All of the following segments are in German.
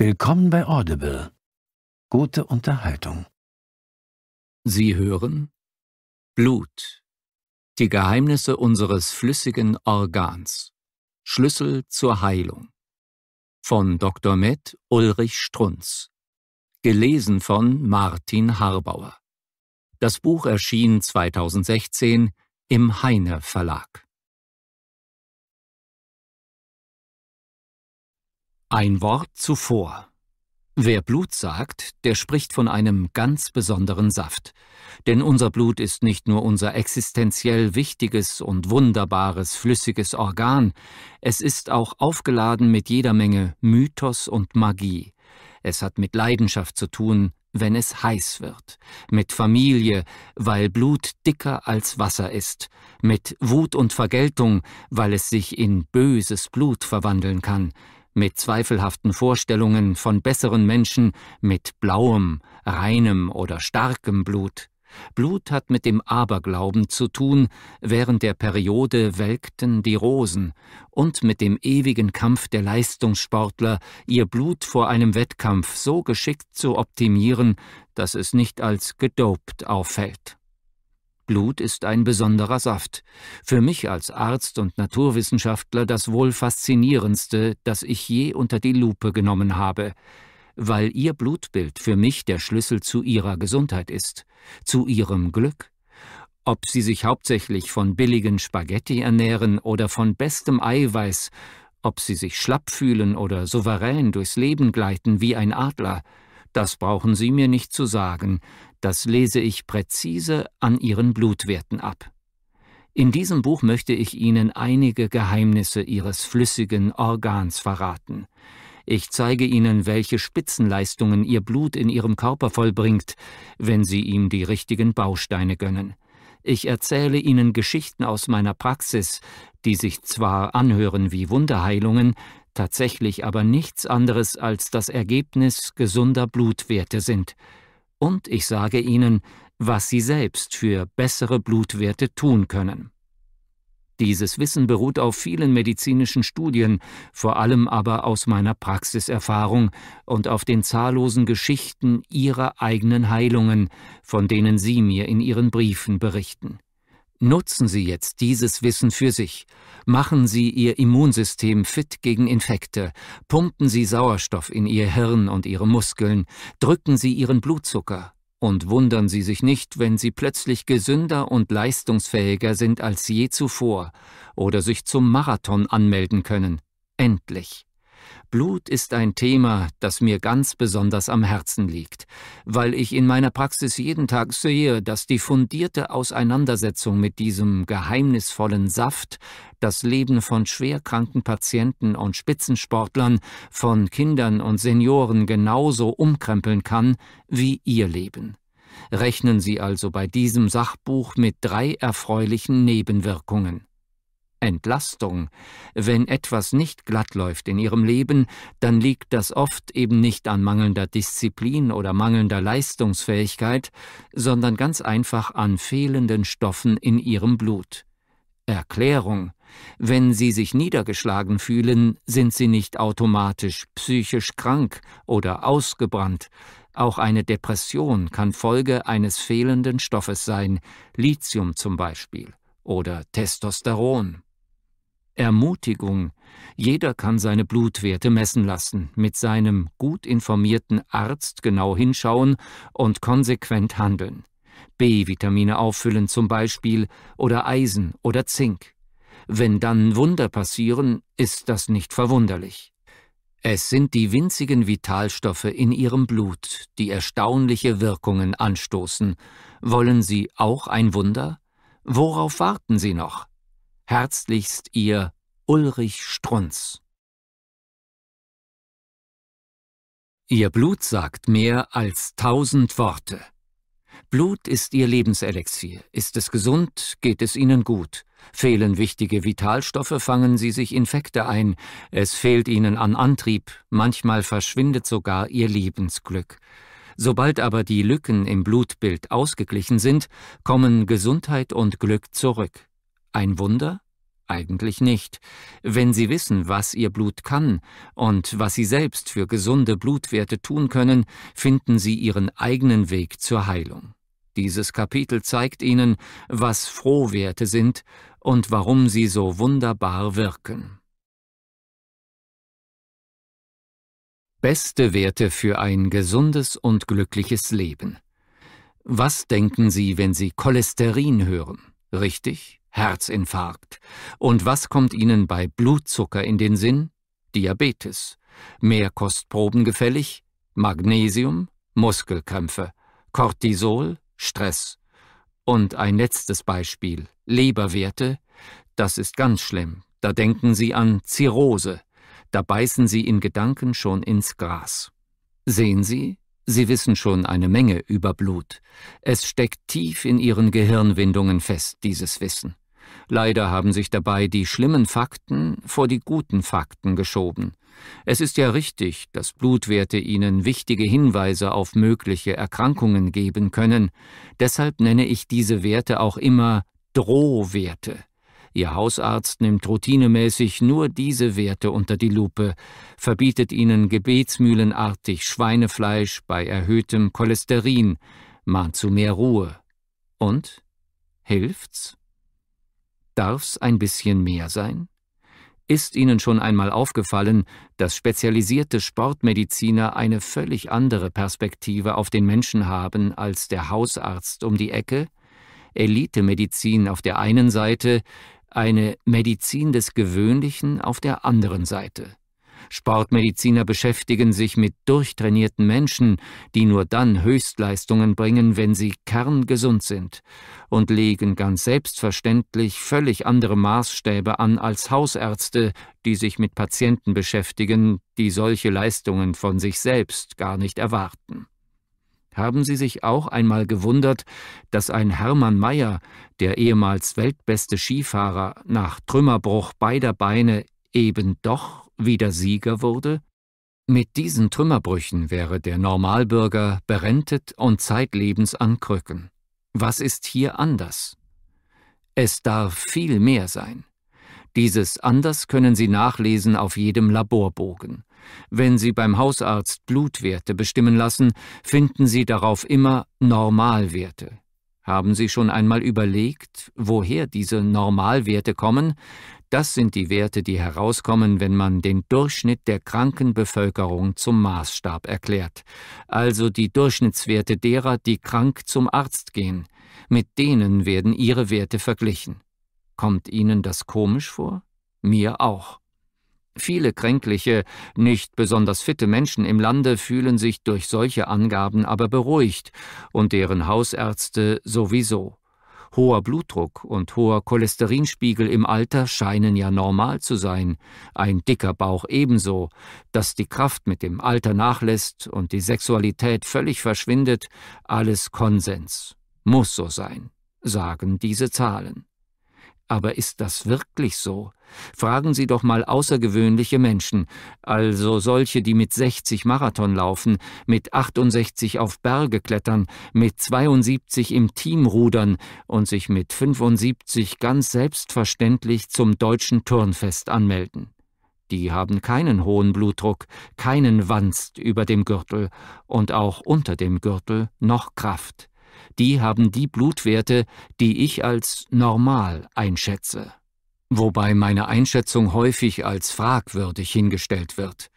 Willkommen bei Audible. Gute Unterhaltung. Sie hören Blut. Die Geheimnisse unseres flüssigen Organs. Schlüssel zur Heilung. Von Dr. Med Ulrich Strunz. Gelesen von Martin Harbauer. Das Buch erschien 2016 im Heine Verlag. Ein Wort zuvor. Wer Blut sagt, der spricht von einem ganz besonderen Saft. Denn unser Blut ist nicht nur unser existenziell wichtiges und wunderbares flüssiges Organ, es ist auch aufgeladen mit jeder Menge Mythos und Magie. Es hat mit Leidenschaft zu tun, wenn es heiß wird, mit Familie, weil Blut dicker als Wasser ist, mit Wut und Vergeltung, weil es sich in böses Blut verwandeln kann, mit zweifelhaften Vorstellungen von besseren Menschen, mit blauem, reinem oder starkem Blut. Blut hat mit dem Aberglauben zu tun, während der Periode welkten die Rosen, und mit dem ewigen Kampf der Leistungssportler, ihr Blut vor einem Wettkampf so geschickt zu optimieren, dass es nicht als gedopt auffällt. Blut ist ein besonderer Saft. Für mich als Arzt und Naturwissenschaftler das wohl faszinierendste, das ich je unter die Lupe genommen habe, weil ihr Blutbild für mich der Schlüssel zu ihrer Gesundheit ist, zu ihrem Glück. Ob sie sich hauptsächlich von billigen Spaghetti ernähren oder von bestem Eiweiß, ob sie sich schlapp fühlen oder souverän durchs Leben gleiten wie ein Adler, das brauchen Sie mir nicht zu sagen, das lese ich präzise an ihren Blutwerten ab. In diesem Buch möchte ich Ihnen einige Geheimnisse Ihres flüssigen Organs verraten. Ich zeige Ihnen, welche Spitzenleistungen Ihr Blut in Ihrem Körper vollbringt, wenn Sie ihm die richtigen Bausteine gönnen. Ich erzähle Ihnen Geschichten aus meiner Praxis, die sich zwar anhören wie Wunderheilungen, tatsächlich aber nichts anderes als das Ergebnis gesunder Blutwerte sind – und ich sage ihnen, was sie selbst für bessere Blutwerte tun können. Dieses Wissen beruht auf vielen medizinischen Studien, vor allem aber aus meiner Praxiserfahrung und auf den zahllosen Geschichten ihrer eigenen Heilungen, von denen Sie mir in Ihren Briefen berichten. Nutzen Sie jetzt dieses Wissen für sich. Machen Sie Ihr Immunsystem fit gegen Infekte, pumpen Sie Sauerstoff in Ihr Hirn und Ihre Muskeln, drücken Sie Ihren Blutzucker, und wundern Sie sich nicht, wenn Sie plötzlich gesünder und leistungsfähiger sind als je zuvor oder sich zum Marathon anmelden können. Endlich. Blut ist ein Thema, das mir ganz besonders am Herzen liegt, weil ich in meiner Praxis jeden Tag sehe, dass die fundierte Auseinandersetzung mit diesem geheimnisvollen Saft das Leben von schwerkranken Patienten und Spitzensportlern, von Kindern und Senioren genauso umkrempeln kann wie ihr Leben. Rechnen Sie also bei diesem Sachbuch mit drei erfreulichen Nebenwirkungen. Entlastung. Wenn etwas nicht glatt läuft in ihrem Leben, dann liegt das oft eben nicht an mangelnder Disziplin oder mangelnder Leistungsfähigkeit, sondern ganz einfach an fehlenden Stoffen in ihrem Blut. Erklärung. Wenn Sie sich niedergeschlagen fühlen, sind Sie nicht automatisch psychisch krank oder ausgebrannt. Auch eine Depression kann Folge eines fehlenden Stoffes sein, Lithium zum Beispiel oder Testosteron. Ermutigung. Jeder kann seine Blutwerte messen lassen, mit seinem gut informierten Arzt genau hinschauen und konsequent handeln. B-Vitamine auffüllen zum Beispiel oder Eisen oder Zink. Wenn dann Wunder passieren, ist das nicht verwunderlich. Es sind die winzigen Vitalstoffe in ihrem Blut, die erstaunliche Wirkungen anstoßen. Wollen Sie auch ein Wunder? Worauf warten Sie noch? Herzlichst Ihr Ulrich Strunz. Ihr Blut sagt mehr als tausend Worte. Blut ist Ihr Lebenselixier. Ist es gesund, geht es Ihnen gut. Fehlen wichtige Vitalstoffe, fangen Sie sich Infekte ein. Es fehlt Ihnen an Antrieb, manchmal verschwindet sogar Ihr Lebensglück. Sobald aber die Lücken im Blutbild ausgeglichen sind, kommen Gesundheit und Glück zurück. Ein Wunder? Eigentlich nicht, wenn sie wissen, was ihr Blut kann und was sie selbst für gesunde Blutwerte tun können, finden sie ihren eigenen Weg zur Heilung. Dieses Kapitel zeigt ihnen, was Frohwerte sind und warum sie so wunderbar wirken. Beste Werte für ein gesundes und glückliches Leben. Was denken Sie, wenn Sie Cholesterin hören? Richtig, Herzinfarkt. Und was kommt Ihnen bei Blutzucker in den Sinn? Diabetes. Mehr Kostproben gefällig? Magnesium, Muskelkrämpfe, Cortisol, Stress. Und ein letztes Beispiel, Leberwerte. Das ist ganz schlimm. Da denken Sie an Zirrhose. Da beißen Sie in Gedanken schon ins Gras. Sehen Sie, Sie wissen schon eine Menge über Blut. Es steckt tief in Ihren Gehirnwindungen fest, dieses Wissen. Leider haben sich dabei die schlimmen Fakten vor die guten Fakten geschoben. Es ist ja richtig, dass Blutwerte Ihnen wichtige Hinweise auf mögliche Erkrankungen geben können. Deshalb nenne ich diese Werte auch immer Drohwerte. Ihr Hausarzt nimmt routinemäßig nur diese Werte unter die Lupe, verbietet ihnen gebetsmühlenartig Schweinefleisch bei erhöhtem Cholesterin, mahnt zu mehr Ruhe. Und? Hilft's? Darf's ein bisschen mehr sein? Ist Ihnen schon einmal aufgefallen, dass spezialisierte Sportmediziner eine völlig andere Perspektive auf den Menschen haben als der Hausarzt um die Ecke? Elitemedizin auf der einen Seite, eine Medizin des Gewöhnlichen auf der anderen Seite. Sportmediziner beschäftigen sich mit durchtrainierten Menschen, die nur dann Höchstleistungen bringen, wenn sie kerngesund sind, und legen ganz selbstverständlich völlig andere Maßstäbe an als Hausärzte, die sich mit Patienten beschäftigen, die solche Leistungen von sich selbst gar nicht erwarten haben Sie sich auch einmal gewundert, dass ein Hermann Mayer, der ehemals weltbeste Skifahrer, nach Trümmerbruch beider Beine eben doch wieder Sieger wurde? Mit diesen Trümmerbrüchen wäre der Normalbürger berentet und zeitlebens an Krücken. Was ist hier anders? Es darf viel mehr sein. Dieses Anders können Sie nachlesen auf jedem Laborbogen. Wenn Sie beim Hausarzt Blutwerte bestimmen lassen, finden Sie darauf immer Normalwerte. Haben Sie schon einmal überlegt, woher diese Normalwerte kommen? Das sind die Werte, die herauskommen, wenn man den Durchschnitt der kranken Bevölkerung zum Maßstab erklärt, also die Durchschnittswerte derer, die krank zum Arzt gehen. Mit denen werden Ihre Werte verglichen. Kommt Ihnen das komisch vor? Mir auch. Viele kränkliche, nicht besonders fitte Menschen im Lande fühlen sich durch solche Angaben aber beruhigt und deren Hausärzte sowieso. Hoher Blutdruck und hoher Cholesterinspiegel im Alter scheinen ja normal zu sein, ein dicker Bauch ebenso, dass die Kraft mit dem Alter nachlässt und die Sexualität völlig verschwindet, alles Konsens. Muss so sein, sagen diese Zahlen. Aber ist das wirklich so? Fragen Sie doch mal außergewöhnliche Menschen, also solche, die mit 60 Marathon laufen, mit 68 auf Berge klettern, mit 72 im Team rudern und sich mit 75 ganz selbstverständlich zum deutschen Turnfest anmelden. Die haben keinen hohen Blutdruck, keinen Wanst über dem Gürtel und auch unter dem Gürtel noch Kraft die haben die Blutwerte, die ich als normal einschätze. Wobei meine Einschätzung häufig als fragwürdig hingestellt wird.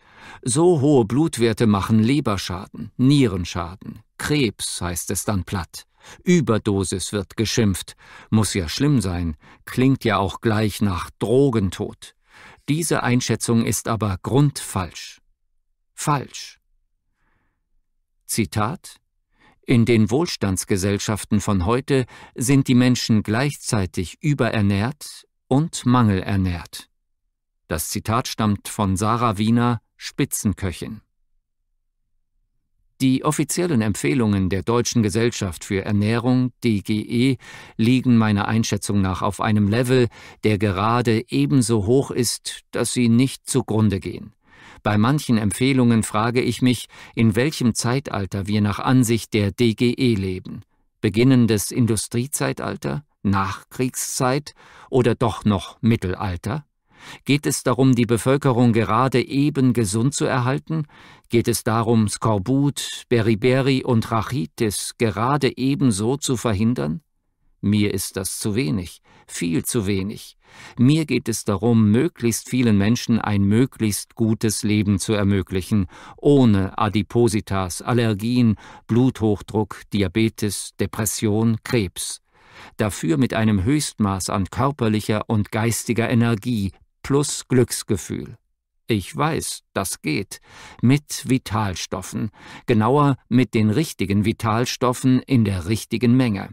So hohe Blutwerte machen Leberschaden, Nierenschaden, Krebs heißt es dann platt. Überdosis wird geschimpft, muss ja schlimm sein, klingt ja auch gleich nach Drogentod. Diese Einschätzung ist aber grundfalsch. Falsch. Zitat in den Wohlstandsgesellschaften von heute sind die Menschen gleichzeitig überernährt und mangelernährt. Das Zitat stammt von Sarah Wiener, Spitzenköchin. Die offiziellen Empfehlungen der Deutschen Gesellschaft für Ernährung, DGE, liegen meiner Einschätzung nach auf einem Level, der gerade ebenso hoch ist, dass sie nicht zugrunde gehen. Bei manchen Empfehlungen frage ich mich, in welchem Zeitalter wir nach Ansicht der DGE leben. Beginnendes Industriezeitalter, Nachkriegszeit oder doch noch Mittelalter? Geht es darum, die Bevölkerung gerade eben gesund zu erhalten? Geht es darum, Skorbut, Beriberi und Rachitis gerade ebenso zu verhindern? Mir ist das zu wenig viel zu wenig. Mir geht es darum, möglichst vielen Menschen ein möglichst gutes Leben zu ermöglichen, ohne Adipositas, Allergien, Bluthochdruck, Diabetes, Depression, Krebs. Dafür mit einem Höchstmaß an körperlicher und geistiger Energie plus Glücksgefühl. Ich weiß, das geht. Mit Vitalstoffen. Genauer mit den richtigen Vitalstoffen in der richtigen Menge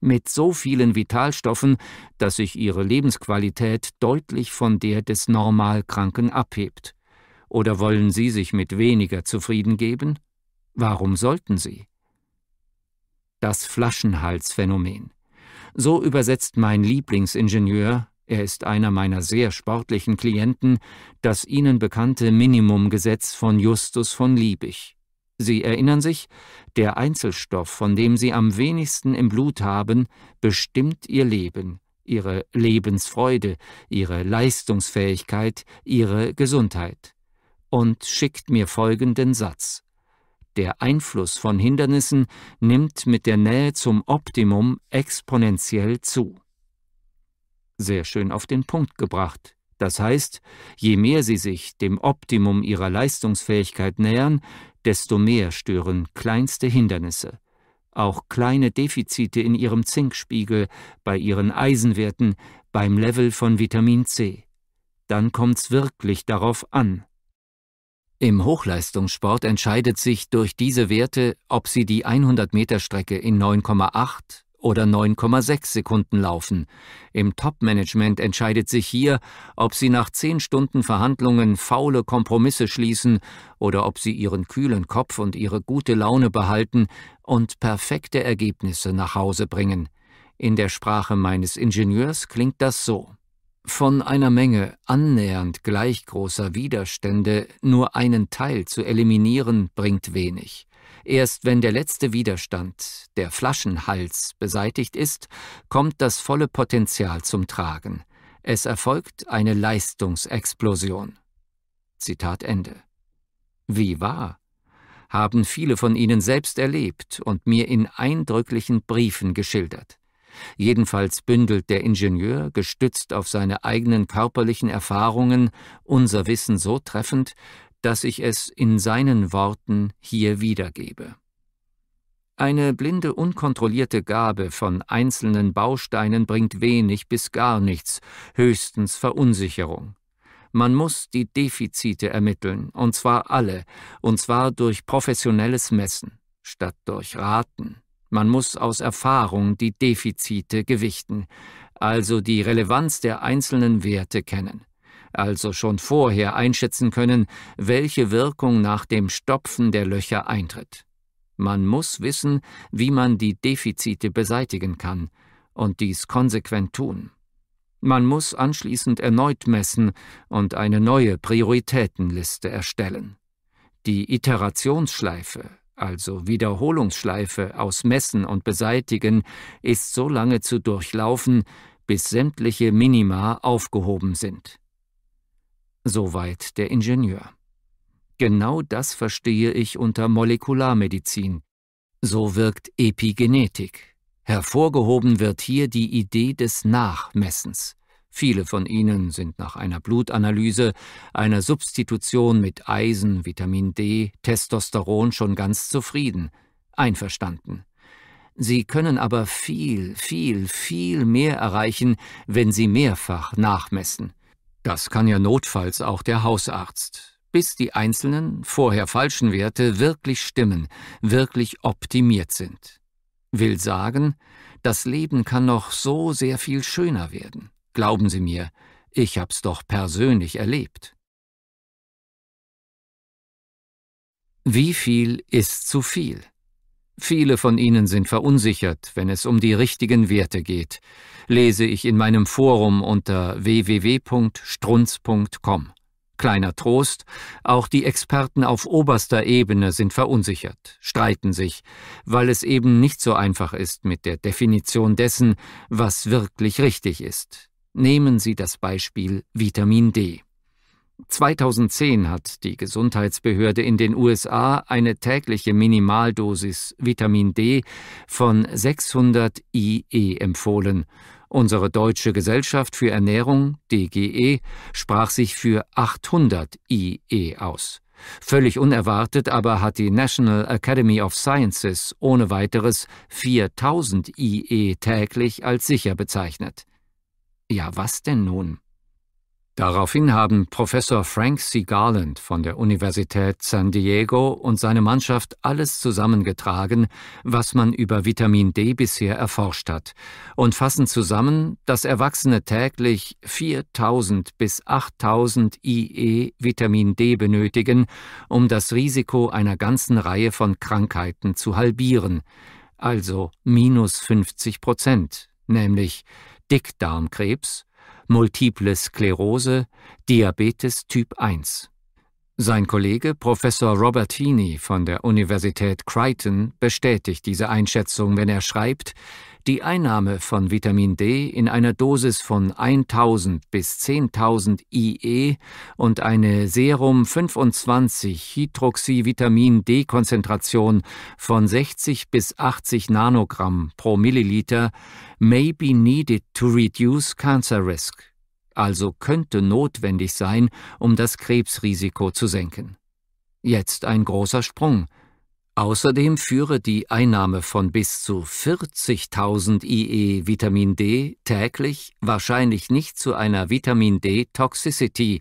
mit so vielen Vitalstoffen, dass sich ihre Lebensqualität deutlich von der des Normalkranken abhebt. Oder wollen Sie sich mit weniger zufrieden geben? Warum sollten Sie? Das Flaschenhalsphänomen. So übersetzt mein Lieblingsingenieur, er ist einer meiner sehr sportlichen Klienten, das Ihnen bekannte Minimumgesetz von Justus von Liebig. Sie erinnern sich, der Einzelstoff, von dem Sie am wenigsten im Blut haben, bestimmt Ihr Leben, Ihre Lebensfreude, Ihre Leistungsfähigkeit, Ihre Gesundheit. Und schickt mir folgenden Satz. Der Einfluss von Hindernissen nimmt mit der Nähe zum Optimum exponentiell zu. Sehr schön auf den Punkt gebracht, das heißt, je mehr sie sich dem Optimum ihrer Leistungsfähigkeit nähern, desto mehr stören kleinste Hindernisse, auch kleine Defizite in ihrem Zinkspiegel, bei ihren Eisenwerten, beim Level von Vitamin C. Dann kommt's wirklich darauf an. Im Hochleistungssport entscheidet sich durch diese Werte, ob Sie die 100-Meter-Strecke in 9,8, oder 9,6 Sekunden laufen. Im Top-Management entscheidet sich hier, ob sie nach zehn Stunden Verhandlungen faule Kompromisse schließen oder ob sie ihren kühlen Kopf und ihre gute Laune behalten und perfekte Ergebnisse nach Hause bringen. In der Sprache meines Ingenieurs klingt das so. Von einer Menge annähernd gleich großer Widerstände nur einen Teil zu eliminieren, bringt wenig. Erst wenn der letzte Widerstand, der Flaschenhals, beseitigt ist, kommt das volle Potenzial zum Tragen. Es erfolgt eine Leistungsexplosion. Zitat Ende. Wie wahr? Haben viele von Ihnen selbst erlebt und mir in eindrücklichen Briefen geschildert. Jedenfalls bündelt der Ingenieur, gestützt auf seine eigenen körperlichen Erfahrungen, unser Wissen so treffend, dass ich es in seinen Worten hier wiedergebe. Eine blinde, unkontrollierte Gabe von einzelnen Bausteinen bringt wenig bis gar nichts, höchstens Verunsicherung. Man muss die Defizite ermitteln, und zwar alle, und zwar durch professionelles Messen, statt durch Raten. Man muss aus Erfahrung die Defizite gewichten, also die Relevanz der einzelnen Werte kennen also schon vorher einschätzen können, welche Wirkung nach dem Stopfen der Löcher eintritt. Man muss wissen, wie man die Defizite beseitigen kann und dies konsequent tun. Man muss anschließend erneut messen und eine neue Prioritätenliste erstellen. Die Iterationsschleife, also Wiederholungsschleife aus Messen und Beseitigen, ist so lange zu durchlaufen, bis sämtliche Minima aufgehoben sind. Soweit der Ingenieur. Genau das verstehe ich unter Molekularmedizin. So wirkt Epigenetik. Hervorgehoben wird hier die Idee des Nachmessens. Viele von ihnen sind nach einer Blutanalyse, einer Substitution mit Eisen, Vitamin D, Testosteron schon ganz zufrieden, einverstanden. Sie können aber viel, viel, viel mehr erreichen, wenn sie mehrfach nachmessen. Das kann ja notfalls auch der Hausarzt, bis die einzelnen, vorher falschen Werte wirklich stimmen, wirklich optimiert sind. Will sagen, das Leben kann noch so sehr viel schöner werden. Glauben Sie mir, ich hab's doch persönlich erlebt. Wie viel ist zu viel? Viele von Ihnen sind verunsichert, wenn es um die richtigen Werte geht, lese ich in meinem Forum unter www.strunz.com. Kleiner Trost, auch die Experten auf oberster Ebene sind verunsichert, streiten sich, weil es eben nicht so einfach ist mit der Definition dessen, was wirklich richtig ist. Nehmen Sie das Beispiel Vitamin D. 2010 hat die Gesundheitsbehörde in den USA eine tägliche Minimaldosis Vitamin D von 600 IE empfohlen. Unsere Deutsche Gesellschaft für Ernährung, DGE, sprach sich für 800 IE aus. Völlig unerwartet aber hat die National Academy of Sciences ohne weiteres 4000 IE täglich als sicher bezeichnet. Ja, was denn nun? Daraufhin haben Professor Frank C. Garland von der Universität San Diego und seine Mannschaft alles zusammengetragen, was man über Vitamin D bisher erforscht hat, und fassen zusammen, dass Erwachsene täglich 4000 bis 8000 IE Vitamin D benötigen, um das Risiko einer ganzen Reihe von Krankheiten zu halbieren, also minus 50 Prozent, nämlich Dickdarmkrebs, Multiple Sklerose, Diabetes Typ 1. Sein Kollege Professor Robert Heaney von der Universität Creighton bestätigt diese Einschätzung, wenn er schreibt, die Einnahme von Vitamin D in einer Dosis von 1000 bis 10.000 IE und eine Serum 25 Hydroxyvitamin D Konzentration von 60 bis 80 Nanogramm pro Milliliter may be needed to reduce cancer risk, also könnte notwendig sein, um das Krebsrisiko zu senken. Jetzt ein großer Sprung – Außerdem führe die Einnahme von bis zu 40.000 IE Vitamin D täglich wahrscheinlich nicht zu einer Vitamin D Toxicity,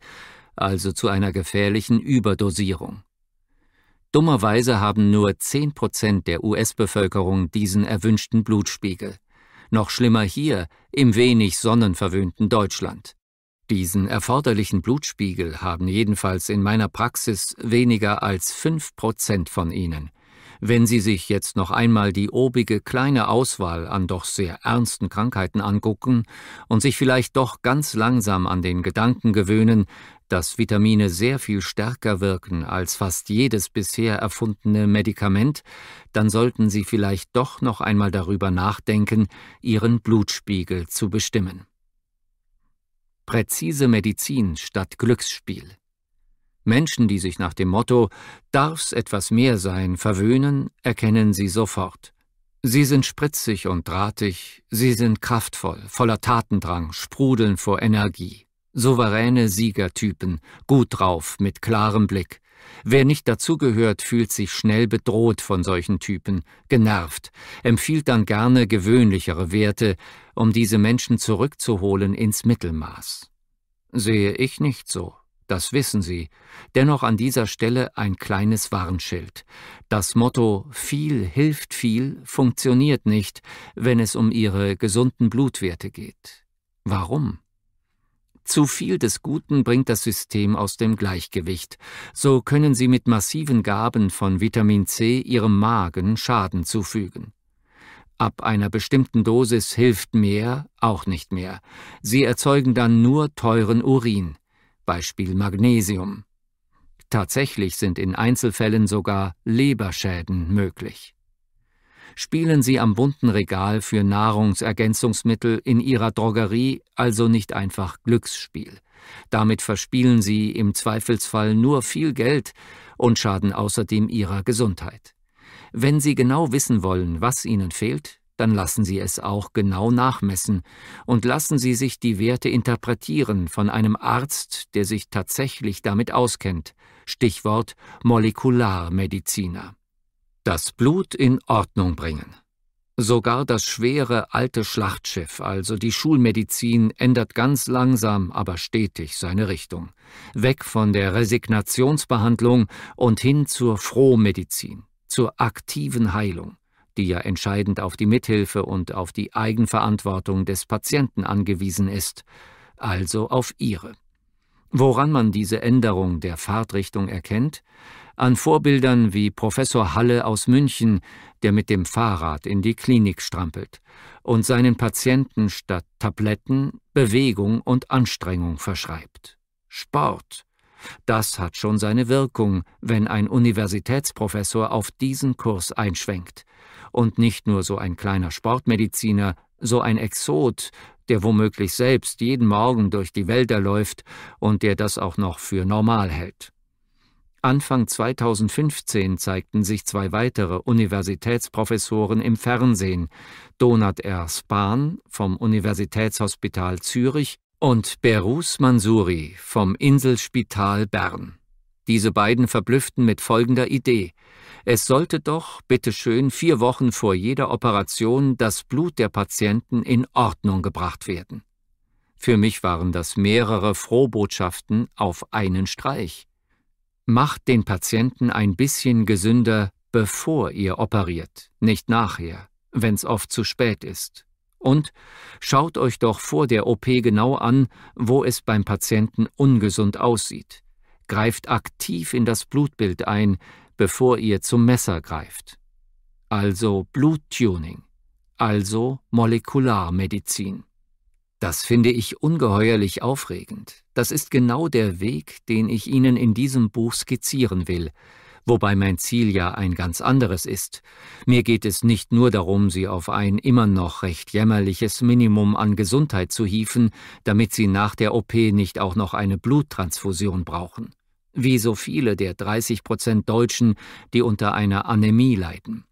also zu einer gefährlichen Überdosierung. Dummerweise haben nur 10 der US-Bevölkerung diesen erwünschten Blutspiegel. Noch schlimmer hier, im wenig sonnenverwöhnten Deutschland. Diesen erforderlichen Blutspiegel haben jedenfalls in meiner Praxis weniger als 5 von ihnen. Wenn Sie sich jetzt noch einmal die obige kleine Auswahl an doch sehr ernsten Krankheiten angucken und sich vielleicht doch ganz langsam an den Gedanken gewöhnen, dass Vitamine sehr viel stärker wirken als fast jedes bisher erfundene Medikament, dann sollten Sie vielleicht doch noch einmal darüber nachdenken, Ihren Blutspiegel zu bestimmen. Präzise Medizin statt Glücksspiel. Menschen, die sich nach dem Motto Darf's etwas mehr sein verwöhnen, erkennen sie sofort. Sie sind spritzig und drahtig, sie sind kraftvoll, voller Tatendrang, sprudeln vor Energie. Souveräne Siegertypen, gut drauf, mit klarem Blick. Wer nicht dazugehört, fühlt sich schnell bedroht von solchen Typen, genervt, empfiehlt dann gerne gewöhnlichere Werte, um diese Menschen zurückzuholen ins Mittelmaß. Sehe ich nicht so das wissen Sie, dennoch an dieser Stelle ein kleines Warnschild. Das Motto viel hilft viel funktioniert nicht, wenn es um Ihre gesunden Blutwerte geht. Warum? Zu viel des Guten bringt das System aus dem Gleichgewicht. So können Sie mit massiven Gaben von Vitamin C Ihrem Magen Schaden zufügen. Ab einer bestimmten Dosis hilft mehr auch nicht mehr. Sie erzeugen dann nur teuren Urin. Beispiel Magnesium. Tatsächlich sind in Einzelfällen sogar Leberschäden möglich. Spielen Sie am bunten Regal für Nahrungsergänzungsmittel in Ihrer Drogerie also nicht einfach Glücksspiel. Damit verspielen Sie im Zweifelsfall nur viel Geld und schaden außerdem Ihrer Gesundheit. Wenn Sie genau wissen wollen, was Ihnen fehlt, dann lassen Sie es auch genau nachmessen und lassen Sie sich die Werte interpretieren von einem Arzt, der sich tatsächlich damit auskennt. Stichwort Molekularmediziner. Das Blut in Ordnung bringen. Sogar das schwere alte Schlachtschiff, also die Schulmedizin, ändert ganz langsam, aber stetig seine Richtung. Weg von der Resignationsbehandlung und hin zur Frohmedizin, zur aktiven Heilung die ja entscheidend auf die Mithilfe und auf die Eigenverantwortung des Patienten angewiesen ist, also auf ihre. Woran man diese Änderung der Fahrtrichtung erkennt? An Vorbildern wie Professor Halle aus München, der mit dem Fahrrad in die Klinik strampelt und seinen Patienten statt Tabletten Bewegung und Anstrengung verschreibt. Sport, das hat schon seine Wirkung, wenn ein Universitätsprofessor auf diesen Kurs einschwenkt. Und nicht nur so ein kleiner Sportmediziner, so ein Exot, der womöglich selbst jeden Morgen durch die Wälder läuft und der das auch noch für normal hält. Anfang 2015 zeigten sich zwei weitere Universitätsprofessoren im Fernsehen, Donat R. Spahn vom Universitätshospital Zürich und Berus Mansuri vom Inselspital Bern. Diese beiden verblüfften mit folgender Idee. Es sollte doch, bitteschön, vier Wochen vor jeder Operation das Blut der Patienten in Ordnung gebracht werden. Für mich waren das mehrere Frohbotschaften auf einen Streich. Macht den Patienten ein bisschen gesünder, bevor ihr operiert, nicht nachher, wenn's oft zu spät ist. Und schaut euch doch vor der OP genau an, wo es beim Patienten ungesund aussieht. Greift aktiv in das Blutbild ein, bevor ihr zum Messer greift. Also Bluttuning, also Molekularmedizin. Das finde ich ungeheuerlich aufregend. Das ist genau der Weg, den ich Ihnen in diesem Buch skizzieren will, wobei mein Ziel ja ein ganz anderes ist. Mir geht es nicht nur darum, sie auf ein immer noch recht jämmerliches Minimum an Gesundheit zu hieven, damit sie nach der OP nicht auch noch eine Bluttransfusion brauchen. Wie so viele der 30 Prozent Deutschen, die unter einer Anämie leiden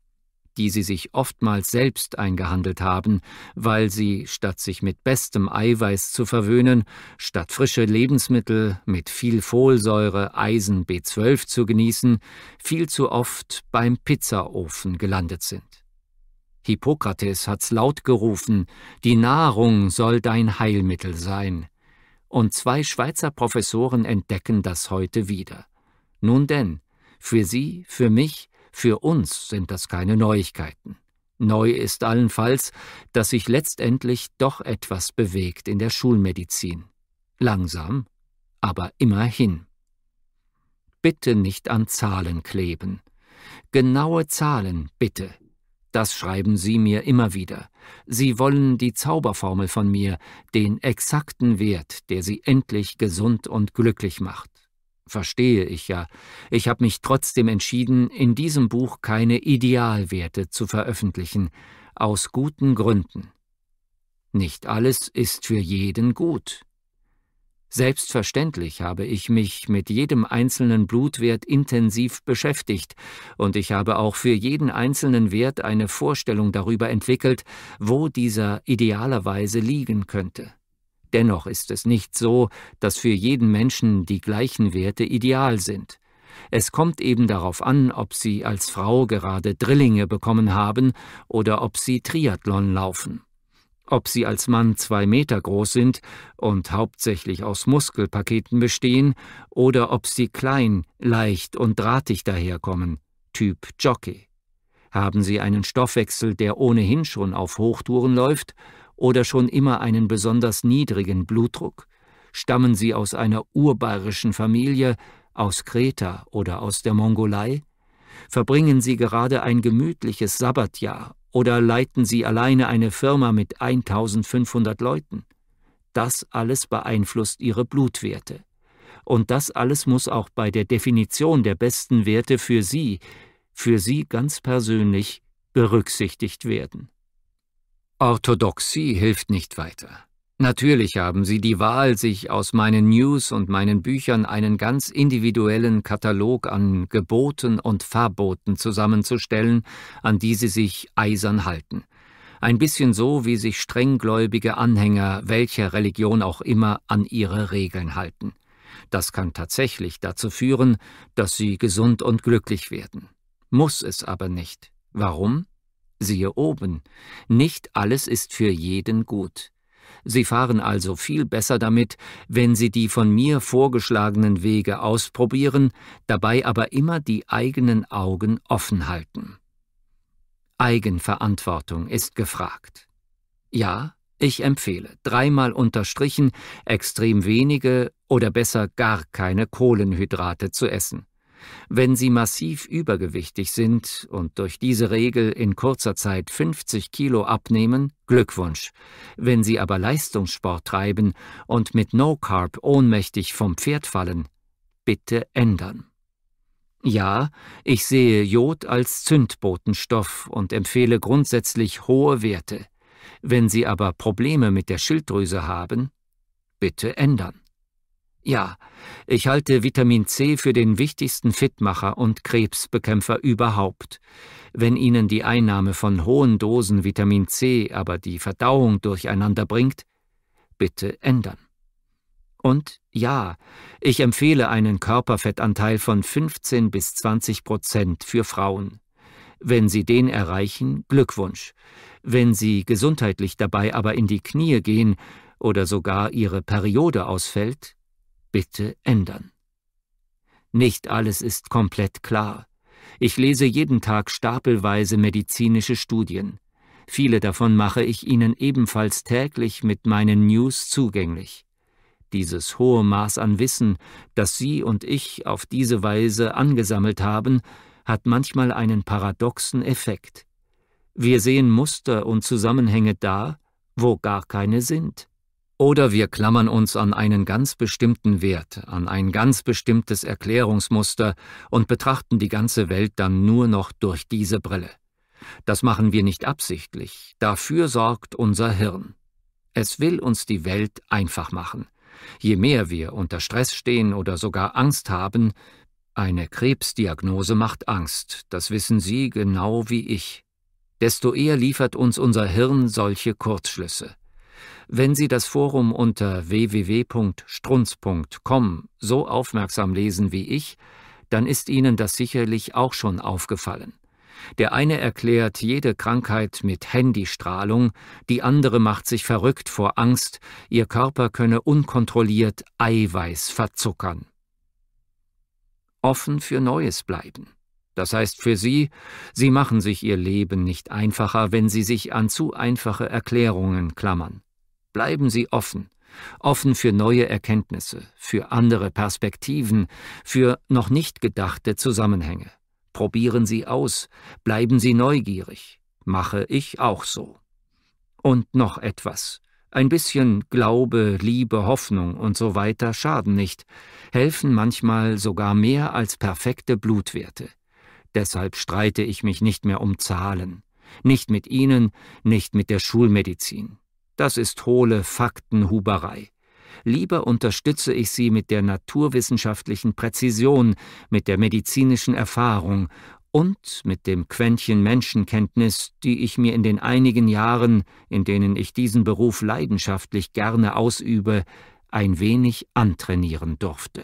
die sie sich oftmals selbst eingehandelt haben, weil sie, statt sich mit bestem Eiweiß zu verwöhnen, statt frische Lebensmittel mit viel Folsäure, Eisen B12 zu genießen, viel zu oft beim Pizzaofen gelandet sind. Hippokrates hat's laut gerufen, die Nahrung soll dein Heilmittel sein. Und zwei Schweizer Professoren entdecken das heute wieder. Nun denn, für sie, für mich, für uns sind das keine Neuigkeiten. Neu ist allenfalls, dass sich letztendlich doch etwas bewegt in der Schulmedizin. Langsam, aber immerhin. Bitte nicht an Zahlen kleben. Genaue Zahlen, bitte. Das schreiben Sie mir immer wieder. Sie wollen die Zauberformel von mir, den exakten Wert, der Sie endlich gesund und glücklich macht verstehe ich ja. Ich habe mich trotzdem entschieden, in diesem Buch keine Idealwerte zu veröffentlichen, aus guten Gründen. Nicht alles ist für jeden gut. Selbstverständlich habe ich mich mit jedem einzelnen Blutwert intensiv beschäftigt, und ich habe auch für jeden einzelnen Wert eine Vorstellung darüber entwickelt, wo dieser idealerweise liegen könnte. Dennoch ist es nicht so, dass für jeden Menschen die gleichen Werte ideal sind. Es kommt eben darauf an, ob Sie als Frau gerade Drillinge bekommen haben oder ob Sie Triathlon laufen. Ob Sie als Mann zwei Meter groß sind und hauptsächlich aus Muskelpaketen bestehen oder ob Sie klein, leicht und drahtig daherkommen, Typ Jockey. Haben Sie einen Stoffwechsel, der ohnehin schon auf Hochtouren läuft oder schon immer einen besonders niedrigen Blutdruck? Stammen sie aus einer urbayerischen Familie, aus Kreta oder aus der Mongolei? Verbringen sie gerade ein gemütliches Sabbatjahr oder leiten sie alleine eine Firma mit 1500 Leuten? Das alles beeinflusst ihre Blutwerte. Und das alles muss auch bei der Definition der besten Werte für sie, für sie ganz persönlich, berücksichtigt werden. Orthodoxie hilft nicht weiter. Natürlich haben Sie die Wahl, sich aus meinen News und meinen Büchern einen ganz individuellen Katalog an Geboten und Verboten zusammenzustellen, an die Sie sich eisern halten. Ein bisschen so, wie sich strenggläubige Anhänger welcher Religion auch immer an ihre Regeln halten. Das kann tatsächlich dazu führen, dass Sie gesund und glücklich werden. Muss es aber nicht. Warum? Siehe oben, nicht alles ist für jeden gut. Sie fahren also viel besser damit, wenn Sie die von mir vorgeschlagenen Wege ausprobieren, dabei aber immer die eigenen Augen offen halten. Eigenverantwortung ist gefragt. Ja, ich empfehle dreimal unterstrichen, extrem wenige oder besser gar keine Kohlenhydrate zu essen. Wenn sie massiv übergewichtig sind und durch diese Regel in kurzer Zeit 50 Kilo abnehmen, Glückwunsch. Wenn sie aber Leistungssport treiben und mit No Carb ohnmächtig vom Pferd fallen, bitte ändern. Ja, ich sehe Jod als Zündbotenstoff und empfehle grundsätzlich hohe Werte. Wenn Sie aber Probleme mit der Schilddrüse haben, bitte ändern. Ja, ich halte Vitamin C für den wichtigsten Fitmacher und Krebsbekämpfer überhaupt. Wenn Ihnen die Einnahme von hohen Dosen Vitamin C aber die Verdauung durcheinander bringt, bitte ändern. Und ja, ich empfehle einen Körperfettanteil von 15 bis 20 Prozent für Frauen. Wenn Sie den erreichen, Glückwunsch. Wenn Sie gesundheitlich dabei aber in die Knie gehen oder sogar Ihre Periode ausfällt, bitte ändern. Nicht alles ist komplett klar. Ich lese jeden Tag stapelweise medizinische Studien. Viele davon mache ich Ihnen ebenfalls täglich mit meinen News zugänglich. Dieses hohe Maß an Wissen, das Sie und ich auf diese Weise angesammelt haben, hat manchmal einen paradoxen Effekt. Wir sehen Muster und Zusammenhänge da, wo gar keine sind. Oder wir klammern uns an einen ganz bestimmten Wert, an ein ganz bestimmtes Erklärungsmuster und betrachten die ganze Welt dann nur noch durch diese Brille. Das machen wir nicht absichtlich, dafür sorgt unser Hirn. Es will uns die Welt einfach machen. Je mehr wir unter Stress stehen oder sogar Angst haben, eine Krebsdiagnose macht Angst, das wissen Sie genau wie ich, desto eher liefert uns unser Hirn solche Kurzschlüsse. Wenn Sie das Forum unter www.strunz.com so aufmerksam lesen wie ich, dann ist Ihnen das sicherlich auch schon aufgefallen. Der eine erklärt jede Krankheit mit Handystrahlung, die andere macht sich verrückt vor Angst, ihr Körper könne unkontrolliert Eiweiß verzuckern. Offen für Neues bleiben. Das heißt für Sie, Sie machen sich Ihr Leben nicht einfacher, wenn Sie sich an zu einfache Erklärungen klammern. Bleiben Sie offen, offen für neue Erkenntnisse, für andere Perspektiven, für noch nicht gedachte Zusammenhänge. Probieren Sie aus, bleiben Sie neugierig, mache ich auch so. Und noch etwas. Ein bisschen Glaube, Liebe, Hoffnung und so weiter schaden nicht, helfen manchmal sogar mehr als perfekte Blutwerte. Deshalb streite ich mich nicht mehr um Zahlen, nicht mit Ihnen, nicht mit der Schulmedizin. Das ist hohle Faktenhuberei. Lieber unterstütze ich sie mit der naturwissenschaftlichen Präzision, mit der medizinischen Erfahrung und mit dem Quäntchen Menschenkenntnis, die ich mir in den einigen Jahren, in denen ich diesen Beruf leidenschaftlich gerne ausübe, ein wenig antrainieren durfte.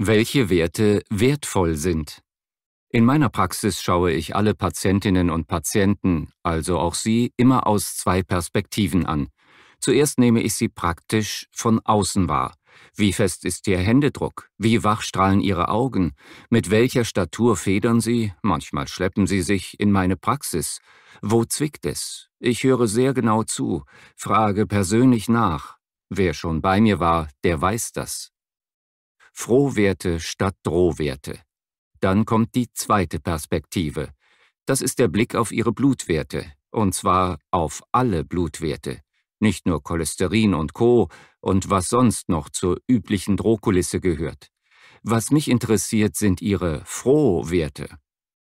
Welche Werte wertvoll sind in meiner Praxis schaue ich alle Patientinnen und Patienten, also auch Sie, immer aus zwei Perspektiven an. Zuerst nehme ich sie praktisch von außen wahr. Wie fest ist ihr Händedruck? Wie wach strahlen ihre Augen? Mit welcher Statur federn sie? Manchmal schleppen sie sich in meine Praxis. Wo zwickt es? Ich höre sehr genau zu, frage persönlich nach. Wer schon bei mir war, der weiß das. Frohwerte statt Drohwerte. Dann kommt die zweite Perspektive. Das ist der Blick auf ihre Blutwerte, und zwar auf alle Blutwerte, nicht nur Cholesterin und Co. und was sonst noch zur üblichen Drohkulisse gehört. Was mich interessiert, sind ihre Frohwerte.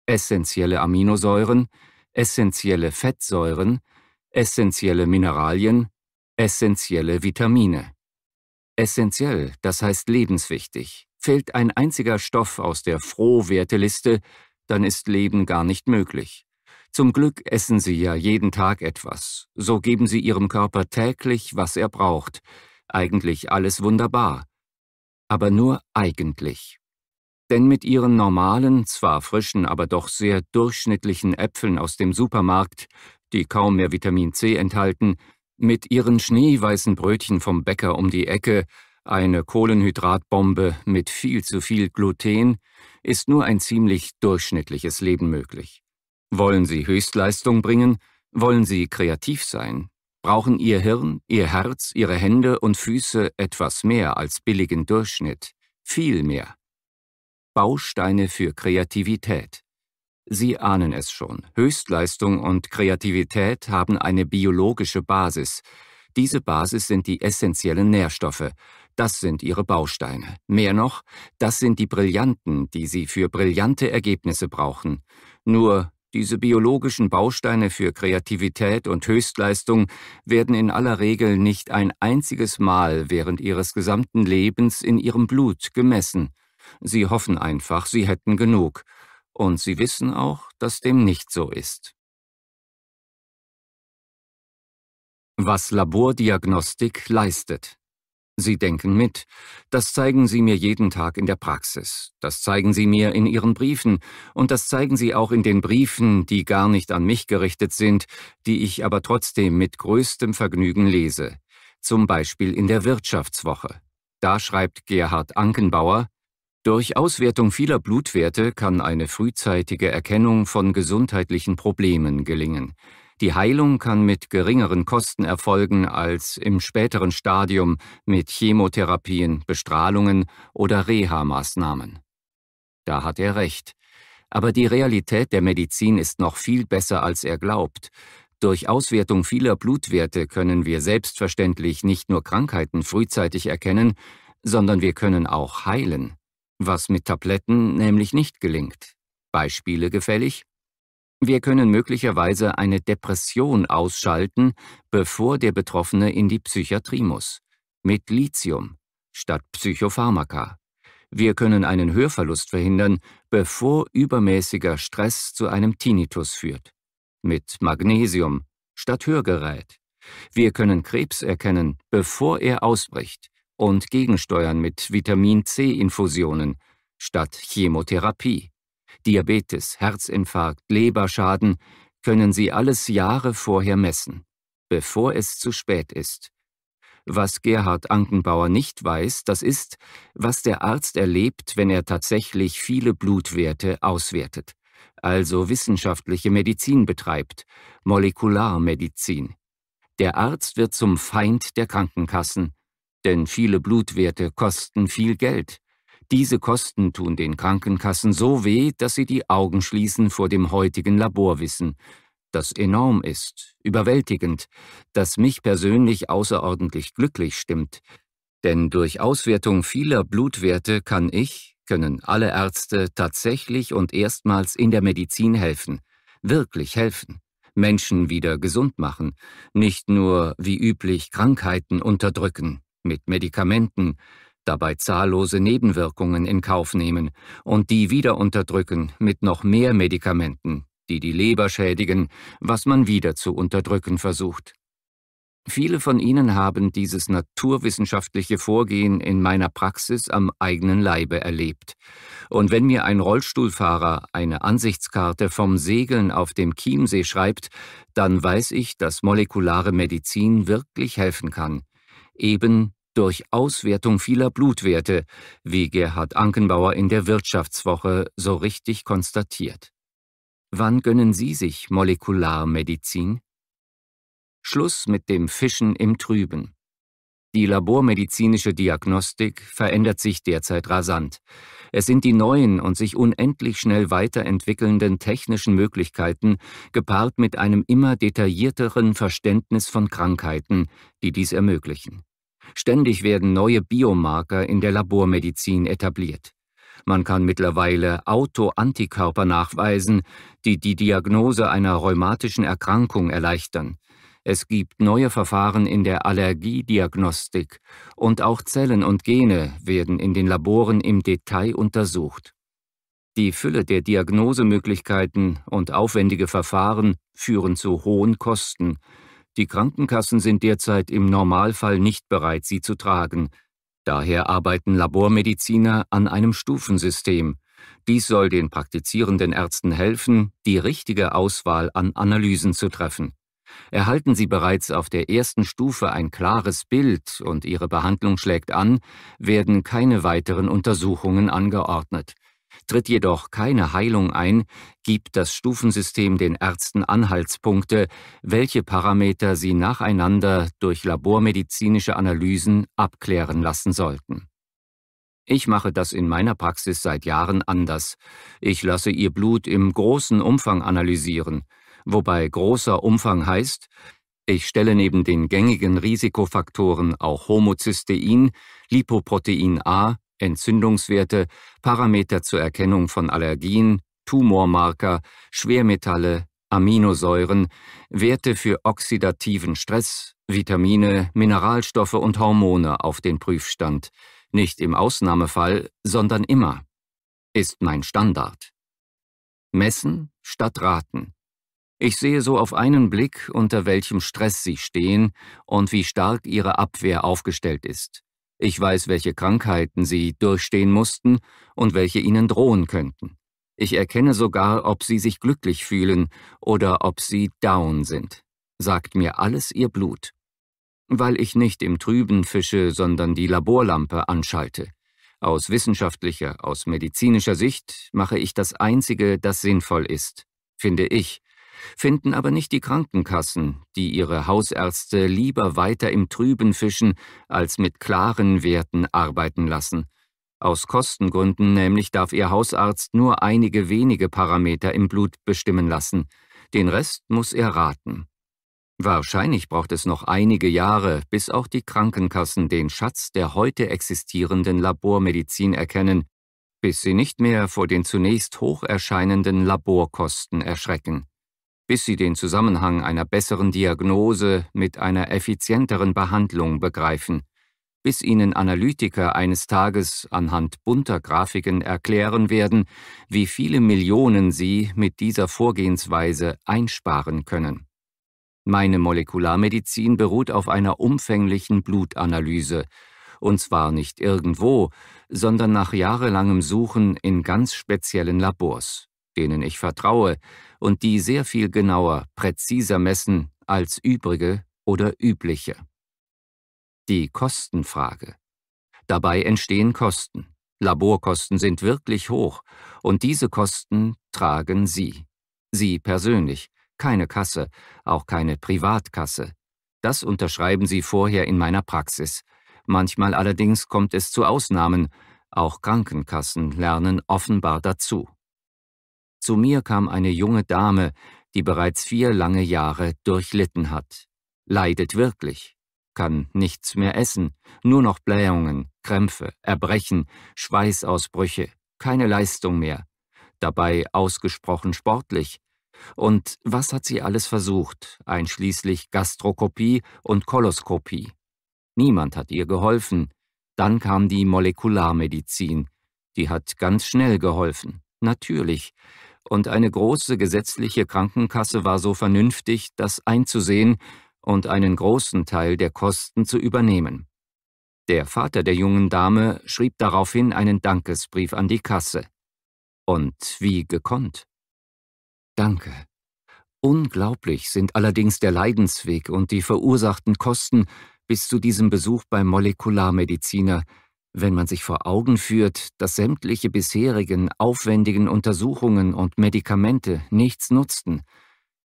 Essentielle Aminosäuren, essentielle Fettsäuren, essentielle Mineralien, essentielle Vitamine. Essentiell, das heißt lebenswichtig, Fällt ein einziger Stoff aus der Frohwerteliste, dann ist Leben gar nicht möglich. Zum Glück essen Sie ja jeden Tag etwas, so geben Sie Ihrem Körper täglich, was er braucht. Eigentlich alles wunderbar. Aber nur eigentlich. Denn mit Ihren normalen, zwar frischen, aber doch sehr durchschnittlichen Äpfeln aus dem Supermarkt, die kaum mehr Vitamin C enthalten, mit Ihren schneeweißen Brötchen vom Bäcker um die Ecke, eine Kohlenhydratbombe mit viel zu viel Gluten ist nur ein ziemlich durchschnittliches Leben möglich. Wollen Sie Höchstleistung bringen, wollen Sie kreativ sein, brauchen Ihr Hirn, Ihr Herz, Ihre Hände und Füße etwas mehr als billigen Durchschnitt, viel mehr. Bausteine für Kreativität. Sie ahnen es schon, Höchstleistung und Kreativität haben eine biologische Basis. Diese Basis sind die essentiellen Nährstoffe, das sind ihre Bausteine. Mehr noch, das sind die Brillanten, die sie für brillante Ergebnisse brauchen. Nur diese biologischen Bausteine für Kreativität und Höchstleistung werden in aller Regel nicht ein einziges Mal während ihres gesamten Lebens in ihrem Blut gemessen. Sie hoffen einfach, sie hätten genug. Und sie wissen auch, dass dem nicht so ist. Was Labordiagnostik leistet Sie denken mit. Das zeigen Sie mir jeden Tag in der Praxis. Das zeigen Sie mir in Ihren Briefen. Und das zeigen Sie auch in den Briefen, die gar nicht an mich gerichtet sind, die ich aber trotzdem mit größtem Vergnügen lese. Zum Beispiel in der Wirtschaftswoche. Da schreibt Gerhard Ankenbauer, durch Auswertung vieler Blutwerte kann eine frühzeitige Erkennung von gesundheitlichen Problemen gelingen. Die Heilung kann mit geringeren Kosten erfolgen als im späteren Stadium mit Chemotherapien, Bestrahlungen oder Reha-Maßnahmen. Da hat er recht. Aber die Realität der Medizin ist noch viel besser, als er glaubt. Durch Auswertung vieler Blutwerte können wir selbstverständlich nicht nur Krankheiten frühzeitig erkennen, sondern wir können auch heilen, was mit Tabletten nämlich nicht gelingt. Beispiele gefällig? Wir können möglicherweise eine Depression ausschalten, bevor der Betroffene in die Psychiatrie muss, mit Lithium statt Psychopharmaka. Wir können einen Hörverlust verhindern, bevor übermäßiger Stress zu einem Tinnitus führt, mit Magnesium statt Hörgerät. Wir können Krebs erkennen, bevor er ausbricht, und gegensteuern mit Vitamin C-Infusionen statt Chemotherapie. Diabetes, Herzinfarkt, Leberschaden können Sie alles Jahre vorher messen, bevor es zu spät ist. Was Gerhard Ankenbauer nicht weiß, das ist, was der Arzt erlebt, wenn er tatsächlich viele Blutwerte auswertet, also wissenschaftliche Medizin betreibt, Molekularmedizin. Der Arzt wird zum Feind der Krankenkassen, denn viele Blutwerte kosten viel Geld, diese Kosten tun den Krankenkassen so weh, dass sie die Augen schließen vor dem heutigen Laborwissen, das enorm ist, überwältigend, das mich persönlich außerordentlich glücklich stimmt. Denn durch Auswertung vieler Blutwerte kann ich, können alle Ärzte tatsächlich und erstmals in der Medizin helfen, wirklich helfen, Menschen wieder gesund machen, nicht nur wie üblich Krankheiten unterdrücken, mit Medikamenten, dabei zahllose Nebenwirkungen in Kauf nehmen und die wieder unterdrücken mit noch mehr Medikamenten, die die Leber schädigen, was man wieder zu unterdrücken versucht. Viele von Ihnen haben dieses naturwissenschaftliche Vorgehen in meiner Praxis am eigenen Leibe erlebt. Und wenn mir ein Rollstuhlfahrer eine Ansichtskarte vom Segeln auf dem Chiemsee schreibt, dann weiß ich, dass molekulare Medizin wirklich helfen kann. Eben durch Auswertung vieler Blutwerte, wie Gerhard Ankenbauer in der Wirtschaftswoche so richtig konstatiert. Wann gönnen Sie sich Molekularmedizin? Schluss mit dem Fischen im Trüben. Die labormedizinische Diagnostik verändert sich derzeit rasant. Es sind die neuen und sich unendlich schnell weiterentwickelnden technischen Möglichkeiten, gepaart mit einem immer detaillierteren Verständnis von Krankheiten, die dies ermöglichen. Ständig werden neue Biomarker in der Labormedizin etabliert. Man kann mittlerweile Autoantikörper nachweisen, die die Diagnose einer rheumatischen Erkrankung erleichtern. Es gibt neue Verfahren in der Allergiediagnostik und auch Zellen und Gene werden in den Laboren im Detail untersucht. Die Fülle der Diagnosemöglichkeiten und aufwendige Verfahren führen zu hohen Kosten, die Krankenkassen sind derzeit im Normalfall nicht bereit, sie zu tragen. Daher arbeiten Labormediziner an einem Stufensystem. Dies soll den praktizierenden Ärzten helfen, die richtige Auswahl an Analysen zu treffen. Erhalten Sie bereits auf der ersten Stufe ein klares Bild und Ihre Behandlung schlägt an, werden keine weiteren Untersuchungen angeordnet. Tritt jedoch keine Heilung ein, gibt das Stufensystem den Ärzten Anhaltspunkte, welche Parameter sie nacheinander durch labormedizinische Analysen abklären lassen sollten. Ich mache das in meiner Praxis seit Jahren anders. Ich lasse ihr Blut im großen Umfang analysieren, wobei großer Umfang heißt, ich stelle neben den gängigen Risikofaktoren auch Homozystein, Lipoprotein A, Entzündungswerte, Parameter zur Erkennung von Allergien, Tumormarker, Schwermetalle, Aminosäuren, Werte für oxidativen Stress, Vitamine, Mineralstoffe und Hormone auf den Prüfstand, nicht im Ausnahmefall, sondern immer, ist mein Standard. Messen statt raten. Ich sehe so auf einen Blick, unter welchem Stress sie stehen und wie stark ihre Abwehr aufgestellt ist. Ich weiß, welche Krankheiten sie durchstehen mussten und welche ihnen drohen könnten. Ich erkenne sogar, ob sie sich glücklich fühlen oder ob sie down sind. Sagt mir alles ihr Blut. Weil ich nicht im Trüben fische, sondern die Laborlampe anschalte. Aus wissenschaftlicher, aus medizinischer Sicht mache ich das Einzige, das sinnvoll ist, finde ich, finden aber nicht die Krankenkassen, die ihre Hausärzte lieber weiter im Trüben fischen, als mit klaren Werten arbeiten lassen. Aus Kostengründen nämlich darf ihr Hausarzt nur einige wenige Parameter im Blut bestimmen lassen, den Rest muss er raten. Wahrscheinlich braucht es noch einige Jahre, bis auch die Krankenkassen den Schatz der heute existierenden Labormedizin erkennen, bis sie nicht mehr vor den zunächst hoch erscheinenden Laborkosten erschrecken bis sie den Zusammenhang einer besseren Diagnose mit einer effizienteren Behandlung begreifen, bis ihnen Analytiker eines Tages anhand bunter Grafiken erklären werden, wie viele Millionen sie mit dieser Vorgehensweise einsparen können. Meine Molekularmedizin beruht auf einer umfänglichen Blutanalyse, und zwar nicht irgendwo, sondern nach jahrelangem Suchen in ganz speziellen Labors denen ich vertraue und die sehr viel genauer, präziser messen als übrige oder übliche. Die Kostenfrage. Dabei entstehen Kosten. Laborkosten sind wirklich hoch und diese Kosten tragen Sie. Sie persönlich, keine Kasse, auch keine Privatkasse. Das unterschreiben Sie vorher in meiner Praxis. Manchmal allerdings kommt es zu Ausnahmen. Auch Krankenkassen lernen offenbar dazu. Zu mir kam eine junge Dame, die bereits vier lange Jahre durchlitten hat. Leidet wirklich, kann nichts mehr essen, nur noch Blähungen, Krämpfe, Erbrechen, Schweißausbrüche, keine Leistung mehr. Dabei ausgesprochen sportlich. Und was hat sie alles versucht, einschließlich Gastrokopie und Koloskopie? Niemand hat ihr geholfen. Dann kam die Molekularmedizin. Die hat ganz schnell geholfen. Natürlich, und eine große gesetzliche Krankenkasse war so vernünftig, das einzusehen und einen großen Teil der Kosten zu übernehmen. Der Vater der jungen Dame schrieb daraufhin einen Dankesbrief an die Kasse. Und wie gekonnt. Danke. Unglaublich sind allerdings der Leidensweg und die verursachten Kosten bis zu diesem Besuch beim Molekularmediziner, wenn man sich vor Augen führt, dass sämtliche bisherigen aufwendigen Untersuchungen und Medikamente nichts nutzten.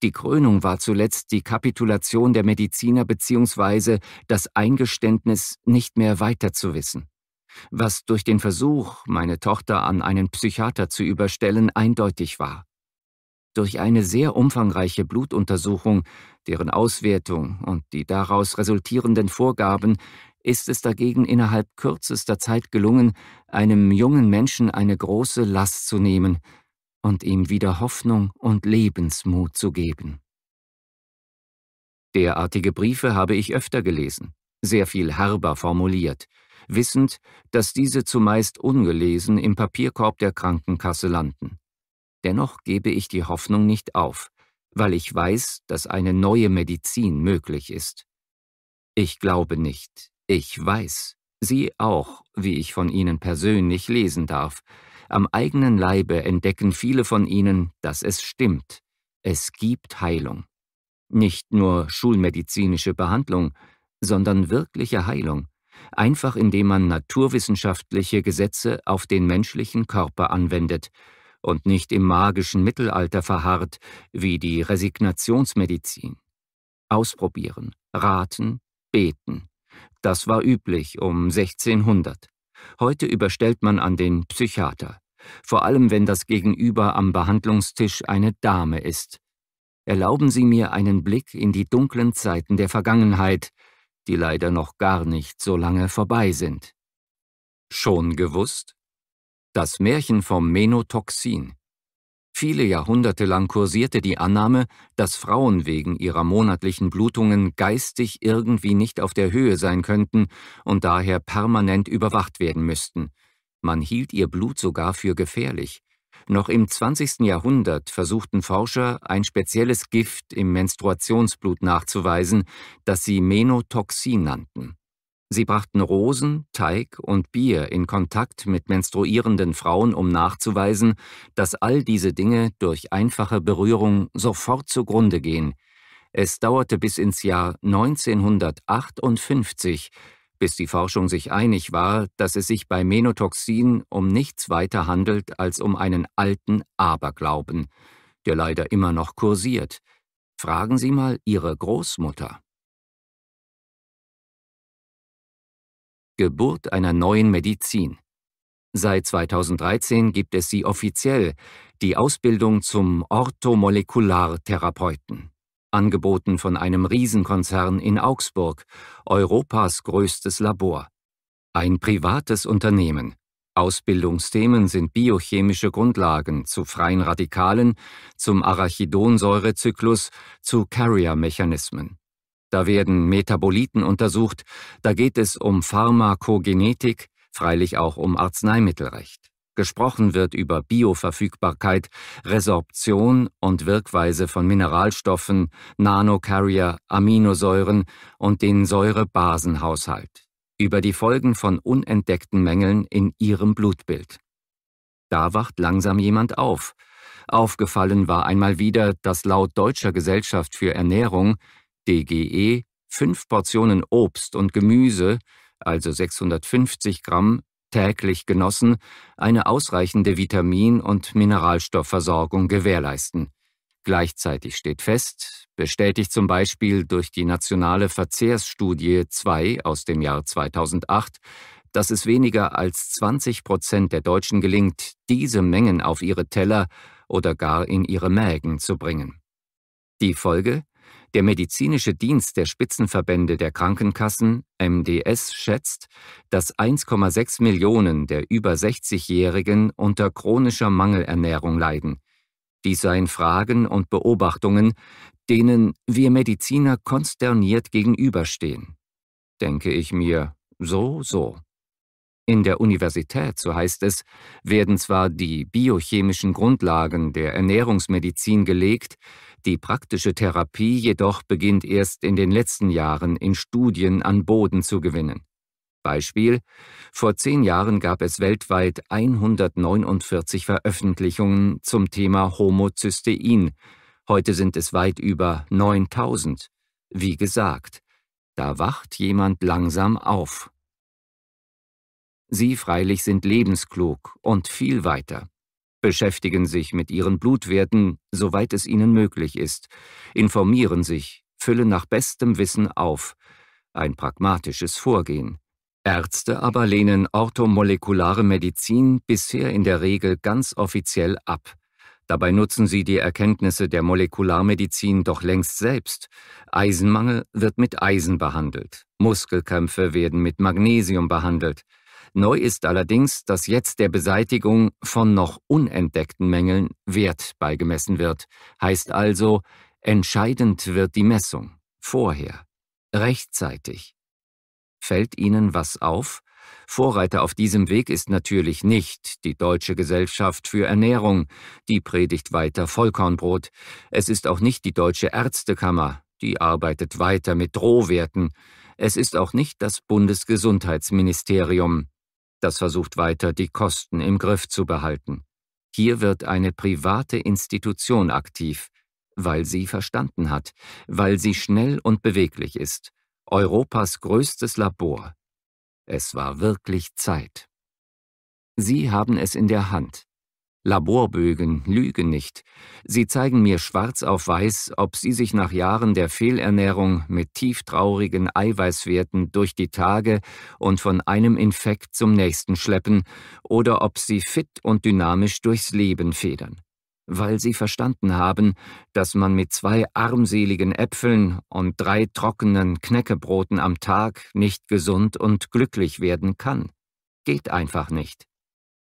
Die Krönung war zuletzt die Kapitulation der Mediziner bzw. das Eingeständnis, nicht mehr weiter zu wissen. Was durch den Versuch, meine Tochter an einen Psychiater zu überstellen, eindeutig war. Durch eine sehr umfangreiche Blutuntersuchung, deren Auswertung und die daraus resultierenden Vorgaben ist es dagegen innerhalb kürzester Zeit gelungen, einem jungen Menschen eine große Last zu nehmen und ihm wieder Hoffnung und Lebensmut zu geben. Derartige Briefe habe ich öfter gelesen, sehr viel herber formuliert, wissend, dass diese zumeist ungelesen im Papierkorb der Krankenkasse landen. Dennoch gebe ich die Hoffnung nicht auf, weil ich weiß, dass eine neue Medizin möglich ist. Ich glaube nicht, ich weiß, Sie auch, wie ich von Ihnen persönlich lesen darf, am eigenen Leibe entdecken viele von Ihnen, dass es stimmt. Es gibt Heilung. Nicht nur schulmedizinische Behandlung, sondern wirkliche Heilung, einfach indem man naturwissenschaftliche Gesetze auf den menschlichen Körper anwendet und nicht im magischen Mittelalter verharrt, wie die Resignationsmedizin. Ausprobieren, raten, beten. Das war üblich um 1600. Heute überstellt man an den Psychiater, vor allem wenn das Gegenüber am Behandlungstisch eine Dame ist. Erlauben Sie mir einen Blick in die dunklen Zeiten der Vergangenheit, die leider noch gar nicht so lange vorbei sind. Schon gewusst? Das Märchen vom Menotoxin, Viele Jahrhunderte lang kursierte die Annahme, dass Frauen wegen ihrer monatlichen Blutungen geistig irgendwie nicht auf der Höhe sein könnten und daher permanent überwacht werden müssten. Man hielt ihr Blut sogar für gefährlich. Noch im 20. Jahrhundert versuchten Forscher, ein spezielles Gift im Menstruationsblut nachzuweisen, das sie Menotoxin nannten. Sie brachten Rosen, Teig und Bier in Kontakt mit menstruierenden Frauen, um nachzuweisen, dass all diese Dinge durch einfache Berührung sofort zugrunde gehen. Es dauerte bis ins Jahr 1958, bis die Forschung sich einig war, dass es sich bei Menotoxin um nichts weiter handelt als um einen alten Aberglauben, der leider immer noch kursiert. Fragen Sie mal Ihre Großmutter. Geburt einer neuen Medizin. Seit 2013 gibt es sie offiziell, die Ausbildung zum Orthomolekulartherapeuten, angeboten von einem Riesenkonzern in Augsburg, Europas größtes Labor. Ein privates Unternehmen. Ausbildungsthemen sind biochemische Grundlagen zu freien Radikalen, zum Arachidonsäurezyklus, zu Carrier-Mechanismen. Da werden Metaboliten untersucht, da geht es um Pharmakogenetik, freilich auch um Arzneimittelrecht. Gesprochen wird über Bioverfügbarkeit, Resorption und Wirkweise von Mineralstoffen, Nanocarrier, Aminosäuren und den Säurebasenhaushalt, über die Folgen von unentdeckten Mängeln in ihrem Blutbild. Da wacht langsam jemand auf. Aufgefallen war einmal wieder, dass laut Deutscher Gesellschaft für Ernährung DGE fünf Portionen Obst und Gemüse, also 650 Gramm, täglich genossen, eine ausreichende Vitamin- und Mineralstoffversorgung gewährleisten. Gleichzeitig steht fest, bestätigt zum Beispiel durch die nationale Verzehrsstudie 2 aus dem Jahr 2008, dass es weniger als 20 Prozent der Deutschen gelingt, diese Mengen auf ihre Teller oder gar in ihre Mägen zu bringen. Die Folge? Der medizinische Dienst der Spitzenverbände der Krankenkassen MDS schätzt, dass 1,6 Millionen der über 60-Jährigen unter chronischer Mangelernährung leiden. Dies seien Fragen und Beobachtungen, denen wir Mediziner konsterniert gegenüberstehen. Denke ich mir, so, so. In der Universität, so heißt es, werden zwar die biochemischen Grundlagen der Ernährungsmedizin gelegt, die praktische Therapie jedoch beginnt erst in den letzten Jahren in Studien an Boden zu gewinnen. Beispiel, vor zehn Jahren gab es weltweit 149 Veröffentlichungen zum Thema Homozystein, heute sind es weit über 9000. Wie gesagt, da wacht jemand langsam auf. Sie freilich sind lebensklug und viel weiter beschäftigen sich mit ihren Blutwerten, soweit es ihnen möglich ist, informieren sich, füllen nach bestem Wissen auf. Ein pragmatisches Vorgehen. Ärzte aber lehnen orthomolekulare Medizin bisher in der Regel ganz offiziell ab. Dabei nutzen sie die Erkenntnisse der Molekularmedizin doch längst selbst. Eisenmangel wird mit Eisen behandelt, Muskelkrämpfe werden mit Magnesium behandelt, Neu ist allerdings, dass jetzt der Beseitigung von noch unentdeckten Mängeln Wert beigemessen wird, heißt also, entscheidend wird die Messung, vorher, rechtzeitig. Fällt Ihnen was auf? Vorreiter auf diesem Weg ist natürlich nicht die Deutsche Gesellschaft für Ernährung, die predigt weiter Vollkornbrot. Es ist auch nicht die Deutsche Ärztekammer, die arbeitet weiter mit Drohwerten. Es ist auch nicht das Bundesgesundheitsministerium. Das versucht weiter, die Kosten im Griff zu behalten. Hier wird eine private Institution aktiv, weil sie verstanden hat, weil sie schnell und beweglich ist. Europas größtes Labor. Es war wirklich Zeit. Sie haben es in der Hand. Laborbögen lügen nicht. Sie zeigen mir schwarz auf weiß, ob sie sich nach Jahren der Fehlernährung mit tieftraurigen Eiweißwerten durch die Tage und von einem Infekt zum nächsten schleppen oder ob sie fit und dynamisch durchs Leben federn. Weil sie verstanden haben, dass man mit zwei armseligen Äpfeln und drei trockenen Knäckebroten am Tag nicht gesund und glücklich werden kann. Geht einfach nicht.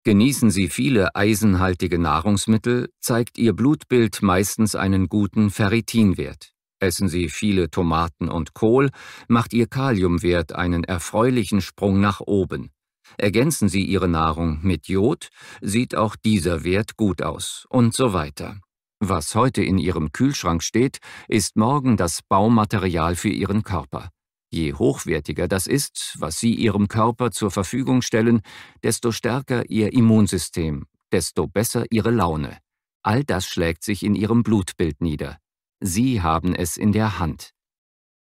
Genießen Sie viele eisenhaltige Nahrungsmittel, zeigt Ihr Blutbild meistens einen guten Ferritinwert. Essen Sie viele Tomaten und Kohl, macht Ihr Kaliumwert einen erfreulichen Sprung nach oben. Ergänzen Sie Ihre Nahrung mit Jod, sieht auch dieser Wert gut aus und so weiter. Was heute in Ihrem Kühlschrank steht, ist morgen das Baumaterial für Ihren Körper. Je hochwertiger das ist, was Sie Ihrem Körper zur Verfügung stellen, desto stärker Ihr Immunsystem, desto besser Ihre Laune. All das schlägt sich in Ihrem Blutbild nieder. Sie haben es in der Hand.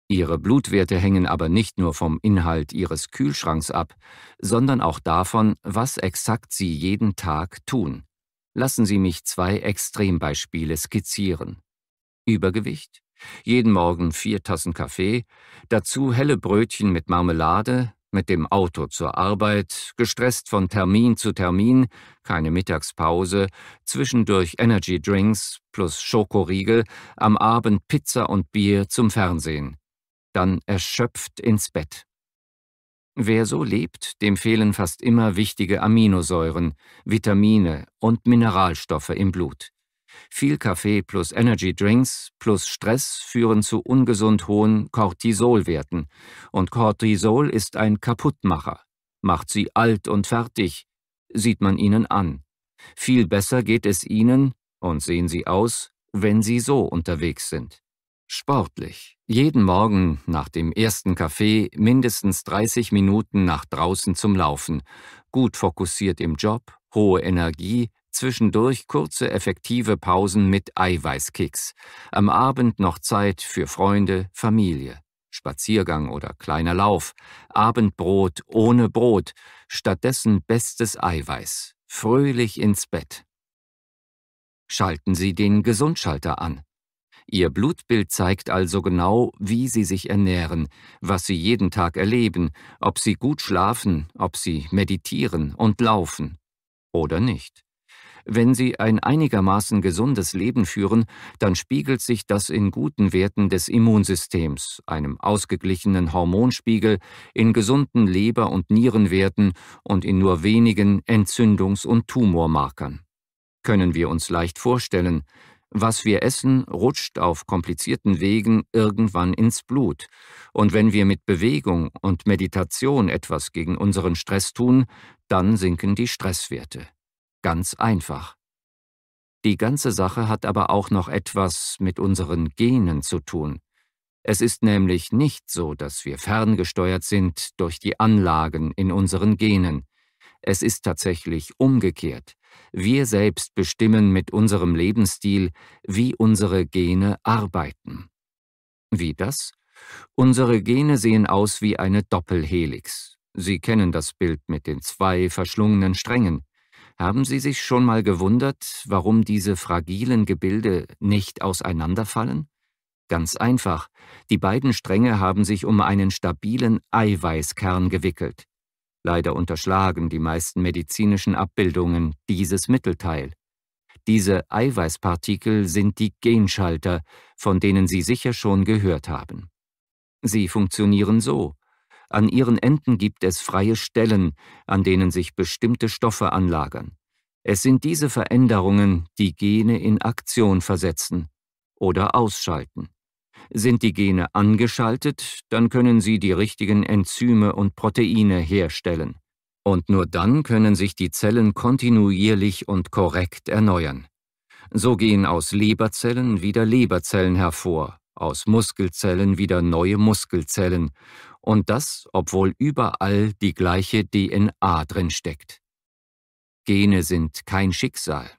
Ihre Blutwerte hängen aber nicht nur vom Inhalt Ihres Kühlschranks ab, sondern auch davon, was exakt Sie jeden Tag tun. Lassen Sie mich zwei Extrembeispiele skizzieren. Übergewicht jeden Morgen vier Tassen Kaffee, dazu helle Brötchen mit Marmelade, mit dem Auto zur Arbeit, gestresst von Termin zu Termin, keine Mittagspause, zwischendurch Energy Drinks plus Schokoriegel, am Abend Pizza und Bier zum Fernsehen. Dann erschöpft ins Bett. Wer so lebt, dem fehlen fast immer wichtige Aminosäuren, Vitamine und Mineralstoffe im Blut. Viel Kaffee plus Energy Drinks plus Stress führen zu ungesund hohen Cortisolwerten. Und Cortisol ist ein Kaputtmacher. Macht sie alt und fertig, sieht man ihnen an. Viel besser geht es ihnen, und sehen sie aus, wenn sie so unterwegs sind. Sportlich. Jeden Morgen nach dem ersten Kaffee mindestens 30 Minuten nach draußen zum Laufen. Gut fokussiert im Job, hohe Energie, zwischendurch kurze effektive Pausen mit Eiweißkicks, am Abend noch Zeit für Freunde, Familie, Spaziergang oder kleiner Lauf, Abendbrot ohne Brot, stattdessen bestes Eiweiß, fröhlich ins Bett. Schalten Sie den Gesundschalter an. Ihr Blutbild zeigt also genau, wie Sie sich ernähren, was Sie jeden Tag erleben, ob Sie gut schlafen, ob Sie meditieren und laufen oder nicht. Wenn Sie ein einigermaßen gesundes Leben führen, dann spiegelt sich das in guten Werten des Immunsystems, einem ausgeglichenen Hormonspiegel, in gesunden Leber- und Nierenwerten und in nur wenigen Entzündungs- und Tumormarkern. Können wir uns leicht vorstellen, was wir essen, rutscht auf komplizierten Wegen irgendwann ins Blut, und wenn wir mit Bewegung und Meditation etwas gegen unseren Stress tun, dann sinken die Stresswerte. Ganz einfach. Die ganze Sache hat aber auch noch etwas mit unseren Genen zu tun. Es ist nämlich nicht so, dass wir ferngesteuert sind durch die Anlagen in unseren Genen. Es ist tatsächlich umgekehrt. Wir selbst bestimmen mit unserem Lebensstil, wie unsere Gene arbeiten. Wie das? Unsere Gene sehen aus wie eine Doppelhelix. Sie kennen das Bild mit den zwei verschlungenen Strängen. Haben Sie sich schon mal gewundert, warum diese fragilen Gebilde nicht auseinanderfallen? Ganz einfach, die beiden Stränge haben sich um einen stabilen Eiweißkern gewickelt. Leider unterschlagen die meisten medizinischen Abbildungen dieses Mittelteil. Diese Eiweißpartikel sind die Genschalter, von denen Sie sicher schon gehört haben. Sie funktionieren so. An ihren Enden gibt es freie Stellen, an denen sich bestimmte Stoffe anlagern. Es sind diese Veränderungen, die Gene in Aktion versetzen oder ausschalten. Sind die Gene angeschaltet, dann können sie die richtigen Enzyme und Proteine herstellen. Und nur dann können sich die Zellen kontinuierlich und korrekt erneuern. So gehen aus Leberzellen wieder Leberzellen hervor, aus Muskelzellen wieder neue Muskelzellen, und das, obwohl überall die gleiche DNA drin steckt. Gene sind kein Schicksal.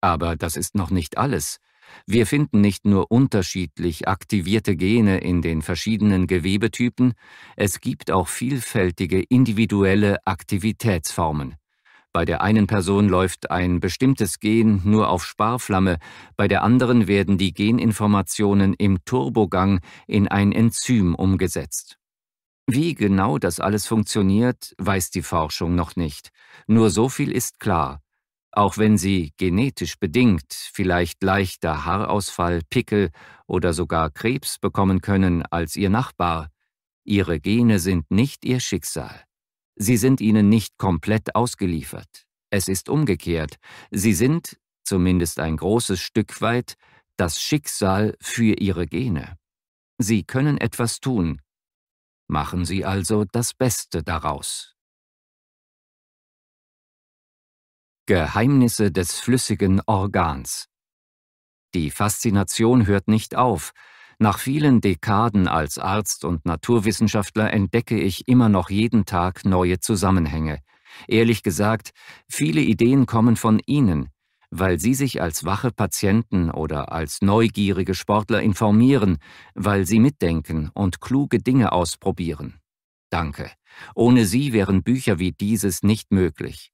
Aber das ist noch nicht alles. Wir finden nicht nur unterschiedlich aktivierte Gene in den verschiedenen Gewebetypen, es gibt auch vielfältige individuelle Aktivitätsformen. Bei der einen Person läuft ein bestimmtes Gen nur auf Sparflamme, bei der anderen werden die Geninformationen im Turbogang in ein Enzym umgesetzt. Wie genau das alles funktioniert, weiß die Forschung noch nicht. Nur so viel ist klar. Auch wenn sie genetisch bedingt vielleicht leichter Haarausfall, Pickel oder sogar Krebs bekommen können als ihr Nachbar, ihre Gene sind nicht ihr Schicksal. Sie sind ihnen nicht komplett ausgeliefert. Es ist umgekehrt. Sie sind, zumindest ein großes Stück weit, das Schicksal für ihre Gene. Sie können etwas tun, Machen Sie also das Beste daraus. Geheimnisse des flüssigen Organs Die Faszination hört nicht auf. Nach vielen Dekaden als Arzt und Naturwissenschaftler entdecke ich immer noch jeden Tag neue Zusammenhänge. Ehrlich gesagt, viele Ideen kommen von Ihnen, weil sie sich als wache Patienten oder als neugierige Sportler informieren, weil sie mitdenken und kluge Dinge ausprobieren. Danke. Ohne sie wären Bücher wie dieses nicht möglich.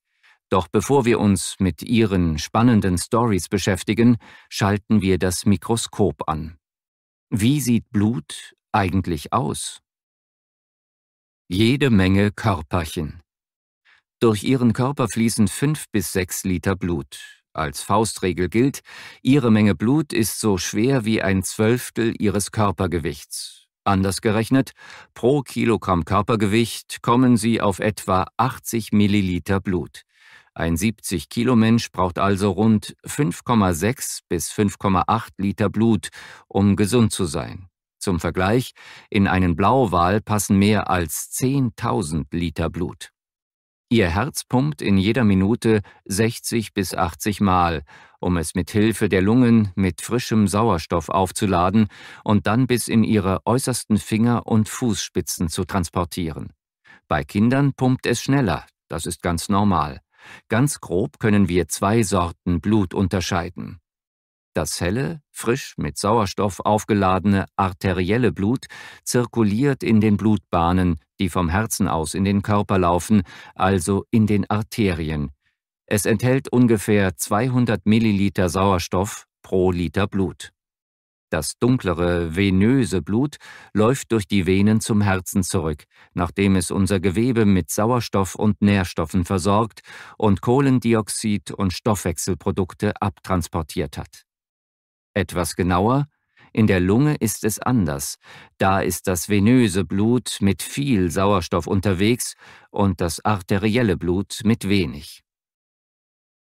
Doch bevor wir uns mit ihren spannenden Stories beschäftigen, schalten wir das Mikroskop an. Wie sieht Blut eigentlich aus? Jede Menge Körperchen. Durch ihren Körper fließen fünf bis sechs Liter Blut. Als Faustregel gilt, ihre Menge Blut ist so schwer wie ein Zwölftel ihres Körpergewichts. Anders gerechnet, pro Kilogramm Körpergewicht kommen sie auf etwa 80 Milliliter Blut. Ein 70-Kilo-Mensch braucht also rund 5,6 bis 5,8 Liter Blut, um gesund zu sein. Zum Vergleich, in einen Blauwal passen mehr als 10.000 Liter Blut. Ihr Herz pumpt in jeder Minute 60 bis 80 Mal, um es mit Hilfe der Lungen mit frischem Sauerstoff aufzuladen und dann bis in ihre äußersten Finger und Fußspitzen zu transportieren. Bei Kindern pumpt es schneller, das ist ganz normal. Ganz grob können wir zwei Sorten Blut unterscheiden. Das helle, frisch mit Sauerstoff aufgeladene arterielle Blut zirkuliert in den Blutbahnen, die vom Herzen aus in den Körper laufen, also in den Arterien. Es enthält ungefähr 200 Milliliter Sauerstoff pro Liter Blut. Das dunklere, venöse Blut läuft durch die Venen zum Herzen zurück, nachdem es unser Gewebe mit Sauerstoff und Nährstoffen versorgt und Kohlendioxid und Stoffwechselprodukte abtransportiert hat. Etwas genauer, in der Lunge ist es anders. Da ist das venöse Blut mit viel Sauerstoff unterwegs und das arterielle Blut mit wenig.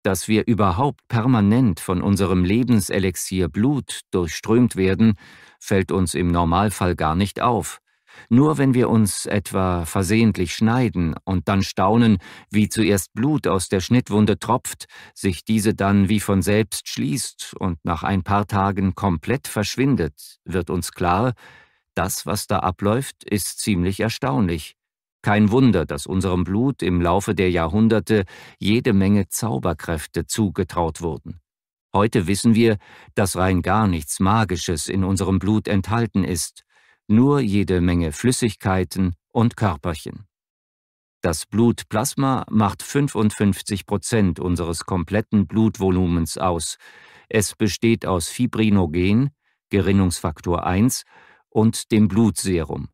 Dass wir überhaupt permanent von unserem Lebenselixier Blut durchströmt werden, fällt uns im Normalfall gar nicht auf. Nur wenn wir uns etwa versehentlich schneiden und dann staunen, wie zuerst Blut aus der Schnittwunde tropft, sich diese dann wie von selbst schließt und nach ein paar Tagen komplett verschwindet, wird uns klar, das, was da abläuft, ist ziemlich erstaunlich. Kein Wunder, dass unserem Blut im Laufe der Jahrhunderte jede Menge Zauberkräfte zugetraut wurden. Heute wissen wir, dass rein gar nichts Magisches in unserem Blut enthalten ist, nur jede Menge Flüssigkeiten und Körperchen. Das Blutplasma macht 55 Prozent unseres kompletten Blutvolumens aus. Es besteht aus Fibrinogen, Gerinnungsfaktor 1 und dem Blutserum.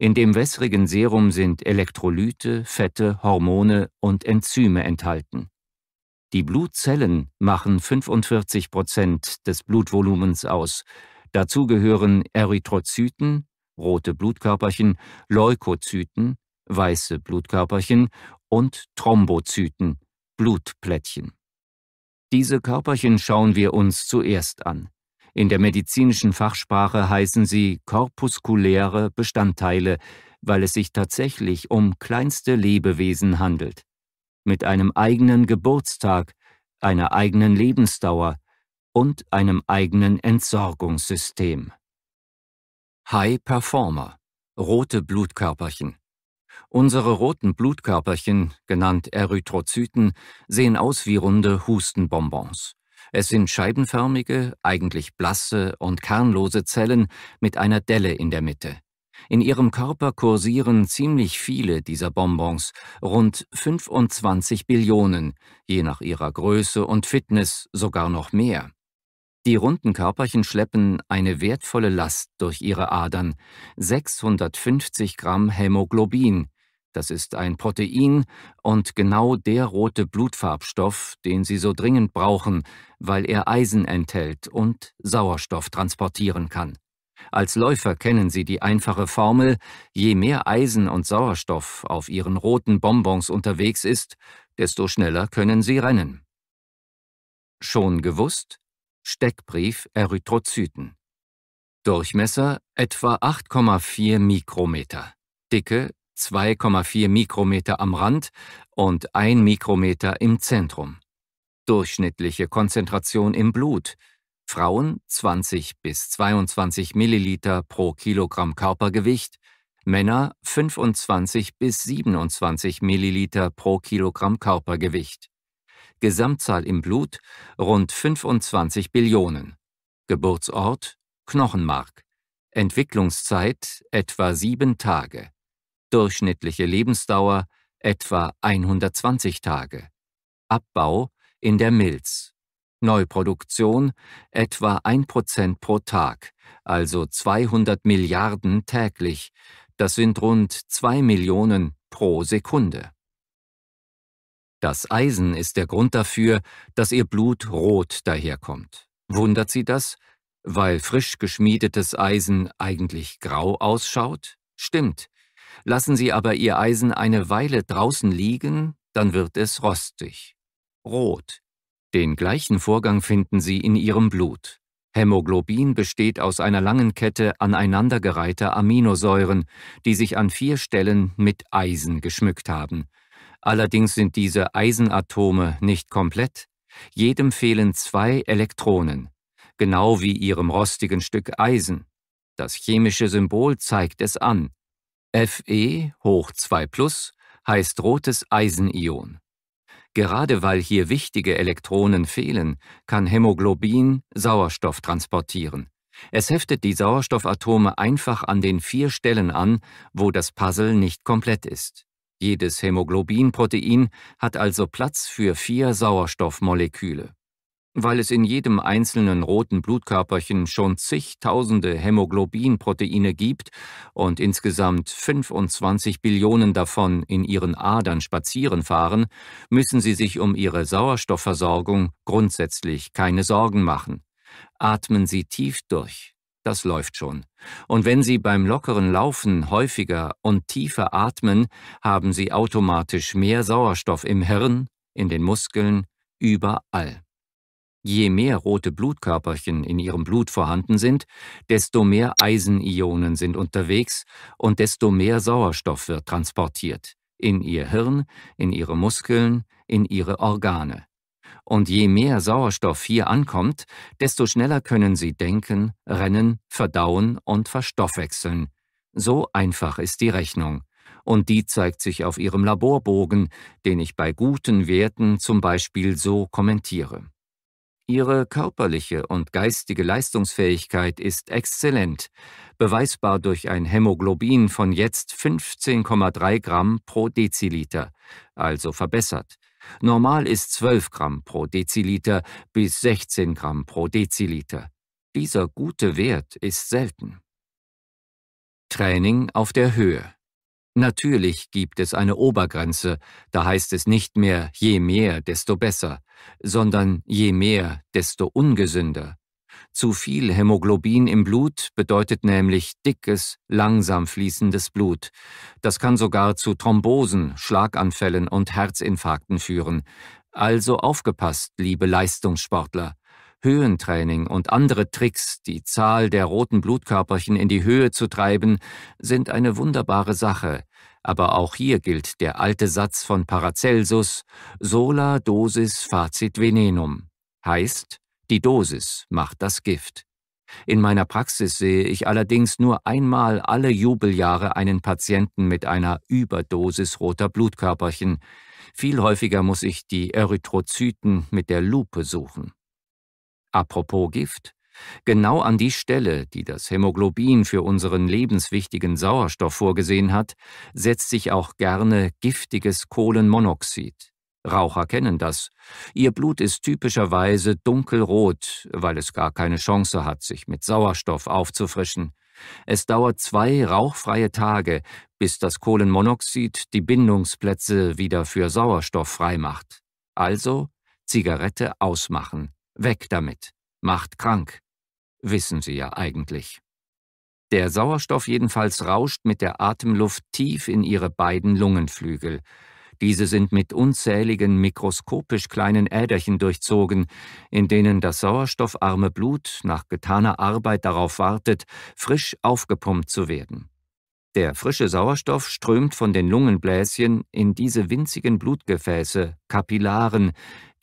In dem wässrigen Serum sind Elektrolyte, Fette, Hormone und Enzyme enthalten. Die Blutzellen machen 45 Prozent des Blutvolumens aus. Dazu gehören Erythrozyten, rote Blutkörperchen, Leukozyten, weiße Blutkörperchen und Thrombozyten, Blutplättchen. Diese Körperchen schauen wir uns zuerst an. In der medizinischen Fachsprache heißen sie korpuskuläre Bestandteile, weil es sich tatsächlich um kleinste Lebewesen handelt. Mit einem eigenen Geburtstag, einer eigenen Lebensdauer und einem eigenen Entsorgungssystem. High Performer, rote Blutkörperchen. Unsere roten Blutkörperchen, genannt Erythrozyten, sehen aus wie runde Hustenbonbons. Es sind scheibenförmige, eigentlich blasse und kernlose Zellen mit einer Delle in der Mitte. In ihrem Körper kursieren ziemlich viele dieser Bonbons, rund 25 Billionen, je nach ihrer Größe und Fitness sogar noch mehr. Die runden Körperchen schleppen eine wertvolle Last durch ihre Adern, 650 Gramm Hämoglobin, das ist ein Protein und genau der rote Blutfarbstoff, den sie so dringend brauchen, weil er Eisen enthält und Sauerstoff transportieren kann. Als Läufer kennen sie die einfache Formel, je mehr Eisen und Sauerstoff auf ihren roten Bonbons unterwegs ist, desto schneller können sie rennen. Schon gewusst? Steckbrief Erythrozyten. Durchmesser etwa 8,4 Mikrometer, Dicke 2,4 Mikrometer am Rand und 1 Mikrometer im Zentrum. Durchschnittliche Konzentration im Blut Frauen 20 bis 22 Milliliter pro Kilogramm Körpergewicht, Männer 25 bis 27 Milliliter pro Kilogramm Körpergewicht. Gesamtzahl im Blut rund 25 Billionen. Geburtsort Knochenmark. Entwicklungszeit etwa sieben Tage. Durchschnittliche Lebensdauer etwa 120 Tage. Abbau in der Milz. Neuproduktion etwa 1% pro Tag, also 200 Milliarden täglich. Das sind rund 2 Millionen pro Sekunde. Das Eisen ist der Grund dafür, dass ihr Blut rot daherkommt. Wundert sie das? Weil frisch geschmiedetes Eisen eigentlich grau ausschaut? Stimmt. Lassen Sie aber Ihr Eisen eine Weile draußen liegen, dann wird es rostig. Rot. Den gleichen Vorgang finden Sie in Ihrem Blut. Hämoglobin besteht aus einer langen Kette aneinandergereihter Aminosäuren, die sich an vier Stellen mit Eisen geschmückt haben – Allerdings sind diese Eisenatome nicht komplett. Jedem fehlen zwei Elektronen, genau wie ihrem rostigen Stück Eisen. Das chemische Symbol zeigt es an. Fe hoch 2 plus heißt rotes Eisenion. Gerade weil hier wichtige Elektronen fehlen, kann Hämoglobin Sauerstoff transportieren. Es heftet die Sauerstoffatome einfach an den vier Stellen an, wo das Puzzle nicht komplett ist. Jedes Hämoglobinprotein hat also Platz für vier Sauerstoffmoleküle. Weil es in jedem einzelnen roten Blutkörperchen schon zigtausende Hämoglobinproteine gibt und insgesamt 25 Billionen davon in ihren Adern spazieren fahren, müssen sie sich um ihre Sauerstoffversorgung grundsätzlich keine Sorgen machen. Atmen Sie tief durch das läuft schon. Und wenn Sie beim lockeren Laufen häufiger und tiefer atmen, haben Sie automatisch mehr Sauerstoff im Hirn, in den Muskeln, überall. Je mehr rote Blutkörperchen in Ihrem Blut vorhanden sind, desto mehr Eisenionen sind unterwegs und desto mehr Sauerstoff wird transportiert in Ihr Hirn, in Ihre Muskeln, in Ihre Organe. Und je mehr Sauerstoff hier ankommt, desto schneller können sie denken, rennen, verdauen und verstoffwechseln. So einfach ist die Rechnung. Und die zeigt sich auf ihrem Laborbogen, den ich bei guten Werten zum Beispiel so kommentiere. Ihre körperliche und geistige Leistungsfähigkeit ist exzellent, beweisbar durch ein Hämoglobin von jetzt 15,3 Gramm pro Deziliter, also verbessert, Normal ist 12 Gramm pro Deziliter bis 16 Gramm pro Deziliter. Dieser gute Wert ist selten. Training auf der Höhe. Natürlich gibt es eine Obergrenze, da heißt es nicht mehr je mehr, desto besser, sondern je mehr, desto ungesünder, zu viel Hämoglobin im Blut bedeutet nämlich dickes, langsam fließendes Blut. Das kann sogar zu Thrombosen, Schlaganfällen und Herzinfarkten führen. Also aufgepasst, liebe Leistungssportler. Höhentraining und andere Tricks, die Zahl der roten Blutkörperchen in die Höhe zu treiben, sind eine wunderbare Sache. Aber auch hier gilt der alte Satz von Paracelsus, sola dosis facit venenum. Heißt, die Dosis macht das Gift. In meiner Praxis sehe ich allerdings nur einmal alle Jubeljahre einen Patienten mit einer Überdosis roter Blutkörperchen. Viel häufiger muss ich die Erythrozyten mit der Lupe suchen. Apropos Gift, Genau an die Stelle, die das Hämoglobin für unseren lebenswichtigen Sauerstoff vorgesehen hat, setzt sich auch gerne giftiges Kohlenmonoxid, Raucher kennen das. Ihr Blut ist typischerweise dunkelrot, weil es gar keine Chance hat, sich mit Sauerstoff aufzufrischen. Es dauert zwei rauchfreie Tage, bis das Kohlenmonoxid die Bindungsplätze wieder für Sauerstoff freimacht. Also Zigarette ausmachen, weg damit, macht krank. Wissen Sie ja eigentlich. Der Sauerstoff jedenfalls rauscht mit der Atemluft tief in Ihre beiden Lungenflügel. Diese sind mit unzähligen mikroskopisch kleinen Äderchen durchzogen, in denen das sauerstoffarme Blut nach getaner Arbeit darauf wartet, frisch aufgepumpt zu werden. Der frische Sauerstoff strömt von den Lungenbläschen in diese winzigen Blutgefäße, Kapillaren,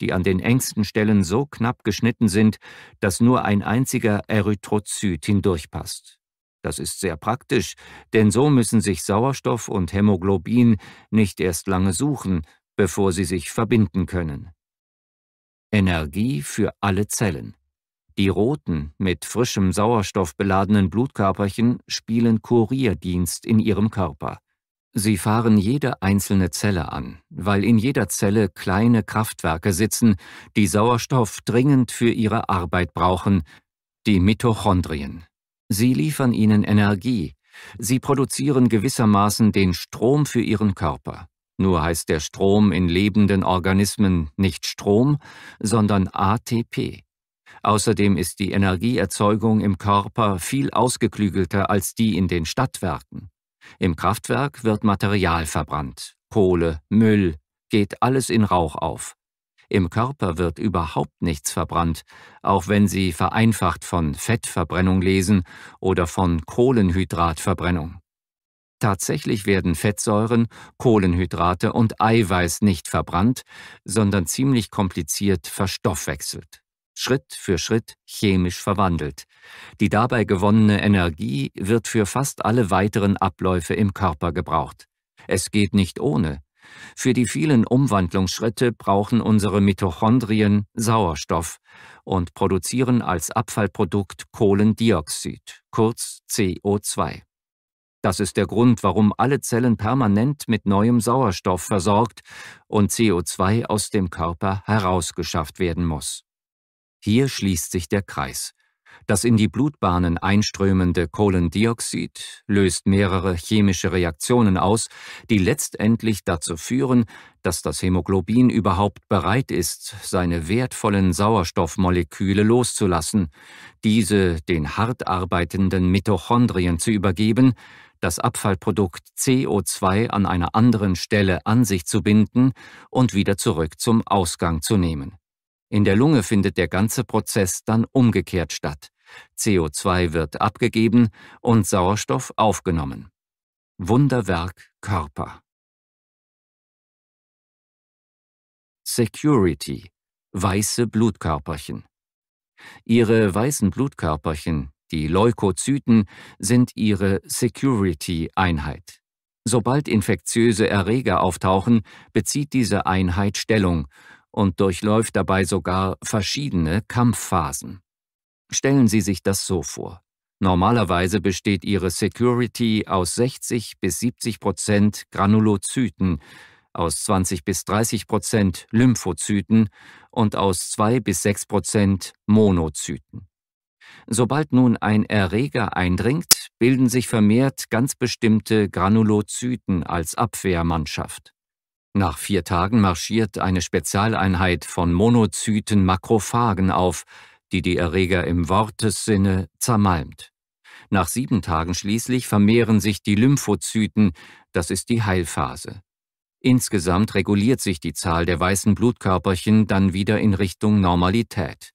die an den engsten Stellen so knapp geschnitten sind, dass nur ein einziger Erythrozyt hindurchpasst. Das ist sehr praktisch, denn so müssen sich Sauerstoff und Hämoglobin nicht erst lange suchen, bevor sie sich verbinden können. Energie für alle Zellen. Die roten, mit frischem Sauerstoff beladenen Blutkörperchen spielen Kurierdienst in ihrem Körper. Sie fahren jede einzelne Zelle an, weil in jeder Zelle kleine Kraftwerke sitzen, die Sauerstoff dringend für ihre Arbeit brauchen, die Mitochondrien. Sie liefern ihnen Energie. Sie produzieren gewissermaßen den Strom für ihren Körper. Nur heißt der Strom in lebenden Organismen nicht Strom, sondern ATP. Außerdem ist die Energieerzeugung im Körper viel ausgeklügelter als die in den Stadtwerken. Im Kraftwerk wird Material verbrannt, Kohle, Müll, geht alles in Rauch auf. Im Körper wird überhaupt nichts verbrannt, auch wenn Sie vereinfacht von Fettverbrennung lesen oder von Kohlenhydratverbrennung. Tatsächlich werden Fettsäuren, Kohlenhydrate und Eiweiß nicht verbrannt, sondern ziemlich kompliziert verstoffwechselt, Schritt für Schritt chemisch verwandelt. Die dabei gewonnene Energie wird für fast alle weiteren Abläufe im Körper gebraucht. Es geht nicht ohne, für die vielen Umwandlungsschritte brauchen unsere Mitochondrien Sauerstoff und produzieren als Abfallprodukt Kohlendioxid, kurz CO2. Das ist der Grund, warum alle Zellen permanent mit neuem Sauerstoff versorgt und CO2 aus dem Körper herausgeschafft werden muss. Hier schließt sich der Kreis. Das in die Blutbahnen einströmende Kohlendioxid löst mehrere chemische Reaktionen aus, die letztendlich dazu führen, dass das Hämoglobin überhaupt bereit ist, seine wertvollen Sauerstoffmoleküle loszulassen, diese den hart arbeitenden Mitochondrien zu übergeben, das Abfallprodukt CO2 an einer anderen Stelle an sich zu binden und wieder zurück zum Ausgang zu nehmen. In der Lunge findet der ganze Prozess dann umgekehrt statt. CO2 wird abgegeben und Sauerstoff aufgenommen. Wunderwerk Körper. Security. Weiße Blutkörperchen. Ihre weißen Blutkörperchen, die Leukozyten, sind ihre Security-Einheit. Sobald infektiöse Erreger auftauchen, bezieht diese Einheit Stellung und durchläuft dabei sogar verschiedene Kampfphasen. Stellen Sie sich das so vor. Normalerweise besteht Ihre Security aus 60 bis 70 Prozent Granulozyten, aus 20 bis 30 Prozent Lymphozyten und aus 2 bis 6 Prozent Monozyten. Sobald nun ein Erreger eindringt, bilden sich vermehrt ganz bestimmte Granulozyten als Abwehrmannschaft. Nach vier Tagen marschiert eine Spezialeinheit von monozyten Makrophagen auf, die die Erreger im Wortessinne zermalmt. Nach sieben Tagen schließlich vermehren sich die Lymphozyten, das ist die Heilphase. Insgesamt reguliert sich die Zahl der weißen Blutkörperchen dann wieder in Richtung Normalität.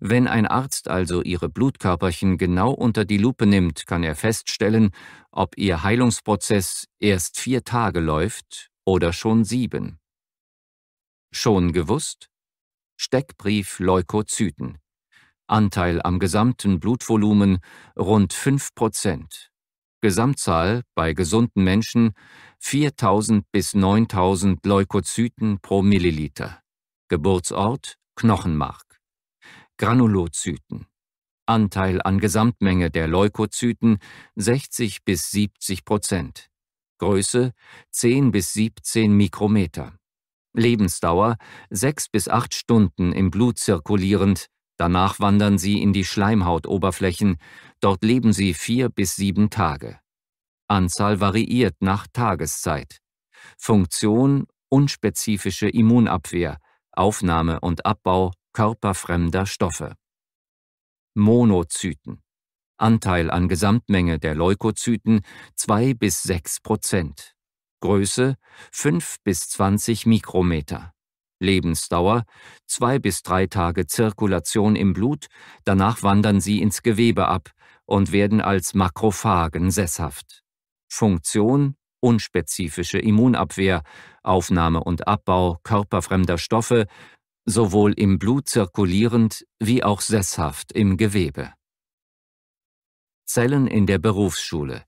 Wenn ein Arzt also ihre Blutkörperchen genau unter die Lupe nimmt, kann er feststellen, ob ihr Heilungsprozess erst vier Tage läuft oder schon sieben. Schon gewusst? Steckbrief Leukozyten. Anteil am gesamten Blutvolumen rund 5 Gesamtzahl bei gesunden Menschen 4000 bis 9000 Leukozyten pro Milliliter. Geburtsort Knochenmark. Granulozyten. Anteil an Gesamtmenge der Leukozyten 60 bis 70 Prozent. Größe 10 bis 17 Mikrometer. Lebensdauer 6 bis 8 Stunden im Blut zirkulierend, danach wandern sie in die Schleimhautoberflächen, dort leben sie 4 bis 7 Tage. Anzahl variiert nach Tageszeit. Funktion unspezifische Immunabwehr, Aufnahme und Abbau körperfremder Stoffe. Monozyten Anteil an Gesamtmenge der Leukozyten 2 bis 6 Prozent. Größe 5 bis 20 Mikrometer. Lebensdauer 2 bis 3 Tage Zirkulation im Blut, danach wandern sie ins Gewebe ab und werden als Makrophagen sesshaft. Funktion unspezifische Immunabwehr, Aufnahme und Abbau körperfremder Stoffe, sowohl im Blut zirkulierend wie auch sesshaft im Gewebe. Zellen in der Berufsschule.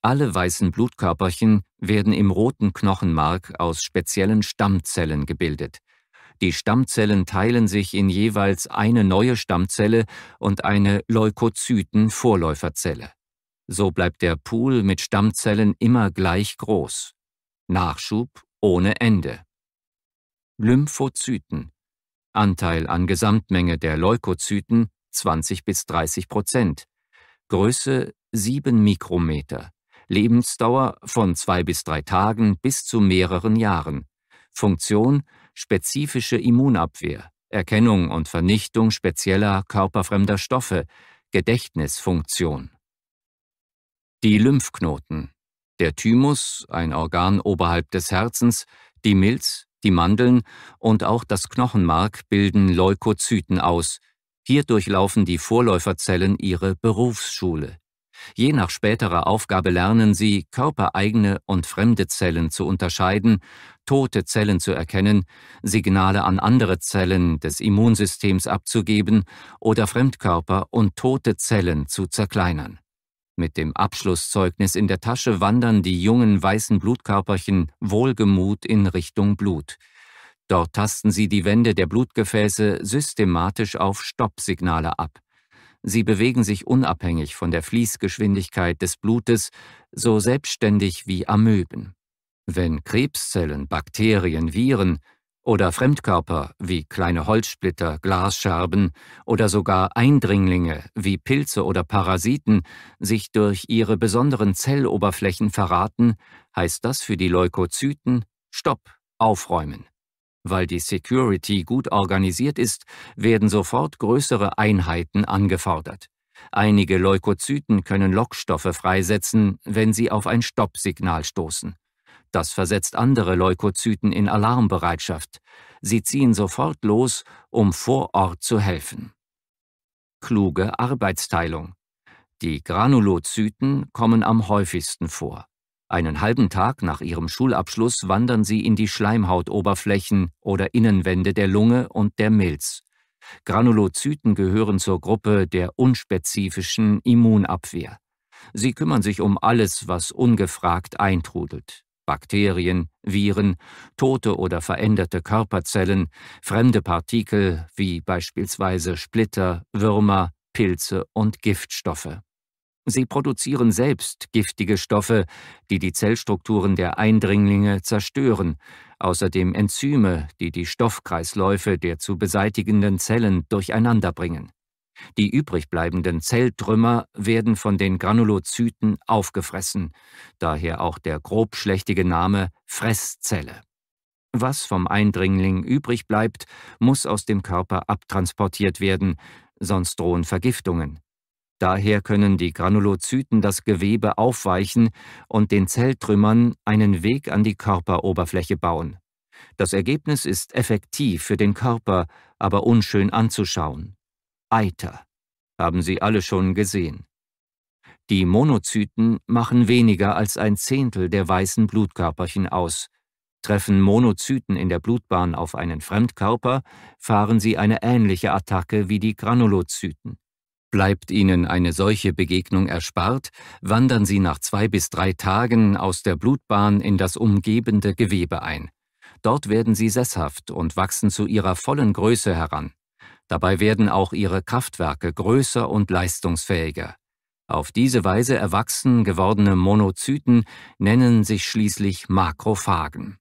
Alle weißen Blutkörperchen werden im roten Knochenmark aus speziellen Stammzellen gebildet. Die Stammzellen teilen sich in jeweils eine neue Stammzelle und eine Leukozyten-Vorläuferzelle. So bleibt der Pool mit Stammzellen immer gleich groß. Nachschub ohne Ende. Lymphozyten. Anteil an Gesamtmenge der Leukozyten 20 bis 30 Prozent. Größe 7 Mikrometer, Lebensdauer von zwei bis drei Tagen bis zu mehreren Jahren, Funktion spezifische Immunabwehr, Erkennung und Vernichtung spezieller körperfremder Stoffe, Gedächtnisfunktion. Die Lymphknoten, der Thymus, ein Organ oberhalb des Herzens, die Milz, die Mandeln und auch das Knochenmark bilden Leukozyten aus, hier durchlaufen die Vorläuferzellen ihre Berufsschule. Je nach späterer Aufgabe lernen sie, körpereigene und fremde Zellen zu unterscheiden, tote Zellen zu erkennen, Signale an andere Zellen des Immunsystems abzugeben oder Fremdkörper und tote Zellen zu zerkleinern. Mit dem Abschlusszeugnis in der Tasche wandern die jungen weißen Blutkörperchen wohlgemut in Richtung Blut. Dort tasten sie die Wände der Blutgefäße systematisch auf Stoppsignale ab. Sie bewegen sich unabhängig von der Fließgeschwindigkeit des Blutes, so selbstständig wie Amöben. Wenn Krebszellen, Bakterien, Viren oder Fremdkörper wie kleine Holzsplitter, Glasscherben oder sogar Eindringlinge wie Pilze oder Parasiten sich durch ihre besonderen Zelloberflächen verraten, heißt das für die Leukozyten Stopp, aufräumen. Weil die Security gut organisiert ist, werden sofort größere Einheiten angefordert. Einige Leukozyten können Lockstoffe freisetzen, wenn sie auf ein Stoppsignal stoßen. Das versetzt andere Leukozyten in Alarmbereitschaft. Sie ziehen sofort los, um vor Ort zu helfen. Kluge Arbeitsteilung. Die Granulozyten kommen am häufigsten vor. Einen halben Tag nach ihrem Schulabschluss wandern sie in die Schleimhautoberflächen oder Innenwände der Lunge und der Milz. Granulozyten gehören zur Gruppe der unspezifischen Immunabwehr. Sie kümmern sich um alles, was ungefragt eintrudelt. Bakterien, Viren, tote oder veränderte Körperzellen, fremde Partikel wie beispielsweise Splitter, Würmer, Pilze und Giftstoffe. Sie produzieren selbst giftige Stoffe, die die Zellstrukturen der Eindringlinge zerstören, außerdem Enzyme, die die Stoffkreisläufe der zu beseitigenden Zellen durcheinanderbringen. Die übrigbleibenden Zelltrümmer werden von den Granulozyten aufgefressen, daher auch der grobschlächtige Name Fresszelle. Was vom Eindringling übrig bleibt, muss aus dem Körper abtransportiert werden, sonst drohen Vergiftungen. Daher können die Granulozyten das Gewebe aufweichen und den Zelltrümmern einen Weg an die Körperoberfläche bauen. Das Ergebnis ist effektiv für den Körper, aber unschön anzuschauen. Eiter. Haben Sie alle schon gesehen. Die Monozyten machen weniger als ein Zehntel der weißen Blutkörperchen aus. Treffen Monozyten in der Blutbahn auf einen Fremdkörper, fahren sie eine ähnliche Attacke wie die Granulozyten. Bleibt ihnen eine solche Begegnung erspart, wandern sie nach zwei bis drei Tagen aus der Blutbahn in das umgebende Gewebe ein. Dort werden sie sesshaft und wachsen zu ihrer vollen Größe heran. Dabei werden auch ihre Kraftwerke größer und leistungsfähiger. Auf diese Weise erwachsen gewordene Monozyten nennen sich schließlich Makrophagen.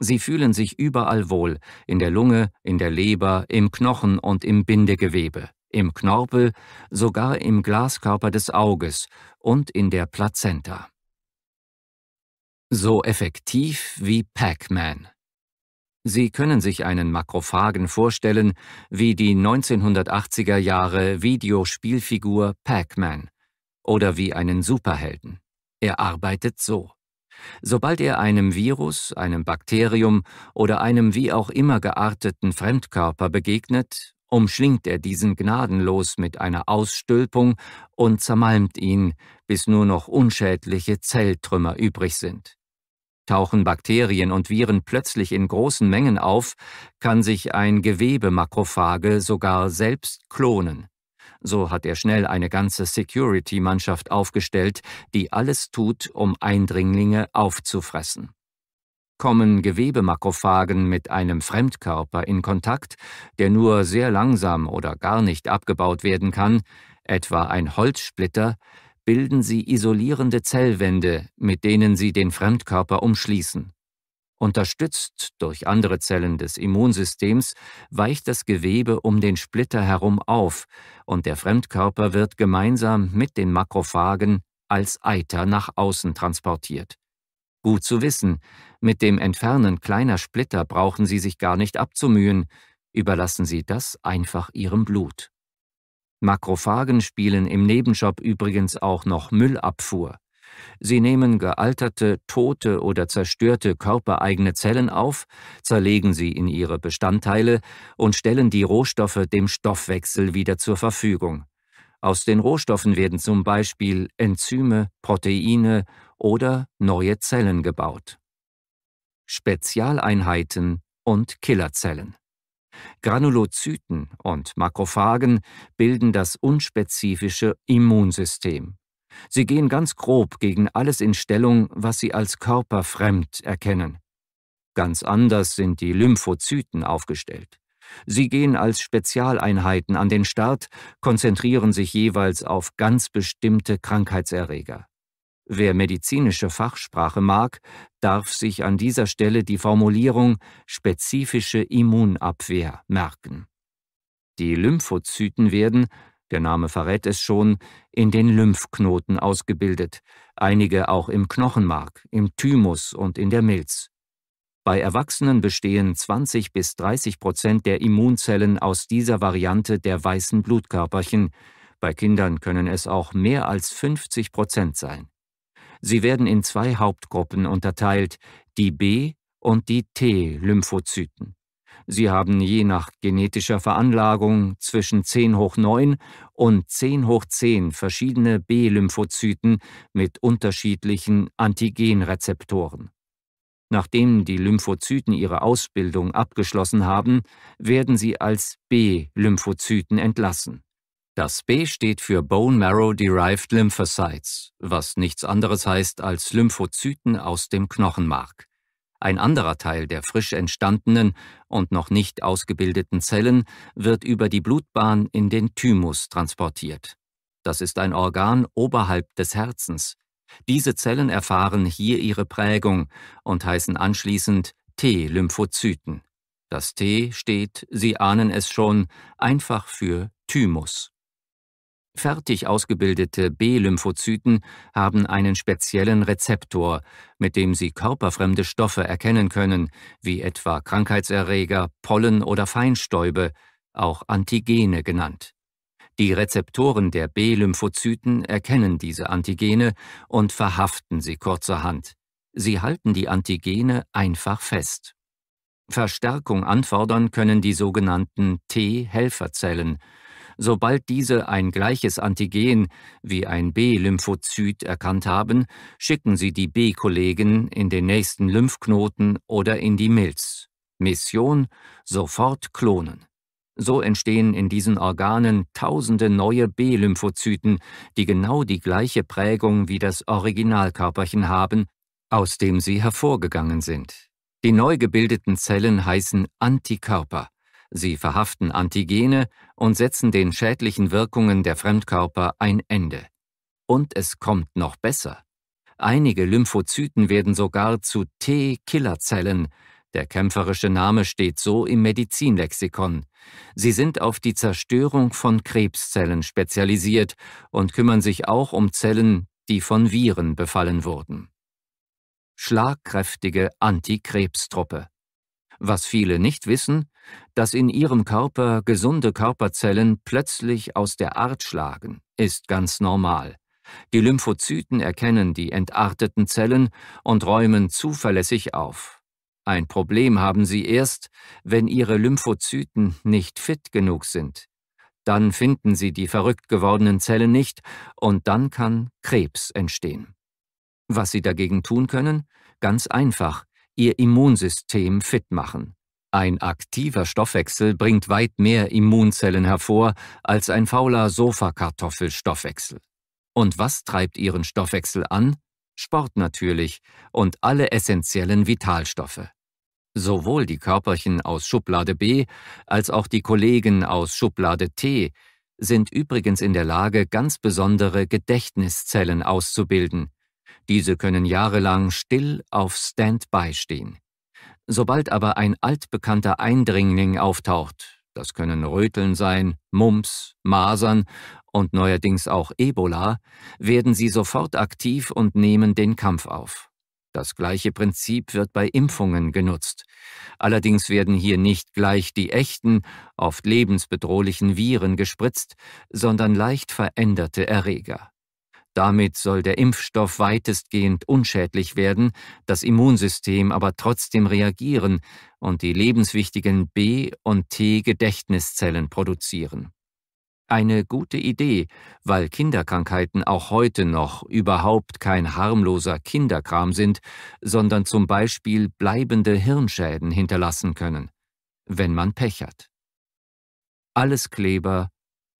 Sie fühlen sich überall wohl, in der Lunge, in der Leber, im Knochen und im Bindegewebe im Knorpel, sogar im Glaskörper des Auges und in der Plazenta. So effektiv wie Pac-Man. Sie können sich einen Makrophagen vorstellen wie die 1980er Jahre Videospielfigur Pac-Man oder wie einen Superhelden. Er arbeitet so. Sobald er einem Virus, einem Bakterium oder einem wie auch immer gearteten Fremdkörper begegnet, umschlingt er diesen gnadenlos mit einer Ausstülpung und zermalmt ihn, bis nur noch unschädliche Zelltrümmer übrig sind. Tauchen Bakterien und Viren plötzlich in großen Mengen auf, kann sich ein Gewebemakrophage sogar selbst klonen. So hat er schnell eine ganze Security-Mannschaft aufgestellt, die alles tut, um Eindringlinge aufzufressen kommen Gewebemakrophagen mit einem Fremdkörper in Kontakt, der nur sehr langsam oder gar nicht abgebaut werden kann, etwa ein Holzsplitter, bilden sie isolierende Zellwände, mit denen sie den Fremdkörper umschließen. Unterstützt durch andere Zellen des Immunsystems weicht das Gewebe um den Splitter herum auf und der Fremdkörper wird gemeinsam mit den Makrophagen als Eiter nach außen transportiert. Gut zu wissen, mit dem Entfernen kleiner Splitter brauchen Sie sich gar nicht abzumühen, überlassen Sie das einfach Ihrem Blut. Makrophagen spielen im Nebenjob übrigens auch noch Müllabfuhr. Sie nehmen gealterte, tote oder zerstörte körpereigene Zellen auf, zerlegen sie in ihre Bestandteile und stellen die Rohstoffe dem Stoffwechsel wieder zur Verfügung. Aus den Rohstoffen werden zum Beispiel Enzyme, Proteine oder neue Zellen gebaut. Spezialeinheiten und Killerzellen. Granulozyten und Makrophagen bilden das unspezifische Immunsystem. Sie gehen ganz grob gegen alles in Stellung, was sie als körperfremd erkennen. Ganz anders sind die Lymphozyten aufgestellt. Sie gehen als Spezialeinheiten an den Start, konzentrieren sich jeweils auf ganz bestimmte Krankheitserreger. Wer medizinische Fachsprache mag, darf sich an dieser Stelle die Formulierung spezifische Immunabwehr merken. Die Lymphozyten werden, der Name verrät es schon, in den Lymphknoten ausgebildet, einige auch im Knochenmark, im Thymus und in der Milz. Bei Erwachsenen bestehen 20 bis 30 Prozent der Immunzellen aus dieser Variante der weißen Blutkörperchen, bei Kindern können es auch mehr als 50 Prozent sein. Sie werden in zwei Hauptgruppen unterteilt, die B- und die T-Lymphozyten. Sie haben je nach genetischer Veranlagung zwischen 10 hoch 9 und 10 hoch 10 verschiedene B-Lymphozyten mit unterschiedlichen Antigenrezeptoren. Nachdem die Lymphozyten ihre Ausbildung abgeschlossen haben, werden sie als B-Lymphozyten entlassen. Das B steht für Bone Marrow Derived Lymphocytes, was nichts anderes heißt als Lymphozyten aus dem Knochenmark. Ein anderer Teil der frisch entstandenen und noch nicht ausgebildeten Zellen wird über die Blutbahn in den Thymus transportiert. Das ist ein Organ oberhalb des Herzens. Diese Zellen erfahren hier ihre Prägung und heißen anschließend T-Lymphozyten. Das T steht, Sie ahnen es schon, einfach für Thymus. Fertig ausgebildete B-Lymphozyten haben einen speziellen Rezeptor, mit dem sie körperfremde Stoffe erkennen können, wie etwa Krankheitserreger, Pollen oder Feinstäube, auch Antigene genannt. Die Rezeptoren der B-Lymphozyten erkennen diese Antigene und verhaften sie kurzerhand. Sie halten die Antigene einfach fest. Verstärkung anfordern können die sogenannten T-Helferzellen, Sobald diese ein gleiches Antigen wie ein B-Lymphozyt erkannt haben, schicken sie die B-Kollegen in den nächsten Lymphknoten oder in die Milz. Mission sofort klonen. So entstehen in diesen Organen tausende neue B-Lymphozyten, die genau die gleiche Prägung wie das Originalkörperchen haben, aus dem sie hervorgegangen sind. Die neu gebildeten Zellen heißen Antikörper. Sie verhaften Antigene und setzen den schädlichen Wirkungen der Fremdkörper ein Ende. Und es kommt noch besser. Einige Lymphozyten werden sogar zu T-Killerzellen. Der kämpferische Name steht so im Medizinlexikon. Sie sind auf die Zerstörung von Krebszellen spezialisiert und kümmern sich auch um Zellen, die von Viren befallen wurden. Schlagkräftige Antikrebstruppe. Was viele nicht wissen, dass in ihrem Körper gesunde Körperzellen plötzlich aus der Art schlagen, ist ganz normal. Die Lymphozyten erkennen die entarteten Zellen und räumen zuverlässig auf. Ein Problem haben sie erst, wenn ihre Lymphozyten nicht fit genug sind. Dann finden sie die verrückt gewordenen Zellen nicht und dann kann Krebs entstehen. Was sie dagegen tun können? Ganz einfach, ihr Immunsystem fit machen. Ein aktiver Stoffwechsel bringt weit mehr Immunzellen hervor als ein fauler Sofakartoffelstoffwechsel. Und was treibt ihren Stoffwechsel an? Sport natürlich und alle essentiellen Vitalstoffe. Sowohl die Körperchen aus Schublade B als auch die Kollegen aus Schublade T sind übrigens in der Lage, ganz besondere Gedächtniszellen auszubilden. Diese können jahrelang still auf Standby stehen. Sobald aber ein altbekannter Eindringling auftaucht, das können Röteln sein, Mumps, Masern und neuerdings auch Ebola, werden sie sofort aktiv und nehmen den Kampf auf. Das gleiche Prinzip wird bei Impfungen genutzt. Allerdings werden hier nicht gleich die echten, oft lebensbedrohlichen Viren gespritzt, sondern leicht veränderte Erreger. Damit soll der Impfstoff weitestgehend unschädlich werden, das Immunsystem aber trotzdem reagieren und die lebenswichtigen B- und T-Gedächtniszellen produzieren. Eine gute Idee, weil Kinderkrankheiten auch heute noch überhaupt kein harmloser Kinderkram sind, sondern zum Beispiel bleibende Hirnschäden hinterlassen können, wenn man pechert. Alles Kleber,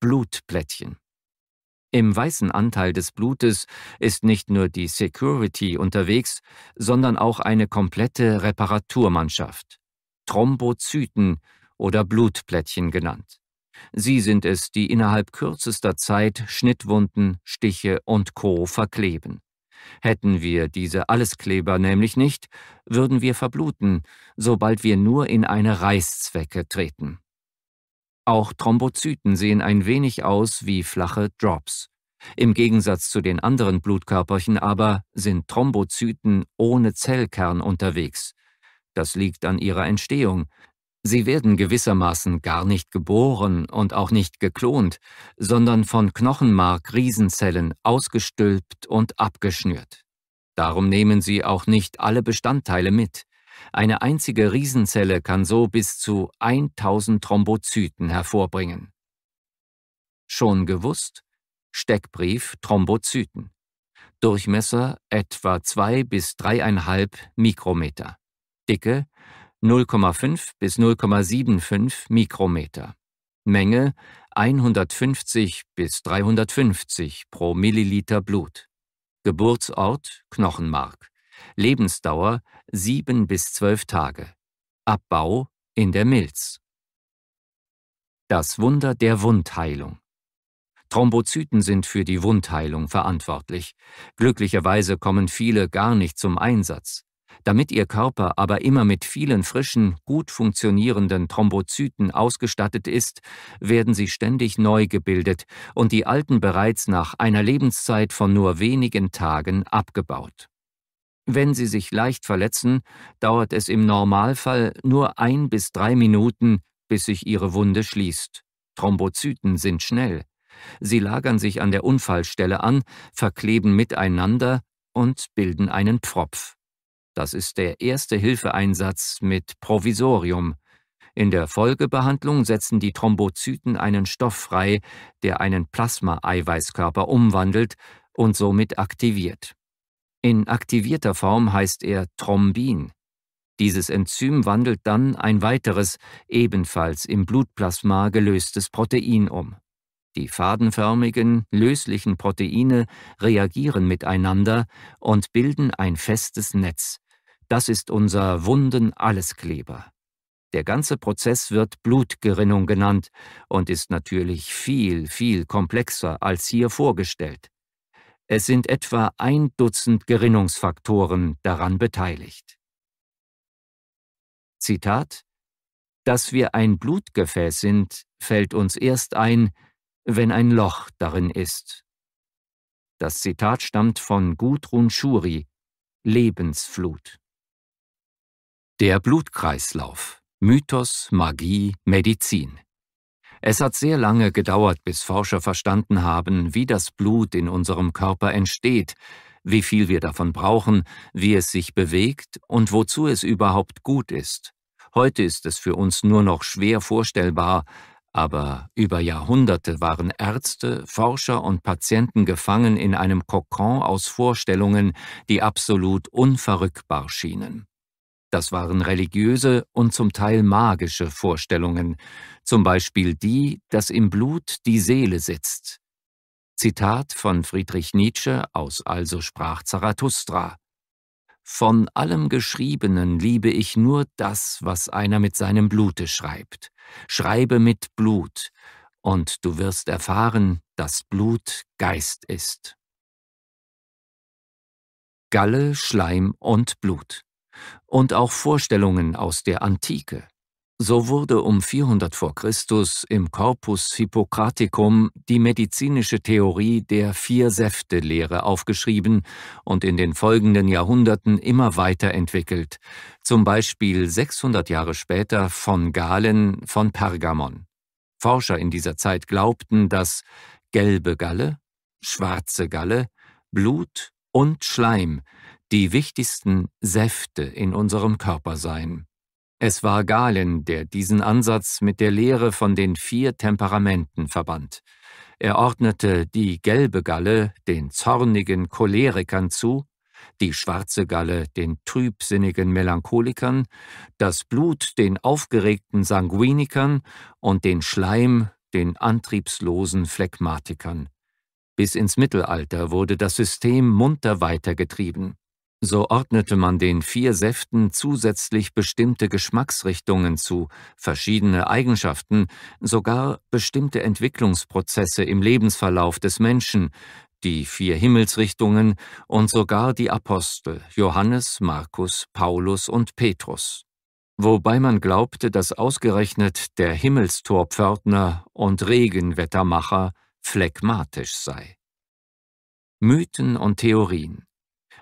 Blutplättchen. Im weißen Anteil des Blutes ist nicht nur die Security unterwegs, sondern auch eine komplette Reparaturmannschaft, Thrombozyten oder Blutplättchen genannt. Sie sind es, die innerhalb kürzester Zeit Schnittwunden, Stiche und Co. verkleben. Hätten wir diese Alleskleber nämlich nicht, würden wir verbluten, sobald wir nur in eine Reißzwecke treten. Auch Thrombozyten sehen ein wenig aus wie flache Drops. Im Gegensatz zu den anderen Blutkörperchen aber sind Thrombozyten ohne Zellkern unterwegs. Das liegt an ihrer Entstehung. Sie werden gewissermaßen gar nicht geboren und auch nicht geklont, sondern von Knochenmark-Riesenzellen ausgestülpt und abgeschnürt. Darum nehmen sie auch nicht alle Bestandteile mit. Eine einzige Riesenzelle kann so bis zu 1000 Thrombozyten hervorbringen. Schon gewusst? Steckbrief Thrombozyten. Durchmesser etwa 2 bis 3,5 Mikrometer. Dicke 0,5 bis 0,75 Mikrometer. Menge 150 bis 350 pro Milliliter Blut. Geburtsort Knochenmark. Lebensdauer 7 bis 12 Tage. Abbau in der Milz. Das Wunder der Wundheilung. Thrombozyten sind für die Wundheilung verantwortlich. Glücklicherweise kommen viele gar nicht zum Einsatz. Damit Ihr Körper aber immer mit vielen frischen, gut funktionierenden Thrombozyten ausgestattet ist, werden sie ständig neu gebildet und die alten bereits nach einer Lebenszeit von nur wenigen Tagen abgebaut. Wenn sie sich leicht verletzen, dauert es im Normalfall nur ein bis drei Minuten, bis sich ihre Wunde schließt. Thrombozyten sind schnell. Sie lagern sich an der Unfallstelle an, verkleben miteinander und bilden einen Pfropf. Das ist der erste Hilfeeinsatz mit Provisorium. In der Folgebehandlung setzen die Thrombozyten einen Stoff frei, der einen Plasma-Eiweißkörper umwandelt und somit aktiviert. In aktivierter Form heißt er Thrombin. Dieses Enzym wandelt dann ein weiteres, ebenfalls im Blutplasma gelöstes Protein um. Die fadenförmigen, löslichen Proteine reagieren miteinander und bilden ein festes Netz. Das ist unser Wunden-Alleskleber. Der ganze Prozess wird Blutgerinnung genannt und ist natürlich viel, viel komplexer als hier vorgestellt. Es sind etwa ein Dutzend Gerinnungsfaktoren daran beteiligt. Zitat Dass wir ein Blutgefäß sind, fällt uns erst ein, wenn ein Loch darin ist. Das Zitat stammt von Gudrun Schuri, Lebensflut. Der Blutkreislauf, Mythos, Magie, Medizin. Es hat sehr lange gedauert, bis Forscher verstanden haben, wie das Blut in unserem Körper entsteht, wie viel wir davon brauchen, wie es sich bewegt und wozu es überhaupt gut ist. Heute ist es für uns nur noch schwer vorstellbar, aber über Jahrhunderte waren Ärzte, Forscher und Patienten gefangen in einem Kokon aus Vorstellungen, die absolut unverrückbar schienen. Das waren religiöse und zum Teil magische Vorstellungen, zum Beispiel die, dass im Blut die Seele sitzt. Zitat von Friedrich Nietzsche aus Also sprach Zarathustra. Von allem Geschriebenen liebe ich nur das, was einer mit seinem Blute schreibt. Schreibe mit Blut, und du wirst erfahren, dass Blut Geist ist. Galle, Schleim und Blut und auch Vorstellungen aus der Antike. So wurde um 400 v. Chr. im Corpus Hippocraticum die medizinische Theorie der Vier-Säfte-Lehre aufgeschrieben und in den folgenden Jahrhunderten immer weiterentwickelt, zum Beispiel 600 Jahre später von Galen von Pergamon. Forscher in dieser Zeit glaubten, dass gelbe Galle, schwarze Galle, Blut und Schleim die wichtigsten Säfte in unserem Körper sein. Es war Galen, der diesen Ansatz mit der Lehre von den vier Temperamenten verband. Er ordnete die gelbe Galle den zornigen Cholerikern zu, die schwarze Galle den trübsinnigen Melancholikern, das Blut den aufgeregten Sanguinikern und den Schleim den antriebslosen Phlegmatikern. Bis ins Mittelalter wurde das System munter weitergetrieben. So ordnete man den vier Säften zusätzlich bestimmte Geschmacksrichtungen zu, verschiedene Eigenschaften, sogar bestimmte Entwicklungsprozesse im Lebensverlauf des Menschen, die vier Himmelsrichtungen und sogar die Apostel Johannes, Markus, Paulus und Petrus. Wobei man glaubte, dass ausgerechnet der Himmelstorpförtner und Regenwettermacher phlegmatisch sei. Mythen und Theorien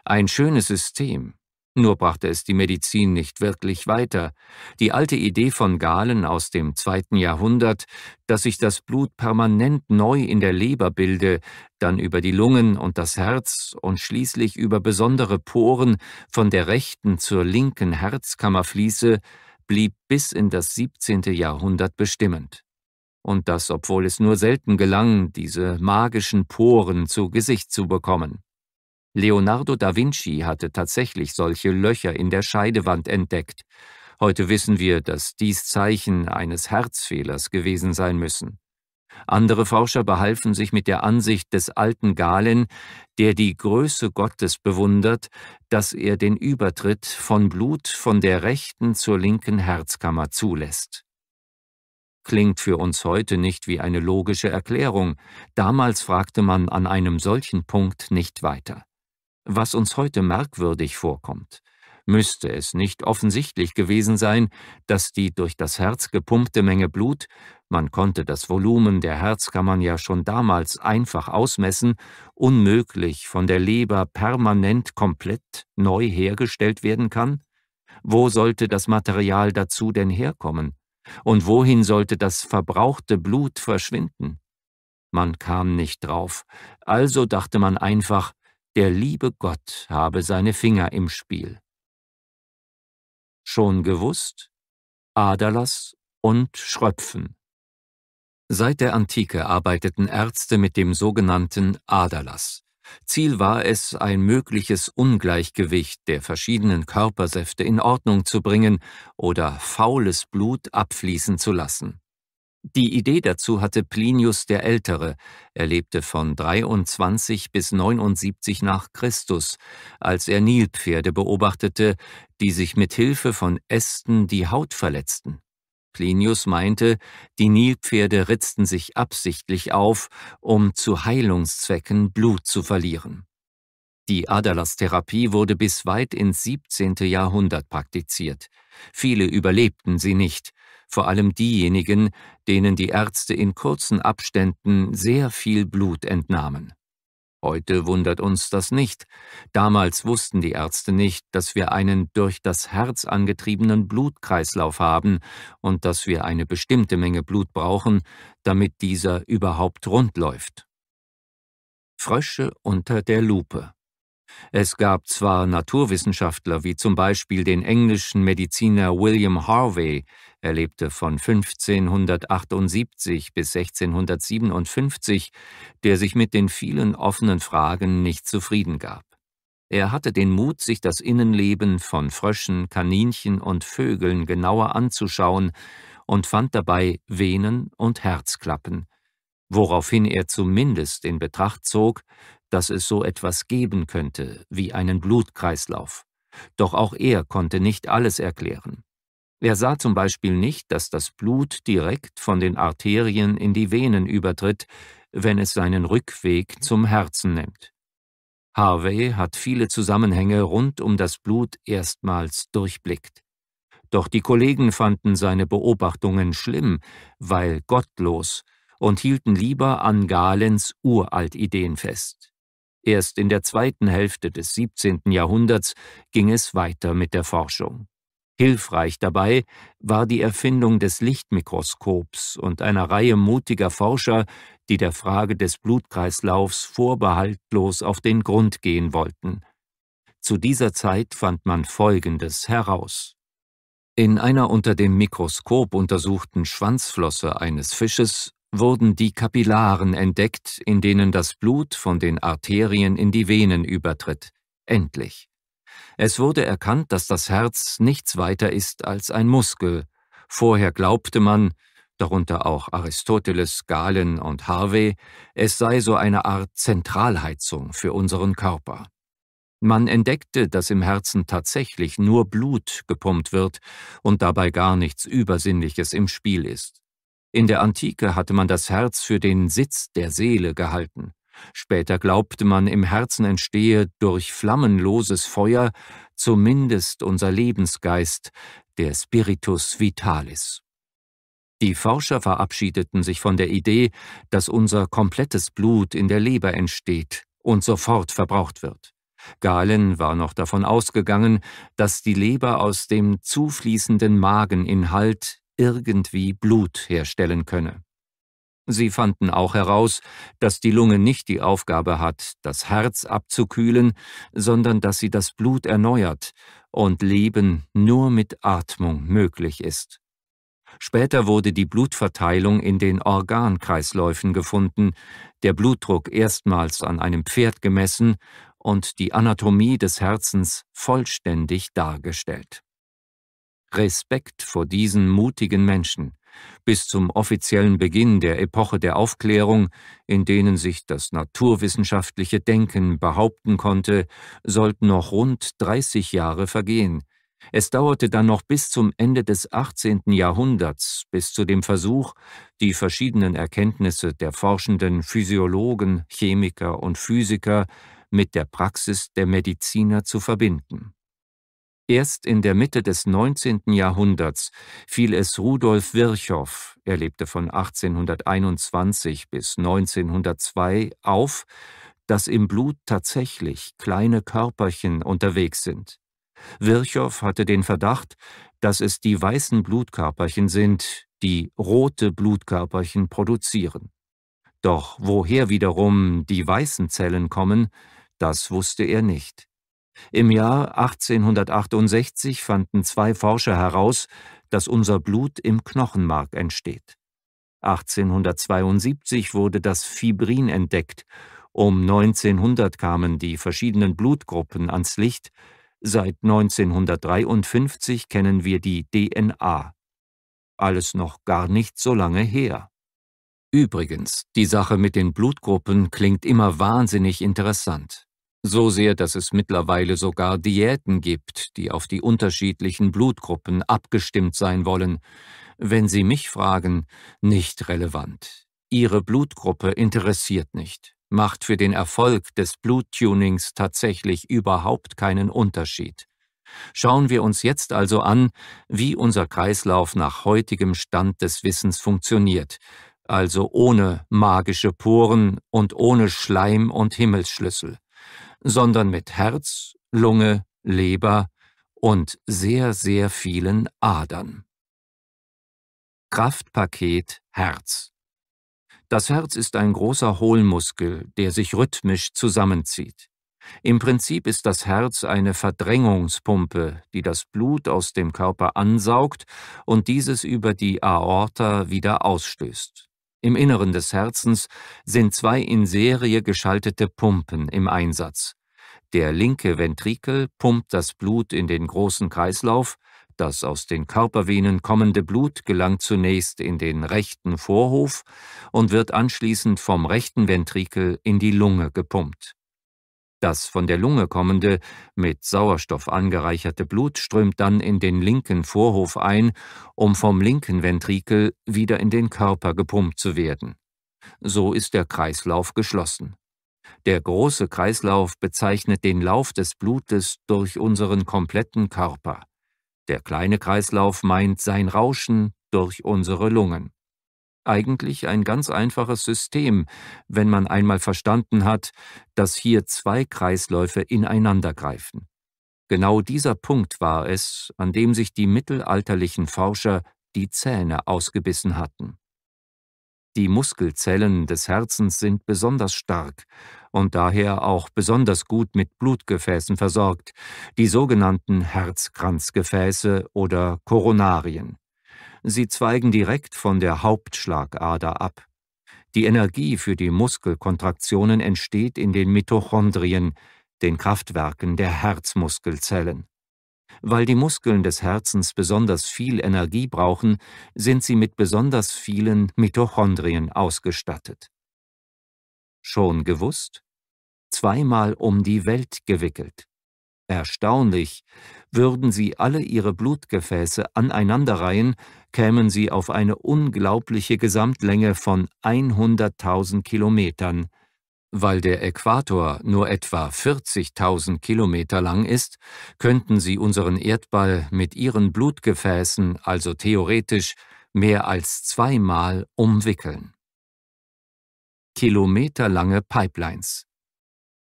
ein schönes System, nur brachte es die Medizin nicht wirklich weiter. Die alte Idee von Galen aus dem zweiten Jahrhundert, dass sich das Blut permanent neu in der Leber bilde, dann über die Lungen und das Herz und schließlich über besondere Poren von der rechten zur linken Herzkammer fließe, blieb bis in das 17. Jahrhundert bestimmend. Und das, obwohl es nur selten gelang, diese magischen Poren zu Gesicht zu bekommen. Leonardo da Vinci hatte tatsächlich solche Löcher in der Scheidewand entdeckt. Heute wissen wir, dass dies Zeichen eines Herzfehlers gewesen sein müssen. Andere Forscher behalfen sich mit der Ansicht des alten Galen, der die Größe Gottes bewundert, dass er den Übertritt von Blut von der rechten zur linken Herzkammer zulässt. Klingt für uns heute nicht wie eine logische Erklärung, damals fragte man an einem solchen Punkt nicht weiter. Was uns heute merkwürdig vorkommt, müsste es nicht offensichtlich gewesen sein, dass die durch das Herz gepumpte Menge Blut, man konnte das Volumen der Herzkammern ja schon damals einfach ausmessen, unmöglich von der Leber permanent komplett neu hergestellt werden kann? Wo sollte das Material dazu denn herkommen? Und wohin sollte das verbrauchte Blut verschwinden? Man kam nicht drauf, also dachte man einfach, der liebe Gott habe seine Finger im Spiel. Schon gewusst? Aderlass und Schröpfen. Seit der Antike arbeiteten Ärzte mit dem sogenannten Aderlass. Ziel war es, ein mögliches Ungleichgewicht der verschiedenen Körpersäfte in Ordnung zu bringen oder faules Blut abfließen zu lassen. Die Idee dazu hatte Plinius der Ältere, er lebte von 23 bis 79 nach Christus, als er Nilpferde beobachtete, die sich mit Hilfe von Ästen die Haut verletzten. Plinius meinte, die Nilpferde ritzten sich absichtlich auf, um zu Heilungszwecken Blut zu verlieren. Die Aderlasstherapie wurde bis weit ins 17. Jahrhundert praktiziert. Viele überlebten sie nicht, vor allem diejenigen, denen die Ärzte in kurzen Abständen sehr viel Blut entnahmen. Heute wundert uns das nicht. Damals wussten die Ärzte nicht, dass wir einen durch das Herz angetriebenen Blutkreislauf haben und dass wir eine bestimmte Menge Blut brauchen, damit dieser überhaupt rund läuft. Frösche unter der Lupe es gab zwar Naturwissenschaftler wie zum Beispiel den englischen Mediziner William Harvey, er lebte von 1578 bis 1657, der sich mit den vielen offenen Fragen nicht zufrieden gab. Er hatte den Mut, sich das Innenleben von Fröschen, Kaninchen und Vögeln genauer anzuschauen und fand dabei Venen und Herzklappen, woraufhin er zumindest in Betracht zog, dass es so etwas geben könnte wie einen Blutkreislauf. Doch auch er konnte nicht alles erklären. Er sah zum Beispiel nicht, dass das Blut direkt von den Arterien in die Venen übertritt, wenn es seinen Rückweg zum Herzen nimmt. Harvey hat viele Zusammenhänge rund um das Blut erstmals durchblickt. Doch die Kollegen fanden seine Beobachtungen schlimm, weil gottlos, und hielten lieber an Galens Uraltideen fest. Erst in der zweiten Hälfte des 17. Jahrhunderts ging es weiter mit der Forschung. Hilfreich dabei war die Erfindung des Lichtmikroskops und einer Reihe mutiger Forscher, die der Frage des Blutkreislaufs vorbehaltlos auf den Grund gehen wollten. Zu dieser Zeit fand man Folgendes heraus. In einer unter dem Mikroskop untersuchten Schwanzflosse eines Fisches wurden die Kapillaren entdeckt, in denen das Blut von den Arterien in die Venen übertritt. Endlich. Es wurde erkannt, dass das Herz nichts weiter ist als ein Muskel. Vorher glaubte man, darunter auch Aristoteles, Galen und Harvey, es sei so eine Art Zentralheizung für unseren Körper. Man entdeckte, dass im Herzen tatsächlich nur Blut gepumpt wird und dabei gar nichts Übersinnliches im Spiel ist. In der Antike hatte man das Herz für den Sitz der Seele gehalten. Später glaubte man, im Herzen entstehe durch flammenloses Feuer zumindest unser Lebensgeist, der Spiritus Vitalis. Die Forscher verabschiedeten sich von der Idee, dass unser komplettes Blut in der Leber entsteht und sofort verbraucht wird. Galen war noch davon ausgegangen, dass die Leber aus dem zufließenden Mageninhalt irgendwie Blut herstellen könne. Sie fanden auch heraus, dass die Lunge nicht die Aufgabe hat, das Herz abzukühlen, sondern dass sie das Blut erneuert und Leben nur mit Atmung möglich ist. Später wurde die Blutverteilung in den Organkreisläufen gefunden, der Blutdruck erstmals an einem Pferd gemessen und die Anatomie des Herzens vollständig dargestellt. Respekt vor diesen mutigen Menschen bis zum offiziellen Beginn der Epoche der Aufklärung, in denen sich das naturwissenschaftliche Denken behaupten konnte, sollten noch rund 30 Jahre vergehen. Es dauerte dann noch bis zum Ende des 18. Jahrhunderts, bis zu dem Versuch, die verschiedenen Erkenntnisse der forschenden Physiologen, Chemiker und Physiker mit der Praxis der Mediziner zu verbinden. Erst in der Mitte des 19. Jahrhunderts fiel es Rudolf Virchow, er lebte von 1821 bis 1902, auf, dass im Blut tatsächlich kleine Körperchen unterwegs sind. Virchow hatte den Verdacht, dass es die weißen Blutkörperchen sind, die rote Blutkörperchen produzieren. Doch woher wiederum die weißen Zellen kommen, das wusste er nicht. Im Jahr 1868 fanden zwei Forscher heraus, dass unser Blut im Knochenmark entsteht. 1872 wurde das Fibrin entdeckt, um 1900 kamen die verschiedenen Blutgruppen ans Licht, seit 1953 kennen wir die DNA. Alles noch gar nicht so lange her. Übrigens, die Sache mit den Blutgruppen klingt immer wahnsinnig interessant so sehr, dass es mittlerweile sogar Diäten gibt, die auf die unterschiedlichen Blutgruppen abgestimmt sein wollen, wenn Sie mich fragen, nicht relevant. Ihre Blutgruppe interessiert nicht, macht für den Erfolg des Bluttunings tatsächlich überhaupt keinen Unterschied. Schauen wir uns jetzt also an, wie unser Kreislauf nach heutigem Stand des Wissens funktioniert, also ohne magische Poren und ohne Schleim und Himmelsschlüssel sondern mit Herz, Lunge, Leber und sehr, sehr vielen Adern. Kraftpaket Herz Das Herz ist ein großer Hohlmuskel, der sich rhythmisch zusammenzieht. Im Prinzip ist das Herz eine Verdrängungspumpe, die das Blut aus dem Körper ansaugt und dieses über die Aorta wieder ausstößt. Im Inneren des Herzens sind zwei in Serie geschaltete Pumpen im Einsatz, der linke Ventrikel pumpt das Blut in den großen Kreislauf, das aus den Körpervenen kommende Blut gelangt zunächst in den rechten Vorhof und wird anschließend vom rechten Ventrikel in die Lunge gepumpt. Das von der Lunge kommende, mit Sauerstoff angereicherte Blut strömt dann in den linken Vorhof ein, um vom linken Ventrikel wieder in den Körper gepumpt zu werden. So ist der Kreislauf geschlossen. Der große Kreislauf bezeichnet den Lauf des Blutes durch unseren kompletten Körper. Der kleine Kreislauf meint sein Rauschen durch unsere Lungen. Eigentlich ein ganz einfaches System, wenn man einmal verstanden hat, dass hier zwei Kreisläufe ineinandergreifen. Genau dieser Punkt war es, an dem sich die mittelalterlichen Forscher die Zähne ausgebissen hatten. Die Muskelzellen des Herzens sind besonders stark und daher auch besonders gut mit Blutgefäßen versorgt, die sogenannten Herzkranzgefäße oder Koronarien. Sie zweigen direkt von der Hauptschlagader ab. Die Energie für die Muskelkontraktionen entsteht in den Mitochondrien, den Kraftwerken der Herzmuskelzellen. Weil die Muskeln des Herzens besonders viel Energie brauchen, sind sie mit besonders vielen Mitochondrien ausgestattet. Schon gewusst? Zweimal um die Welt gewickelt. Erstaunlich, würden sie alle ihre Blutgefäße aneinanderreihen, kämen sie auf eine unglaubliche Gesamtlänge von 100.000 Kilometern, weil der Äquator nur etwa 40.000 Kilometer lang ist, könnten sie unseren Erdball mit ihren Blutgefäßen also theoretisch mehr als zweimal umwickeln. Kilometerlange Pipelines.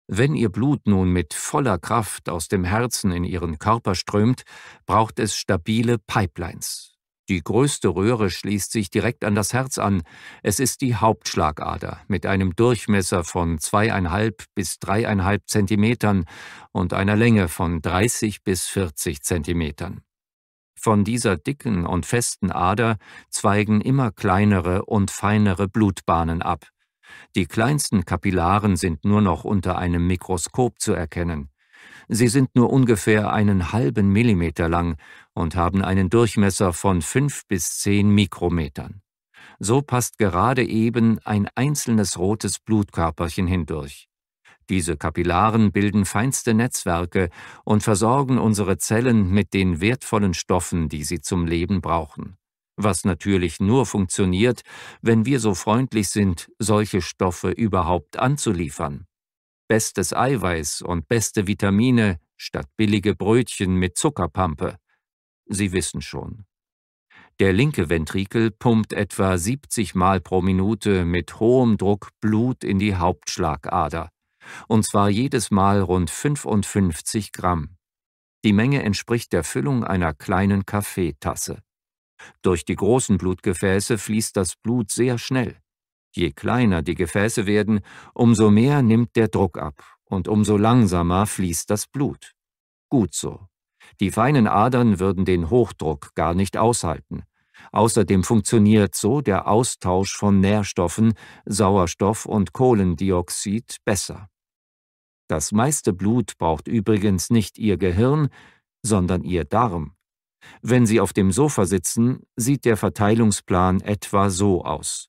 Wenn ihr Blut nun mit voller Kraft aus dem Herzen in ihren Körper strömt, braucht es stabile Pipelines, die größte Röhre schließt sich direkt an das Herz an. Es ist die Hauptschlagader mit einem Durchmesser von zweieinhalb bis dreieinhalb Zentimetern und einer Länge von 30 bis 40 Zentimetern. Von dieser dicken und festen Ader zweigen immer kleinere und feinere Blutbahnen ab. Die kleinsten Kapillaren sind nur noch unter einem Mikroskop zu erkennen. Sie sind nur ungefähr einen halben Millimeter lang und haben einen Durchmesser von fünf bis zehn Mikrometern. So passt gerade eben ein einzelnes rotes Blutkörperchen hindurch. Diese Kapillaren bilden feinste Netzwerke und versorgen unsere Zellen mit den wertvollen Stoffen, die sie zum Leben brauchen. Was natürlich nur funktioniert, wenn wir so freundlich sind, solche Stoffe überhaupt anzuliefern bestes Eiweiß und beste Vitamine statt billige Brötchen mit Zuckerpampe. Sie wissen schon. Der linke Ventrikel pumpt etwa 70 Mal pro Minute mit hohem Druck Blut in die Hauptschlagader, und zwar jedes Mal rund 55 Gramm. Die Menge entspricht der Füllung einer kleinen Kaffeetasse. Durch die großen Blutgefäße fließt das Blut sehr schnell. Je kleiner die Gefäße werden, umso mehr nimmt der Druck ab und umso langsamer fließt das Blut. Gut so. Die feinen Adern würden den Hochdruck gar nicht aushalten. Außerdem funktioniert so der Austausch von Nährstoffen, Sauerstoff und Kohlendioxid besser. Das meiste Blut braucht übrigens nicht Ihr Gehirn, sondern Ihr Darm. Wenn Sie auf dem Sofa sitzen, sieht der Verteilungsplan etwa so aus.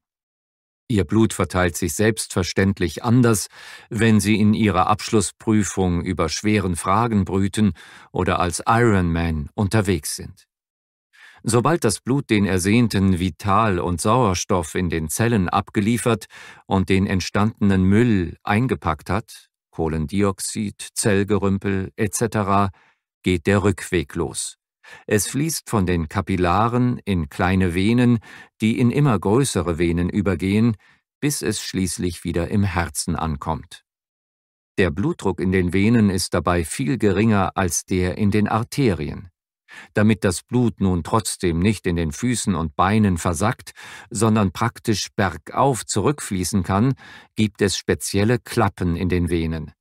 Ihr Blut verteilt sich selbstverständlich anders, wenn Sie in Ihrer Abschlussprüfung über schweren Fragen brüten oder als Ironman unterwegs sind. Sobald das Blut den ersehnten Vital- und Sauerstoff in den Zellen abgeliefert und den entstandenen Müll eingepackt hat, Kohlendioxid, Zellgerümpel etc., geht der Rückweg los. Es fließt von den Kapillaren in kleine Venen, die in immer größere Venen übergehen, bis es schließlich wieder im Herzen ankommt. Der Blutdruck in den Venen ist dabei viel geringer als der in den Arterien. Damit das Blut nun trotzdem nicht in den Füßen und Beinen versackt, sondern praktisch bergauf zurückfließen kann, gibt es spezielle Klappen in den Venen.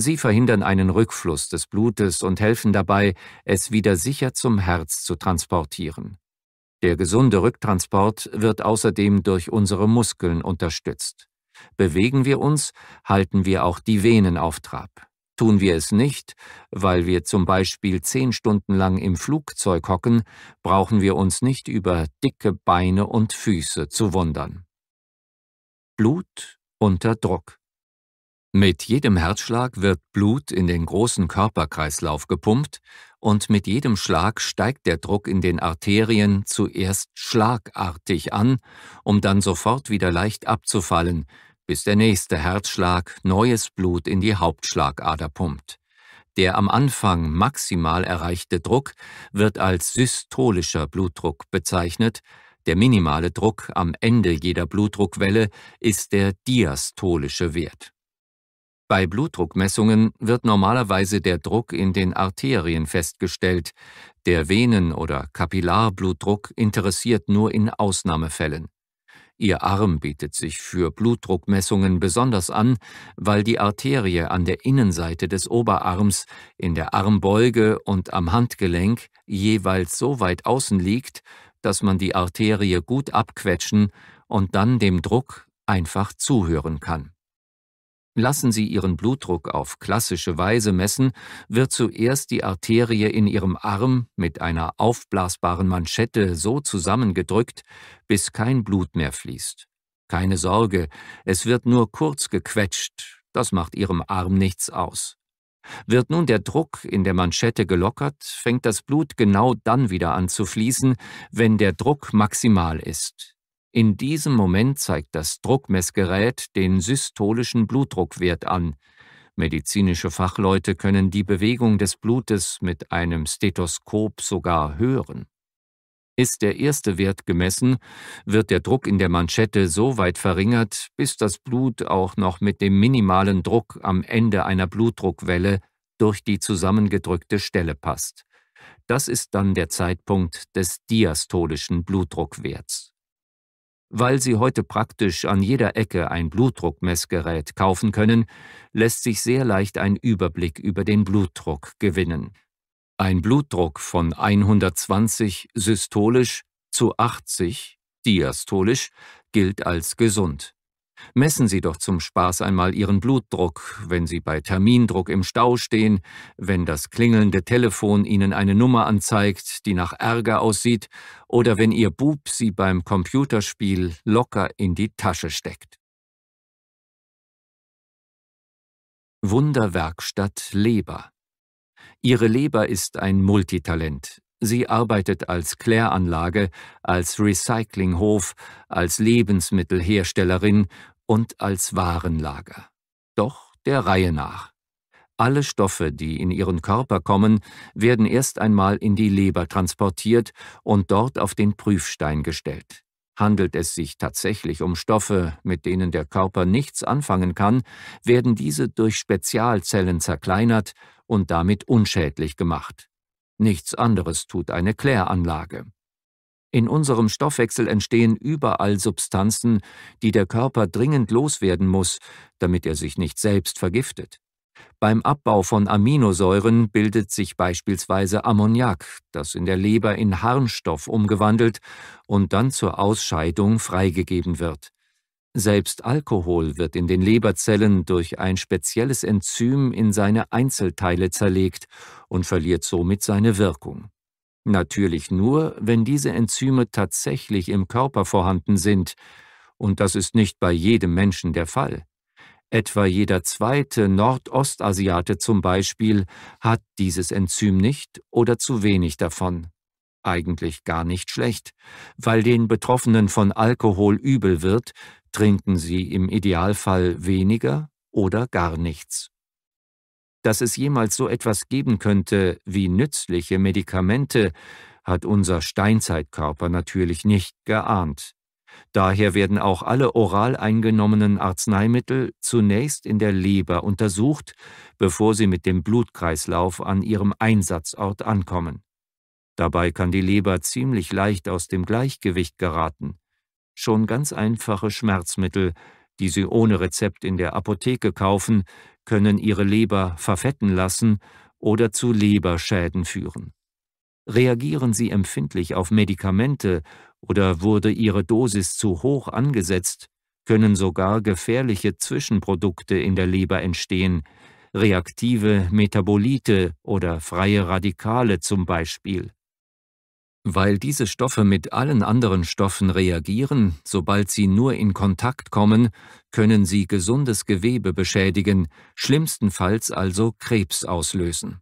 Sie verhindern einen Rückfluss des Blutes und helfen dabei, es wieder sicher zum Herz zu transportieren. Der gesunde Rücktransport wird außerdem durch unsere Muskeln unterstützt. Bewegen wir uns, halten wir auch die Venen auf Trab. Tun wir es nicht, weil wir zum Beispiel zehn Stunden lang im Flugzeug hocken, brauchen wir uns nicht über dicke Beine und Füße zu wundern. Blut unter Druck. Mit jedem Herzschlag wird Blut in den großen Körperkreislauf gepumpt und mit jedem Schlag steigt der Druck in den Arterien zuerst schlagartig an, um dann sofort wieder leicht abzufallen, bis der nächste Herzschlag neues Blut in die Hauptschlagader pumpt. Der am Anfang maximal erreichte Druck wird als systolischer Blutdruck bezeichnet, der minimale Druck am Ende jeder Blutdruckwelle ist der diastolische Wert. Bei Blutdruckmessungen wird normalerweise der Druck in den Arterien festgestellt, der Venen- oder Kapillarblutdruck interessiert nur in Ausnahmefällen. Ihr Arm bietet sich für Blutdruckmessungen besonders an, weil die Arterie an der Innenseite des Oberarms, in der Armbeuge und am Handgelenk jeweils so weit außen liegt, dass man die Arterie gut abquetschen und dann dem Druck einfach zuhören kann. Lassen Sie Ihren Blutdruck auf klassische Weise messen, wird zuerst die Arterie in Ihrem Arm mit einer aufblasbaren Manschette so zusammengedrückt, bis kein Blut mehr fließt. Keine Sorge, es wird nur kurz gequetscht, das macht Ihrem Arm nichts aus. Wird nun der Druck in der Manschette gelockert, fängt das Blut genau dann wieder an zu fließen, wenn der Druck maximal ist. In diesem Moment zeigt das Druckmessgerät den systolischen Blutdruckwert an. Medizinische Fachleute können die Bewegung des Blutes mit einem Stethoskop sogar hören. Ist der erste Wert gemessen, wird der Druck in der Manschette so weit verringert, bis das Blut auch noch mit dem minimalen Druck am Ende einer Blutdruckwelle durch die zusammengedrückte Stelle passt. Das ist dann der Zeitpunkt des diastolischen Blutdruckwerts. Weil Sie heute praktisch an jeder Ecke ein Blutdruckmessgerät kaufen können, lässt sich sehr leicht ein Überblick über den Blutdruck gewinnen. Ein Blutdruck von 120 systolisch zu 80 diastolisch gilt als gesund. Messen Sie doch zum Spaß einmal Ihren Blutdruck, wenn Sie bei Termindruck im Stau stehen, wenn das klingelnde Telefon Ihnen eine Nummer anzeigt, die nach Ärger aussieht, oder wenn Ihr Bub Sie beim Computerspiel locker in die Tasche steckt. Wunderwerkstatt Leber Ihre Leber ist ein Multitalent. Sie arbeitet als Kläranlage, als Recyclinghof, als Lebensmittelherstellerin und als Warenlager. Doch der Reihe nach. Alle Stoffe, die in ihren Körper kommen, werden erst einmal in die Leber transportiert und dort auf den Prüfstein gestellt. Handelt es sich tatsächlich um Stoffe, mit denen der Körper nichts anfangen kann, werden diese durch Spezialzellen zerkleinert und damit unschädlich gemacht. Nichts anderes tut eine Kläranlage. In unserem Stoffwechsel entstehen überall Substanzen, die der Körper dringend loswerden muss, damit er sich nicht selbst vergiftet. Beim Abbau von Aminosäuren bildet sich beispielsweise Ammoniak, das in der Leber in Harnstoff umgewandelt und dann zur Ausscheidung freigegeben wird. Selbst Alkohol wird in den Leberzellen durch ein spezielles Enzym in seine Einzelteile zerlegt und verliert somit seine Wirkung. Natürlich nur, wenn diese Enzyme tatsächlich im Körper vorhanden sind, und das ist nicht bei jedem Menschen der Fall. Etwa jeder zweite Nordostasiate zum Beispiel hat dieses Enzym nicht oder zu wenig davon. Eigentlich gar nicht schlecht, weil den Betroffenen von Alkohol übel wird, trinken sie im Idealfall weniger oder gar nichts. Dass es jemals so etwas geben könnte wie nützliche Medikamente, hat unser Steinzeitkörper natürlich nicht geahnt. Daher werden auch alle oral eingenommenen Arzneimittel zunächst in der Leber untersucht, bevor sie mit dem Blutkreislauf an ihrem Einsatzort ankommen. Dabei kann die Leber ziemlich leicht aus dem Gleichgewicht geraten schon ganz einfache Schmerzmittel, die sie ohne Rezept in der Apotheke kaufen, können ihre Leber verfetten lassen oder zu Leberschäden führen. Reagieren sie empfindlich auf Medikamente oder wurde ihre Dosis zu hoch angesetzt, können sogar gefährliche Zwischenprodukte in der Leber entstehen, reaktive Metabolite oder freie Radikale zum Beispiel. Weil diese Stoffe mit allen anderen Stoffen reagieren, sobald sie nur in Kontakt kommen, können sie gesundes Gewebe beschädigen, schlimmstenfalls also Krebs auslösen.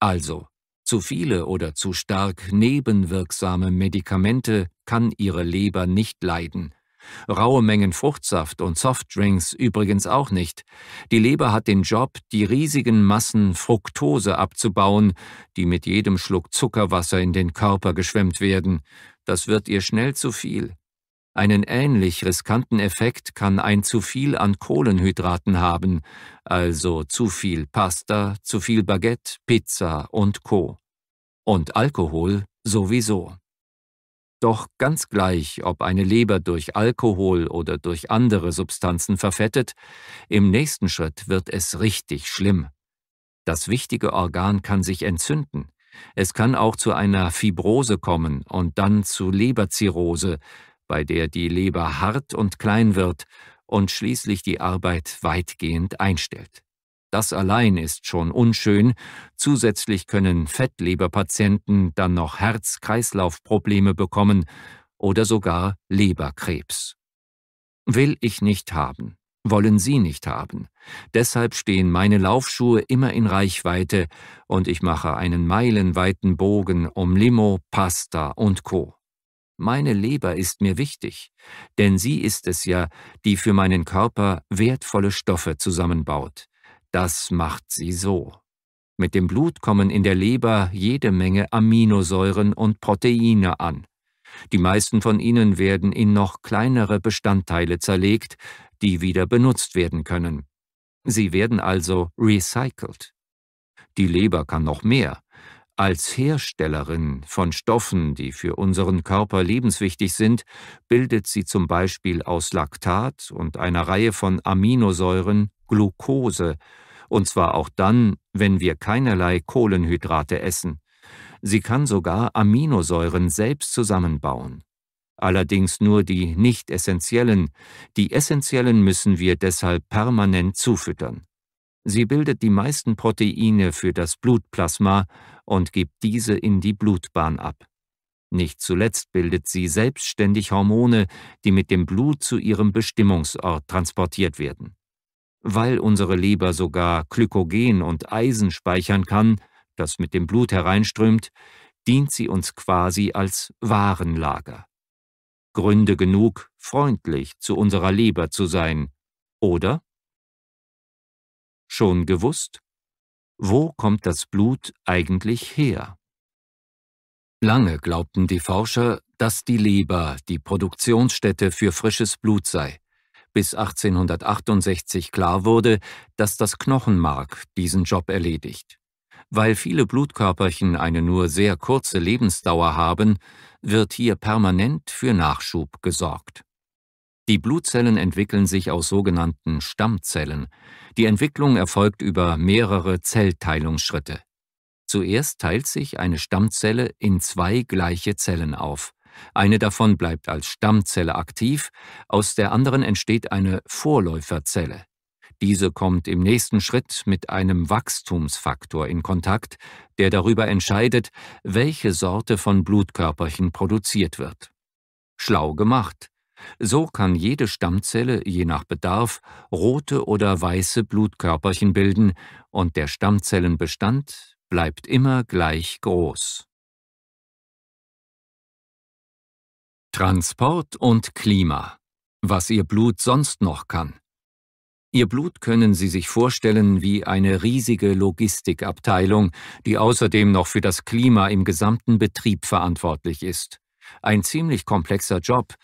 Also, zu viele oder zu stark nebenwirksame Medikamente kann Ihre Leber nicht leiden, Raue Mengen Fruchtsaft und Softdrinks übrigens auch nicht. Die Leber hat den Job, die riesigen Massen Fructose abzubauen, die mit jedem Schluck Zuckerwasser in den Körper geschwemmt werden. Das wird ihr schnell zu viel. Einen ähnlich riskanten Effekt kann ein zu viel an Kohlenhydraten haben, also zu viel Pasta, zu viel Baguette, Pizza und Co. Und Alkohol sowieso. Doch ganz gleich, ob eine Leber durch Alkohol oder durch andere Substanzen verfettet, im nächsten Schritt wird es richtig schlimm. Das wichtige Organ kann sich entzünden. Es kann auch zu einer Fibrose kommen und dann zu Leberzirrhose, bei der die Leber hart und klein wird und schließlich die Arbeit weitgehend einstellt. Das allein ist schon unschön. Zusätzlich können Fettleberpatienten dann noch Herz-Kreislauf-Probleme bekommen oder sogar Leberkrebs. Will ich nicht haben, wollen Sie nicht haben. Deshalb stehen meine Laufschuhe immer in Reichweite und ich mache einen meilenweiten Bogen um Limo, Pasta und Co. Meine Leber ist mir wichtig, denn sie ist es ja, die für meinen Körper wertvolle Stoffe zusammenbaut. Das macht sie so. Mit dem Blut kommen in der Leber jede Menge Aminosäuren und Proteine an. Die meisten von ihnen werden in noch kleinere Bestandteile zerlegt, die wieder benutzt werden können. Sie werden also recycelt. Die Leber kann noch mehr. Als Herstellerin von Stoffen, die für unseren Körper lebenswichtig sind, bildet sie zum Beispiel aus Laktat und einer Reihe von Aminosäuren Glucose, und zwar auch dann, wenn wir keinerlei Kohlenhydrate essen. Sie kann sogar Aminosäuren selbst zusammenbauen. Allerdings nur die nicht essentiellen. Die essentiellen müssen wir deshalb permanent zufüttern. Sie bildet die meisten Proteine für das Blutplasma und gibt diese in die Blutbahn ab. Nicht zuletzt bildet sie selbstständig Hormone, die mit dem Blut zu ihrem Bestimmungsort transportiert werden. Weil unsere Leber sogar Glykogen und Eisen speichern kann, das mit dem Blut hereinströmt, dient sie uns quasi als Warenlager. Gründe genug, freundlich zu unserer Leber zu sein, oder? Schon gewusst? Wo kommt das Blut eigentlich her? Lange glaubten die Forscher, dass die Leber die Produktionsstätte für frisches Blut sei bis 1868 klar wurde, dass das Knochenmark diesen Job erledigt. Weil viele Blutkörperchen eine nur sehr kurze Lebensdauer haben, wird hier permanent für Nachschub gesorgt. Die Blutzellen entwickeln sich aus sogenannten Stammzellen. Die Entwicklung erfolgt über mehrere Zellteilungsschritte. Zuerst teilt sich eine Stammzelle in zwei gleiche Zellen auf. Eine davon bleibt als Stammzelle aktiv, aus der anderen entsteht eine Vorläuferzelle. Diese kommt im nächsten Schritt mit einem Wachstumsfaktor in Kontakt, der darüber entscheidet, welche Sorte von Blutkörperchen produziert wird. Schlau gemacht. So kann jede Stammzelle je nach Bedarf rote oder weiße Blutkörperchen bilden und der Stammzellenbestand bleibt immer gleich groß. Transport und Klima. Was Ihr Blut sonst noch kann. Ihr Blut können Sie sich vorstellen wie eine riesige Logistikabteilung, die außerdem noch für das Klima im gesamten Betrieb verantwortlich ist. Ein ziemlich komplexer Job,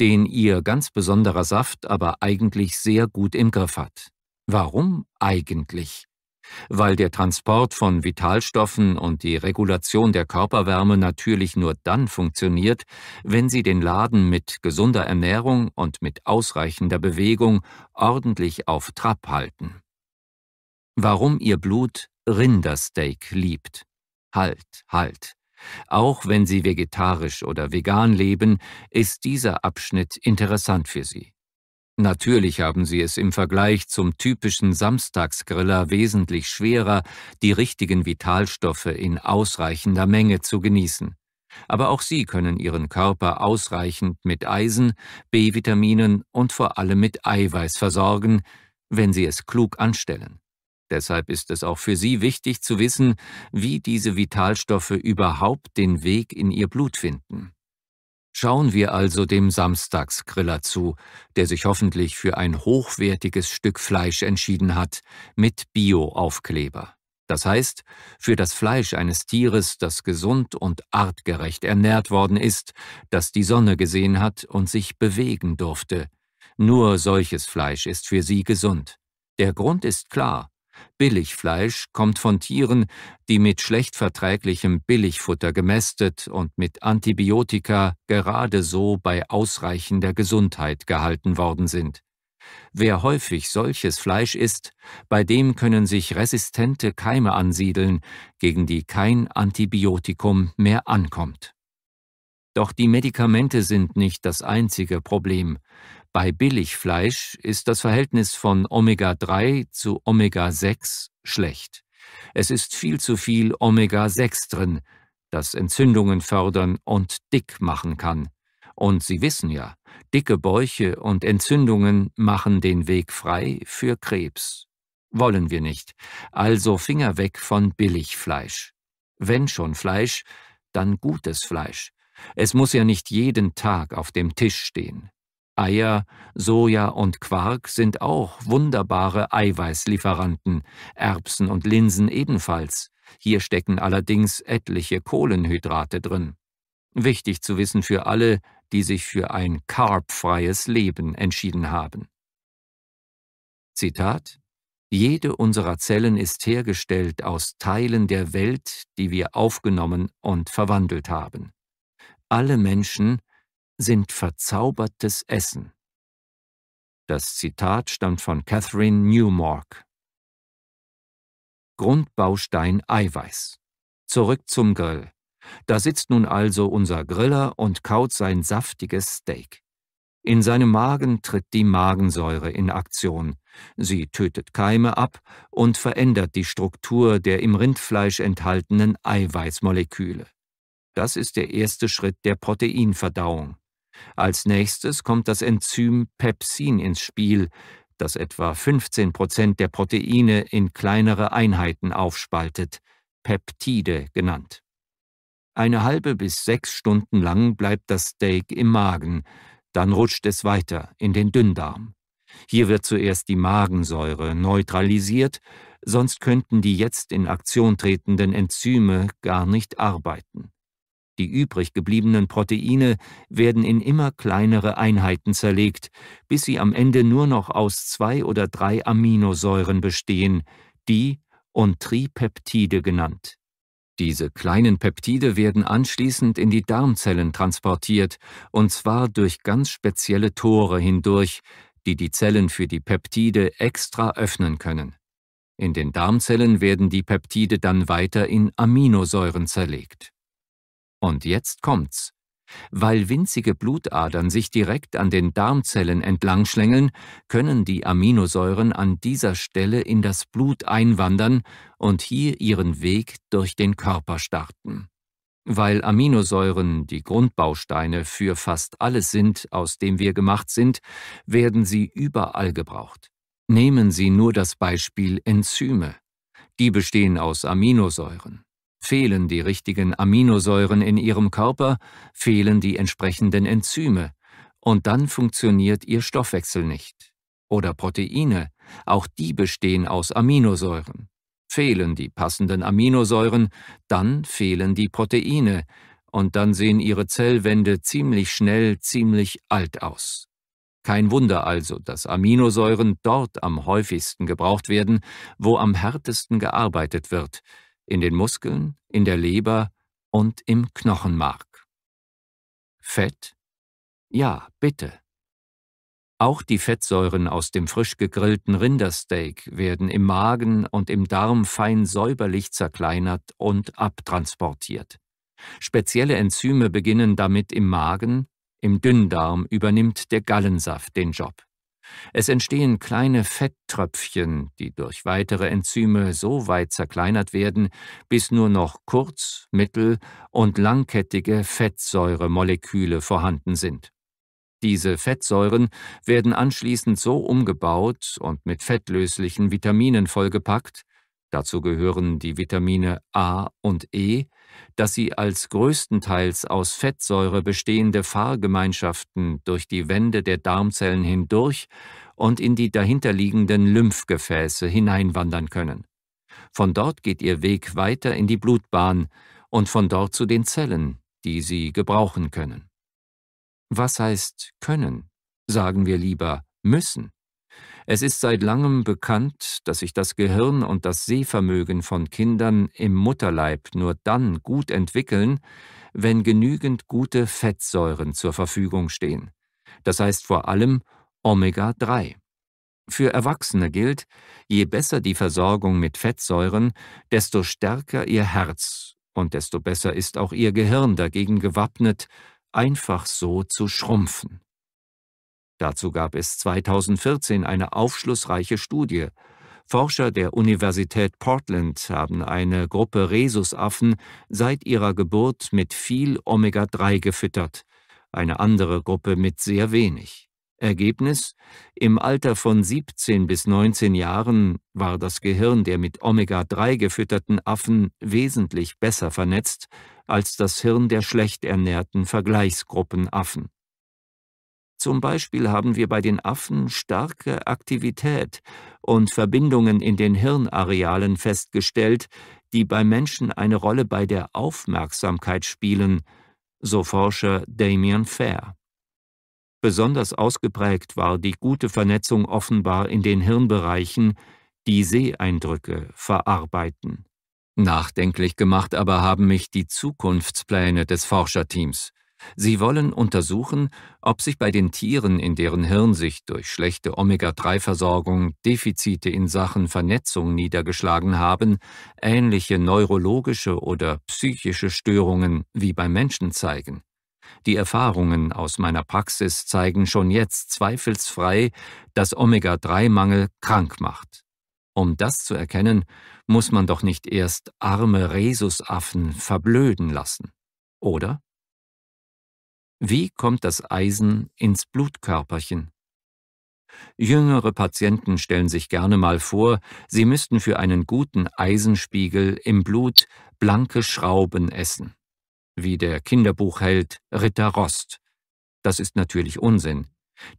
den Ihr ganz besonderer Saft aber eigentlich sehr gut im Griff hat. Warum eigentlich? Weil der Transport von Vitalstoffen und die Regulation der Körperwärme natürlich nur dann funktioniert, wenn sie den Laden mit gesunder Ernährung und mit ausreichender Bewegung ordentlich auf Trab halten. Warum ihr Blut Rindersteak liebt. Halt, halt. Auch wenn sie vegetarisch oder vegan leben, ist dieser Abschnitt interessant für sie. Natürlich haben sie es im Vergleich zum typischen Samstagsgriller wesentlich schwerer, die richtigen Vitalstoffe in ausreichender Menge zu genießen. Aber auch sie können ihren Körper ausreichend mit Eisen, B-Vitaminen und vor allem mit Eiweiß versorgen, wenn sie es klug anstellen. Deshalb ist es auch für sie wichtig zu wissen, wie diese Vitalstoffe überhaupt den Weg in ihr Blut finden. Schauen wir also dem Samstagsgriller zu, der sich hoffentlich für ein hochwertiges Stück Fleisch entschieden hat, mit Bio-Aufkleber. Das heißt, für das Fleisch eines Tieres, das gesund und artgerecht ernährt worden ist, das die Sonne gesehen hat und sich bewegen durfte. Nur solches Fleisch ist für sie gesund. Der Grund ist klar, Billigfleisch kommt von Tieren, die mit schlecht verträglichem Billigfutter gemästet und mit Antibiotika gerade so bei ausreichender Gesundheit gehalten worden sind. Wer häufig solches Fleisch isst, bei dem können sich resistente Keime ansiedeln, gegen die kein Antibiotikum mehr ankommt. Doch die Medikamente sind nicht das einzige Problem. Bei Billigfleisch ist das Verhältnis von Omega-3 zu Omega-6 schlecht. Es ist viel zu viel Omega-6 drin, das Entzündungen fördern und dick machen kann. Und Sie wissen ja, dicke Bäuche und Entzündungen machen den Weg frei für Krebs. Wollen wir nicht. Also Finger weg von Billigfleisch. Wenn schon Fleisch, dann gutes Fleisch. Es muss ja nicht jeden Tag auf dem Tisch stehen. Eier, Soja und Quark sind auch wunderbare Eiweißlieferanten, Erbsen und Linsen ebenfalls. Hier stecken allerdings etliche Kohlenhydrate drin. Wichtig zu wissen für alle, die sich für ein carbfreies Leben entschieden haben. Zitat Jede unserer Zellen ist hergestellt aus Teilen der Welt, die wir aufgenommen und verwandelt haben. Alle Menschen, sind verzaubertes Essen. Das Zitat stammt von Catherine Newmark. Grundbaustein Eiweiß. Zurück zum Grill. Da sitzt nun also unser Griller und kaut sein saftiges Steak. In seinem Magen tritt die Magensäure in Aktion. Sie tötet Keime ab und verändert die Struktur der im Rindfleisch enthaltenen Eiweißmoleküle. Das ist der erste Schritt der Proteinverdauung. Als nächstes kommt das Enzym Pepsin ins Spiel, das etwa 15 Prozent der Proteine in kleinere Einheiten aufspaltet, Peptide genannt. Eine halbe bis sechs Stunden lang bleibt das Steak im Magen, dann rutscht es weiter in den Dünndarm. Hier wird zuerst die Magensäure neutralisiert, sonst könnten die jetzt in Aktion tretenden Enzyme gar nicht arbeiten. Die übrig gebliebenen Proteine werden in immer kleinere Einheiten zerlegt, bis sie am Ende nur noch aus zwei oder drei Aminosäuren bestehen, die und Tripeptide genannt. Diese kleinen Peptide werden anschließend in die Darmzellen transportiert, und zwar durch ganz spezielle Tore hindurch, die die Zellen für die Peptide extra öffnen können. In den Darmzellen werden die Peptide dann weiter in Aminosäuren zerlegt. Und jetzt kommt's. Weil winzige Blutadern sich direkt an den Darmzellen entlangschlängeln, können die Aminosäuren an dieser Stelle in das Blut einwandern und hier ihren Weg durch den Körper starten. Weil Aminosäuren die Grundbausteine für fast alles sind, aus dem wir gemacht sind, werden sie überall gebraucht. Nehmen Sie nur das Beispiel Enzyme. Die bestehen aus Aminosäuren. Fehlen die richtigen Aminosäuren in ihrem Körper, fehlen die entsprechenden Enzyme, und dann funktioniert ihr Stoffwechsel nicht. Oder Proteine, auch die bestehen aus Aminosäuren. Fehlen die passenden Aminosäuren, dann fehlen die Proteine, und dann sehen ihre Zellwände ziemlich schnell ziemlich alt aus. Kein Wunder also, dass Aminosäuren dort am häufigsten gebraucht werden, wo am härtesten gearbeitet wird, in den Muskeln, in der Leber und im Knochenmark. Fett? Ja, bitte. Auch die Fettsäuren aus dem frisch gegrillten Rindersteak werden im Magen und im Darm fein säuberlich zerkleinert und abtransportiert. Spezielle Enzyme beginnen damit im Magen, im Dünndarm übernimmt der Gallensaft den Job. Es entstehen kleine Fetttröpfchen, die durch weitere Enzyme so weit zerkleinert werden, bis nur noch kurz-, mittel- und langkettige Fettsäuremoleküle vorhanden sind. Diese Fettsäuren werden anschließend so umgebaut und mit fettlöslichen Vitaminen vollgepackt, dazu gehören die Vitamine A und E, dass sie als größtenteils aus Fettsäure bestehende Fahrgemeinschaften durch die Wände der Darmzellen hindurch und in die dahinterliegenden Lymphgefäße hineinwandern können. Von dort geht ihr Weg weiter in die Blutbahn und von dort zu den Zellen, die sie gebrauchen können. Was heißt können? Sagen wir lieber müssen. Es ist seit langem bekannt, dass sich das Gehirn und das Sehvermögen von Kindern im Mutterleib nur dann gut entwickeln, wenn genügend gute Fettsäuren zur Verfügung stehen. Das heißt vor allem Omega-3. Für Erwachsene gilt, je besser die Versorgung mit Fettsäuren, desto stärker ihr Herz und desto besser ist auch ihr Gehirn dagegen gewappnet, einfach so zu schrumpfen. Dazu gab es 2014 eine aufschlussreiche Studie. Forscher der Universität Portland haben eine Gruppe Rhesusaffen seit ihrer Geburt mit viel Omega-3 gefüttert, eine andere Gruppe mit sehr wenig. Ergebnis? Im Alter von 17 bis 19 Jahren war das Gehirn der mit Omega-3 gefütterten Affen wesentlich besser vernetzt als das Hirn der schlecht ernährten Vergleichsgruppenaffen. Zum Beispiel haben wir bei den Affen starke Aktivität und Verbindungen in den Hirnarealen festgestellt, die bei Menschen eine Rolle bei der Aufmerksamkeit spielen, so Forscher Damien Fair. Besonders ausgeprägt war die gute Vernetzung offenbar in den Hirnbereichen, die Seeeindrücke verarbeiten. Nachdenklich gemacht aber haben mich die Zukunftspläne des Forscherteams. Sie wollen untersuchen, ob sich bei den Tieren, in deren Hirn sich durch schlechte Omega-3-Versorgung Defizite in Sachen Vernetzung niedergeschlagen haben, ähnliche neurologische oder psychische Störungen wie beim Menschen zeigen. Die Erfahrungen aus meiner Praxis zeigen schon jetzt zweifelsfrei, dass Omega-3-Mangel krank macht. Um das zu erkennen, muss man doch nicht erst arme Rhesusaffen verblöden lassen, oder? Wie kommt das Eisen ins Blutkörperchen? Jüngere Patienten stellen sich gerne mal vor, sie müssten für einen guten Eisenspiegel im Blut blanke Schrauben essen. Wie der Kinderbuchheld Ritter Rost. Das ist natürlich Unsinn.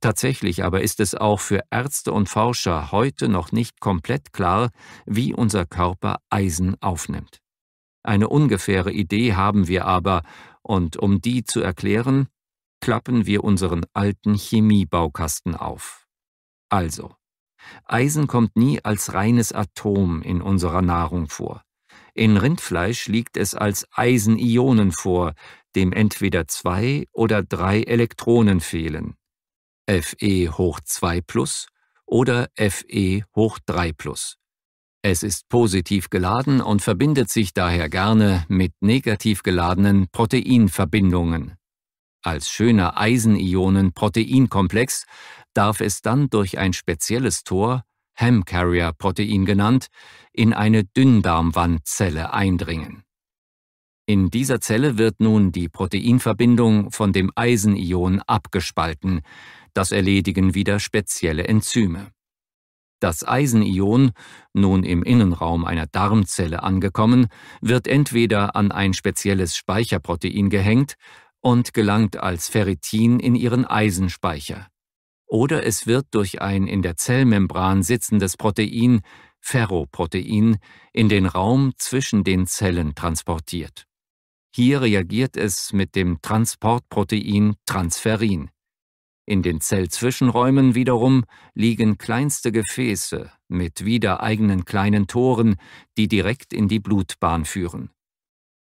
Tatsächlich aber ist es auch für Ärzte und Forscher heute noch nicht komplett klar, wie unser Körper Eisen aufnimmt. Eine ungefähre Idee haben wir aber, und um die zu erklären, klappen wir unseren alten Chemiebaukasten auf. Also, Eisen kommt nie als reines Atom in unserer Nahrung vor. In Rindfleisch liegt es als Eisenionen vor, dem entweder zwei oder drei Elektronen fehlen. Fe hoch 2 plus oder Fe hoch 3 plus. Es ist positiv geladen und verbindet sich daher gerne mit negativ geladenen Proteinverbindungen. Als schöner Eisenionen-Proteinkomplex darf es dann durch ein spezielles Tor, Ham-Carrier-Protein genannt, in eine Dünndarmwandzelle eindringen. In dieser Zelle wird nun die Proteinverbindung von dem Eisenion abgespalten. Das erledigen wieder spezielle Enzyme. Das Eisenion, nun im Innenraum einer Darmzelle angekommen, wird entweder an ein spezielles Speicherprotein gehängt und gelangt als Ferritin in ihren Eisenspeicher. Oder es wird durch ein in der Zellmembran sitzendes Protein, Ferroprotein, in den Raum zwischen den Zellen transportiert. Hier reagiert es mit dem Transportprotein Transferin. In den Zellzwischenräumen wiederum liegen kleinste Gefäße mit wieder eigenen kleinen Toren, die direkt in die Blutbahn führen.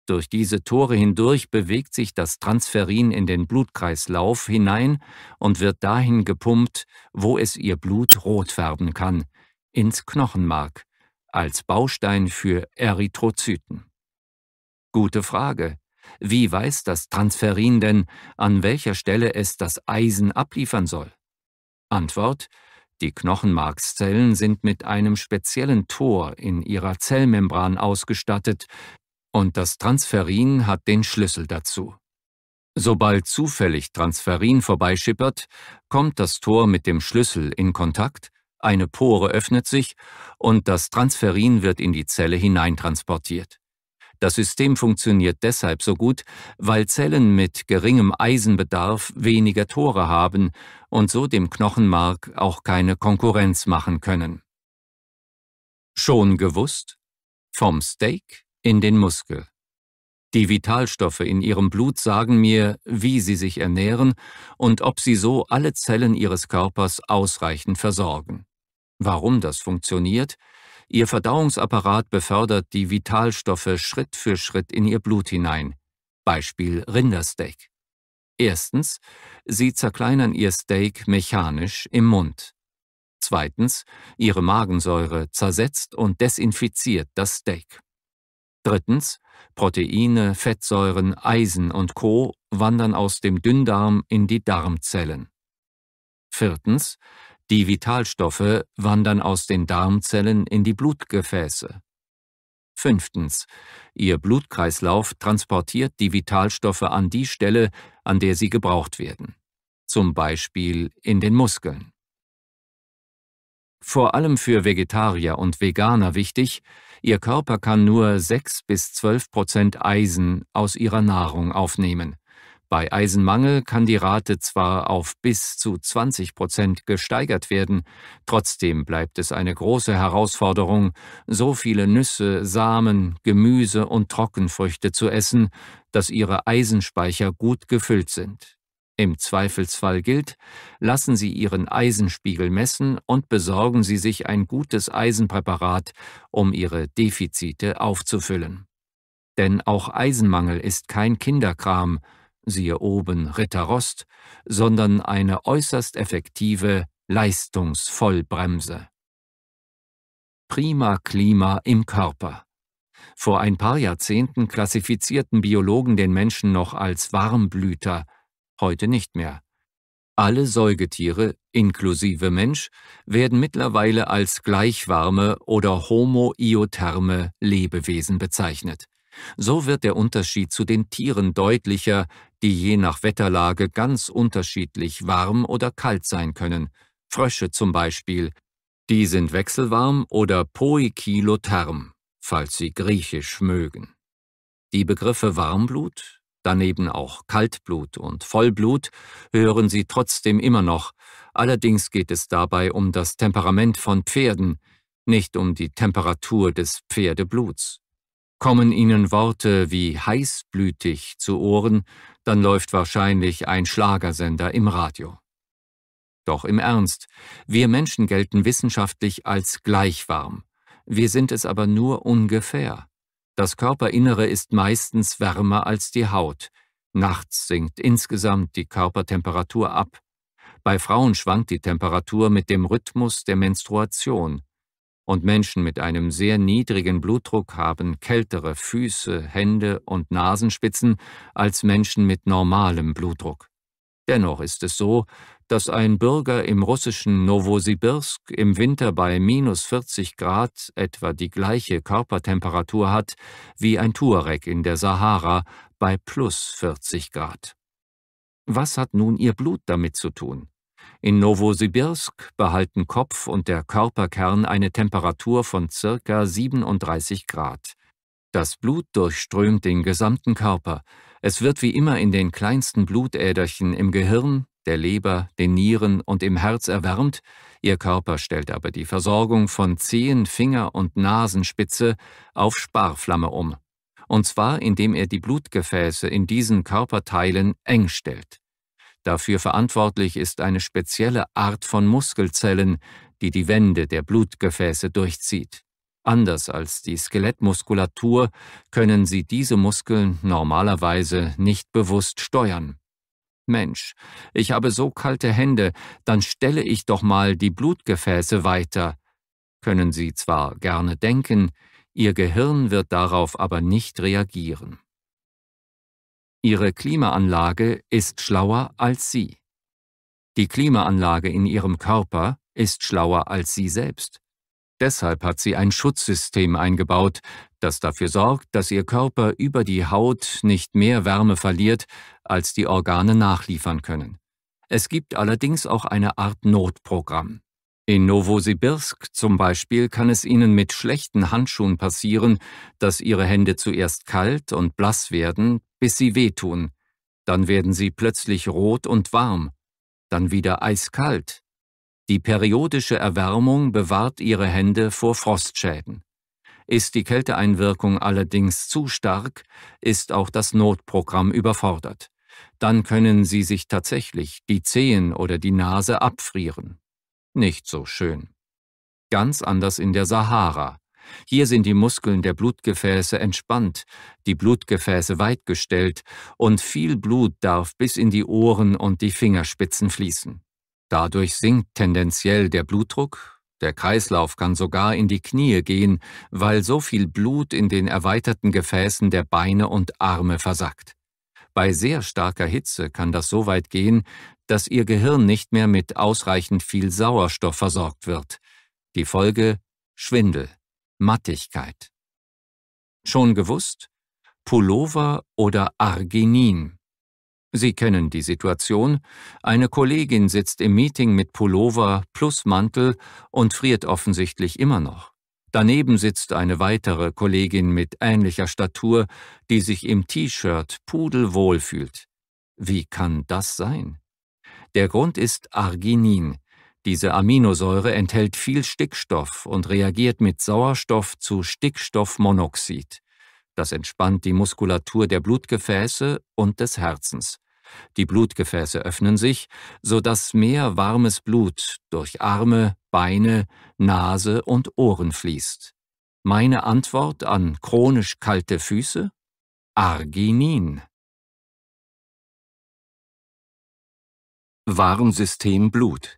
Durch diese Tore hindurch bewegt sich das Transferin in den Blutkreislauf hinein und wird dahin gepumpt, wo es ihr Blut rot färben kann, ins Knochenmark, als Baustein für Erythrozyten. Gute Frage. Wie weiß das Transferin denn, an welcher Stelle es das Eisen abliefern soll? Antwort Die Knochenmarkszellen sind mit einem speziellen Tor in ihrer Zellmembran ausgestattet, und das Transferin hat den Schlüssel dazu. Sobald zufällig Transferin vorbeischippert, kommt das Tor mit dem Schlüssel in Kontakt, eine Pore öffnet sich und das Transferin wird in die Zelle hineintransportiert. Das System funktioniert deshalb so gut, weil Zellen mit geringem Eisenbedarf weniger Tore haben und so dem Knochenmark auch keine Konkurrenz machen können. Schon gewusst? Vom Steak in den Muskel. Die Vitalstoffe in ihrem Blut sagen mir, wie sie sich ernähren und ob sie so alle Zellen ihres Körpers ausreichend versorgen. Warum das funktioniert, Ihr Verdauungsapparat befördert die Vitalstoffe Schritt für Schritt in ihr Blut hinein. Beispiel Rindersteak. Erstens, sie zerkleinern ihr Steak mechanisch im Mund. Zweitens, ihre Magensäure zersetzt und desinfiziert das Steak. Drittens, Proteine, Fettsäuren, Eisen und Co. wandern aus dem Dünndarm in die Darmzellen. Viertens, die Vitalstoffe wandern aus den Darmzellen in die Blutgefäße. Fünftens. Ihr Blutkreislauf transportiert die Vitalstoffe an die Stelle, an der sie gebraucht werden, zum Beispiel in den Muskeln. Vor allem für Vegetarier und Veganer wichtig, ihr Körper kann nur 6 bis 12 Prozent Eisen aus ihrer Nahrung aufnehmen. Bei Eisenmangel kann die Rate zwar auf bis zu 20 Prozent gesteigert werden, trotzdem bleibt es eine große Herausforderung, so viele Nüsse, Samen, Gemüse und Trockenfrüchte zu essen, dass ihre Eisenspeicher gut gefüllt sind. Im Zweifelsfall gilt, lassen Sie Ihren Eisenspiegel messen und besorgen Sie sich ein gutes Eisenpräparat, um Ihre Defizite aufzufüllen. Denn auch Eisenmangel ist kein Kinderkram, siehe oben Ritterrost, sondern eine äußerst effektive Leistungsvollbremse. Prima Klima im Körper. Vor ein paar Jahrzehnten klassifizierten Biologen den Menschen noch als Warmblüter, heute nicht mehr. Alle Säugetiere, inklusive Mensch, werden mittlerweile als gleichwarme oder homoiotherme Lebewesen bezeichnet. So wird der Unterschied zu den Tieren deutlicher, die je nach Wetterlage ganz unterschiedlich warm oder kalt sein können, Frösche zum Beispiel, die sind wechselwarm oder poikilotherm, falls sie griechisch mögen. Die Begriffe Warmblut, daneben auch Kaltblut und Vollblut hören sie trotzdem immer noch, allerdings geht es dabei um das Temperament von Pferden, nicht um die Temperatur des Pferdebluts. Kommen Ihnen Worte wie heißblütig zu Ohren, dann läuft wahrscheinlich ein Schlagersender im Radio. Doch im Ernst, wir Menschen gelten wissenschaftlich als gleichwarm, wir sind es aber nur ungefähr. Das Körperinnere ist meistens wärmer als die Haut, nachts sinkt insgesamt die Körpertemperatur ab, bei Frauen schwankt die Temperatur mit dem Rhythmus der Menstruation, und Menschen mit einem sehr niedrigen Blutdruck haben kältere Füße, Hände und Nasenspitzen als Menschen mit normalem Blutdruck. Dennoch ist es so, dass ein Bürger im russischen Nowosibirsk im Winter bei minus 40 Grad etwa die gleiche Körpertemperatur hat wie ein Tuareg in der Sahara bei plus 40 Grad. Was hat nun ihr Blut damit zu tun? In Novosibirsk behalten Kopf und der Körperkern eine Temperatur von circa 37 Grad. Das Blut durchströmt den gesamten Körper. Es wird wie immer in den kleinsten Blutäderchen im Gehirn, der Leber, den Nieren und im Herz erwärmt, ihr Körper stellt aber die Versorgung von Zehen, Finger und Nasenspitze auf Sparflamme um. Und zwar indem er die Blutgefäße in diesen Körperteilen eng stellt. Dafür verantwortlich ist eine spezielle Art von Muskelzellen, die die Wände der Blutgefäße durchzieht. Anders als die Skelettmuskulatur können sie diese Muskeln normalerweise nicht bewusst steuern. Mensch, ich habe so kalte Hände, dann stelle ich doch mal die Blutgefäße weiter. Können Sie zwar gerne denken, Ihr Gehirn wird darauf aber nicht reagieren. Ihre Klimaanlage ist schlauer als Sie. Die Klimaanlage in Ihrem Körper ist schlauer als Sie selbst. Deshalb hat sie ein Schutzsystem eingebaut, das dafür sorgt, dass Ihr Körper über die Haut nicht mehr Wärme verliert, als die Organe nachliefern können. Es gibt allerdings auch eine Art Notprogramm. In Novosibirsk zum Beispiel kann es Ihnen mit schlechten Handschuhen passieren, dass Ihre Hände zuerst kalt und blass werden, bis sie wehtun. Dann werden sie plötzlich rot und warm, dann wieder eiskalt. Die periodische Erwärmung bewahrt Ihre Hände vor Frostschäden. Ist die Kälteeinwirkung allerdings zu stark, ist auch das Notprogramm überfordert. Dann können Sie sich tatsächlich die Zehen oder die Nase abfrieren nicht so schön. Ganz anders in der Sahara. Hier sind die Muskeln der Blutgefäße entspannt, die Blutgefäße weitgestellt und viel Blut darf bis in die Ohren und die Fingerspitzen fließen. Dadurch sinkt tendenziell der Blutdruck, der Kreislauf kann sogar in die Knie gehen, weil so viel Blut in den erweiterten Gefäßen der Beine und Arme versackt. Bei sehr starker Hitze kann das so weit gehen, dass ihr Gehirn nicht mehr mit ausreichend viel Sauerstoff versorgt wird. Die Folge Schwindel, Mattigkeit. Schon gewusst? Pullover oder Arginin. Sie kennen die Situation. Eine Kollegin sitzt im Meeting mit Pullover plus Mantel und friert offensichtlich immer noch. Daneben sitzt eine weitere Kollegin mit ähnlicher Statur, die sich im T-Shirt pudelwohl fühlt. Wie kann das sein? Der Grund ist Arginin. Diese Aminosäure enthält viel Stickstoff und reagiert mit Sauerstoff zu Stickstoffmonoxid. Das entspannt die Muskulatur der Blutgefäße und des Herzens. Die Blutgefäße öffnen sich, sodass mehr warmes Blut durch Arme, Beine, Nase und Ohren fließt. Meine Antwort an chronisch kalte Füße? Arginin. Warnsystem Blut.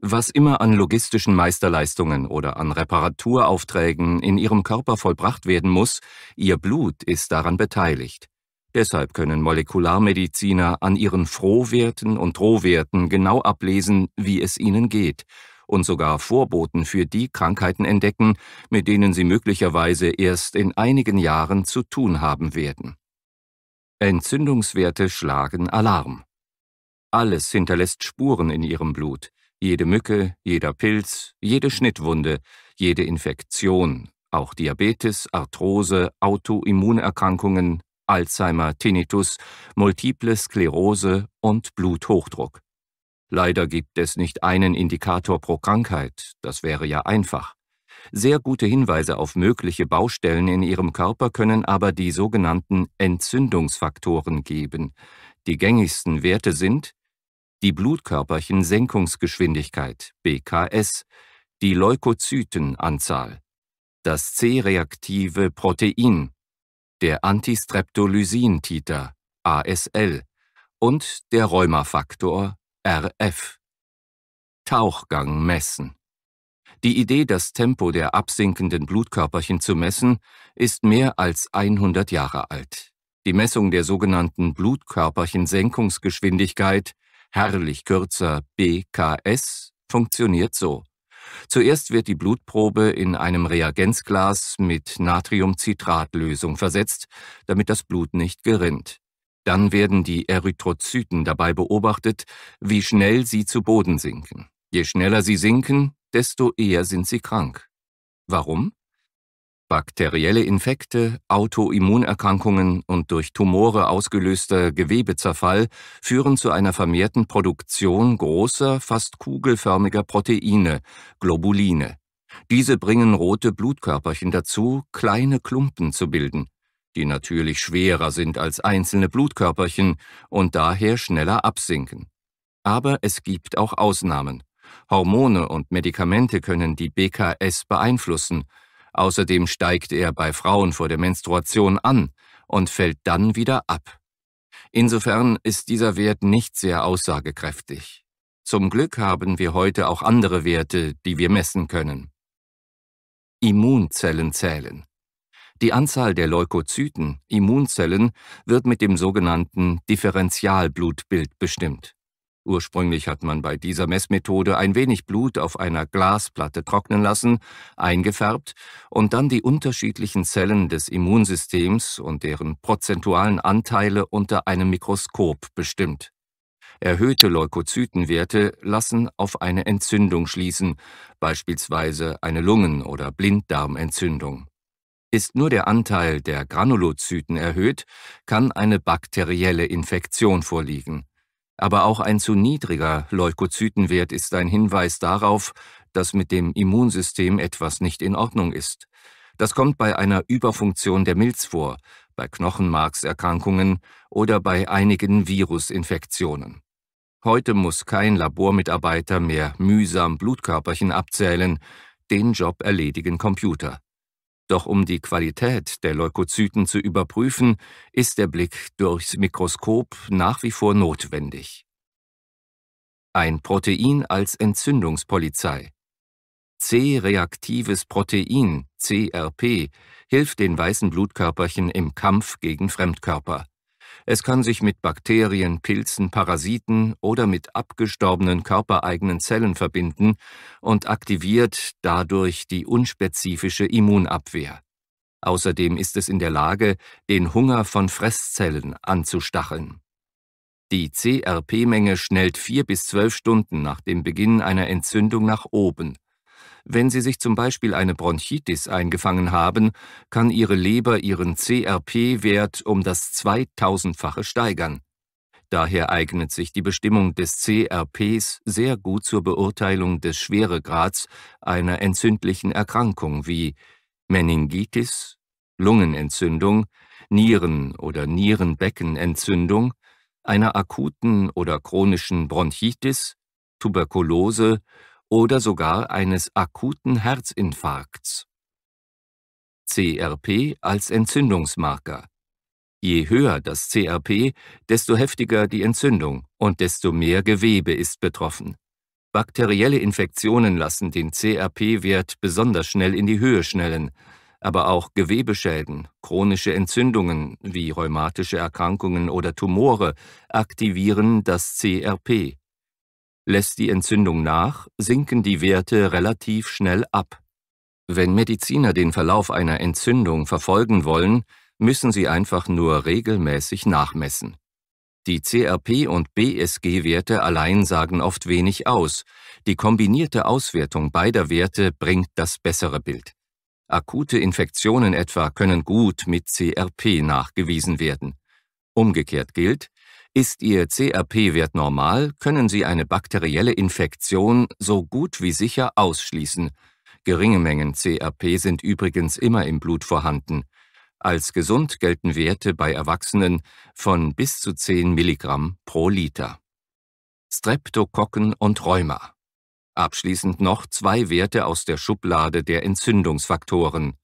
Was immer an logistischen Meisterleistungen oder an Reparaturaufträgen in Ihrem Körper vollbracht werden muss, Ihr Blut ist daran beteiligt. Deshalb können Molekularmediziner an Ihren Frohwerten und Rohwerten genau ablesen, wie es Ihnen geht und sogar Vorboten für die Krankheiten entdecken, mit denen sie möglicherweise erst in einigen Jahren zu tun haben werden. Entzündungswerte schlagen Alarm. Alles hinterlässt Spuren in ihrem Blut. Jede Mücke, jeder Pilz, jede Schnittwunde, jede Infektion, auch Diabetes, Arthrose, Autoimmunerkrankungen, Alzheimer, Tinnitus, multiple Sklerose und Bluthochdruck. Leider gibt es nicht einen Indikator pro Krankheit, das wäre ja einfach. Sehr gute Hinweise auf mögliche Baustellen in ihrem Körper können aber die sogenannten Entzündungsfaktoren geben. Die gängigsten Werte sind die Blutkörperchensenkungsgeschwindigkeit, BKS, die Leukozytenanzahl, das C-reaktive Protein, der Antistreptolysin-Titer ASL und der Rheumafaktor RF. Tauchgang messen. Die Idee, das Tempo der absinkenden Blutkörperchen zu messen, ist mehr als 100 Jahre alt. Die Messung der sogenannten Blutkörperchensenkungsgeschwindigkeit, senkungsgeschwindigkeit herrlich kürzer BKS, funktioniert so. Zuerst wird die Blutprobe in einem Reagenzglas mit Natriumcitratlösung versetzt, damit das Blut nicht gerinnt. Dann werden die Erythrozyten dabei beobachtet, wie schnell sie zu Boden sinken. Je schneller sie sinken, desto eher sind sie krank. Warum? Bakterielle Infekte, Autoimmunerkrankungen und durch Tumore ausgelöster Gewebezerfall führen zu einer vermehrten Produktion großer, fast kugelförmiger Proteine, Globuline. Diese bringen rote Blutkörperchen dazu, kleine Klumpen zu bilden, die natürlich schwerer sind als einzelne Blutkörperchen und daher schneller absinken. Aber es gibt auch Ausnahmen. Hormone und Medikamente können die BKS beeinflussen, Außerdem steigt er bei Frauen vor der Menstruation an und fällt dann wieder ab. Insofern ist dieser Wert nicht sehr aussagekräftig. Zum Glück haben wir heute auch andere Werte, die wir messen können. Immunzellen zählen. Die Anzahl der Leukozyten, Immunzellen, wird mit dem sogenannten Differentialblutbild bestimmt. Ursprünglich hat man bei dieser Messmethode ein wenig Blut auf einer Glasplatte trocknen lassen, eingefärbt und dann die unterschiedlichen Zellen des Immunsystems und deren prozentualen Anteile unter einem Mikroskop bestimmt. Erhöhte Leukozytenwerte lassen auf eine Entzündung schließen, beispielsweise eine Lungen- oder Blinddarmentzündung. Ist nur der Anteil der Granulozyten erhöht, kann eine bakterielle Infektion vorliegen. Aber auch ein zu niedriger Leukozytenwert ist ein Hinweis darauf, dass mit dem Immunsystem etwas nicht in Ordnung ist. Das kommt bei einer Überfunktion der Milz vor, bei Knochenmarkserkrankungen oder bei einigen Virusinfektionen. Heute muss kein Labormitarbeiter mehr mühsam Blutkörperchen abzählen, den Job erledigen Computer. Doch um die Qualität der Leukozyten zu überprüfen, ist der Blick durchs Mikroskop nach wie vor notwendig. Ein Protein als Entzündungspolizei. C-reaktives Protein, CRP, hilft den weißen Blutkörperchen im Kampf gegen Fremdkörper. Es kann sich mit Bakterien, Pilzen, Parasiten oder mit abgestorbenen körpereigenen Zellen verbinden und aktiviert dadurch die unspezifische Immunabwehr. Außerdem ist es in der Lage, den Hunger von Fresszellen anzustacheln. Die CRP-Menge schnellt vier bis zwölf Stunden nach dem Beginn einer Entzündung nach oben wenn Sie sich zum Beispiel eine Bronchitis eingefangen haben, kann Ihre Leber ihren CRP-Wert um das 2000-fache steigern. Daher eignet sich die Bestimmung des CRPs sehr gut zur Beurteilung des Schweregrads einer entzündlichen Erkrankung wie Meningitis, Lungenentzündung, Nieren- oder Nierenbeckenentzündung, einer akuten oder chronischen Bronchitis, Tuberkulose oder sogar eines akuten Herzinfarkts. CRP als Entzündungsmarker. Je höher das CRP, desto heftiger die Entzündung und desto mehr Gewebe ist betroffen. Bakterielle Infektionen lassen den CRP-Wert besonders schnell in die Höhe schnellen, aber auch Gewebeschäden, chronische Entzündungen wie rheumatische Erkrankungen oder Tumore aktivieren das CRP. Lässt die Entzündung nach, sinken die Werte relativ schnell ab. Wenn Mediziner den Verlauf einer Entzündung verfolgen wollen, müssen sie einfach nur regelmäßig nachmessen. Die CRP- und BSG-Werte allein sagen oft wenig aus. Die kombinierte Auswertung beider Werte bringt das bessere Bild. Akute Infektionen etwa können gut mit CRP nachgewiesen werden. Umgekehrt gilt, ist Ihr CRP-Wert normal, können Sie eine bakterielle Infektion so gut wie sicher ausschließen. Geringe Mengen CRP sind übrigens immer im Blut vorhanden. Als gesund gelten Werte bei Erwachsenen von bis zu 10 Milligramm pro Liter. Streptokokken und Rheuma. Abschließend noch zwei Werte aus der Schublade der Entzündungsfaktoren.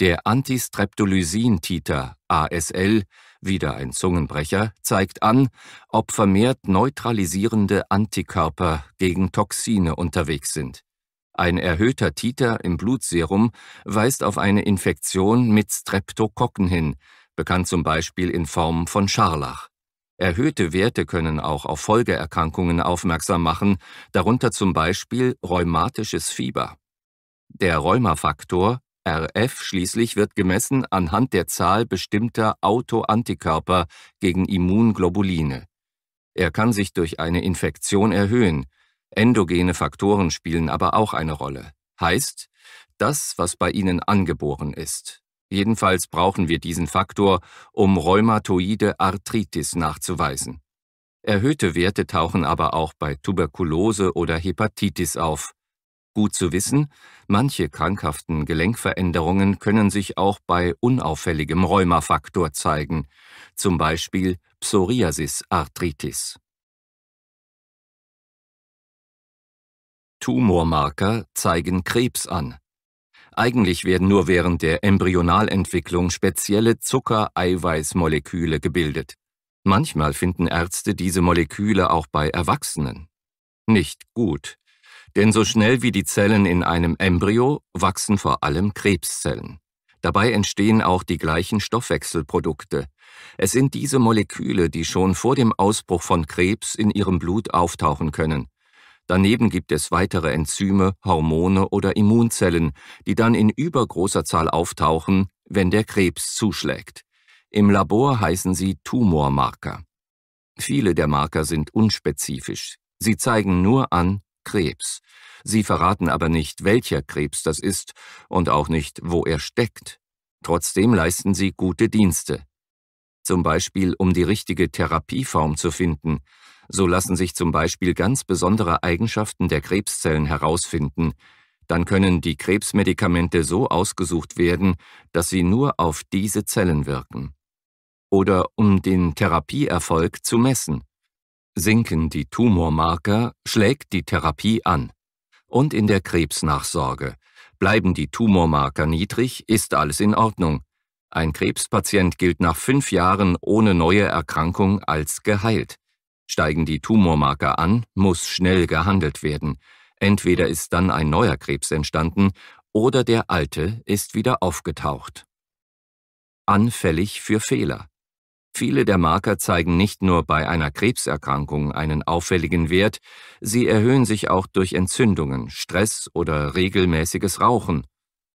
Der Antistreptolysin-Titer ASL wieder ein Zungenbrecher, zeigt an, ob vermehrt neutralisierende Antikörper gegen Toxine unterwegs sind. Ein erhöhter Titer im Blutserum weist auf eine Infektion mit Streptokokken hin, bekannt zum Beispiel in Form von Scharlach. Erhöhte Werte können auch auf Folgeerkrankungen aufmerksam machen, darunter zum Beispiel rheumatisches Fieber. Der Rheumafaktor RF schließlich wird gemessen anhand der Zahl bestimmter Autoantikörper gegen Immunglobuline. Er kann sich durch eine Infektion erhöhen, endogene Faktoren spielen aber auch eine Rolle. Heißt, das, was bei ihnen angeboren ist. Jedenfalls brauchen wir diesen Faktor, um rheumatoide Arthritis nachzuweisen. Erhöhte Werte tauchen aber auch bei Tuberkulose oder Hepatitis auf, Gut zu wissen, manche krankhaften Gelenkveränderungen können sich auch bei unauffälligem Rheumafaktor zeigen, zum Beispiel Psoriasis-Arthritis. Tumormarker zeigen Krebs an. Eigentlich werden nur während der Embryonalentwicklung spezielle Zucker-Eiweiß-Moleküle gebildet. Manchmal finden Ärzte diese Moleküle auch bei Erwachsenen. Nicht gut, denn so schnell wie die Zellen in einem Embryo wachsen vor allem Krebszellen. Dabei entstehen auch die gleichen Stoffwechselprodukte. Es sind diese Moleküle, die schon vor dem Ausbruch von Krebs in ihrem Blut auftauchen können. Daneben gibt es weitere Enzyme, Hormone oder Immunzellen, die dann in übergroßer Zahl auftauchen, wenn der Krebs zuschlägt. Im Labor heißen sie Tumormarker. Viele der Marker sind unspezifisch. Sie zeigen nur an, Krebs. Sie verraten aber nicht, welcher Krebs das ist und auch nicht, wo er steckt. Trotzdem leisten sie gute Dienste. Zum Beispiel, um die richtige Therapieform zu finden. So lassen sich zum Beispiel ganz besondere Eigenschaften der Krebszellen herausfinden. Dann können die Krebsmedikamente so ausgesucht werden, dass sie nur auf diese Zellen wirken. Oder um den Therapieerfolg zu messen. Sinken die Tumormarker, schlägt die Therapie an. Und in der Krebsnachsorge. Bleiben die Tumormarker niedrig, ist alles in Ordnung. Ein Krebspatient gilt nach fünf Jahren ohne neue Erkrankung als geheilt. Steigen die Tumormarker an, muss schnell gehandelt werden. Entweder ist dann ein neuer Krebs entstanden oder der alte ist wieder aufgetaucht. Anfällig für Fehler. Viele der Marker zeigen nicht nur bei einer Krebserkrankung einen auffälligen Wert, sie erhöhen sich auch durch Entzündungen, Stress oder regelmäßiges Rauchen.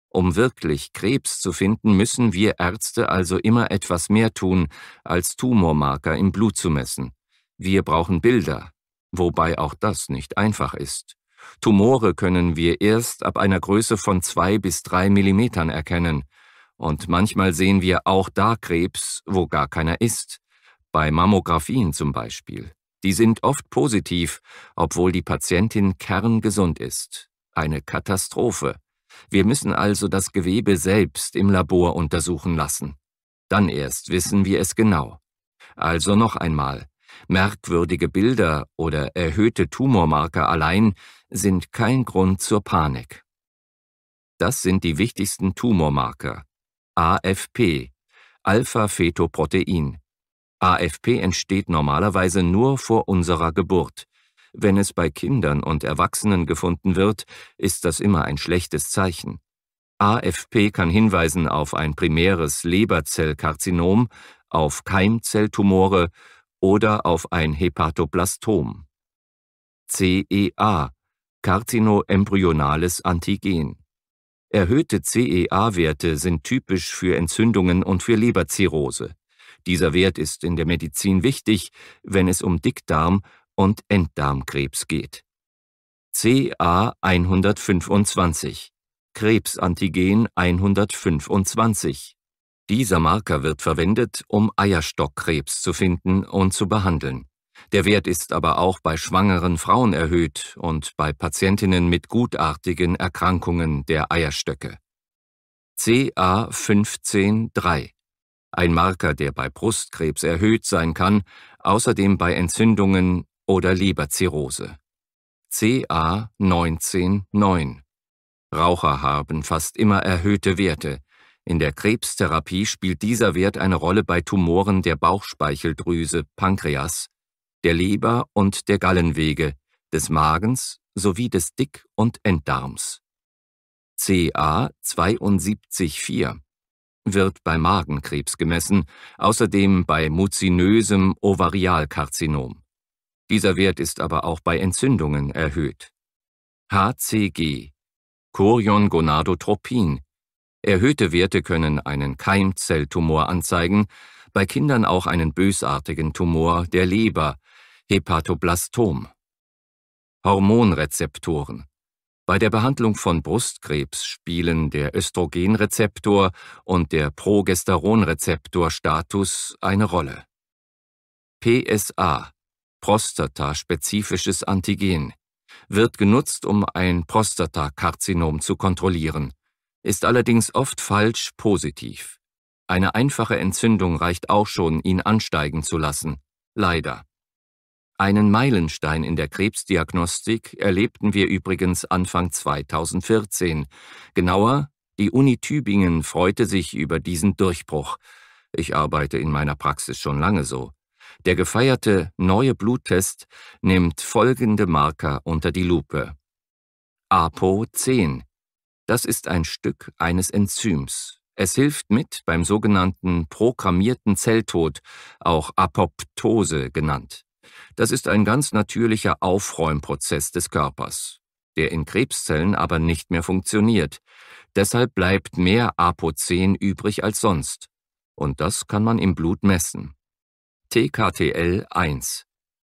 Um wirklich Krebs zu finden, müssen wir Ärzte also immer etwas mehr tun, als Tumormarker im Blut zu messen. Wir brauchen Bilder, wobei auch das nicht einfach ist. Tumore können wir erst ab einer Größe von zwei bis drei Millimetern erkennen. Und manchmal sehen wir auch da Krebs, wo gar keiner ist, bei Mammographien zum Beispiel. Die sind oft positiv, obwohl die Patientin kerngesund ist. Eine Katastrophe. Wir müssen also das Gewebe selbst im Labor untersuchen lassen. Dann erst wissen wir es genau. Also noch einmal, merkwürdige Bilder oder erhöhte Tumormarker allein sind kein Grund zur Panik. Das sind die wichtigsten Tumormarker, AFP, Alpha-Fetoprotein. AFP entsteht normalerweise nur vor unserer Geburt. Wenn es bei Kindern und Erwachsenen gefunden wird, ist das immer ein schlechtes Zeichen. AFP kann hinweisen auf ein primäres Leberzellkarzinom, auf Keimzelltumore oder auf ein Hepatoblastom. CEA, Karzinoembryonales Antigen. Erhöhte CEA-Werte sind typisch für Entzündungen und für Leberzirrhose. Dieser Wert ist in der Medizin wichtig, wenn es um Dickdarm und Enddarmkrebs geht. CA 125 Krebsantigen 125 Dieser Marker wird verwendet, um Eierstockkrebs zu finden und zu behandeln. Der Wert ist aber auch bei schwangeren Frauen erhöht und bei Patientinnen mit gutartigen Erkrankungen der Eierstöcke. CA15-3 ein Marker, der bei Brustkrebs erhöht sein kann, außerdem bei Entzündungen oder Leberzirrhose. CA 19-9 Raucher haben fast immer erhöhte Werte. In der Krebstherapie spielt dieser Wert eine Rolle bei Tumoren der Bauchspeicheldrüse, Pankreas der Leber und der Gallenwege, des Magens sowie des Dick- und Enddarms. CA 724 wird bei Magenkrebs gemessen, außerdem bei muzinösem Ovarialkarzinom. Dieser Wert ist aber auch bei Entzündungen erhöht. HCG Choriongonadotropin Erhöhte Werte können einen Keimzelltumor anzeigen, bei Kindern auch einen bösartigen Tumor der Leber, Hepatoblastom. Hormonrezeptoren. Bei der Behandlung von Brustkrebs spielen der Östrogenrezeptor und der Progesteronrezeptor-Status eine Rolle. PSA, prostataspezifisches Antigen, wird genutzt, um ein Prostatakarzinom zu kontrollieren, ist allerdings oft falsch positiv. Eine einfache Entzündung reicht auch schon, ihn ansteigen zu lassen. Leider. Einen Meilenstein in der Krebsdiagnostik erlebten wir übrigens Anfang 2014. Genauer, die Uni Tübingen freute sich über diesen Durchbruch. Ich arbeite in meiner Praxis schon lange so. Der gefeierte neue Bluttest nimmt folgende Marker unter die Lupe. APO10. Das ist ein Stück eines Enzyms. Es hilft mit beim sogenannten programmierten Zelltod, auch Apoptose genannt. Das ist ein ganz natürlicher Aufräumprozess des Körpers, der in Krebszellen aber nicht mehr funktioniert. Deshalb bleibt mehr Apozen übrig als sonst. Und das kann man im Blut messen. TKTL1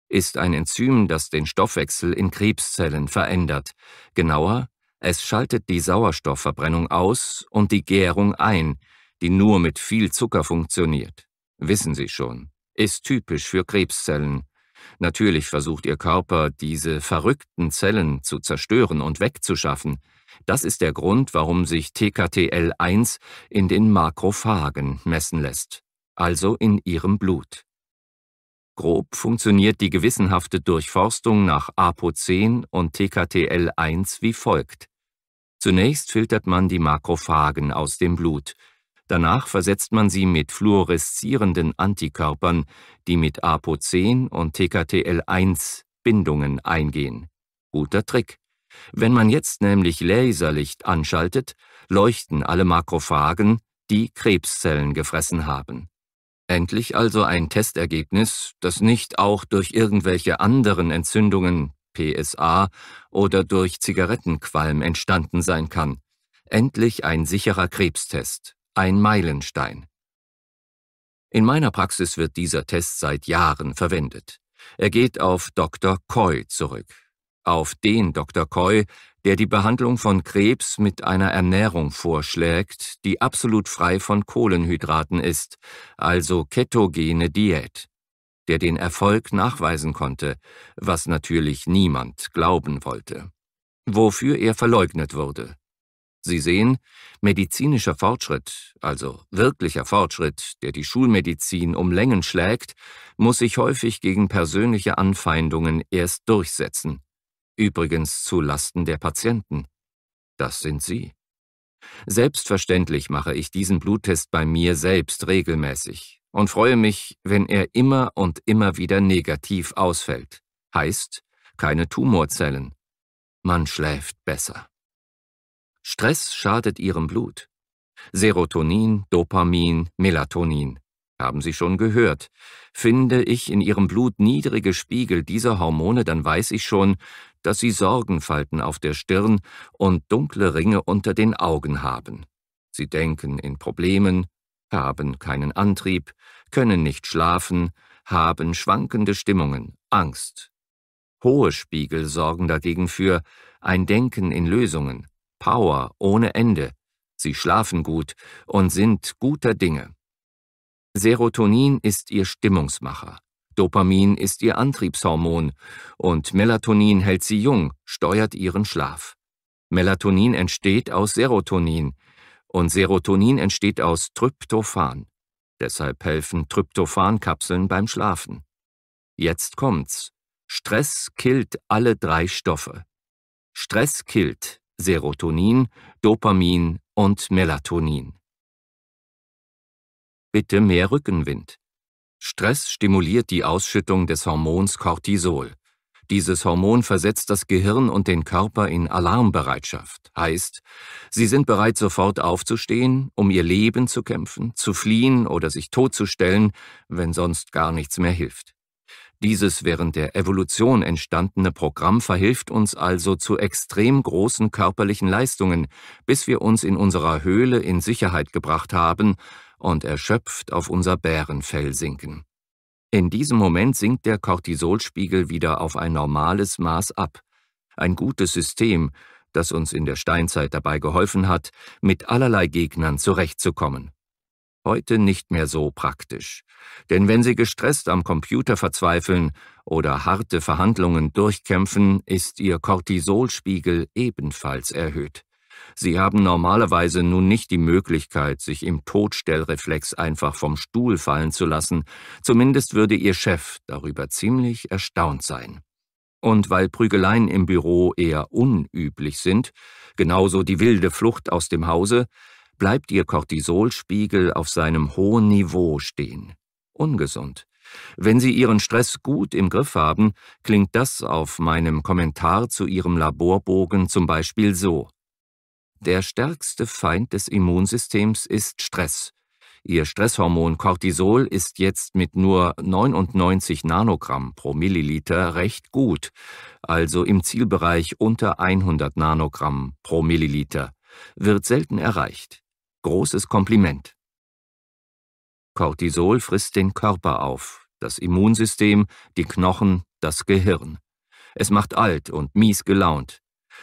ist ein Enzym, das den Stoffwechsel in Krebszellen verändert. Genauer, es schaltet die Sauerstoffverbrennung aus und die Gärung ein, die nur mit viel Zucker funktioniert. Wissen Sie schon, ist typisch für Krebszellen. Natürlich versucht ihr Körper, diese verrückten Zellen zu zerstören und wegzuschaffen. Das ist der Grund, warum sich TKTL1 in den Makrophagen messen lässt, also in ihrem Blut. Grob funktioniert die gewissenhafte Durchforstung nach APO10 und TKTL1 wie folgt. Zunächst filtert man die Makrophagen aus dem Blut, Danach versetzt man sie mit fluoreszierenden Antikörpern, die mit Apo10 und TKTL1 Bindungen eingehen. Guter Trick. Wenn man jetzt nämlich Laserlicht anschaltet, leuchten alle Makrophagen, die Krebszellen gefressen haben. Endlich also ein Testergebnis, das nicht auch durch irgendwelche anderen Entzündungen, PSA, oder durch Zigarettenqualm entstanden sein kann. Endlich ein sicherer Krebstest. Ein Meilenstein. In meiner Praxis wird dieser Test seit Jahren verwendet. Er geht auf Dr. Coy zurück. Auf den Dr. Coy, der die Behandlung von Krebs mit einer Ernährung vorschlägt, die absolut frei von Kohlenhydraten ist, also ketogene Diät, der den Erfolg nachweisen konnte, was natürlich niemand glauben wollte, wofür er verleugnet wurde. Sie sehen, medizinischer Fortschritt, also wirklicher Fortschritt, der die Schulmedizin um Längen schlägt, muss sich häufig gegen persönliche Anfeindungen erst durchsetzen, übrigens zu Lasten der Patienten. Das sind Sie. Selbstverständlich mache ich diesen Bluttest bei mir selbst regelmäßig und freue mich, wenn er immer und immer wieder negativ ausfällt. Heißt, keine Tumorzellen. Man schläft besser. Stress schadet Ihrem Blut. Serotonin, Dopamin, Melatonin. Haben Sie schon gehört. Finde ich in Ihrem Blut niedrige Spiegel dieser Hormone, dann weiß ich schon, dass Sie Sorgenfalten auf der Stirn und dunkle Ringe unter den Augen haben. Sie denken in Problemen, haben keinen Antrieb, können nicht schlafen, haben schwankende Stimmungen, Angst. Hohe Spiegel sorgen dagegen für ein Denken in Lösungen, Power ohne Ende, sie schlafen gut und sind guter Dinge. Serotonin ist ihr Stimmungsmacher, Dopamin ist ihr Antriebshormon und Melatonin hält sie jung, steuert ihren Schlaf. Melatonin entsteht aus Serotonin und Serotonin entsteht aus Tryptophan. Deshalb helfen Tryptophankapseln beim Schlafen. Jetzt kommt's. Stress killt alle drei Stoffe. Stress killt, Serotonin, Dopamin und Melatonin. Bitte mehr Rückenwind. Stress stimuliert die Ausschüttung des Hormons Cortisol. Dieses Hormon versetzt das Gehirn und den Körper in Alarmbereitschaft, heißt, sie sind bereit sofort aufzustehen, um ihr Leben zu kämpfen, zu fliehen oder sich totzustellen, wenn sonst gar nichts mehr hilft. Dieses während der Evolution entstandene Programm verhilft uns also zu extrem großen körperlichen Leistungen, bis wir uns in unserer Höhle in Sicherheit gebracht haben und erschöpft auf unser Bärenfell sinken. In diesem Moment sinkt der Cortisolspiegel wieder auf ein normales Maß ab. Ein gutes System, das uns in der Steinzeit dabei geholfen hat, mit allerlei Gegnern zurechtzukommen heute nicht mehr so praktisch. Denn wenn Sie gestresst am Computer verzweifeln oder harte Verhandlungen durchkämpfen, ist Ihr Cortisolspiegel ebenfalls erhöht. Sie haben normalerweise nun nicht die Möglichkeit, sich im Todstellreflex einfach vom Stuhl fallen zu lassen, zumindest würde Ihr Chef darüber ziemlich erstaunt sein. Und weil Prügeleien im Büro eher unüblich sind, genauso die wilde Flucht aus dem Hause, bleibt ihr Cortisolspiegel auf seinem hohen Niveau stehen. Ungesund. Wenn Sie Ihren Stress gut im Griff haben, klingt das auf meinem Kommentar zu Ihrem Laborbogen zum Beispiel so. Der stärkste Feind des Immunsystems ist Stress. Ihr Stresshormon Cortisol ist jetzt mit nur 99 Nanogramm pro Milliliter recht gut, also im Zielbereich unter 100 Nanogramm pro Milliliter, wird selten erreicht. Großes Kompliment. Cortisol frisst den Körper auf, das Immunsystem, die Knochen, das Gehirn. Es macht alt und mies gelaunt.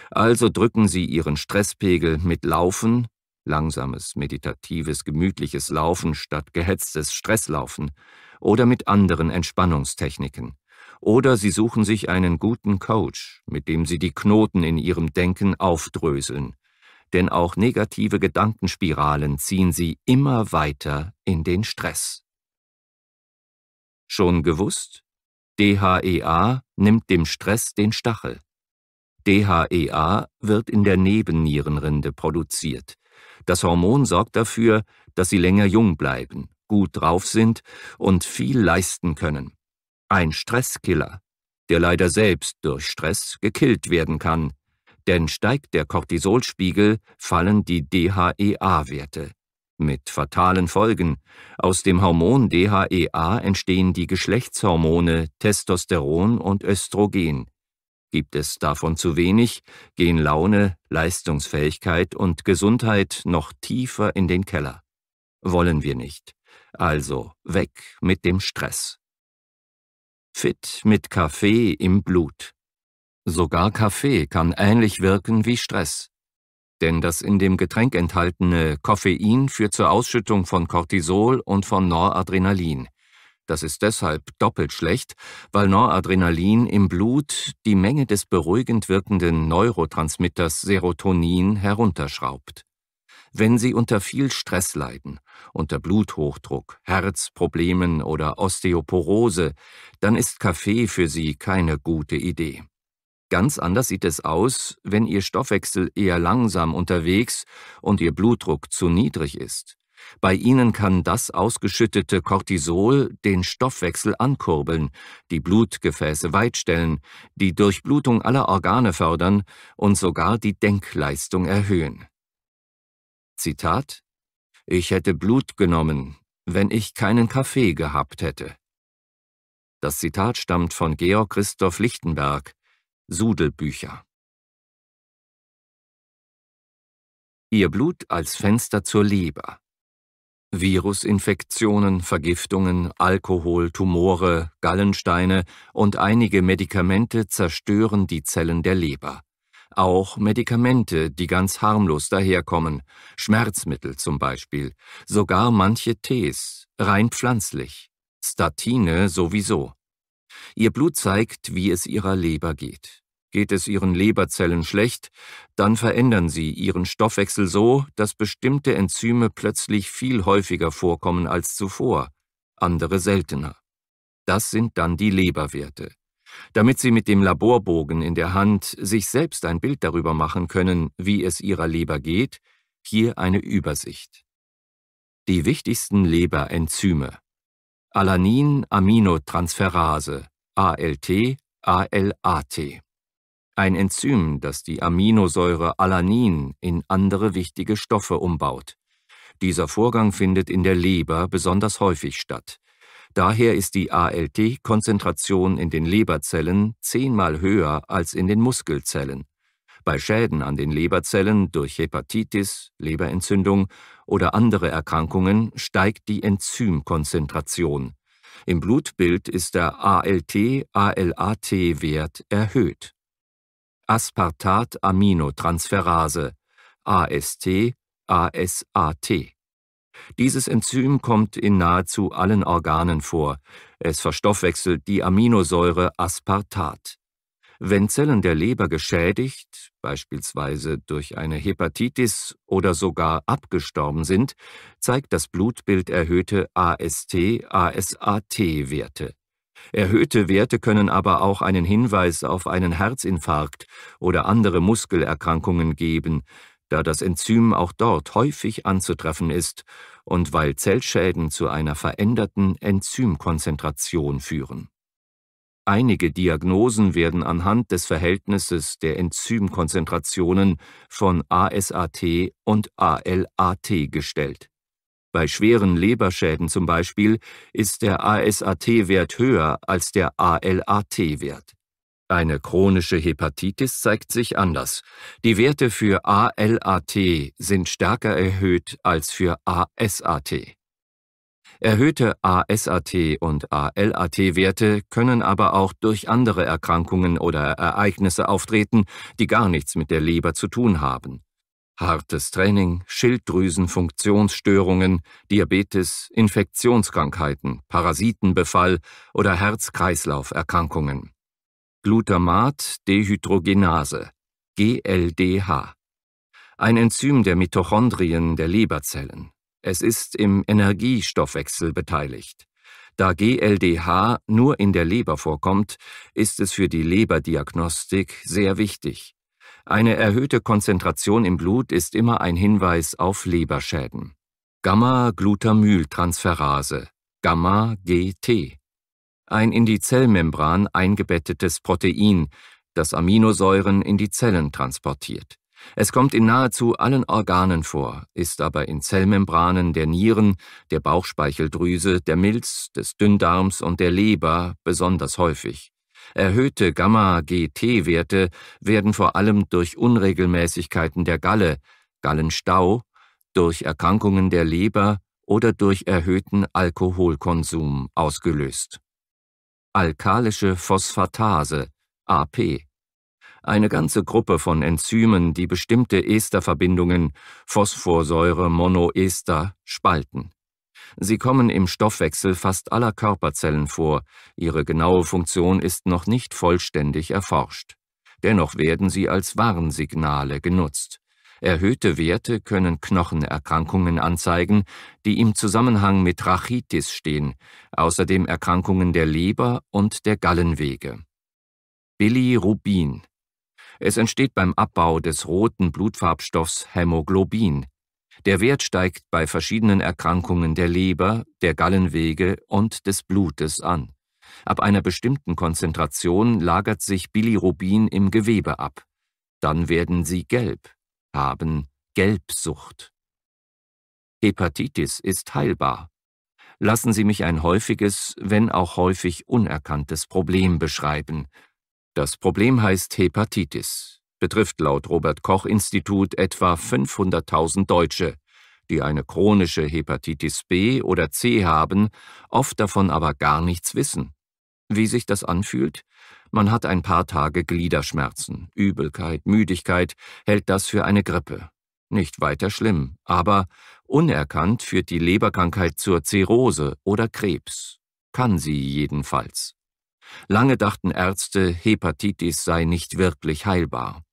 Also drücken sie ihren Stresspegel mit Laufen, langsames, meditatives, gemütliches Laufen statt gehetztes Stresslaufen, oder mit anderen Entspannungstechniken. Oder sie suchen sich einen guten Coach, mit dem sie die Knoten in ihrem Denken aufdröseln, denn auch negative Gedankenspiralen ziehen sie immer weiter in den Stress. Schon gewusst? DHEA nimmt dem Stress den Stachel. DHEA wird in der Nebennierenrinde produziert. Das Hormon sorgt dafür, dass sie länger jung bleiben, gut drauf sind und viel leisten können. Ein Stresskiller, der leider selbst durch Stress gekillt werden kann, denn steigt der Cortisolspiegel, fallen die DHEA-Werte. Mit fatalen Folgen. Aus dem Hormon DHEA entstehen die Geschlechtshormone Testosteron und Östrogen. Gibt es davon zu wenig, gehen Laune, Leistungsfähigkeit und Gesundheit noch tiefer in den Keller. Wollen wir nicht. Also weg mit dem Stress. Fit mit Kaffee im Blut. Sogar Kaffee kann ähnlich wirken wie Stress. Denn das in dem Getränk enthaltene Koffein führt zur Ausschüttung von Cortisol und von Noradrenalin. Das ist deshalb doppelt schlecht, weil Noradrenalin im Blut die Menge des beruhigend wirkenden Neurotransmitters Serotonin herunterschraubt. Wenn Sie unter viel Stress leiden, unter Bluthochdruck, Herzproblemen oder Osteoporose, dann ist Kaffee für Sie keine gute Idee. Ganz anders sieht es aus, wenn Ihr Stoffwechsel eher langsam unterwegs und Ihr Blutdruck zu niedrig ist. Bei ihnen kann das ausgeschüttete Cortisol den Stoffwechsel ankurbeln, die Blutgefäße weitstellen, die Durchblutung aller Organe fördern und sogar die Denkleistung erhöhen. Zitat Ich hätte Blut genommen, wenn ich keinen Kaffee gehabt hätte. Das Zitat stammt von Georg Christoph Lichtenberg, Sudelbücher. Ihr Blut als Fenster zur Leber. Virusinfektionen, Vergiftungen, Alkohol, Tumore, Gallensteine und einige Medikamente zerstören die Zellen der Leber. Auch Medikamente, die ganz harmlos daherkommen, Schmerzmittel zum Beispiel, sogar manche Tees, rein pflanzlich, Statine sowieso. Ihr Blut zeigt, wie es ihrer Leber geht. Geht es ihren Leberzellen schlecht, dann verändern sie ihren Stoffwechsel so, dass bestimmte Enzyme plötzlich viel häufiger vorkommen als zuvor, andere seltener. Das sind dann die Leberwerte. Damit Sie mit dem Laborbogen in der Hand sich selbst ein Bild darüber machen können, wie es Ihrer Leber geht, hier eine Übersicht. Die wichtigsten Leberenzyme Alanin-Aminotransferase ALT, ALAT ein Enzym, das die Aminosäure Alanin in andere wichtige Stoffe umbaut. Dieser Vorgang findet in der Leber besonders häufig statt. Daher ist die ALT-Konzentration in den Leberzellen zehnmal höher als in den Muskelzellen. Bei Schäden an den Leberzellen durch Hepatitis, Leberentzündung oder andere Erkrankungen steigt die Enzymkonzentration. Im Blutbild ist der ALT-ALAT-Wert erhöht. Aspartat-Aminotransferase, AST, ASAT. Dieses Enzym kommt in nahezu allen Organen vor. Es verstoffwechselt die Aminosäure Aspartat. Wenn Zellen der Leber geschädigt, beispielsweise durch eine Hepatitis oder sogar abgestorben sind, zeigt das Blutbild erhöhte AST-ASAT-Werte. Erhöhte Werte können aber auch einen Hinweis auf einen Herzinfarkt oder andere Muskelerkrankungen geben, da das Enzym auch dort häufig anzutreffen ist und weil Zellschäden zu einer veränderten Enzymkonzentration führen. Einige Diagnosen werden anhand des Verhältnisses der Enzymkonzentrationen von ASAT und ALAT gestellt. Bei schweren Leberschäden zum Beispiel ist der ASAT-Wert höher als der ALAT-Wert. Eine chronische Hepatitis zeigt sich anders. Die Werte für ALAT sind stärker erhöht als für ASAT. Erhöhte ASAT- und ALAT-Werte können aber auch durch andere Erkrankungen oder Ereignisse auftreten, die gar nichts mit der Leber zu tun haben hartes Training, Schilddrüsenfunktionsstörungen, Diabetes, Infektionskrankheiten, Parasitenbefall oder Herz-Kreislauf-Erkrankungen. Glutamat-Dehydrogenase, GLDH. Ein Enzym der Mitochondrien der Leberzellen. Es ist im Energiestoffwechsel beteiligt. Da GLDH nur in der Leber vorkommt, ist es für die Leberdiagnostik sehr wichtig. Eine erhöhte Konzentration im Blut ist immer ein Hinweis auf Leberschäden. Gamma-Glutamyltransferase, Gamma-GT. Ein in die Zellmembran eingebettetes Protein, das Aminosäuren in die Zellen transportiert. Es kommt in nahezu allen Organen vor, ist aber in Zellmembranen der Nieren, der Bauchspeicheldrüse, der Milz, des Dünndarms und der Leber besonders häufig. Erhöhte Gamma-GT-Werte werden vor allem durch Unregelmäßigkeiten der Galle, Gallenstau, durch Erkrankungen der Leber oder durch erhöhten Alkoholkonsum ausgelöst. Alkalische Phosphatase, AP. Eine ganze Gruppe von Enzymen, die bestimmte Esterverbindungen, Phosphorsäure-Monoester, spalten. Sie kommen im Stoffwechsel fast aller Körperzellen vor, ihre genaue Funktion ist noch nicht vollständig erforscht. Dennoch werden sie als Warnsignale genutzt. Erhöhte Werte können Knochenerkrankungen anzeigen, die im Zusammenhang mit Rachitis stehen, außerdem Erkrankungen der Leber und der Gallenwege. Bilirubin. Es entsteht beim Abbau des roten Blutfarbstoffs Hämoglobin, der Wert steigt bei verschiedenen Erkrankungen der Leber, der Gallenwege und des Blutes an. Ab einer bestimmten Konzentration lagert sich Bilirubin im Gewebe ab. Dann werden sie gelb, haben Gelbsucht. Hepatitis ist heilbar. Lassen Sie mich ein häufiges, wenn auch häufig unerkanntes Problem beschreiben. Das Problem heißt Hepatitis betrifft laut Robert Koch Institut etwa 500.000 Deutsche, die eine chronische Hepatitis B oder C haben, oft davon aber gar nichts wissen. Wie sich das anfühlt? Man hat ein paar Tage Gliederschmerzen, Übelkeit, Müdigkeit, hält das für eine Grippe. Nicht weiter schlimm, aber unerkannt führt die Leberkrankheit zur Zirrhose oder Krebs. Kann sie jedenfalls. Lange dachten Ärzte, Hepatitis sei nicht wirklich heilbar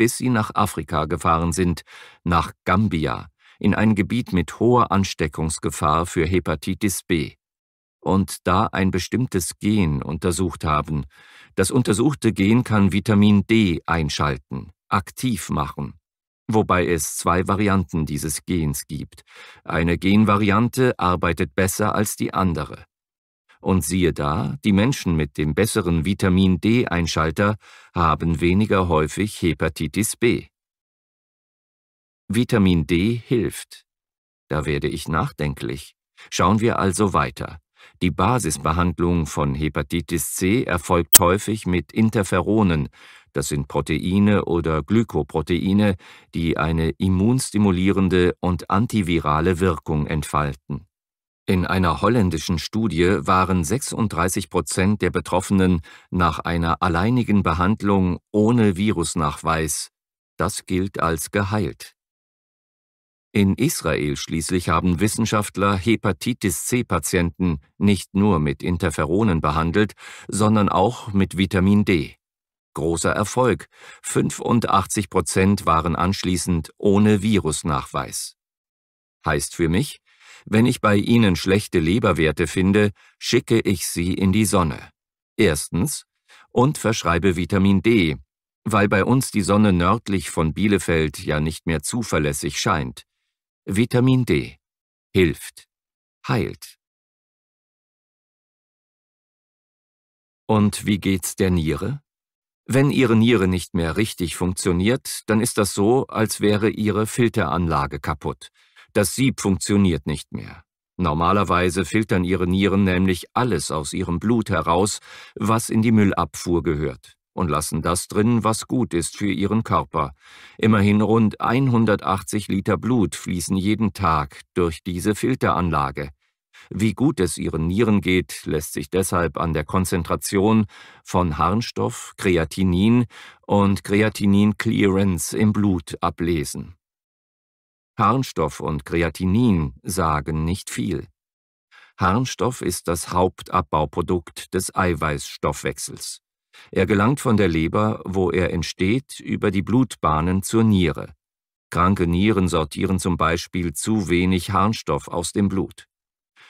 bis sie nach Afrika gefahren sind, nach Gambia, in ein Gebiet mit hoher Ansteckungsgefahr für Hepatitis B und da ein bestimmtes Gen untersucht haben. Das untersuchte Gen kann Vitamin D einschalten, aktiv machen, wobei es zwei Varianten dieses Gens gibt. Eine Genvariante arbeitet besser als die andere. Und siehe da, die Menschen mit dem besseren Vitamin D-Einschalter haben weniger häufig Hepatitis B. Vitamin D hilft. Da werde ich nachdenklich. Schauen wir also weiter. Die Basisbehandlung von Hepatitis C erfolgt häufig mit Interferonen, das sind Proteine oder Glykoproteine, die eine immunstimulierende und antivirale Wirkung entfalten. In einer holländischen Studie waren 36 Prozent der Betroffenen nach einer alleinigen Behandlung ohne Virusnachweis. Das gilt als geheilt. In Israel schließlich haben Wissenschaftler Hepatitis C-Patienten nicht nur mit Interferonen behandelt, sondern auch mit Vitamin D. Großer Erfolg, 85 Prozent waren anschließend ohne Virusnachweis. Heißt für mich, wenn ich bei ihnen schlechte Leberwerte finde, schicke ich sie in die Sonne. Erstens. Und verschreibe Vitamin D, weil bei uns die Sonne nördlich von Bielefeld ja nicht mehr zuverlässig scheint. Vitamin D hilft, heilt. Und wie geht's der Niere? Wenn Ihre Niere nicht mehr richtig funktioniert, dann ist das so, als wäre Ihre Filteranlage kaputt. Das Sieb funktioniert nicht mehr. Normalerweise filtern ihre Nieren nämlich alles aus ihrem Blut heraus, was in die Müllabfuhr gehört, und lassen das drin, was gut ist für ihren Körper. Immerhin rund 180 Liter Blut fließen jeden Tag durch diese Filteranlage. Wie gut es ihren Nieren geht, lässt sich deshalb an der Konzentration von Harnstoff, Kreatinin und Kreatinin-Clearance im Blut ablesen. Harnstoff und Kreatinin sagen nicht viel. Harnstoff ist das Hauptabbauprodukt des Eiweißstoffwechsels. Er gelangt von der Leber, wo er entsteht, über die Blutbahnen zur Niere. Kranke Nieren sortieren zum Beispiel zu wenig Harnstoff aus dem Blut.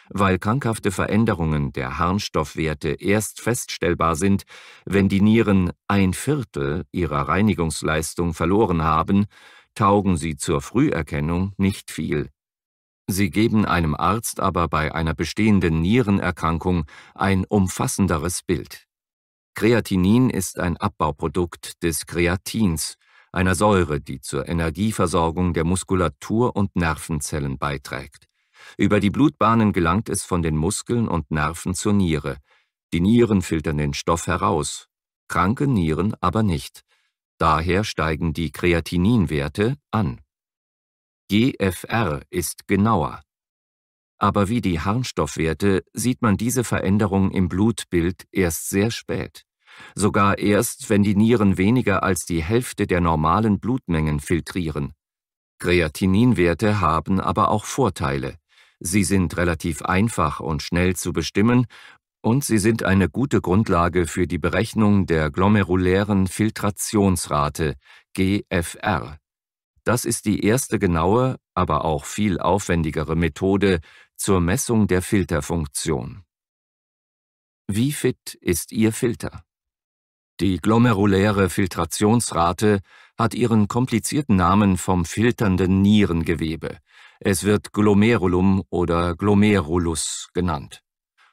Weil krankhafte Veränderungen der Harnstoffwerte erst feststellbar sind, wenn die Nieren ein Viertel ihrer Reinigungsleistung verloren haben, taugen sie zur Früherkennung nicht viel. Sie geben einem Arzt aber bei einer bestehenden Nierenerkrankung ein umfassenderes Bild. Kreatinin ist ein Abbauprodukt des Kreatins, einer Säure, die zur Energieversorgung der Muskulatur und Nervenzellen beiträgt. Über die Blutbahnen gelangt es von den Muskeln und Nerven zur Niere. Die Nieren filtern den Stoff heraus, kranke Nieren aber nicht. Daher steigen die Kreatininwerte an. GFR ist genauer. Aber wie die Harnstoffwerte sieht man diese Veränderung im Blutbild erst sehr spät. Sogar erst, wenn die Nieren weniger als die Hälfte der normalen Blutmengen filtrieren. Kreatininwerte haben aber auch Vorteile. Sie sind relativ einfach und schnell zu bestimmen und sie sind eine gute Grundlage für die Berechnung der glomerulären Filtrationsrate GFR. Das ist die erste genaue, aber auch viel aufwendigere Methode zur Messung der Filterfunktion. Wie fit ist Ihr Filter? Die glomeruläre Filtrationsrate hat ihren komplizierten Namen vom filternden Nierengewebe. Es wird Glomerulum oder Glomerulus genannt.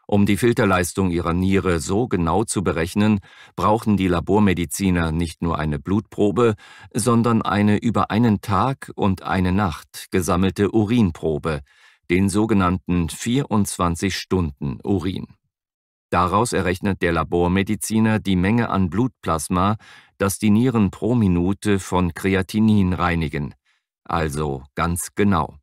Um die Filterleistung ihrer Niere so genau zu berechnen, brauchen die Labormediziner nicht nur eine Blutprobe, sondern eine über einen Tag und eine Nacht gesammelte Urinprobe, den sogenannten 24-Stunden-Urin. Daraus errechnet der Labormediziner die Menge an Blutplasma, das die Nieren pro Minute von Kreatinin reinigen, also ganz genau.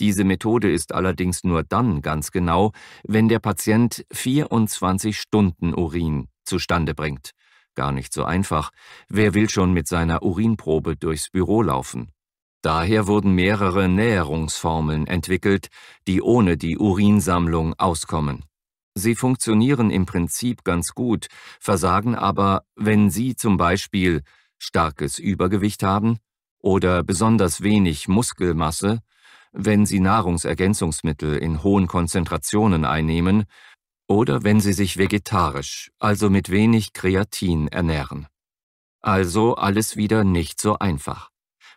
Diese Methode ist allerdings nur dann ganz genau, wenn der Patient 24 Stunden Urin zustande bringt. Gar nicht so einfach. Wer will schon mit seiner Urinprobe durchs Büro laufen? Daher wurden mehrere Näherungsformeln entwickelt, die ohne die Urinsammlung auskommen. Sie funktionieren im Prinzip ganz gut, versagen aber, wenn Sie zum Beispiel starkes Übergewicht haben oder besonders wenig Muskelmasse wenn sie Nahrungsergänzungsmittel in hohen Konzentrationen einnehmen oder wenn sie sich vegetarisch, also mit wenig Kreatin ernähren. Also alles wieder nicht so einfach.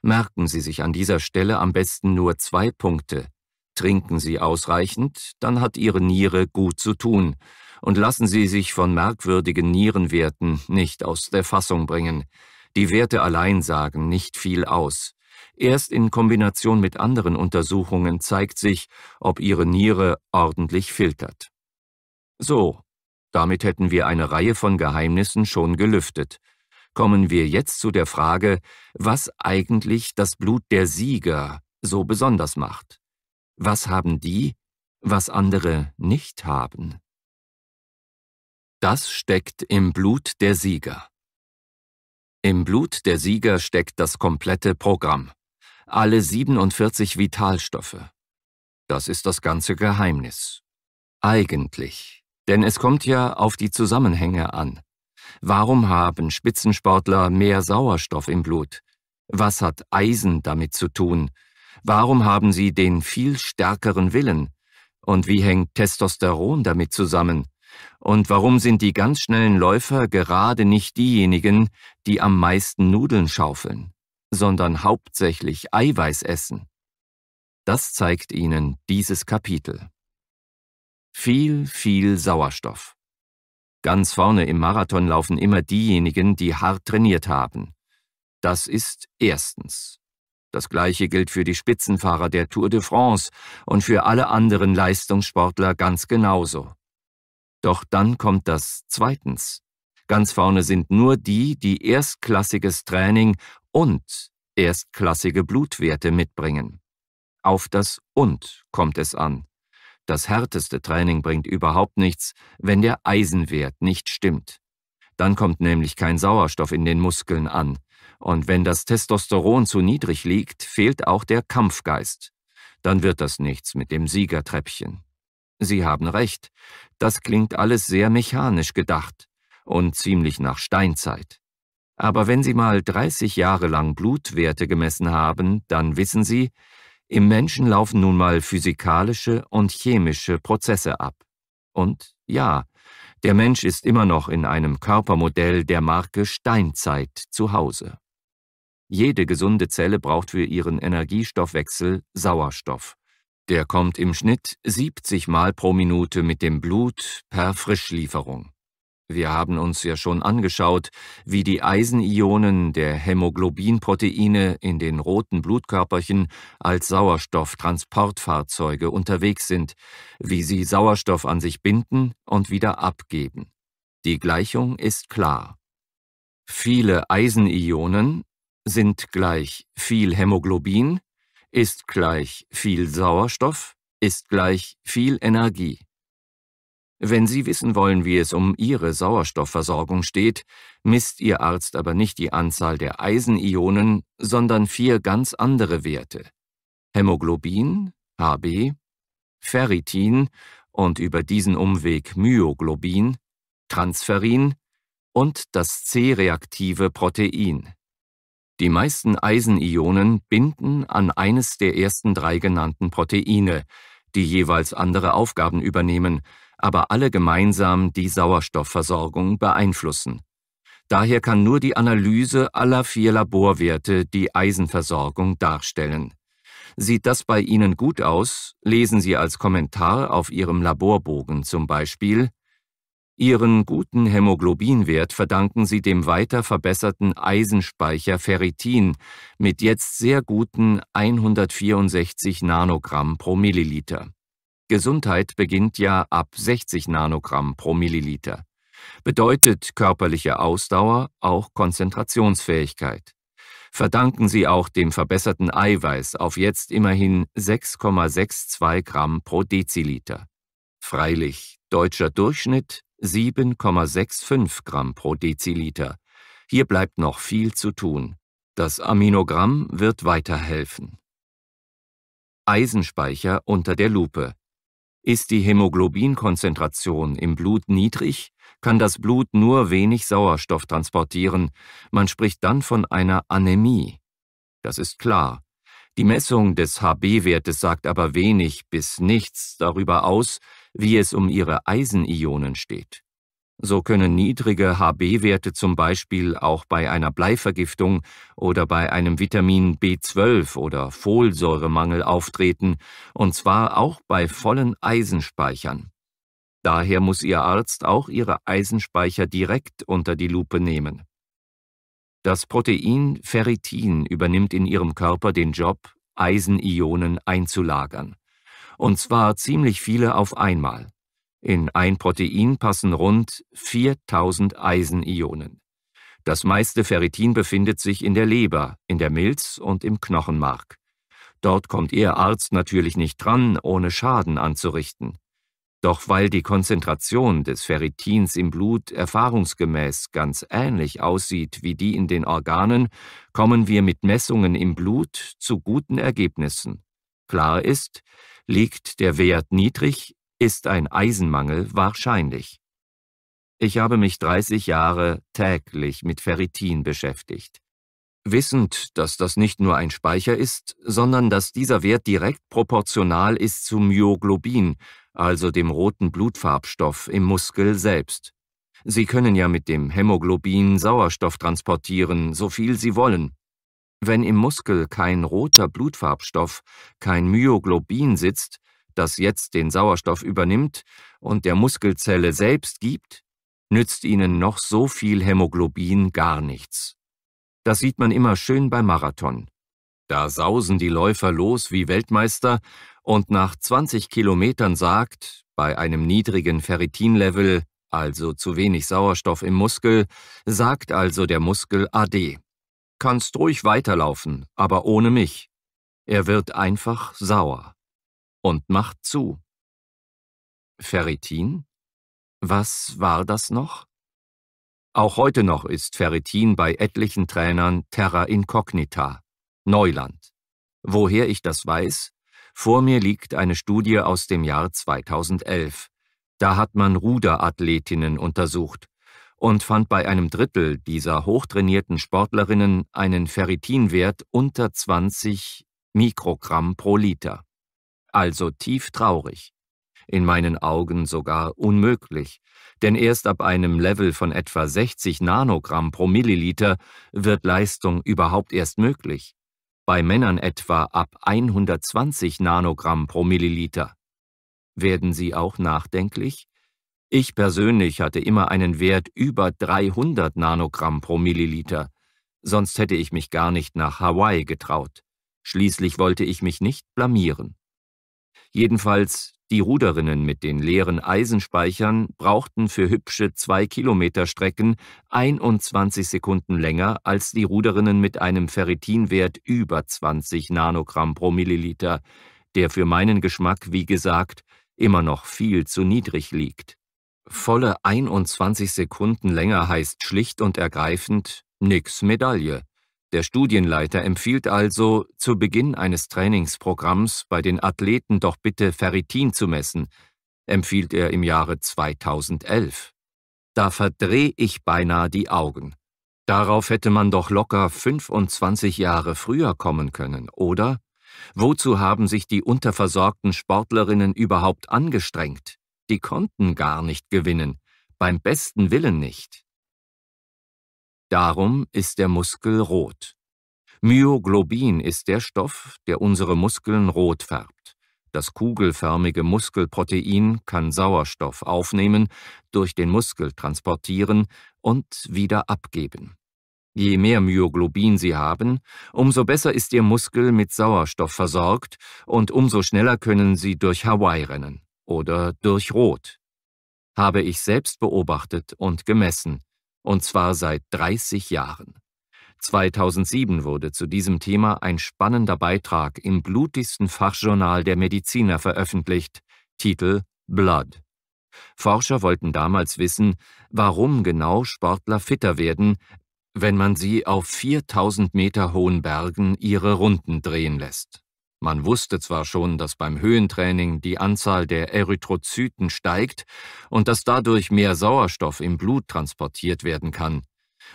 Merken Sie sich an dieser Stelle am besten nur zwei Punkte. Trinken Sie ausreichend, dann hat Ihre Niere gut zu tun, und lassen Sie sich von merkwürdigen Nierenwerten nicht aus der Fassung bringen. Die Werte allein sagen nicht viel aus. Erst in Kombination mit anderen Untersuchungen zeigt sich, ob ihre Niere ordentlich filtert. So, damit hätten wir eine Reihe von Geheimnissen schon gelüftet. Kommen wir jetzt zu der Frage, was eigentlich das Blut der Sieger so besonders macht. Was haben die, was andere nicht haben? Das steckt im Blut der Sieger. Im Blut der Sieger steckt das komplette Programm alle 47 Vitalstoffe. Das ist das ganze Geheimnis. Eigentlich. Denn es kommt ja auf die Zusammenhänge an. Warum haben Spitzensportler mehr Sauerstoff im Blut? Was hat Eisen damit zu tun? Warum haben sie den viel stärkeren Willen? Und wie hängt Testosteron damit zusammen? Und warum sind die ganz schnellen Läufer gerade nicht diejenigen, die am meisten Nudeln schaufeln? sondern hauptsächlich Eiweiß essen. Das zeigt ihnen dieses Kapitel. Viel, viel Sauerstoff. Ganz vorne im Marathon laufen immer diejenigen, die hart trainiert haben. Das ist erstens. Das gleiche gilt für die Spitzenfahrer der Tour de France und für alle anderen Leistungssportler ganz genauso. Doch dann kommt das zweitens. Ganz vorne sind nur die, die erstklassiges Training und erstklassige Blutwerte mitbringen. Auf das und kommt es an. Das härteste Training bringt überhaupt nichts, wenn der Eisenwert nicht stimmt. Dann kommt nämlich kein Sauerstoff in den Muskeln an. Und wenn das Testosteron zu niedrig liegt, fehlt auch der Kampfgeist. Dann wird das nichts mit dem Siegertreppchen. Sie haben recht, das klingt alles sehr mechanisch gedacht und ziemlich nach Steinzeit. Aber wenn Sie mal 30 Jahre lang Blutwerte gemessen haben, dann wissen Sie, im Menschen laufen nun mal physikalische und chemische Prozesse ab. Und ja, der Mensch ist immer noch in einem Körpermodell der Marke Steinzeit zu Hause. Jede gesunde Zelle braucht für ihren Energiestoffwechsel Sauerstoff. Der kommt im Schnitt 70 Mal pro Minute mit dem Blut per Frischlieferung. Wir haben uns ja schon angeschaut, wie die Eisenionen der Hämoglobinproteine in den roten Blutkörperchen als Sauerstofftransportfahrzeuge unterwegs sind, wie sie Sauerstoff an sich binden und wieder abgeben. Die Gleichung ist klar. Viele Eisenionen sind gleich viel Hämoglobin, ist gleich viel Sauerstoff, ist gleich viel Energie. Wenn Sie wissen wollen, wie es um Ihre Sauerstoffversorgung steht, misst Ihr Arzt aber nicht die Anzahl der Eisenionen, sondern vier ganz andere Werte. Hämoglobin, HB, Ferritin und über diesen Umweg Myoglobin, Transferin und das C-reaktive Protein. Die meisten Eisenionen binden an eines der ersten drei genannten Proteine, die jeweils andere Aufgaben übernehmen – aber alle gemeinsam die Sauerstoffversorgung beeinflussen. Daher kann nur die Analyse aller vier Laborwerte die Eisenversorgung darstellen. Sieht das bei Ihnen gut aus, lesen Sie als Kommentar auf Ihrem Laborbogen zum Beispiel Ihren guten Hämoglobinwert verdanken Sie dem weiter verbesserten Eisenspeicher Ferritin mit jetzt sehr guten 164 Nanogramm pro Milliliter. Gesundheit beginnt ja ab 60 Nanogramm pro Milliliter. Bedeutet körperliche Ausdauer auch Konzentrationsfähigkeit. Verdanken sie auch dem verbesserten Eiweiß auf jetzt immerhin 6,62 Gramm pro Deziliter. Freilich, deutscher Durchschnitt 7,65 Gramm pro Deziliter. Hier bleibt noch viel zu tun. Das Aminogramm wird weiterhelfen. Eisenspeicher unter der Lupe. Ist die Hämoglobinkonzentration im Blut niedrig, kann das Blut nur wenig Sauerstoff transportieren. Man spricht dann von einer Anämie. Das ist klar. Die Messung des HB-Wertes sagt aber wenig bis nichts darüber aus, wie es um ihre Eisenionen steht. So können niedrige HB-Werte zum Beispiel auch bei einer Bleivergiftung oder bei einem Vitamin B12 oder Folsäuremangel auftreten, und zwar auch bei vollen Eisenspeichern. Daher muss Ihr Arzt auch Ihre Eisenspeicher direkt unter die Lupe nehmen. Das Protein Ferritin übernimmt in Ihrem Körper den Job, Eisenionen einzulagern. Und zwar ziemlich viele auf einmal. In ein Protein passen rund 4000 Eisenionen. Das meiste Ferritin befindet sich in der Leber, in der Milz und im Knochenmark. Dort kommt Ihr Arzt natürlich nicht dran, ohne Schaden anzurichten. Doch weil die Konzentration des Ferritins im Blut erfahrungsgemäß ganz ähnlich aussieht wie die in den Organen, kommen wir mit Messungen im Blut zu guten Ergebnissen. Klar ist, liegt der Wert niedrig, ist ein Eisenmangel wahrscheinlich. Ich habe mich 30 Jahre täglich mit Ferritin beschäftigt. Wissend, dass das nicht nur ein Speicher ist, sondern dass dieser Wert direkt proportional ist zu Myoglobin, also dem roten Blutfarbstoff im Muskel selbst. Sie können ja mit dem Hämoglobin Sauerstoff transportieren, so viel Sie wollen. Wenn im Muskel kein roter Blutfarbstoff, kein Myoglobin sitzt, das jetzt den Sauerstoff übernimmt und der Muskelzelle selbst gibt, nützt ihnen noch so viel Hämoglobin gar nichts. Das sieht man immer schön beim Marathon. Da sausen die Läufer los wie Weltmeister und nach 20 Kilometern sagt, bei einem niedrigen Ferritinlevel, also zu wenig Sauerstoff im Muskel, sagt also der Muskel AD. Kannst ruhig weiterlaufen, aber ohne mich. Er wird einfach sauer und macht zu. Ferritin? Was war das noch? Auch heute noch ist Ferritin bei etlichen Trainern Terra Incognita, Neuland. Woher ich das weiß? Vor mir liegt eine Studie aus dem Jahr 2011. Da hat man Ruderathletinnen untersucht und fand bei einem Drittel dieser hochtrainierten Sportlerinnen einen Ferritinwert unter 20 Mikrogramm pro Liter also tief traurig, in meinen Augen sogar unmöglich, denn erst ab einem Level von etwa 60 Nanogramm pro Milliliter wird Leistung überhaupt erst möglich, bei Männern etwa ab 120 Nanogramm pro Milliliter. Werden Sie auch nachdenklich? Ich persönlich hatte immer einen Wert über 300 Nanogramm pro Milliliter, sonst hätte ich mich gar nicht nach Hawaii getraut. Schließlich wollte ich mich nicht blamieren. Jedenfalls die Ruderinnen mit den leeren Eisenspeichern brauchten für hübsche 2-Kilometer-Strecken 21 Sekunden länger als die Ruderinnen mit einem Ferritinwert über 20 Nanogramm pro Milliliter, der für meinen Geschmack, wie gesagt, immer noch viel zu niedrig liegt. Volle 21 Sekunden länger heißt schlicht und ergreifend nix Medaille. Der Studienleiter empfiehlt also, zu Beginn eines Trainingsprogramms bei den Athleten doch bitte Ferritin zu messen, empfiehlt er im Jahre 2011. Da verdreh ich beinahe die Augen. Darauf hätte man doch locker 25 Jahre früher kommen können, oder? Wozu haben sich die unterversorgten Sportlerinnen überhaupt angestrengt? Die konnten gar nicht gewinnen, beim besten Willen nicht. Darum ist der Muskel rot. Myoglobin ist der Stoff, der unsere Muskeln rot färbt. Das kugelförmige Muskelprotein kann Sauerstoff aufnehmen, durch den Muskel transportieren und wieder abgeben. Je mehr Myoglobin Sie haben, umso besser ist Ihr Muskel mit Sauerstoff versorgt und umso schneller können Sie durch Hawaii rennen oder durch Rot. Habe ich selbst beobachtet und gemessen und zwar seit 30 Jahren. 2007 wurde zu diesem Thema ein spannender Beitrag im blutigsten Fachjournal der Mediziner veröffentlicht, Titel Blood. Forscher wollten damals wissen, warum genau Sportler fitter werden, wenn man sie auf 4000 Meter hohen Bergen ihre Runden drehen lässt. Man wusste zwar schon, dass beim Höhentraining die Anzahl der Erythrozyten steigt und dass dadurch mehr Sauerstoff im Blut transportiert werden kann.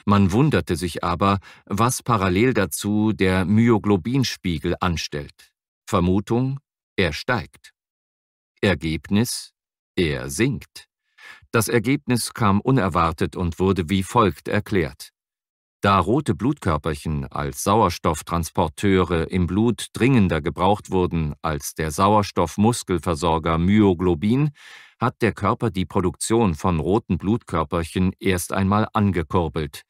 Man wunderte sich aber, was parallel dazu der Myoglobinspiegel anstellt. Vermutung, er steigt. Ergebnis, er sinkt. Das Ergebnis kam unerwartet und wurde wie folgt erklärt. Da rote Blutkörperchen als Sauerstofftransporteure im Blut dringender gebraucht wurden als der Sauerstoffmuskelversorger Myoglobin, hat der Körper die Produktion von roten Blutkörperchen erst einmal angekurbelt.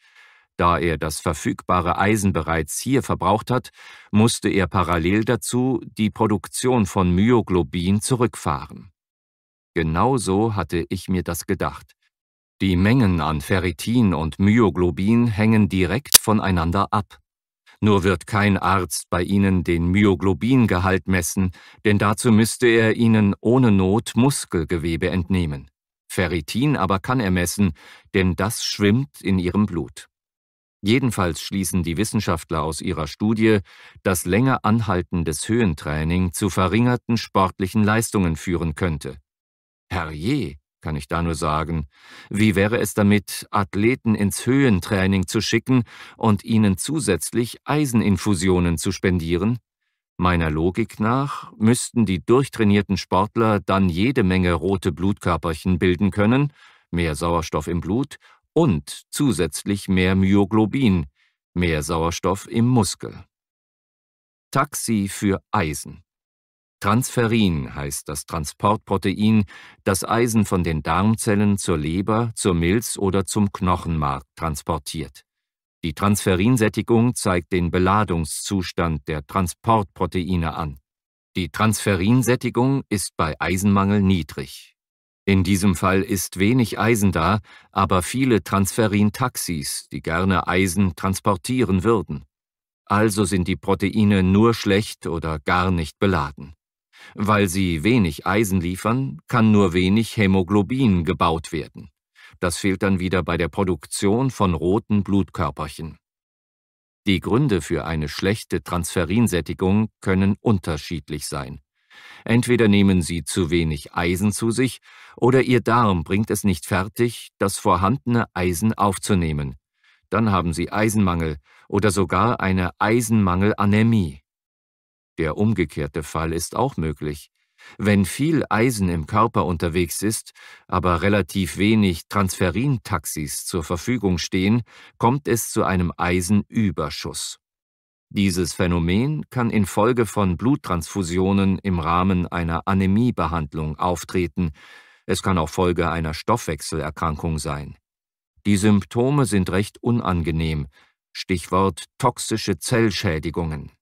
Da er das verfügbare Eisen bereits hier verbraucht hat, musste er parallel dazu die Produktion von Myoglobin zurückfahren. Genauso hatte ich mir das gedacht. Die Mengen an Ferritin und Myoglobin hängen direkt voneinander ab. Nur wird kein Arzt bei Ihnen den Myoglobingehalt messen, denn dazu müsste er Ihnen ohne Not Muskelgewebe entnehmen. Ferritin aber kann er messen, denn das schwimmt in Ihrem Blut. Jedenfalls schließen die Wissenschaftler aus ihrer Studie, dass länger anhaltendes Höhentraining zu verringerten sportlichen Leistungen führen könnte. Herrje, kann ich da nur sagen, wie wäre es damit, Athleten ins Höhentraining zu schicken und ihnen zusätzlich Eiseninfusionen zu spendieren? Meiner Logik nach müssten die durchtrainierten Sportler dann jede Menge rote Blutkörperchen bilden können, mehr Sauerstoff im Blut und zusätzlich mehr Myoglobin, mehr Sauerstoff im Muskel. Taxi für Eisen. Transferin heißt das Transportprotein, das Eisen von den Darmzellen zur Leber, zur Milz oder zum Knochenmark transportiert. Die Transferinsättigung zeigt den Beladungszustand der Transportproteine an. Die Transferinsättigung ist bei Eisenmangel niedrig. In diesem Fall ist wenig Eisen da, aber viele Transferin-Taxis, die gerne Eisen transportieren würden. Also sind die Proteine nur schlecht oder gar nicht beladen. Weil sie wenig Eisen liefern, kann nur wenig Hämoglobin gebaut werden. Das fehlt dann wieder bei der Produktion von roten Blutkörperchen. Die Gründe für eine schlechte Transferinsättigung können unterschiedlich sein. Entweder nehmen sie zu wenig Eisen zu sich, oder ihr Darm bringt es nicht fertig, das vorhandene Eisen aufzunehmen. Dann haben sie Eisenmangel oder sogar eine Eisenmangelanämie. Der umgekehrte Fall ist auch möglich. Wenn viel Eisen im Körper unterwegs ist, aber relativ wenig Transferintaxis zur Verfügung stehen, kommt es zu einem Eisenüberschuss. Dieses Phänomen kann infolge von Bluttransfusionen im Rahmen einer Anämiebehandlung auftreten, es kann auch Folge einer Stoffwechselerkrankung sein. Die Symptome sind recht unangenehm, Stichwort toxische Zellschädigungen.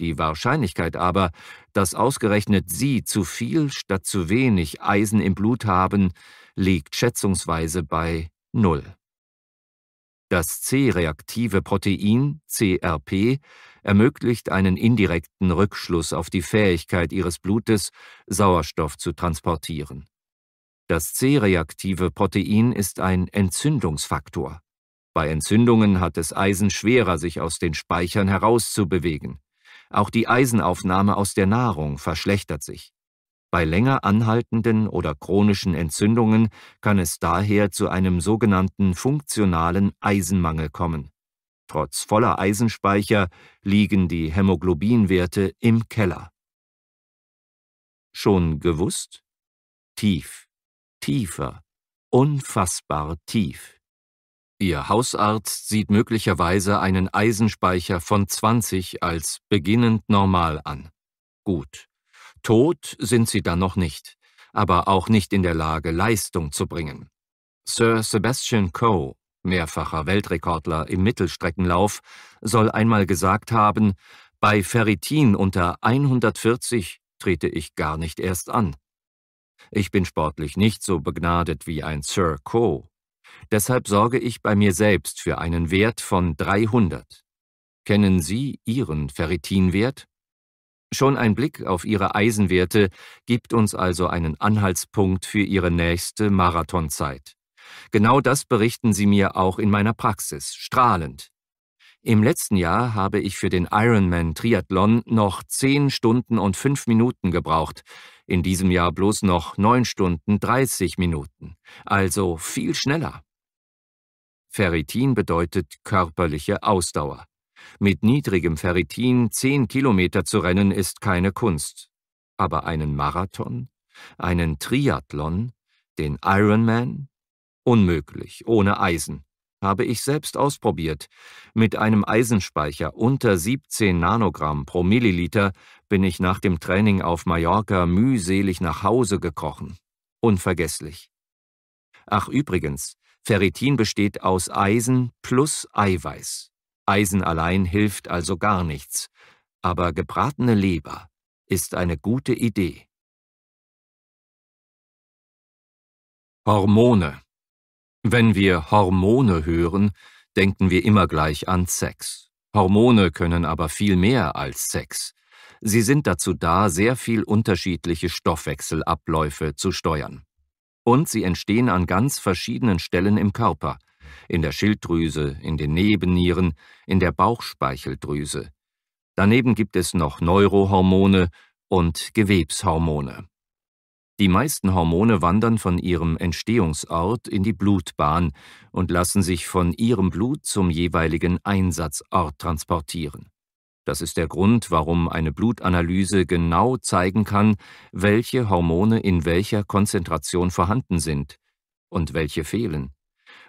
Die Wahrscheinlichkeit aber, dass ausgerechnet Sie zu viel statt zu wenig Eisen im Blut haben, liegt schätzungsweise bei Null. Das C-reaktive Protein CRP ermöglicht einen indirekten Rückschluss auf die Fähigkeit Ihres Blutes, Sauerstoff zu transportieren. Das C-reaktive Protein ist ein Entzündungsfaktor. Bei Entzündungen hat es Eisen schwerer, sich aus den Speichern herauszubewegen. Auch die Eisenaufnahme aus der Nahrung verschlechtert sich. Bei länger anhaltenden oder chronischen Entzündungen kann es daher zu einem sogenannten funktionalen Eisenmangel kommen. Trotz voller Eisenspeicher liegen die Hämoglobinwerte im Keller. Schon gewusst? Tief, tiefer, unfassbar tief. Ihr Hausarzt sieht möglicherweise einen Eisenspeicher von 20 als beginnend normal an. Gut. Tot sind sie dann noch nicht, aber auch nicht in der Lage, Leistung zu bringen. Sir Sebastian Coe, mehrfacher Weltrekordler im Mittelstreckenlauf, soll einmal gesagt haben, bei Ferritin unter 140 trete ich gar nicht erst an. Ich bin sportlich nicht so begnadet wie ein Sir Coe, Deshalb sorge ich bei mir selbst für einen Wert von 300. Kennen Sie Ihren Ferritinwert? Schon ein Blick auf Ihre Eisenwerte gibt uns also einen Anhaltspunkt für Ihre nächste Marathonzeit. Genau das berichten Sie mir auch in meiner Praxis, strahlend. Im letzten Jahr habe ich für den Ironman Triathlon noch 10 Stunden und 5 Minuten gebraucht, in diesem Jahr bloß noch 9 Stunden 30 Minuten, also viel schneller. Ferritin bedeutet körperliche Ausdauer. Mit niedrigem Ferritin 10 Kilometer zu rennen ist keine Kunst. Aber einen Marathon, einen Triathlon, den Ironman? Unmöglich, ohne Eisen. Habe ich selbst ausprobiert. Mit einem Eisenspeicher unter 17 Nanogramm pro Milliliter bin ich nach dem Training auf Mallorca mühselig nach Hause gekrochen. Unvergesslich. Ach übrigens, Ferritin besteht aus Eisen plus Eiweiß. Eisen allein hilft also gar nichts, aber gebratene Leber ist eine gute Idee. Hormone. Wenn wir Hormone hören, denken wir immer gleich an Sex. Hormone können aber viel mehr als Sex. Sie sind dazu da, sehr viel unterschiedliche Stoffwechselabläufe zu steuern. Und sie entstehen an ganz verschiedenen Stellen im Körper, in der Schilddrüse, in den Nebennieren, in der Bauchspeicheldrüse. Daneben gibt es noch Neurohormone und Gewebshormone. Die meisten Hormone wandern von ihrem Entstehungsort in die Blutbahn und lassen sich von ihrem Blut zum jeweiligen Einsatzort transportieren. Das ist der Grund, warum eine Blutanalyse genau zeigen kann, welche Hormone in welcher Konzentration vorhanden sind und welche fehlen.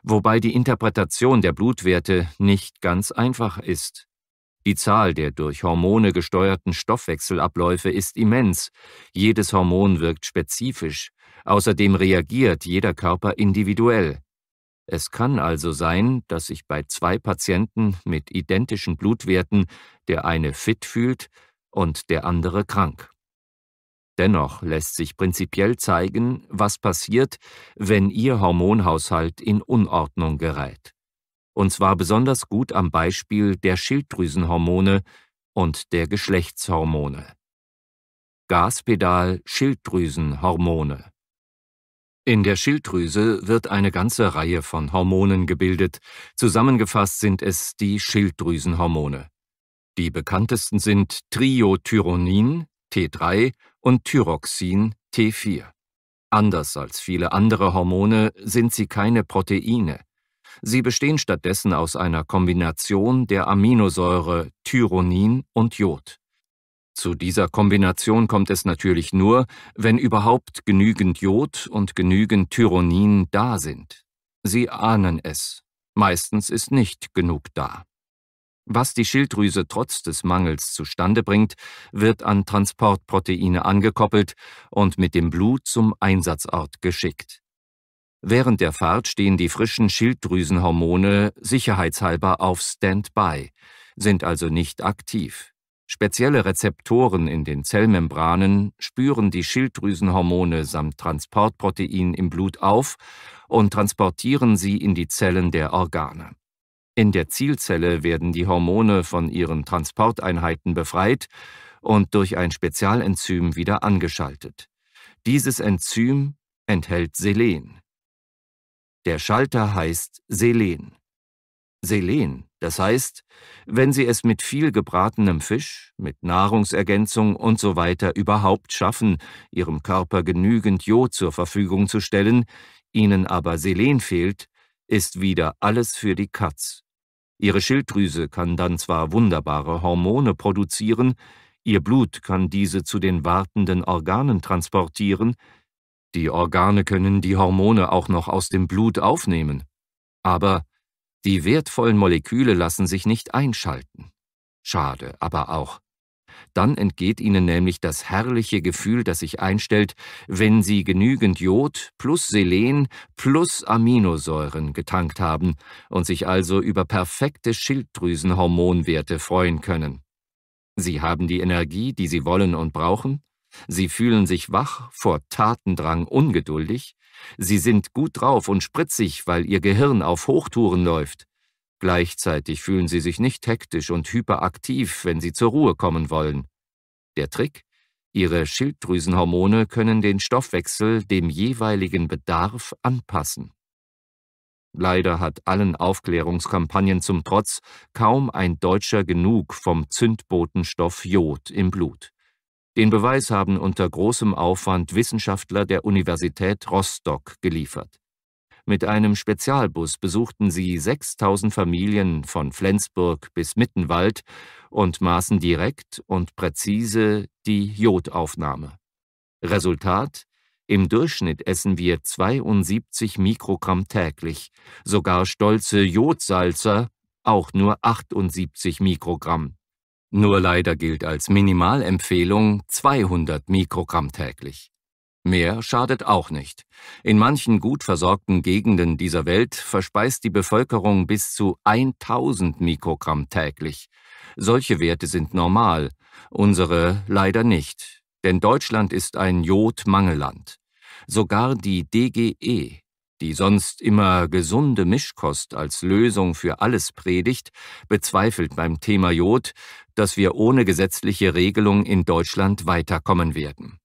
Wobei die Interpretation der Blutwerte nicht ganz einfach ist. Die Zahl der durch Hormone gesteuerten Stoffwechselabläufe ist immens. Jedes Hormon wirkt spezifisch. Außerdem reagiert jeder Körper individuell. Es kann also sein, dass sich bei zwei Patienten mit identischen Blutwerten der eine fit fühlt und der andere krank. Dennoch lässt sich prinzipiell zeigen, was passiert, wenn Ihr Hormonhaushalt in Unordnung gerät. Und zwar besonders gut am Beispiel der Schilddrüsenhormone und der Geschlechtshormone. Gaspedal Schilddrüsenhormone in der Schilddrüse wird eine ganze Reihe von Hormonen gebildet, zusammengefasst sind es die Schilddrüsenhormone. Die bekanntesten sind Triothyronin T3 und Thyroxin T4. Anders als viele andere Hormone sind sie keine Proteine. Sie bestehen stattdessen aus einer Kombination der Aminosäure Tyronin und Jod. Zu dieser Kombination kommt es natürlich nur, wenn überhaupt genügend Jod und genügend Tyronin da sind. Sie ahnen es. Meistens ist nicht genug da. Was die Schilddrüse trotz des Mangels zustande bringt, wird an Transportproteine angekoppelt und mit dem Blut zum Einsatzort geschickt. Während der Fahrt stehen die frischen Schilddrüsenhormone sicherheitshalber auf Standby, sind also nicht aktiv. Spezielle Rezeptoren in den Zellmembranen spüren die Schilddrüsenhormone samt Transportprotein im Blut auf und transportieren sie in die Zellen der Organe. In der Zielzelle werden die Hormone von ihren Transporteinheiten befreit und durch ein Spezialenzym wieder angeschaltet. Dieses Enzym enthält Selen. Der Schalter heißt Selen. Selen das heißt, wenn Sie es mit viel gebratenem Fisch, mit Nahrungsergänzung und So weiter überhaupt schaffen, Ihrem Körper genügend Jod zur Verfügung zu stellen, Ihnen aber Selen fehlt, ist wieder alles für die Katz. Ihre Schilddrüse kann dann zwar wunderbare Hormone produzieren, Ihr Blut kann diese zu den wartenden Organen transportieren, die Organe können die Hormone auch noch aus dem Blut aufnehmen, aber die wertvollen Moleküle lassen sich nicht einschalten. Schade, aber auch. Dann entgeht ihnen nämlich das herrliche Gefühl, das sich einstellt, wenn sie genügend Jod plus Selen plus Aminosäuren getankt haben und sich also über perfekte Schilddrüsenhormonwerte freuen können. Sie haben die Energie, die sie wollen und brauchen, sie fühlen sich wach, vor Tatendrang ungeduldig, Sie sind gut drauf und spritzig, weil ihr Gehirn auf Hochtouren läuft. Gleichzeitig fühlen sie sich nicht hektisch und hyperaktiv, wenn sie zur Ruhe kommen wollen. Der Trick? Ihre Schilddrüsenhormone können den Stoffwechsel dem jeweiligen Bedarf anpassen. Leider hat allen Aufklärungskampagnen zum Trotz kaum ein Deutscher genug vom Zündbotenstoff Jod im Blut. Den Beweis haben unter großem Aufwand Wissenschaftler der Universität Rostock geliefert. Mit einem Spezialbus besuchten sie 6000 Familien von Flensburg bis Mittenwald und maßen direkt und präzise die Jodaufnahme. Resultat? Im Durchschnitt essen wir 72 Mikrogramm täglich, sogar stolze Jodsalzer auch nur 78 Mikrogramm. Nur leider gilt als Minimalempfehlung 200 Mikrogramm täglich. Mehr schadet auch nicht. In manchen gut versorgten Gegenden dieser Welt verspeist die Bevölkerung bis zu 1000 Mikrogramm täglich. Solche Werte sind normal, unsere leider nicht, denn Deutschland ist ein Jodmangelland. Sogar die DGE die sonst immer gesunde Mischkost als Lösung für alles predigt, bezweifelt beim Thema Jod, dass wir ohne gesetzliche Regelung in Deutschland weiterkommen werden.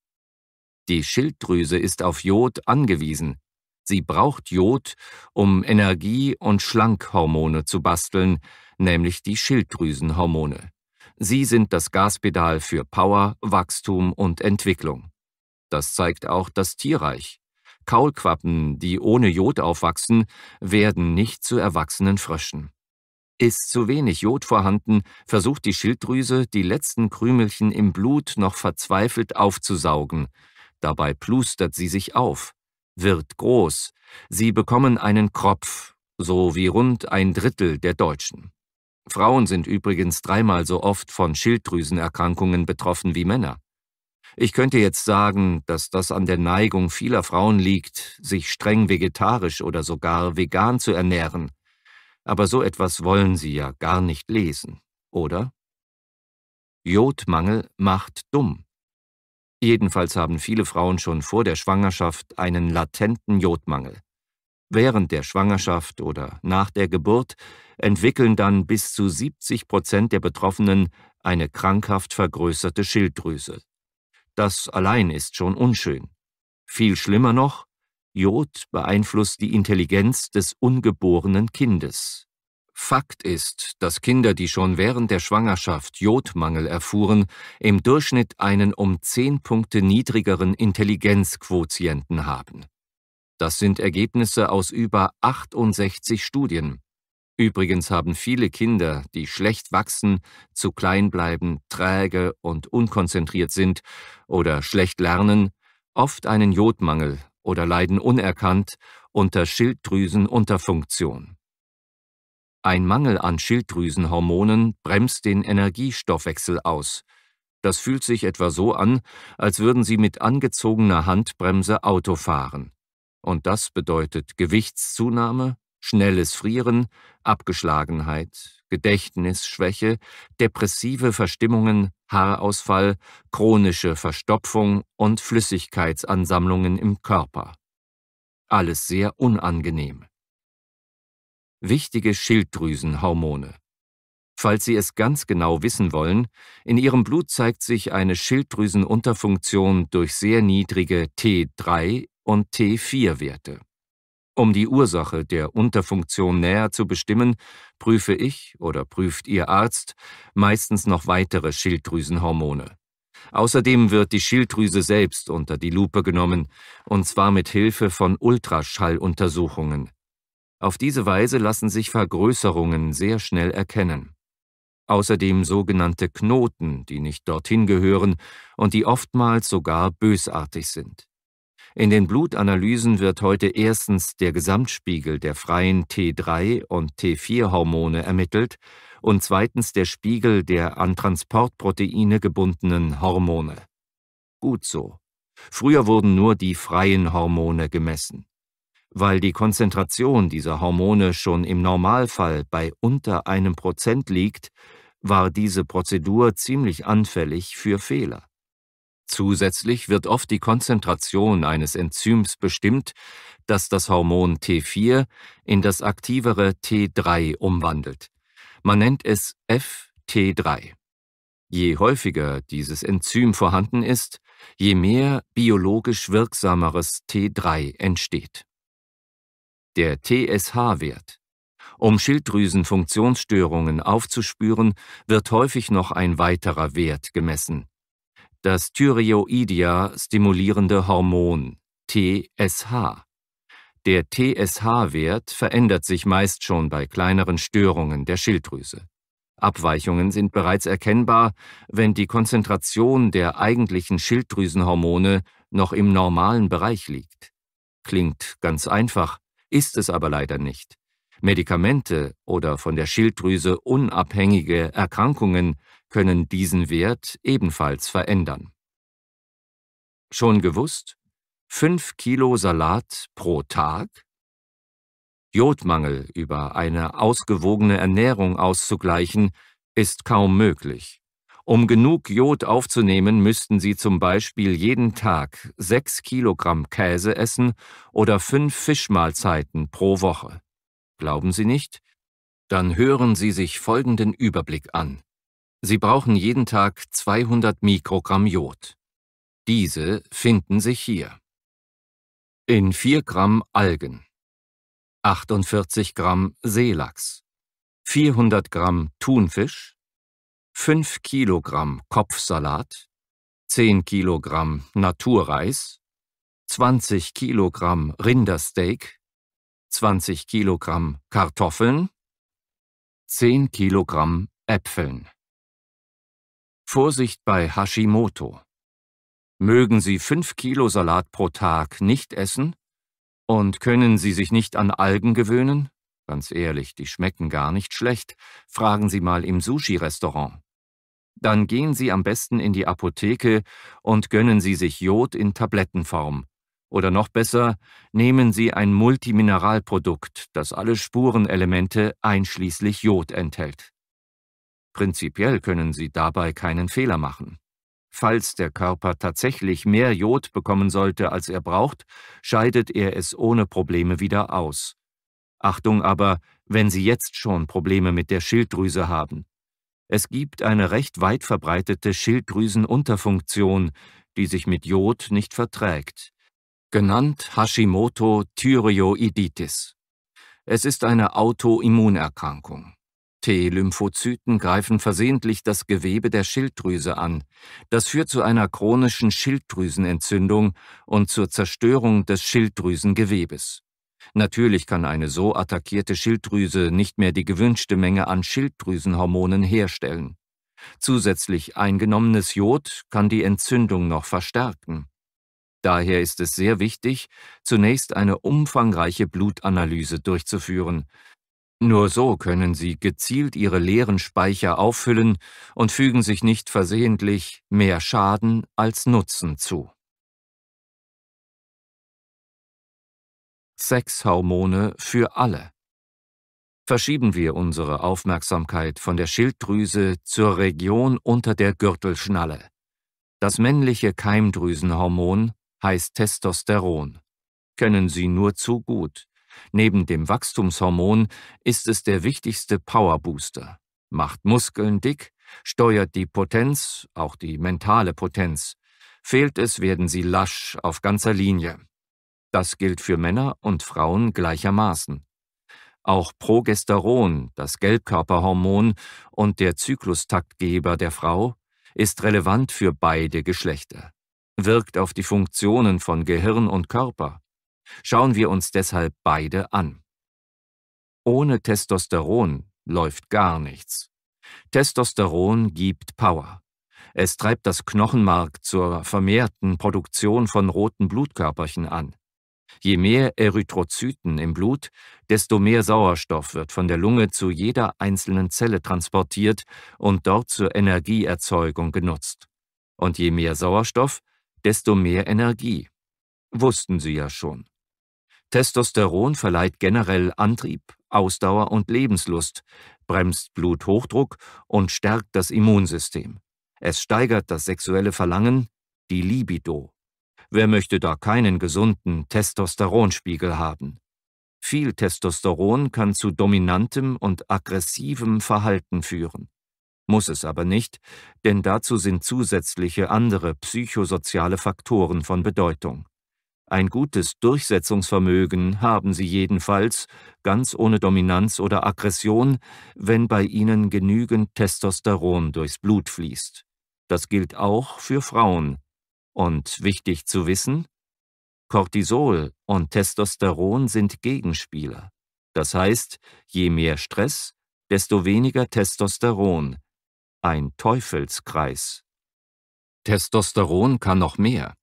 Die Schilddrüse ist auf Jod angewiesen. Sie braucht Jod, um Energie- und Schlankhormone zu basteln, nämlich die Schilddrüsenhormone. Sie sind das Gaspedal für Power, Wachstum und Entwicklung. Das zeigt auch das Tierreich. Kaulquappen, die ohne Jod aufwachsen, werden nicht zu erwachsenen Fröschen. Ist zu wenig Jod vorhanden, versucht die Schilddrüse, die letzten Krümelchen im Blut noch verzweifelt aufzusaugen. Dabei plustert sie sich auf, wird groß. Sie bekommen einen Kropf, so wie rund ein Drittel der Deutschen. Frauen sind übrigens dreimal so oft von Schilddrüsenerkrankungen betroffen wie Männer. Ich könnte jetzt sagen, dass das an der Neigung vieler Frauen liegt, sich streng vegetarisch oder sogar vegan zu ernähren. Aber so etwas wollen Sie ja gar nicht lesen, oder? Jodmangel macht dumm. Jedenfalls haben viele Frauen schon vor der Schwangerschaft einen latenten Jodmangel. Während der Schwangerschaft oder nach der Geburt entwickeln dann bis zu 70 Prozent der Betroffenen eine krankhaft vergrößerte Schilddrüse, das allein ist schon unschön. Viel schlimmer noch, Jod beeinflusst die Intelligenz des ungeborenen Kindes. Fakt ist, dass Kinder, die schon während der Schwangerschaft Jodmangel erfuhren, im Durchschnitt einen um zehn Punkte niedrigeren Intelligenzquotienten haben. Das sind Ergebnisse aus über 68 Studien. Übrigens haben viele Kinder, die schlecht wachsen, zu klein bleiben, träge und unkonzentriert sind oder schlecht lernen, oft einen Jodmangel oder leiden unerkannt unter Schilddrüsenunterfunktion. Ein Mangel an Schilddrüsenhormonen bremst den Energiestoffwechsel aus. Das fühlt sich etwa so an, als würden Sie mit angezogener Handbremse Auto fahren. Und das bedeutet Gewichtszunahme, schnelles Frieren, Abgeschlagenheit, Gedächtnisschwäche, depressive Verstimmungen, Haarausfall, chronische Verstopfung und Flüssigkeitsansammlungen im Körper. Alles sehr unangenehm. Wichtige Schilddrüsenhormone. Falls Sie es ganz genau wissen wollen, in Ihrem Blut zeigt sich eine Schilddrüsenunterfunktion durch sehr niedrige T3 und T4-Werte. Um die Ursache der Unterfunktion näher zu bestimmen, prüfe ich oder prüft Ihr Arzt meistens noch weitere Schilddrüsenhormone. Außerdem wird die Schilddrüse selbst unter die Lupe genommen, und zwar mit Hilfe von Ultraschalluntersuchungen. Auf diese Weise lassen sich Vergrößerungen sehr schnell erkennen. Außerdem sogenannte Knoten, die nicht dorthin gehören und die oftmals sogar bösartig sind. In den Blutanalysen wird heute erstens der Gesamtspiegel der freien T3 und T4-Hormone ermittelt und zweitens der Spiegel der an Transportproteine gebundenen Hormone. Gut so. Früher wurden nur die freien Hormone gemessen. Weil die Konzentration dieser Hormone schon im Normalfall bei unter einem Prozent liegt, war diese Prozedur ziemlich anfällig für Fehler. Zusätzlich wird oft die Konzentration eines Enzyms bestimmt, das das Hormon T4 in das aktivere T3 umwandelt. Man nennt es FT3. Je häufiger dieses Enzym vorhanden ist, je mehr biologisch wirksameres T3 entsteht. Der TSH-Wert. Um Schilddrüsenfunktionsstörungen aufzuspüren, wird häufig noch ein weiterer Wert gemessen, das Thyreoidia-stimulierende Hormon TSH. Der TSH-Wert verändert sich meist schon bei kleineren Störungen der Schilddrüse. Abweichungen sind bereits erkennbar, wenn die Konzentration der eigentlichen Schilddrüsenhormone noch im normalen Bereich liegt. Klingt ganz einfach, ist es aber leider nicht. Medikamente oder von der Schilddrüse unabhängige Erkrankungen können diesen Wert ebenfalls verändern. Schon gewusst? 5 Kilo Salat pro Tag? Jodmangel über eine ausgewogene Ernährung auszugleichen, ist kaum möglich. Um genug Jod aufzunehmen, müssten Sie zum Beispiel jeden Tag 6 Kilogramm Käse essen oder 5 Fischmahlzeiten pro Woche. Glauben Sie nicht? Dann hören Sie sich folgenden Überblick an. Sie brauchen jeden Tag 200 Mikrogramm Jod. Diese finden sich hier. In 4 Gramm Algen, 48 Gramm Seelachs, 400 Gramm Thunfisch, 5 Kilogramm Kopfsalat, 10 Kilogramm Naturreis, 20 Kilogramm Rindersteak, 20 Kilogramm Kartoffeln, 10 Kilogramm Äpfeln. Vorsicht bei Hashimoto. Mögen Sie 5 Kilo Salat pro Tag nicht essen? Und können Sie sich nicht an Algen gewöhnen? Ganz ehrlich, die schmecken gar nicht schlecht. Fragen Sie mal im Sushi-Restaurant. Dann gehen Sie am besten in die Apotheke und gönnen Sie sich Jod in Tablettenform. Oder noch besser, nehmen Sie ein Multimineralprodukt, das alle Spurenelemente einschließlich Jod enthält. Prinzipiell können sie dabei keinen Fehler machen. Falls der Körper tatsächlich mehr Jod bekommen sollte, als er braucht, scheidet er es ohne Probleme wieder aus. Achtung aber, wenn Sie jetzt schon Probleme mit der Schilddrüse haben. Es gibt eine recht weit verbreitete Schilddrüsenunterfunktion, die sich mit Jod nicht verträgt, genannt Hashimoto-Thyreoiditis. Es ist eine Autoimmunerkrankung. T-Lymphozyten greifen versehentlich das Gewebe der Schilddrüse an. Das führt zu einer chronischen Schilddrüsenentzündung und zur Zerstörung des Schilddrüsengewebes. Natürlich kann eine so attackierte Schilddrüse nicht mehr die gewünschte Menge an Schilddrüsenhormonen herstellen. Zusätzlich eingenommenes Jod kann die Entzündung noch verstärken. Daher ist es sehr wichtig, zunächst eine umfangreiche Blutanalyse durchzuführen, nur so können sie gezielt ihre leeren Speicher auffüllen und fügen sich nicht versehentlich mehr Schaden als Nutzen zu. Sexhormone für alle. Verschieben wir unsere Aufmerksamkeit von der Schilddrüse zur Region unter der Gürtelschnalle. Das männliche Keimdrüsenhormon heißt Testosteron. Können Sie nur zu gut. Neben dem Wachstumshormon ist es der wichtigste Powerbooster, macht Muskeln dick, steuert die Potenz, auch die mentale Potenz. Fehlt es, werden sie lasch auf ganzer Linie. Das gilt für Männer und Frauen gleichermaßen. Auch Progesteron, das Gelbkörperhormon und der Zyklustaktgeber der Frau, ist relevant für beide Geschlechter, wirkt auf die Funktionen von Gehirn und Körper, Schauen wir uns deshalb beide an. Ohne Testosteron läuft gar nichts. Testosteron gibt Power. Es treibt das Knochenmark zur vermehrten Produktion von roten Blutkörperchen an. Je mehr Erythrozyten im Blut, desto mehr Sauerstoff wird von der Lunge zu jeder einzelnen Zelle transportiert und dort zur Energieerzeugung genutzt. Und je mehr Sauerstoff, desto mehr Energie. Wussten Sie ja schon. Testosteron verleiht generell Antrieb, Ausdauer und Lebenslust, bremst Bluthochdruck und stärkt das Immunsystem. Es steigert das sexuelle Verlangen, die Libido. Wer möchte da keinen gesunden Testosteronspiegel haben? Viel Testosteron kann zu dominantem und aggressivem Verhalten führen. Muss es aber nicht, denn dazu sind zusätzliche andere psychosoziale Faktoren von Bedeutung. Ein gutes Durchsetzungsvermögen haben sie jedenfalls, ganz ohne Dominanz oder Aggression, wenn bei ihnen genügend Testosteron durchs Blut fließt. Das gilt auch für Frauen. Und wichtig zu wissen, Cortisol und Testosteron sind Gegenspieler. Das heißt, je mehr Stress, desto weniger Testosteron. Ein Teufelskreis. Testosteron kann noch mehr.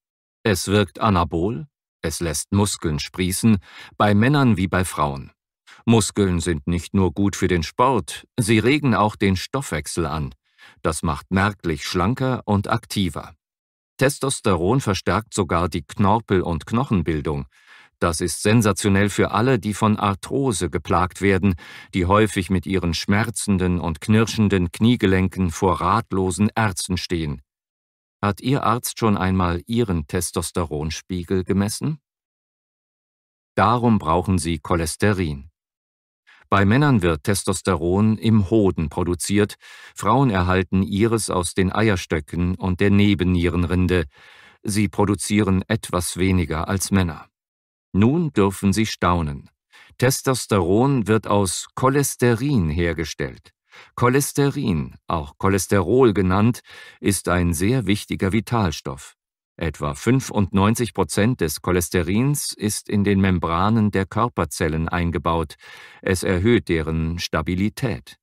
Es wirkt anabol, es lässt Muskeln sprießen, bei Männern wie bei Frauen. Muskeln sind nicht nur gut für den Sport, sie regen auch den Stoffwechsel an. Das macht merklich schlanker und aktiver. Testosteron verstärkt sogar die Knorpel- und Knochenbildung. Das ist sensationell für alle, die von Arthrose geplagt werden, die häufig mit ihren schmerzenden und knirschenden Kniegelenken vor ratlosen Ärzten stehen. Hat Ihr Arzt schon einmal Ihren Testosteronspiegel gemessen? Darum brauchen Sie Cholesterin. Bei Männern wird Testosteron im Hoden produziert, Frauen erhalten ihres aus den Eierstöcken und der Nebennierenrinde. Sie produzieren etwas weniger als Männer. Nun dürfen Sie staunen. Testosteron wird aus Cholesterin hergestellt. Cholesterin, auch Cholesterol genannt, ist ein sehr wichtiger Vitalstoff. Etwa 95 Prozent des Cholesterins ist in den Membranen der Körperzellen eingebaut. Es erhöht deren Stabilität.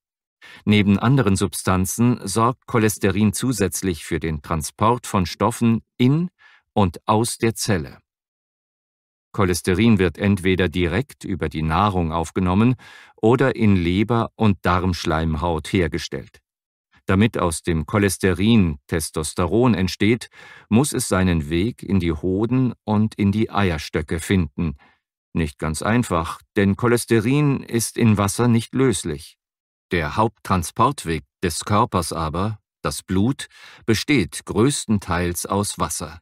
Neben anderen Substanzen sorgt Cholesterin zusätzlich für den Transport von Stoffen in und aus der Zelle. Cholesterin wird entweder direkt über die Nahrung aufgenommen oder in Leber- und Darmschleimhaut hergestellt. Damit aus dem Cholesterin Testosteron entsteht, muss es seinen Weg in die Hoden und in die Eierstöcke finden. Nicht ganz einfach, denn Cholesterin ist in Wasser nicht löslich. Der Haupttransportweg des Körpers aber, das Blut, besteht größtenteils aus Wasser.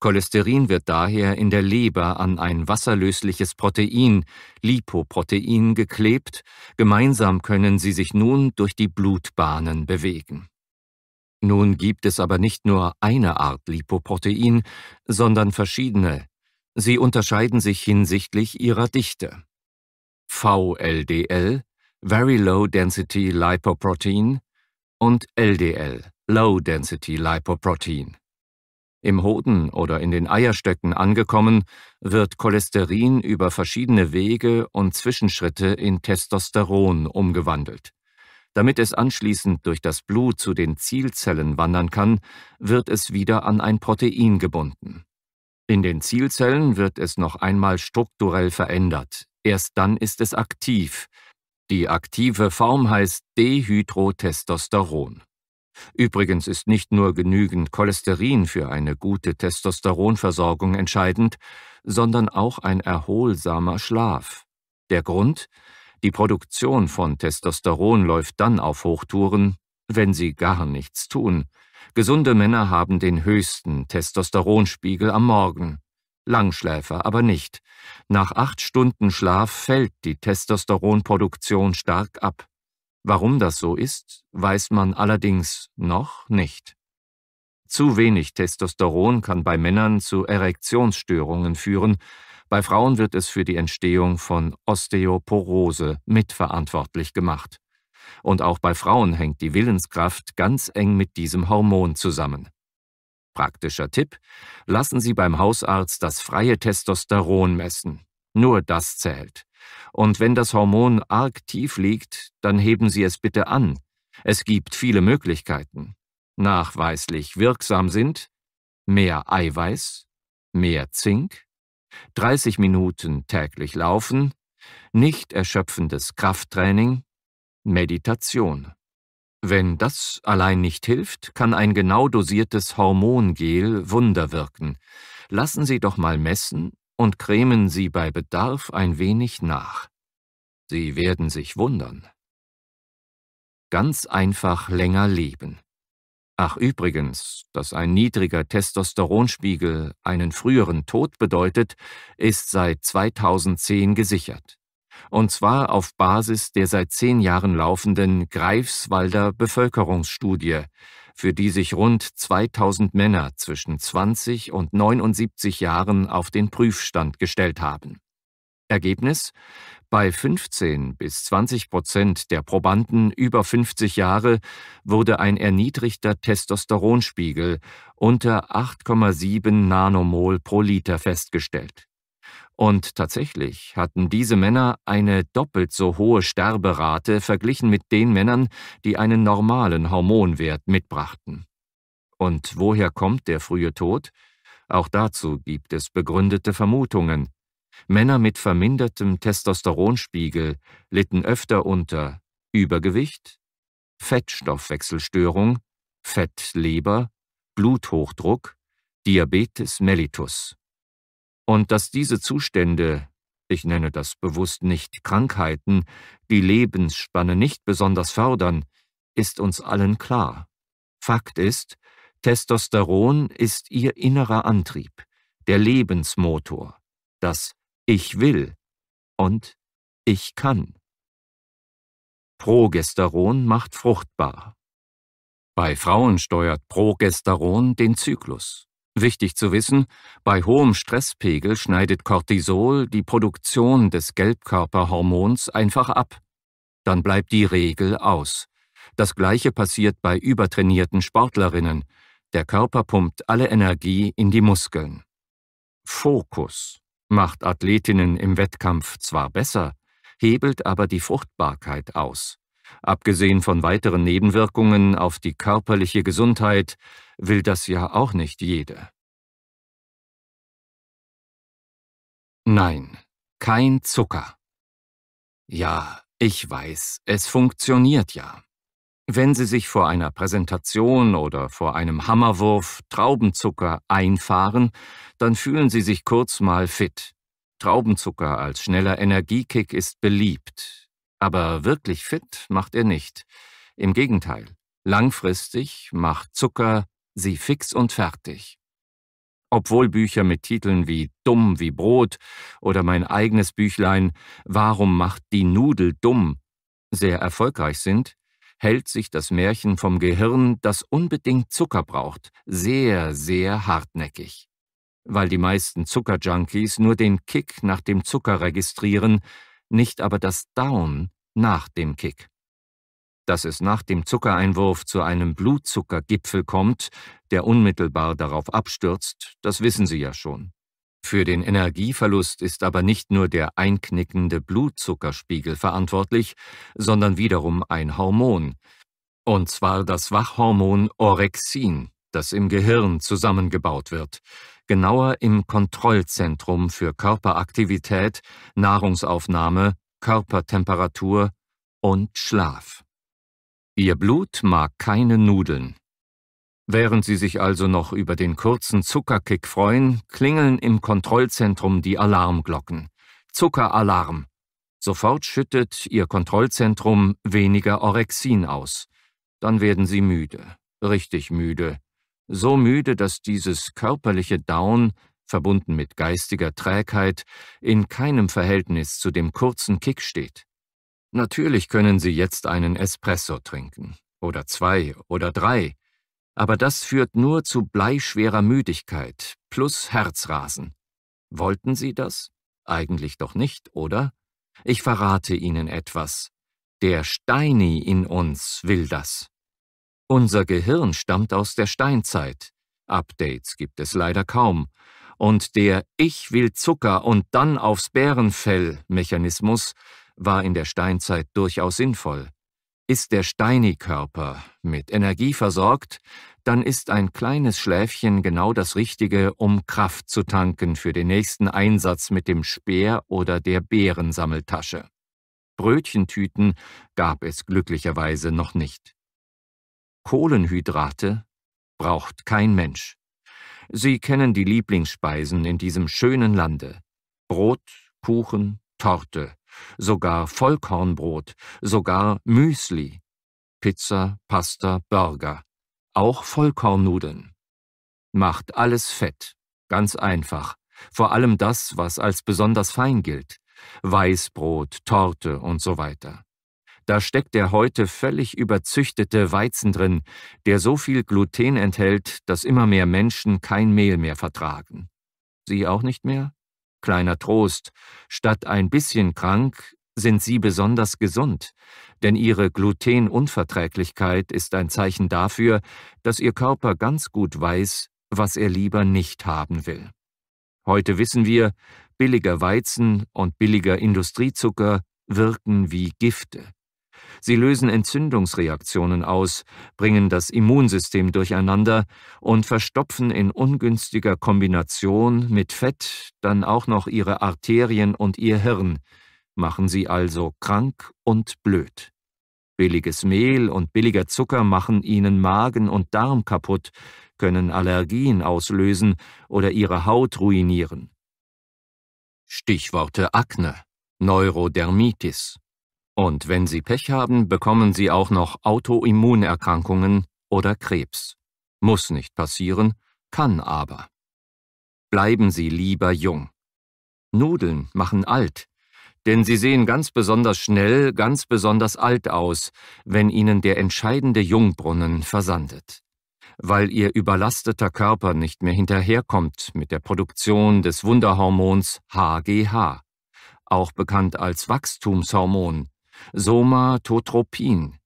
Cholesterin wird daher in der Leber an ein wasserlösliches Protein, Lipoprotein, geklebt, gemeinsam können sie sich nun durch die Blutbahnen bewegen. Nun gibt es aber nicht nur eine Art Lipoprotein, sondern verschiedene. Sie unterscheiden sich hinsichtlich ihrer Dichte. VLDL, Very Low Density Lipoprotein, und LDL, Low Density Lipoprotein. Im Hoden oder in den Eierstöcken angekommen, wird Cholesterin über verschiedene Wege und Zwischenschritte in Testosteron umgewandelt. Damit es anschließend durch das Blut zu den Zielzellen wandern kann, wird es wieder an ein Protein gebunden. In den Zielzellen wird es noch einmal strukturell verändert. Erst dann ist es aktiv. Die aktive Form heißt Dehydrotestosteron. Übrigens ist nicht nur genügend Cholesterin für eine gute Testosteronversorgung entscheidend, sondern auch ein erholsamer Schlaf. Der Grund? Die Produktion von Testosteron läuft dann auf Hochtouren, wenn sie gar nichts tun. Gesunde Männer haben den höchsten Testosteronspiegel am Morgen. Langschläfer aber nicht. Nach acht Stunden Schlaf fällt die Testosteronproduktion stark ab. Warum das so ist, weiß man allerdings noch nicht. Zu wenig Testosteron kann bei Männern zu Erektionsstörungen führen, bei Frauen wird es für die Entstehung von Osteoporose mitverantwortlich gemacht. Und auch bei Frauen hängt die Willenskraft ganz eng mit diesem Hormon zusammen. Praktischer Tipp, lassen Sie beim Hausarzt das freie Testosteron messen. Nur das zählt. Und wenn das Hormon arg tief liegt, dann heben Sie es bitte an. Es gibt viele Möglichkeiten. Nachweislich wirksam sind mehr Eiweiß, mehr Zink, 30 Minuten täglich laufen, nicht erschöpfendes Krafttraining, Meditation. Wenn das allein nicht hilft, kann ein genau dosiertes Hormongel Wunder wirken. Lassen Sie doch mal messen, und cremen Sie bei Bedarf ein wenig nach. Sie werden sich wundern. Ganz einfach länger leben. Ach übrigens, dass ein niedriger Testosteronspiegel einen früheren Tod bedeutet, ist seit 2010 gesichert. Und zwar auf Basis der seit zehn Jahren laufenden Greifswalder Bevölkerungsstudie, für die sich rund 2000 Männer zwischen 20 und 79 Jahren auf den Prüfstand gestellt haben. Ergebnis? Bei 15 bis 20 Prozent der Probanden über 50 Jahre wurde ein erniedrigter Testosteronspiegel unter 8,7 Nanomol pro Liter festgestellt. Und tatsächlich hatten diese Männer eine doppelt so hohe Sterberate verglichen mit den Männern, die einen normalen Hormonwert mitbrachten. Und woher kommt der frühe Tod? Auch dazu gibt es begründete Vermutungen. Männer mit vermindertem Testosteronspiegel litten öfter unter Übergewicht, Fettstoffwechselstörung, Fettleber, Bluthochdruck, Diabetes mellitus und dass diese Zustände, ich nenne das bewusst nicht Krankheiten, die Lebensspanne nicht besonders fördern, ist uns allen klar. Fakt ist, Testosteron ist ihr innerer Antrieb, der Lebensmotor, das Ich will und Ich kann. Progesteron macht fruchtbar. Bei Frauen steuert Progesteron den Zyklus. Wichtig zu wissen, bei hohem Stresspegel schneidet Cortisol die Produktion des Gelbkörperhormons einfach ab. Dann bleibt die Regel aus. Das gleiche passiert bei übertrainierten Sportlerinnen. Der Körper pumpt alle Energie in die Muskeln. Fokus macht Athletinnen im Wettkampf zwar besser, hebelt aber die Fruchtbarkeit aus. Abgesehen von weiteren Nebenwirkungen auf die körperliche Gesundheit will das ja auch nicht jede. Nein, kein Zucker. Ja, ich weiß, es funktioniert ja. Wenn Sie sich vor einer Präsentation oder vor einem Hammerwurf Traubenzucker einfahren, dann fühlen Sie sich kurz mal fit. Traubenzucker als schneller Energiekick ist beliebt, aber wirklich fit macht er nicht. Im Gegenteil, langfristig macht Zucker sie fix und fertig. Obwohl Bücher mit Titeln wie Dumm wie Brot oder mein eigenes Büchlein Warum macht die Nudel dumm sehr erfolgreich sind, hält sich das Märchen vom Gehirn, das unbedingt Zucker braucht, sehr, sehr hartnäckig. Weil die meisten Zuckerjunkies nur den Kick nach dem Zucker registrieren, nicht aber das Down nach dem Kick. Dass es nach dem Zuckereinwurf zu einem Blutzuckergipfel kommt, der unmittelbar darauf abstürzt, das wissen Sie ja schon. Für den Energieverlust ist aber nicht nur der einknickende Blutzuckerspiegel verantwortlich, sondern wiederum ein Hormon, und zwar das Wachhormon Orexin, das im Gehirn zusammengebaut wird genauer im Kontrollzentrum für Körperaktivität, Nahrungsaufnahme, Körpertemperatur und Schlaf. Ihr Blut mag keine Nudeln. Während Sie sich also noch über den kurzen Zuckerkick freuen, klingeln im Kontrollzentrum die Alarmglocken. Zuckeralarm. Sofort schüttet Ihr Kontrollzentrum weniger Orexin aus. Dann werden Sie müde, richtig müde, so müde, dass dieses körperliche Down, verbunden mit geistiger Trägheit, in keinem Verhältnis zu dem kurzen Kick steht. Natürlich können Sie jetzt einen Espresso trinken, oder zwei oder drei, aber das führt nur zu bleischwerer Müdigkeit plus Herzrasen. Wollten Sie das? Eigentlich doch nicht, oder? Ich verrate Ihnen etwas. Der Steini in uns will das. Unser Gehirn stammt aus der Steinzeit. Updates gibt es leider kaum. Und der Ich will Zucker und dann aufs Bärenfell Mechanismus war in der Steinzeit durchaus sinnvoll. Ist der Steinikörper mit Energie versorgt, dann ist ein kleines Schläfchen genau das Richtige, um Kraft zu tanken für den nächsten Einsatz mit dem Speer oder der Bärensammeltasche. Brötchentüten gab es glücklicherweise noch nicht. Kohlenhydrate braucht kein Mensch. Sie kennen die Lieblingsspeisen in diesem schönen Lande. Brot, Kuchen, Torte, sogar Vollkornbrot, sogar Müsli, Pizza, Pasta, Burger, auch Vollkornnudeln. Macht alles fett, ganz einfach, vor allem das, was als besonders fein gilt, Weißbrot, Torte und so weiter. Da steckt der heute völlig überzüchtete Weizen drin, der so viel Gluten enthält, dass immer mehr Menschen kein Mehl mehr vertragen. Sie auch nicht mehr? Kleiner Trost, statt ein bisschen krank sind sie besonders gesund, denn ihre Glutenunverträglichkeit ist ein Zeichen dafür, dass ihr Körper ganz gut weiß, was er lieber nicht haben will. Heute wissen wir, billiger Weizen und billiger Industriezucker wirken wie Gifte. Sie lösen Entzündungsreaktionen aus, bringen das Immunsystem durcheinander und verstopfen in ungünstiger Kombination mit Fett dann auch noch ihre Arterien und ihr Hirn, machen sie also krank und blöd. Billiges Mehl und billiger Zucker machen ihnen Magen und Darm kaputt, können Allergien auslösen oder ihre Haut ruinieren. Stichworte Akne, Neurodermitis, und wenn Sie Pech haben, bekommen Sie auch noch Autoimmunerkrankungen oder Krebs. Muss nicht passieren, kann aber. Bleiben Sie lieber jung. Nudeln machen alt, denn sie sehen ganz besonders schnell, ganz besonders alt aus, wenn ihnen der entscheidende Jungbrunnen versandet. Weil ihr überlasteter Körper nicht mehr hinterherkommt mit der Produktion des Wunderhormons HGH, auch bekannt als Wachstumshormon, Somatotropin,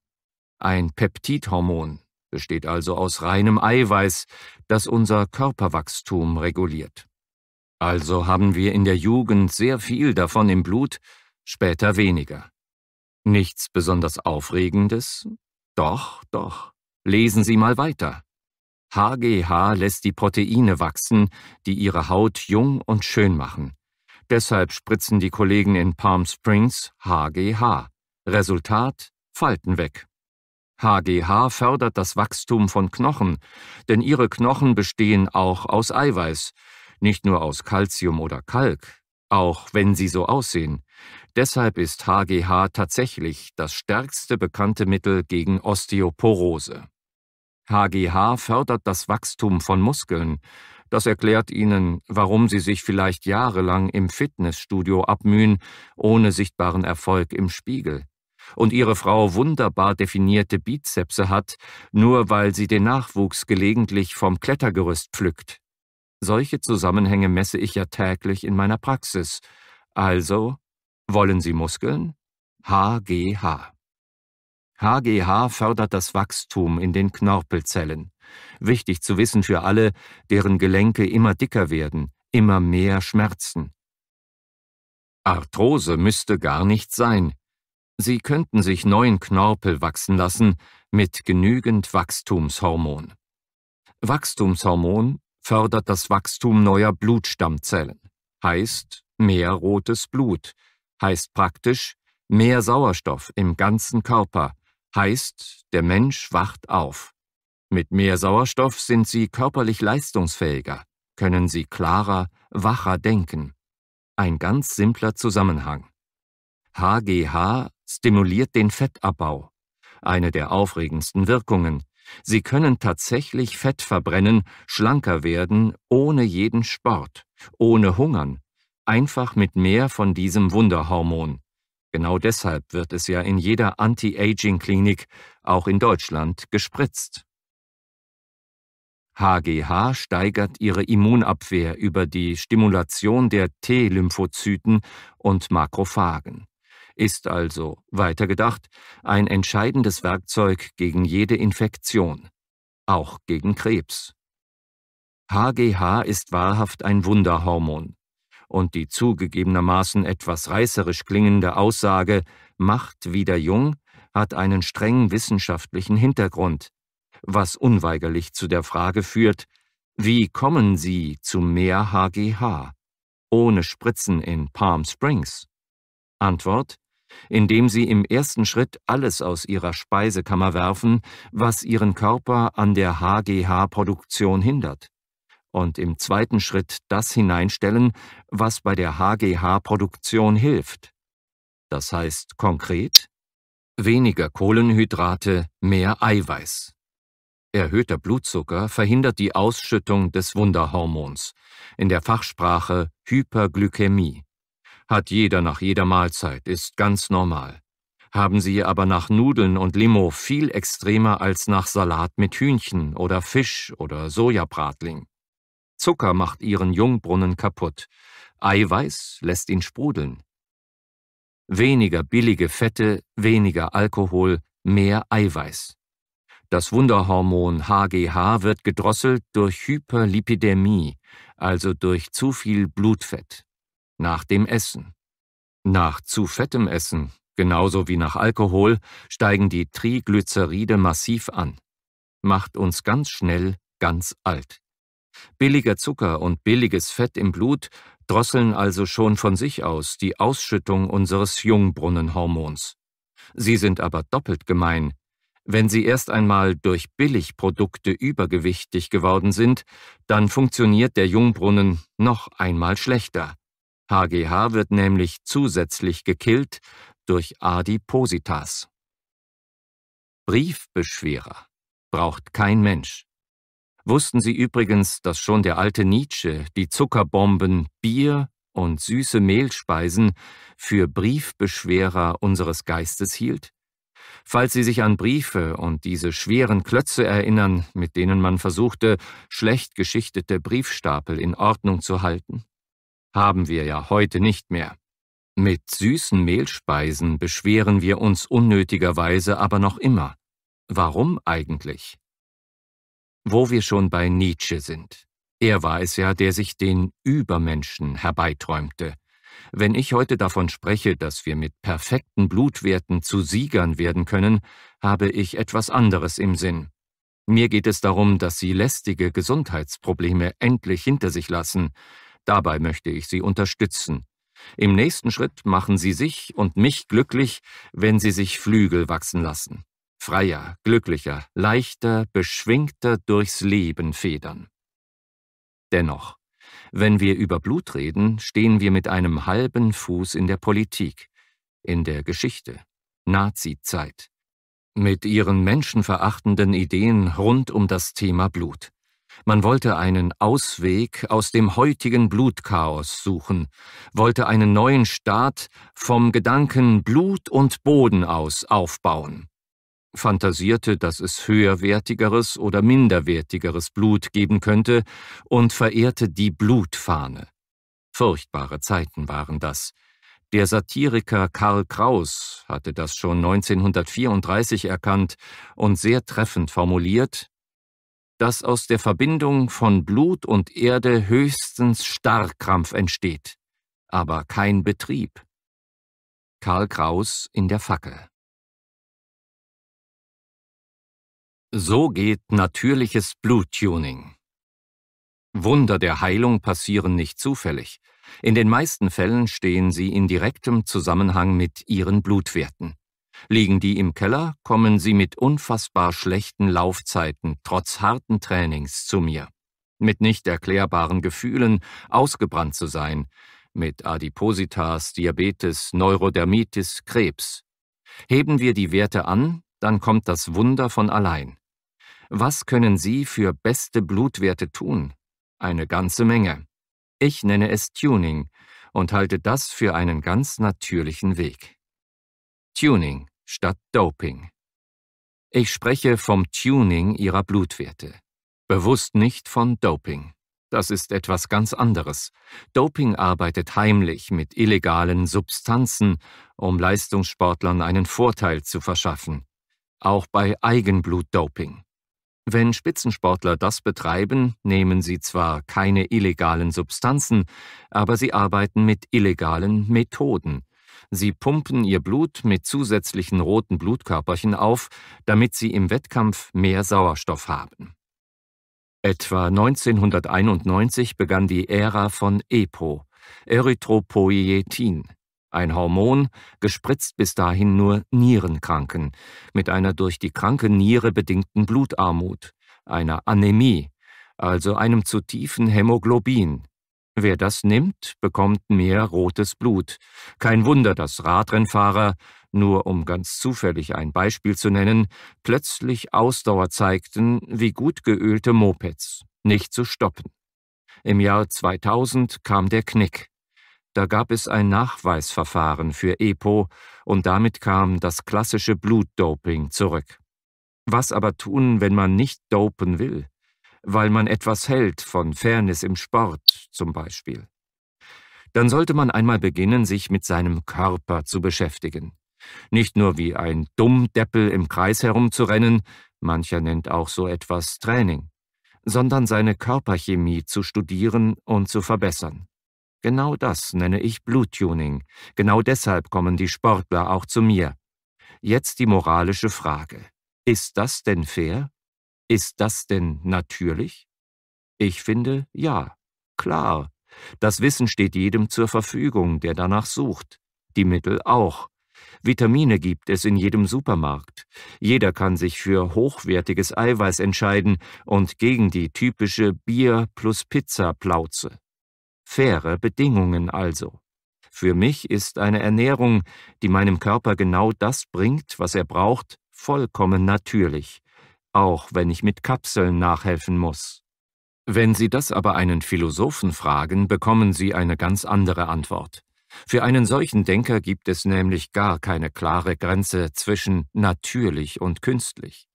ein Peptidhormon, besteht also aus reinem Eiweiß, das unser Körperwachstum reguliert. Also haben wir in der Jugend sehr viel davon im Blut, später weniger. Nichts besonders Aufregendes? Doch, doch. Lesen Sie mal weiter. HGH lässt die Proteine wachsen, die ihre Haut jung und schön machen. Deshalb spritzen die Kollegen in Palm Springs HGH, Resultat Falten weg. HGH fördert das Wachstum von Knochen, denn ihre Knochen bestehen auch aus Eiweiß, nicht nur aus Calcium oder Kalk, auch wenn sie so aussehen. Deshalb ist HGH tatsächlich das stärkste bekannte Mittel gegen Osteoporose. HGH fördert das Wachstum von Muskeln. Das erklärt ihnen, warum sie sich vielleicht jahrelang im Fitnessstudio abmühen, ohne sichtbaren Erfolg im Spiegel und ihre Frau wunderbar definierte Bizepse hat, nur weil sie den Nachwuchs gelegentlich vom Klettergerüst pflückt. Solche Zusammenhänge messe ich ja täglich in meiner Praxis. Also, wollen Sie Muskeln? HGH. HGH fördert das Wachstum in den Knorpelzellen. Wichtig zu wissen für alle, deren Gelenke immer dicker werden, immer mehr schmerzen. Arthrose müsste gar nicht sein, Sie könnten sich neuen Knorpel wachsen lassen mit genügend Wachstumshormon. Wachstumshormon fördert das Wachstum neuer Blutstammzellen, heißt mehr rotes Blut, heißt praktisch mehr Sauerstoff im ganzen Körper, heißt der Mensch wacht auf. Mit mehr Sauerstoff sind sie körperlich leistungsfähiger, können sie klarer, wacher denken. Ein ganz simpler Zusammenhang. HGH stimuliert den Fettabbau. Eine der aufregendsten Wirkungen. Sie können tatsächlich Fett verbrennen, schlanker werden, ohne jeden Sport, ohne Hungern, einfach mit mehr von diesem Wunderhormon. Genau deshalb wird es ja in jeder Anti-Aging-Klinik, auch in Deutschland, gespritzt. HGH steigert ihre Immunabwehr über die Stimulation der T-Lymphozyten und Makrophagen ist also, weitergedacht, ein entscheidendes Werkzeug gegen jede Infektion, auch gegen Krebs. HGH ist wahrhaft ein Wunderhormon, und die zugegebenermaßen etwas reißerisch klingende Aussage Macht wieder jung hat einen streng wissenschaftlichen Hintergrund, was unweigerlich zu der Frage führt, wie kommen Sie zu mehr HGH ohne Spritzen in Palm Springs? Antwort indem sie im ersten Schritt alles aus ihrer Speisekammer werfen, was ihren Körper an der HGH-Produktion hindert, und im zweiten Schritt das hineinstellen, was bei der HGH-Produktion hilft. Das heißt konkret weniger Kohlenhydrate, mehr Eiweiß. Erhöhter Blutzucker verhindert die Ausschüttung des Wunderhormons, in der Fachsprache Hyperglykämie. Hat jeder nach jeder Mahlzeit, ist ganz normal. Haben Sie aber nach Nudeln und Limo viel extremer als nach Salat mit Hühnchen oder Fisch oder Sojabratling. Zucker macht Ihren Jungbrunnen kaputt. Eiweiß lässt ihn sprudeln. Weniger billige Fette, weniger Alkohol, mehr Eiweiß. Das Wunderhormon HGH wird gedrosselt durch Hyperlipidämie, also durch zu viel Blutfett nach dem Essen. Nach zu fettem Essen, genauso wie nach Alkohol, steigen die Triglyceride massiv an. Macht uns ganz schnell ganz alt. Billiger Zucker und billiges Fett im Blut drosseln also schon von sich aus die Ausschüttung unseres Jungbrunnenhormons. Sie sind aber doppelt gemein. Wenn sie erst einmal durch Billigprodukte übergewichtig geworden sind, dann funktioniert der Jungbrunnen noch einmal schlechter. HGH wird nämlich zusätzlich gekillt durch Adipositas. Briefbeschwerer braucht kein Mensch. Wussten Sie übrigens, dass schon der alte Nietzsche die Zuckerbomben Bier und süße Mehlspeisen für Briefbeschwerer unseres Geistes hielt? Falls Sie sich an Briefe und diese schweren Klötze erinnern, mit denen man versuchte, schlecht geschichtete Briefstapel in Ordnung zu halten? haben wir ja heute nicht mehr. Mit süßen Mehlspeisen beschweren wir uns unnötigerweise aber noch immer. Warum eigentlich? Wo wir schon bei Nietzsche sind. Er war es ja, der sich den Übermenschen herbeiträumte. Wenn ich heute davon spreche, dass wir mit perfekten Blutwerten zu Siegern werden können, habe ich etwas anderes im Sinn. Mir geht es darum, dass sie lästige Gesundheitsprobleme endlich hinter sich lassen, Dabei möchte ich Sie unterstützen. Im nächsten Schritt machen Sie sich und mich glücklich, wenn Sie sich Flügel wachsen lassen. Freier, glücklicher, leichter, beschwingter durchs Leben federn. Dennoch, wenn wir über Blut reden, stehen wir mit einem halben Fuß in der Politik, in der Geschichte, Nazi-Zeit, mit ihren menschenverachtenden Ideen rund um das Thema Blut. Man wollte einen Ausweg aus dem heutigen Blutchaos suchen, wollte einen neuen Staat vom Gedanken Blut und Boden aus aufbauen, fantasierte, dass es höherwertigeres oder minderwertigeres Blut geben könnte und verehrte die Blutfahne. Furchtbare Zeiten waren das. Der Satiriker Karl Kraus hatte das schon 1934 erkannt und sehr treffend formuliert, dass aus der Verbindung von Blut und Erde höchstens Starrkrampf entsteht, aber kein Betrieb. Karl Kraus in der Fackel So geht natürliches Bluttuning. Wunder der Heilung passieren nicht zufällig. In den meisten Fällen stehen sie in direktem Zusammenhang mit ihren Blutwerten. Liegen die im Keller, kommen sie mit unfassbar schlechten Laufzeiten trotz harten Trainings zu mir. Mit nicht erklärbaren Gefühlen, ausgebrannt zu sein, mit Adipositas, Diabetes, Neurodermitis, Krebs. Heben wir die Werte an, dann kommt das Wunder von allein. Was können Sie für beste Blutwerte tun? Eine ganze Menge. Ich nenne es Tuning und halte das für einen ganz natürlichen Weg. Tuning statt Doping. Ich spreche vom Tuning ihrer Blutwerte. Bewusst nicht von Doping. Das ist etwas ganz anderes. Doping arbeitet heimlich mit illegalen Substanzen, um Leistungssportlern einen Vorteil zu verschaffen. Auch bei Eigenblutdoping. Wenn Spitzensportler das betreiben, nehmen sie zwar keine illegalen Substanzen, aber sie arbeiten mit illegalen Methoden, Sie pumpen ihr Blut mit zusätzlichen roten Blutkörperchen auf, damit sie im Wettkampf mehr Sauerstoff haben. Etwa 1991 begann die Ära von EPO, Erythropoietin, ein Hormon, gespritzt bis dahin nur Nierenkranken, mit einer durch die kranke Niere bedingten Blutarmut, einer Anämie, also einem zu tiefen Hämoglobin, Wer das nimmt, bekommt mehr rotes Blut. Kein Wunder, dass Radrennfahrer, nur um ganz zufällig ein Beispiel zu nennen, plötzlich Ausdauer zeigten wie gut geölte Mopeds, nicht zu stoppen. Im Jahr 2000 kam der Knick. Da gab es ein Nachweisverfahren für EPO und damit kam das klassische Blutdoping zurück. Was aber tun, wenn man nicht dopen will? weil man etwas hält von Fairness im Sport zum Beispiel. Dann sollte man einmal beginnen, sich mit seinem Körper zu beschäftigen. Nicht nur wie ein Dummdeppel im Kreis herumzurennen, mancher nennt auch so etwas Training, sondern seine Körperchemie zu studieren und zu verbessern. Genau das nenne ich Blue Genau deshalb kommen die Sportler auch zu mir. Jetzt die moralische Frage. Ist das denn fair? Ist das denn natürlich? Ich finde, ja, klar. Das Wissen steht jedem zur Verfügung, der danach sucht. Die Mittel auch. Vitamine gibt es in jedem Supermarkt. Jeder kann sich für hochwertiges Eiweiß entscheiden und gegen die typische Bier plus Pizza Plauze. Faire Bedingungen also. Für mich ist eine Ernährung, die meinem Körper genau das bringt, was er braucht, vollkommen natürlich auch wenn ich mit Kapseln nachhelfen muss. Wenn Sie das aber einen Philosophen fragen, bekommen Sie eine ganz andere Antwort. Für einen solchen Denker gibt es nämlich gar keine klare Grenze zwischen natürlich und künstlich.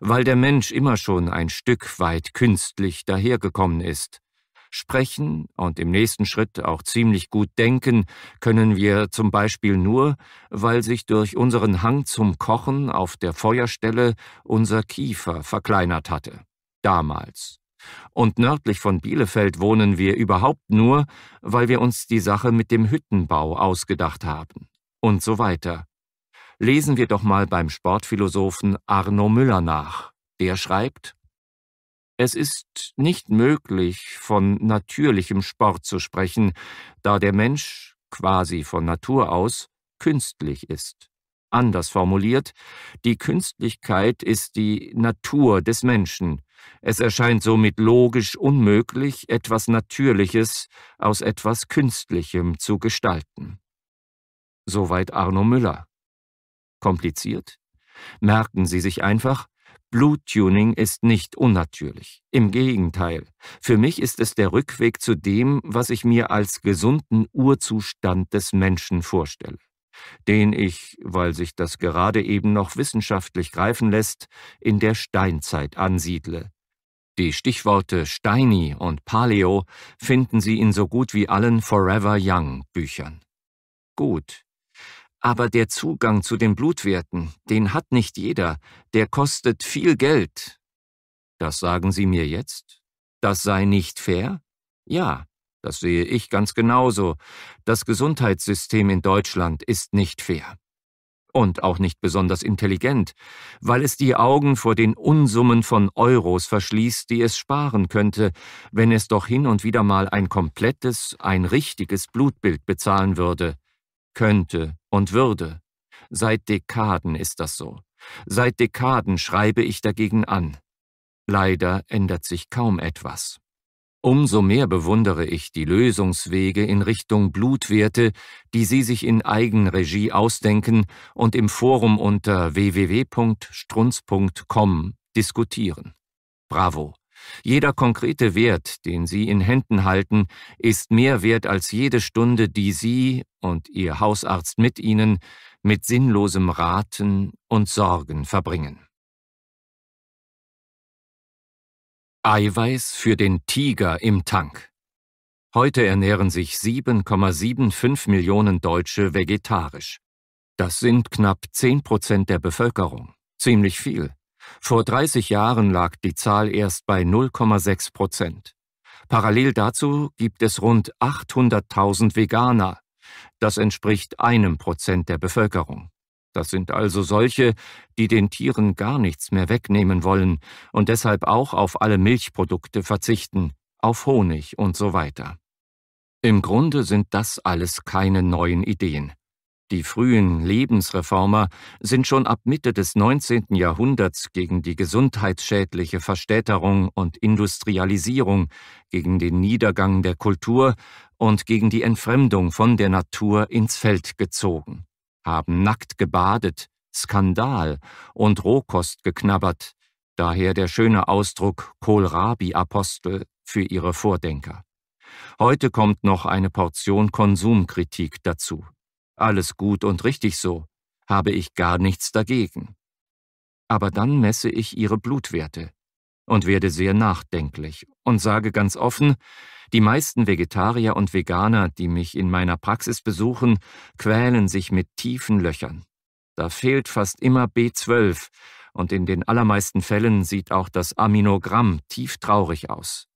Weil der Mensch immer schon ein Stück weit künstlich dahergekommen ist, Sprechen und im nächsten Schritt auch ziemlich gut denken können wir zum Beispiel nur, weil sich durch unseren Hang zum Kochen auf der Feuerstelle unser Kiefer verkleinert hatte. Damals. Und nördlich von Bielefeld wohnen wir überhaupt nur, weil wir uns die Sache mit dem Hüttenbau ausgedacht haben. Und so weiter. Lesen wir doch mal beim Sportphilosophen Arno Müller nach. Der schreibt, es ist nicht möglich, von natürlichem Sport zu sprechen, da der Mensch quasi von Natur aus künstlich ist. Anders formuliert, die Künstlichkeit ist die Natur des Menschen. Es erscheint somit logisch unmöglich, etwas Natürliches aus etwas Künstlichem zu gestalten. Soweit Arno Müller. Kompliziert? Merken Sie sich einfach, Bluetuning ist nicht unnatürlich. Im Gegenteil, für mich ist es der Rückweg zu dem, was ich mir als gesunden Urzustand des Menschen vorstelle, den ich, weil sich das gerade eben noch wissenschaftlich greifen lässt, in der Steinzeit ansiedle. Die Stichworte Steini und Paleo finden Sie in so gut wie allen Forever Young Büchern. Gut, aber der Zugang zu den Blutwerten, den hat nicht jeder, der kostet viel Geld. Das sagen Sie mir jetzt? Das sei nicht fair? Ja, das sehe ich ganz genauso. Das Gesundheitssystem in Deutschland ist nicht fair. Und auch nicht besonders intelligent, weil es die Augen vor den Unsummen von Euros verschließt, die es sparen könnte, wenn es doch hin und wieder mal ein komplettes, ein richtiges Blutbild bezahlen würde könnte und würde. Seit Dekaden ist das so. Seit Dekaden schreibe ich dagegen an. Leider ändert sich kaum etwas. Umso mehr bewundere ich die Lösungswege in Richtung Blutwerte, die Sie sich in Eigenregie ausdenken und im Forum unter www.strunz.com diskutieren. Bravo! Jeder konkrete Wert, den Sie in Händen halten, ist mehr wert als jede Stunde, die Sie und Ihr Hausarzt mit Ihnen mit sinnlosem Raten und Sorgen verbringen. Eiweiß für den Tiger im Tank. Heute ernähren sich 7,75 Millionen Deutsche vegetarisch. Das sind knapp 10 Prozent der Bevölkerung. Ziemlich viel. Vor 30 Jahren lag die Zahl erst bei 0,6 Prozent. Parallel dazu gibt es rund 800.000 Veganer. Das entspricht einem Prozent der Bevölkerung. Das sind also solche, die den Tieren gar nichts mehr wegnehmen wollen und deshalb auch auf alle Milchprodukte verzichten, auf Honig und so weiter. Im Grunde sind das alles keine neuen Ideen. Die frühen Lebensreformer sind schon ab Mitte des 19. Jahrhunderts gegen die gesundheitsschädliche Verstädterung und Industrialisierung, gegen den Niedergang der Kultur und gegen die Entfremdung von der Natur ins Feld gezogen, haben nackt gebadet, Skandal und Rohkost geknabbert, daher der schöne Ausdruck Kohlrabi-Apostel für ihre Vordenker. Heute kommt noch eine Portion Konsumkritik dazu. Alles gut und richtig so, habe ich gar nichts dagegen. Aber dann messe ich ihre Blutwerte und werde sehr nachdenklich und sage ganz offen, die meisten Vegetarier und Veganer, die mich in meiner Praxis besuchen, quälen sich mit tiefen Löchern. Da fehlt fast immer B12 und in den allermeisten Fällen sieht auch das Aminogramm tief traurig aus.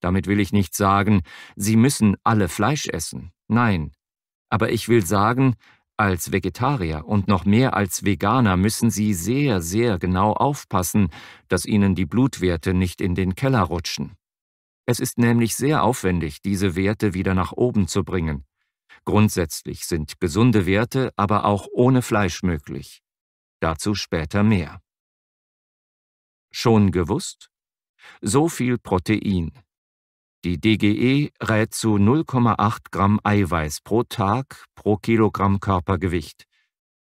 Damit will ich nicht sagen, Sie müssen alle Fleisch essen. Nein, aber ich will sagen, als Vegetarier und noch mehr als Veganer müssen Sie sehr, sehr genau aufpassen, dass Ihnen die Blutwerte nicht in den Keller rutschen. Es ist nämlich sehr aufwendig, diese Werte wieder nach oben zu bringen. Grundsätzlich sind gesunde Werte aber auch ohne Fleisch möglich. Dazu später mehr. Schon gewusst? So viel Protein, die DGE rät zu 0,8 Gramm Eiweiß pro Tag pro Kilogramm Körpergewicht.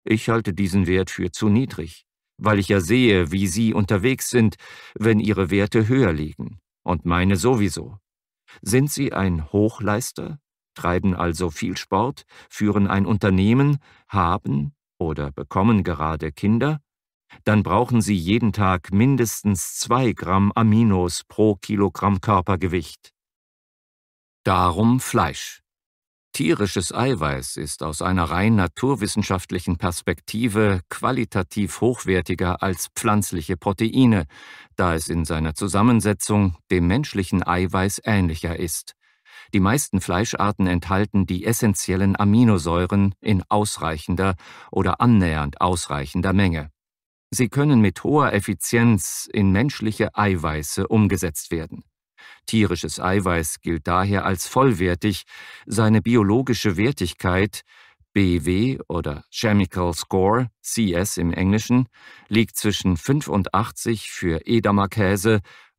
Ich halte diesen Wert für zu niedrig, weil ich ja sehe, wie Sie unterwegs sind, wenn Ihre Werte höher liegen. Und meine sowieso. Sind Sie ein Hochleister, treiben also viel Sport, führen ein Unternehmen, haben oder bekommen gerade Kinder? Dann brauchen Sie jeden Tag mindestens 2 Gramm Aminos pro Kilogramm Körpergewicht. Darum Fleisch. Tierisches Eiweiß ist aus einer rein naturwissenschaftlichen Perspektive qualitativ hochwertiger als pflanzliche Proteine, da es in seiner Zusammensetzung dem menschlichen Eiweiß ähnlicher ist. Die meisten Fleischarten enthalten die essentiellen Aminosäuren in ausreichender oder annähernd ausreichender Menge. Sie können mit hoher Effizienz in menschliche Eiweiße umgesetzt werden. Tierisches Eiweiß gilt daher als vollwertig, seine biologische Wertigkeit BW oder Chemical Score, CS im Englischen, liegt zwischen 85 für Edamer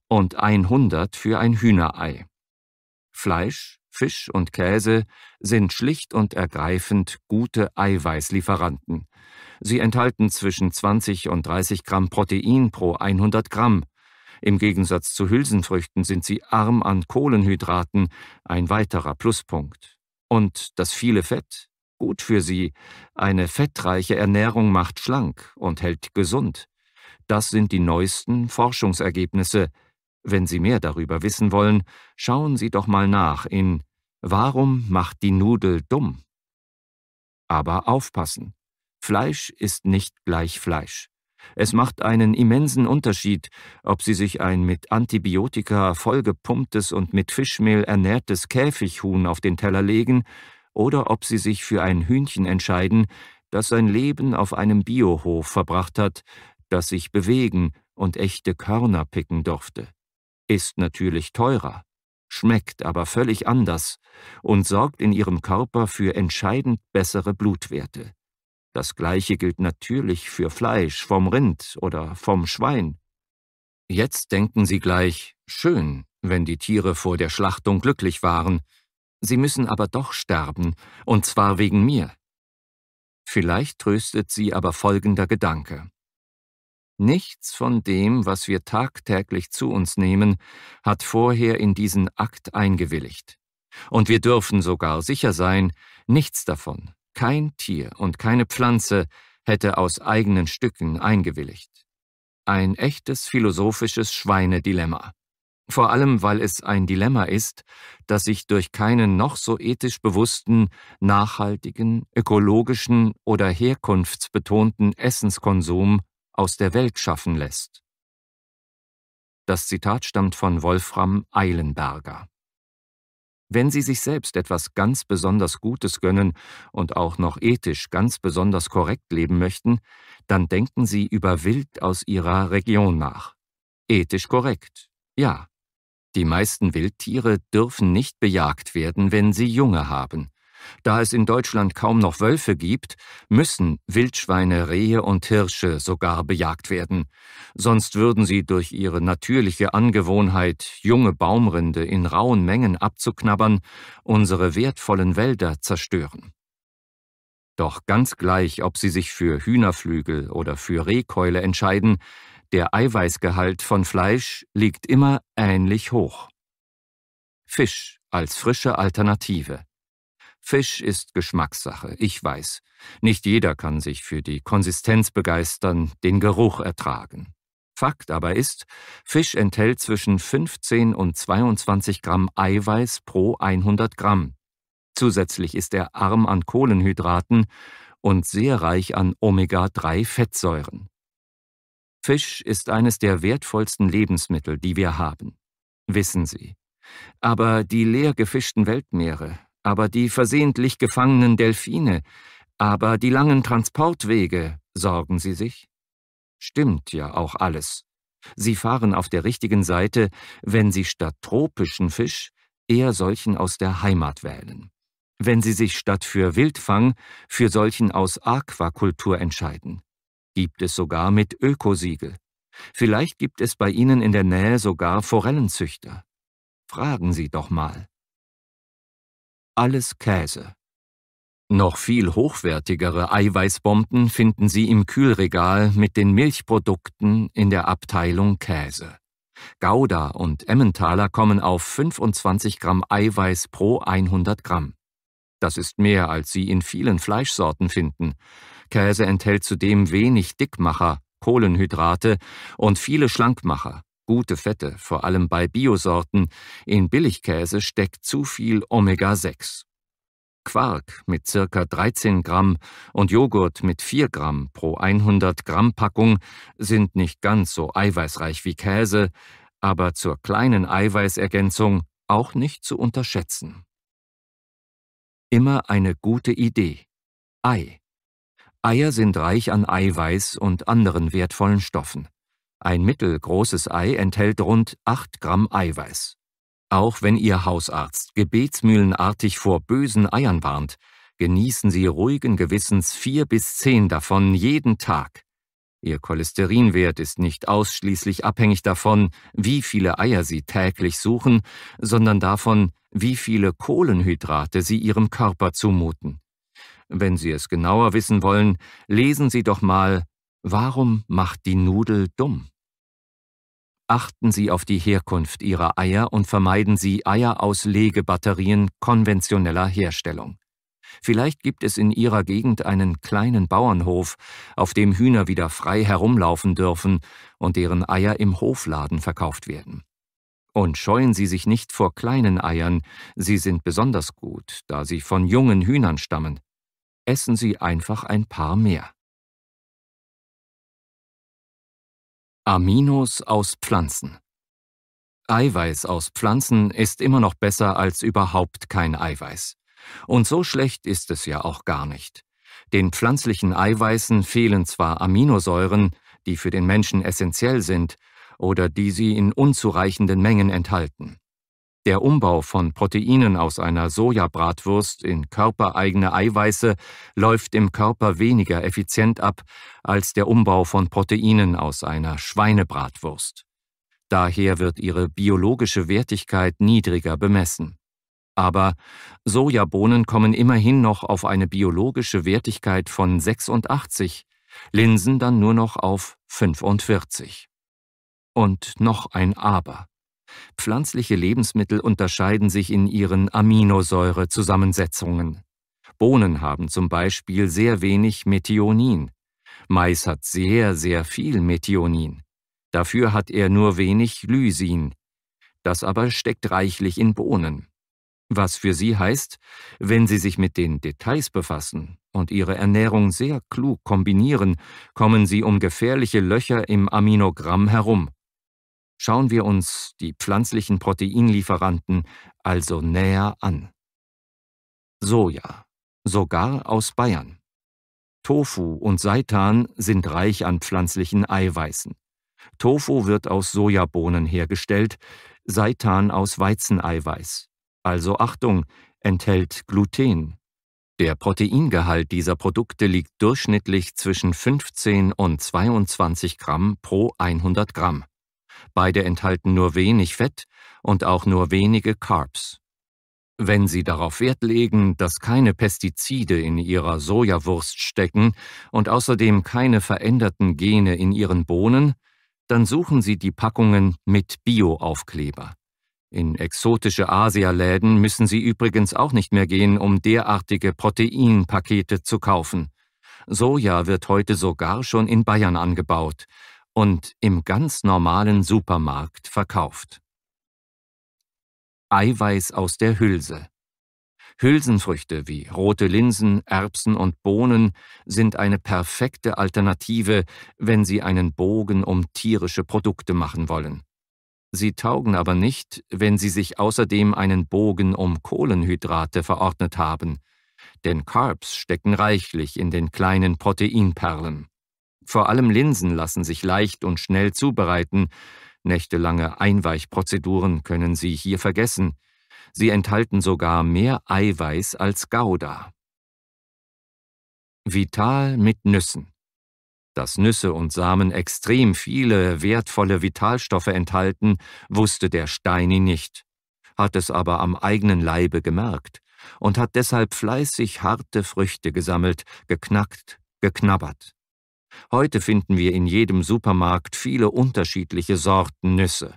und 100 für ein Hühnerei. Fleisch, Fisch und Käse sind schlicht und ergreifend gute Eiweißlieferanten. Sie enthalten zwischen 20 und 30 Gramm Protein pro 100 Gramm, im Gegensatz zu Hülsenfrüchten sind sie arm an Kohlenhydraten, ein weiterer Pluspunkt. Und das viele Fett, gut für sie. Eine fettreiche Ernährung macht schlank und hält gesund. Das sind die neuesten Forschungsergebnisse. Wenn Sie mehr darüber wissen wollen, schauen Sie doch mal nach in Warum macht die Nudel dumm? Aber aufpassen. Fleisch ist nicht gleich Fleisch. Es macht einen immensen Unterschied, ob Sie sich ein mit Antibiotika vollgepumptes und mit Fischmehl ernährtes Käfighuhn auf den Teller legen oder ob Sie sich für ein Hühnchen entscheiden, das sein Leben auf einem Biohof verbracht hat, das sich bewegen und echte Körner picken durfte. Ist natürlich teurer, schmeckt aber völlig anders und sorgt in Ihrem Körper für entscheidend bessere Blutwerte. Das gleiche gilt natürlich für Fleisch vom Rind oder vom Schwein. Jetzt denken Sie gleich, schön, wenn die Tiere vor der Schlachtung glücklich waren, sie müssen aber doch sterben, und zwar wegen mir. Vielleicht tröstet sie aber folgender Gedanke. Nichts von dem, was wir tagtäglich zu uns nehmen, hat vorher in diesen Akt eingewilligt. Und wir dürfen sogar sicher sein, nichts davon kein Tier und keine Pflanze hätte aus eigenen Stücken eingewilligt. Ein echtes philosophisches Schweinedilemma. Vor allem, weil es ein Dilemma ist, das sich durch keinen noch so ethisch bewussten, nachhaltigen, ökologischen oder herkunftsbetonten Essenskonsum aus der Welt schaffen lässt. Das Zitat stammt von Wolfram Eilenberger. Wenn Sie sich selbst etwas ganz besonders Gutes gönnen und auch noch ethisch ganz besonders korrekt leben möchten, dann denken Sie über Wild aus Ihrer Region nach. Ethisch korrekt, ja. Die meisten Wildtiere dürfen nicht bejagt werden, wenn sie Junge haben. Da es in Deutschland kaum noch Wölfe gibt, müssen Wildschweine, Rehe und Hirsche sogar bejagt werden, sonst würden sie durch ihre natürliche Angewohnheit, junge Baumrinde in rauen Mengen abzuknabbern, unsere wertvollen Wälder zerstören. Doch ganz gleich, ob sie sich für Hühnerflügel oder für Rehkeule entscheiden, der Eiweißgehalt von Fleisch liegt immer ähnlich hoch. Fisch als frische Alternative. Fisch ist Geschmackssache, ich weiß. Nicht jeder kann sich für die Konsistenz begeistern, den Geruch ertragen. Fakt aber ist, Fisch enthält zwischen 15 und 22 Gramm Eiweiß pro 100 Gramm. Zusätzlich ist er arm an Kohlenhydraten und sehr reich an Omega-3-Fettsäuren. Fisch ist eines der wertvollsten Lebensmittel, die wir haben. Wissen Sie. Aber die leer gefischten Weltmeere, aber die versehentlich gefangenen Delfine, aber die langen Transportwege, sorgen Sie sich? Stimmt ja auch alles. Sie fahren auf der richtigen Seite, wenn Sie statt tropischen Fisch eher solchen aus der Heimat wählen. Wenn Sie sich statt für Wildfang für solchen aus Aquakultur entscheiden. Gibt es sogar mit Ökosiegel. Vielleicht gibt es bei Ihnen in der Nähe sogar Forellenzüchter. Fragen Sie doch mal alles Käse. Noch viel hochwertigere Eiweißbomben finden Sie im Kühlregal mit den Milchprodukten in der Abteilung Käse. Gouda und Emmentaler kommen auf 25 Gramm Eiweiß pro 100 Gramm. Das ist mehr, als Sie in vielen Fleischsorten finden. Käse enthält zudem wenig Dickmacher, Kohlenhydrate und viele Schlankmacher gute Fette, vor allem bei Biosorten, in Billigkäse steckt zu viel Omega-6. Quark mit circa 13 Gramm und Joghurt mit 4 Gramm pro 100 Gramm Packung sind nicht ganz so eiweißreich wie Käse, aber zur kleinen Eiweißergänzung auch nicht zu unterschätzen. Immer eine gute Idee. Ei. Eier sind reich an Eiweiß und anderen wertvollen Stoffen. Ein mittelgroßes Ei enthält rund 8 Gramm Eiweiß. Auch wenn Ihr Hausarzt gebetsmühlenartig vor bösen Eiern warnt, genießen Sie ruhigen Gewissens vier bis zehn davon jeden Tag. Ihr Cholesterinwert ist nicht ausschließlich abhängig davon, wie viele Eier Sie täglich suchen, sondern davon, wie viele Kohlenhydrate Sie Ihrem Körper zumuten. Wenn Sie es genauer wissen wollen, lesen Sie doch mal Warum macht die Nudel dumm? Achten Sie auf die Herkunft Ihrer Eier und vermeiden Sie Eier aus Legebatterien konventioneller Herstellung. Vielleicht gibt es in Ihrer Gegend einen kleinen Bauernhof, auf dem Hühner wieder frei herumlaufen dürfen und deren Eier im Hofladen verkauft werden. Und scheuen Sie sich nicht vor kleinen Eiern, sie sind besonders gut, da sie von jungen Hühnern stammen. Essen Sie einfach ein paar mehr. Aminos aus Pflanzen. Eiweiß aus Pflanzen ist immer noch besser als überhaupt kein Eiweiß. Und so schlecht ist es ja auch gar nicht. Den pflanzlichen Eiweißen fehlen zwar Aminosäuren, die für den Menschen essentiell sind, oder die sie in unzureichenden Mengen enthalten. Der Umbau von Proteinen aus einer Sojabratwurst in körpereigene Eiweiße läuft im Körper weniger effizient ab als der Umbau von Proteinen aus einer Schweinebratwurst. Daher wird ihre biologische Wertigkeit niedriger bemessen. Aber Sojabohnen kommen immerhin noch auf eine biologische Wertigkeit von 86, Linsen dann nur noch auf 45. Und noch ein Aber. Pflanzliche Lebensmittel unterscheiden sich in ihren Aminosäurezusammensetzungen. Bohnen haben zum Beispiel sehr wenig Methionin. Mais hat sehr, sehr viel Methionin. Dafür hat er nur wenig Lysin. Das aber steckt reichlich in Bohnen. Was für sie heißt, wenn sie sich mit den Details befassen und ihre Ernährung sehr klug kombinieren, kommen sie um gefährliche Löcher im Aminogramm herum schauen wir uns die pflanzlichen Proteinlieferanten also näher an. Soja, sogar aus Bayern. Tofu und Seitan sind reich an pflanzlichen Eiweißen. Tofu wird aus Sojabohnen hergestellt, Seitan aus Weizeneiweiß. Also Achtung, enthält Gluten. Der Proteingehalt dieser Produkte liegt durchschnittlich zwischen 15 und 22 Gramm pro 100 Gramm. Beide enthalten nur wenig Fett und auch nur wenige Carbs. Wenn Sie darauf Wert legen, dass keine Pestizide in Ihrer Sojawurst stecken und außerdem keine veränderten Gene in Ihren Bohnen, dann suchen Sie die Packungen mit Bio-Aufkleber. In exotische Asialäden müssen Sie übrigens auch nicht mehr gehen, um derartige Proteinpakete zu kaufen. Soja wird heute sogar schon in Bayern angebaut, und im ganz normalen Supermarkt verkauft. Eiweiß aus der Hülse Hülsenfrüchte wie rote Linsen, Erbsen und Bohnen sind eine perfekte Alternative, wenn Sie einen Bogen um tierische Produkte machen wollen. Sie taugen aber nicht, wenn Sie sich außerdem einen Bogen um Kohlenhydrate verordnet haben, denn Carbs stecken reichlich in den kleinen Proteinperlen. Vor allem Linsen lassen sich leicht und schnell zubereiten. Nächtelange Einweichprozeduren können Sie hier vergessen. Sie enthalten sogar mehr Eiweiß als Gouda. Vital mit Nüssen. Dass Nüsse und Samen extrem viele wertvolle Vitalstoffe enthalten, wusste der Steini nicht, hat es aber am eigenen Leibe gemerkt und hat deshalb fleißig harte Früchte gesammelt, geknackt, geknabbert. Heute finden wir in jedem Supermarkt viele unterschiedliche Sorten Nüsse.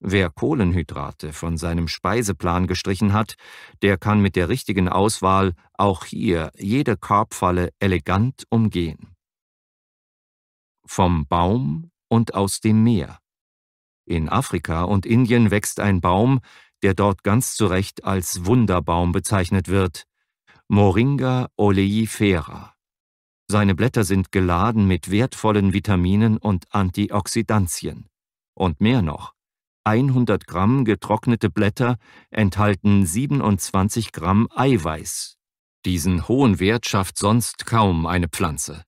Wer Kohlenhydrate von seinem Speiseplan gestrichen hat, der kann mit der richtigen Auswahl auch hier jede Korbfalle elegant umgehen. Vom Baum und aus dem Meer. In Afrika und Indien wächst ein Baum, der dort ganz zu Recht als Wunderbaum bezeichnet wird, Moringa oleifera. Seine Blätter sind geladen mit wertvollen Vitaminen und Antioxidantien. Und mehr noch, 100 Gramm getrocknete Blätter enthalten 27 Gramm Eiweiß. Diesen hohen Wert schafft sonst kaum eine Pflanze.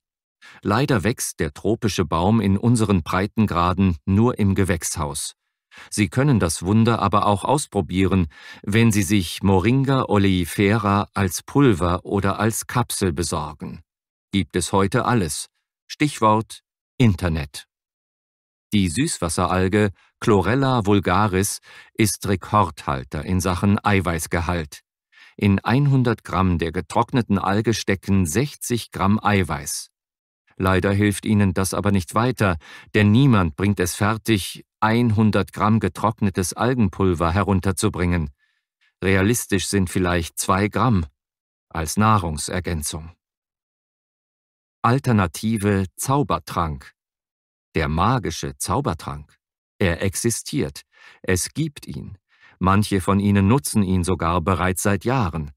Leider wächst der tropische Baum in unseren Breitengraden nur im Gewächshaus. Sie können das Wunder aber auch ausprobieren, wenn Sie sich Moringa oleifera als Pulver oder als Kapsel besorgen gibt es heute alles. Stichwort Internet. Die Süßwasseralge Chlorella vulgaris ist Rekordhalter in Sachen Eiweißgehalt. In 100 Gramm der getrockneten Alge stecken 60 Gramm Eiweiß. Leider hilft ihnen das aber nicht weiter, denn niemand bringt es fertig, 100 Gramm getrocknetes Algenpulver herunterzubringen. Realistisch sind vielleicht 2 Gramm als Nahrungsergänzung alternative Zaubertrank. Der magische Zaubertrank. Er existiert. Es gibt ihn. Manche von ihnen nutzen ihn sogar bereits seit Jahren.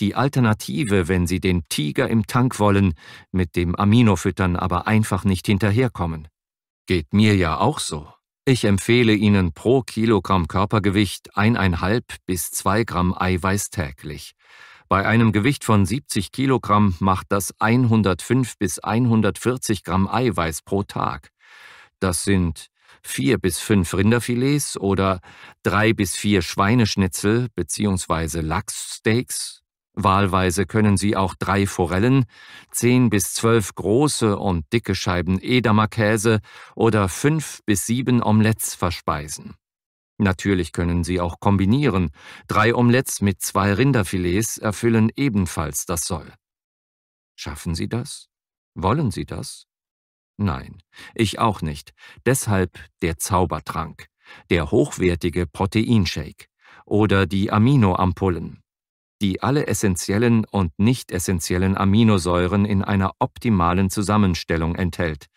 Die Alternative, wenn sie den Tiger im Tank wollen, mit dem Aminofüttern aber einfach nicht hinterherkommen. Geht mir ja auch so. Ich empfehle Ihnen pro Kilogramm Körpergewicht eineinhalb bis zwei Gramm Eiweiß täglich. Bei einem Gewicht von 70 Kilogramm macht das 105 bis 140 Gramm Eiweiß pro Tag. Das sind 4 bis 5 Rinderfilets oder 3 bis 4 Schweineschnitzel bzw. Lachssteaks. Wahlweise können Sie auch drei Forellen, zehn bis zwölf große und dicke Scheiben Edamerkäse oder fünf bis sieben Omelettes verspeisen. Natürlich können Sie auch kombinieren. Drei Omelettes mit zwei Rinderfilets erfüllen ebenfalls das Soll. Schaffen Sie das? Wollen Sie das? Nein, ich auch nicht. Deshalb der Zaubertrank, der hochwertige Proteinshake oder die Aminoampullen, die alle essentiellen und nicht essentiellen Aminosäuren in einer optimalen Zusammenstellung enthält,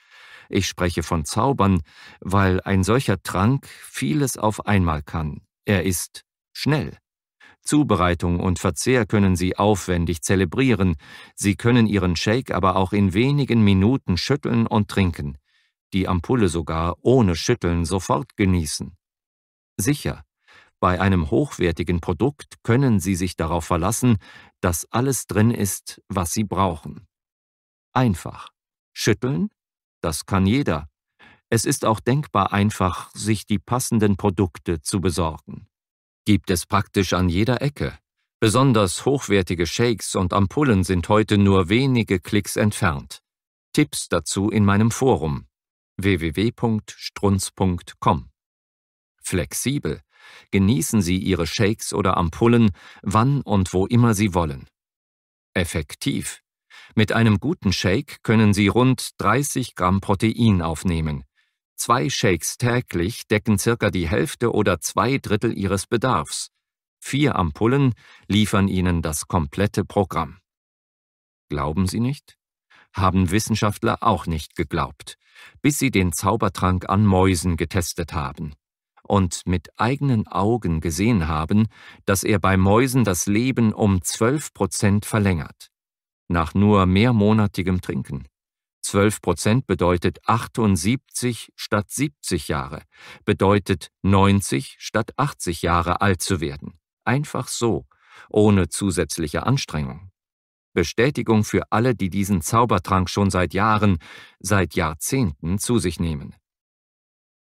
ich spreche von Zaubern, weil ein solcher Trank vieles auf einmal kann. Er ist schnell. Zubereitung und Verzehr können Sie aufwendig zelebrieren, Sie können Ihren Shake aber auch in wenigen Minuten schütteln und trinken, die Ampulle sogar ohne Schütteln sofort genießen. Sicher, bei einem hochwertigen Produkt können Sie sich darauf verlassen, dass alles drin ist, was Sie brauchen. Einfach. Schütteln, das kann jeder. Es ist auch denkbar einfach, sich die passenden Produkte zu besorgen. Gibt es praktisch an jeder Ecke. Besonders hochwertige Shakes und Ampullen sind heute nur wenige Klicks entfernt. Tipps dazu in meinem Forum www.strunz.com. Flexibel. Genießen Sie Ihre Shakes oder Ampullen, wann und wo immer Sie wollen. Effektiv. Mit einem guten Shake können Sie rund 30 Gramm Protein aufnehmen. Zwei Shakes täglich decken circa die Hälfte oder zwei Drittel Ihres Bedarfs. Vier Ampullen liefern Ihnen das komplette Programm. Glauben Sie nicht? Haben Wissenschaftler auch nicht geglaubt, bis sie den Zaubertrank an Mäusen getestet haben und mit eigenen Augen gesehen haben, dass er bei Mäusen das Leben um 12 Prozent verlängert nach nur mehrmonatigem Trinken. 12 Prozent bedeutet 78 statt 70 Jahre, bedeutet 90 statt 80 Jahre alt zu werden. Einfach so, ohne zusätzliche Anstrengung. Bestätigung für alle, die diesen Zaubertrank schon seit Jahren, seit Jahrzehnten zu sich nehmen.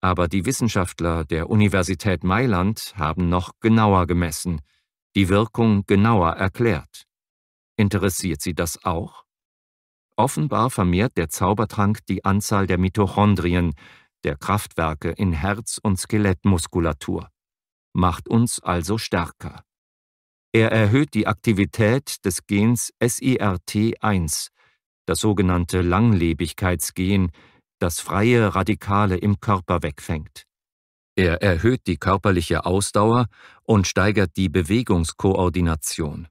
Aber die Wissenschaftler der Universität Mailand haben noch genauer gemessen, die Wirkung genauer erklärt. Interessiert Sie das auch? Offenbar vermehrt der Zaubertrank die Anzahl der Mitochondrien, der Kraftwerke in Herz- und Skelettmuskulatur, macht uns also stärker. Er erhöht die Aktivität des Gens SIRT1, das sogenannte Langlebigkeitsgen, das freie Radikale im Körper wegfängt. Er erhöht die körperliche Ausdauer und steigert die Bewegungskoordination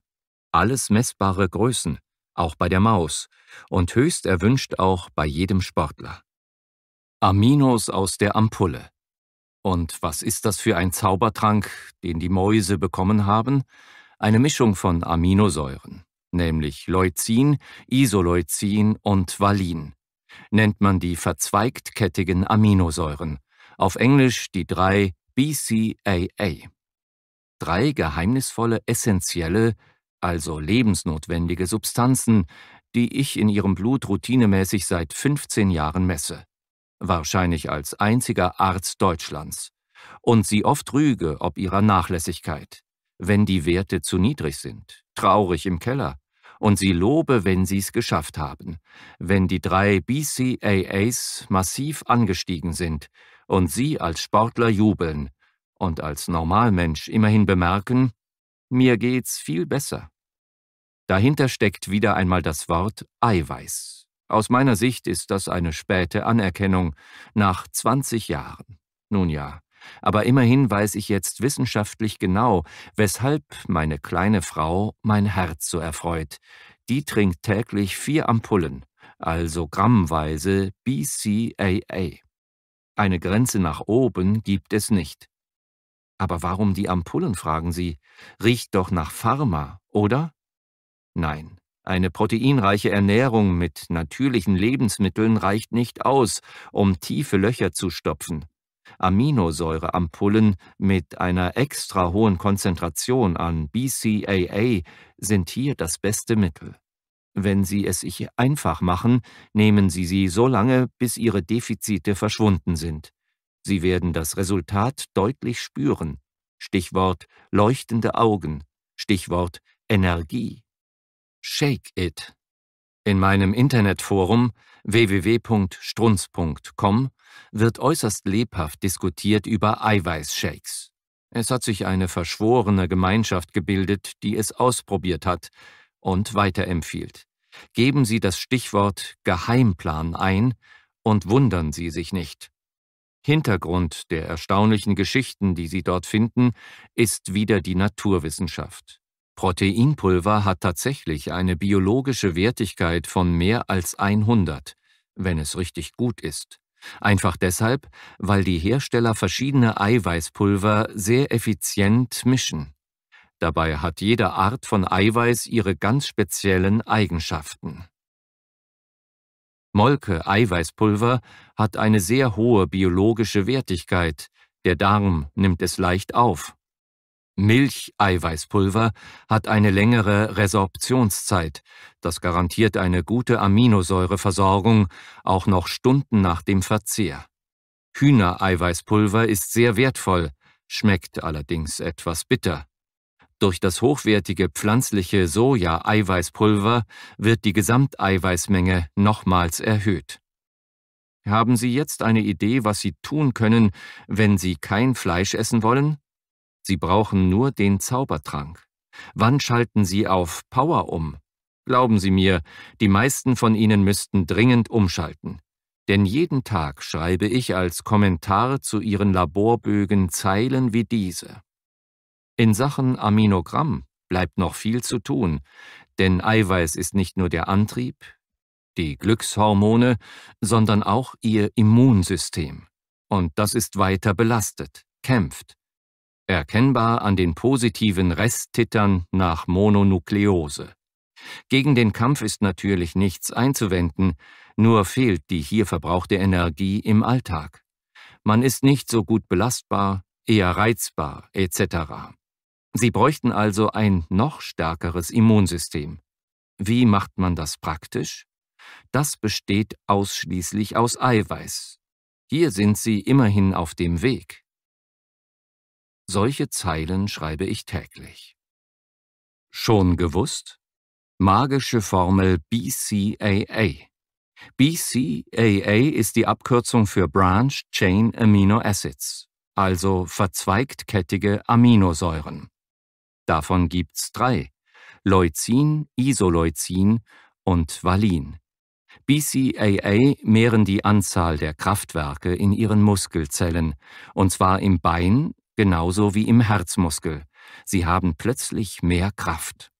alles messbare Größen, auch bei der Maus und höchst erwünscht auch bei jedem Sportler. Aminos aus der Ampulle. Und was ist das für ein Zaubertrank, den die Mäuse bekommen haben? Eine Mischung von Aminosäuren, nämlich Leucin, Isoleucin und Valin. Nennt man die verzweigtkettigen Aminosäuren, auf Englisch die drei BCAA. Drei geheimnisvolle essentielle also lebensnotwendige Substanzen, die ich in ihrem Blut routinemäßig seit 15 Jahren messe, wahrscheinlich als einziger Arzt Deutschlands, und sie oft rüge ob ihrer Nachlässigkeit, wenn die Werte zu niedrig sind, traurig im Keller, und sie lobe, wenn sie es geschafft haben, wenn die drei BCAAs massiv angestiegen sind und sie als Sportler jubeln und als Normalmensch immerhin bemerken, mir geht's viel besser. Dahinter steckt wieder einmal das Wort Eiweiß. Aus meiner Sicht ist das eine späte Anerkennung nach 20 Jahren. Nun ja, aber immerhin weiß ich jetzt wissenschaftlich genau, weshalb meine kleine Frau mein Herz so erfreut. Die trinkt täglich vier Ampullen, also grammweise BCAA. Eine Grenze nach oben gibt es nicht. Aber warum die Ampullen, fragen Sie? Riecht doch nach Pharma, oder? Nein, eine proteinreiche Ernährung mit natürlichen Lebensmitteln reicht nicht aus, um tiefe Löcher zu stopfen. Aminosäureampullen mit einer extra hohen Konzentration an BCAA sind hier das beste Mittel. Wenn Sie es sich einfach machen, nehmen Sie sie so lange, bis Ihre Defizite verschwunden sind. Sie werden das Resultat deutlich spüren. Stichwort leuchtende Augen. Stichwort Energie. Shake It. In meinem Internetforum www.strunz.com wird äußerst lebhaft diskutiert über Eiweißshakes. Es hat sich eine verschworene Gemeinschaft gebildet, die es ausprobiert hat und weiterempfiehlt. Geben Sie das Stichwort Geheimplan ein und wundern Sie sich nicht. Hintergrund der erstaunlichen Geschichten, die Sie dort finden, ist wieder die Naturwissenschaft. Proteinpulver hat tatsächlich eine biologische Wertigkeit von mehr als 100, wenn es richtig gut ist. Einfach deshalb, weil die Hersteller verschiedene Eiweißpulver sehr effizient mischen. Dabei hat jede Art von Eiweiß ihre ganz speziellen Eigenschaften. Molke Eiweißpulver hat eine sehr hohe biologische Wertigkeit, der Darm nimmt es leicht auf. Milcheiweißpulver hat eine längere Resorptionszeit. Das garantiert eine gute Aminosäureversorgung, auch noch Stunden nach dem Verzehr. Hühnereiweißpulver ist sehr wertvoll, schmeckt allerdings etwas bitter. Durch das hochwertige pflanzliche Soja-Eiweißpulver wird die Gesamteiweißmenge nochmals erhöht. Haben Sie jetzt eine Idee, was Sie tun können, wenn Sie kein Fleisch essen wollen? Sie brauchen nur den Zaubertrank. Wann schalten Sie auf Power um? Glauben Sie mir, die meisten von Ihnen müssten dringend umschalten. Denn jeden Tag schreibe ich als Kommentar zu Ihren Laborbögen Zeilen wie diese. In Sachen Aminogramm bleibt noch viel zu tun, denn Eiweiß ist nicht nur der Antrieb, die Glückshormone, sondern auch Ihr Immunsystem. Und das ist weiter belastet, kämpft, erkennbar an den positiven Resttittern nach Mononukleose. Gegen den Kampf ist natürlich nichts einzuwenden, nur fehlt die hier verbrauchte Energie im Alltag. Man ist nicht so gut belastbar, eher reizbar etc. Sie bräuchten also ein noch stärkeres Immunsystem. Wie macht man das praktisch? Das besteht ausschließlich aus Eiweiß. Hier sind sie immerhin auf dem Weg. Solche Zeilen schreibe ich täglich. Schon gewusst? Magische Formel BCAA. BCAA ist die Abkürzung für Branch Chain Amino Acids, also verzweigtkettige Aminosäuren. Davon gibt's drei: Leucin, Isoleucin und Valin. BCAA mehren die Anzahl der Kraftwerke in ihren Muskelzellen, und zwar im Bein genauso wie im Herzmuskel. Sie haben plötzlich mehr Kraft.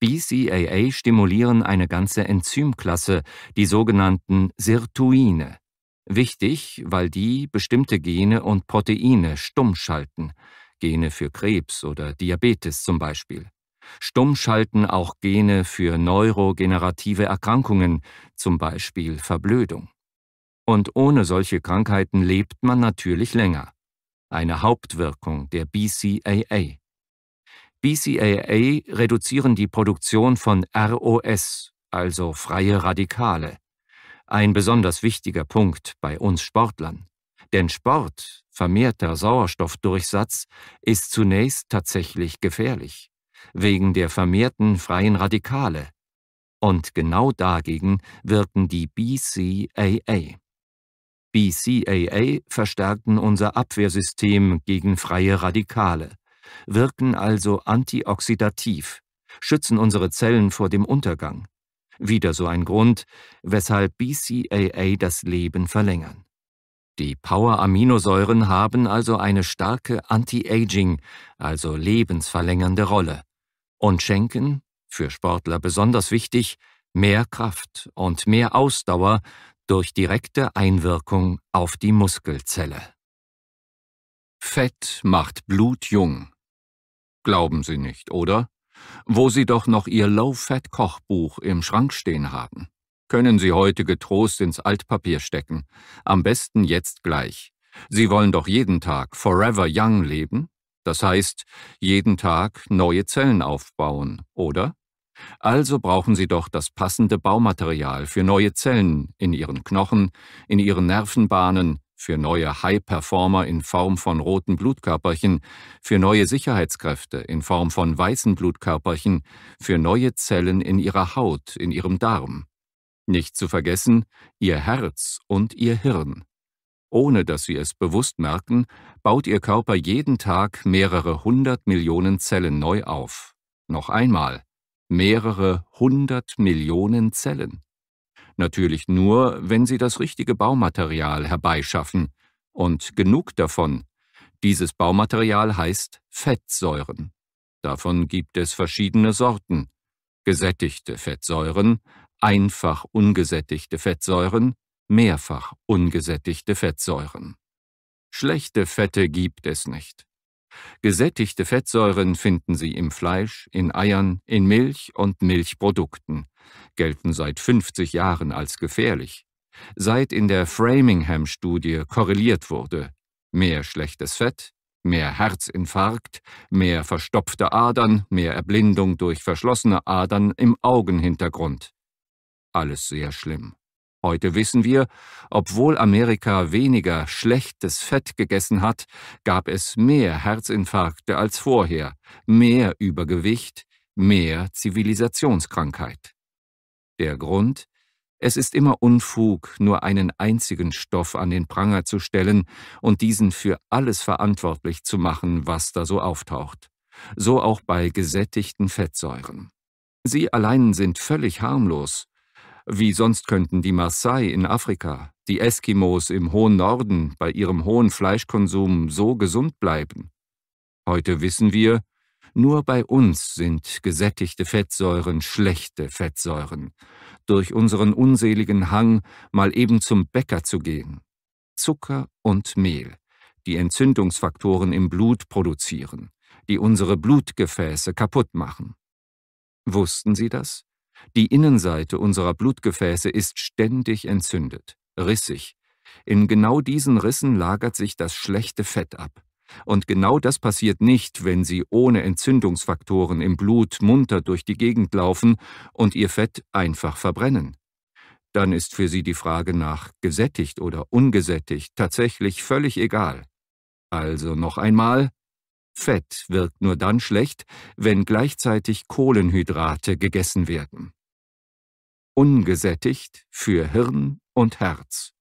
BCAA stimulieren eine ganze Enzymklasse, die sogenannten Sirtuine. Wichtig, weil die bestimmte Gene und Proteine stumm schalten, Gene für Krebs oder Diabetes zum Beispiel. Stumm schalten auch Gene für neurogenerative Erkrankungen, zum Beispiel Verblödung. Und ohne solche Krankheiten lebt man natürlich länger eine Hauptwirkung der BCAA. BCAA reduzieren die Produktion von ROS, also freie Radikale, ein besonders wichtiger Punkt bei uns Sportlern. Denn Sport, vermehrter Sauerstoffdurchsatz, ist zunächst tatsächlich gefährlich, wegen der vermehrten freien Radikale. Und genau dagegen wirken die BCAA. BCAA verstärken unser Abwehrsystem gegen freie Radikale, wirken also antioxidativ, schützen unsere Zellen vor dem Untergang. Wieder so ein Grund, weshalb BCAA das Leben verlängern. Die Power-Aminosäuren haben also eine starke Anti-Aging, also lebensverlängernde Rolle und schenken, für Sportler besonders wichtig, mehr Kraft und mehr Ausdauer durch direkte Einwirkung auf die Muskelzelle. Fett macht Blut jung. Glauben Sie nicht, oder? Wo Sie doch noch Ihr Low-Fat-Kochbuch im Schrank stehen haben. Können Sie heute getrost ins Altpapier stecken. Am besten jetzt gleich. Sie wollen doch jeden Tag Forever Young leben? Das heißt, jeden Tag neue Zellen aufbauen, oder? Also brauchen sie doch das passende Baumaterial für neue Zellen in ihren Knochen, in ihren Nervenbahnen, für neue High-Performer in Form von roten Blutkörperchen, für neue Sicherheitskräfte in Form von weißen Blutkörperchen, für neue Zellen in ihrer Haut, in ihrem Darm. Nicht zu vergessen, ihr Herz und ihr Hirn. Ohne dass sie es bewusst merken, baut ihr Körper jeden Tag mehrere hundert Millionen Zellen neu auf. Noch einmal, mehrere hundert Millionen Zellen. Natürlich nur, wenn sie das richtige Baumaterial herbeischaffen und genug davon. Dieses Baumaterial heißt Fettsäuren. Davon gibt es verschiedene Sorten. Gesättigte Fettsäuren, einfach ungesättigte Fettsäuren, mehrfach ungesättigte Fettsäuren. Schlechte Fette gibt es nicht. Gesättigte Fettsäuren finden Sie im Fleisch, in Eiern, in Milch und Milchprodukten, gelten seit 50 Jahren als gefährlich. Seit in der Framingham-Studie korreliert wurde, mehr schlechtes Fett, mehr Herzinfarkt, mehr verstopfte Adern, mehr Erblindung durch verschlossene Adern im Augenhintergrund. Alles sehr schlimm. Heute wissen wir, obwohl Amerika weniger schlechtes Fett gegessen hat, gab es mehr Herzinfarkte als vorher, mehr Übergewicht, mehr Zivilisationskrankheit. Der Grund? Es ist immer Unfug, nur einen einzigen Stoff an den Pranger zu stellen und diesen für alles verantwortlich zu machen, was da so auftaucht. So auch bei gesättigten Fettsäuren. Sie allein sind völlig harmlos, wie sonst könnten die Maasai in Afrika, die Eskimos im hohen Norden bei ihrem hohen Fleischkonsum so gesund bleiben? Heute wissen wir, nur bei uns sind gesättigte Fettsäuren schlechte Fettsäuren, durch unseren unseligen Hang, mal eben zum Bäcker zu gehen. Zucker und Mehl, die Entzündungsfaktoren im Blut produzieren, die unsere Blutgefäße kaputt machen. Wussten Sie das? Die Innenseite unserer Blutgefäße ist ständig entzündet, rissig. In genau diesen Rissen lagert sich das schlechte Fett ab. Und genau das passiert nicht, wenn Sie ohne Entzündungsfaktoren im Blut munter durch die Gegend laufen und Ihr Fett einfach verbrennen. Dann ist für Sie die Frage nach gesättigt oder ungesättigt tatsächlich völlig egal. Also noch einmal, Fett wirkt nur dann schlecht, wenn gleichzeitig Kohlenhydrate gegessen werden. Ungesättigt für Hirn und Herz.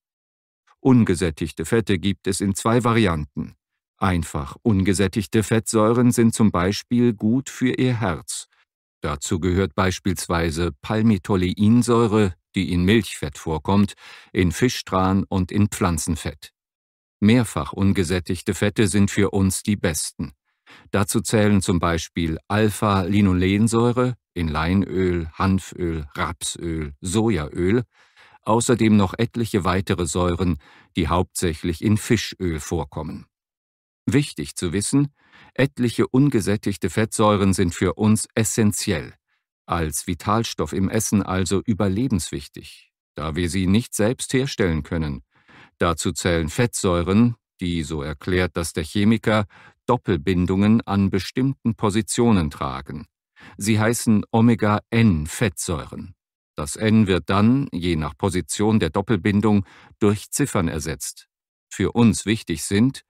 Ungesättigte Fette gibt es in zwei Varianten. Einfach ungesättigte Fettsäuren sind zum Beispiel gut für ihr Herz. Dazu gehört beispielsweise Palmitoleinsäure, die in Milchfett vorkommt, in Fischtran und in Pflanzenfett. Mehrfach ungesättigte Fette sind für uns die besten. Dazu zählen zum Beispiel Alpha-Linolensäure in Leinöl, Hanföl, Rapsöl, Sojaöl, außerdem noch etliche weitere Säuren, die hauptsächlich in Fischöl vorkommen. Wichtig zu wissen, etliche ungesättigte Fettsäuren sind für uns essentiell, als Vitalstoff im Essen also überlebenswichtig, da wir sie nicht selbst herstellen können. Dazu zählen Fettsäuren, die, so erklärt das der Chemiker, Doppelbindungen an bestimmten Positionen tragen. Sie heißen Omega-N-Fettsäuren. Das N wird dann, je nach Position der Doppelbindung, durch Ziffern ersetzt. Für uns wichtig sind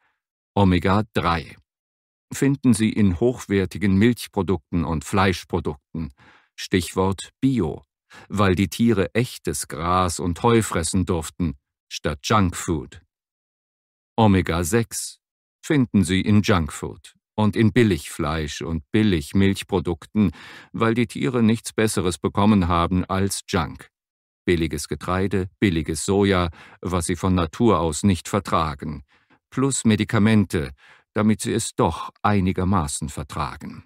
Omega-3. Finden Sie in hochwertigen Milchprodukten und Fleischprodukten. Stichwort Bio, weil die Tiere echtes Gras und Heu fressen durften, statt Junkfood. Omega-6 finden sie in Junkfood und in Billigfleisch und Billigmilchprodukten, weil die Tiere nichts Besseres bekommen haben als Junk. Billiges Getreide, billiges Soja, was sie von Natur aus nicht vertragen, plus Medikamente, damit sie es doch einigermaßen vertragen.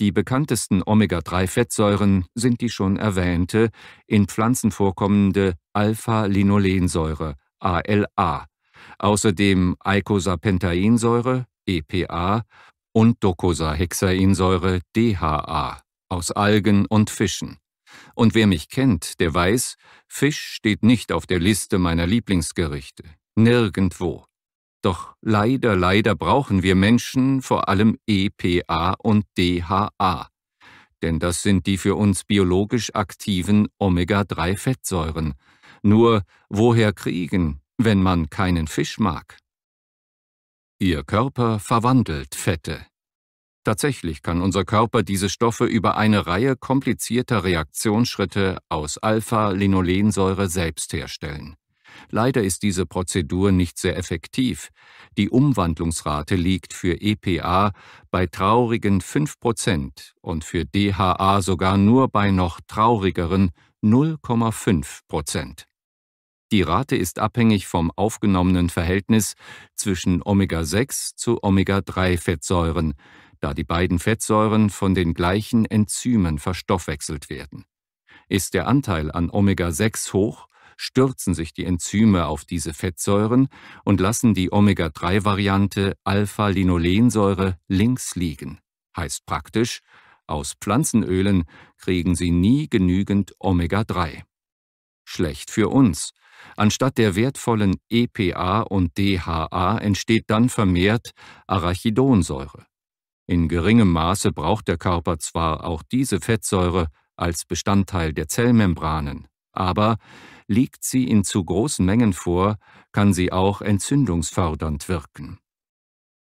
Die bekanntesten Omega-3-Fettsäuren sind die schon erwähnte, in Pflanzen vorkommende Alpha-Linolensäure, ALA, außerdem Eicosapentaensäure EPA und Docosahexaensäure DHA aus Algen und Fischen. Und wer mich kennt, der weiß, Fisch steht nicht auf der Liste meiner Lieblingsgerichte. Nirgendwo. Doch leider, leider brauchen wir Menschen vor allem EPA und DHA. Denn das sind die für uns biologisch aktiven Omega-3-Fettsäuren. Nur woher kriegen, wenn man keinen Fisch mag. Ihr Körper verwandelt Fette. Tatsächlich kann unser Körper diese Stoffe über eine Reihe komplizierter Reaktionsschritte aus Alpha-Linolensäure selbst herstellen. Leider ist diese Prozedur nicht sehr effektiv. Die Umwandlungsrate liegt für EPA bei traurigen 5% und für DHA sogar nur bei noch traurigeren 0,5%. Die Rate ist abhängig vom aufgenommenen Verhältnis zwischen Omega-6 zu Omega-3-Fettsäuren, da die beiden Fettsäuren von den gleichen Enzymen verstoffwechselt werden. Ist der Anteil an Omega-6 hoch, stürzen sich die Enzyme auf diese Fettsäuren und lassen die Omega-3-Variante Alpha-Linolensäure links liegen. Heißt praktisch, aus Pflanzenölen kriegen sie nie genügend Omega-3. Schlecht für uns, Anstatt der wertvollen EPA und DHA entsteht dann vermehrt Arachidonsäure. In geringem Maße braucht der Körper zwar auch diese Fettsäure als Bestandteil der Zellmembranen, aber liegt sie in zu großen Mengen vor, kann sie auch entzündungsfördernd wirken.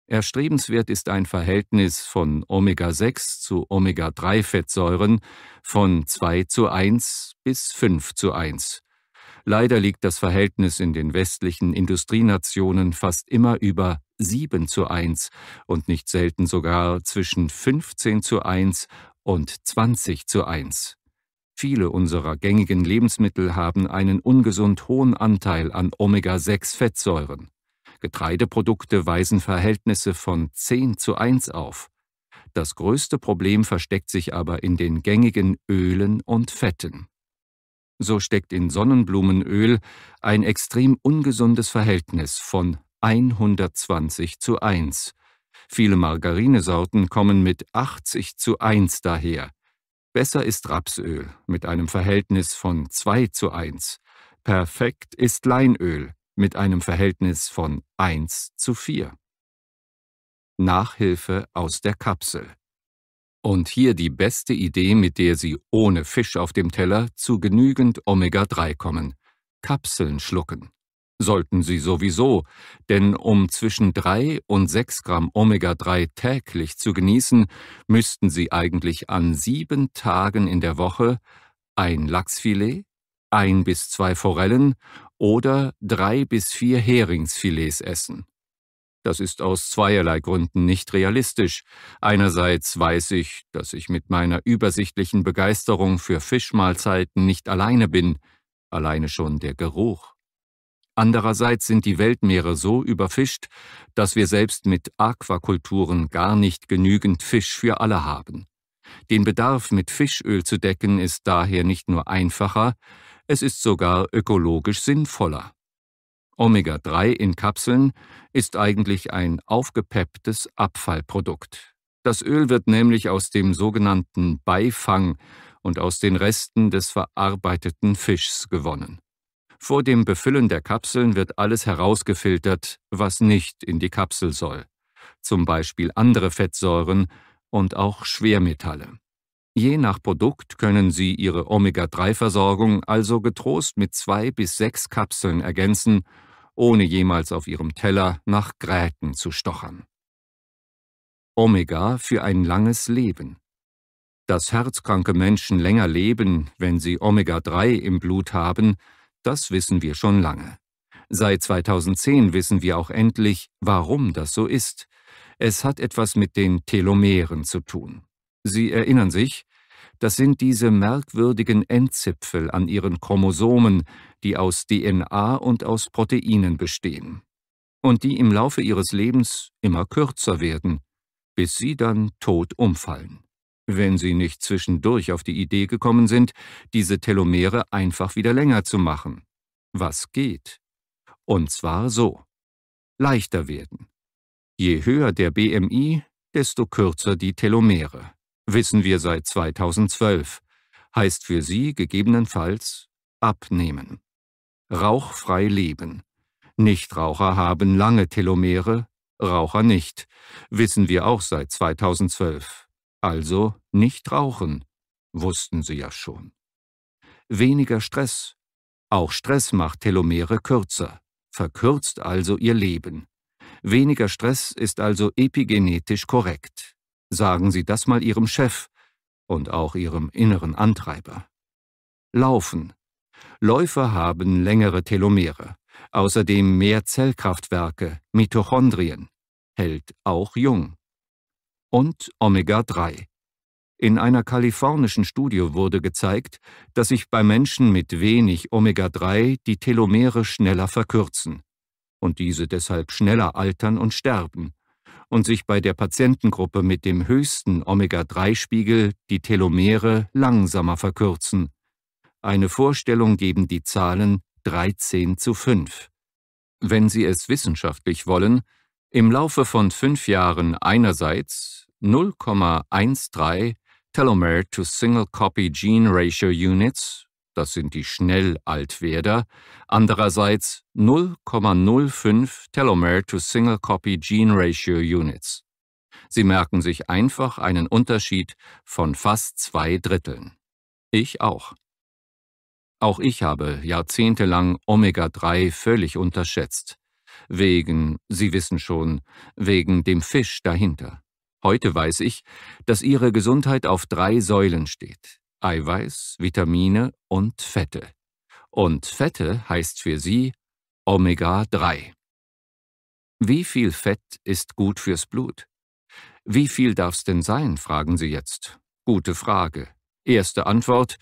Erstrebenswert ist ein Verhältnis von Omega-6 zu Omega-3-Fettsäuren von 2 zu 1 bis 5 zu 1, Leider liegt das Verhältnis in den westlichen Industrienationen fast immer über 7 zu 1 und nicht selten sogar zwischen 15 zu 1 und 20 zu 1. Viele unserer gängigen Lebensmittel haben einen ungesund hohen Anteil an Omega-6-Fettsäuren. Getreideprodukte weisen Verhältnisse von 10 zu 1 auf. Das größte Problem versteckt sich aber in den gängigen Ölen und Fetten. So steckt in Sonnenblumenöl ein extrem ungesundes Verhältnis von 120 zu 1. Viele Margarinesorten kommen mit 80 zu 1 daher. Besser ist Rapsöl mit einem Verhältnis von 2 zu 1. Perfekt ist Leinöl mit einem Verhältnis von 1 zu 4. Nachhilfe aus der Kapsel. Und hier die beste Idee, mit der Sie ohne Fisch auf dem Teller zu genügend Omega-3 kommen. Kapseln schlucken. Sollten Sie sowieso, denn um zwischen 3 und 6 Gramm Omega-3 täglich zu genießen, müssten Sie eigentlich an sieben Tagen in der Woche ein Lachsfilet, ein bis zwei Forellen oder drei bis vier Heringsfilets essen. Das ist aus zweierlei Gründen nicht realistisch. Einerseits weiß ich, dass ich mit meiner übersichtlichen Begeisterung für Fischmahlzeiten nicht alleine bin, alleine schon der Geruch. Andererseits sind die Weltmeere so überfischt, dass wir selbst mit Aquakulturen gar nicht genügend Fisch für alle haben. Den Bedarf mit Fischöl zu decken ist daher nicht nur einfacher, es ist sogar ökologisch sinnvoller. Omega-3 in Kapseln ist eigentlich ein aufgepepptes Abfallprodukt. Das Öl wird nämlich aus dem sogenannten Beifang und aus den Resten des verarbeiteten Fischs gewonnen. Vor dem Befüllen der Kapseln wird alles herausgefiltert, was nicht in die Kapsel soll, zum Beispiel andere Fettsäuren und auch Schwermetalle. Je nach Produkt können Sie Ihre Omega-3-Versorgung also getrost mit zwei bis sechs Kapseln ergänzen ohne jemals auf ihrem Teller nach Gräten zu stochern. Omega für ein langes Leben. Dass herzkranke Menschen länger leben, wenn sie Omega-3 im Blut haben, das wissen wir schon lange. Seit 2010 wissen wir auch endlich, warum das so ist. Es hat etwas mit den Telomeren zu tun. Sie erinnern sich, das sind diese merkwürdigen Endzipfel an ihren Chromosomen, die aus DNA und aus Proteinen bestehen und die im Laufe ihres Lebens immer kürzer werden, bis sie dann tot umfallen, wenn sie nicht zwischendurch auf die Idee gekommen sind, diese Telomere einfach wieder länger zu machen. Was geht? Und zwar so. Leichter werden. Je höher der BMI, desto kürzer die Telomere wissen wir seit 2012, heißt für Sie gegebenenfalls abnehmen. Rauchfrei leben. Nichtraucher haben lange Telomere, Raucher nicht, wissen wir auch seit 2012. Also nicht rauchen, wussten Sie ja schon. Weniger Stress. Auch Stress macht Telomere kürzer, verkürzt also ihr Leben. Weniger Stress ist also epigenetisch korrekt. Sagen Sie das mal Ihrem Chef und auch Ihrem inneren Antreiber. Laufen. Läufer haben längere Telomere, außerdem mehr Zellkraftwerke, Mitochondrien, hält auch jung. Und Omega-3. In einer kalifornischen Studie wurde gezeigt, dass sich bei Menschen mit wenig Omega-3 die Telomere schneller verkürzen und diese deshalb schneller altern und sterben, und sich bei der Patientengruppe mit dem höchsten Omega-3-Spiegel die Telomere langsamer verkürzen. Eine Vorstellung geben die Zahlen 13 zu 5. Wenn Sie es wissenschaftlich wollen, im Laufe von fünf Jahren einerseits 0,13 Telomere to Single Copy Gene Ratio Units das sind die Schnell-Altwerder, andererseits 0,05 Telomere to Single Copy Gene Ratio Units. Sie merken sich einfach einen Unterschied von fast zwei Dritteln. Ich auch. Auch ich habe jahrzehntelang Omega-3 völlig unterschätzt. Wegen, Sie wissen schon, wegen dem Fisch dahinter. Heute weiß ich, dass Ihre Gesundheit auf drei Säulen steht. Eiweiß, Vitamine und Fette. Und Fette heißt für sie Omega-3. Wie viel Fett ist gut fürs Blut? Wie viel darf's denn sein, fragen Sie jetzt. Gute Frage. Erste Antwort,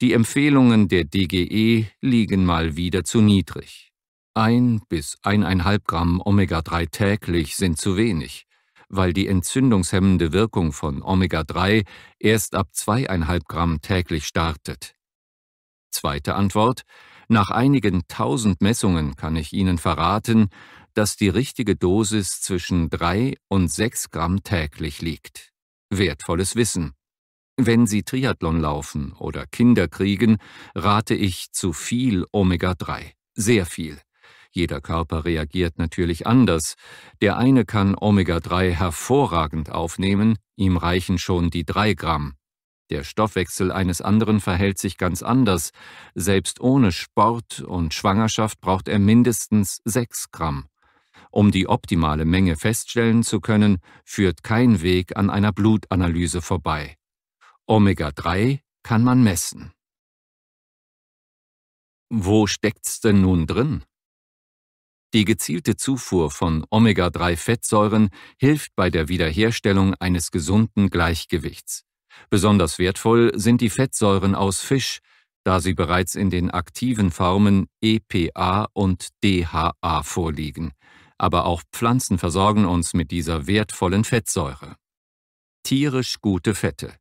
die Empfehlungen der DGE liegen mal wieder zu niedrig. Ein bis eineinhalb Gramm Omega-3 täglich sind zu wenig weil die entzündungshemmende Wirkung von Omega-3 erst ab 2,5 Gramm täglich startet. Zweite Antwort. Nach einigen tausend Messungen kann ich Ihnen verraten, dass die richtige Dosis zwischen 3 und 6 Gramm täglich liegt. Wertvolles Wissen. Wenn Sie Triathlon laufen oder Kinder kriegen, rate ich zu viel Omega-3. Sehr viel. Jeder Körper reagiert natürlich anders. Der eine kann Omega-3 hervorragend aufnehmen, ihm reichen schon die 3 Gramm. Der Stoffwechsel eines anderen verhält sich ganz anders. Selbst ohne Sport und Schwangerschaft braucht er mindestens 6 Gramm. Um die optimale Menge feststellen zu können, führt kein Weg an einer Blutanalyse vorbei. Omega-3 kann man messen. Wo steckt's denn nun drin? Die gezielte Zufuhr von Omega-3-Fettsäuren hilft bei der Wiederherstellung eines gesunden Gleichgewichts. Besonders wertvoll sind die Fettsäuren aus Fisch, da sie bereits in den aktiven Formen EPA und DHA vorliegen. Aber auch Pflanzen versorgen uns mit dieser wertvollen Fettsäure. Tierisch gute Fette.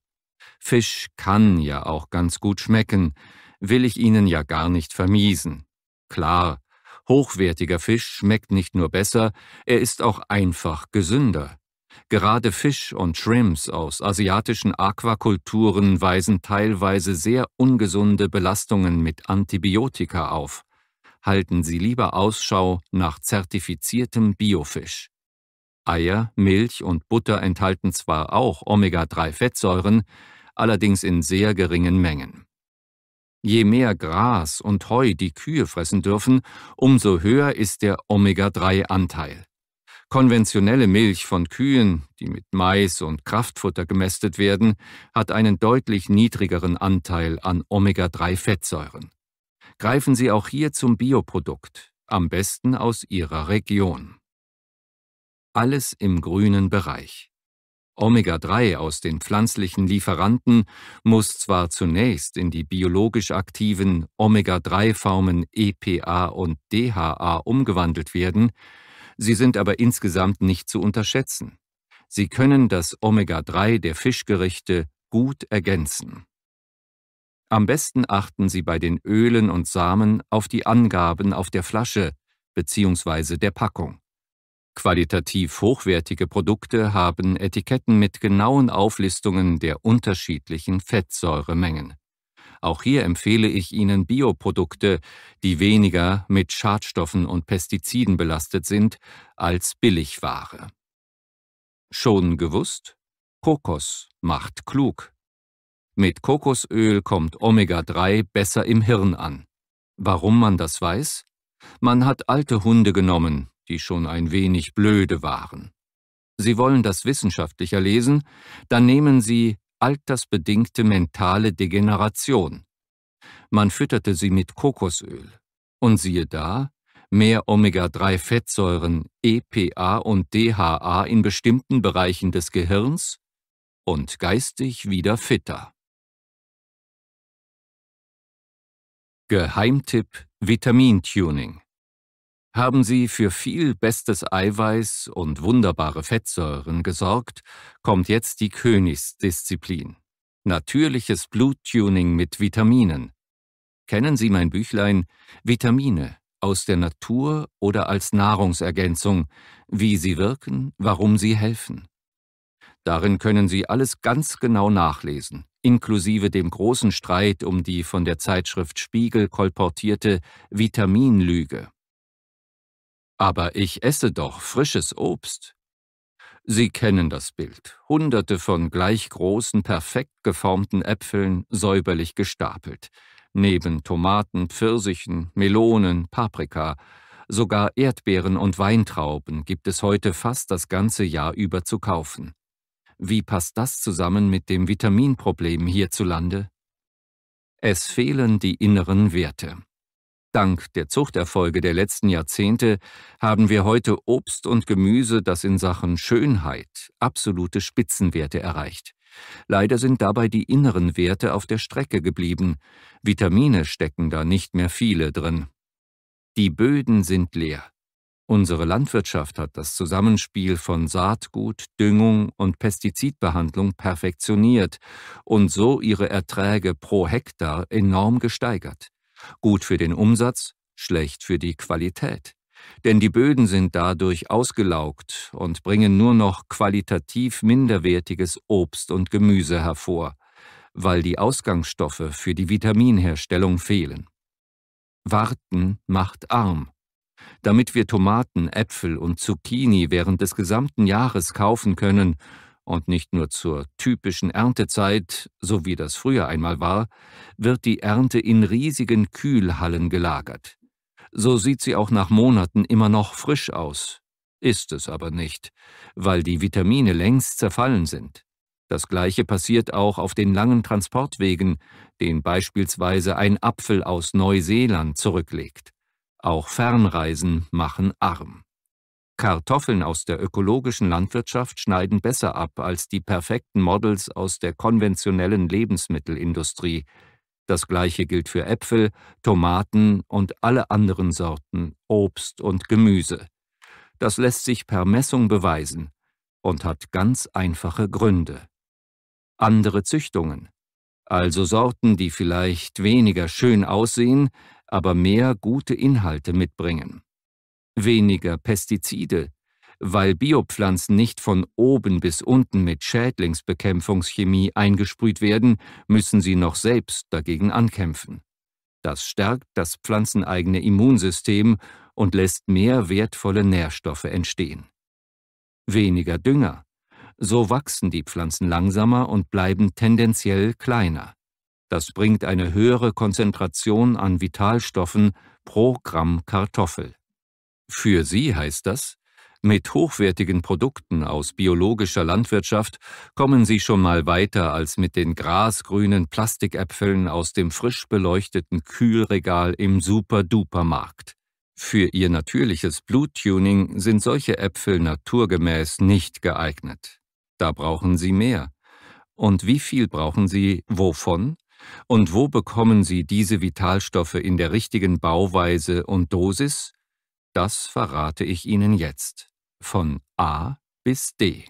Fisch kann ja auch ganz gut schmecken, will ich Ihnen ja gar nicht vermiesen. Klar, Hochwertiger Fisch schmeckt nicht nur besser, er ist auch einfach gesünder. Gerade Fisch und Shrimps aus asiatischen Aquakulturen weisen teilweise sehr ungesunde Belastungen mit Antibiotika auf. Halten Sie lieber Ausschau nach zertifiziertem Biofisch. Eier, Milch und Butter enthalten zwar auch Omega-3-Fettsäuren, allerdings in sehr geringen Mengen. Je mehr Gras und Heu die Kühe fressen dürfen, umso höher ist der Omega-3-Anteil. Konventionelle Milch von Kühen, die mit Mais und Kraftfutter gemästet werden, hat einen deutlich niedrigeren Anteil an Omega-3-Fettsäuren. Greifen Sie auch hier zum Bioprodukt, am besten aus Ihrer Region. Alles im grünen Bereich. Omega-3 aus den pflanzlichen Lieferanten muss zwar zunächst in die biologisch aktiven Omega-3-Formen EPA und DHA umgewandelt werden, sie sind aber insgesamt nicht zu unterschätzen. Sie können das Omega-3 der Fischgerichte gut ergänzen. Am besten achten Sie bei den Ölen und Samen auf die Angaben auf der Flasche bzw. der Packung. Qualitativ hochwertige Produkte haben Etiketten mit genauen Auflistungen der unterschiedlichen Fettsäuremengen. Auch hier empfehle ich Ihnen Bioprodukte, die weniger mit Schadstoffen und Pestiziden belastet sind als Billigware. Schon gewusst? Kokos macht klug. Mit Kokosöl kommt Omega-3 besser im Hirn an. Warum man das weiß? Man hat alte Hunde genommen, die schon ein wenig blöde waren. Sie wollen das wissenschaftlicher lesen, dann nehmen Sie altersbedingte mentale Degeneration. Man fütterte sie mit Kokosöl. Und siehe da, mehr Omega-3-Fettsäuren EPA und DHA in bestimmten Bereichen des Gehirns und geistig wieder fitter. Geheimtipp Vitamintuning haben sie für viel bestes Eiweiß und wunderbare Fettsäuren gesorgt, kommt jetzt die Königsdisziplin. Natürliches Bluttuning mit Vitaminen. Kennen Sie mein Büchlein Vitamine aus der Natur oder als Nahrungsergänzung, wie sie wirken, warum sie helfen. Darin können Sie alles ganz genau nachlesen, inklusive dem großen Streit um die von der Zeitschrift Spiegel kolportierte Vitaminlüge. Aber ich esse doch frisches Obst. Sie kennen das Bild. Hunderte von gleich großen, perfekt geformten Äpfeln, säuberlich gestapelt. Neben Tomaten, Pfirsichen, Melonen, Paprika, sogar Erdbeeren und Weintrauben gibt es heute fast das ganze Jahr über zu kaufen. Wie passt das zusammen mit dem Vitaminproblem hierzulande? Es fehlen die inneren Werte. Dank der Zuchterfolge der letzten Jahrzehnte haben wir heute Obst und Gemüse, das in Sachen Schönheit absolute Spitzenwerte erreicht. Leider sind dabei die inneren Werte auf der Strecke geblieben. Vitamine stecken da nicht mehr viele drin. Die Böden sind leer. Unsere Landwirtschaft hat das Zusammenspiel von Saatgut, Düngung und Pestizidbehandlung perfektioniert und so ihre Erträge pro Hektar enorm gesteigert. Gut für den Umsatz, schlecht für die Qualität. Denn die Böden sind dadurch ausgelaugt und bringen nur noch qualitativ minderwertiges Obst und Gemüse hervor, weil die Ausgangsstoffe für die Vitaminherstellung fehlen. Warten macht arm. Damit wir Tomaten, Äpfel und Zucchini während des gesamten Jahres kaufen können, und nicht nur zur typischen Erntezeit, so wie das früher einmal war, wird die Ernte in riesigen Kühlhallen gelagert. So sieht sie auch nach Monaten immer noch frisch aus, ist es aber nicht, weil die Vitamine längst zerfallen sind. Das gleiche passiert auch auf den langen Transportwegen, den beispielsweise ein Apfel aus Neuseeland zurücklegt. Auch Fernreisen machen arm. Kartoffeln aus der ökologischen Landwirtschaft schneiden besser ab als die perfekten Models aus der konventionellen Lebensmittelindustrie. Das gleiche gilt für Äpfel, Tomaten und alle anderen Sorten Obst und Gemüse. Das lässt sich per Messung beweisen und hat ganz einfache Gründe. Andere Züchtungen, also Sorten, die vielleicht weniger schön aussehen, aber mehr gute Inhalte mitbringen weniger Pestizide, weil Biopflanzen nicht von oben bis unten mit Schädlingsbekämpfungschemie eingesprüht werden, müssen sie noch selbst dagegen ankämpfen. Das stärkt das pflanzeneigene Immunsystem und lässt mehr wertvolle Nährstoffe entstehen. Weniger Dünger. So wachsen die Pflanzen langsamer und bleiben tendenziell kleiner. Das bringt eine höhere Konzentration an Vitalstoffen pro Gramm Kartoffel. Für sie heißt das, mit hochwertigen Produkten aus biologischer Landwirtschaft kommen sie schon mal weiter als mit den grasgrünen Plastikäpfeln aus dem frisch beleuchteten Kühlregal im Super-Duper-Markt. Für ihr natürliches Bluttuning sind solche Äpfel naturgemäß nicht geeignet. Da brauchen sie mehr. Und wie viel brauchen sie wovon? Und wo bekommen sie diese Vitalstoffe in der richtigen Bauweise und Dosis? Das verrate ich Ihnen jetzt. Von A bis D.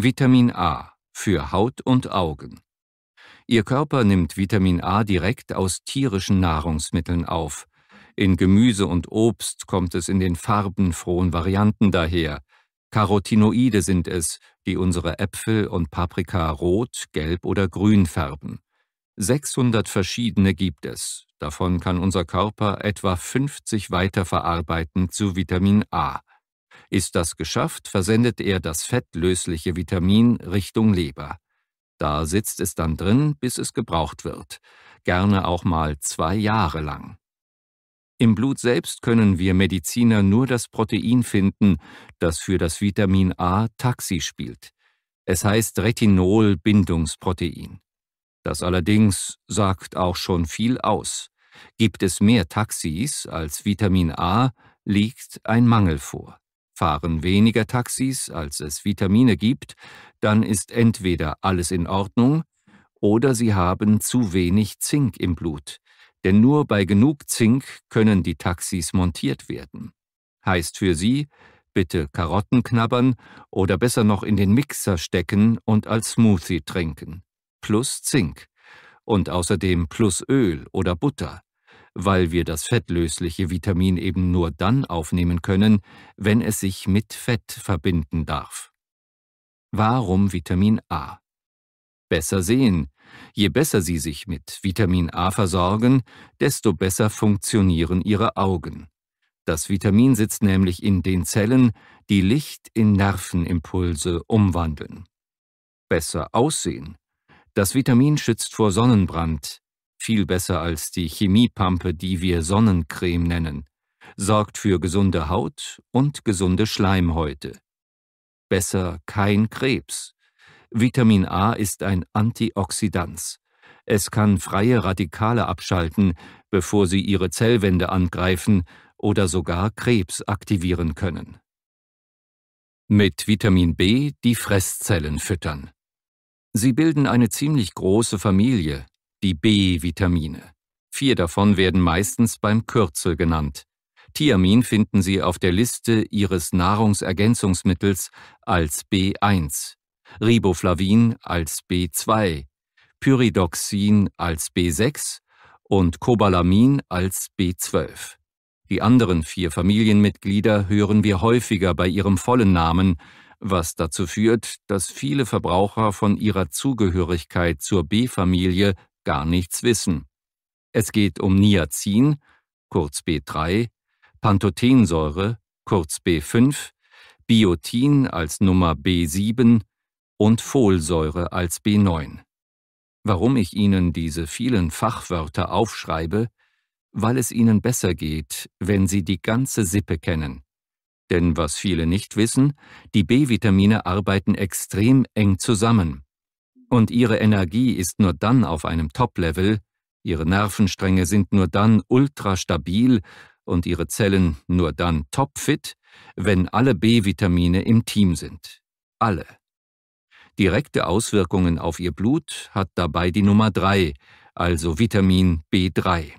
Vitamin A für Haut und Augen. Ihr Körper nimmt Vitamin A direkt aus tierischen Nahrungsmitteln auf. In Gemüse und Obst kommt es in den farbenfrohen Varianten daher. Carotinoide sind es, die unsere Äpfel und Paprika rot, gelb oder grün färben. 600 verschiedene gibt es. Davon kann unser Körper etwa 50 weiterverarbeiten zu Vitamin A. Ist das geschafft, versendet er das fettlösliche Vitamin Richtung Leber. Da sitzt es dann drin, bis es gebraucht wird, gerne auch mal zwei Jahre lang. Im Blut selbst können wir Mediziner nur das Protein finden, das für das Vitamin A Taxi spielt. Es heißt Retinol-Bindungsprotein. Das allerdings sagt auch schon viel aus. Gibt es mehr Taxis als Vitamin A, liegt ein Mangel vor. Fahren weniger Taxis, als es Vitamine gibt, dann ist entweder alles in Ordnung oder sie haben zu wenig Zink im Blut, denn nur bei genug Zink können die Taxis montiert werden. Heißt für sie, bitte Karotten knabbern oder besser noch in den Mixer stecken und als Smoothie trinken plus Zink und außerdem plus Öl oder Butter, weil wir das fettlösliche Vitamin eben nur dann aufnehmen können, wenn es sich mit Fett verbinden darf. Warum Vitamin A? Besser sehen. Je besser Sie sich mit Vitamin A versorgen, desto besser funktionieren Ihre Augen. Das Vitamin sitzt nämlich in den Zellen, die Licht in Nervenimpulse umwandeln. Besser aussehen. Das Vitamin schützt vor Sonnenbrand, viel besser als die Chemiepampe, die wir Sonnencreme nennen, sorgt für gesunde Haut und gesunde Schleimhäute. Besser kein Krebs. Vitamin A ist ein Antioxidans. Es kann freie Radikale abschalten, bevor sie ihre Zellwände angreifen oder sogar Krebs aktivieren können. Mit Vitamin B die Fresszellen füttern. Sie bilden eine ziemlich große Familie, die B-Vitamine. Vier davon werden meistens beim Kürzel genannt. Thiamin finden Sie auf der Liste Ihres Nahrungsergänzungsmittels als B1, Riboflavin als B2, Pyridoxin als B6 und Cobalamin als B12. Die anderen vier Familienmitglieder hören wir häufiger bei ihrem vollen Namen, was dazu führt, dass viele Verbraucher von ihrer Zugehörigkeit zur B-Familie gar nichts wissen. Es geht um Niacin, kurz B3, Pantothensäure, kurz B5, Biotin als Nummer B7 und Folsäure als B9. Warum ich Ihnen diese vielen Fachwörter aufschreibe? Weil es Ihnen besser geht, wenn Sie die ganze Sippe kennen. Denn was viele nicht wissen, die B-Vitamine arbeiten extrem eng zusammen. Und ihre Energie ist nur dann auf einem Top-Level, ihre Nervenstränge sind nur dann ultra stabil und ihre Zellen nur dann topfit, wenn alle B-Vitamine im Team sind. Alle. Direkte Auswirkungen auf ihr Blut hat dabei die Nummer 3, also Vitamin B3.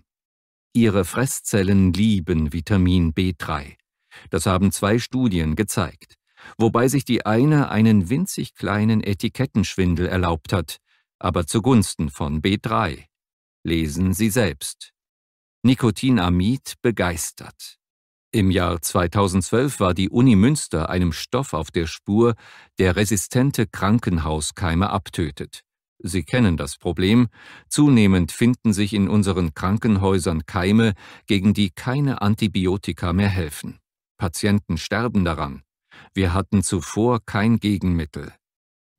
Ihre Fresszellen lieben Vitamin B3. Das haben zwei Studien gezeigt. Wobei sich die eine einen winzig kleinen Etikettenschwindel erlaubt hat, aber zugunsten von B3. Lesen Sie selbst. Nikotinamid begeistert. Im Jahr 2012 war die Uni Münster einem Stoff auf der Spur, der resistente Krankenhauskeime abtötet. Sie kennen das Problem. Zunehmend finden sich in unseren Krankenhäusern Keime, gegen die keine Antibiotika mehr helfen. Patienten sterben daran. Wir hatten zuvor kein Gegenmittel.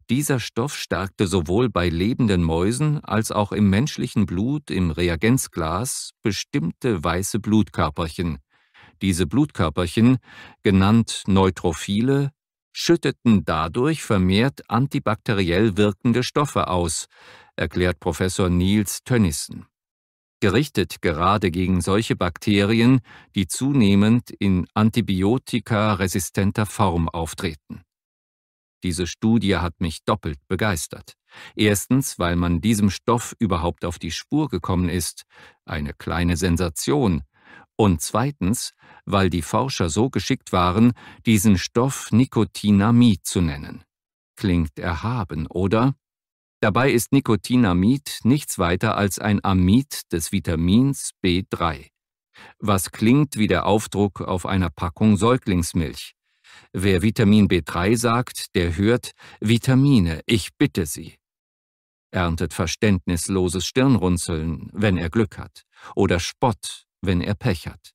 Dieser Stoff stärkte sowohl bei lebenden Mäusen als auch im menschlichen Blut im Reagenzglas bestimmte weiße Blutkörperchen. Diese Blutkörperchen, genannt Neutrophile, schütteten dadurch vermehrt antibakteriell wirkende Stoffe aus, erklärt Professor Niels Tönnissen gerichtet gerade gegen solche Bakterien, die zunehmend in antibiotikaresistenter Form auftreten. Diese Studie hat mich doppelt begeistert. Erstens, weil man diesem Stoff überhaupt auf die Spur gekommen ist, eine kleine Sensation, und zweitens, weil die Forscher so geschickt waren, diesen Stoff Nicotinamid zu nennen. Klingt erhaben, oder? Dabei ist Nikotinamid nichts weiter als ein Amid des Vitamins B3, was klingt wie der Aufdruck auf einer Packung Säuglingsmilch. Wer Vitamin B3 sagt, der hört Vitamine, ich bitte Sie. Erntet verständnisloses Stirnrunzeln, wenn er Glück hat, oder Spott, wenn er Pech hat.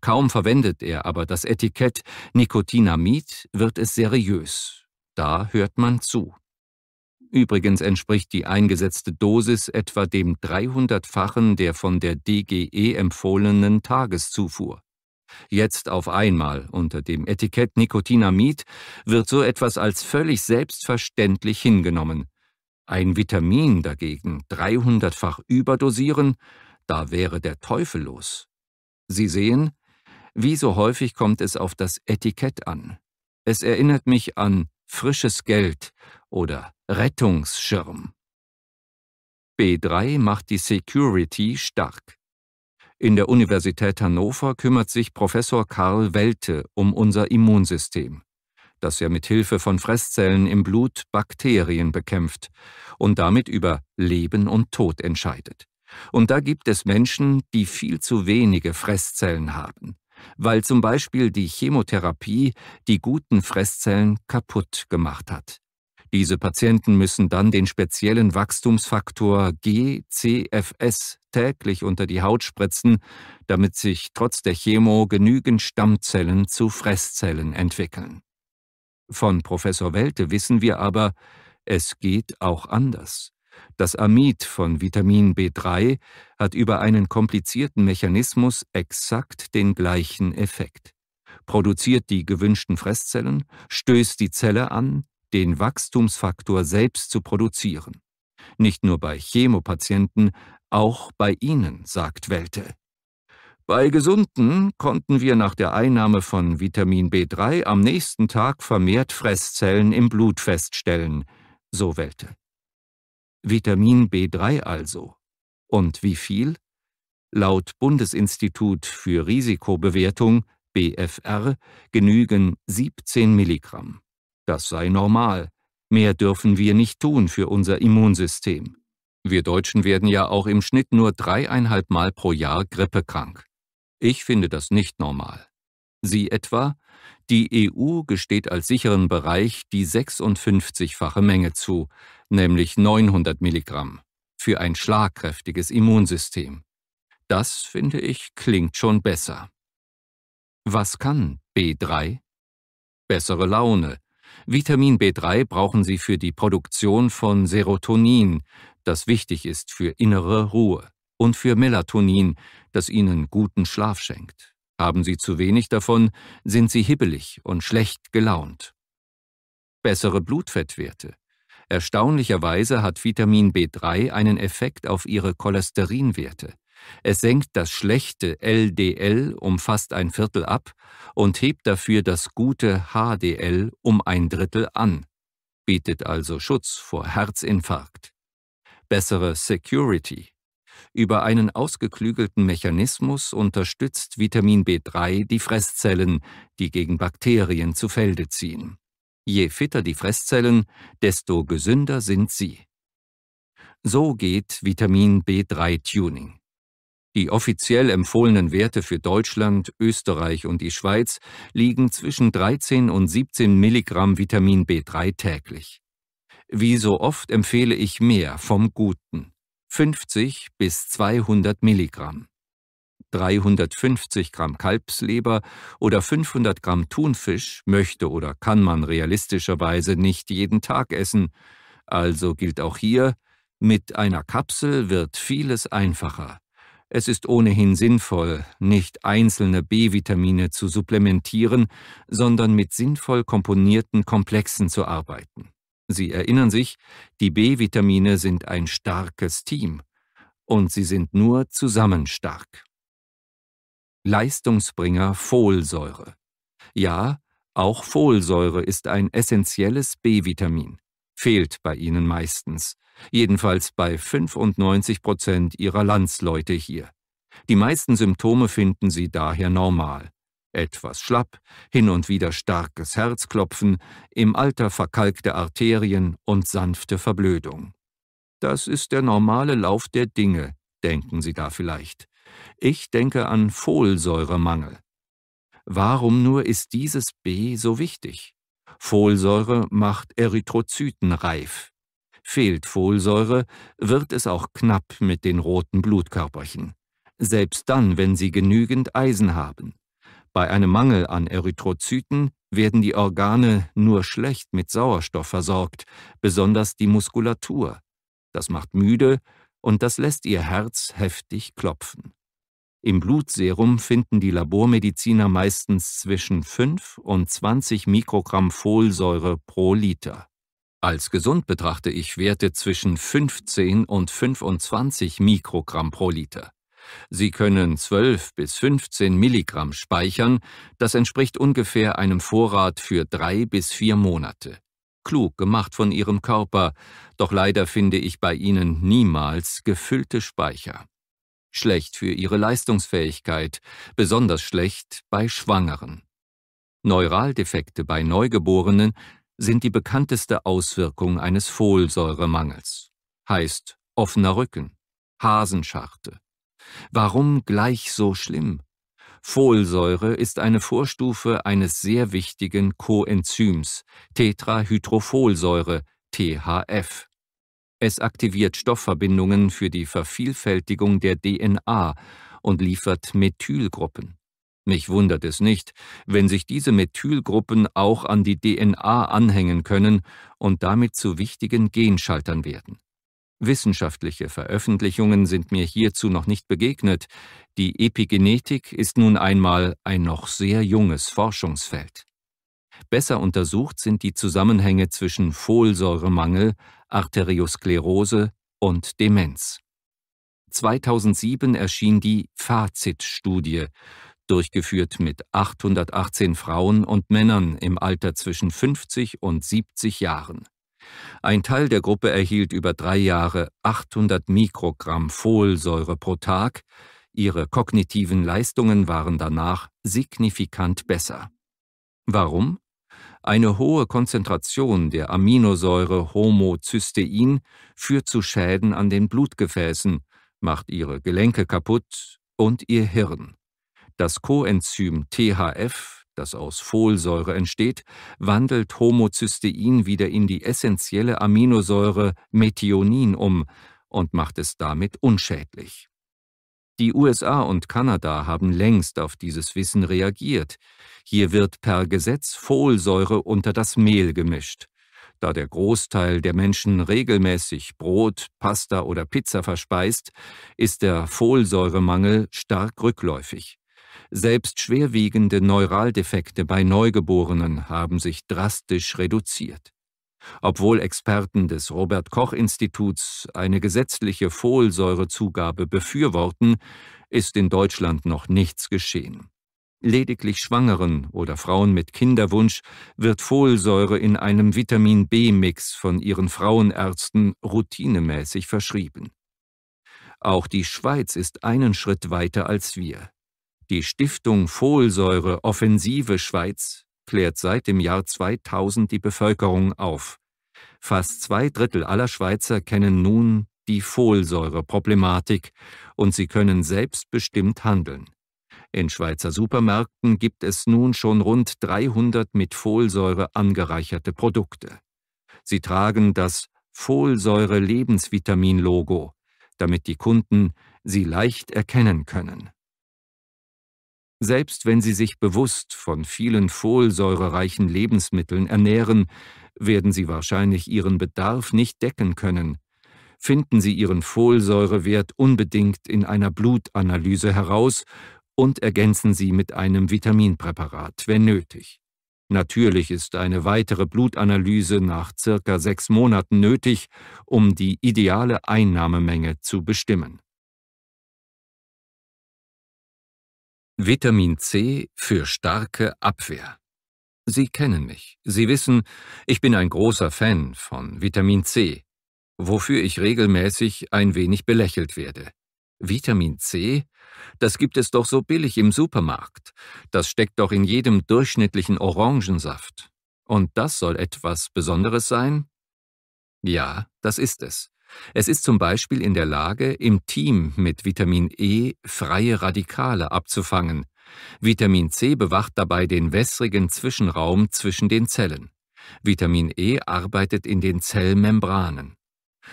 Kaum verwendet er aber das Etikett Nikotinamid, wird es seriös. Da hört man zu. Übrigens entspricht die eingesetzte Dosis etwa dem 300-fachen der von der DGE empfohlenen Tageszufuhr. Jetzt auf einmal unter dem Etikett Nikotinamid wird so etwas als völlig selbstverständlich hingenommen. Ein Vitamin dagegen 300-fach überdosieren, da wäre der Teufel los. Sie sehen, wie so häufig kommt es auf das Etikett an. Es erinnert mich an frisches Geld oder Rettungsschirm. B3 macht die Security stark. In der Universität Hannover kümmert sich Professor Karl Welte um unser Immunsystem, das er mit Hilfe von Fresszellen im Blut Bakterien bekämpft und damit über Leben und Tod entscheidet. Und da gibt es Menschen, die viel zu wenige Fresszellen haben weil zum Beispiel die Chemotherapie die guten Fresszellen kaputt gemacht hat. Diese Patienten müssen dann den speziellen Wachstumsfaktor GCFS täglich unter die Haut spritzen, damit sich trotz der Chemo genügend Stammzellen zu Fresszellen entwickeln. Von Professor Welte wissen wir aber, es geht auch anders. Das Amid von Vitamin B3 hat über einen komplizierten Mechanismus exakt den gleichen Effekt. Produziert die gewünschten Fresszellen, stößt die Zelle an, den Wachstumsfaktor selbst zu produzieren. Nicht nur bei Chemopatienten, auch bei Ihnen, sagt Welte. Bei Gesunden konnten wir nach der Einnahme von Vitamin B3 am nächsten Tag vermehrt Fresszellen im Blut feststellen, so Welte. Vitamin B3 also. Und wie viel? Laut Bundesinstitut für Risikobewertung BFR genügen 17 Milligramm. Das sei normal. Mehr dürfen wir nicht tun für unser Immunsystem. Wir Deutschen werden ja auch im Schnitt nur dreieinhalb Mal pro Jahr grippekrank. Ich finde das nicht normal. Sie etwa, die EU gesteht als sicheren Bereich die 56-fache Menge zu, nämlich 900 Milligramm, für ein schlagkräftiges Immunsystem. Das, finde ich, klingt schon besser. Was kann B3? Bessere Laune. Vitamin B3 brauchen Sie für die Produktion von Serotonin, das wichtig ist für innere Ruhe, und für Melatonin, das Ihnen guten Schlaf schenkt. Haben sie zu wenig davon, sind sie hibbelig und schlecht gelaunt. Bessere Blutfettwerte. Erstaunlicherweise hat Vitamin B3 einen Effekt auf ihre Cholesterinwerte. Es senkt das schlechte LDL um fast ein Viertel ab und hebt dafür das gute HDL um ein Drittel an, bietet also Schutz vor Herzinfarkt. Bessere Security. Über einen ausgeklügelten Mechanismus unterstützt Vitamin B3 die Fresszellen, die gegen Bakterien zu Felde ziehen. Je fitter die Fresszellen, desto gesünder sind sie. So geht Vitamin B3-Tuning. Die offiziell empfohlenen Werte für Deutschland, Österreich und die Schweiz liegen zwischen 13 und 17 Milligramm Vitamin B3 täglich. Wie so oft empfehle ich mehr vom Guten. 50 bis 200 Milligramm. 350 Gramm Kalbsleber oder 500 Gramm Thunfisch möchte oder kann man realistischerweise nicht jeden Tag essen, also gilt auch hier, mit einer Kapsel wird vieles einfacher. Es ist ohnehin sinnvoll, nicht einzelne B-Vitamine zu supplementieren, sondern mit sinnvoll komponierten Komplexen zu arbeiten. Sie erinnern sich, die B-Vitamine sind ein starkes Team und sie sind nur zusammen stark. Leistungsbringer Folsäure. Ja, auch Folsäure ist ein essentielles B-Vitamin, fehlt bei ihnen meistens, jedenfalls bei 95 Prozent ihrer Landsleute hier. Die meisten Symptome finden sie daher normal. Etwas schlapp, hin und wieder starkes Herzklopfen, im Alter verkalkte Arterien und sanfte Verblödung. Das ist der normale Lauf der Dinge, denken Sie da vielleicht. Ich denke an Folsäuremangel. Warum nur ist dieses B so wichtig? Folsäure macht Erythrozyten reif. Fehlt Folsäure, wird es auch knapp mit den roten Blutkörperchen. Selbst dann, wenn sie genügend Eisen haben. Bei einem Mangel an Erythrozyten werden die Organe nur schlecht mit Sauerstoff versorgt, besonders die Muskulatur. Das macht müde und das lässt ihr Herz heftig klopfen. Im Blutserum finden die Labormediziner meistens zwischen 5 und 20 Mikrogramm Folsäure pro Liter. Als gesund betrachte ich Werte zwischen 15 und 25 Mikrogramm pro Liter. Sie können 12 bis 15 Milligramm speichern, das entspricht ungefähr einem Vorrat für drei bis vier Monate. Klug gemacht von Ihrem Körper, doch leider finde ich bei Ihnen niemals gefüllte Speicher. Schlecht für Ihre Leistungsfähigkeit, besonders schlecht bei Schwangeren. Neuraldefekte bei Neugeborenen sind die bekannteste Auswirkung eines Folsäuremangels. Heißt offener Rücken, Hasenscharte, Warum gleich so schlimm? Folsäure ist eine Vorstufe eines sehr wichtigen Coenzyms, Tetrahydrofolsäure, THF. Es aktiviert Stoffverbindungen für die Vervielfältigung der DNA und liefert Methylgruppen. Mich wundert es nicht, wenn sich diese Methylgruppen auch an die DNA anhängen können und damit zu wichtigen Genschaltern werden. Wissenschaftliche Veröffentlichungen sind mir hierzu noch nicht begegnet, die Epigenetik ist nun einmal ein noch sehr junges Forschungsfeld. Besser untersucht sind die Zusammenhänge zwischen Folsäuremangel, Arteriosklerose und Demenz. 2007 erschien die Fazit-Studie, durchgeführt mit 818 Frauen und Männern im Alter zwischen 50 und 70 Jahren. Ein Teil der Gruppe erhielt über drei Jahre 800 Mikrogramm Folsäure pro Tag, ihre kognitiven Leistungen waren danach signifikant besser. Warum? Eine hohe Konzentration der Aminosäure Homozystein führt zu Schäden an den Blutgefäßen, macht ihre Gelenke kaputt und ihr Hirn. Das Coenzym THF das aus Folsäure entsteht, wandelt Homozystein wieder in die essentielle Aminosäure Methionin um und macht es damit unschädlich. Die USA und Kanada haben längst auf dieses Wissen reagiert. Hier wird per Gesetz Folsäure unter das Mehl gemischt. Da der Großteil der Menschen regelmäßig Brot, Pasta oder Pizza verspeist, ist der Folsäuremangel stark rückläufig. Selbst schwerwiegende Neuraldefekte bei Neugeborenen haben sich drastisch reduziert. Obwohl Experten des Robert Koch Instituts eine gesetzliche Folsäurezugabe befürworten, ist in Deutschland noch nichts geschehen. Lediglich Schwangeren oder Frauen mit Kinderwunsch wird Folsäure in einem Vitamin B-Mix von ihren Frauenärzten routinemäßig verschrieben. Auch die Schweiz ist einen Schritt weiter als wir. Die Stiftung Folsäure Offensive Schweiz klärt seit dem Jahr 2000 die Bevölkerung auf. Fast zwei Drittel aller Schweizer kennen nun die Folsäure-Problematik und sie können selbstbestimmt handeln. In Schweizer Supermärkten gibt es nun schon rund 300 mit Folsäure angereicherte Produkte. Sie tragen das Folsäure-Lebensvitamin-Logo, damit die Kunden sie leicht erkennen können. Selbst wenn sie sich bewusst von vielen folsäurereichen Lebensmitteln ernähren, werden sie wahrscheinlich ihren Bedarf nicht decken können. Finden sie ihren Folsäurewert unbedingt in einer Blutanalyse heraus und ergänzen sie mit einem Vitaminpräparat, wenn nötig. Natürlich ist eine weitere Blutanalyse nach circa sechs Monaten nötig, um die ideale Einnahmemenge zu bestimmen. Vitamin C für starke Abwehr. Sie kennen mich. Sie wissen, ich bin ein großer Fan von Vitamin C, wofür ich regelmäßig ein wenig belächelt werde. Vitamin C? Das gibt es doch so billig im Supermarkt. Das steckt doch in jedem durchschnittlichen Orangensaft. Und das soll etwas Besonderes sein? Ja, das ist es. Es ist zum Beispiel in der Lage, im Team mit Vitamin E freie Radikale abzufangen. Vitamin C bewacht dabei den wässrigen Zwischenraum zwischen den Zellen. Vitamin E arbeitet in den Zellmembranen.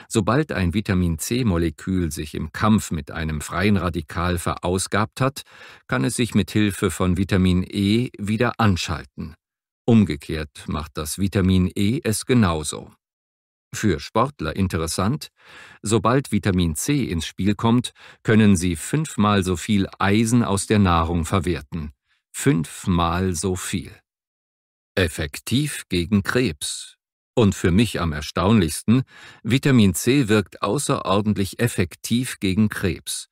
Sobald ein Vitamin C-Molekül sich im Kampf mit einem freien Radikal verausgabt hat, kann es sich mit Hilfe von Vitamin E wieder anschalten. Umgekehrt macht das Vitamin E es genauso. Für Sportler interessant, sobald Vitamin C ins Spiel kommt, können sie fünfmal so viel Eisen aus der Nahrung verwerten. Fünfmal so viel. Effektiv gegen Krebs. Und für mich am erstaunlichsten, Vitamin C wirkt außerordentlich effektiv gegen Krebs.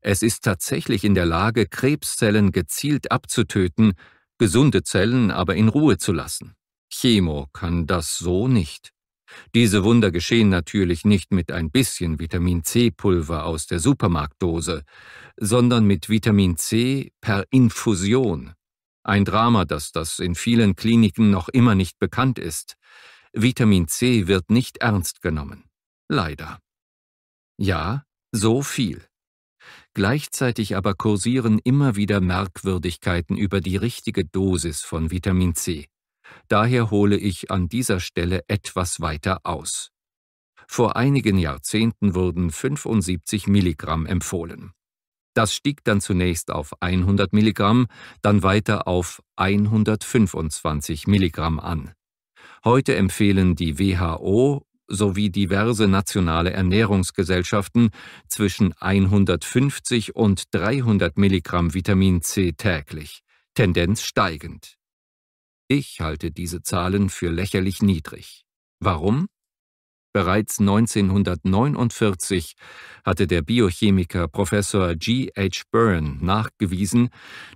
Es ist tatsächlich in der Lage, Krebszellen gezielt abzutöten, gesunde Zellen aber in Ruhe zu lassen. Chemo kann das so nicht. Diese Wunder geschehen natürlich nicht mit ein bisschen Vitamin C-Pulver aus der Supermarktdose, sondern mit Vitamin C per Infusion. Ein Drama, dass das in vielen Kliniken noch immer nicht bekannt ist. Vitamin C wird nicht ernst genommen. Leider. Ja, so viel. Gleichzeitig aber kursieren immer wieder Merkwürdigkeiten über die richtige Dosis von Vitamin C. Daher hole ich an dieser Stelle etwas weiter aus. Vor einigen Jahrzehnten wurden 75 Milligramm empfohlen. Das stieg dann zunächst auf 100 Milligramm, dann weiter auf 125 Milligramm an. Heute empfehlen die WHO sowie diverse nationale Ernährungsgesellschaften zwischen 150 und 300 Milligramm Vitamin C täglich, Tendenz steigend. Ich halte diese Zahlen für lächerlich niedrig. Warum? Bereits 1949 hatte der Biochemiker Professor G. H. Byrne nachgewiesen,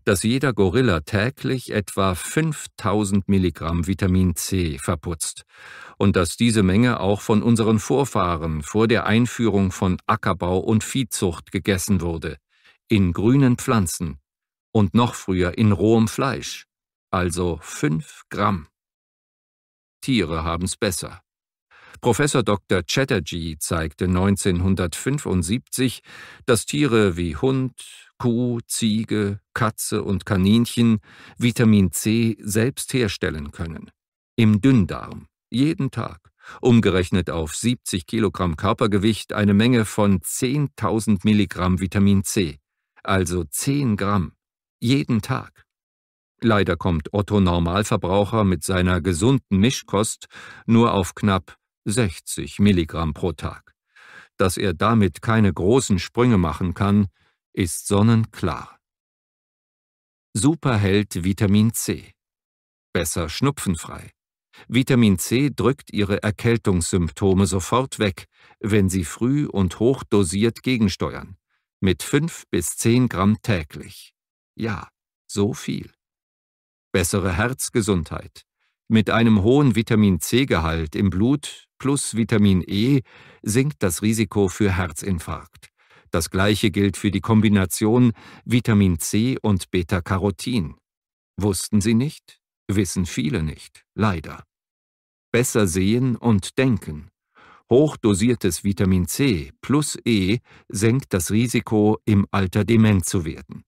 dass jeder Gorilla täglich etwa 5000 Milligramm Vitamin C verputzt und dass diese Menge auch von unseren Vorfahren vor der Einführung von Ackerbau und Viehzucht gegessen wurde, in grünen Pflanzen und noch früher in rohem Fleisch also 5 Gramm. Tiere haben's besser. Professor Dr. Chatterjee zeigte 1975, dass Tiere wie Hund, Kuh, Ziege, Katze und Kaninchen Vitamin C selbst herstellen können. Im Dünndarm, jeden Tag, umgerechnet auf 70 Kilogramm Körpergewicht eine Menge von 10.000 Milligramm Vitamin C, also 10 Gramm, jeden Tag. Leider kommt Otto Normalverbraucher mit seiner gesunden Mischkost nur auf knapp 60 Milligramm pro Tag. Dass er damit keine großen Sprünge machen kann, ist sonnenklar. Superheld Vitamin C. Besser schnupfenfrei. Vitamin C drückt ihre Erkältungssymptome sofort weg, wenn sie früh und hoch dosiert gegensteuern. Mit 5 bis 10 Gramm täglich. Ja, so viel bessere Herzgesundheit. Mit einem hohen Vitamin C-Gehalt im Blut plus Vitamin E sinkt das Risiko für Herzinfarkt. Das gleiche gilt für die Kombination Vitamin C und Beta-Carotin. Wussten Sie nicht? Wissen viele nicht, leider. Besser sehen und denken. Hochdosiertes Vitamin C plus E senkt das Risiko, im Alter dement zu werden.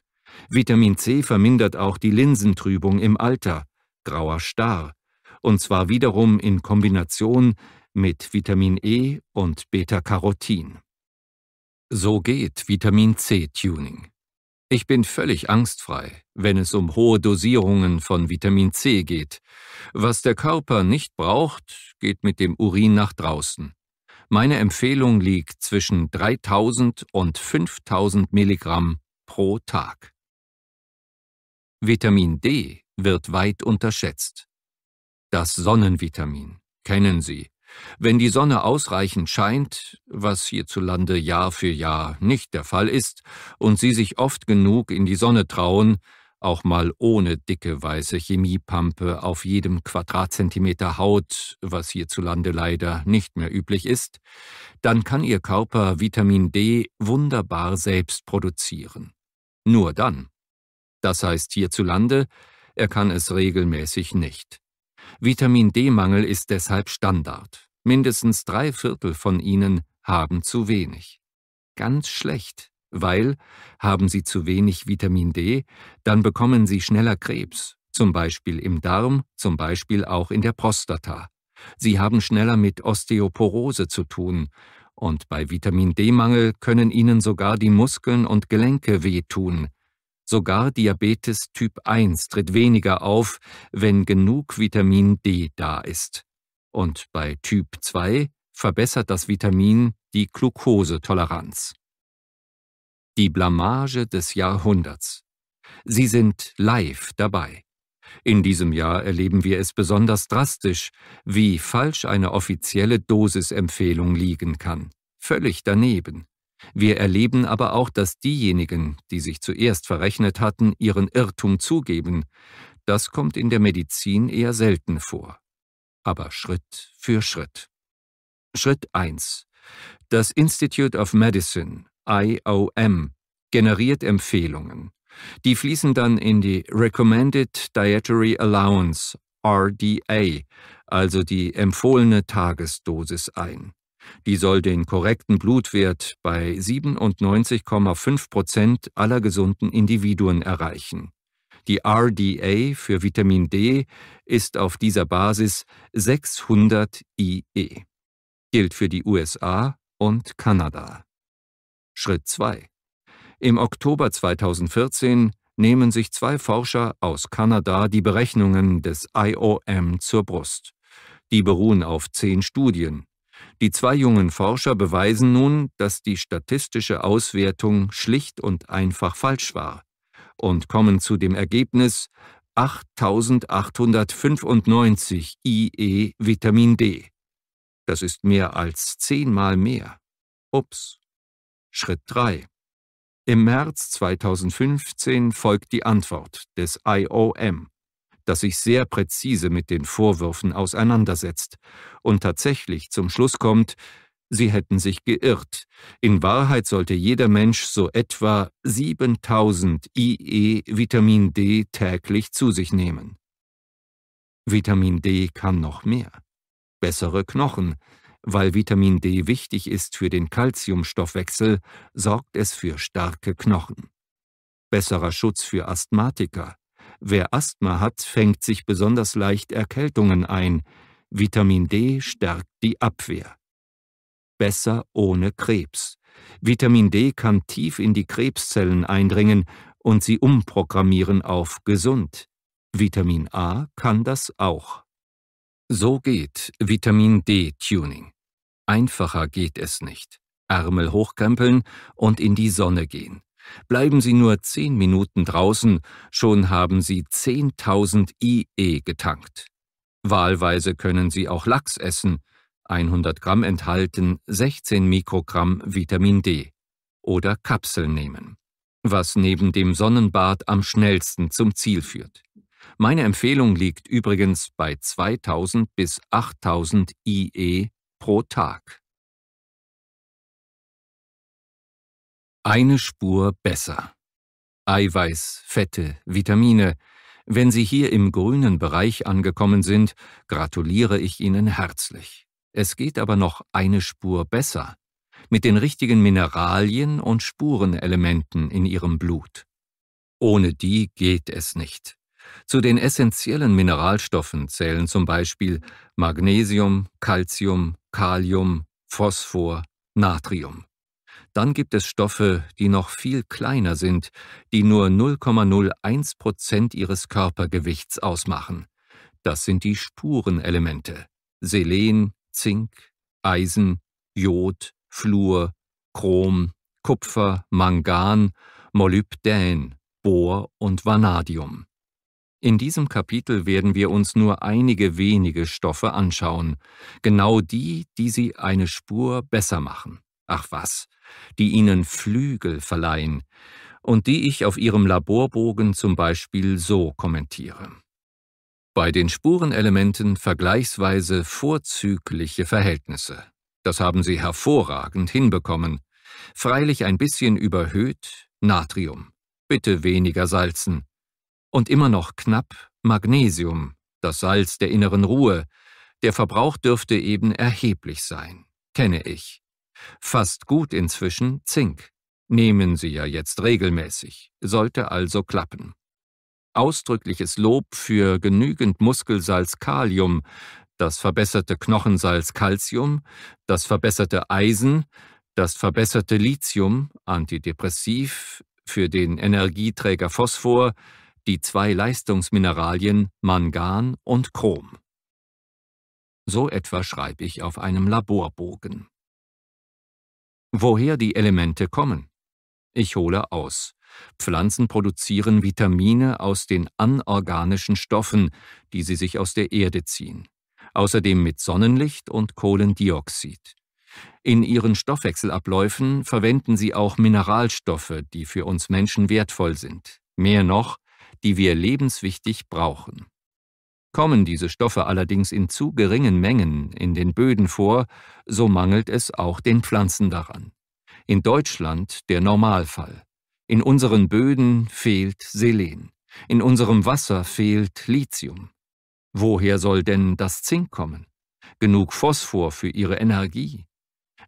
Vitamin C vermindert auch die Linsentrübung im Alter, grauer Star, und zwar wiederum in Kombination mit Vitamin E und Beta-Carotin. So geht Vitamin C-Tuning. Ich bin völlig angstfrei, wenn es um hohe Dosierungen von Vitamin C geht. Was der Körper nicht braucht, geht mit dem Urin nach draußen. Meine Empfehlung liegt zwischen 3000 und 5000 Milligramm pro Tag. Vitamin D wird weit unterschätzt. Das Sonnenvitamin kennen Sie. Wenn die Sonne ausreichend scheint, was hierzulande Jahr für Jahr nicht der Fall ist, und Sie sich oft genug in die Sonne trauen, auch mal ohne dicke weiße Chemiepampe auf jedem Quadratzentimeter Haut, was hierzulande leider nicht mehr üblich ist, dann kann Ihr Körper Vitamin D wunderbar selbst produzieren. Nur dann. Das heißt hierzulande, er kann es regelmäßig nicht. Vitamin D-Mangel ist deshalb Standard. Mindestens drei Viertel von ihnen haben zu wenig. Ganz schlecht, weil haben sie zu wenig Vitamin D, dann bekommen sie schneller Krebs, zum Beispiel im Darm, zum Beispiel auch in der Prostata. Sie haben schneller mit Osteoporose zu tun, und bei Vitamin D-Mangel können ihnen sogar die Muskeln und Gelenke wehtun, Sogar Diabetes Typ 1 tritt weniger auf, wenn genug Vitamin D da ist. Und bei Typ 2 verbessert das Vitamin die Glukosetoleranz. Die Blamage des Jahrhunderts. Sie sind live dabei. In diesem Jahr erleben wir es besonders drastisch, wie falsch eine offizielle Dosisempfehlung liegen kann. Völlig daneben. Wir erleben aber auch, dass diejenigen, die sich zuerst verrechnet hatten, ihren Irrtum zugeben. Das kommt in der Medizin eher selten vor. Aber Schritt für Schritt. Schritt 1. Das Institute of Medicine, IOM, generiert Empfehlungen. Die fließen dann in die Recommended Dietary Allowance, RDA, also die empfohlene Tagesdosis ein. Die soll den korrekten Blutwert bei 97,5 Prozent aller gesunden Individuen erreichen. Die RDA für Vitamin D ist auf dieser Basis 600 IE. Gilt für die USA und Kanada. Schritt 2. Im Oktober 2014 nehmen sich zwei Forscher aus Kanada die Berechnungen des IOM zur Brust. Die beruhen auf zehn Studien. Die zwei jungen Forscher beweisen nun, dass die statistische Auswertung schlicht und einfach falsch war und kommen zu dem Ergebnis 8895 IE Vitamin D. Das ist mehr als zehnmal mehr. Ups. Schritt 3. Im März 2015 folgt die Antwort des IOM das sich sehr präzise mit den Vorwürfen auseinandersetzt und tatsächlich zum Schluss kommt, sie hätten sich geirrt. In Wahrheit sollte jeder Mensch so etwa 7000 IE Vitamin D täglich zu sich nehmen. Vitamin D kann noch mehr. Bessere Knochen. Weil Vitamin D wichtig ist für den Kalziumstoffwechsel, sorgt es für starke Knochen. Besserer Schutz für Asthmatiker. Wer Asthma hat, fängt sich besonders leicht Erkältungen ein. Vitamin D stärkt die Abwehr. Besser ohne Krebs. Vitamin D kann tief in die Krebszellen eindringen und sie umprogrammieren auf gesund. Vitamin A kann das auch. So geht Vitamin D-Tuning. Einfacher geht es nicht. Ärmel hochkrempeln und in die Sonne gehen. Bleiben Sie nur zehn Minuten draußen, schon haben Sie 10.000 IE getankt. Wahlweise können Sie auch Lachs essen, 100 Gramm enthalten 16 Mikrogramm Vitamin D, oder Kapseln nehmen, was neben dem Sonnenbad am schnellsten zum Ziel führt. Meine Empfehlung liegt übrigens bei 2000 bis 8000 IE pro Tag. Eine Spur besser. Eiweiß, Fette, Vitamine. Wenn Sie hier im grünen Bereich angekommen sind, gratuliere ich Ihnen herzlich. Es geht aber noch eine Spur besser. Mit den richtigen Mineralien und Spurenelementen in Ihrem Blut. Ohne die geht es nicht. Zu den essentiellen Mineralstoffen zählen zum Beispiel Magnesium, Calcium, Kalium, Phosphor, Natrium. Dann gibt es Stoffe, die noch viel kleiner sind, die nur 0,01 Prozent ihres Körpergewichts ausmachen. Das sind die Spurenelemente. Selen, Zink, Eisen, Jod, Fluor, Chrom, Kupfer, Mangan, Molybdän, Bor und Vanadium. In diesem Kapitel werden wir uns nur einige wenige Stoffe anschauen, genau die, die sie eine Spur besser machen. Ach was, die ihnen Flügel verleihen und die ich auf ihrem Laborbogen zum Beispiel so kommentiere. Bei den Spurenelementen vergleichsweise vorzügliche Verhältnisse. Das haben sie hervorragend hinbekommen. Freilich ein bisschen überhöht Natrium, bitte weniger salzen. Und immer noch knapp Magnesium, das Salz der inneren Ruhe. Der Verbrauch dürfte eben erheblich sein, kenne ich. Fast gut inzwischen Zink. Nehmen Sie ja jetzt regelmäßig, sollte also klappen. Ausdrückliches Lob für genügend Muskelsalz Kalium, das verbesserte Knochensalz Calcium, das verbesserte Eisen, das verbesserte Lithium, antidepressiv, für den Energieträger Phosphor, die zwei Leistungsmineralien Mangan und Chrom. So etwa schreibe ich auf einem Laborbogen. Woher die Elemente kommen. Ich hole aus. Pflanzen produzieren Vitamine aus den anorganischen Stoffen, die sie sich aus der Erde ziehen. Außerdem mit Sonnenlicht und Kohlendioxid. In ihren Stoffwechselabläufen verwenden sie auch Mineralstoffe, die für uns Menschen wertvoll sind. Mehr noch, die wir lebenswichtig brauchen. Kommen diese Stoffe allerdings in zu geringen Mengen in den Böden vor, so mangelt es auch den Pflanzen daran. In Deutschland der Normalfall. In unseren Böden fehlt Selen. In unserem Wasser fehlt Lithium. Woher soll denn das Zink kommen? Genug Phosphor für ihre Energie?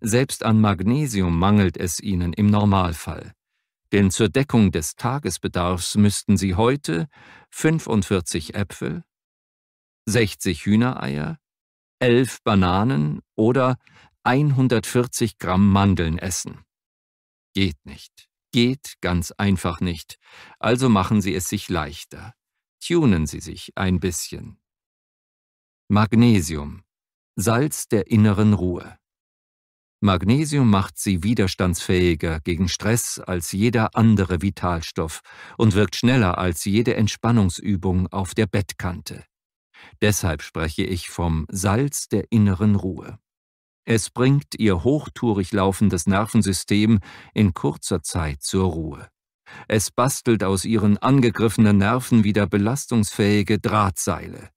Selbst an Magnesium mangelt es ihnen im Normalfall. Denn zur Deckung des Tagesbedarfs müssten sie heute 45 Äpfel, 60 Hühnereier, 11 Bananen oder 140 Gramm Mandeln essen. Geht nicht. Geht ganz einfach nicht. Also machen Sie es sich leichter. Tunen Sie sich ein bisschen. Magnesium. Salz der inneren Ruhe. Magnesium macht sie widerstandsfähiger gegen Stress als jeder andere Vitalstoff und wirkt schneller als jede Entspannungsübung auf der Bettkante. Deshalb spreche ich vom Salz der inneren Ruhe. Es bringt ihr hochtourig laufendes Nervensystem in kurzer Zeit zur Ruhe. Es bastelt aus ihren angegriffenen Nerven wieder belastungsfähige Drahtseile.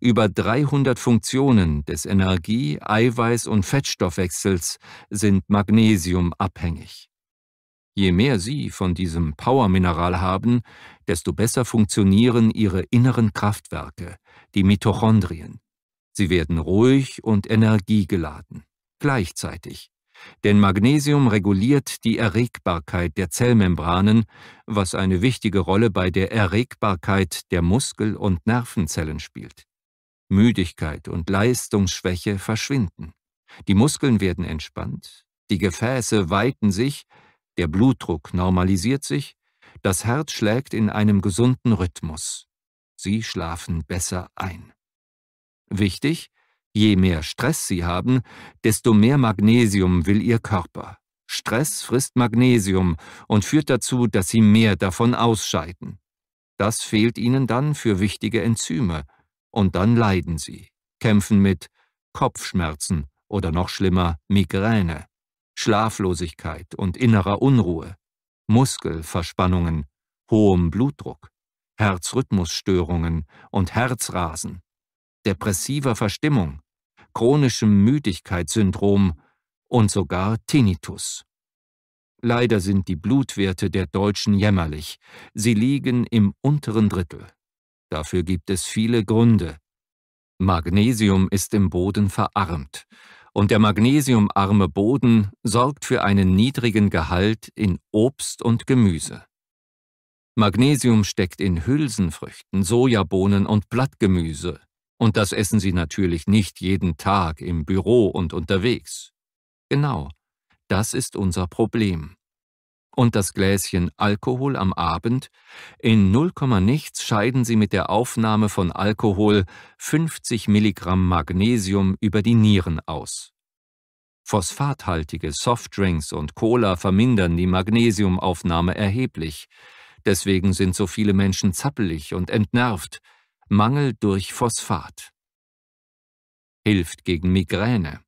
Über 300 Funktionen des Energie-, Eiweiß- und Fettstoffwechsels sind Magnesium abhängig. Je mehr Sie von diesem Powermineral haben, desto besser funktionieren Ihre inneren Kraftwerke, die Mitochondrien. Sie werden ruhig und energiegeladen, gleichzeitig. Denn Magnesium reguliert die Erregbarkeit der Zellmembranen, was eine wichtige Rolle bei der Erregbarkeit der Muskel- und Nervenzellen spielt. Müdigkeit und Leistungsschwäche verschwinden. Die Muskeln werden entspannt, die Gefäße weiten sich, der Blutdruck normalisiert sich, das Herz schlägt in einem gesunden Rhythmus. Sie schlafen besser ein. Wichtig, je mehr Stress Sie haben, desto mehr Magnesium will Ihr Körper. Stress frisst Magnesium und führt dazu, dass Sie mehr davon ausscheiden. Das fehlt Ihnen dann für wichtige Enzyme, und dann leiden Sie, kämpfen mit Kopfschmerzen oder noch schlimmer Migräne. Schlaflosigkeit und innerer Unruhe, Muskelverspannungen, hohem Blutdruck, Herzrhythmusstörungen und Herzrasen, depressiver Verstimmung, chronischem Müdigkeitssyndrom und sogar Tinnitus. Leider sind die Blutwerte der Deutschen jämmerlich, sie liegen im unteren Drittel. Dafür gibt es viele Gründe. Magnesium ist im Boden verarmt, und der magnesiumarme Boden sorgt für einen niedrigen Gehalt in Obst und Gemüse. Magnesium steckt in Hülsenfrüchten, Sojabohnen und Blattgemüse, und das essen Sie natürlich nicht jeden Tag im Büro und unterwegs. Genau, das ist unser Problem und das Gläschen Alkohol am Abend, in 0, nichts scheiden sie mit der Aufnahme von Alkohol 50 Milligramm Magnesium über die Nieren aus. Phosphathaltige Softdrinks und Cola vermindern die Magnesiumaufnahme erheblich. Deswegen sind so viele Menschen zappelig und entnervt. Mangel durch Phosphat. Hilft gegen Migräne.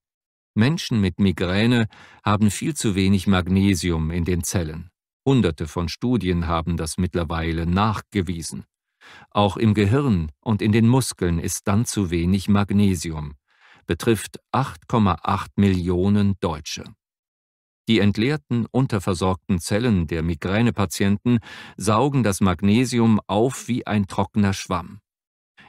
Menschen mit Migräne haben viel zu wenig Magnesium in den Zellen. Hunderte von Studien haben das mittlerweile nachgewiesen. Auch im Gehirn und in den Muskeln ist dann zu wenig Magnesium, betrifft 8,8 Millionen Deutsche. Die entleerten, unterversorgten Zellen der Migränepatienten saugen das Magnesium auf wie ein trockener Schwamm.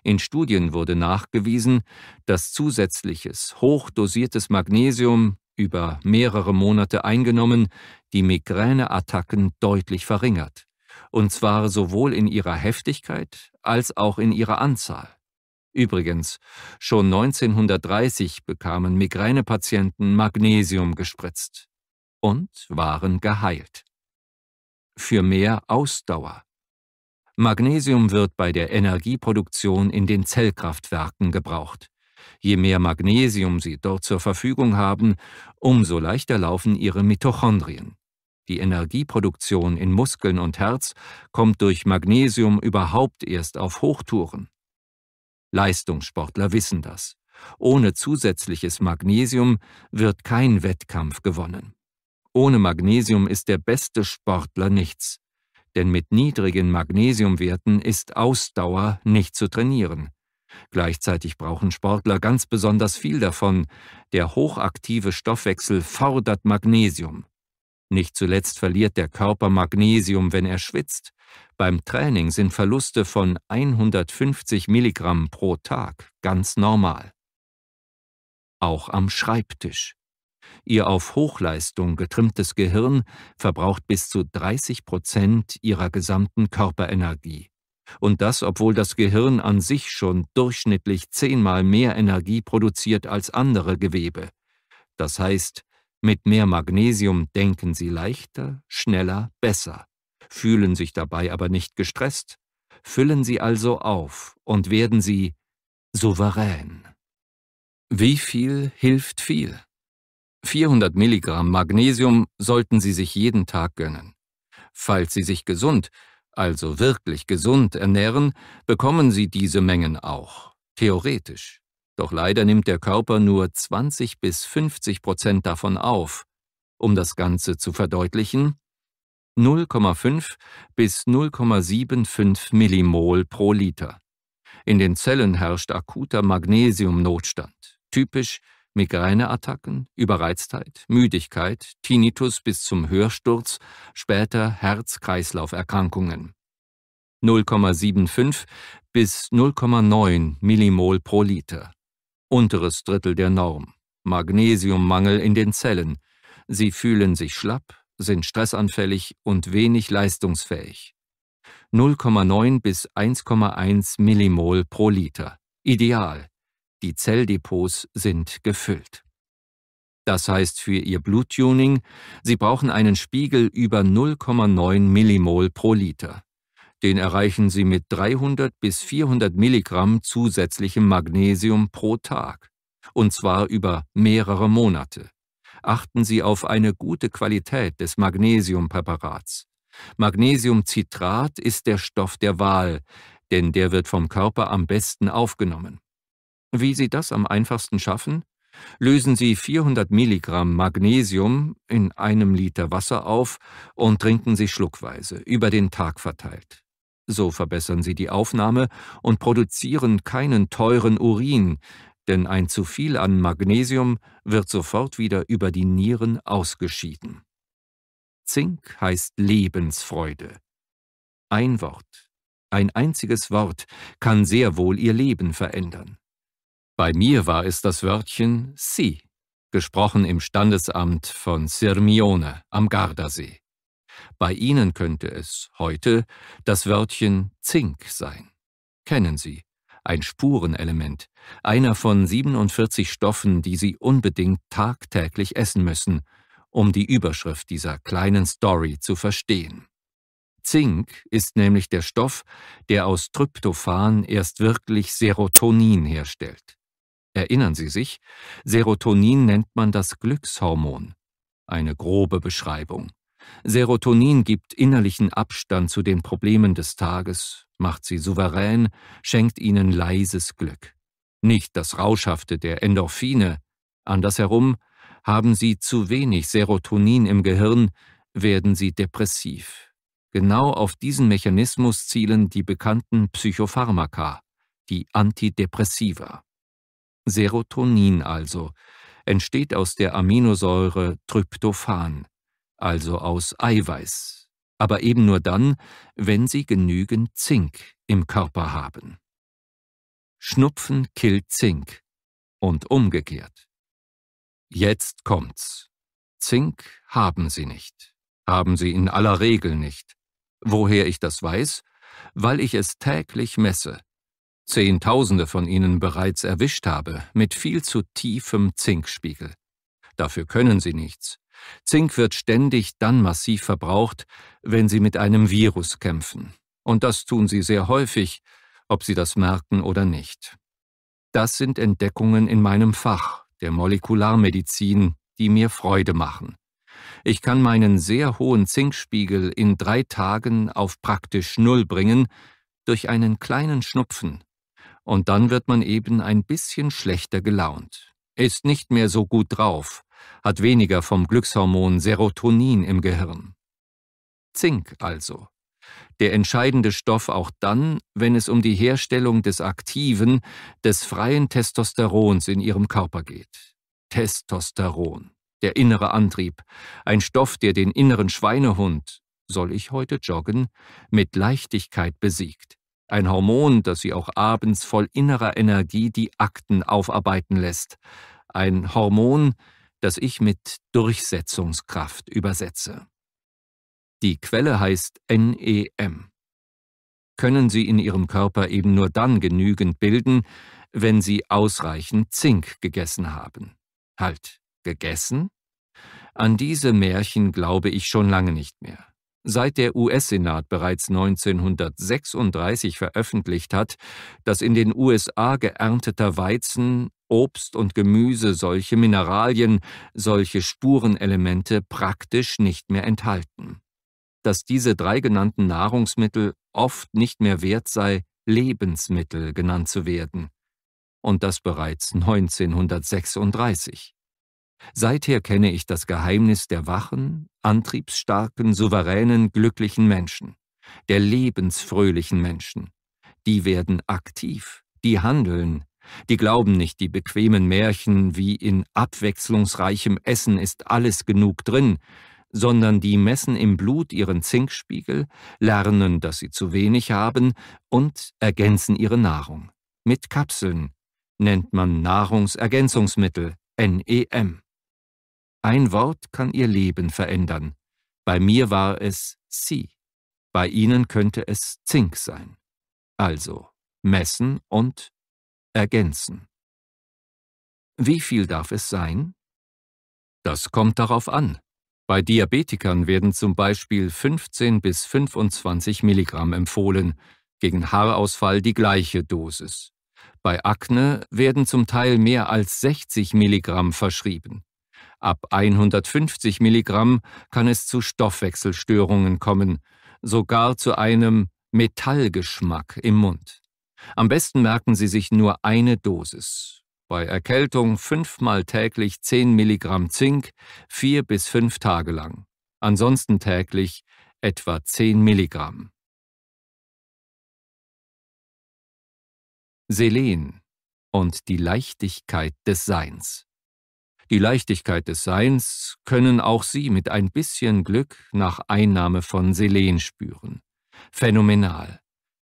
In Studien wurde nachgewiesen, dass zusätzliches, hochdosiertes Magnesium über mehrere Monate eingenommen die Migräneattacken deutlich verringert, und zwar sowohl in ihrer Heftigkeit als auch in ihrer Anzahl. Übrigens, schon 1930 bekamen Migränepatienten Magnesium gespritzt und waren geheilt. Für mehr Ausdauer Magnesium wird bei der Energieproduktion in den Zellkraftwerken gebraucht. Je mehr Magnesium sie dort zur Verfügung haben, umso leichter laufen ihre Mitochondrien. Die Energieproduktion in Muskeln und Herz kommt durch Magnesium überhaupt erst auf Hochtouren. Leistungssportler wissen das. Ohne zusätzliches Magnesium wird kein Wettkampf gewonnen. Ohne Magnesium ist der beste Sportler nichts denn mit niedrigen Magnesiumwerten ist Ausdauer nicht zu trainieren. Gleichzeitig brauchen Sportler ganz besonders viel davon. Der hochaktive Stoffwechsel fordert Magnesium. Nicht zuletzt verliert der Körper Magnesium, wenn er schwitzt. Beim Training sind Verluste von 150 Milligramm pro Tag ganz normal. Auch am Schreibtisch. Ihr auf Hochleistung getrimmtes Gehirn verbraucht bis zu 30 Prozent ihrer gesamten Körperenergie. Und das, obwohl das Gehirn an sich schon durchschnittlich zehnmal mehr Energie produziert als andere Gewebe. Das heißt, mit mehr Magnesium denken sie leichter, schneller, besser, fühlen sich dabei aber nicht gestresst, füllen sie also auf und werden sie souverän. Wie viel hilft viel? 400 Milligramm Magnesium sollten Sie sich jeden Tag gönnen. Falls Sie sich gesund, also wirklich gesund ernähren, bekommen Sie diese Mengen auch, theoretisch. Doch leider nimmt der Körper nur 20 bis 50 Prozent davon auf. Um das Ganze zu verdeutlichen, 0,5 bis 0,75 Millimol pro Liter. In den Zellen herrscht akuter Magnesiumnotstand, typisch Migräneattacken, Überreiztheit, Müdigkeit, Tinnitus bis zum Hörsturz, später Herz-Kreislauf-Erkrankungen. 0,75 bis 0,9 Millimol pro Liter. Unteres Drittel der Norm. Magnesiummangel in den Zellen. Sie fühlen sich schlapp, sind stressanfällig und wenig leistungsfähig. 0,9 bis 1,1 Millimol pro Liter. Ideal. Die Zelldepots sind gefüllt. Das heißt für Ihr Bluttuning, Sie brauchen einen Spiegel über 0,9 Millimol pro Liter. Den erreichen Sie mit 300 bis 400 Milligramm zusätzlichem Magnesium pro Tag. Und zwar über mehrere Monate. Achten Sie auf eine gute Qualität des Magnesiumpräparats. Magnesiumcitrat ist der Stoff der Wahl, denn der wird vom Körper am besten aufgenommen. Wie Sie das am einfachsten schaffen? Lösen Sie 400 Milligramm Magnesium in einem Liter Wasser auf und trinken Sie schluckweise, über den Tag verteilt. So verbessern Sie die Aufnahme und produzieren keinen teuren Urin, denn ein zu viel an Magnesium wird sofort wieder über die Nieren ausgeschieden. Zink heißt Lebensfreude. Ein Wort, ein einziges Wort kann sehr wohl Ihr Leben verändern. Bei mir war es das Wörtchen si, gesprochen im Standesamt von Sirmione am Gardasee. Bei Ihnen könnte es heute das Wörtchen Zink sein. Kennen Sie, ein Spurenelement, einer von 47 Stoffen, die Sie unbedingt tagtäglich essen müssen, um die Überschrift dieser kleinen Story zu verstehen. Zink ist nämlich der Stoff, der aus Tryptophan erst wirklich Serotonin herstellt. Erinnern Sie sich, Serotonin nennt man das Glückshormon. Eine grobe Beschreibung. Serotonin gibt innerlichen Abstand zu den Problemen des Tages, macht sie souverän, schenkt ihnen leises Glück. Nicht das Rauschhafte der Endorphine. Andersherum, haben sie zu wenig Serotonin im Gehirn, werden sie depressiv. Genau auf diesen Mechanismus zielen die bekannten Psychopharmaka, die Antidepressiva. Serotonin also, entsteht aus der Aminosäure Tryptophan, also aus Eiweiß, aber eben nur dann, wenn sie genügend Zink im Körper haben. Schnupfen killt Zink und umgekehrt. Jetzt kommt's. Zink haben sie nicht, haben sie in aller Regel nicht. Woher ich das weiß? Weil ich es täglich messe Zehntausende von ihnen bereits erwischt habe, mit viel zu tiefem Zinkspiegel. Dafür können sie nichts. Zink wird ständig dann massiv verbraucht, wenn sie mit einem Virus kämpfen. Und das tun sie sehr häufig, ob sie das merken oder nicht. Das sind Entdeckungen in meinem Fach, der Molekularmedizin, die mir Freude machen. Ich kann meinen sehr hohen Zinkspiegel in drei Tagen auf praktisch Null bringen durch einen kleinen Schnupfen, und dann wird man eben ein bisschen schlechter gelaunt, ist nicht mehr so gut drauf, hat weniger vom Glückshormon Serotonin im Gehirn. Zink also. Der entscheidende Stoff auch dann, wenn es um die Herstellung des aktiven, des freien Testosterons in ihrem Körper geht. Testosteron, der innere Antrieb, ein Stoff, der den inneren Schweinehund, soll ich heute joggen, mit Leichtigkeit besiegt ein Hormon, das sie auch abends voll innerer Energie die Akten aufarbeiten lässt, ein Hormon, das ich mit Durchsetzungskraft übersetze. Die Quelle heißt NEM. Können Sie in Ihrem Körper eben nur dann genügend bilden, wenn Sie ausreichend Zink gegessen haben. Halt, gegessen? An diese Märchen glaube ich schon lange nicht mehr seit der US-Senat bereits 1936 veröffentlicht hat, dass in den USA geernteter Weizen, Obst und Gemüse solche Mineralien, solche Spurenelemente praktisch nicht mehr enthalten. Dass diese drei genannten Nahrungsmittel oft nicht mehr wert sei, Lebensmittel genannt zu werden. Und das bereits 1936. Seither kenne ich das Geheimnis der wachen, antriebsstarken, souveränen, glücklichen Menschen, der lebensfröhlichen Menschen. Die werden aktiv, die handeln, die glauben nicht die bequemen Märchen wie in abwechslungsreichem Essen ist alles genug drin, sondern die messen im Blut ihren Zinkspiegel, lernen, dass sie zu wenig haben und ergänzen ihre Nahrung. Mit Kapseln nennt man Nahrungsergänzungsmittel, NEM. Ein Wort kann ihr Leben verändern. Bei mir war es Sie. Bei Ihnen könnte es Zink sein. Also messen und ergänzen. Wie viel darf es sein? Das kommt darauf an. Bei Diabetikern werden zum Beispiel 15 bis 25 Milligramm empfohlen, gegen Haarausfall die gleiche Dosis. Bei Akne werden zum Teil mehr als 60 Milligramm verschrieben. Ab 150 Milligramm kann es zu Stoffwechselstörungen kommen, sogar zu einem Metallgeschmack im Mund. Am besten merken Sie sich nur eine Dosis. Bei Erkältung fünfmal täglich 10 Milligramm Zink, vier bis fünf Tage lang. Ansonsten täglich etwa 10 Milligramm. Selen und die Leichtigkeit des Seins. Die Leichtigkeit des Seins können auch Sie mit ein bisschen Glück nach Einnahme von Selen spüren. Phänomenal.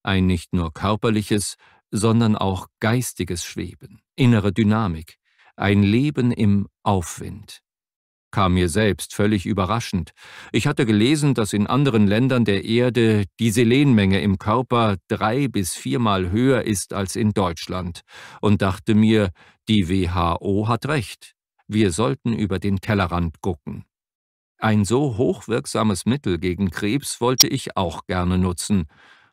Ein nicht nur körperliches, sondern auch geistiges Schweben, innere Dynamik, ein Leben im Aufwind. Kam mir selbst völlig überraschend. Ich hatte gelesen, dass in anderen Ländern der Erde die Selenmenge im Körper drei bis viermal höher ist als in Deutschland und dachte mir, die WHO hat recht wir sollten über den Tellerrand gucken. Ein so hochwirksames Mittel gegen Krebs wollte ich auch gerne nutzen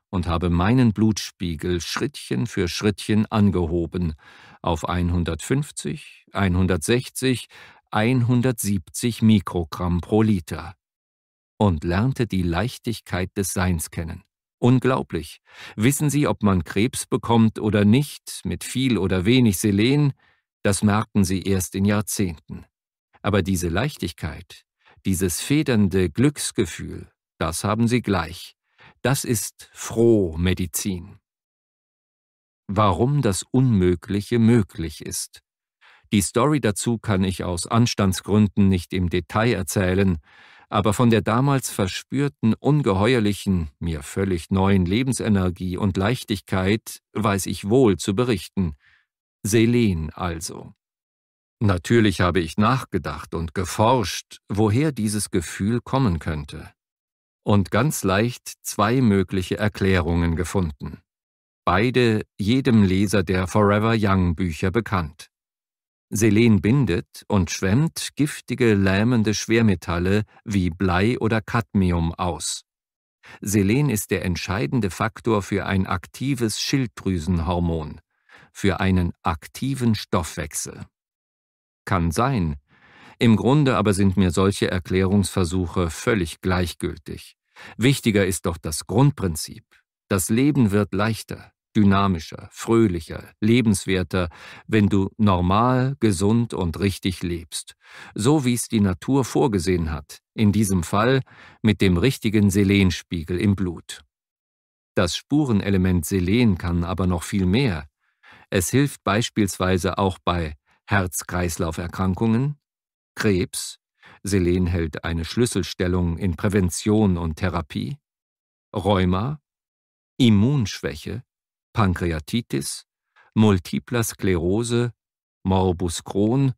und habe meinen Blutspiegel Schrittchen für Schrittchen angehoben auf 150, 160, 170 Mikrogramm pro Liter und lernte die Leichtigkeit des Seins kennen. Unglaublich. Wissen Sie, ob man Krebs bekommt oder nicht, mit viel oder wenig Selen? Das merkten sie erst in Jahrzehnten. Aber diese Leichtigkeit, dieses federnde Glücksgefühl, das haben sie gleich. Das ist Frohmedizin. Warum das Unmögliche möglich ist. Die Story dazu kann ich aus Anstandsgründen nicht im Detail erzählen, aber von der damals verspürten, ungeheuerlichen, mir völlig neuen Lebensenergie und Leichtigkeit weiß ich wohl zu berichten – Selen also. Natürlich habe ich nachgedacht und geforscht, woher dieses Gefühl kommen könnte, und ganz leicht zwei mögliche Erklärungen gefunden, beide jedem Leser der Forever Young Bücher bekannt. Selen bindet und schwemmt giftige, lähmende Schwermetalle wie Blei oder Cadmium aus. Selen ist der entscheidende Faktor für ein aktives Schilddrüsenhormon, für einen aktiven Stoffwechsel. Kann sein. Im Grunde aber sind mir solche Erklärungsversuche völlig gleichgültig. Wichtiger ist doch das Grundprinzip. Das Leben wird leichter, dynamischer, fröhlicher, lebenswerter, wenn du normal, gesund und richtig lebst, so wie es die Natur vorgesehen hat, in diesem Fall mit dem richtigen Selenspiegel im Blut. Das Spurenelement Selen kann aber noch viel mehr. Es hilft beispielsweise auch bei Herz-Kreislauf-Erkrankungen, Krebs, Selen hält eine Schlüsselstellung in Prävention und Therapie, Rheuma, Immunschwäche, Pankreatitis, Multipler Sklerose, Morbus Crohn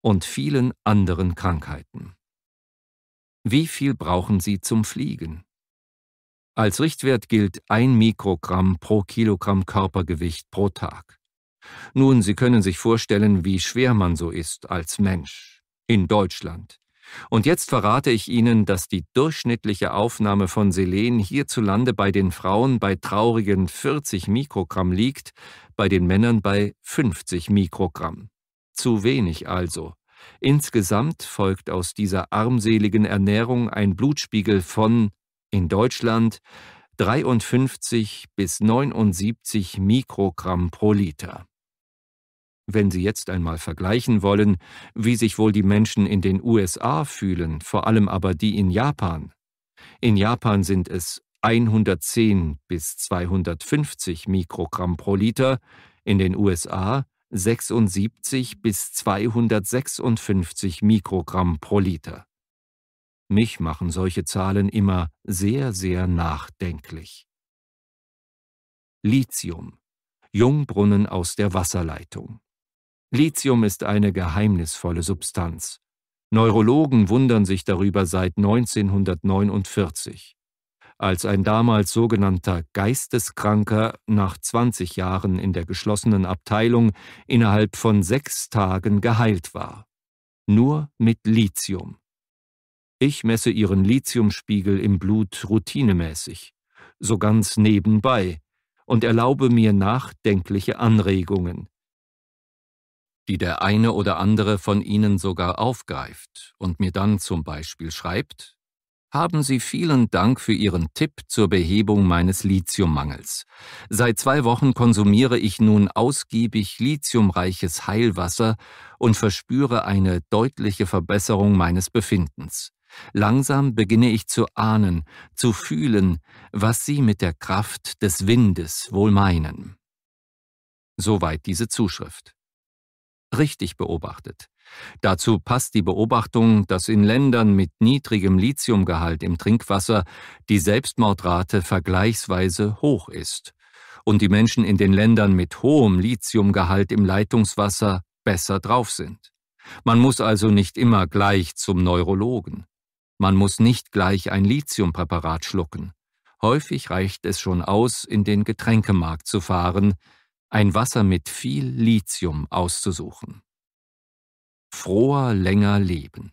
und vielen anderen Krankheiten. Wie viel brauchen Sie zum Fliegen? Als Richtwert gilt 1 Mikrogramm pro Kilogramm Körpergewicht pro Tag. Nun, Sie können sich vorstellen, wie schwer man so ist als Mensch in Deutschland. Und jetzt verrate ich Ihnen, dass die durchschnittliche Aufnahme von Selen hierzulande bei den Frauen bei traurigen 40 Mikrogramm liegt, bei den Männern bei 50 Mikrogramm. Zu wenig also. Insgesamt folgt aus dieser armseligen Ernährung ein Blutspiegel von in Deutschland 53 bis 79 Mikrogramm pro Liter. Wenn Sie jetzt einmal vergleichen wollen, wie sich wohl die Menschen in den USA fühlen, vor allem aber die in Japan. In Japan sind es 110 bis 250 Mikrogramm pro Liter, in den USA 76 bis 256 Mikrogramm pro Liter. Mich machen solche Zahlen immer sehr, sehr nachdenklich. Lithium. Jungbrunnen aus der Wasserleitung. Lithium ist eine geheimnisvolle Substanz. Neurologen wundern sich darüber seit 1949. Als ein damals sogenannter Geisteskranker nach 20 Jahren in der geschlossenen Abteilung innerhalb von sechs Tagen geheilt war. Nur mit Lithium. Ich messe ihren Lithiumspiegel im Blut routinemäßig, so ganz nebenbei, und erlaube mir nachdenkliche Anregungen, die der eine oder andere von Ihnen sogar aufgreift und mir dann zum Beispiel schreibt, haben Sie vielen Dank für Ihren Tipp zur Behebung meines Lithiummangels. Seit zwei Wochen konsumiere ich nun ausgiebig lithiumreiches Heilwasser und verspüre eine deutliche Verbesserung meines Befindens. Langsam beginne ich zu ahnen, zu fühlen, was sie mit der Kraft des Windes wohl meinen. Soweit diese Zuschrift. Richtig beobachtet. Dazu passt die Beobachtung, dass in Ländern mit niedrigem Lithiumgehalt im Trinkwasser die Selbstmordrate vergleichsweise hoch ist und die Menschen in den Ländern mit hohem Lithiumgehalt im Leitungswasser besser drauf sind. Man muss also nicht immer gleich zum Neurologen. Man muss nicht gleich ein Lithiumpräparat schlucken. Häufig reicht es schon aus, in den Getränkemarkt zu fahren, ein Wasser mit viel Lithium auszusuchen. Froher länger leben.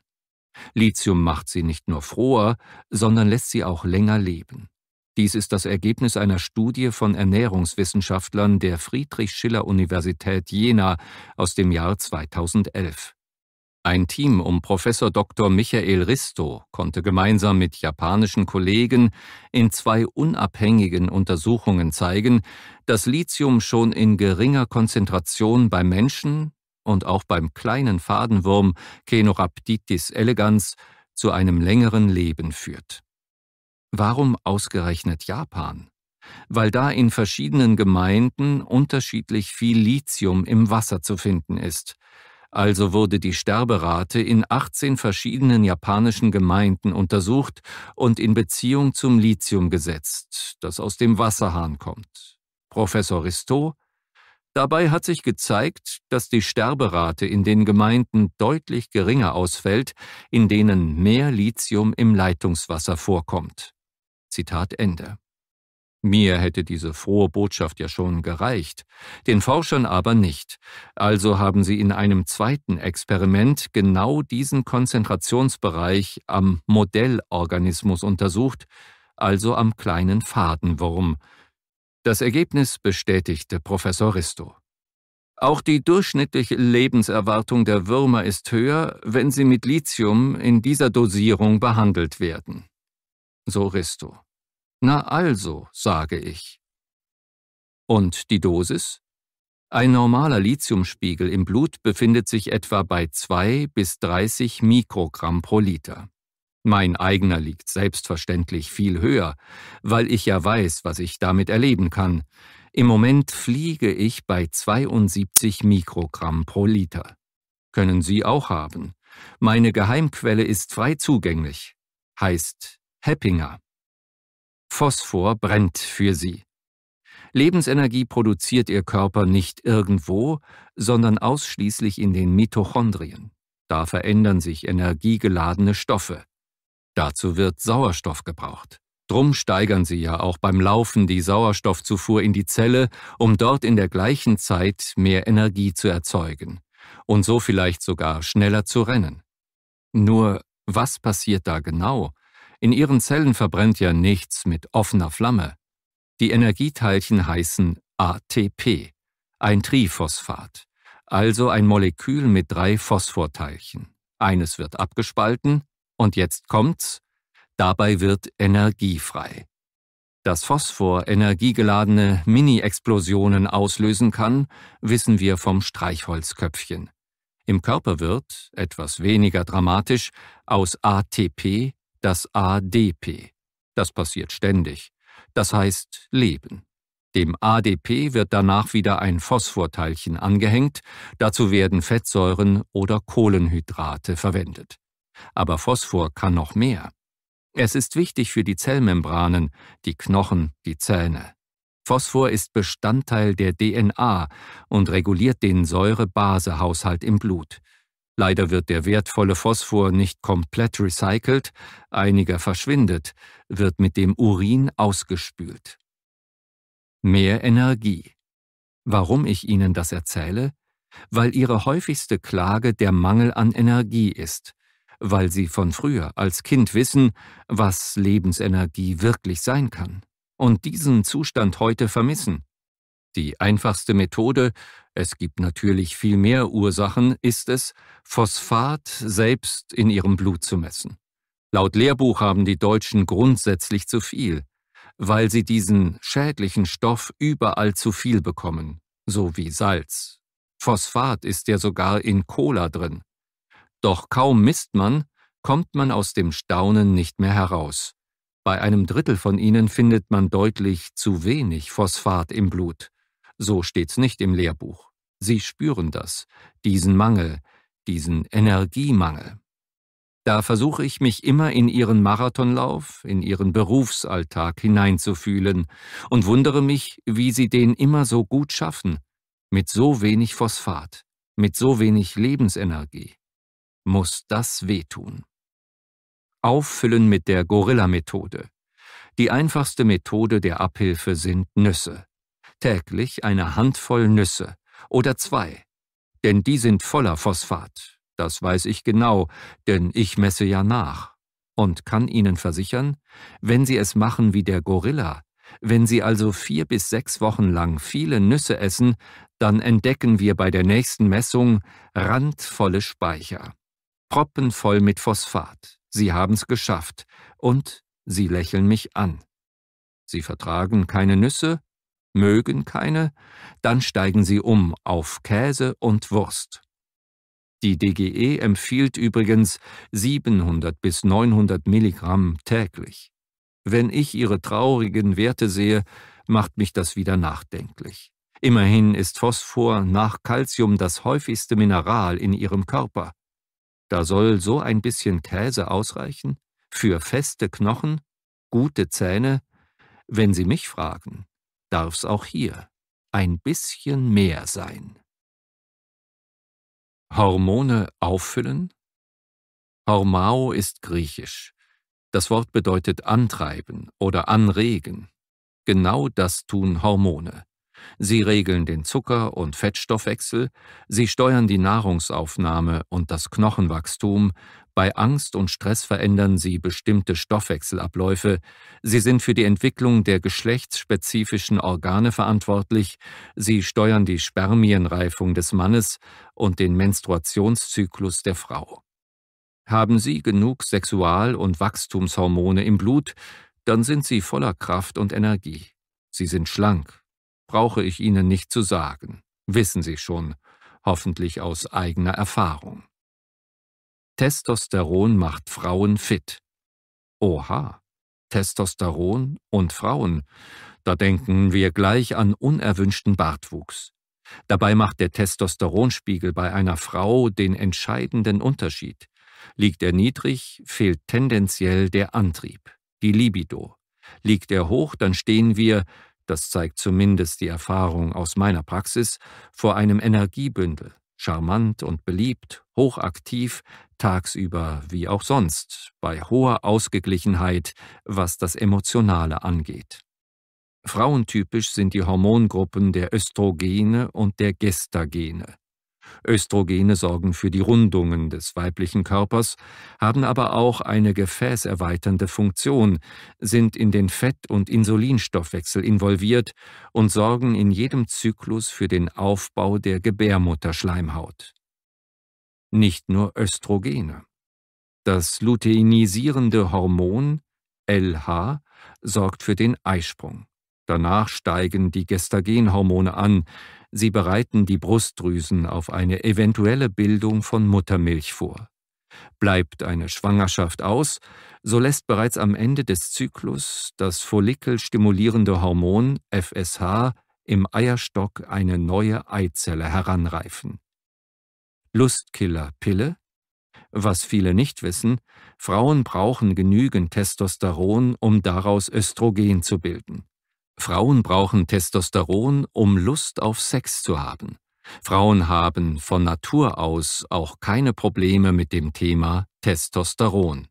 Lithium macht sie nicht nur froher, sondern lässt sie auch länger leben. Dies ist das Ergebnis einer Studie von Ernährungswissenschaftlern der Friedrich Schiller Universität Jena aus dem Jahr 2011. Ein Team um Professor Dr. Michael Risto konnte gemeinsam mit japanischen Kollegen in zwei unabhängigen Untersuchungen zeigen, dass Lithium schon in geringer Konzentration beim Menschen und auch beim kleinen Fadenwurm Kenorhabditis elegans zu einem längeren Leben führt. Warum ausgerechnet Japan? Weil da in verschiedenen Gemeinden unterschiedlich viel Lithium im Wasser zu finden ist – also wurde die Sterberate in 18 verschiedenen japanischen Gemeinden untersucht und in Beziehung zum Lithium gesetzt, das aus dem Wasserhahn kommt. Professor Risto Dabei hat sich gezeigt, dass die Sterberate in den Gemeinden deutlich geringer ausfällt, in denen mehr Lithium im Leitungswasser vorkommt. Zitat Ende. Mir hätte diese frohe Botschaft ja schon gereicht, den Forschern aber nicht. Also haben sie in einem zweiten Experiment genau diesen Konzentrationsbereich am Modellorganismus untersucht, also am kleinen Fadenwurm. Das Ergebnis bestätigte Professor Risto. Auch die durchschnittliche Lebenserwartung der Würmer ist höher, wenn sie mit Lithium in dieser Dosierung behandelt werden. So Risto. Na also, sage ich. Und die Dosis? Ein normaler Lithiumspiegel im Blut befindet sich etwa bei 2 bis 30 Mikrogramm pro Liter. Mein eigener liegt selbstverständlich viel höher, weil ich ja weiß, was ich damit erleben kann. Im Moment fliege ich bei 72 Mikrogramm pro Liter. Können Sie auch haben. Meine Geheimquelle ist frei zugänglich. Heißt Heppinger. Phosphor brennt für sie. Lebensenergie produziert ihr Körper nicht irgendwo, sondern ausschließlich in den Mitochondrien. Da verändern sich energiegeladene Stoffe. Dazu wird Sauerstoff gebraucht. Drum steigern sie ja auch beim Laufen die Sauerstoffzufuhr in die Zelle, um dort in der gleichen Zeit mehr Energie zu erzeugen und so vielleicht sogar schneller zu rennen. Nur was passiert da genau? In ihren Zellen verbrennt ja nichts mit offener Flamme. Die Energieteilchen heißen ATP, ein Triphosphat, also ein Molekül mit drei Phosphorteilchen. Eines wird abgespalten und jetzt kommt's, dabei wird Energie frei. Dass Phosphor energiegeladene Mini-Explosionen auslösen kann, wissen wir vom Streichholzköpfchen. Im Körper wird, etwas weniger dramatisch, aus ATP das ADP. Das passiert ständig. Das heißt Leben. Dem ADP wird danach wieder ein Phosphorteilchen angehängt, dazu werden Fettsäuren oder Kohlenhydrate verwendet. Aber Phosphor kann noch mehr. Es ist wichtig für die Zellmembranen, die Knochen, die Zähne. Phosphor ist Bestandteil der DNA und reguliert den Säure-Base-Haushalt im Blut. Leider wird der wertvolle Phosphor nicht komplett recycelt, einiger verschwindet, wird mit dem Urin ausgespült. Mehr Energie. Warum ich Ihnen das erzähle? Weil Ihre häufigste Klage der Mangel an Energie ist, weil Sie von früher als Kind wissen, was Lebensenergie wirklich sein kann und diesen Zustand heute vermissen. Die einfachste Methode, es gibt natürlich viel mehr Ursachen, ist es, Phosphat selbst in ihrem Blut zu messen. Laut Lehrbuch haben die Deutschen grundsätzlich zu viel, weil sie diesen schädlichen Stoff überall zu viel bekommen, so wie Salz. Phosphat ist ja sogar in Cola drin. Doch kaum misst man, kommt man aus dem Staunen nicht mehr heraus. Bei einem Drittel von ihnen findet man deutlich zu wenig Phosphat im Blut. So steht's nicht im Lehrbuch. Sie spüren das, diesen Mangel, diesen Energiemangel. Da versuche ich mich immer in ihren Marathonlauf, in ihren Berufsalltag hineinzufühlen und wundere mich, wie sie den immer so gut schaffen, mit so wenig Phosphat, mit so wenig Lebensenergie. Muss das wehtun? Auffüllen mit der Gorilla-Methode. Die einfachste Methode der Abhilfe sind Nüsse täglich eine Handvoll Nüsse oder zwei, denn die sind voller Phosphat, das weiß ich genau, denn ich messe ja nach und kann Ihnen versichern, wenn Sie es machen wie der Gorilla, wenn Sie also vier bis sechs Wochen lang viele Nüsse essen, dann entdecken wir bei der nächsten Messung randvolle Speicher. Proppenvoll mit Phosphat. Sie haben's geschafft. Und Sie lächeln mich an. Sie vertragen keine Nüsse mögen keine, dann steigen sie um auf Käse und Wurst. Die DGE empfiehlt übrigens 700 bis 900 Milligramm täglich. Wenn ich ihre traurigen Werte sehe, macht mich das wieder nachdenklich. Immerhin ist Phosphor nach Calcium das häufigste Mineral in ihrem Körper. Da soll so ein bisschen Käse ausreichen? Für feste Knochen? Gute Zähne? Wenn Sie mich fragen, darf's auch hier ein bisschen mehr sein. Hormone auffüllen? Hormao ist griechisch. Das Wort bedeutet antreiben oder anregen. Genau das tun Hormone. Sie regeln den Zucker- und Fettstoffwechsel, sie steuern die Nahrungsaufnahme und das Knochenwachstum, bei Angst und Stress verändern sie bestimmte Stoffwechselabläufe, sie sind für die Entwicklung der geschlechtsspezifischen Organe verantwortlich, sie steuern die Spermienreifung des Mannes und den Menstruationszyklus der Frau. Haben Sie genug Sexual- und Wachstumshormone im Blut, dann sind Sie voller Kraft und Energie. Sie sind schlank, brauche ich Ihnen nicht zu sagen, wissen Sie schon, hoffentlich aus eigener Erfahrung. Testosteron macht Frauen fit. Oha, Testosteron und Frauen, da denken wir gleich an unerwünschten Bartwuchs. Dabei macht der Testosteronspiegel bei einer Frau den entscheidenden Unterschied. Liegt er niedrig, fehlt tendenziell der Antrieb, die Libido. Liegt er hoch, dann stehen wir, das zeigt zumindest die Erfahrung aus meiner Praxis, vor einem Energiebündel, charmant und beliebt, hochaktiv, tagsüber wie auch sonst, bei hoher Ausgeglichenheit, was das Emotionale angeht. Frauentypisch sind die Hormongruppen der Östrogene und der Gestagene, Östrogene sorgen für die Rundungen des weiblichen Körpers, haben aber auch eine gefäßerweiternde Funktion, sind in den Fett- und Insulinstoffwechsel involviert und sorgen in jedem Zyklus für den Aufbau der Gebärmutterschleimhaut. Nicht nur Östrogene. Das luteinisierende Hormon LH sorgt für den Eisprung. Danach steigen die Gestagenhormone an, sie bereiten die Brustdrüsen auf eine eventuelle Bildung von Muttermilch vor. Bleibt eine Schwangerschaft aus, so lässt bereits am Ende des Zyklus das follikelstimulierende Hormon FSH im Eierstock eine neue Eizelle heranreifen. Lustkiller-Pille? Was viele nicht wissen, Frauen brauchen genügend Testosteron, um daraus Östrogen zu bilden. Frauen brauchen Testosteron, um Lust auf Sex zu haben. Frauen haben von Natur aus auch keine Probleme mit dem Thema Testosteron.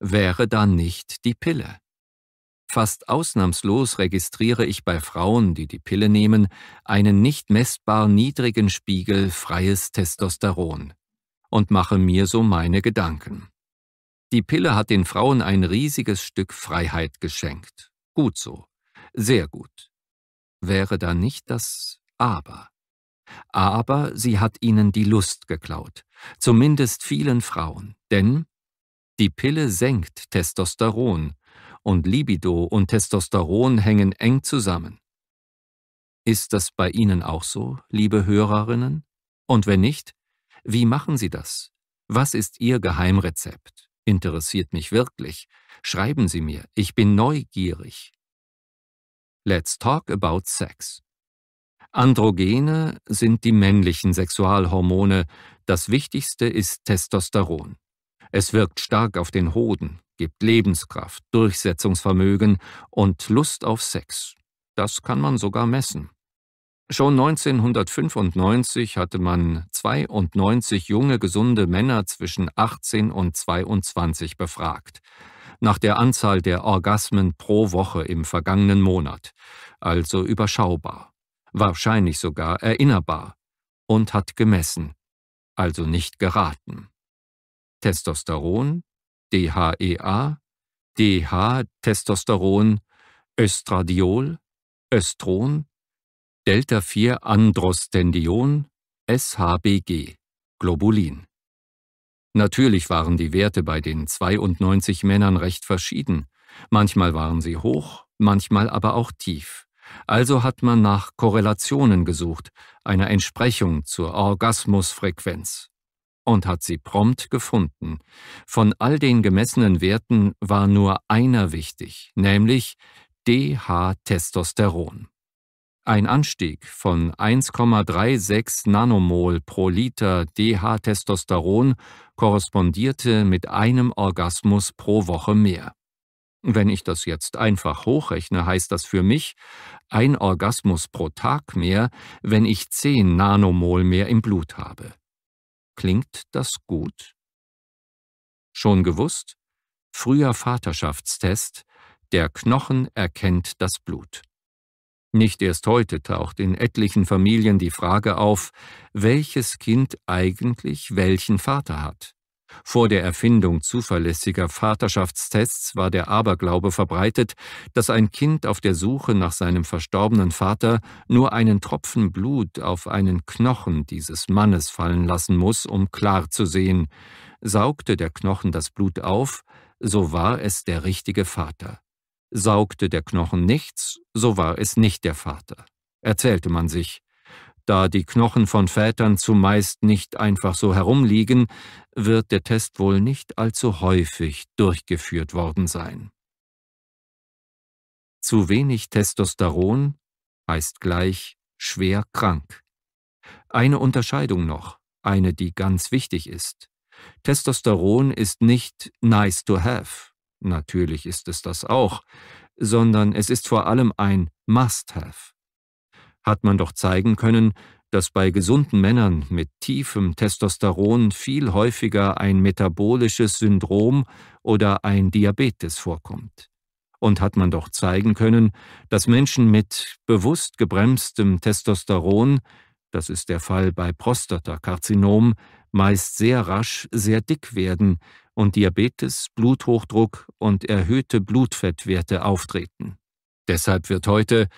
Wäre dann nicht die Pille? Fast ausnahmslos registriere ich bei Frauen, die die Pille nehmen, einen nicht messbar niedrigen Spiegel freies Testosteron und mache mir so meine Gedanken. Die Pille hat den Frauen ein riesiges Stück Freiheit geschenkt. Gut so. Sehr gut. Wäre da nicht das Aber? Aber sie hat ihnen die Lust geklaut, zumindest vielen Frauen, denn die Pille senkt Testosteron, und Libido und Testosteron hängen eng zusammen. Ist das bei Ihnen auch so, liebe Hörerinnen? Und wenn nicht, wie machen Sie das? Was ist Ihr Geheimrezept? Interessiert mich wirklich. Schreiben Sie mir, ich bin neugierig. Let's talk about sex. Androgene sind die männlichen Sexualhormone, das wichtigste ist Testosteron. Es wirkt stark auf den Hoden, gibt Lebenskraft, Durchsetzungsvermögen und Lust auf Sex. Das kann man sogar messen. Schon 1995 hatte man 92 junge gesunde Männer zwischen 18 und 22 befragt nach der Anzahl der Orgasmen pro Woche im vergangenen Monat, also überschaubar, wahrscheinlich sogar erinnerbar, und hat gemessen, also nicht geraten. Testosteron, DHEA, DH-Testosteron, Östradiol, Östron, Delta-4-Androstendion, SHBG, Globulin. Natürlich waren die Werte bei den 92 Männern recht verschieden. Manchmal waren sie hoch, manchmal aber auch tief. Also hat man nach Korrelationen gesucht, einer Entsprechung zur Orgasmusfrequenz. Und hat sie prompt gefunden. Von all den gemessenen Werten war nur einer wichtig, nämlich DH-Testosteron. Ein Anstieg von 1,36 Nanomol pro Liter DH-Testosteron korrespondierte mit einem Orgasmus pro Woche mehr. Wenn ich das jetzt einfach hochrechne, heißt das für mich ein Orgasmus pro Tag mehr, wenn ich 10 Nanomol mehr im Blut habe. Klingt das gut? Schon gewusst? Früher Vaterschaftstest, der Knochen erkennt das Blut. Nicht erst heute taucht in etlichen Familien die Frage auf, welches Kind eigentlich welchen Vater hat. Vor der Erfindung zuverlässiger Vaterschaftstests war der Aberglaube verbreitet, dass ein Kind auf der Suche nach seinem verstorbenen Vater nur einen Tropfen Blut auf einen Knochen dieses Mannes fallen lassen muss, um klar zu sehen. Saugte der Knochen das Blut auf, so war es der richtige Vater. Saugte der Knochen nichts, so war es nicht der Vater, erzählte man sich. Da die Knochen von Vätern zumeist nicht einfach so herumliegen, wird der Test wohl nicht allzu häufig durchgeführt worden sein. Zu wenig Testosteron heißt gleich schwer krank. Eine Unterscheidung noch, eine, die ganz wichtig ist. Testosteron ist nicht nice to have, natürlich ist es das auch, sondern es ist vor allem ein Must-Have. Hat man doch zeigen können, dass bei gesunden Männern mit tiefem Testosteron viel häufiger ein metabolisches Syndrom oder ein Diabetes vorkommt. Und hat man doch zeigen können, dass Menschen mit bewusst gebremstem Testosteron, das ist der Fall bei Prostatakarzinom, meist sehr rasch sehr dick werden, und Diabetes, Bluthochdruck und erhöhte Blutfettwerte auftreten. Deshalb wird heute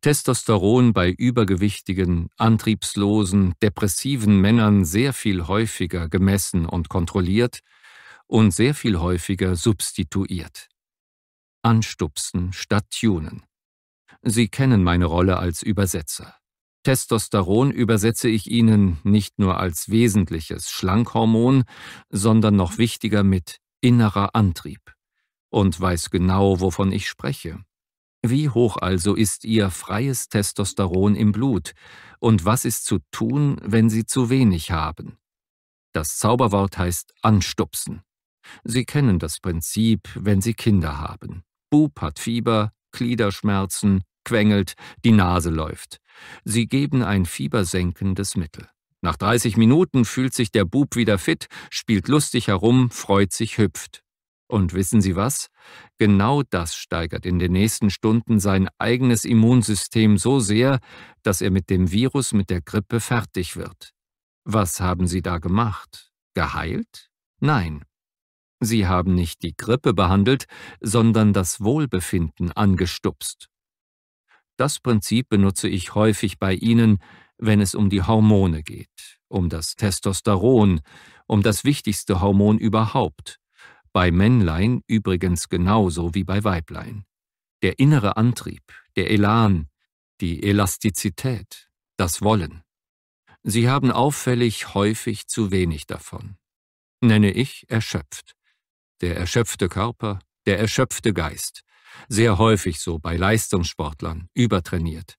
Testosteron bei übergewichtigen, antriebslosen, depressiven Männern sehr viel häufiger gemessen und kontrolliert und sehr viel häufiger substituiert. Anstupsen statt Tunen. Sie kennen meine Rolle als Übersetzer. Testosteron übersetze ich Ihnen nicht nur als wesentliches Schlankhormon, sondern noch wichtiger mit innerer Antrieb. Und weiß genau, wovon ich spreche. Wie hoch also ist Ihr freies Testosteron im Blut und was ist zu tun, wenn Sie zu wenig haben? Das Zauberwort heißt anstupsen. Sie kennen das Prinzip, wenn Sie Kinder haben. Bub hat Fieber, Gliederschmerzen, quengelt, die Nase läuft. Sie geben ein fiebersenkendes Mittel. Nach 30 Minuten fühlt sich der Bub wieder fit, spielt lustig herum, freut sich, hüpft. Und wissen Sie was? Genau das steigert in den nächsten Stunden sein eigenes Immunsystem so sehr, dass er mit dem Virus mit der Grippe fertig wird. Was haben Sie da gemacht? Geheilt? Nein. Sie haben nicht die Grippe behandelt, sondern das Wohlbefinden angestupst. Das Prinzip benutze ich häufig bei Ihnen, wenn es um die Hormone geht, um das Testosteron, um das wichtigste Hormon überhaupt, bei Männlein übrigens genauso wie bei Weiblein. Der innere Antrieb, der Elan, die Elastizität, das Wollen. Sie haben auffällig häufig zu wenig davon. Nenne ich erschöpft. Der erschöpfte Körper, der erschöpfte Geist. Sehr häufig so bei Leistungssportlern, übertrainiert.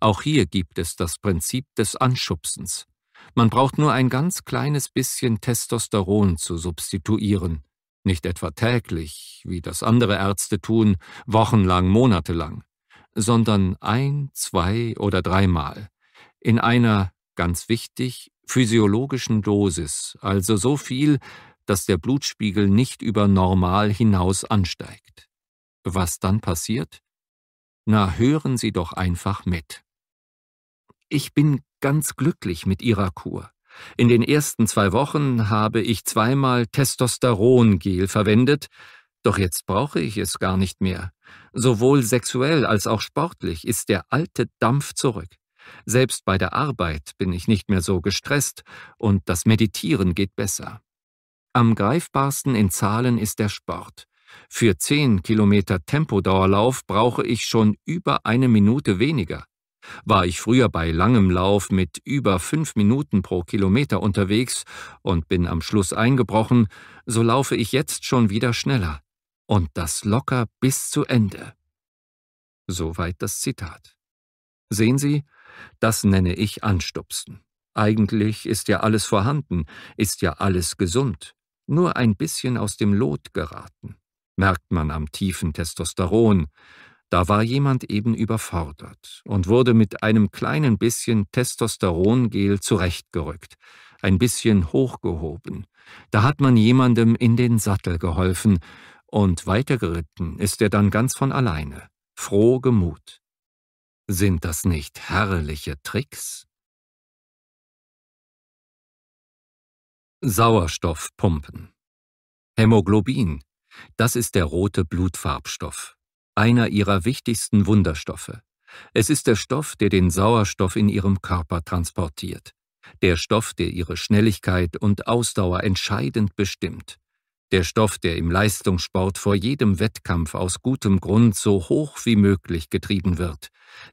Auch hier gibt es das Prinzip des Anschubsens. Man braucht nur ein ganz kleines bisschen Testosteron zu substituieren, nicht etwa täglich, wie das andere Ärzte tun, wochenlang, monatelang, sondern ein, zwei oder dreimal, in einer, ganz wichtig, physiologischen Dosis, also so viel, dass der Blutspiegel nicht über normal hinaus ansteigt. Was dann passiert? Na, hören Sie doch einfach mit. Ich bin ganz glücklich mit Ihrer Kur. In den ersten zwei Wochen habe ich zweimal Testosterongel verwendet, doch jetzt brauche ich es gar nicht mehr. Sowohl sexuell als auch sportlich ist der alte Dampf zurück. Selbst bei der Arbeit bin ich nicht mehr so gestresst und das Meditieren geht besser. Am greifbarsten in Zahlen ist der Sport. Für 10 Kilometer Tempodauerlauf brauche ich schon über eine Minute weniger. War ich früher bei langem Lauf mit über fünf Minuten pro Kilometer unterwegs und bin am Schluss eingebrochen, so laufe ich jetzt schon wieder schneller. Und das locker bis zu Ende. Soweit das Zitat. Sehen Sie, das nenne ich Anstupsen. Eigentlich ist ja alles vorhanden, ist ja alles gesund, nur ein bisschen aus dem Lot geraten merkt man am tiefen Testosteron, da war jemand eben überfordert und wurde mit einem kleinen bisschen Testosterongel zurechtgerückt, ein bisschen hochgehoben. Da hat man jemandem in den Sattel geholfen und weitergeritten ist er dann ganz von alleine, froh gemut. Sind das nicht herrliche Tricks? Sauerstoffpumpen Hämoglobin das ist der rote Blutfarbstoff, einer ihrer wichtigsten Wunderstoffe. Es ist der Stoff, der den Sauerstoff in ihrem Körper transportiert, der Stoff, der ihre Schnelligkeit und Ausdauer entscheidend bestimmt, der Stoff, der im Leistungssport vor jedem Wettkampf aus gutem Grund so hoch wie möglich getrieben wird,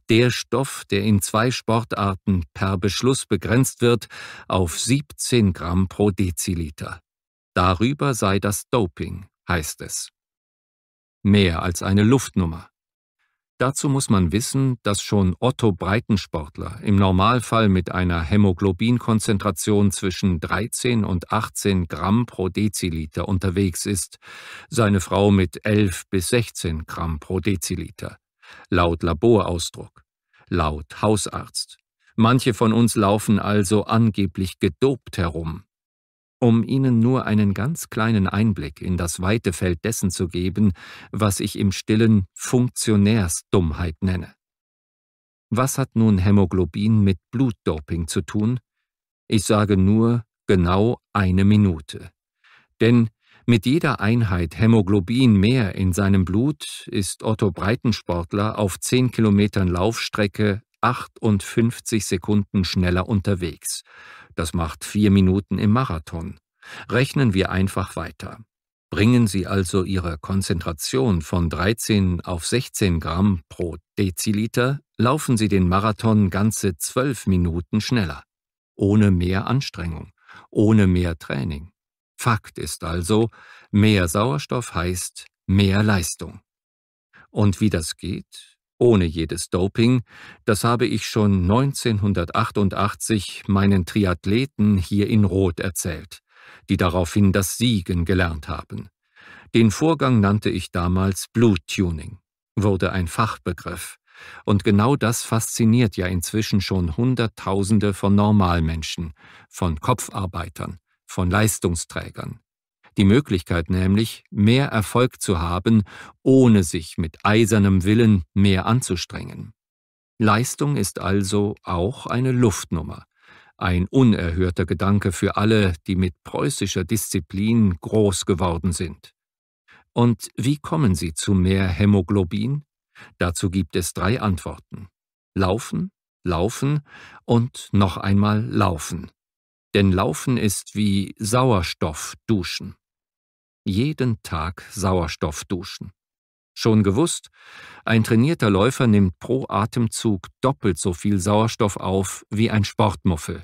der Stoff, der in zwei Sportarten per Beschluss begrenzt wird auf 17 Gramm pro Deziliter. Darüber sei das Doping, heißt es. Mehr als eine Luftnummer. Dazu muss man wissen, dass schon Otto Breitensportler im Normalfall mit einer Hämoglobinkonzentration zwischen 13 und 18 Gramm pro Deziliter unterwegs ist, seine Frau mit 11 bis 16 Gramm pro Deziliter, laut Laborausdruck, laut Hausarzt. Manche von uns laufen also angeblich gedopt herum um Ihnen nur einen ganz kleinen Einblick in das weite Feld dessen zu geben, was ich im stillen Funktionärsdummheit nenne. Was hat nun Hämoglobin mit Blutdoping zu tun? Ich sage nur genau eine Minute. Denn mit jeder Einheit Hämoglobin mehr in seinem Blut ist Otto Breitensportler auf 10 Kilometern Laufstrecke 58 Sekunden schneller unterwegs. Das macht vier Minuten im Marathon. Rechnen wir einfach weiter. Bringen Sie also Ihre Konzentration von 13 auf 16 Gramm pro Deziliter, laufen Sie den Marathon ganze 12 Minuten schneller. Ohne mehr Anstrengung, ohne mehr Training. Fakt ist also, mehr Sauerstoff heißt mehr Leistung. Und wie das geht, ohne jedes Doping, das habe ich schon 1988 meinen Triathleten hier in Rot erzählt, die daraufhin das Siegen gelernt haben. Den Vorgang nannte ich damals Bluttuning, wurde ein Fachbegriff. Und genau das fasziniert ja inzwischen schon Hunderttausende von Normalmenschen, von Kopfarbeitern, von Leistungsträgern die Möglichkeit nämlich, mehr Erfolg zu haben, ohne sich mit eisernem Willen mehr anzustrengen. Leistung ist also auch eine Luftnummer, ein unerhörter Gedanke für alle, die mit preußischer Disziplin groß geworden sind. Und wie kommen sie zu mehr Hämoglobin? Dazu gibt es drei Antworten. Laufen, laufen und noch einmal laufen. Denn laufen ist wie Sauerstoff duschen jeden Tag Sauerstoff duschen. Schon gewusst, ein trainierter Läufer nimmt pro Atemzug doppelt so viel Sauerstoff auf wie ein Sportmuffel.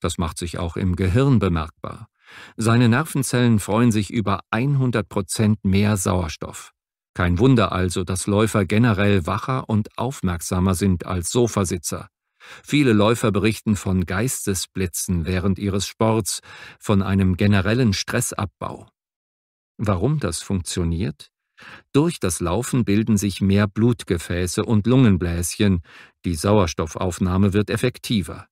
Das macht sich auch im Gehirn bemerkbar. Seine Nervenzellen freuen sich über 100 Prozent mehr Sauerstoff. Kein Wunder also, dass Läufer generell wacher und aufmerksamer sind als Sofasitzer. Viele Läufer berichten von Geistesblitzen während ihres Sports, von einem generellen Stressabbau. Warum das funktioniert? Durch das Laufen bilden sich mehr Blutgefäße und Lungenbläschen, die Sauerstoffaufnahme wird effektiver.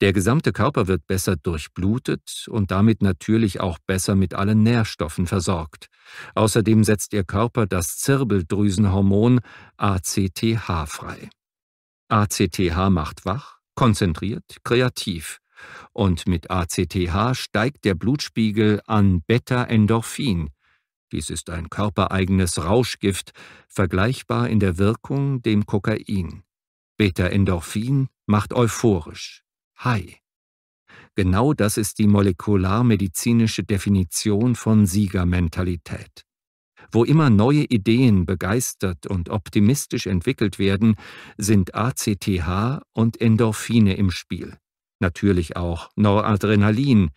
Der gesamte Körper wird besser durchblutet und damit natürlich auch besser mit allen Nährstoffen versorgt. Außerdem setzt Ihr Körper das Zirbeldrüsenhormon ACTH frei. ACTH macht wach, konzentriert, kreativ. Und mit ACTH steigt der Blutspiegel an Beta-Endorphin, dies ist ein körpereigenes Rauschgift, vergleichbar in der Wirkung dem Kokain. Beta-Endorphin macht euphorisch, high. Genau das ist die molekularmedizinische Definition von Siegermentalität. Wo immer neue Ideen begeistert und optimistisch entwickelt werden, sind ACTH und Endorphine im Spiel. Natürlich auch Noradrenalin,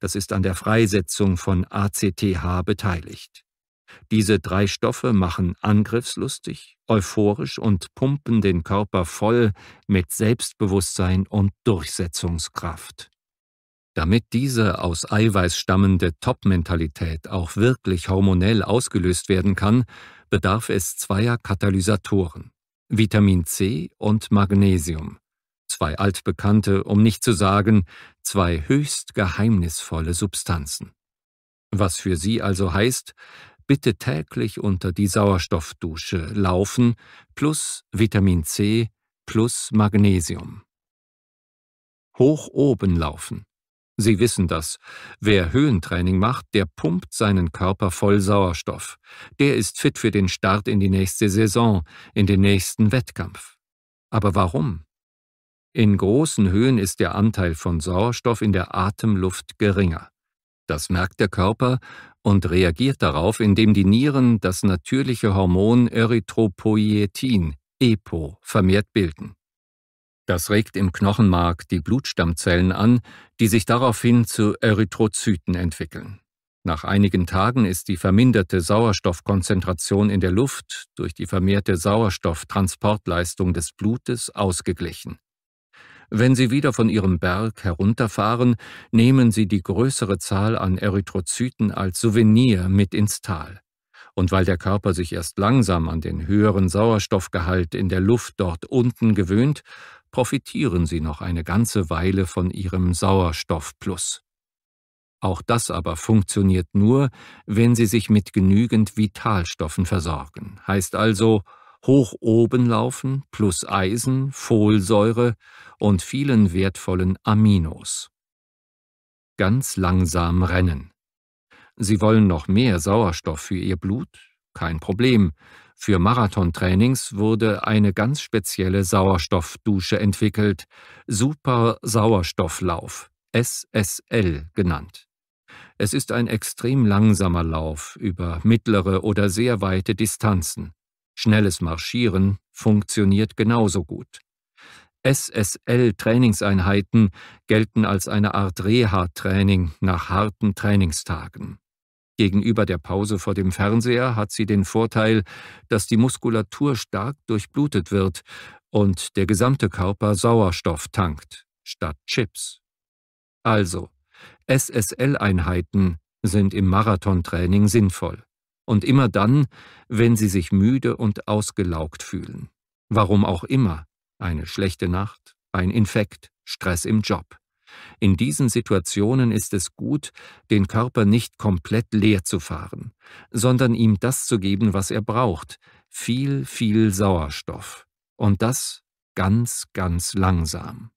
das ist an der Freisetzung von ACTH beteiligt. Diese drei Stoffe machen angriffslustig, euphorisch und pumpen den Körper voll mit Selbstbewusstsein und Durchsetzungskraft. Damit diese aus Eiweiß stammende Top-Mentalität auch wirklich hormonell ausgelöst werden kann, bedarf es zweier Katalysatoren, Vitamin C und Magnesium, zwei altbekannte, um nicht zu sagen, zwei höchst geheimnisvolle Substanzen. Was für sie also heißt, bitte täglich unter die Sauerstoffdusche laufen plus Vitamin C plus Magnesium. Hoch oben laufen. Sie wissen das. Wer Höhentraining macht, der pumpt seinen Körper voll Sauerstoff. Der ist fit für den Start in die nächste Saison, in den nächsten Wettkampf. Aber warum? In großen Höhen ist der Anteil von Sauerstoff in der Atemluft geringer. Das merkt der Körper und reagiert darauf, indem die Nieren das natürliche Hormon Erythropoietin, EPO, vermehrt bilden. Das regt im Knochenmark die Blutstammzellen an, die sich daraufhin zu Erythrozyten entwickeln. Nach einigen Tagen ist die verminderte Sauerstoffkonzentration in der Luft durch die vermehrte Sauerstofftransportleistung des Blutes ausgeglichen. Wenn Sie wieder von Ihrem Berg herunterfahren, nehmen Sie die größere Zahl an Erythrozyten als Souvenir mit ins Tal. Und weil der Körper sich erst langsam an den höheren Sauerstoffgehalt in der Luft dort unten gewöhnt, profitieren Sie noch eine ganze Weile von Ihrem Sauerstoffplus. Auch das aber funktioniert nur, wenn Sie sich mit genügend Vitalstoffen versorgen, heißt also hoch oben laufen, plus Eisen, Folsäure und vielen wertvollen Aminos. Ganz langsam rennen. Sie wollen noch mehr Sauerstoff für Ihr Blut? Kein Problem. Für Marathontrainings wurde eine ganz spezielle Sauerstoffdusche entwickelt, Super Sauerstofflauf, SSL genannt. Es ist ein extrem langsamer Lauf über mittlere oder sehr weite Distanzen. Schnelles Marschieren funktioniert genauso gut. SSL-Trainingseinheiten gelten als eine Art Reha-Training nach harten Trainingstagen. Gegenüber der Pause vor dem Fernseher hat sie den Vorteil, dass die Muskulatur stark durchblutet wird und der gesamte Körper Sauerstoff tankt, statt Chips. Also, SSL-Einheiten sind im Marathontraining sinnvoll und immer dann, wenn sie sich müde und ausgelaugt fühlen. Warum auch immer, eine schlechte Nacht, ein Infekt, Stress im Job. In diesen Situationen ist es gut, den Körper nicht komplett leer zu fahren, sondern ihm das zu geben, was er braucht, viel, viel Sauerstoff. Und das ganz, ganz langsam.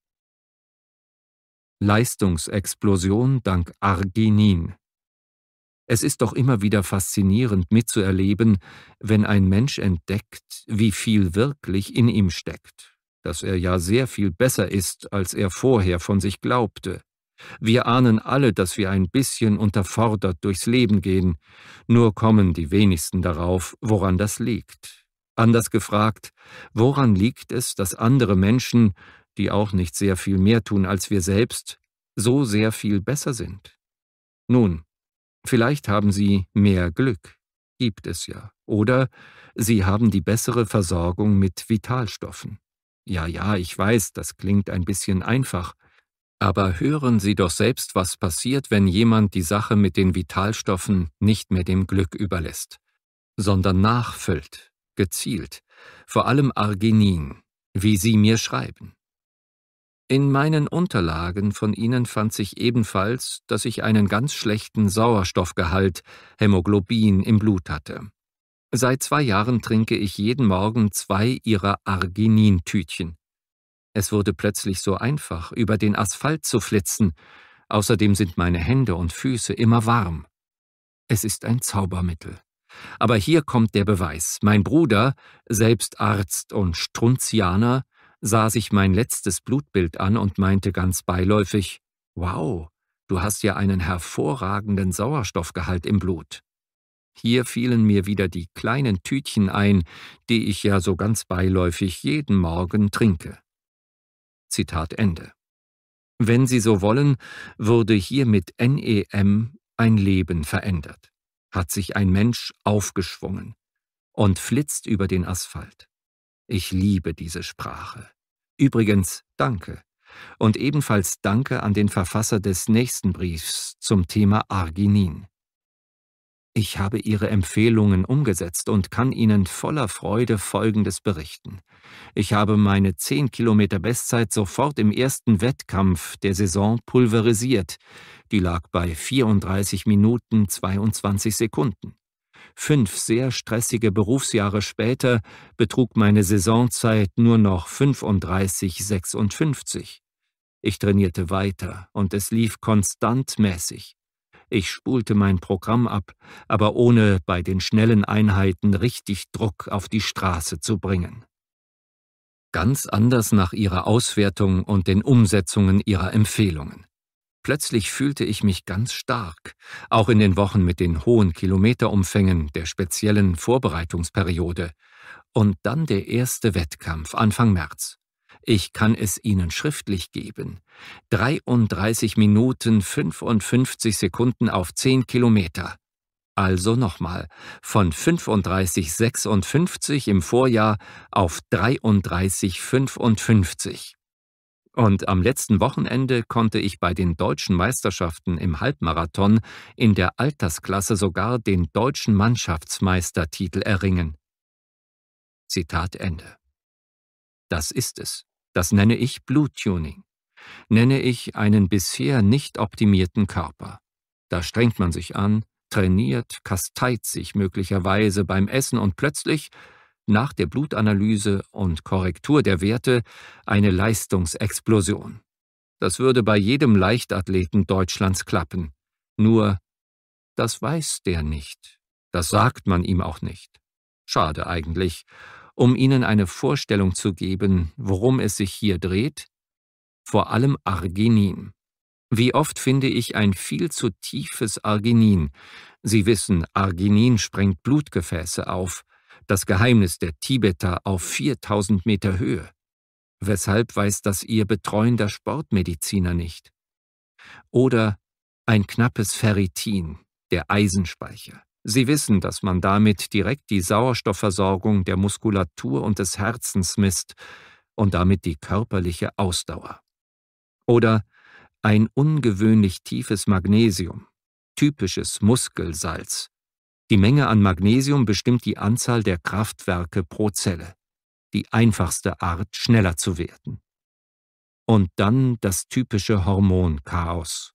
Leistungsexplosion dank Arginin, es ist doch immer wieder faszinierend mitzuerleben, wenn ein Mensch entdeckt, wie viel wirklich in ihm steckt, dass er ja sehr viel besser ist, als er vorher von sich glaubte. Wir ahnen alle, dass wir ein bisschen unterfordert durchs Leben gehen, nur kommen die wenigsten darauf, woran das liegt. Anders gefragt, woran liegt es, dass andere Menschen, die auch nicht sehr viel mehr tun als wir selbst, so sehr viel besser sind? Nun, Vielleicht haben sie mehr Glück, gibt es ja. Oder sie haben die bessere Versorgung mit Vitalstoffen. Ja, ja, ich weiß, das klingt ein bisschen einfach, aber hören Sie doch selbst, was passiert, wenn jemand die Sache mit den Vitalstoffen nicht mehr dem Glück überlässt, sondern nachfüllt, gezielt, vor allem Arginin, wie Sie mir schreiben. In meinen Unterlagen von Ihnen fand sich ebenfalls, dass ich einen ganz schlechten Sauerstoffgehalt, Hämoglobin, im Blut hatte. Seit zwei Jahren trinke ich jeden Morgen zwei Ihrer Arginintütchen. Es wurde plötzlich so einfach, über den Asphalt zu flitzen. Außerdem sind meine Hände und Füße immer warm. Es ist ein Zaubermittel. Aber hier kommt der Beweis. Mein Bruder, selbst Arzt und Strunzianer, sah sich mein letztes Blutbild an und meinte ganz beiläufig, Wow, du hast ja einen hervorragenden Sauerstoffgehalt im Blut. Hier fielen mir wieder die kleinen Tütchen ein, die ich ja so ganz beiläufig jeden Morgen trinke. Zitat Ende. Wenn Sie so wollen, wurde hier mit NEM ein Leben verändert, hat sich ein Mensch aufgeschwungen und flitzt über den Asphalt. Ich liebe diese Sprache. Übrigens, danke. Und ebenfalls danke an den Verfasser des nächsten Briefs zum Thema Arginin. Ich habe Ihre Empfehlungen umgesetzt und kann Ihnen voller Freude Folgendes berichten. Ich habe meine 10 Kilometer Bestzeit sofort im ersten Wettkampf der Saison pulverisiert. Die lag bei 34 Minuten 22 Sekunden. Fünf sehr stressige Berufsjahre später betrug meine Saisonzeit nur noch 35,56. Ich trainierte weiter und es lief konstant mäßig. Ich spulte mein Programm ab, aber ohne bei den schnellen Einheiten richtig Druck auf die Straße zu bringen. Ganz anders nach ihrer Auswertung und den Umsetzungen ihrer Empfehlungen. Plötzlich fühlte ich mich ganz stark, auch in den Wochen mit den hohen Kilometerumfängen der speziellen Vorbereitungsperiode. Und dann der erste Wettkampf Anfang März. Ich kann es Ihnen schriftlich geben. 33 Minuten 55 Sekunden auf 10 Kilometer. Also nochmal, von 35,56 im Vorjahr auf 33,55. Und am letzten Wochenende konnte ich bei den deutschen Meisterschaften im Halbmarathon in der Altersklasse sogar den deutschen Mannschaftsmeistertitel erringen. Zitat Ende. Das ist es. Das nenne ich Blue Tuning. Nenne ich einen bisher nicht optimierten Körper. Da strengt man sich an, trainiert, kasteit sich möglicherweise beim Essen und plötzlich nach der Blutanalyse und Korrektur der Werte eine Leistungsexplosion. Das würde bei jedem Leichtathleten Deutschlands klappen. Nur, das weiß der nicht. Das sagt man ihm auch nicht. Schade eigentlich. Um Ihnen eine Vorstellung zu geben, worum es sich hier dreht, vor allem Arginin. Wie oft finde ich ein viel zu tiefes Arginin. Sie wissen, Arginin sprengt Blutgefäße auf das Geheimnis der Tibeter auf 4000 Meter Höhe. Weshalb weiß das ihr betreuender Sportmediziner nicht? Oder ein knappes Ferritin, der Eisenspeicher. Sie wissen, dass man damit direkt die Sauerstoffversorgung der Muskulatur und des Herzens misst und damit die körperliche Ausdauer. Oder ein ungewöhnlich tiefes Magnesium, typisches Muskelsalz, die Menge an Magnesium bestimmt die Anzahl der Kraftwerke pro Zelle. Die einfachste Art, schneller zu werden. Und dann das typische Hormonchaos.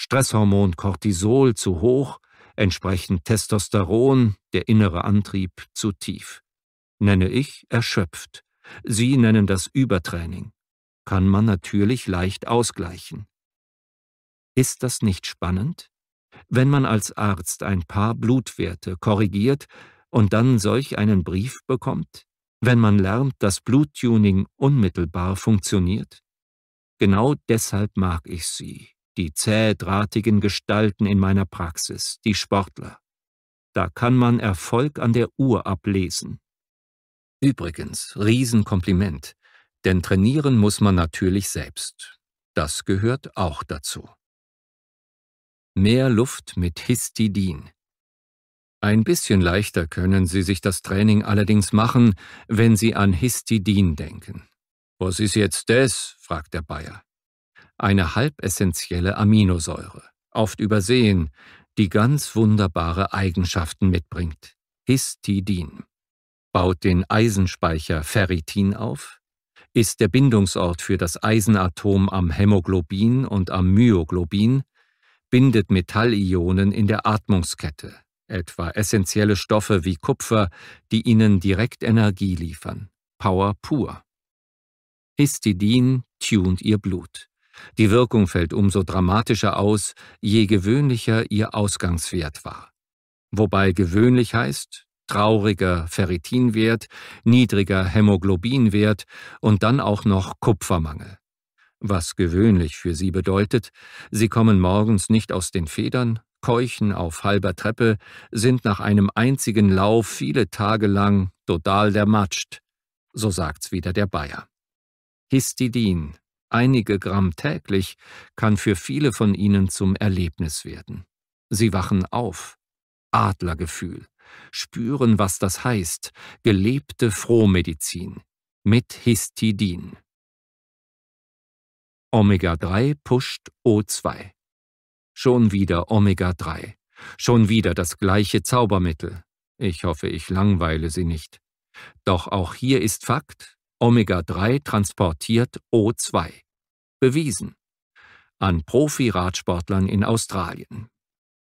Stresshormon Cortisol zu hoch, entsprechend Testosteron, der innere Antrieb zu tief. Nenne ich erschöpft. Sie nennen das Übertraining. Kann man natürlich leicht ausgleichen. Ist das nicht spannend? wenn man als Arzt ein paar Blutwerte korrigiert und dann solch einen Brief bekommt? Wenn man lernt, dass Bluttuning unmittelbar funktioniert? Genau deshalb mag ich sie, die zähdrahtigen Gestalten in meiner Praxis, die Sportler. Da kann man Erfolg an der Uhr ablesen. Übrigens, Riesenkompliment, denn trainieren muss man natürlich selbst. Das gehört auch dazu. Mehr Luft mit Histidin. Ein bisschen leichter können Sie sich das Training allerdings machen, wenn Sie an Histidin denken. Was ist jetzt das? fragt der Bayer. Eine halbessentielle Aminosäure, oft übersehen, die ganz wunderbare Eigenschaften mitbringt. Histidin. Baut den Eisenspeicher Ferritin auf, ist der Bindungsort für das Eisenatom am Hämoglobin und am Myoglobin bindet Metallionen in der Atmungskette, etwa essentielle Stoffe wie Kupfer, die ihnen direkt Energie liefern. Power pur. Histidin tunt ihr Blut. Die Wirkung fällt umso dramatischer aus, je gewöhnlicher ihr Ausgangswert war. Wobei gewöhnlich heißt, trauriger Ferritinwert, niedriger Hämoglobinwert und dann auch noch Kupfermangel was gewöhnlich für sie bedeutet, sie kommen morgens nicht aus den Federn, keuchen auf halber Treppe, sind nach einem einzigen Lauf viele Tage lang total dermatscht, so sagt's wieder der Bayer. Histidin, einige Gramm täglich, kann für viele von ihnen zum Erlebnis werden. Sie wachen auf. Adlergefühl. Spüren, was das heißt. Gelebte Frohmedizin. Mit Histidin. Omega-3 pusht O2. Schon wieder Omega-3. Schon wieder das gleiche Zaubermittel. Ich hoffe, ich langweile Sie nicht. Doch auch hier ist Fakt, Omega-3 transportiert O2. Bewiesen. An Profi-Radsportlern in Australien.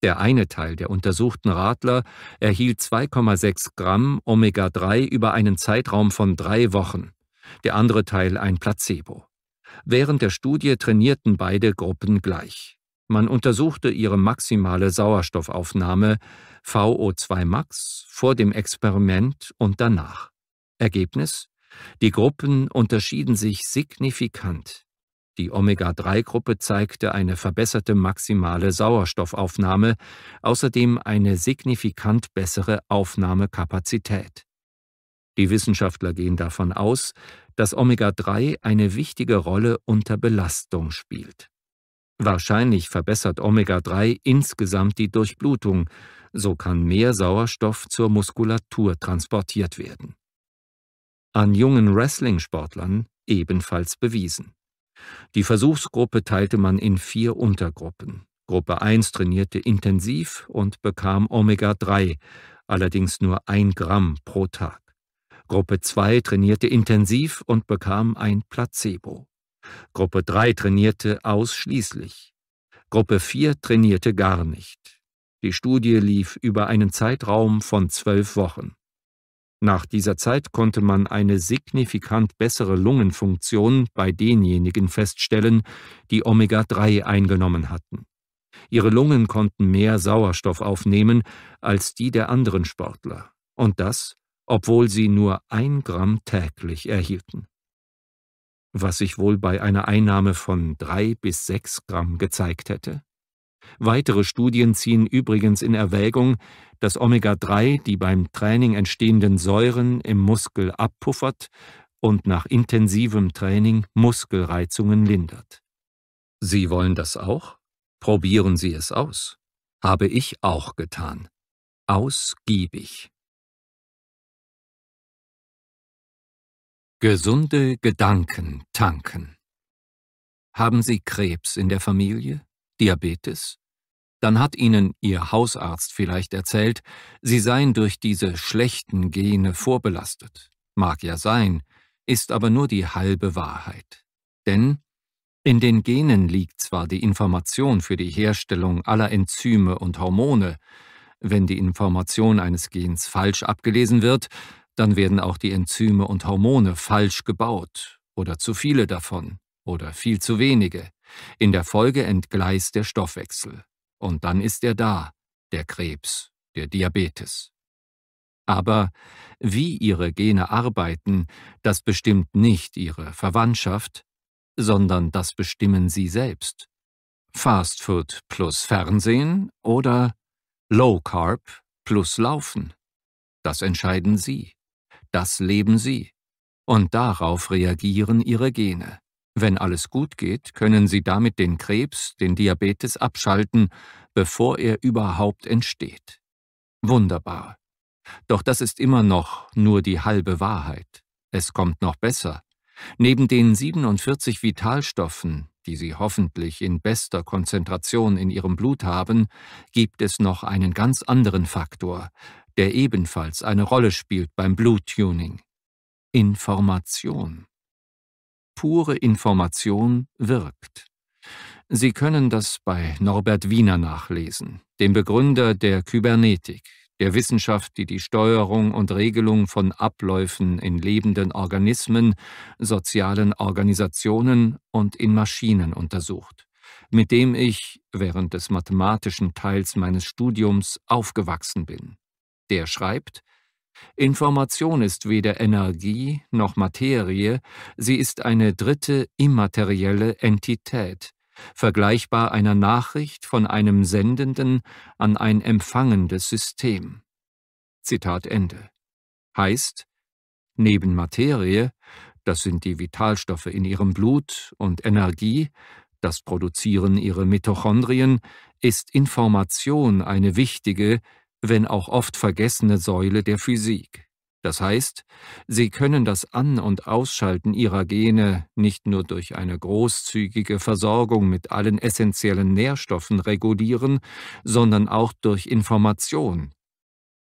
Der eine Teil der untersuchten Radler erhielt 2,6 Gramm Omega-3 über einen Zeitraum von drei Wochen, der andere Teil ein Placebo. Während der Studie trainierten beide Gruppen gleich. Man untersuchte ihre maximale Sauerstoffaufnahme VO2 max vor dem Experiment und danach. Ergebnis? Die Gruppen unterschieden sich signifikant. Die Omega-3-Gruppe zeigte eine verbesserte maximale Sauerstoffaufnahme, außerdem eine signifikant bessere Aufnahmekapazität. Die Wissenschaftler gehen davon aus, dass Omega-3 eine wichtige Rolle unter Belastung spielt. Wahrscheinlich verbessert Omega-3 insgesamt die Durchblutung, so kann mehr Sauerstoff zur Muskulatur transportiert werden. An jungen Wrestling-Sportlern ebenfalls bewiesen. Die Versuchsgruppe teilte man in vier Untergruppen. Gruppe 1 trainierte intensiv und bekam Omega-3, allerdings nur ein Gramm pro Tag. Gruppe 2 trainierte intensiv und bekam ein Placebo. Gruppe 3 trainierte ausschließlich. Gruppe 4 trainierte gar nicht. Die Studie lief über einen Zeitraum von zwölf Wochen. Nach dieser Zeit konnte man eine signifikant bessere Lungenfunktion bei denjenigen feststellen, die Omega-3 eingenommen hatten. Ihre Lungen konnten mehr Sauerstoff aufnehmen als die der anderen Sportler. Und das, obwohl sie nur ein Gramm täglich erhielten, was sich wohl bei einer Einnahme von drei bis sechs Gramm gezeigt hätte. Weitere Studien ziehen übrigens in Erwägung, dass Omega-3 die beim Training entstehenden Säuren im Muskel abpuffert und nach intensivem Training Muskelreizungen lindert. Sie wollen das auch? Probieren Sie es aus. Habe ich auch getan. Ausgiebig. Gesunde Gedanken tanken. Haben Sie Krebs in der Familie? Diabetes? Dann hat Ihnen Ihr Hausarzt vielleicht erzählt, Sie seien durch diese schlechten Gene vorbelastet. Mag ja sein, ist aber nur die halbe Wahrheit. Denn in den Genen liegt zwar die Information für die Herstellung aller Enzyme und Hormone, wenn die Information eines Gens falsch abgelesen wird, dann werden auch die Enzyme und Hormone falsch gebaut oder zu viele davon oder viel zu wenige. In der Folge entgleist der Stoffwechsel. Und dann ist er da, der Krebs, der Diabetes. Aber wie ihre Gene arbeiten, das bestimmt nicht ihre Verwandtschaft, sondern das bestimmen sie selbst. Fastfood plus Fernsehen oder Low Carb plus Laufen. Das entscheiden Sie. Das leben sie. Und darauf reagieren ihre Gene. Wenn alles gut geht, können sie damit den Krebs, den Diabetes abschalten, bevor er überhaupt entsteht. Wunderbar. Doch das ist immer noch nur die halbe Wahrheit. Es kommt noch besser. Neben den 47 Vitalstoffen, die Sie hoffentlich in bester Konzentration in Ihrem Blut haben, gibt es noch einen ganz anderen Faktor, der ebenfalls eine Rolle spielt beim blue Information. Pure Information wirkt. Sie können das bei Norbert Wiener nachlesen, dem Begründer der Kybernetik, der Wissenschaft, die die Steuerung und Regelung von Abläufen in lebenden Organismen, sozialen Organisationen und in Maschinen untersucht, mit dem ich während des mathematischen Teils meines Studiums aufgewachsen bin der schreibt Information ist weder Energie noch Materie, sie ist eine dritte immaterielle Entität, vergleichbar einer Nachricht von einem sendenden an ein empfangendes System. Zitat Ende. Heißt, neben Materie, das sind die Vitalstoffe in ihrem Blut und Energie, das produzieren ihre Mitochondrien, ist Information eine wichtige, wenn auch oft vergessene Säule der Physik. Das heißt, sie können das An- und Ausschalten ihrer Gene nicht nur durch eine großzügige Versorgung mit allen essentiellen Nährstoffen regulieren, sondern auch durch Information.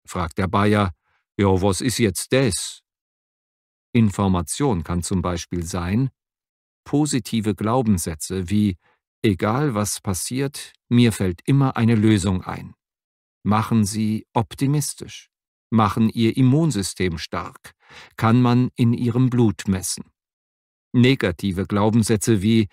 Fragt der Bayer, ja, was ist jetzt das? Information kann zum Beispiel sein, positive Glaubenssätze wie, egal was passiert, mir fällt immer eine Lösung ein machen sie optimistisch, machen ihr Immunsystem stark, kann man in ihrem Blut messen. Negative Glaubenssätze wie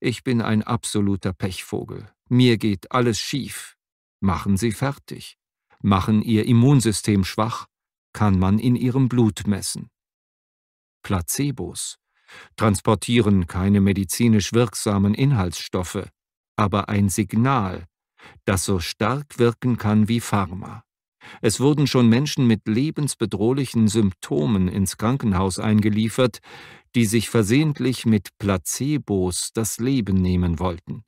Ich bin ein absoluter Pechvogel, mir geht alles schief, machen sie fertig, machen ihr Immunsystem schwach, kann man in ihrem Blut messen. Placebos transportieren keine medizinisch wirksamen Inhaltsstoffe, aber ein Signal, das so stark wirken kann wie Pharma. Es wurden schon Menschen mit lebensbedrohlichen Symptomen ins Krankenhaus eingeliefert, die sich versehentlich mit Placebos das Leben nehmen wollten.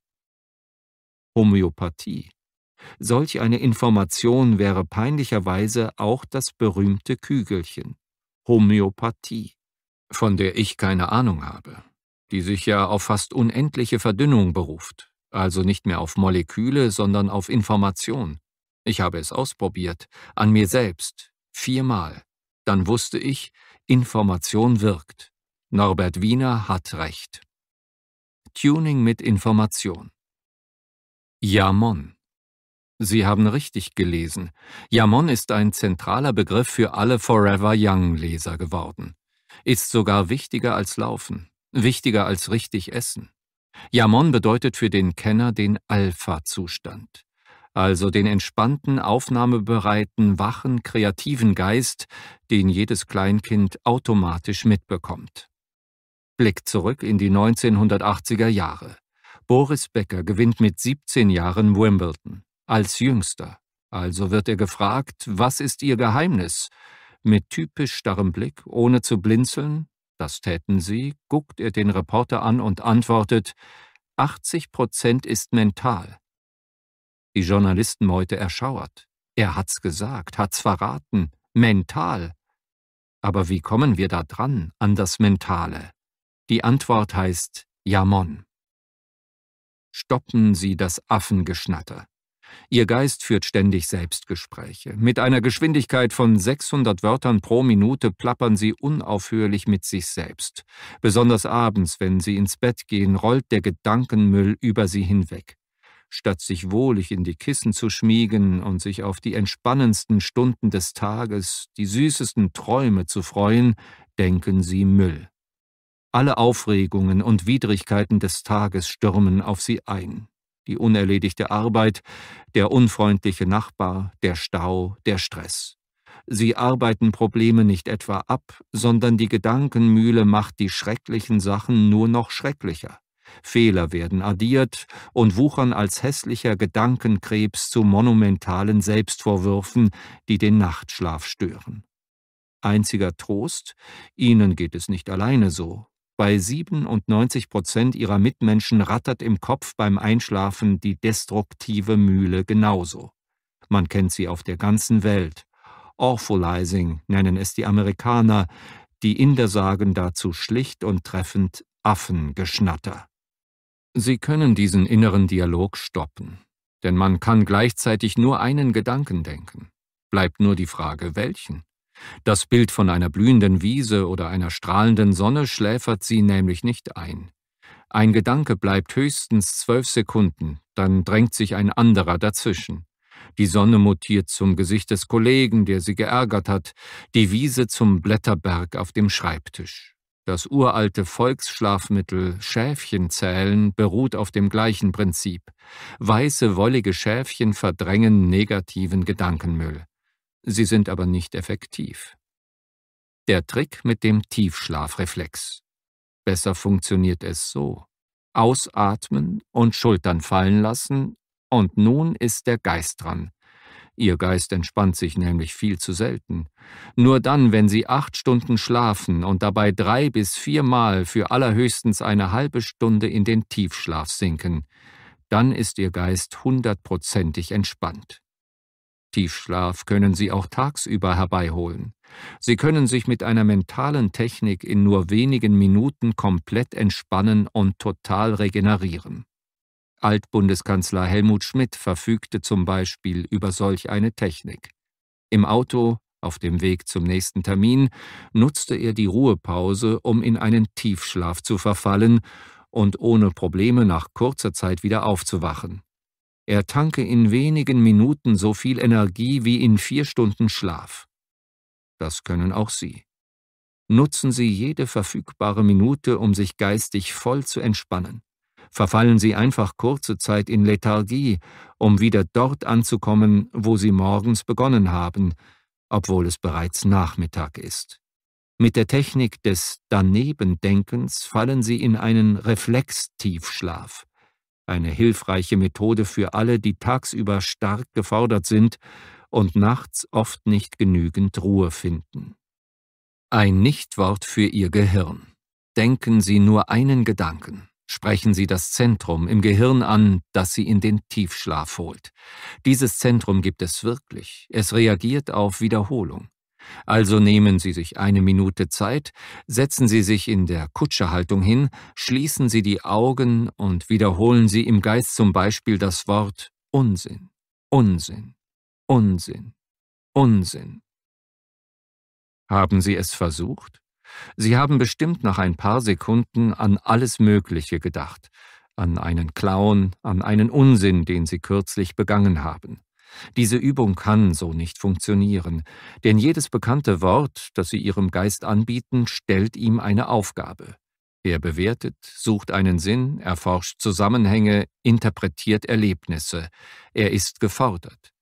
Homöopathie. Solch eine Information wäre peinlicherweise auch das berühmte Kügelchen. Homöopathie, von der ich keine Ahnung habe, die sich ja auf fast unendliche Verdünnung beruft, also nicht mehr auf Moleküle, sondern auf Information. Ich habe es ausprobiert, an mir selbst, viermal. Dann wusste ich, Information wirkt. Norbert Wiener hat recht. Tuning mit Information. Jamon. Sie haben richtig gelesen. Jamon ist ein zentraler Begriff für alle Forever Young-Leser geworden. Ist sogar wichtiger als Laufen, wichtiger als richtig Essen. Jamon bedeutet für den Kenner den Alpha-Zustand, also den entspannten, aufnahmebereiten, wachen, kreativen Geist, den jedes Kleinkind automatisch mitbekommt. Blick zurück in die 1980er Jahre. Boris Becker gewinnt mit 17 Jahren Wimbledon, als Jüngster. Also wird er gefragt, was ist Ihr Geheimnis? Mit typisch starrem Blick, ohne zu blinzeln, das täten sie, guckt er den Reporter an und antwortet, 80 Prozent ist mental. Die Journalistenmeute erschauert. Er hat's gesagt, hat's verraten, mental. Aber wie kommen wir da dran, an das Mentale? Die Antwort heißt Jamon. Stoppen Sie das Affengeschnatter. Ihr Geist führt ständig Selbstgespräche. Mit einer Geschwindigkeit von 600 Wörtern pro Minute plappern sie unaufhörlich mit sich selbst. Besonders abends, wenn sie ins Bett gehen, rollt der Gedankenmüll über sie hinweg. Statt sich wohlig in die Kissen zu schmiegen und sich auf die entspannendsten Stunden des Tages, die süßesten Träume zu freuen, denken sie Müll. Alle Aufregungen und Widrigkeiten des Tages stürmen auf sie ein die unerledigte Arbeit, der unfreundliche Nachbar, der Stau, der Stress. Sie arbeiten Probleme nicht etwa ab, sondern die Gedankenmühle macht die schrecklichen Sachen nur noch schrecklicher. Fehler werden addiert und wuchern als hässlicher Gedankenkrebs zu monumentalen Selbstvorwürfen, die den Nachtschlaf stören. Einziger Trost, ihnen geht es nicht alleine so. Bei 97 Prozent ihrer Mitmenschen rattert im Kopf beim Einschlafen die destruktive Mühle genauso. Man kennt sie auf der ganzen Welt. Awfulizing nennen es die Amerikaner, die Inder sagen dazu schlicht und treffend Affengeschnatter. Sie können diesen inneren Dialog stoppen, denn man kann gleichzeitig nur einen Gedanken denken. Bleibt nur die Frage, welchen? Das Bild von einer blühenden Wiese oder einer strahlenden Sonne schläfert sie nämlich nicht ein. Ein Gedanke bleibt höchstens zwölf Sekunden, dann drängt sich ein anderer dazwischen. Die Sonne mutiert zum Gesicht des Kollegen, der sie geärgert hat, die Wiese zum Blätterberg auf dem Schreibtisch. Das uralte Volksschlafmittel Schäfchenzählen beruht auf dem gleichen Prinzip. Weiße wollige Schäfchen verdrängen negativen Gedankenmüll sie sind aber nicht effektiv. Der Trick mit dem Tiefschlafreflex. Besser funktioniert es so. Ausatmen und Schultern fallen lassen, und nun ist der Geist dran. Ihr Geist entspannt sich nämlich viel zu selten. Nur dann, wenn Sie acht Stunden schlafen und dabei drei bis viermal für allerhöchstens eine halbe Stunde in den Tiefschlaf sinken, dann ist Ihr Geist hundertprozentig entspannt. Tiefschlaf können Sie auch tagsüber herbeiholen. Sie können sich mit einer mentalen Technik in nur wenigen Minuten komplett entspannen und total regenerieren. Altbundeskanzler Helmut Schmidt verfügte zum Beispiel über solch eine Technik. Im Auto, auf dem Weg zum nächsten Termin, nutzte er die Ruhepause, um in einen Tiefschlaf zu verfallen und ohne Probleme nach kurzer Zeit wieder aufzuwachen. Er tanke in wenigen Minuten so viel Energie wie in vier Stunden Schlaf. Das können auch Sie. Nutzen Sie jede verfügbare Minute, um sich geistig voll zu entspannen. Verfallen Sie einfach kurze Zeit in Lethargie, um wieder dort anzukommen, wo Sie morgens begonnen haben, obwohl es bereits Nachmittag ist. Mit der Technik des Danebendenkens fallen sie in einen Reflextiefschlaf eine hilfreiche Methode für alle, die tagsüber stark gefordert sind und nachts oft nicht genügend Ruhe finden. Ein Nichtwort für Ihr Gehirn. Denken Sie nur einen Gedanken. Sprechen Sie das Zentrum im Gehirn an, das Sie in den Tiefschlaf holt. Dieses Zentrum gibt es wirklich. Es reagiert auf Wiederholung. Also nehmen Sie sich eine Minute Zeit, setzen Sie sich in der Kutscherhaltung hin, schließen Sie die Augen und wiederholen Sie im Geist zum Beispiel das Wort Unsinn, Unsinn, Unsinn, Unsinn. Haben Sie es versucht? Sie haben bestimmt nach ein paar Sekunden an alles Mögliche gedacht, an einen Clown, an einen Unsinn, den Sie kürzlich begangen haben. Diese Übung kann so nicht funktionieren, denn jedes bekannte Wort, das Sie Ihrem Geist anbieten, stellt ihm eine Aufgabe. Er bewertet, sucht einen Sinn, erforscht Zusammenhänge, interpretiert Erlebnisse. Er ist gefordert.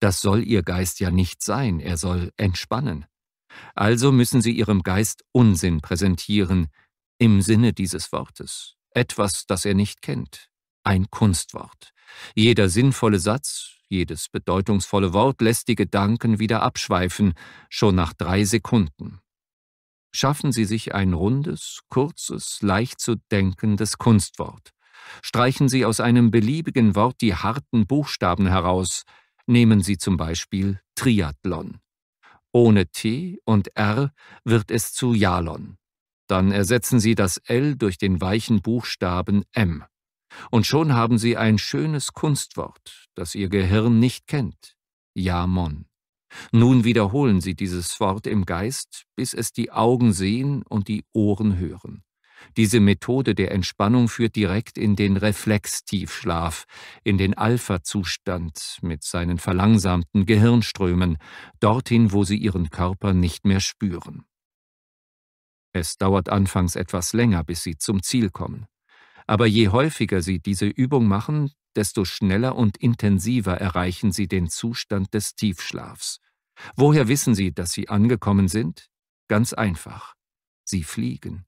Das soll Ihr Geist ja nicht sein, er soll entspannen. Also müssen Sie Ihrem Geist Unsinn präsentieren, im Sinne dieses Wortes, etwas, das er nicht kennt, ein Kunstwort. Jeder sinnvolle Satz, jedes bedeutungsvolle Wort lässt die Gedanken wieder abschweifen, schon nach drei Sekunden. Schaffen Sie sich ein rundes, kurzes, leicht zu denkendes Kunstwort. Streichen Sie aus einem beliebigen Wort die harten Buchstaben heraus. Nehmen Sie zum Beispiel Triathlon. Ohne T und R wird es zu Jalon. Dann ersetzen Sie das L durch den weichen Buchstaben M. Und schon haben Sie ein schönes Kunstwort, das Ihr Gehirn nicht kennt, Jamon. Nun wiederholen Sie dieses Wort im Geist, bis es die Augen sehen und die Ohren hören. Diese Methode der Entspannung führt direkt in den Reflextiefschlaf, in den Alpha-Zustand mit seinen verlangsamten Gehirnströmen, dorthin, wo sie ihren Körper nicht mehr spüren. Es dauert anfangs etwas länger, bis sie zum Ziel kommen. Aber je häufiger Sie diese Übung machen, desto schneller und intensiver erreichen Sie den Zustand des Tiefschlafs. Woher wissen Sie, dass Sie angekommen sind? Ganz einfach. Sie fliegen.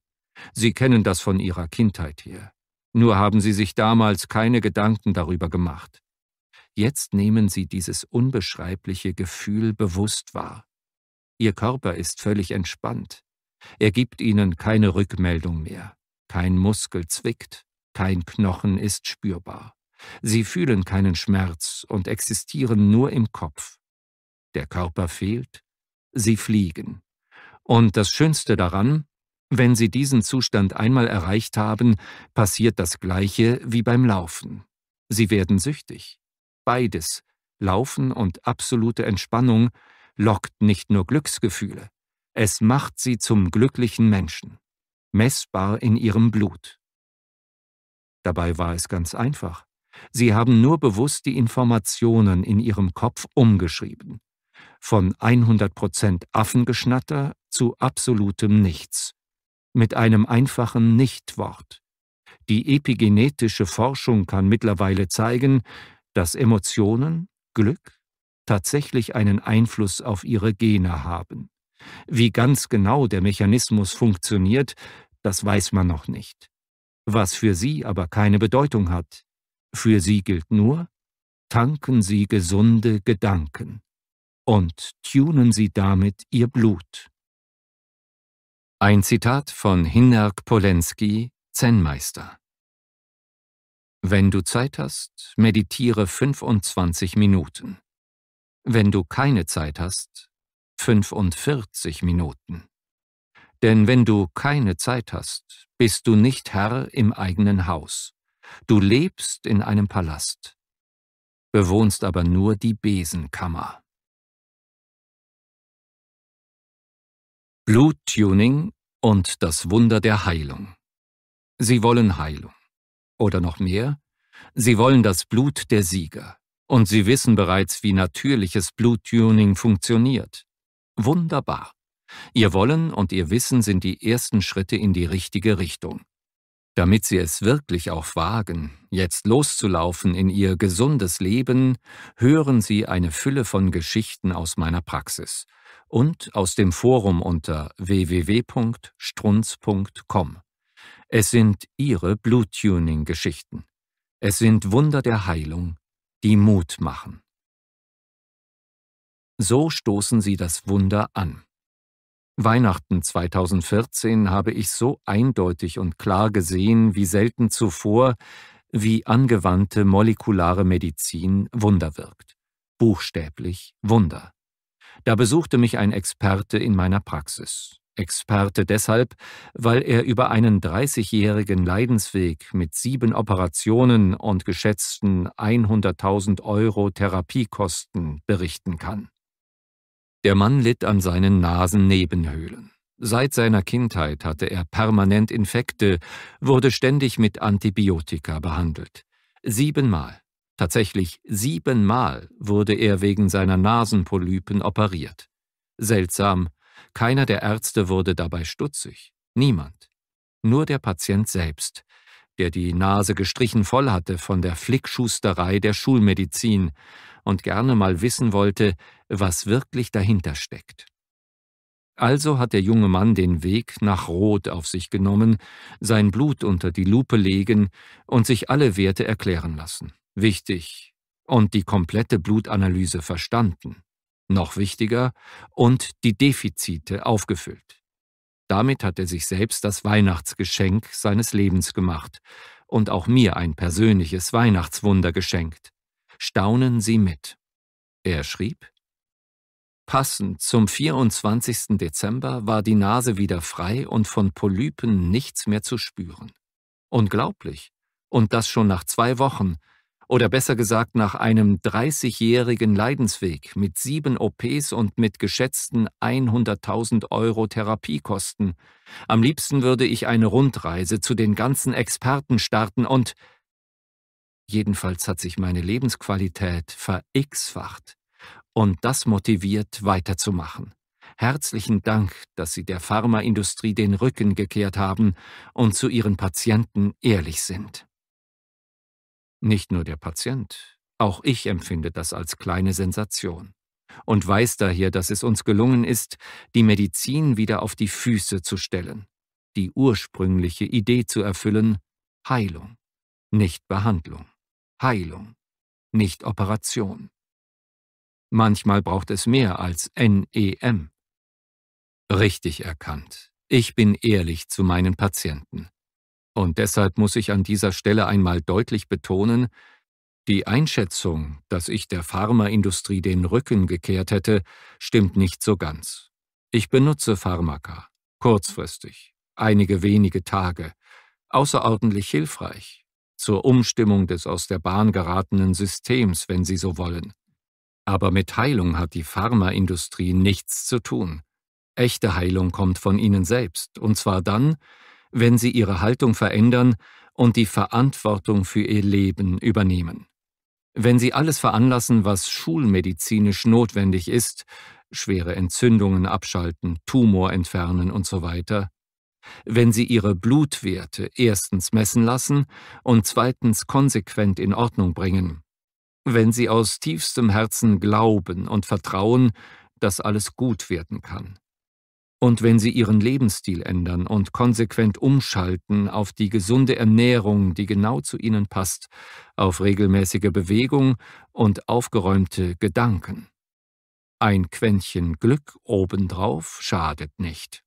Sie kennen das von Ihrer Kindheit her. Nur haben Sie sich damals keine Gedanken darüber gemacht. Jetzt nehmen Sie dieses unbeschreibliche Gefühl bewusst wahr. Ihr Körper ist völlig entspannt. Er gibt Ihnen keine Rückmeldung mehr. Kein Muskel zwickt. Kein Knochen ist spürbar. Sie fühlen keinen Schmerz und existieren nur im Kopf. Der Körper fehlt, sie fliegen. Und das Schönste daran, wenn sie diesen Zustand einmal erreicht haben, passiert das Gleiche wie beim Laufen. Sie werden süchtig. Beides, Laufen und absolute Entspannung, lockt nicht nur Glücksgefühle, es macht sie zum glücklichen Menschen, messbar in ihrem Blut. Dabei war es ganz einfach. Sie haben nur bewusst die Informationen in ihrem Kopf umgeschrieben. Von 100% Affengeschnatter zu absolutem Nichts. Mit einem einfachen Nichtwort. Die epigenetische Forschung kann mittlerweile zeigen, dass Emotionen, Glück, tatsächlich einen Einfluss auf ihre Gene haben. Wie ganz genau der Mechanismus funktioniert, das weiß man noch nicht was für Sie aber keine Bedeutung hat. Für Sie gilt nur, tanken Sie gesunde Gedanken und tunen Sie damit Ihr Blut. Ein Zitat von Hinnerk Polenski, zen Wenn du Zeit hast, meditiere 25 Minuten. Wenn du keine Zeit hast, 45 Minuten. Denn wenn du keine Zeit hast, bist du nicht Herr im eigenen Haus. Du lebst in einem Palast, bewohnst aber nur die Besenkammer. Bluttuning und das Wunder der Heilung. Sie wollen Heilung. Oder noch mehr, sie wollen das Blut der Sieger. Und sie wissen bereits, wie natürliches Bluttuning funktioniert. Wunderbar. Ihr Wollen und ihr Wissen sind die ersten Schritte in die richtige Richtung. Damit sie es wirklich auch wagen, jetzt loszulaufen in ihr gesundes Leben, hören sie eine Fülle von Geschichten aus meiner Praxis und aus dem Forum unter www.strunz.com. Es sind ihre bluetuning geschichten Es sind Wunder der Heilung, die Mut machen. So stoßen sie das Wunder an. Weihnachten 2014 habe ich so eindeutig und klar gesehen wie selten zuvor, wie angewandte molekulare Medizin Wunder wirkt. Buchstäblich Wunder. Da besuchte mich ein Experte in meiner Praxis. Experte deshalb, weil er über einen 30-jährigen Leidensweg mit sieben Operationen und geschätzten 100.000 Euro Therapiekosten berichten kann. Der Mann litt an seinen Nasennebenhöhlen. Seit seiner Kindheit hatte er permanent Infekte, wurde ständig mit Antibiotika behandelt. Siebenmal, tatsächlich siebenmal wurde er wegen seiner Nasenpolypen operiert. Seltsam, keiner der Ärzte wurde dabei stutzig, niemand. Nur der Patient selbst, der die Nase gestrichen voll hatte von der Flickschusterei der Schulmedizin, und gerne mal wissen wollte, was wirklich dahinter steckt. Also hat der junge Mann den Weg nach Rot auf sich genommen, sein Blut unter die Lupe legen und sich alle Werte erklären lassen. Wichtig. Und die komplette Blutanalyse verstanden. Noch wichtiger, und die Defizite aufgefüllt. Damit hat er sich selbst das Weihnachtsgeschenk seines Lebens gemacht und auch mir ein persönliches Weihnachtswunder geschenkt staunen Sie mit. Er schrieb, Passend zum 24. Dezember war die Nase wieder frei und von Polypen nichts mehr zu spüren. Unglaublich. Und das schon nach zwei Wochen, oder besser gesagt nach einem 30-jährigen Leidensweg mit sieben OPs und mit geschätzten 100.000 Euro Therapiekosten. Am liebsten würde ich eine Rundreise zu den ganzen Experten starten und Jedenfalls hat sich meine Lebensqualität verX-facht. Und das motiviert, weiterzumachen. Herzlichen Dank, dass Sie der Pharmaindustrie den Rücken gekehrt haben und zu Ihren Patienten ehrlich sind. Nicht nur der Patient, auch ich empfinde das als kleine Sensation und weiß daher, dass es uns gelungen ist, die Medizin wieder auf die Füße zu stellen, die ursprüngliche Idee zu erfüllen, Heilung, nicht Behandlung. Heilung, nicht Operation. Manchmal braucht es mehr als NEM. Richtig erkannt. Ich bin ehrlich zu meinen Patienten. Und deshalb muss ich an dieser Stelle einmal deutlich betonen, die Einschätzung, dass ich der Pharmaindustrie den Rücken gekehrt hätte, stimmt nicht so ganz. Ich benutze Pharmaka, kurzfristig, einige wenige Tage, außerordentlich hilfreich, zur Umstimmung des aus der Bahn geratenen Systems, wenn Sie so wollen. Aber mit Heilung hat die Pharmaindustrie nichts zu tun. Echte Heilung kommt von Ihnen selbst, und zwar dann, wenn Sie Ihre Haltung verändern und die Verantwortung für Ihr Leben übernehmen. Wenn Sie alles veranlassen, was schulmedizinisch notwendig ist, schwere Entzündungen abschalten, Tumor entfernen und so weiter, wenn Sie Ihre Blutwerte erstens messen lassen und zweitens konsequent in Ordnung bringen. Wenn Sie aus tiefstem Herzen glauben und vertrauen, dass alles gut werden kann. Und wenn Sie Ihren Lebensstil ändern und konsequent umschalten auf die gesunde Ernährung, die genau zu Ihnen passt, auf regelmäßige Bewegung und aufgeräumte Gedanken. Ein Quäntchen Glück obendrauf schadet nicht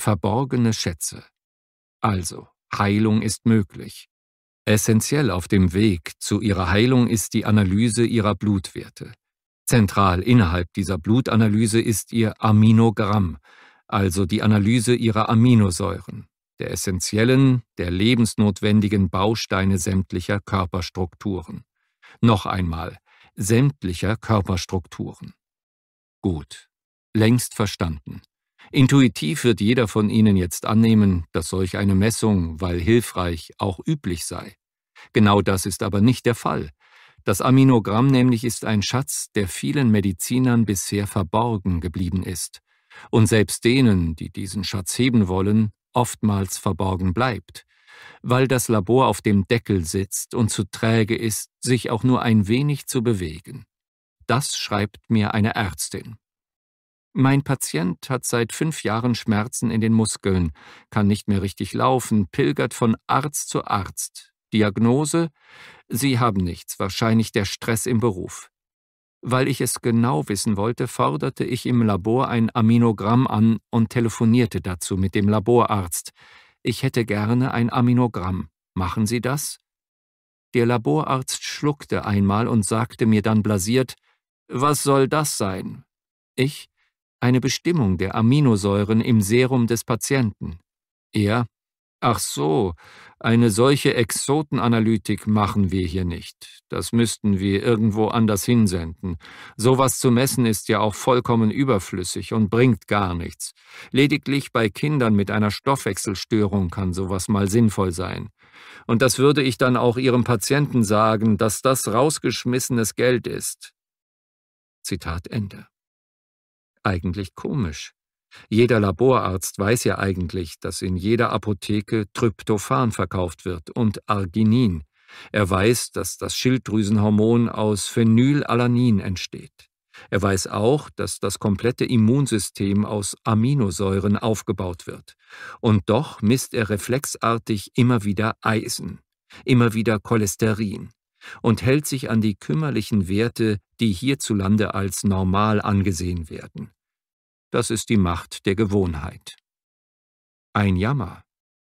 verborgene Schätze. Also, Heilung ist möglich. Essentiell auf dem Weg zu ihrer Heilung ist die Analyse ihrer Blutwerte. Zentral innerhalb dieser Blutanalyse ist ihr Aminogramm, also die Analyse ihrer Aminosäuren, der essentiellen, der lebensnotwendigen Bausteine sämtlicher Körperstrukturen. Noch einmal, sämtlicher Körperstrukturen. Gut, längst verstanden. Intuitiv wird jeder von Ihnen jetzt annehmen, dass solch eine Messung, weil hilfreich, auch üblich sei. Genau das ist aber nicht der Fall. Das Aminogramm nämlich ist ein Schatz, der vielen Medizinern bisher verborgen geblieben ist und selbst denen, die diesen Schatz heben wollen, oftmals verborgen bleibt, weil das Labor auf dem Deckel sitzt und zu träge ist, sich auch nur ein wenig zu bewegen. Das schreibt mir eine Ärztin. Mein Patient hat seit fünf Jahren Schmerzen in den Muskeln, kann nicht mehr richtig laufen, pilgert von Arzt zu Arzt. Diagnose? Sie haben nichts, wahrscheinlich der Stress im Beruf. Weil ich es genau wissen wollte, forderte ich im Labor ein Aminogramm an und telefonierte dazu mit dem Laborarzt. Ich hätte gerne ein Aminogramm. Machen Sie das? Der Laborarzt schluckte einmal und sagte mir dann blasiert, Was soll das sein? Ich eine Bestimmung der Aminosäuren im Serum des Patienten. Er Ach so, eine solche Exotenanalytik machen wir hier nicht. Das müssten wir irgendwo anders hinsenden. Sowas zu messen ist ja auch vollkommen überflüssig und bringt gar nichts. Lediglich bei Kindern mit einer Stoffwechselstörung kann sowas mal sinnvoll sein. Und das würde ich dann auch Ihrem Patienten sagen, dass das rausgeschmissenes Geld ist. Zitat Ende. Eigentlich komisch. Jeder Laborarzt weiß ja eigentlich, dass in jeder Apotheke Tryptophan verkauft wird und Arginin. Er weiß, dass das Schilddrüsenhormon aus Phenylalanin entsteht. Er weiß auch, dass das komplette Immunsystem aus Aminosäuren aufgebaut wird. Und doch misst er reflexartig immer wieder Eisen, immer wieder Cholesterin, und hält sich an die kümmerlichen Werte, die hierzulande als normal angesehen werden. Das ist die Macht der Gewohnheit. Ein Jammer,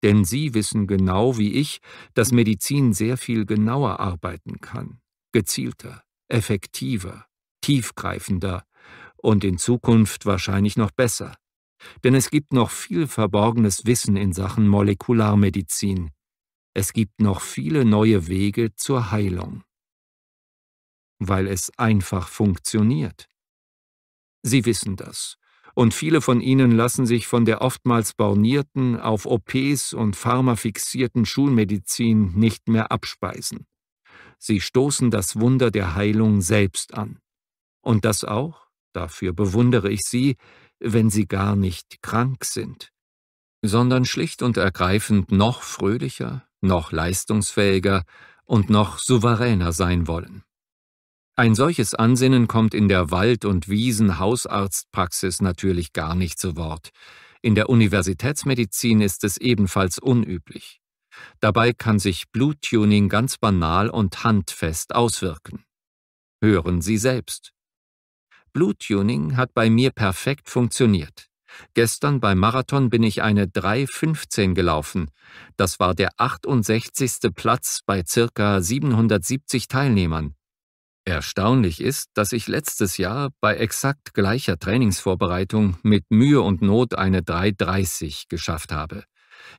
denn Sie wissen genau wie ich, dass Medizin sehr viel genauer arbeiten kann, gezielter, effektiver, tiefgreifender und in Zukunft wahrscheinlich noch besser. Denn es gibt noch viel verborgenes Wissen in Sachen Molekularmedizin, es gibt noch viele neue Wege zur Heilung. Weil es einfach funktioniert. Sie wissen das, und viele von ihnen lassen sich von der oftmals bornierten, auf OPs und pharmafixierten Schulmedizin nicht mehr abspeisen. Sie stoßen das Wunder der Heilung selbst an. Und das auch, dafür bewundere ich sie, wenn sie gar nicht krank sind, sondern schlicht und ergreifend noch fröhlicher, noch leistungsfähiger und noch souveräner sein wollen. Ein solches Ansinnen kommt in der Wald- und Wiesenhausarztpraxis natürlich gar nicht zu Wort. In der Universitätsmedizin ist es ebenfalls unüblich. Dabei kann sich Bluttuning ganz banal und handfest auswirken. Hören Sie selbst. Bluttuning hat bei mir perfekt funktioniert. Gestern beim Marathon bin ich eine 3,15 gelaufen. Das war der 68. Platz bei circa 770 Teilnehmern. Erstaunlich ist, dass ich letztes Jahr bei exakt gleicher Trainingsvorbereitung mit Mühe und Not eine 3,30 geschafft habe.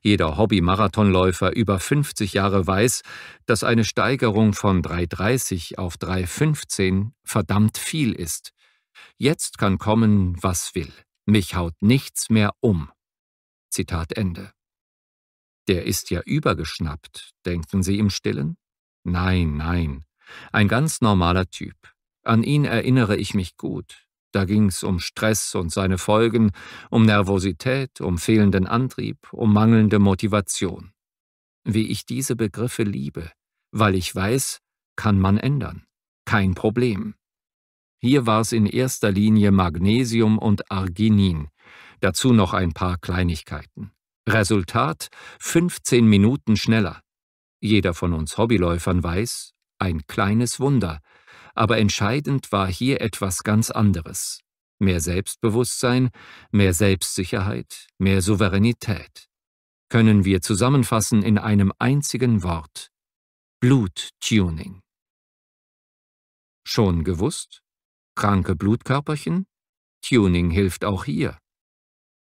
Jeder Hobby-Marathonläufer über 50 Jahre weiß, dass eine Steigerung von 3,30 auf 3,15 verdammt viel ist. Jetzt kann kommen, was will. Mich haut nichts mehr um. Zitat Ende. Der ist ja übergeschnappt, denken Sie im stillen? Nein, nein, ein ganz normaler Typ. An ihn erinnere ich mich gut. Da ging's um Stress und seine Folgen, um Nervosität, um fehlenden Antrieb, um mangelnde Motivation. Wie ich diese Begriffe liebe, weil ich weiß, kann man ändern. Kein Problem. Hier war es in erster Linie Magnesium und Arginin, dazu noch ein paar Kleinigkeiten. Resultat 15 Minuten schneller. Jeder von uns Hobbyläufern weiß, ein kleines Wunder, aber entscheidend war hier etwas ganz anderes. Mehr Selbstbewusstsein, mehr Selbstsicherheit, mehr Souveränität. Können wir zusammenfassen in einem einzigen Wort. Bluttuning. Schon gewusst? Kranke Blutkörperchen? Tuning hilft auch hier.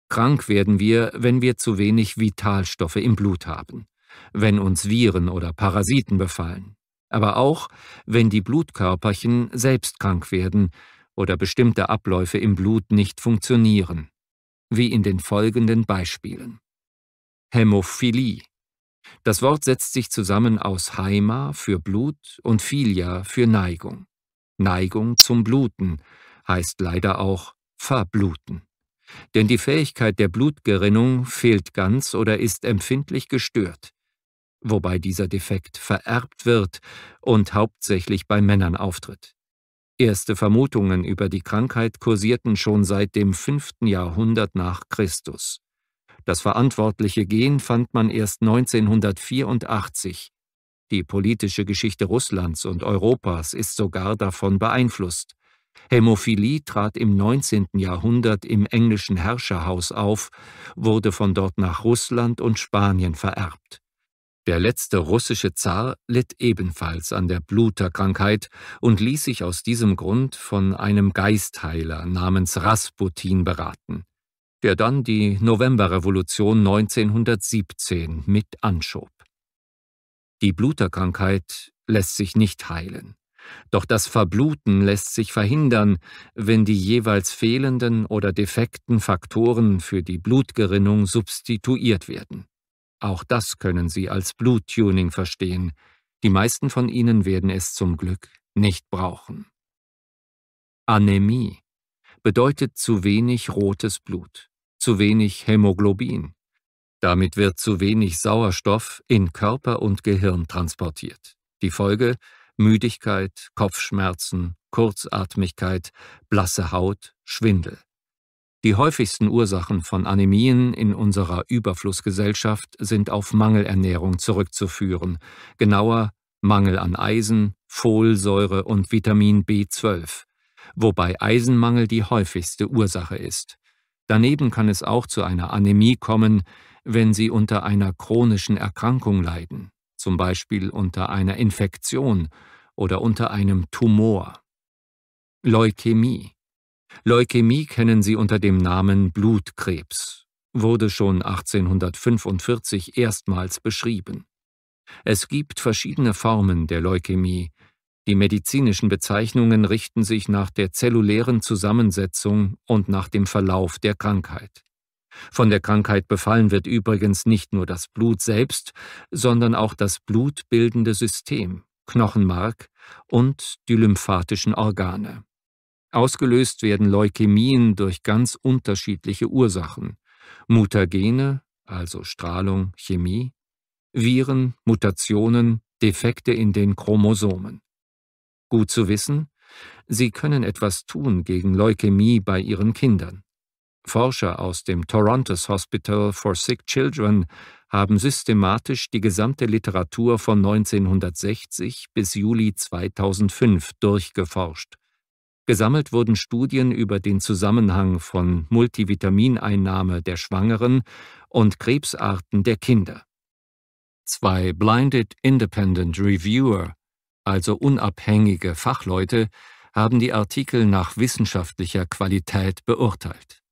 Krank werden wir, wenn wir zu wenig Vitalstoffe im Blut haben, wenn uns Viren oder Parasiten befallen, aber auch, wenn die Blutkörperchen selbst krank werden oder bestimmte Abläufe im Blut nicht funktionieren, wie in den folgenden Beispielen. Hämophilie. Das Wort setzt sich zusammen aus Heima für Blut und Filia für Neigung. Neigung zum Bluten heißt leider auch Verbluten. Denn die Fähigkeit der Blutgerinnung fehlt ganz oder ist empfindlich gestört, wobei dieser Defekt vererbt wird und hauptsächlich bei Männern auftritt. Erste Vermutungen über die Krankheit kursierten schon seit dem 5. Jahrhundert nach Christus. Das verantwortliche Gen fand man erst 1984 die politische Geschichte Russlands und Europas ist sogar davon beeinflusst. Hämophilie trat im 19. Jahrhundert im englischen Herrscherhaus auf, wurde von dort nach Russland und Spanien vererbt. Der letzte russische Zar litt ebenfalls an der Bluterkrankheit und ließ sich aus diesem Grund von einem Geistheiler namens Rasputin beraten, der dann die Novemberrevolution 1917 mit anschob. Die Bluterkrankheit lässt sich nicht heilen. Doch das Verbluten lässt sich verhindern, wenn die jeweils fehlenden oder defekten Faktoren für die Blutgerinnung substituiert werden. Auch das können Sie als Bluttuning verstehen. Die meisten von Ihnen werden es zum Glück nicht brauchen. Anämie bedeutet zu wenig rotes Blut, zu wenig Hämoglobin, damit wird zu wenig Sauerstoff in Körper und Gehirn transportiert. Die Folge Müdigkeit, Kopfschmerzen, Kurzatmigkeit, blasse Haut, Schwindel. Die häufigsten Ursachen von Anämien in unserer Überflussgesellschaft sind auf Mangelernährung zurückzuführen, genauer Mangel an Eisen, Folsäure und Vitamin B12, wobei Eisenmangel die häufigste Ursache ist. Daneben kann es auch zu einer Anämie kommen, wenn sie unter einer chronischen Erkrankung leiden, zum Beispiel unter einer Infektion oder unter einem Tumor. Leukämie. Leukämie kennen sie unter dem Namen Blutkrebs, wurde schon 1845 erstmals beschrieben. Es gibt verschiedene Formen der Leukämie. Die medizinischen Bezeichnungen richten sich nach der zellulären Zusammensetzung und nach dem Verlauf der Krankheit. Von der Krankheit befallen wird übrigens nicht nur das Blut selbst, sondern auch das blutbildende System, Knochenmark und die lymphatischen Organe. Ausgelöst werden Leukämien durch ganz unterschiedliche Ursachen. Mutagene, also Strahlung, Chemie, Viren, Mutationen, Defekte in den Chromosomen. Gut zu wissen, Sie können etwas tun gegen Leukämie bei Ihren Kindern. Forscher aus dem Toronto's Hospital for Sick Children haben systematisch die gesamte Literatur von 1960 bis Juli 2005 durchgeforscht. Gesammelt wurden Studien über den Zusammenhang von Multivitamineinnahme der Schwangeren und Krebsarten der Kinder. Zwei Blinded Independent Reviewer, also unabhängige Fachleute, haben die Artikel nach wissenschaftlicher Qualität beurteilt.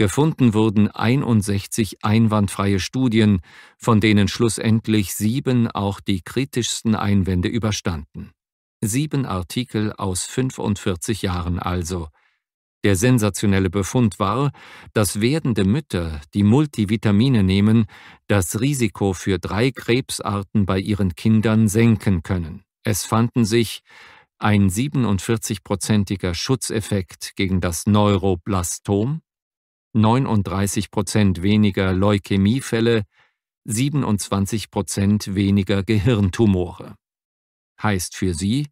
Gefunden wurden 61 einwandfreie Studien, von denen schlussendlich sieben auch die kritischsten Einwände überstanden. Sieben Artikel aus 45 Jahren also. Der sensationelle Befund war, dass werdende Mütter, die Multivitamine nehmen, das Risiko für drei Krebsarten bei ihren Kindern senken können. Es fanden sich ein 47-prozentiger Schutzeffekt gegen das Neuroblastom, 39 Prozent weniger Leukämiefälle, 27 Prozent weniger Gehirntumore. Heißt für sie,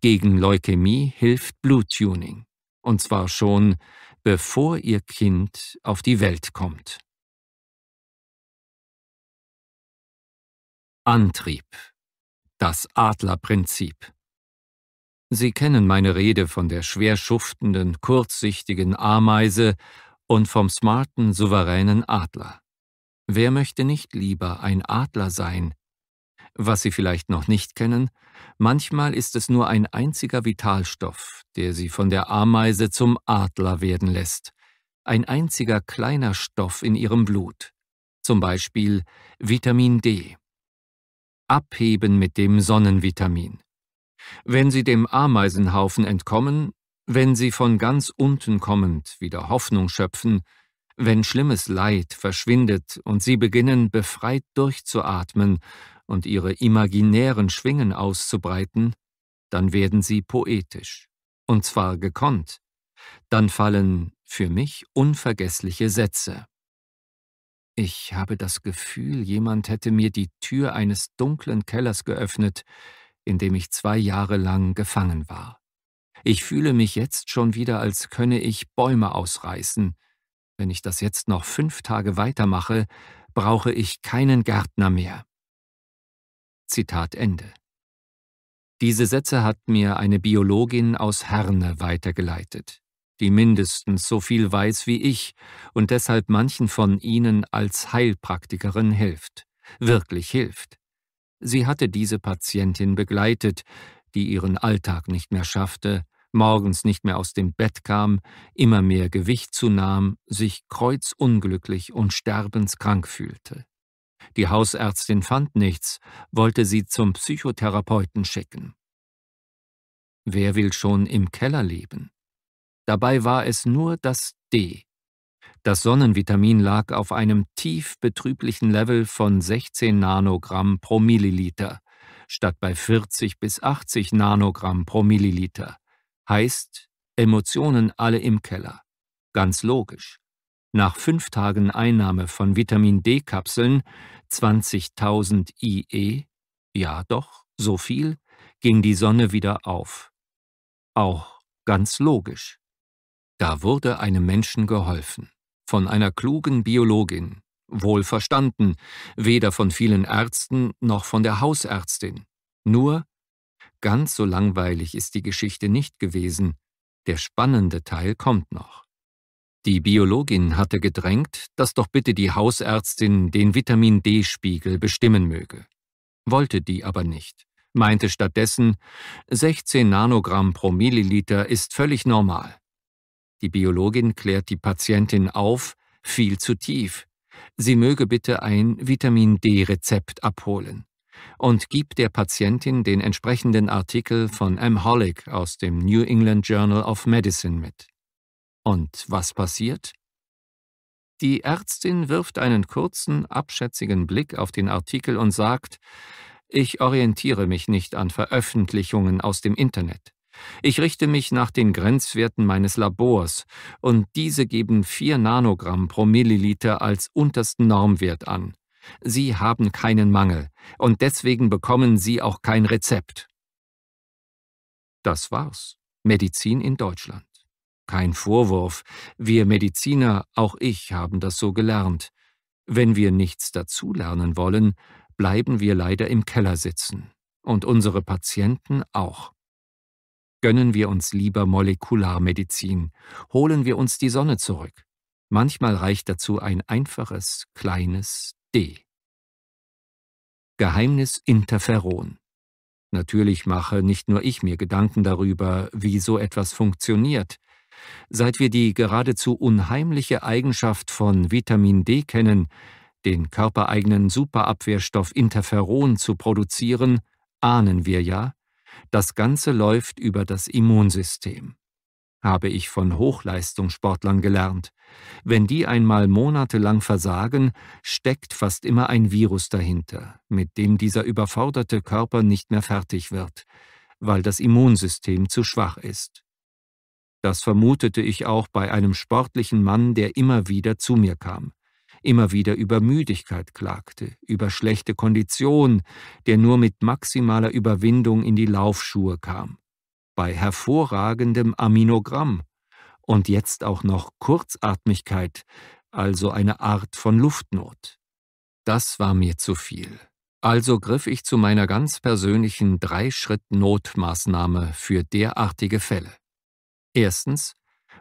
gegen Leukämie hilft Bluttuning, und zwar schon bevor ihr Kind auf die Welt kommt. Antrieb. Das Adlerprinzip. Sie kennen meine Rede von der schwer schuftenden, kurzsichtigen Ameise und vom smarten, souveränen Adler. Wer möchte nicht lieber ein Adler sein? Was Sie vielleicht noch nicht kennen, manchmal ist es nur ein einziger Vitalstoff, der Sie von der Ameise zum Adler werden lässt, ein einziger kleiner Stoff in Ihrem Blut, zum Beispiel Vitamin D. Abheben mit dem Sonnenvitamin. Wenn Sie dem Ameisenhaufen entkommen, wenn sie von ganz unten kommend wieder Hoffnung schöpfen, wenn schlimmes Leid verschwindet und sie beginnen, befreit durchzuatmen und ihre imaginären Schwingen auszubreiten, dann werden sie poetisch, und zwar gekonnt. Dann fallen für mich unvergessliche Sätze. Ich habe das Gefühl, jemand hätte mir die Tür eines dunklen Kellers geöffnet, in dem ich zwei Jahre lang gefangen war. Ich fühle mich jetzt schon wieder, als könne ich Bäume ausreißen. Wenn ich das jetzt noch fünf Tage weitermache, brauche ich keinen Gärtner mehr. Zitat Ende. Diese Sätze hat mir eine Biologin aus Herne weitergeleitet, die mindestens so viel weiß wie ich und deshalb manchen von Ihnen als Heilpraktikerin hilft, wirklich hilft. Sie hatte diese Patientin begleitet, die ihren Alltag nicht mehr schaffte morgens nicht mehr aus dem Bett kam, immer mehr Gewicht zunahm, sich kreuzunglücklich und sterbenskrank fühlte. Die Hausärztin fand nichts, wollte sie zum Psychotherapeuten schicken. Wer will schon im Keller leben? Dabei war es nur das D. Das Sonnenvitamin lag auf einem tief betrüblichen Level von 16 Nanogramm pro Milliliter, statt bei 40 bis 80 Nanogramm pro Milliliter. Heißt, Emotionen alle im Keller. Ganz logisch. Nach fünf Tagen Einnahme von Vitamin D-Kapseln 20.000 IE, ja doch, so viel, ging die Sonne wieder auf. Auch ganz logisch. Da wurde einem Menschen geholfen. Von einer klugen Biologin, wohlverstanden, weder von vielen Ärzten noch von der Hausärztin. Nur Ganz so langweilig ist die Geschichte nicht gewesen, der spannende Teil kommt noch. Die Biologin hatte gedrängt, dass doch bitte die Hausärztin den Vitamin D-Spiegel bestimmen möge. Wollte die aber nicht, meinte stattdessen, 16 Nanogramm pro Milliliter ist völlig normal. Die Biologin klärt die Patientin auf, viel zu tief. Sie möge bitte ein Vitamin D-Rezept abholen und gibt der Patientin den entsprechenden Artikel von M. Hollick aus dem New England Journal of Medicine mit. Und was passiert? Die Ärztin wirft einen kurzen, abschätzigen Blick auf den Artikel und sagt, ich orientiere mich nicht an Veröffentlichungen aus dem Internet. Ich richte mich nach den Grenzwerten meines Labors und diese geben 4 Nanogramm pro Milliliter als untersten Normwert an. Sie haben keinen Mangel, und deswegen bekommen Sie auch kein Rezept. Das war's. Medizin in Deutschland. Kein Vorwurf. Wir Mediziner, auch ich, haben das so gelernt. Wenn wir nichts dazulernen wollen, bleiben wir leider im Keller sitzen. Und unsere Patienten auch. Gönnen wir uns lieber Molekularmedizin, holen wir uns die Sonne zurück. Manchmal reicht dazu ein einfaches, kleines D. Geheimnis Interferon. Natürlich mache nicht nur ich mir Gedanken darüber, wie so etwas funktioniert. Seit wir die geradezu unheimliche Eigenschaft von Vitamin D kennen, den körpereigenen Superabwehrstoff Interferon zu produzieren, ahnen wir ja, das Ganze läuft über das Immunsystem. Habe ich von Hochleistungssportlern gelernt. Wenn die einmal monatelang versagen, steckt fast immer ein Virus dahinter, mit dem dieser überforderte Körper nicht mehr fertig wird, weil das Immunsystem zu schwach ist. Das vermutete ich auch bei einem sportlichen Mann, der immer wieder zu mir kam, immer wieder über Müdigkeit klagte, über schlechte Kondition, der nur mit maximaler Überwindung in die Laufschuhe kam. Bei hervorragendem Aminogramm und jetzt auch noch Kurzatmigkeit, also eine Art von Luftnot. Das war mir zu viel. Also griff ich zu meiner ganz persönlichen Drei-Schritt-Notmaßnahme für derartige Fälle. Erstens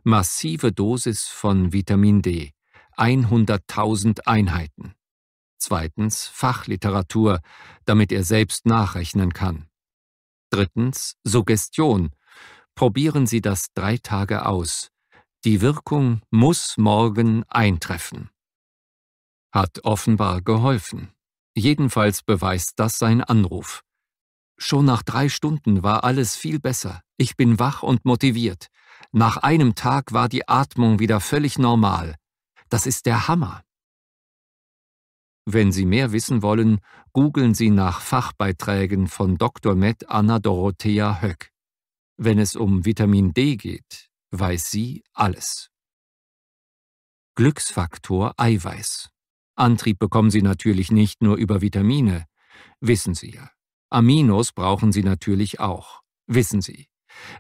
massive Dosis von Vitamin D, 100.000 Einheiten. Zweitens Fachliteratur, damit er selbst nachrechnen kann. Drittens Suggestion. Probieren Sie das drei Tage aus. Die Wirkung muss morgen eintreffen. Hat offenbar geholfen. Jedenfalls beweist das sein Anruf. Schon nach drei Stunden war alles viel besser. Ich bin wach und motiviert. Nach einem Tag war die Atmung wieder völlig normal. Das ist der Hammer. Wenn Sie mehr wissen wollen, googeln Sie nach Fachbeiträgen von Dr. Med Anna Dorothea Höck. Wenn es um Vitamin D geht, weiß sie alles. Glücksfaktor Eiweiß. Antrieb bekommen Sie natürlich nicht nur über Vitamine, wissen Sie ja. Aminos brauchen Sie natürlich auch, wissen Sie.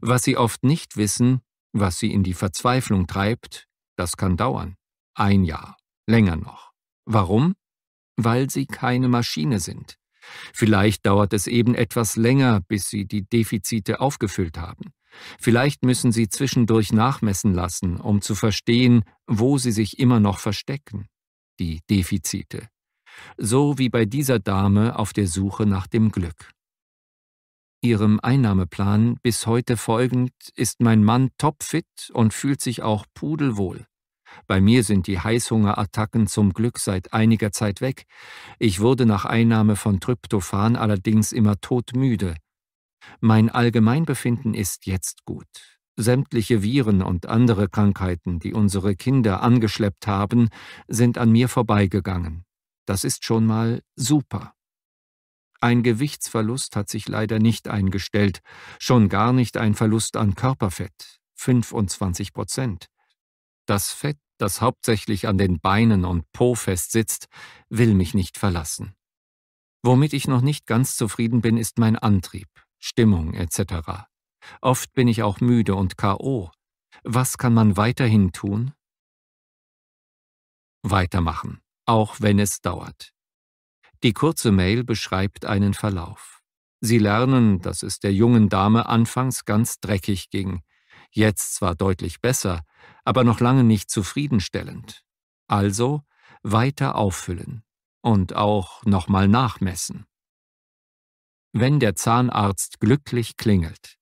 Was Sie oft nicht wissen, was Sie in die Verzweiflung treibt, das kann dauern. Ein Jahr, länger noch. Warum? Weil Sie keine Maschine sind. Vielleicht dauert es eben etwas länger, bis Sie die Defizite aufgefüllt haben. Vielleicht müssen sie zwischendurch nachmessen lassen, um zu verstehen, wo sie sich immer noch verstecken, die Defizite. So wie bei dieser Dame auf der Suche nach dem Glück. Ihrem Einnahmeplan bis heute folgend ist mein Mann topfit und fühlt sich auch pudelwohl. Bei mir sind die Heißhungerattacken zum Glück seit einiger Zeit weg. Ich wurde nach Einnahme von Tryptophan allerdings immer todmüde. Mein Allgemeinbefinden ist jetzt gut. Sämtliche Viren und andere Krankheiten, die unsere Kinder angeschleppt haben, sind an mir vorbeigegangen. Das ist schon mal super. Ein Gewichtsverlust hat sich leider nicht eingestellt, schon gar nicht ein Verlust an Körperfett, 25 Prozent. Das Fett, das hauptsächlich an den Beinen und Po festsitzt, will mich nicht verlassen. Womit ich noch nicht ganz zufrieden bin, ist mein Antrieb. Stimmung etc. Oft bin ich auch müde und KO. Was kann man weiterhin tun? Weitermachen, auch wenn es dauert. Die kurze Mail beschreibt einen Verlauf. Sie lernen, dass es der jungen Dame anfangs ganz dreckig ging, jetzt zwar deutlich besser, aber noch lange nicht zufriedenstellend. Also weiter auffüllen und auch nochmal nachmessen wenn der Zahnarzt glücklich klingelt.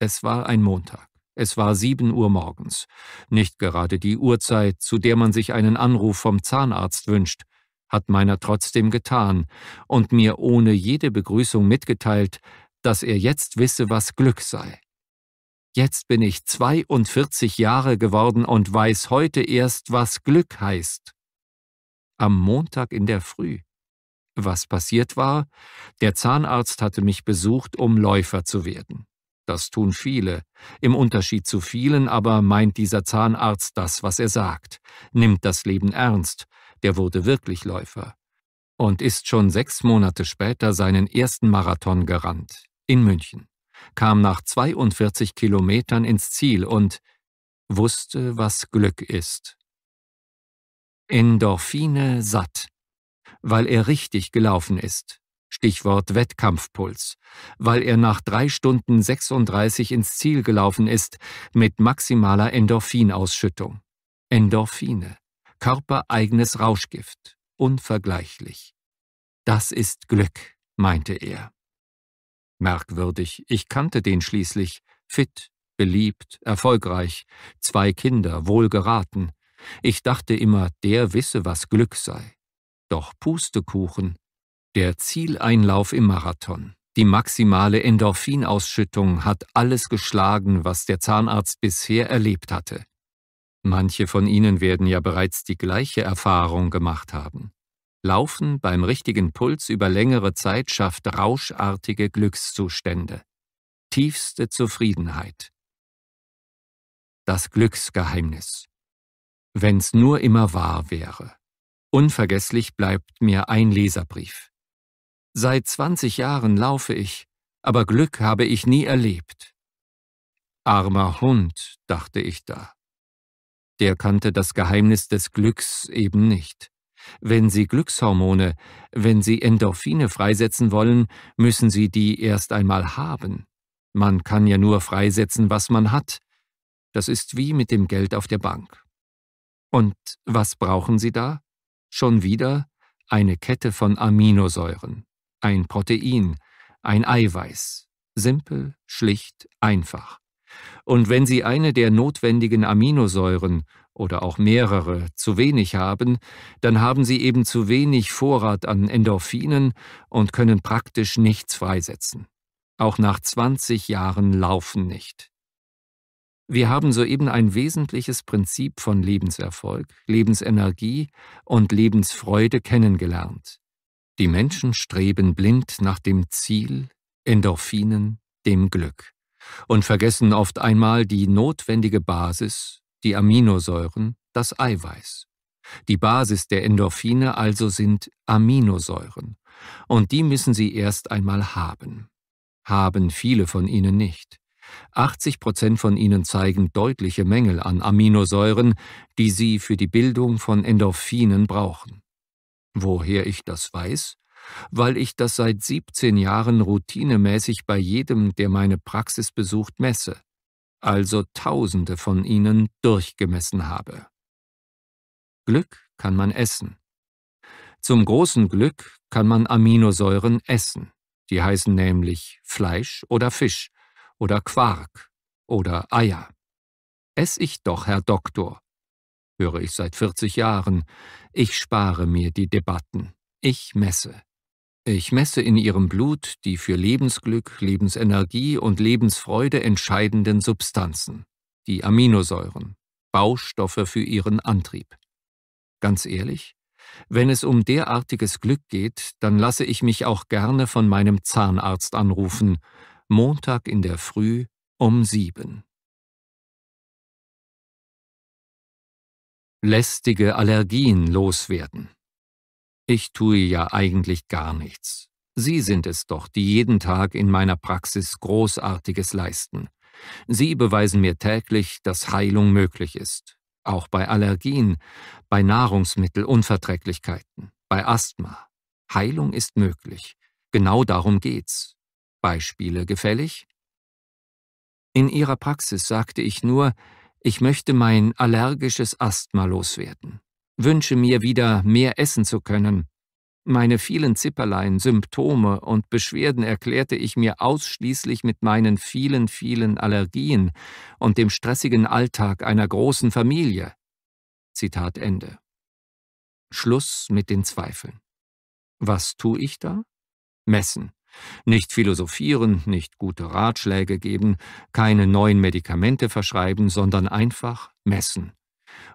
Es war ein Montag. Es war sieben Uhr morgens. Nicht gerade die Uhrzeit, zu der man sich einen Anruf vom Zahnarzt wünscht, hat meiner trotzdem getan und mir ohne jede Begrüßung mitgeteilt, dass er jetzt wisse, was Glück sei. Jetzt bin ich 42 Jahre geworden und weiß heute erst, was Glück heißt. Am Montag in der Früh was passiert war? Der Zahnarzt hatte mich besucht, um Läufer zu werden. Das tun viele. Im Unterschied zu vielen aber meint dieser Zahnarzt das, was er sagt, nimmt das Leben ernst, der wurde wirklich Läufer. Und ist schon sechs Monate später seinen ersten Marathon gerannt, in München, kam nach 42 Kilometern ins Ziel und wusste, was Glück ist. Endorphine satt weil er richtig gelaufen ist. Stichwort Wettkampfpuls, weil er nach drei Stunden 36 ins Ziel gelaufen ist mit maximaler Endorphinausschüttung. Endorphine, körpereigenes Rauschgift, unvergleichlich. Das ist Glück, meinte er. Merkwürdig, ich kannte den schließlich, fit, beliebt, erfolgreich, zwei Kinder, wohlgeraten. Ich dachte immer, der wisse, was Glück sei. Doch Pustekuchen. Der Zieleinlauf im Marathon. Die maximale Endorphinausschüttung hat alles geschlagen, was der Zahnarzt bisher erlebt hatte. Manche von Ihnen werden ja bereits die gleiche Erfahrung gemacht haben. Laufen beim richtigen Puls über längere Zeit schafft rauschartige Glückszustände. Tiefste Zufriedenheit. Das Glücksgeheimnis. Wenn's nur immer wahr wäre. Unvergesslich bleibt mir ein Leserbrief. Seit 20 Jahren laufe ich, aber Glück habe ich nie erlebt. Armer Hund, dachte ich da. Der kannte das Geheimnis des Glücks eben nicht. Wenn Sie Glückshormone, wenn Sie Endorphine freisetzen wollen, müssen Sie die erst einmal haben. Man kann ja nur freisetzen, was man hat. Das ist wie mit dem Geld auf der Bank. Und was brauchen Sie da? Schon wieder eine Kette von Aminosäuren, ein Protein, ein Eiweiß. Simpel, schlicht, einfach. Und wenn Sie eine der notwendigen Aminosäuren oder auch mehrere zu wenig haben, dann haben Sie eben zu wenig Vorrat an Endorphinen und können praktisch nichts freisetzen. Auch nach 20 Jahren laufen nicht. Wir haben soeben ein wesentliches Prinzip von Lebenserfolg, Lebensenergie und Lebensfreude kennengelernt. Die Menschen streben blind nach dem Ziel, Endorphinen, dem Glück, und vergessen oft einmal die notwendige Basis, die Aminosäuren, das Eiweiß. Die Basis der Endorphine also sind Aminosäuren, und die müssen sie erst einmal haben. Haben viele von ihnen nicht. 80 Prozent von ihnen zeigen deutliche Mängel an Aminosäuren, die sie für die Bildung von Endorphinen brauchen. Woher ich das weiß? Weil ich das seit 17 Jahren routinemäßig bei jedem, der meine Praxis besucht, messe, also Tausende von ihnen durchgemessen habe. Glück kann man essen. Zum großen Glück kann man Aminosäuren essen. Die heißen nämlich Fleisch oder Fisch oder Quark oder Eier. Ess ich doch, Herr Doktor, höre ich seit 40 Jahren. Ich spare mir die Debatten. Ich messe. Ich messe in ihrem Blut die für Lebensglück, Lebensenergie und Lebensfreude entscheidenden Substanzen, die Aminosäuren, Baustoffe für ihren Antrieb. Ganz ehrlich, wenn es um derartiges Glück geht, dann lasse ich mich auch gerne von meinem Zahnarzt anrufen, Montag in der Früh um sieben. Lästige Allergien loswerden. Ich tue ja eigentlich gar nichts. Sie sind es doch, die jeden Tag in meiner Praxis Großartiges leisten. Sie beweisen mir täglich, dass Heilung möglich ist. Auch bei Allergien, bei Nahrungsmittelunverträglichkeiten, bei Asthma. Heilung ist möglich. Genau darum geht's. Beispiele gefällig? In ihrer Praxis sagte ich nur, ich möchte mein allergisches Asthma loswerden, wünsche mir wieder mehr essen zu können. Meine vielen Zipperlein, Symptome und Beschwerden erklärte ich mir ausschließlich mit meinen vielen, vielen Allergien und dem stressigen Alltag einer großen Familie. Zitat Ende. Schluss mit den Zweifeln. Was tue ich da? Messen. Nicht philosophieren, nicht gute Ratschläge geben, keine neuen Medikamente verschreiben, sondern einfach messen.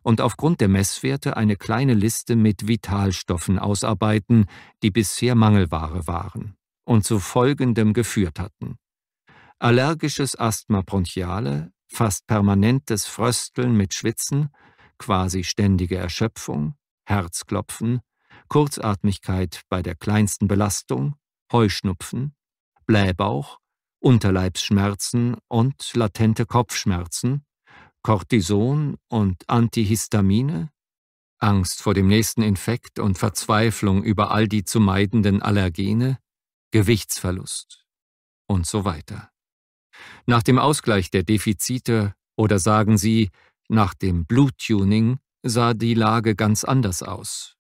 Und aufgrund der Messwerte eine kleine Liste mit Vitalstoffen ausarbeiten, die bisher Mangelware waren und zu Folgendem geführt hatten. Allergisches Asthma bronchiale, fast permanentes Frösteln mit Schwitzen, quasi ständige Erschöpfung, Herzklopfen, Kurzatmigkeit bei der kleinsten Belastung, Heuschnupfen, Blähbauch, Unterleibsschmerzen und latente Kopfschmerzen, Cortison und Antihistamine, Angst vor dem nächsten Infekt und Verzweiflung über all die zu meidenden Allergene, Gewichtsverlust und so weiter. Nach dem Ausgleich der Defizite oder sagen Sie, nach dem Bluttuning sah die Lage ganz anders aus.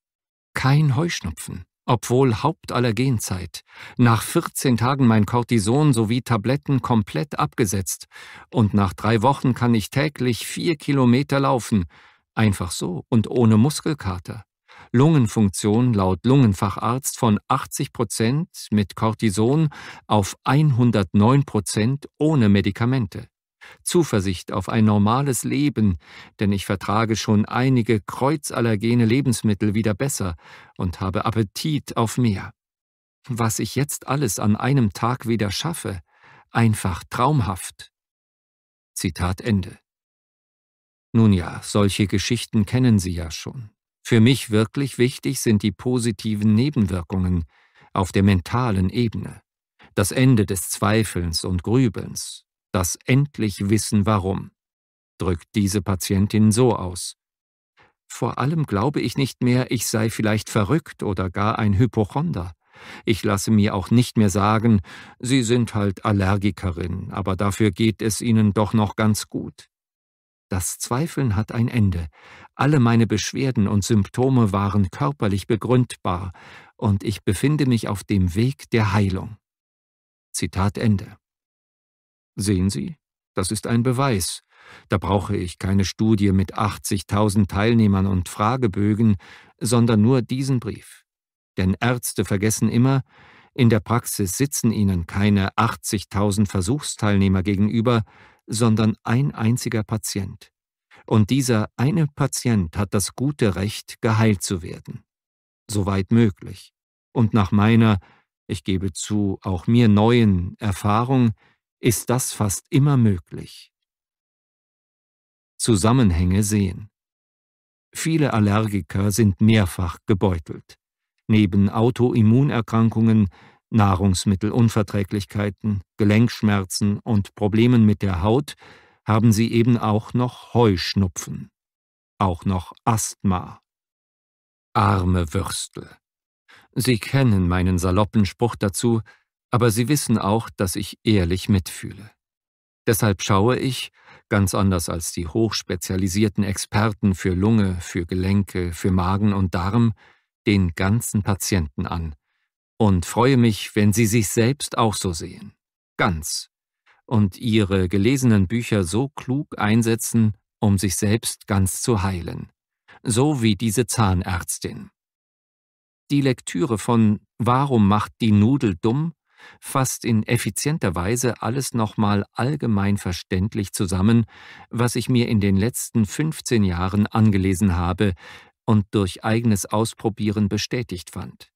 Kein Heuschnupfen, obwohl Hauptallergenzeit, nach 14 Tagen mein Cortison sowie Tabletten komplett abgesetzt und nach drei Wochen kann ich täglich vier Kilometer laufen, einfach so und ohne Muskelkater. Lungenfunktion laut Lungenfacharzt von 80 Prozent mit Cortison auf 109 Prozent ohne Medikamente. Zuversicht auf ein normales Leben, denn ich vertrage schon einige kreuzallergene Lebensmittel wieder besser und habe Appetit auf mehr. Was ich jetzt alles an einem Tag wieder schaffe, einfach traumhaft. Zitat Ende. Nun ja, solche Geschichten kennen Sie ja schon. Für mich wirklich wichtig sind die positiven Nebenwirkungen auf der mentalen Ebene, das Ende des Zweifelns und Grübelns, das endlich wissen warum, drückt diese Patientin so aus. Vor allem glaube ich nicht mehr, ich sei vielleicht verrückt oder gar ein Hypochonder. Ich lasse mir auch nicht mehr sagen, Sie sind halt Allergikerin, aber dafür geht es Ihnen doch noch ganz gut. Das Zweifeln hat ein Ende. Alle meine Beschwerden und Symptome waren körperlich begründbar, und ich befinde mich auf dem Weg der Heilung. Zitat Ende. Sehen Sie, das ist ein Beweis. Da brauche ich keine Studie mit 80.000 Teilnehmern und Fragebögen, sondern nur diesen Brief. Denn Ärzte vergessen immer, in der Praxis sitzen ihnen keine 80.000 Versuchsteilnehmer gegenüber, sondern ein einziger Patient. Und dieser eine Patient hat das gute Recht, geheilt zu werden. Soweit möglich. Und nach meiner, ich gebe zu, auch mir neuen Erfahrung, ist das fast immer möglich. Zusammenhänge sehen. Viele Allergiker sind mehrfach gebeutelt. Neben Autoimmunerkrankungen, Nahrungsmittelunverträglichkeiten, Gelenkschmerzen und Problemen mit der Haut haben sie eben auch noch Heuschnupfen, auch noch Asthma. Arme Würstel. Sie kennen meinen saloppen Spruch dazu, aber sie wissen auch, dass ich ehrlich mitfühle. Deshalb schaue ich, ganz anders als die hochspezialisierten Experten für Lunge, für Gelenke, für Magen und Darm, den ganzen Patienten an und freue mich, wenn Sie sich selbst auch so sehen, ganz, und Ihre gelesenen Bücher so klug einsetzen, um sich selbst ganz zu heilen, so wie diese Zahnärztin. Die Lektüre von Warum macht die Nudel dumm fasst in effizienter Weise alles nochmal allgemein verständlich zusammen, was ich mir in den letzten 15 Jahren angelesen habe und durch eigenes Ausprobieren bestätigt fand.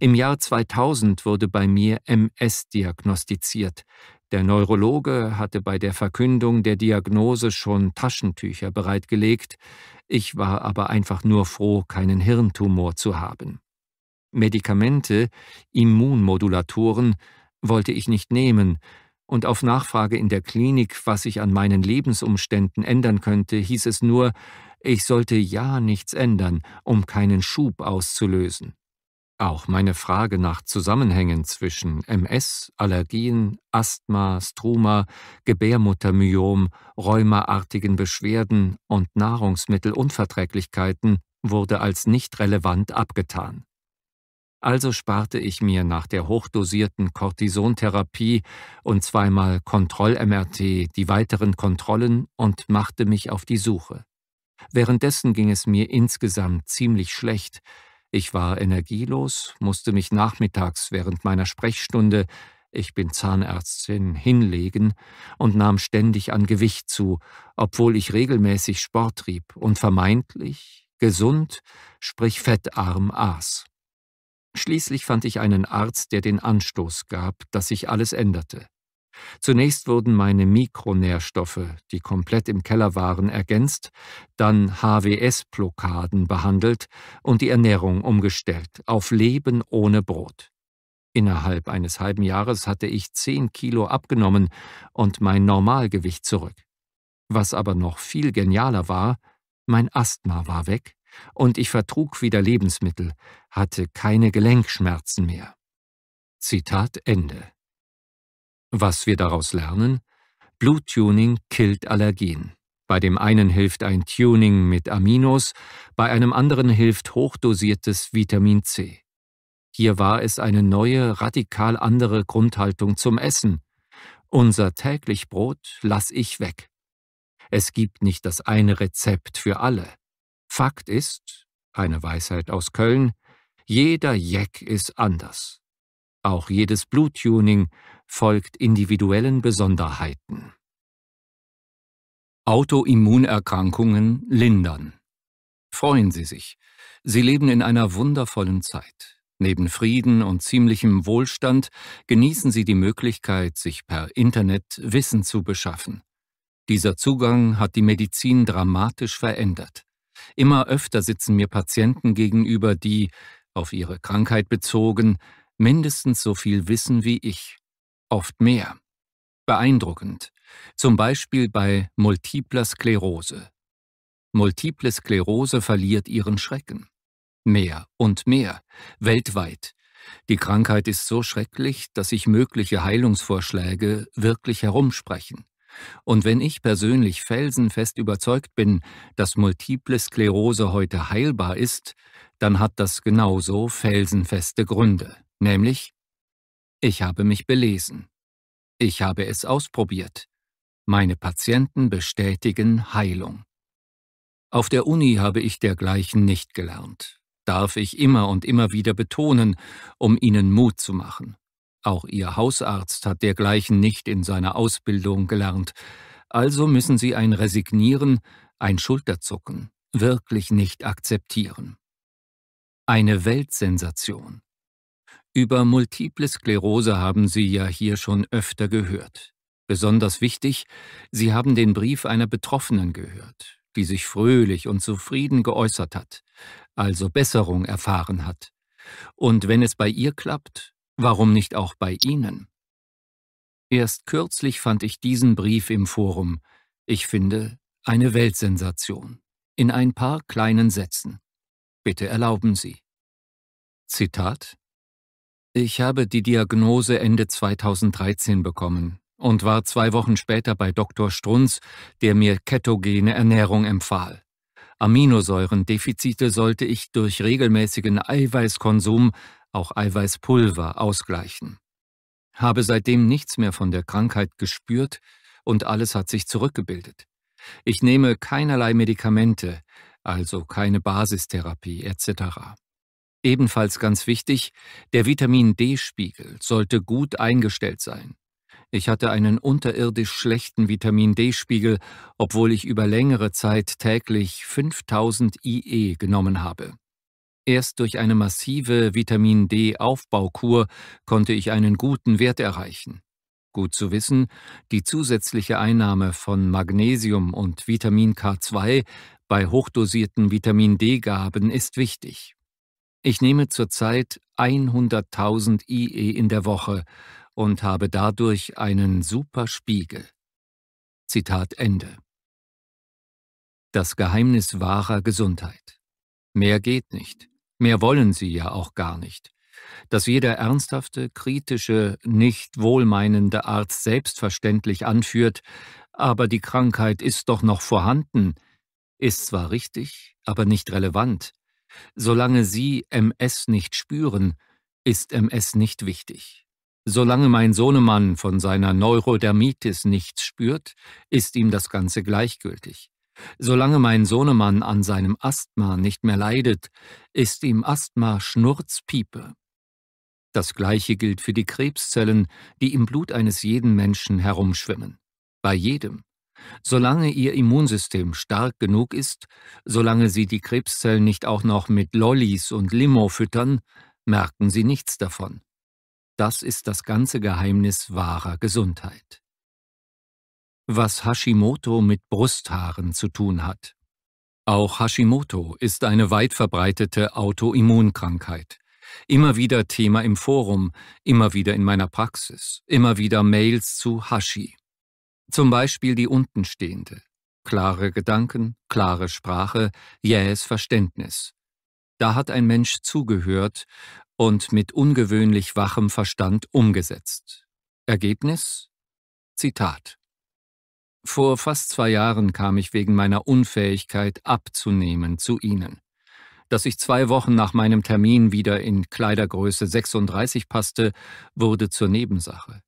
Im Jahr 2000 wurde bei mir MS diagnostiziert. Der Neurologe hatte bei der Verkündung der Diagnose schon Taschentücher bereitgelegt, ich war aber einfach nur froh, keinen Hirntumor zu haben. Medikamente, Immunmodulatoren, wollte ich nicht nehmen, und auf Nachfrage in der Klinik, was ich an meinen Lebensumständen ändern könnte, hieß es nur, ich sollte ja nichts ändern, um keinen Schub auszulösen. Auch meine Frage nach Zusammenhängen zwischen MS, Allergien, Asthma, Struma, Gebärmuttermyom, rheumaartigen Beschwerden und Nahrungsmittelunverträglichkeiten wurde als nicht relevant abgetan. Also sparte ich mir nach der hochdosierten Cortisontherapie und zweimal Kontroll-MRT die weiteren Kontrollen und machte mich auf die Suche. Währenddessen ging es mir insgesamt ziemlich schlecht. Ich war energielos, musste mich nachmittags während meiner Sprechstunde ich bin Zahnärztin, hinlegen und nahm ständig an Gewicht zu, obwohl ich regelmäßig Sport trieb und vermeintlich gesund, sprich fettarm aß. Schließlich fand ich einen Arzt, der den Anstoß gab, dass sich alles änderte. Zunächst wurden meine Mikronährstoffe, die komplett im Keller waren, ergänzt, dann HWS-Blockaden behandelt und die Ernährung umgestellt auf Leben ohne Brot. Innerhalb eines halben Jahres hatte ich zehn Kilo abgenommen und mein Normalgewicht zurück. Was aber noch viel genialer war, mein Asthma war weg, und ich vertrug wieder Lebensmittel, hatte keine Gelenkschmerzen mehr. Zitat Ende. Was wir daraus lernen? Bluttuning killt Allergien. Bei dem einen hilft ein Tuning mit Aminos, bei einem anderen hilft hochdosiertes Vitamin C. Hier war es eine neue, radikal andere Grundhaltung zum Essen. Unser täglich Brot lass ich weg. Es gibt nicht das eine Rezept für alle. Fakt ist, eine Weisheit aus Köln, jeder Jack ist anders. Auch jedes Bluttuning folgt individuellen Besonderheiten. Autoimmunerkrankungen lindern. Freuen Sie sich. Sie leben in einer wundervollen Zeit. Neben Frieden und ziemlichem Wohlstand genießen Sie die Möglichkeit, sich per Internet Wissen zu beschaffen. Dieser Zugang hat die Medizin dramatisch verändert. Immer öfter sitzen mir Patienten gegenüber, die, auf ihre Krankheit bezogen, mindestens so viel wissen wie ich, oft mehr. Beeindruckend, zum Beispiel bei multipler Sklerose. Multiple Sklerose verliert ihren Schrecken. Mehr und mehr, weltweit. Die Krankheit ist so schrecklich, dass sich mögliche Heilungsvorschläge wirklich herumsprechen. Und wenn ich persönlich felsenfest überzeugt bin, dass multiple Sklerose heute heilbar ist, dann hat das genauso felsenfeste Gründe, nämlich ich habe mich belesen. Ich habe es ausprobiert. Meine Patienten bestätigen Heilung. Auf der Uni habe ich dergleichen nicht gelernt. Darf ich immer und immer wieder betonen, um ihnen Mut zu machen. Auch Ihr Hausarzt hat dergleichen nicht in seiner Ausbildung gelernt. Also müssen Sie ein Resignieren, ein Schulterzucken wirklich nicht akzeptieren. Eine Weltsensation. Über multiple Sklerose haben Sie ja hier schon öfter gehört. Besonders wichtig, Sie haben den Brief einer Betroffenen gehört, die sich fröhlich und zufrieden geäußert hat, also Besserung erfahren hat. Und wenn es bei ihr klappt, Warum nicht auch bei Ihnen? Erst kürzlich fand ich diesen Brief im Forum. Ich finde, eine Weltsensation. In ein paar kleinen Sätzen. Bitte erlauben Sie. Zitat Ich habe die Diagnose Ende 2013 bekommen und war zwei Wochen später bei Dr. Strunz, der mir ketogene Ernährung empfahl. Aminosäurendefizite sollte ich durch regelmäßigen Eiweißkonsum auch Eiweißpulver, ausgleichen. Habe seitdem nichts mehr von der Krankheit gespürt und alles hat sich zurückgebildet. Ich nehme keinerlei Medikamente, also keine Basistherapie etc. Ebenfalls ganz wichtig, der Vitamin D-Spiegel sollte gut eingestellt sein. Ich hatte einen unterirdisch schlechten Vitamin D-Spiegel, obwohl ich über längere Zeit täglich 5000 IE genommen habe. Erst durch eine massive Vitamin D-Aufbaukur konnte ich einen guten Wert erreichen. Gut zu wissen, die zusätzliche Einnahme von Magnesium und Vitamin K2 bei hochdosierten Vitamin D-Gaben ist wichtig. Ich nehme zurzeit 100.000 IE in der Woche und habe dadurch einen super Spiegel. Zitat Ende. Das Geheimnis wahrer Gesundheit. Mehr geht nicht. Mehr wollen sie ja auch gar nicht. Dass jeder ernsthafte, kritische, nicht wohlmeinende Arzt selbstverständlich anführt, aber die Krankheit ist doch noch vorhanden, ist zwar richtig, aber nicht relevant. Solange Sie MS nicht spüren, ist MS nicht wichtig. Solange mein Sohnemann von seiner Neurodermitis nichts spürt, ist ihm das Ganze gleichgültig. Solange mein Sohnemann an seinem Asthma nicht mehr leidet, ist ihm Asthma Schnurzpiepe. Das gleiche gilt für die Krebszellen, die im Blut eines jeden Menschen herumschwimmen. Bei jedem. Solange ihr Immunsystem stark genug ist, solange sie die Krebszellen nicht auch noch mit Lollis und Limo füttern, merken sie nichts davon. Das ist das ganze Geheimnis wahrer Gesundheit was Hashimoto mit Brusthaaren zu tun hat. Auch Hashimoto ist eine weit verbreitete Autoimmunkrankheit. Immer wieder Thema im Forum, immer wieder in meiner Praxis, immer wieder Mails zu Hashi. Zum Beispiel die untenstehende. Klare Gedanken, klare Sprache, jähes Verständnis. Da hat ein Mensch zugehört und mit ungewöhnlich wachem Verstand umgesetzt. Ergebnis? Zitat. Vor fast zwei Jahren kam ich wegen meiner Unfähigkeit abzunehmen zu Ihnen. Dass ich zwei Wochen nach meinem Termin wieder in Kleidergröße 36 passte, wurde zur Nebensache.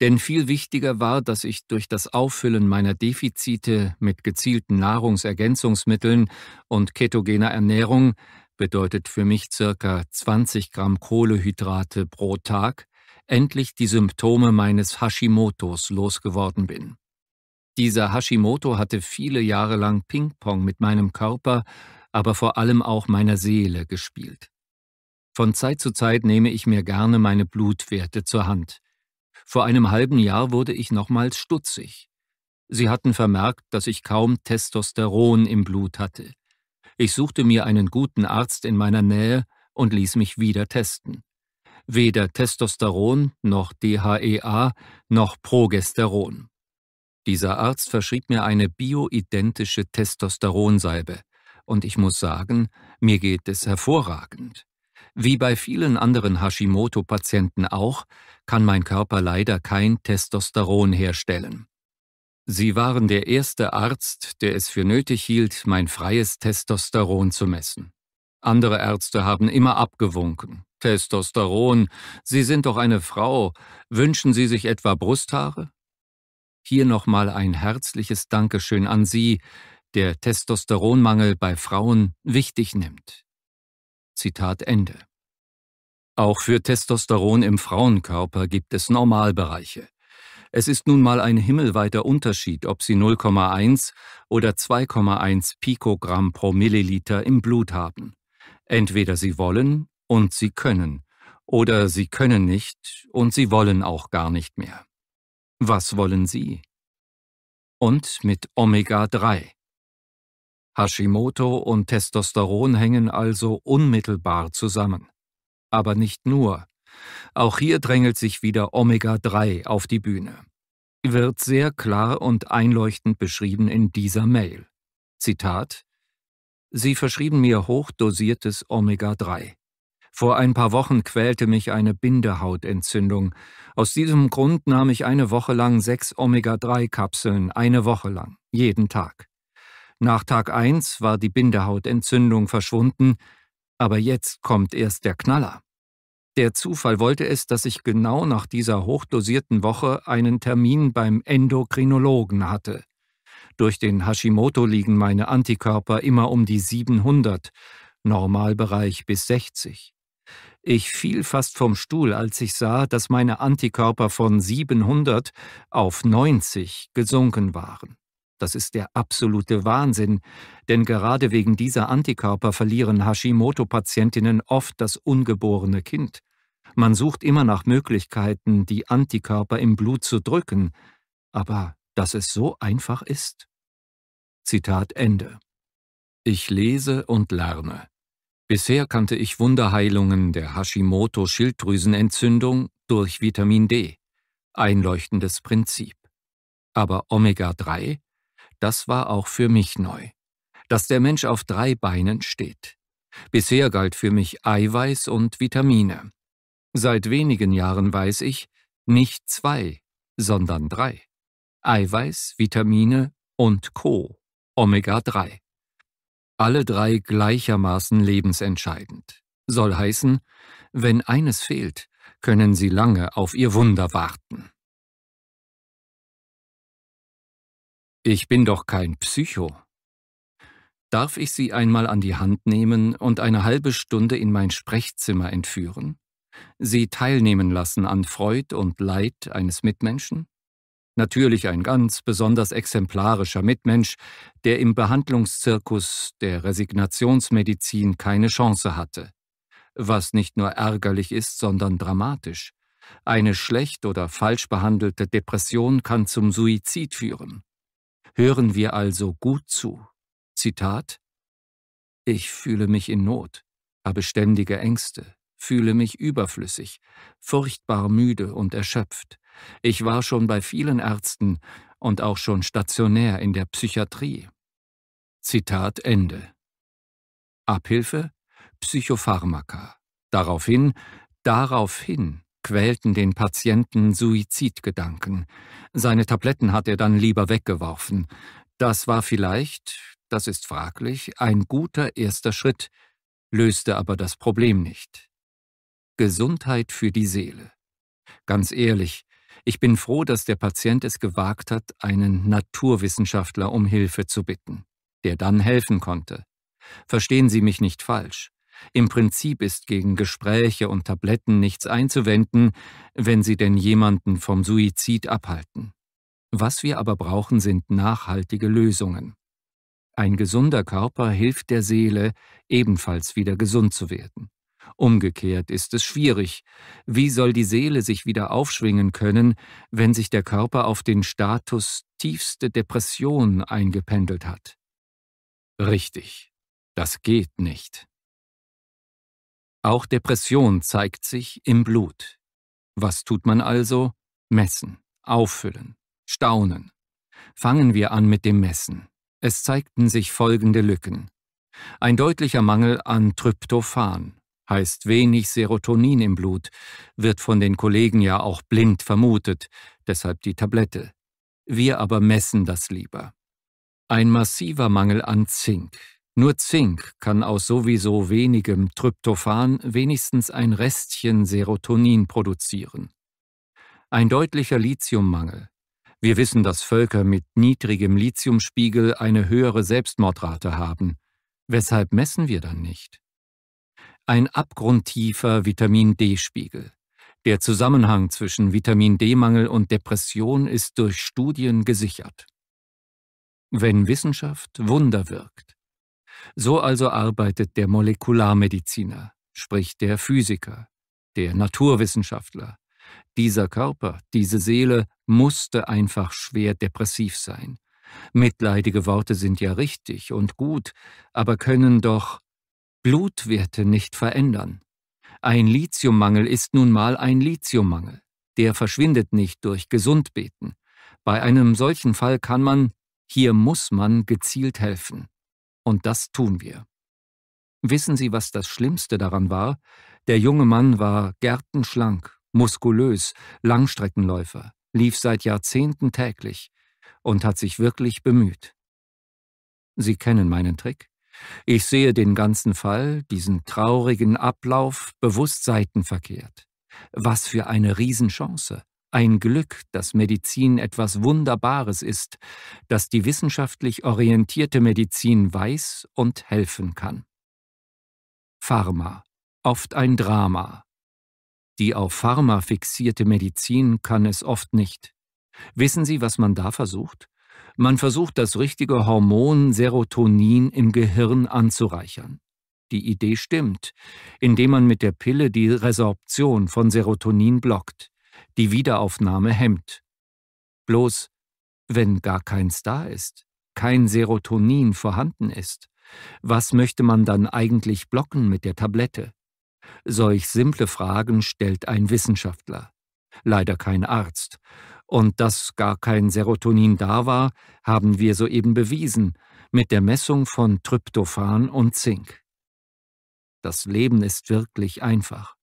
Denn viel wichtiger war, dass ich durch das Auffüllen meiner Defizite mit gezielten Nahrungsergänzungsmitteln und ketogener Ernährung bedeutet für mich circa 20 Gramm Kohlehydrate pro Tag, endlich die Symptome meines Hashimotos losgeworden bin. Dieser Hashimoto hatte viele Jahre lang Ping-Pong mit meinem Körper, aber vor allem auch meiner Seele gespielt. Von Zeit zu Zeit nehme ich mir gerne meine Blutwerte zur Hand. Vor einem halben Jahr wurde ich nochmals stutzig. Sie hatten vermerkt, dass ich kaum Testosteron im Blut hatte. Ich suchte mir einen guten Arzt in meiner Nähe und ließ mich wieder testen. Weder Testosteron noch DHEA noch Progesteron. Dieser Arzt verschrieb mir eine bioidentische Testosteronsalbe, und ich muss sagen, mir geht es hervorragend. Wie bei vielen anderen Hashimoto-Patienten auch, kann mein Körper leider kein Testosteron herstellen. Sie waren der erste Arzt, der es für nötig hielt, mein freies Testosteron zu messen. Andere Ärzte haben immer abgewunken. Testosteron, Sie sind doch eine Frau, wünschen Sie sich etwa Brusthaare? Hier nochmal ein herzliches Dankeschön an Sie, der Testosteronmangel bei Frauen wichtig nimmt. Zitat Ende. Auch für Testosteron im Frauenkörper gibt es Normalbereiche. Es ist nun mal ein himmelweiter Unterschied, ob Sie 0,1 oder 2,1 Pikogramm pro Milliliter im Blut haben. Entweder Sie wollen und Sie können, oder Sie können nicht und Sie wollen auch gar nicht mehr. Was wollen Sie? Und mit Omega-3. Hashimoto und Testosteron hängen also unmittelbar zusammen. Aber nicht nur. Auch hier drängelt sich wieder Omega-3 auf die Bühne. Wird sehr klar und einleuchtend beschrieben in dieser Mail. Zitat Sie verschrieben mir hochdosiertes Omega-3. Vor ein paar Wochen quälte mich eine Bindehautentzündung. Aus diesem Grund nahm ich eine Woche lang sechs Omega-3-Kapseln, eine Woche lang, jeden Tag. Nach Tag 1 war die Bindehautentzündung verschwunden, aber jetzt kommt erst der Knaller. Der Zufall wollte es, dass ich genau nach dieser hochdosierten Woche einen Termin beim Endokrinologen hatte. Durch den Hashimoto liegen meine Antikörper immer um die 700, Normalbereich bis 60. Ich fiel fast vom Stuhl, als ich sah, dass meine Antikörper von 700 auf 90 gesunken waren. Das ist der absolute Wahnsinn, denn gerade wegen dieser Antikörper verlieren Hashimoto-Patientinnen oft das ungeborene Kind. Man sucht immer nach Möglichkeiten, die Antikörper im Blut zu drücken, aber dass es so einfach ist? Zitat Ende. Ich lese und lerne. Bisher kannte ich Wunderheilungen der Hashimoto-Schilddrüsenentzündung durch Vitamin D, einleuchtendes Prinzip. Aber Omega-3? Das war auch für mich neu. Dass der Mensch auf drei Beinen steht. Bisher galt für mich Eiweiß und Vitamine. Seit wenigen Jahren weiß ich, nicht zwei, sondern drei. Eiweiß, Vitamine und Co. Omega-3 alle drei gleichermaßen lebensentscheidend. Soll heißen, wenn eines fehlt, können sie lange auf ihr Wunder warten. Ich bin doch kein Psycho. Darf ich Sie einmal an die Hand nehmen und eine halbe Stunde in mein Sprechzimmer entführen? Sie teilnehmen lassen an Freud und Leid eines Mitmenschen? Natürlich ein ganz besonders exemplarischer Mitmensch, der im Behandlungszirkus der Resignationsmedizin keine Chance hatte. Was nicht nur ärgerlich ist, sondern dramatisch. Eine schlecht oder falsch behandelte Depression kann zum Suizid führen. Hören wir also gut zu. Zitat Ich fühle mich in Not, habe ständige Ängste, fühle mich überflüssig, furchtbar müde und erschöpft, ich war schon bei vielen Ärzten und auch schon stationär in der Psychiatrie. Zitat Ende. Abhilfe? Psychopharmaka. Daraufhin, daraufhin quälten den Patienten Suizidgedanken. Seine Tabletten hat er dann lieber weggeworfen. Das war vielleicht, das ist fraglich, ein guter erster Schritt, löste aber das Problem nicht. Gesundheit für die Seele. Ganz ehrlich, ich bin froh, dass der Patient es gewagt hat, einen Naturwissenschaftler um Hilfe zu bitten, der dann helfen konnte. Verstehen Sie mich nicht falsch. Im Prinzip ist gegen Gespräche und Tabletten nichts einzuwenden, wenn sie denn jemanden vom Suizid abhalten. Was wir aber brauchen, sind nachhaltige Lösungen. Ein gesunder Körper hilft der Seele, ebenfalls wieder gesund zu werden. Umgekehrt ist es schwierig. Wie soll die Seele sich wieder aufschwingen können, wenn sich der Körper auf den Status tiefste Depression eingependelt hat? Richtig, das geht nicht. Auch Depression zeigt sich im Blut. Was tut man also? Messen, auffüllen, staunen. Fangen wir an mit dem Messen. Es zeigten sich folgende Lücken. Ein deutlicher Mangel an Tryptophan, heißt wenig Serotonin im Blut, wird von den Kollegen ja auch blind vermutet, deshalb die Tablette. Wir aber messen das lieber. Ein massiver Mangel an Zink. Nur Zink kann aus sowieso wenigem Tryptophan wenigstens ein Restchen Serotonin produzieren. Ein deutlicher Lithiummangel. Wir wissen, dass Völker mit niedrigem Lithiumspiegel eine höhere Selbstmordrate haben. Weshalb messen wir dann nicht? ein abgrundtiefer Vitamin D-Spiegel. Der Zusammenhang zwischen Vitamin D-Mangel und Depression ist durch Studien gesichert. Wenn Wissenschaft Wunder wirkt. So also arbeitet der Molekularmediziner, sprich der Physiker, der Naturwissenschaftler. Dieser Körper, diese Seele musste einfach schwer depressiv sein. Mitleidige Worte sind ja richtig und gut, aber können doch Blutwerte nicht verändern. Ein Lithiummangel ist nun mal ein Lithiummangel. Der verschwindet nicht durch Gesundbeten. Bei einem solchen Fall kann man, hier muss man gezielt helfen. Und das tun wir. Wissen Sie, was das Schlimmste daran war? Der junge Mann war gärtenschlank, muskulös, Langstreckenläufer, lief seit Jahrzehnten täglich und hat sich wirklich bemüht. Sie kennen meinen Trick? Ich sehe den ganzen Fall, diesen traurigen Ablauf, bewusst seitenverkehrt. Was für eine Riesenchance! Ein Glück, dass Medizin etwas Wunderbares ist, dass die wissenschaftlich orientierte Medizin weiß und helfen kann. Pharma, oft ein Drama. Die auf Pharma fixierte Medizin kann es oft nicht. Wissen Sie, was man da versucht? Man versucht, das richtige Hormon Serotonin im Gehirn anzureichern. Die Idee stimmt, indem man mit der Pille die Resorption von Serotonin blockt, die Wiederaufnahme hemmt. Bloß, wenn gar keins da ist, kein Serotonin vorhanden ist, was möchte man dann eigentlich blocken mit der Tablette? Solch simple Fragen stellt ein Wissenschaftler, leider kein Arzt, und dass gar kein Serotonin da war, haben wir soeben bewiesen mit der Messung von Tryptophan und Zink. Das Leben ist wirklich einfach.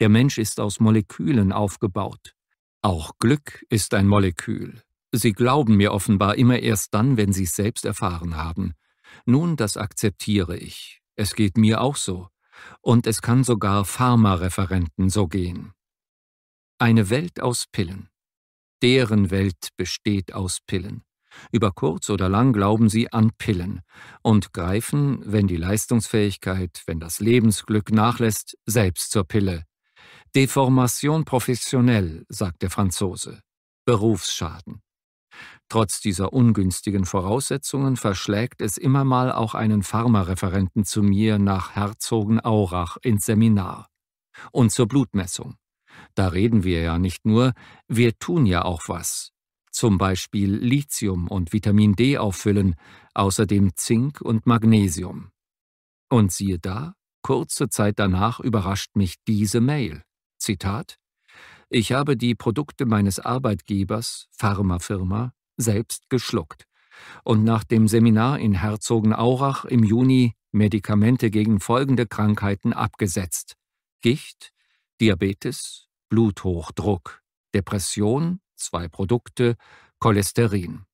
Der Mensch ist aus Molekülen aufgebaut. Auch Glück ist ein Molekül. Sie glauben mir offenbar immer erst dann, wenn Sie es selbst erfahren haben. Nun, das akzeptiere ich. Es geht mir auch so. Und es kann sogar Pharmareferenten so gehen. Eine Welt aus Pillen. Deren Welt besteht aus Pillen. Über kurz oder lang glauben sie an Pillen und greifen, wenn die Leistungsfähigkeit, wenn das Lebensglück nachlässt, selbst zur Pille. Deformation professionell, sagt der Franzose. Berufsschaden. Trotz dieser ungünstigen Voraussetzungen verschlägt es immer mal auch einen Pharmareferenten zu mir nach Herzogenaurach ins Seminar und zur Blutmessung. Da reden wir ja nicht nur, wir tun ja auch was. Zum Beispiel Lithium und Vitamin D auffüllen, außerdem Zink und Magnesium. Und siehe da, kurze Zeit danach überrascht mich diese Mail. Zitat Ich habe die Produkte meines Arbeitgebers, Pharmafirma, selbst geschluckt und nach dem Seminar in Herzogenaurach im Juni Medikamente gegen folgende Krankheiten abgesetzt: Gicht, Diabetes, Bluthochdruck, Depression, zwei Produkte, Cholesterin.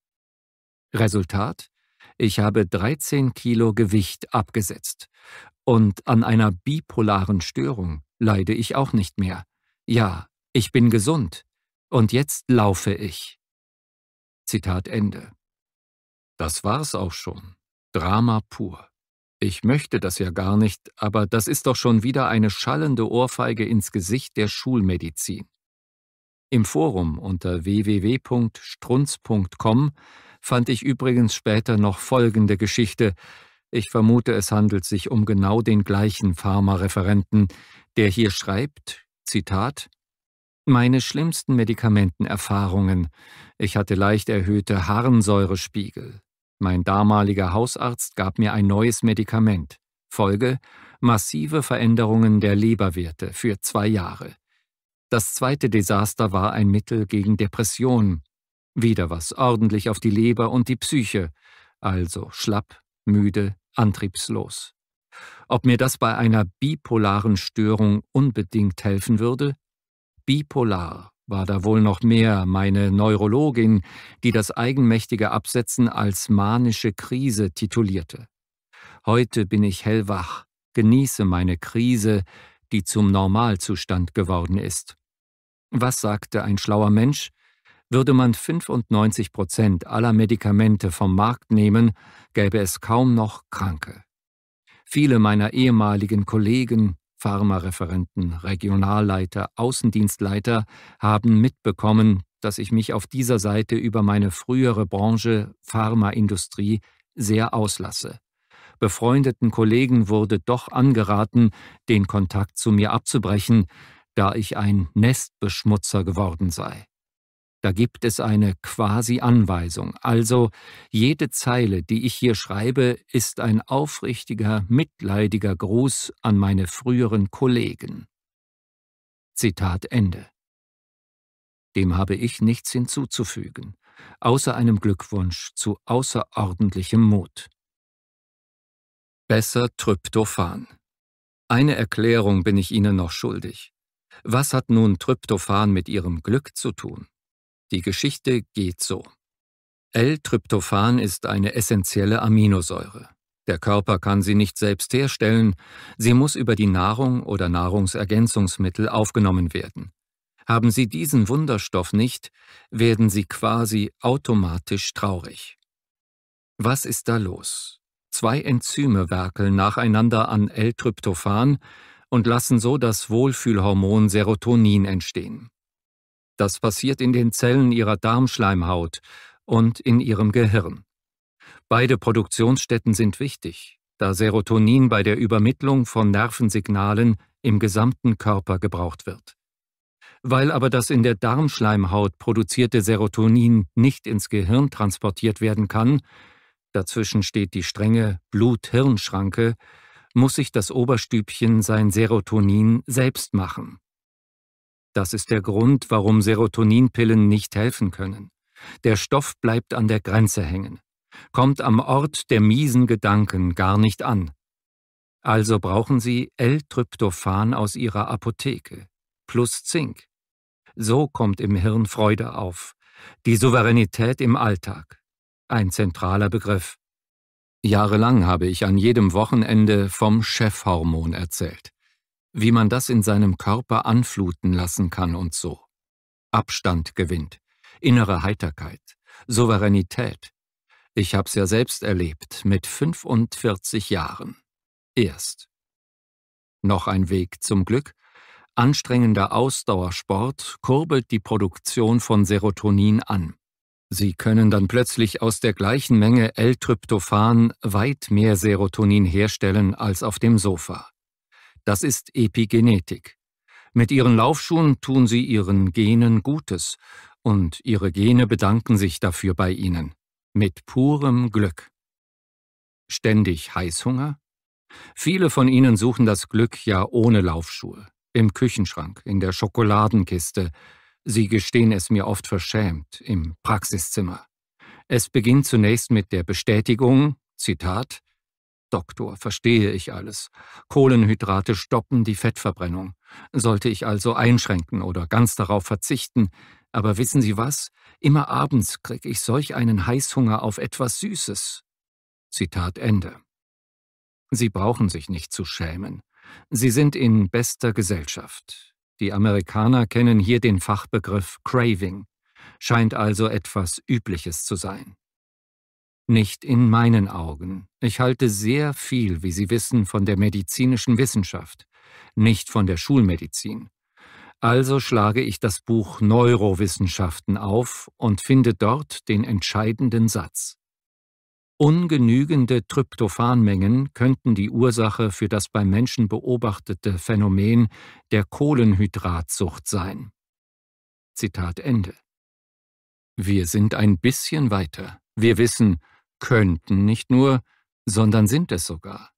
Resultat? Ich habe 13 Kilo Gewicht abgesetzt. Und an einer bipolaren Störung leide ich auch nicht mehr. Ja, ich bin gesund. Und jetzt laufe ich. Zitat Ende. Das war's auch schon. Drama pur. Ich möchte das ja gar nicht, aber das ist doch schon wieder eine schallende Ohrfeige ins Gesicht der Schulmedizin. Im Forum unter www.strunz.com fand ich übrigens später noch folgende Geschichte. Ich vermute, es handelt sich um genau den gleichen Pharmareferenten, der hier schreibt, Zitat, meine schlimmsten Medikamentenerfahrungen. Ich hatte leicht erhöhte Harnsäurespiegel, mein damaliger Hausarzt gab mir ein neues Medikament. Folge massive Veränderungen der Leberwerte für zwei Jahre. Das zweite Desaster war ein Mittel gegen Depressionen. Wieder was ordentlich auf die Leber und die Psyche, also schlapp, müde, antriebslos. Ob mir das bei einer bipolaren Störung unbedingt helfen würde? Bipolar war da wohl noch mehr meine Neurologin, die das eigenmächtige Absetzen als manische Krise titulierte. Heute bin ich hellwach, genieße meine Krise, die zum Normalzustand geworden ist. Was sagte ein schlauer Mensch? Würde man 95 Prozent aller Medikamente vom Markt nehmen, gäbe es kaum noch Kranke. Viele meiner ehemaligen Kollegen, Pharmareferenten, Regionalleiter, Außendienstleiter haben mitbekommen, dass ich mich auf dieser Seite über meine frühere Branche Pharmaindustrie sehr auslasse. Befreundeten Kollegen wurde doch angeraten, den Kontakt zu mir abzubrechen, da ich ein Nestbeschmutzer geworden sei. Da gibt es eine quasi Anweisung. Also jede Zeile, die ich hier schreibe, ist ein aufrichtiger, mitleidiger Gruß an meine früheren Kollegen. Zitat Ende. Dem habe ich nichts hinzuzufügen, außer einem Glückwunsch zu außerordentlichem Mut. Besser Tryptophan. Eine Erklärung bin ich Ihnen noch schuldig. Was hat nun Tryptophan mit Ihrem Glück zu tun? Die Geschichte geht so. L-Tryptophan ist eine essentielle Aminosäure. Der Körper kann sie nicht selbst herstellen, sie muss über die Nahrung oder Nahrungsergänzungsmittel aufgenommen werden. Haben Sie diesen Wunderstoff nicht, werden Sie quasi automatisch traurig. Was ist da los? Zwei Enzyme werkeln nacheinander an L-Tryptophan und lassen so das Wohlfühlhormon Serotonin entstehen. Das passiert in den Zellen ihrer Darmschleimhaut und in ihrem Gehirn. Beide Produktionsstätten sind wichtig, da Serotonin bei der Übermittlung von Nervensignalen im gesamten Körper gebraucht wird. Weil aber das in der Darmschleimhaut produzierte Serotonin nicht ins Gehirn transportiert werden kann, dazwischen steht die strenge Blut-Hirn-Schranke, muss sich das Oberstübchen sein Serotonin selbst machen. Das ist der Grund, warum Serotoninpillen nicht helfen können. Der Stoff bleibt an der Grenze hängen, kommt am Ort der miesen Gedanken gar nicht an. Also brauchen Sie L-Tryptophan aus Ihrer Apotheke plus Zink. So kommt im Hirn Freude auf, die Souveränität im Alltag, ein zentraler Begriff. Jahrelang habe ich an jedem Wochenende vom Chefhormon erzählt wie man das in seinem Körper anfluten lassen kann und so. Abstand gewinnt, innere Heiterkeit, Souveränität. Ich hab's ja selbst erlebt, mit 45 Jahren. Erst. Noch ein Weg zum Glück. Anstrengender Ausdauersport kurbelt die Produktion von Serotonin an. Sie können dann plötzlich aus der gleichen Menge L-Tryptophan weit mehr Serotonin herstellen als auf dem Sofa. Das ist Epigenetik. Mit ihren Laufschuhen tun sie ihren Genen Gutes und ihre Gene bedanken sich dafür bei ihnen. Mit purem Glück. Ständig Heißhunger? Viele von ihnen suchen das Glück ja ohne Laufschuhe, im Küchenschrank, in der Schokoladenkiste. Sie gestehen es mir oft verschämt, im Praxiszimmer. Es beginnt zunächst mit der Bestätigung, Zitat, Doktor, verstehe ich alles. Kohlenhydrate stoppen die Fettverbrennung. Sollte ich also einschränken oder ganz darauf verzichten. Aber wissen Sie was? Immer abends kriege ich solch einen Heißhunger auf etwas Süßes. Zitat Ende. Sie brauchen sich nicht zu schämen. Sie sind in bester Gesellschaft. Die Amerikaner kennen hier den Fachbegriff Craving, scheint also etwas Übliches zu sein. Nicht in meinen Augen. Ich halte sehr viel, wie Sie wissen, von der medizinischen Wissenschaft, nicht von der Schulmedizin. Also schlage ich das Buch Neurowissenschaften auf und finde dort den entscheidenden Satz. Ungenügende Tryptophanmengen könnten die Ursache für das beim Menschen beobachtete Phänomen der Kohlenhydratsucht sein. Zitat Ende. Wir sind ein bisschen weiter. Wir wissen, könnten nicht nur, sondern sind es sogar.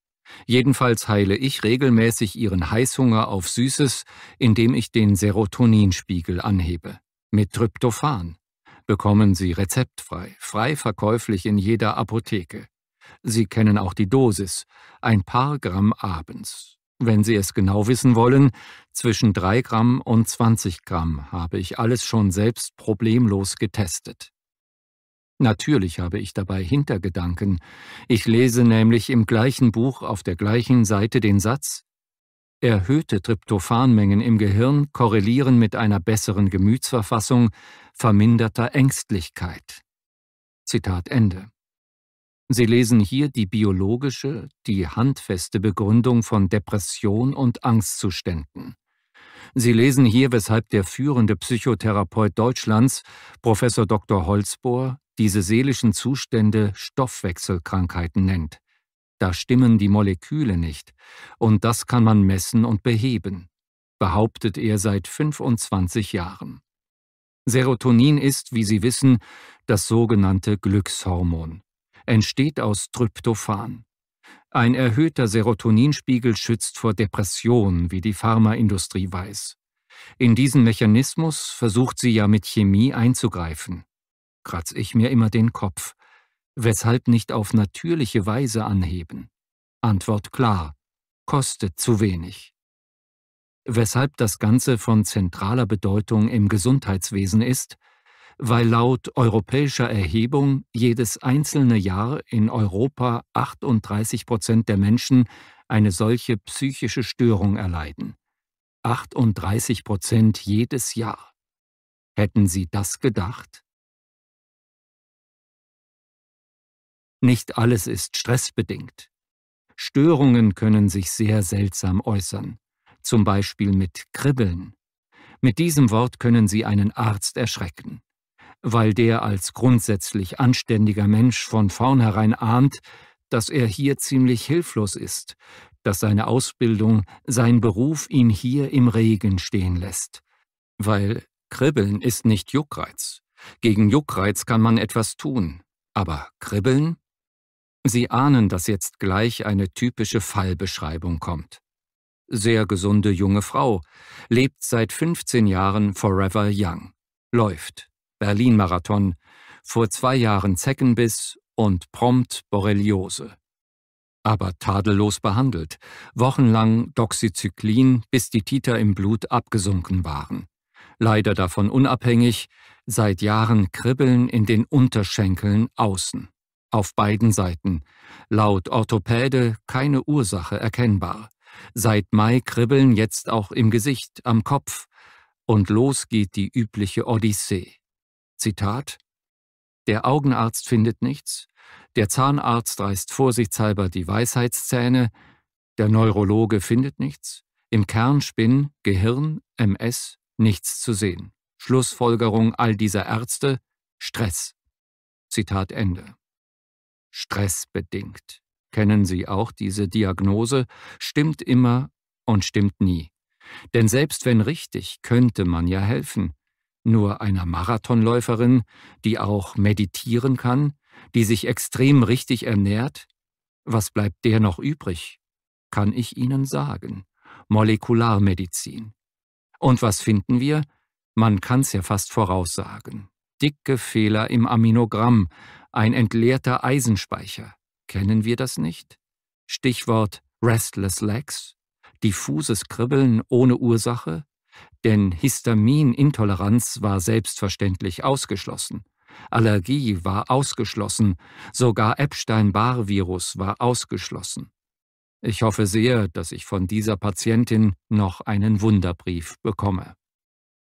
Jedenfalls heile ich regelmäßig ihren Heißhunger auf Süßes, indem ich den Serotoninspiegel anhebe. Mit Tryptophan. Bekommen Sie rezeptfrei, frei verkäuflich in jeder Apotheke. Sie kennen auch die Dosis, ein paar Gramm abends. Wenn Sie es genau wissen wollen, zwischen 3 Gramm und 20 Gramm habe ich alles schon selbst problemlos getestet. Natürlich habe ich dabei Hintergedanken. Ich lese nämlich im gleichen Buch auf der gleichen Seite den Satz Erhöhte Tryptophanmengen im Gehirn korrelieren mit einer besseren Gemütsverfassung, verminderter Ängstlichkeit. Zitat Ende. Sie lesen hier die biologische, die handfeste Begründung von Depression und Angstzuständen. Sie lesen hier, weshalb der führende Psychotherapeut Deutschlands, Prof. Dr. Holzbohr, diese seelischen Zustände Stoffwechselkrankheiten nennt. Da stimmen die Moleküle nicht, und das kann man messen und beheben, behauptet er seit 25 Jahren. Serotonin ist, wie Sie wissen, das sogenannte Glückshormon, entsteht aus Tryptophan. Ein erhöhter Serotoninspiegel schützt vor Depressionen, wie die Pharmaindustrie weiß. In diesen Mechanismus versucht sie ja mit Chemie einzugreifen kratze ich mir immer den Kopf. Weshalb nicht auf natürliche Weise anheben? Antwort klar, kostet zu wenig. Weshalb das Ganze von zentraler Bedeutung im Gesundheitswesen ist, weil laut europäischer Erhebung jedes einzelne Jahr in Europa 38 Prozent der Menschen eine solche psychische Störung erleiden. 38 Prozent jedes Jahr. Hätten Sie das gedacht? Nicht alles ist stressbedingt. Störungen können sich sehr seltsam äußern, zum Beispiel mit Kribbeln. Mit diesem Wort können Sie einen Arzt erschrecken, weil der als grundsätzlich anständiger Mensch von vornherein ahnt, dass er hier ziemlich hilflos ist, dass seine Ausbildung, sein Beruf ihn hier im Regen stehen lässt. Weil Kribbeln ist nicht Juckreiz. Gegen Juckreiz kann man etwas tun, aber Kribbeln Sie ahnen, dass jetzt gleich eine typische Fallbeschreibung kommt. Sehr gesunde junge Frau, lebt seit 15 Jahren Forever Young, läuft Berlin-Marathon, vor zwei Jahren Zeckenbiss und prompt Borreliose. Aber tadellos behandelt, wochenlang Doxycyclin, bis die Titer im Blut abgesunken waren. Leider davon unabhängig, seit Jahren Kribbeln in den Unterschenkeln außen. Auf beiden Seiten. Laut Orthopäde keine Ursache erkennbar. Seit Mai kribbeln jetzt auch im Gesicht, am Kopf. Und los geht die übliche Odyssee. Zitat Der Augenarzt findet nichts, der Zahnarzt reißt vorsichtshalber die Weisheitszähne, der Neurologe findet nichts, im Kernspinn, Gehirn, MS, nichts zu sehen. Schlussfolgerung all dieser Ärzte Stress. Zitat Ende stressbedingt. Kennen Sie auch diese Diagnose? Stimmt immer und stimmt nie. Denn selbst wenn richtig, könnte man ja helfen. Nur einer Marathonläuferin, die auch meditieren kann, die sich extrem richtig ernährt, was bleibt der noch übrig? Kann ich Ihnen sagen. Molekularmedizin. Und was finden wir? Man kann's ja fast voraussagen. Dicke Fehler im Aminogramm, ein entleerter Eisenspeicher. Kennen wir das nicht? Stichwort Restless Legs, diffuses Kribbeln ohne Ursache, denn Histaminintoleranz war selbstverständlich ausgeschlossen. Allergie war ausgeschlossen, sogar Epstein-Barr-Virus war ausgeschlossen. Ich hoffe sehr, dass ich von dieser Patientin noch einen Wunderbrief bekomme.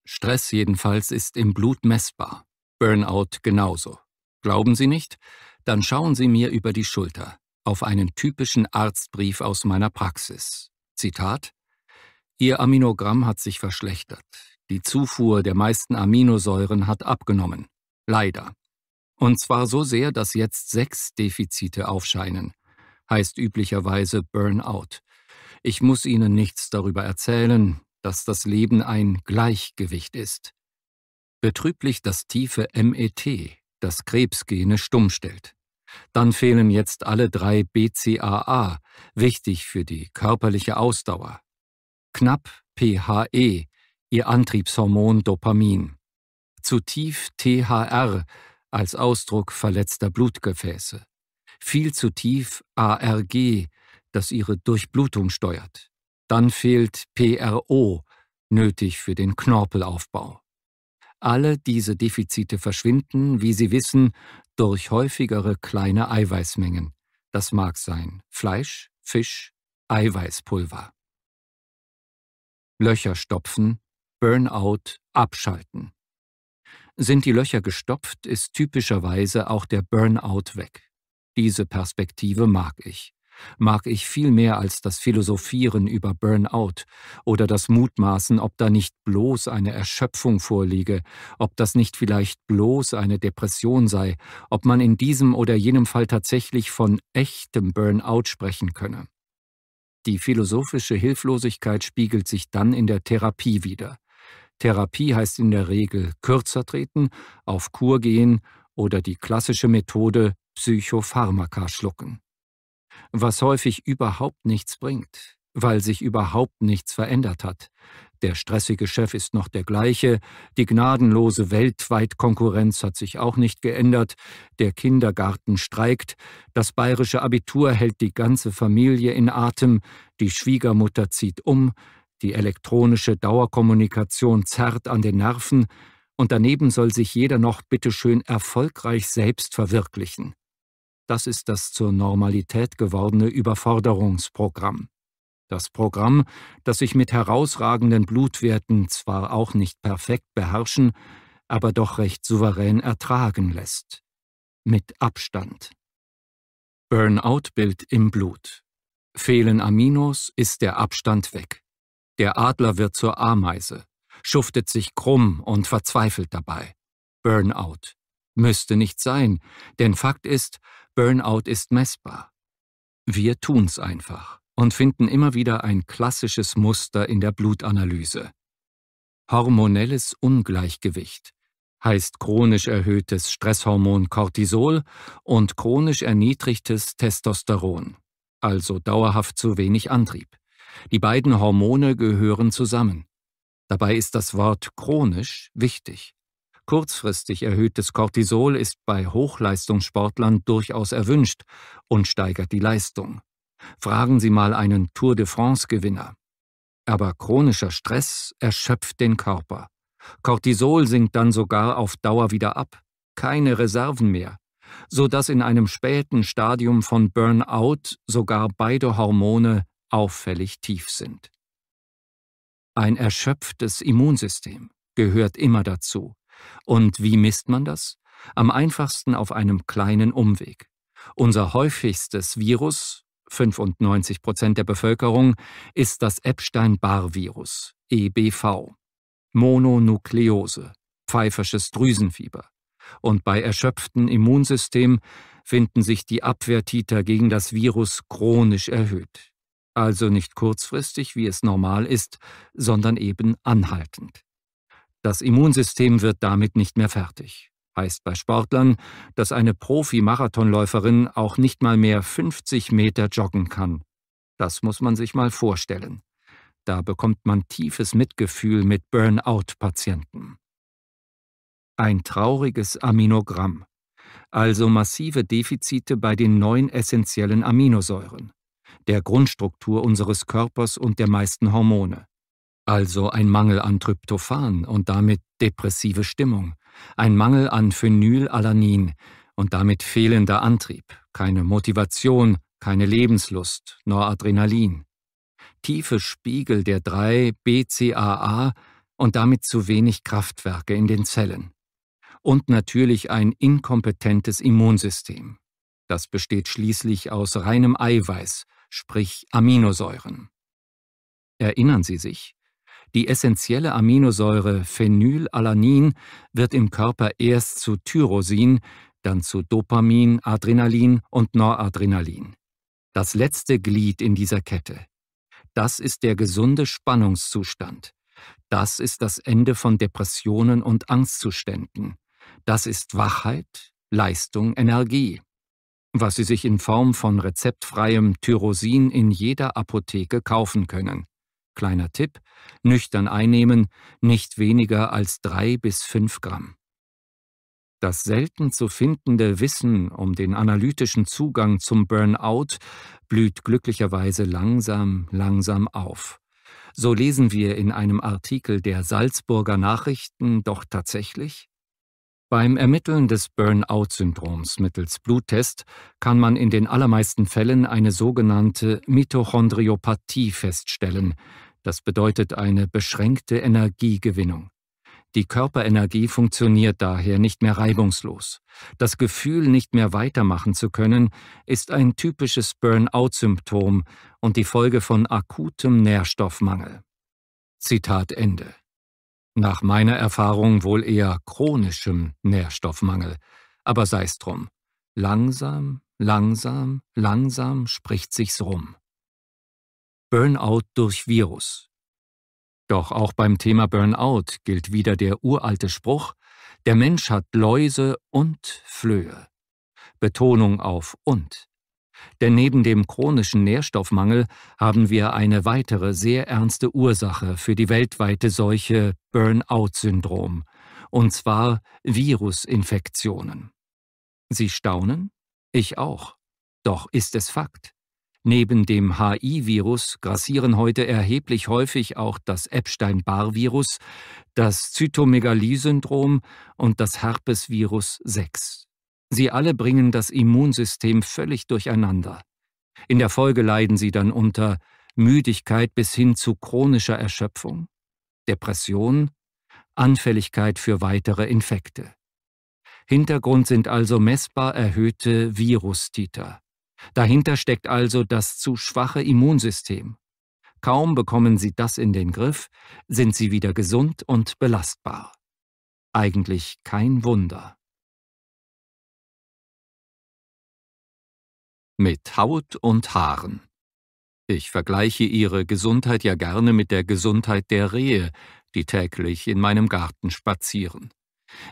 Stress jedenfalls ist im Blut messbar, Burnout genauso. Glauben Sie nicht? Dann schauen Sie mir über die Schulter auf einen typischen Arztbrief aus meiner Praxis. Zitat Ihr Aminogramm hat sich verschlechtert. Die Zufuhr der meisten Aminosäuren hat abgenommen. Leider. Und zwar so sehr, dass jetzt sechs Defizite aufscheinen. Heißt üblicherweise Burnout. Ich muss Ihnen nichts darüber erzählen, dass das Leben ein Gleichgewicht ist. Betrüblich das tiefe MET, das Krebsgene stummstellt. Dann fehlen jetzt alle drei BCAA, wichtig für die körperliche Ausdauer. Knapp PHE, ihr Antriebshormon Dopamin. Zu tief THR als Ausdruck verletzter Blutgefäße. Viel zu tief ARG, das ihre Durchblutung steuert. Dann fehlt PRO, nötig für den Knorpelaufbau. Alle diese Defizite verschwinden, wie Sie wissen, durch häufigere kleine Eiweißmengen. Das mag sein Fleisch, Fisch, Eiweißpulver. Löcher stopfen, Burnout, abschalten. Sind die Löcher gestopft, ist typischerweise auch der Burnout weg. Diese Perspektive mag ich mag ich viel mehr als das Philosophieren über Burnout oder das Mutmaßen, ob da nicht bloß eine Erschöpfung vorliege, ob das nicht vielleicht bloß eine Depression sei, ob man in diesem oder jenem Fall tatsächlich von echtem Burnout sprechen könne. Die philosophische Hilflosigkeit spiegelt sich dann in der Therapie wider. Therapie heißt in der Regel kürzer treten, auf Kur gehen oder die klassische Methode Psychopharmaka schlucken was häufig überhaupt nichts bringt, weil sich überhaupt nichts verändert hat. Der stressige Chef ist noch der gleiche, die gnadenlose weltweit Konkurrenz hat sich auch nicht geändert, der Kindergarten streikt, das bayerische Abitur hält die ganze Familie in Atem, die Schwiegermutter zieht um, die elektronische Dauerkommunikation zerrt an den Nerven, und daneben soll sich jeder noch bitteschön erfolgreich selbst verwirklichen. Das ist das zur Normalität gewordene Überforderungsprogramm. Das Programm, das sich mit herausragenden Blutwerten zwar auch nicht perfekt beherrschen, aber doch recht souverän ertragen lässt. Mit Abstand. Burnout-Bild im Blut. Fehlen Aminos, ist der Abstand weg. Der Adler wird zur Ameise, schuftet sich krumm und verzweifelt dabei. Burnout. Müsste nicht sein, denn Fakt ist, Burnout ist messbar. Wir tun's einfach und finden immer wieder ein klassisches Muster in der Blutanalyse. Hormonelles Ungleichgewicht heißt chronisch erhöhtes Stresshormon Cortisol und chronisch erniedrigtes Testosteron, also dauerhaft zu wenig Antrieb. Die beiden Hormone gehören zusammen. Dabei ist das Wort chronisch wichtig. Kurzfristig erhöhtes Cortisol ist bei Hochleistungssportlern durchaus erwünscht und steigert die Leistung. Fragen Sie mal einen Tour de France-Gewinner. Aber chronischer Stress erschöpft den Körper. Cortisol sinkt dann sogar auf Dauer wieder ab, keine Reserven mehr, so dass in einem späten Stadium von Burnout sogar beide Hormone auffällig tief sind. Ein erschöpftes Immunsystem gehört immer dazu, und wie misst man das? Am einfachsten auf einem kleinen Umweg. Unser häufigstes Virus, 95 Prozent der Bevölkerung, ist das Epstein-Barr-Virus, EBV. Mononukleose, pfeifersches Drüsenfieber. Und bei erschöpftem Immunsystem finden sich die Abwehrtiter gegen das Virus chronisch erhöht. Also nicht kurzfristig, wie es normal ist, sondern eben anhaltend. Das Immunsystem wird damit nicht mehr fertig. Heißt bei Sportlern, dass eine Profi-Marathonläuferin auch nicht mal mehr 50 Meter joggen kann. Das muss man sich mal vorstellen. Da bekommt man tiefes Mitgefühl mit Burnout-Patienten. Ein trauriges Aminogramm, also massive Defizite bei den neun essentiellen Aminosäuren, der Grundstruktur unseres Körpers und der meisten Hormone also ein Mangel an Tryptophan und damit depressive Stimmung, ein Mangel an Phenylalanin und damit fehlender Antrieb, keine Motivation, keine Lebenslust, nur Adrenalin. tiefe Spiegel der drei BCAA und damit zu wenig Kraftwerke in den Zellen. Und natürlich ein inkompetentes Immunsystem. Das besteht schließlich aus reinem Eiweiß, sprich Aminosäuren. Erinnern Sie sich, die essentielle Aminosäure Phenylalanin wird im Körper erst zu Tyrosin, dann zu Dopamin, Adrenalin und Noradrenalin. Das letzte Glied in dieser Kette. Das ist der gesunde Spannungszustand. Das ist das Ende von Depressionen und Angstzuständen. Das ist Wachheit, Leistung, Energie. Was Sie sich in Form von rezeptfreiem Tyrosin in jeder Apotheke kaufen können. Kleiner Tipp, nüchtern einnehmen, nicht weniger als drei bis fünf Gramm. Das selten zu findende Wissen um den analytischen Zugang zum Burnout blüht glücklicherweise langsam, langsam auf. So lesen wir in einem Artikel der Salzburger Nachrichten doch tatsächlich, beim Ermitteln des Burnout-Syndroms mittels Bluttest kann man in den allermeisten Fällen eine sogenannte Mitochondriopathie feststellen, das bedeutet eine beschränkte Energiegewinnung. Die Körperenergie funktioniert daher nicht mehr reibungslos. Das Gefühl, nicht mehr weitermachen zu können, ist ein typisches Burnout-Symptom und die Folge von akutem Nährstoffmangel. Zitat Ende. Nach meiner Erfahrung wohl eher chronischem Nährstoffmangel, aber sei's drum. Langsam, langsam, langsam spricht sich's rum. Burnout durch Virus. Doch auch beim Thema Burnout gilt wieder der uralte Spruch, der Mensch hat Läuse und Flöhe. Betonung auf und. Denn neben dem chronischen Nährstoffmangel haben wir eine weitere sehr ernste Ursache für die weltweite Seuche Burnout-Syndrom, und zwar Virusinfektionen. Sie staunen? Ich auch. Doch ist es Fakt. Neben dem HI-Virus grassieren heute erheblich häufig auch das Epstein-Barr-Virus, das Zytomegalie-Syndrom und das Herpesvirus 6. Sie alle bringen das Immunsystem völlig durcheinander. In der Folge leiden sie dann unter Müdigkeit bis hin zu chronischer Erschöpfung, Depression, Anfälligkeit für weitere Infekte. Hintergrund sind also messbar erhöhte Virustiter. Dahinter steckt also das zu schwache Immunsystem. Kaum bekommen sie das in den Griff, sind sie wieder gesund und belastbar. Eigentlich kein Wunder. Mit Haut und Haaren. Ich vergleiche ihre Gesundheit ja gerne mit der Gesundheit der Rehe, die täglich in meinem Garten spazieren.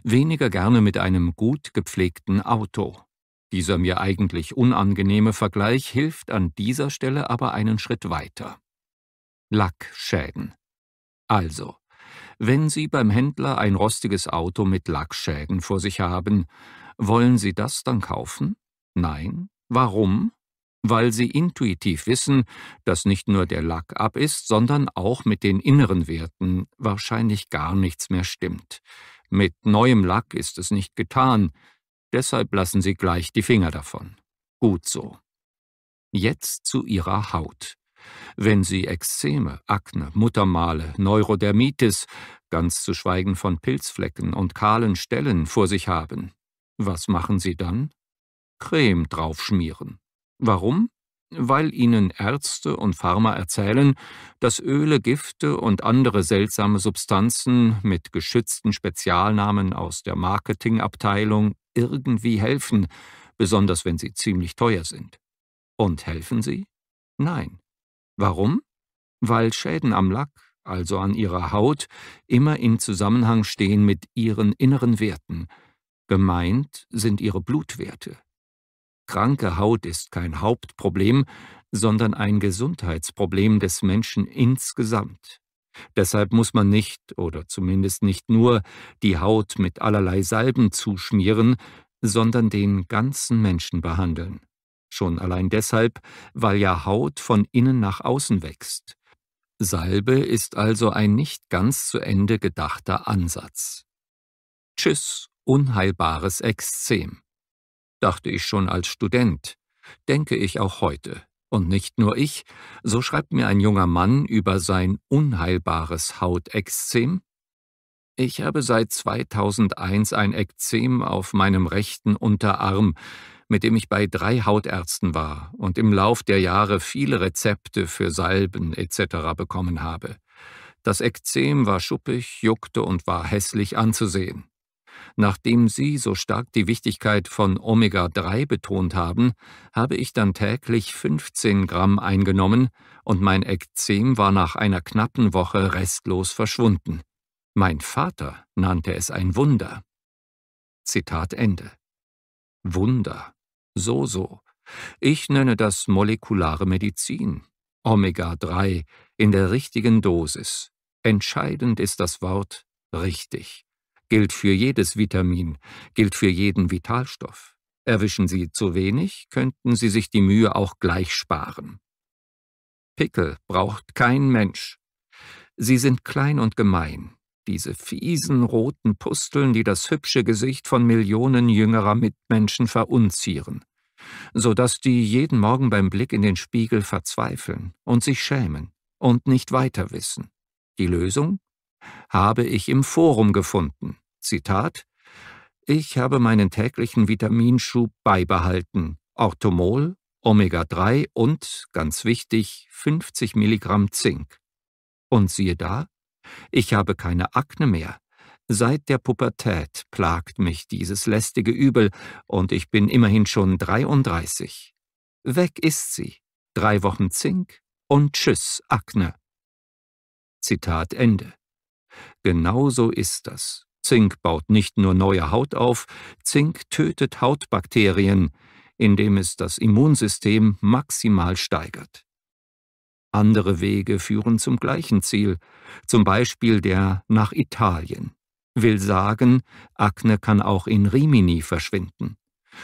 Weniger gerne mit einem gut gepflegten Auto. Dieser mir eigentlich unangenehme Vergleich hilft an dieser Stelle aber einen Schritt weiter. Lackschäden. Also, wenn Sie beim Händler ein rostiges Auto mit Lackschäden vor sich haben, wollen Sie das dann kaufen? Nein? Warum? Weil Sie intuitiv wissen, dass nicht nur der Lack ab ist, sondern auch mit den inneren Werten wahrscheinlich gar nichts mehr stimmt. Mit neuem Lack ist es nicht getan, Deshalb lassen Sie gleich die Finger davon. Gut so. Jetzt zu Ihrer Haut. Wenn Sie Ekzeme, Akne, Muttermale, Neurodermitis, ganz zu schweigen von Pilzflecken und kahlen Stellen vor sich haben, was machen Sie dann? Creme draufschmieren. Warum? Weil Ihnen Ärzte und Pharma erzählen, dass Öle, Gifte und andere seltsame Substanzen mit geschützten Spezialnamen aus der Marketingabteilung irgendwie helfen, besonders wenn sie ziemlich teuer sind. Und helfen sie? Nein. Warum? Weil Schäden am Lack, also an ihrer Haut, immer im Zusammenhang stehen mit ihren inneren Werten. Gemeint sind ihre Blutwerte. Kranke Haut ist kein Hauptproblem, sondern ein Gesundheitsproblem des Menschen insgesamt. Deshalb muss man nicht, oder zumindest nicht nur, die Haut mit allerlei Salben zuschmieren, sondern den ganzen Menschen behandeln. Schon allein deshalb, weil ja Haut von innen nach außen wächst. Salbe ist also ein nicht ganz zu Ende gedachter Ansatz. Tschüss, unheilbares Exzem. Dachte ich schon als Student, denke ich auch heute. Und nicht nur ich, so schreibt mir ein junger Mann über sein unheilbares Hautexzem. Ich habe seit 2001 ein Ekzem auf meinem rechten Unterarm, mit dem ich bei drei Hautärzten war und im Lauf der Jahre viele Rezepte für Salben etc. bekommen habe. Das Ekzem war schuppig, juckte und war hässlich anzusehen. Nachdem Sie so stark die Wichtigkeit von Omega-3 betont haben, habe ich dann täglich 15 Gramm eingenommen und mein Ekzem war nach einer knappen Woche restlos verschwunden. Mein Vater nannte es ein Wunder. Zitat Ende. Wunder. So, so. Ich nenne das molekulare Medizin. Omega-3 in der richtigen Dosis. Entscheidend ist das Wort richtig gilt für jedes Vitamin, gilt für jeden Vitalstoff. Erwischen Sie zu wenig, könnten Sie sich die Mühe auch gleich sparen. Pickel braucht kein Mensch. Sie sind klein und gemein, diese fiesen roten Pusteln, die das hübsche Gesicht von Millionen jüngerer Mitmenschen verunzieren, so dass die jeden Morgen beim Blick in den Spiegel verzweifeln und sich schämen und nicht weiter wissen. Die Lösung? Habe ich im Forum gefunden. Zitat, ich habe meinen täglichen Vitaminschub beibehalten, Orthomol, Omega-3 und, ganz wichtig, 50 Milligramm Zink. Und siehe da, ich habe keine Akne mehr. Seit der Pubertät plagt mich dieses lästige Übel und ich bin immerhin schon 33. Weg ist sie. Drei Wochen Zink und tschüss, Akne. Zitat Ende. Genau so ist das. Zink baut nicht nur neue Haut auf, Zink tötet Hautbakterien, indem es das Immunsystem maximal steigert. Andere Wege führen zum gleichen Ziel, zum Beispiel der nach Italien. Will sagen, Akne kann auch in Rimini verschwinden.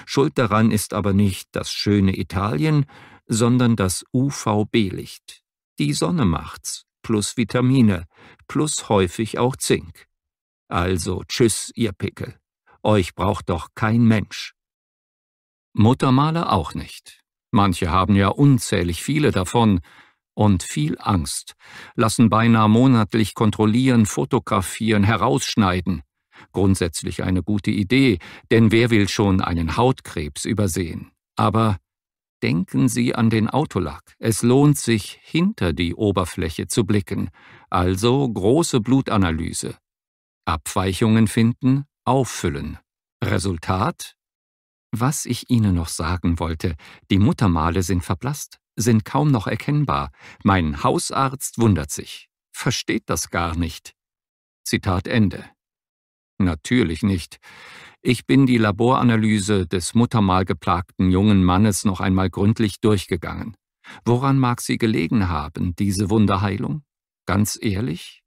Schuld daran ist aber nicht das schöne Italien, sondern das UVB-Licht. Die Sonne macht's, plus Vitamine, plus häufig auch Zink. Also tschüss, ihr Pickel. Euch braucht doch kein Mensch. Muttermale auch nicht. Manche haben ja unzählig viele davon und viel Angst, lassen beinahe monatlich kontrollieren, fotografieren, herausschneiden. Grundsätzlich eine gute Idee, denn wer will schon einen Hautkrebs übersehen? Aber denken Sie an den Autolack. Es lohnt sich, hinter die Oberfläche zu blicken. Also große Blutanalyse, Abweichungen finden, auffüllen. Resultat? Was ich Ihnen noch sagen wollte, die Muttermale sind verblasst, sind kaum noch erkennbar. Mein Hausarzt wundert sich, versteht das gar nicht. Zitat Ende. Natürlich nicht. Ich bin die Laboranalyse des muttermalgeplagten jungen Mannes noch einmal gründlich durchgegangen. Woran mag sie gelegen haben, diese Wunderheilung? Ganz ehrlich,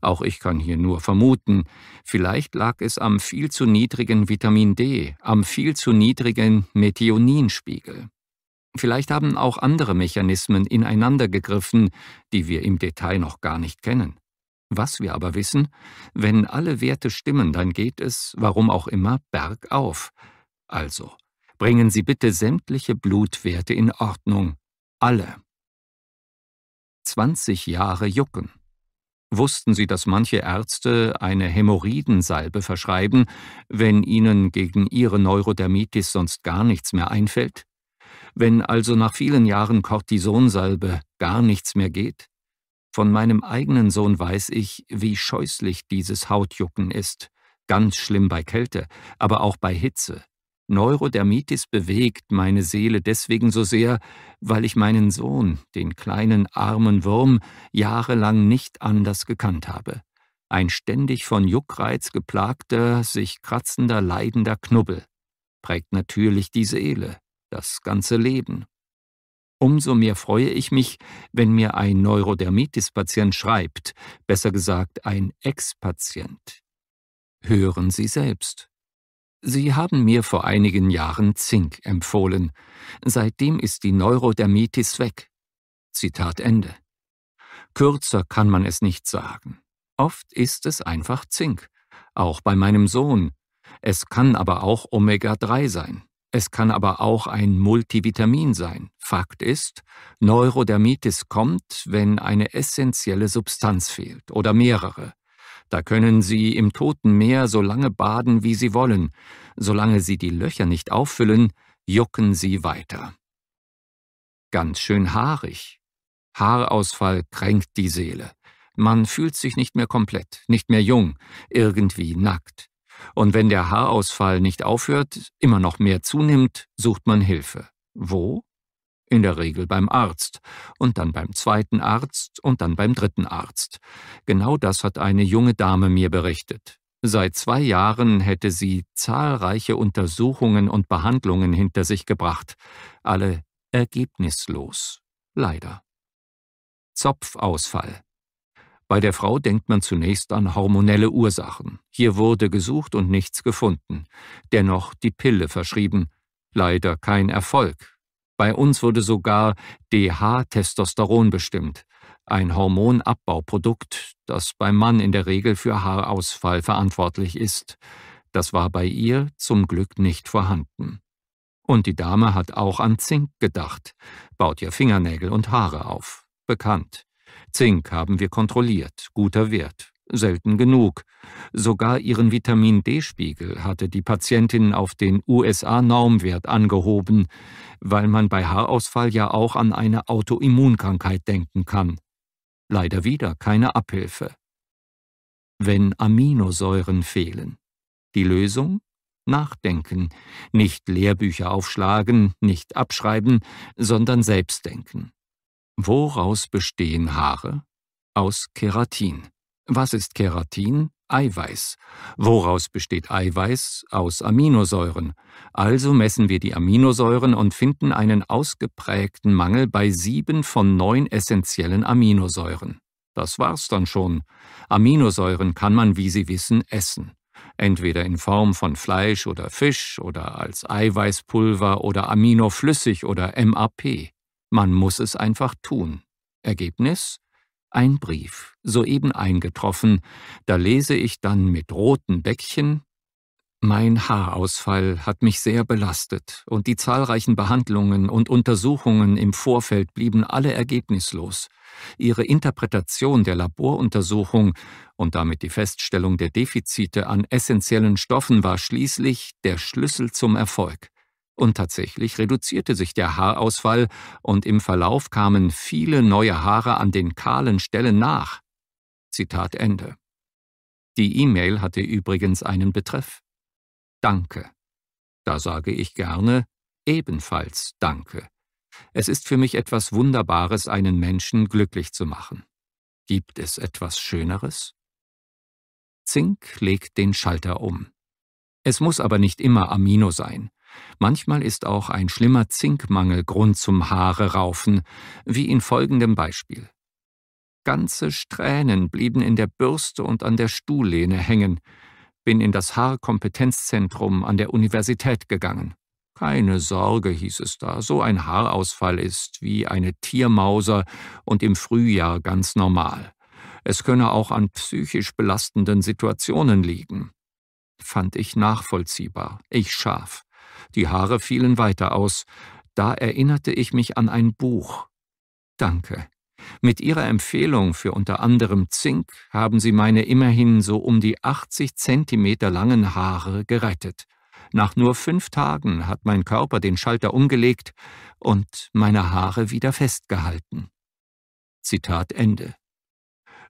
auch ich kann hier nur vermuten, vielleicht lag es am viel zu niedrigen Vitamin D, am viel zu niedrigen Methioninspiegel. Vielleicht haben auch andere Mechanismen ineinander gegriffen, die wir im Detail noch gar nicht kennen. Was wir aber wissen, wenn alle Werte stimmen, dann geht es, warum auch immer, bergauf. Also, bringen Sie bitte sämtliche Blutwerte in Ordnung. Alle. 20 Jahre jucken wussten sie, dass manche Ärzte eine Hämorrhoidensalbe verschreiben, wenn ihnen gegen ihre Neurodermitis sonst gar nichts mehr einfällt? Wenn also nach vielen Jahren Cortisonsalbe gar nichts mehr geht? Von meinem eigenen Sohn weiß ich, wie scheußlich dieses Hautjucken ist. Ganz schlimm bei Kälte, aber auch bei Hitze. Neurodermitis bewegt meine Seele deswegen so sehr, weil ich meinen Sohn, den kleinen armen Wurm, jahrelang nicht anders gekannt habe. Ein ständig von Juckreiz geplagter, sich kratzender, leidender Knubbel prägt natürlich die Seele, das ganze Leben. Umso mehr freue ich mich, wenn mir ein Neurodermitis-Patient schreibt, besser gesagt ein Ex-Patient. Hören Sie selbst. Sie haben mir vor einigen Jahren Zink empfohlen. Seitdem ist die Neurodermitis weg. Zitat Ende. Kürzer kann man es nicht sagen. Oft ist es einfach Zink. Auch bei meinem Sohn. Es kann aber auch Omega-3 sein. Es kann aber auch ein Multivitamin sein. Fakt ist, Neurodermitis kommt, wenn eine essentielle Substanz fehlt oder mehrere. Da können sie im toten Meer so lange baden, wie sie wollen. Solange sie die Löcher nicht auffüllen, jucken sie weiter. Ganz schön haarig. Haarausfall kränkt die Seele. Man fühlt sich nicht mehr komplett, nicht mehr jung, irgendwie nackt. Und wenn der Haarausfall nicht aufhört, immer noch mehr zunimmt, sucht man Hilfe. Wo? in der Regel beim Arzt und dann beim zweiten Arzt und dann beim dritten Arzt. Genau das hat eine junge Dame mir berichtet. Seit zwei Jahren hätte sie zahlreiche Untersuchungen und Behandlungen hinter sich gebracht, alle ergebnislos, leider. Zopfausfall. Bei der Frau denkt man zunächst an hormonelle Ursachen. Hier wurde gesucht und nichts gefunden. Dennoch die Pille verschrieben. Leider kein Erfolg, bei uns wurde sogar DH-Testosteron bestimmt, ein Hormonabbauprodukt, das beim Mann in der Regel für Haarausfall verantwortlich ist. Das war bei ihr zum Glück nicht vorhanden. Und die Dame hat auch an Zink gedacht, baut ihr Fingernägel und Haare auf. Bekannt. Zink haben wir kontrolliert, guter Wert selten genug. Sogar ihren Vitamin D-Spiegel hatte die Patientin auf den USA-Normwert angehoben, weil man bei Haarausfall ja auch an eine Autoimmunkrankheit denken kann. Leider wieder keine Abhilfe. Wenn Aminosäuren fehlen. Die Lösung? Nachdenken, nicht Lehrbücher aufschlagen, nicht abschreiben, sondern selbst denken. Woraus bestehen Haare? Aus Keratin. Was ist Keratin? Eiweiß. Woraus besteht Eiweiß? Aus Aminosäuren. Also messen wir die Aminosäuren und finden einen ausgeprägten Mangel bei sieben von neun essentiellen Aminosäuren. Das war's dann schon. Aminosäuren kann man, wie Sie wissen, essen. Entweder in Form von Fleisch oder Fisch oder als Eiweißpulver oder Aminoflüssig oder MAP. Man muss es einfach tun. Ergebnis? Ein Brief, soeben eingetroffen, da lese ich dann mit roten Bäckchen mein Haarausfall hat mich sehr belastet und die zahlreichen Behandlungen und Untersuchungen im Vorfeld blieben alle ergebnislos. Ihre Interpretation der Laboruntersuchung und damit die Feststellung der Defizite an essentiellen Stoffen war schließlich der Schlüssel zum Erfolg. Und tatsächlich reduzierte sich der Haarausfall und im Verlauf kamen viele neue Haare an den kahlen Stellen nach. Zitat Ende. Die E-Mail hatte übrigens einen Betreff. Danke. Da sage ich gerne ebenfalls Danke. Es ist für mich etwas Wunderbares, einen Menschen glücklich zu machen. Gibt es etwas Schöneres? Zink legt den Schalter um. Es muss aber nicht immer Amino sein. Manchmal ist auch ein schlimmer Zinkmangel Grund zum Haare raufen, wie in folgendem Beispiel. Ganze Strähnen blieben in der Bürste und an der Stuhllehne hängen. Bin in das Haarkompetenzzentrum an der Universität gegangen. Keine Sorge, hieß es da, so ein Haarausfall ist wie eine Tiermauser und im Frühjahr ganz normal. Es könne auch an psychisch belastenden Situationen liegen. Fand ich nachvollziehbar, ich scharf. Die Haare fielen weiter aus. Da erinnerte ich mich an ein Buch. Danke. Mit Ihrer Empfehlung für unter anderem Zink haben Sie meine immerhin so um die 80 Zentimeter langen Haare gerettet. Nach nur fünf Tagen hat mein Körper den Schalter umgelegt und meine Haare wieder festgehalten. Zitat Ende.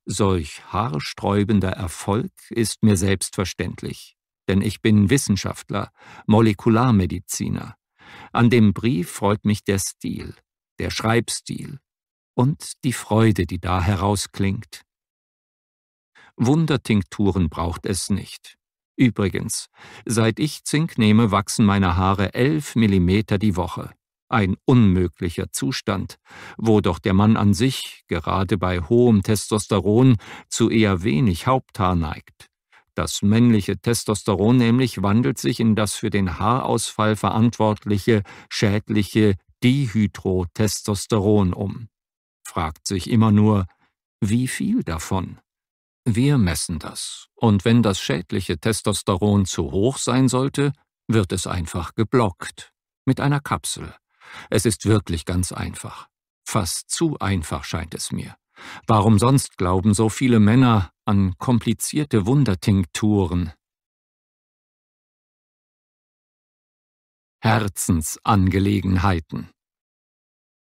Solch haarsträubender Erfolg ist mir selbstverständlich denn ich bin Wissenschaftler, Molekularmediziner. An dem Brief freut mich der Stil, der Schreibstil und die Freude, die da herausklingt. Wundertinkturen braucht es nicht. Übrigens, seit ich Zink nehme, wachsen meine Haare elf Millimeter die Woche. Ein unmöglicher Zustand, wo doch der Mann an sich, gerade bei hohem Testosteron, zu eher wenig Haupthaar neigt. Das männliche Testosteron nämlich wandelt sich in das für den Haarausfall verantwortliche, schädliche Dihydrotestosteron um. Fragt sich immer nur, wie viel davon? Wir messen das, und wenn das schädliche Testosteron zu hoch sein sollte, wird es einfach geblockt. Mit einer Kapsel. Es ist wirklich ganz einfach. Fast zu einfach scheint es mir. Warum sonst glauben so viele Männer an komplizierte Wundertinkturen? Herzensangelegenheiten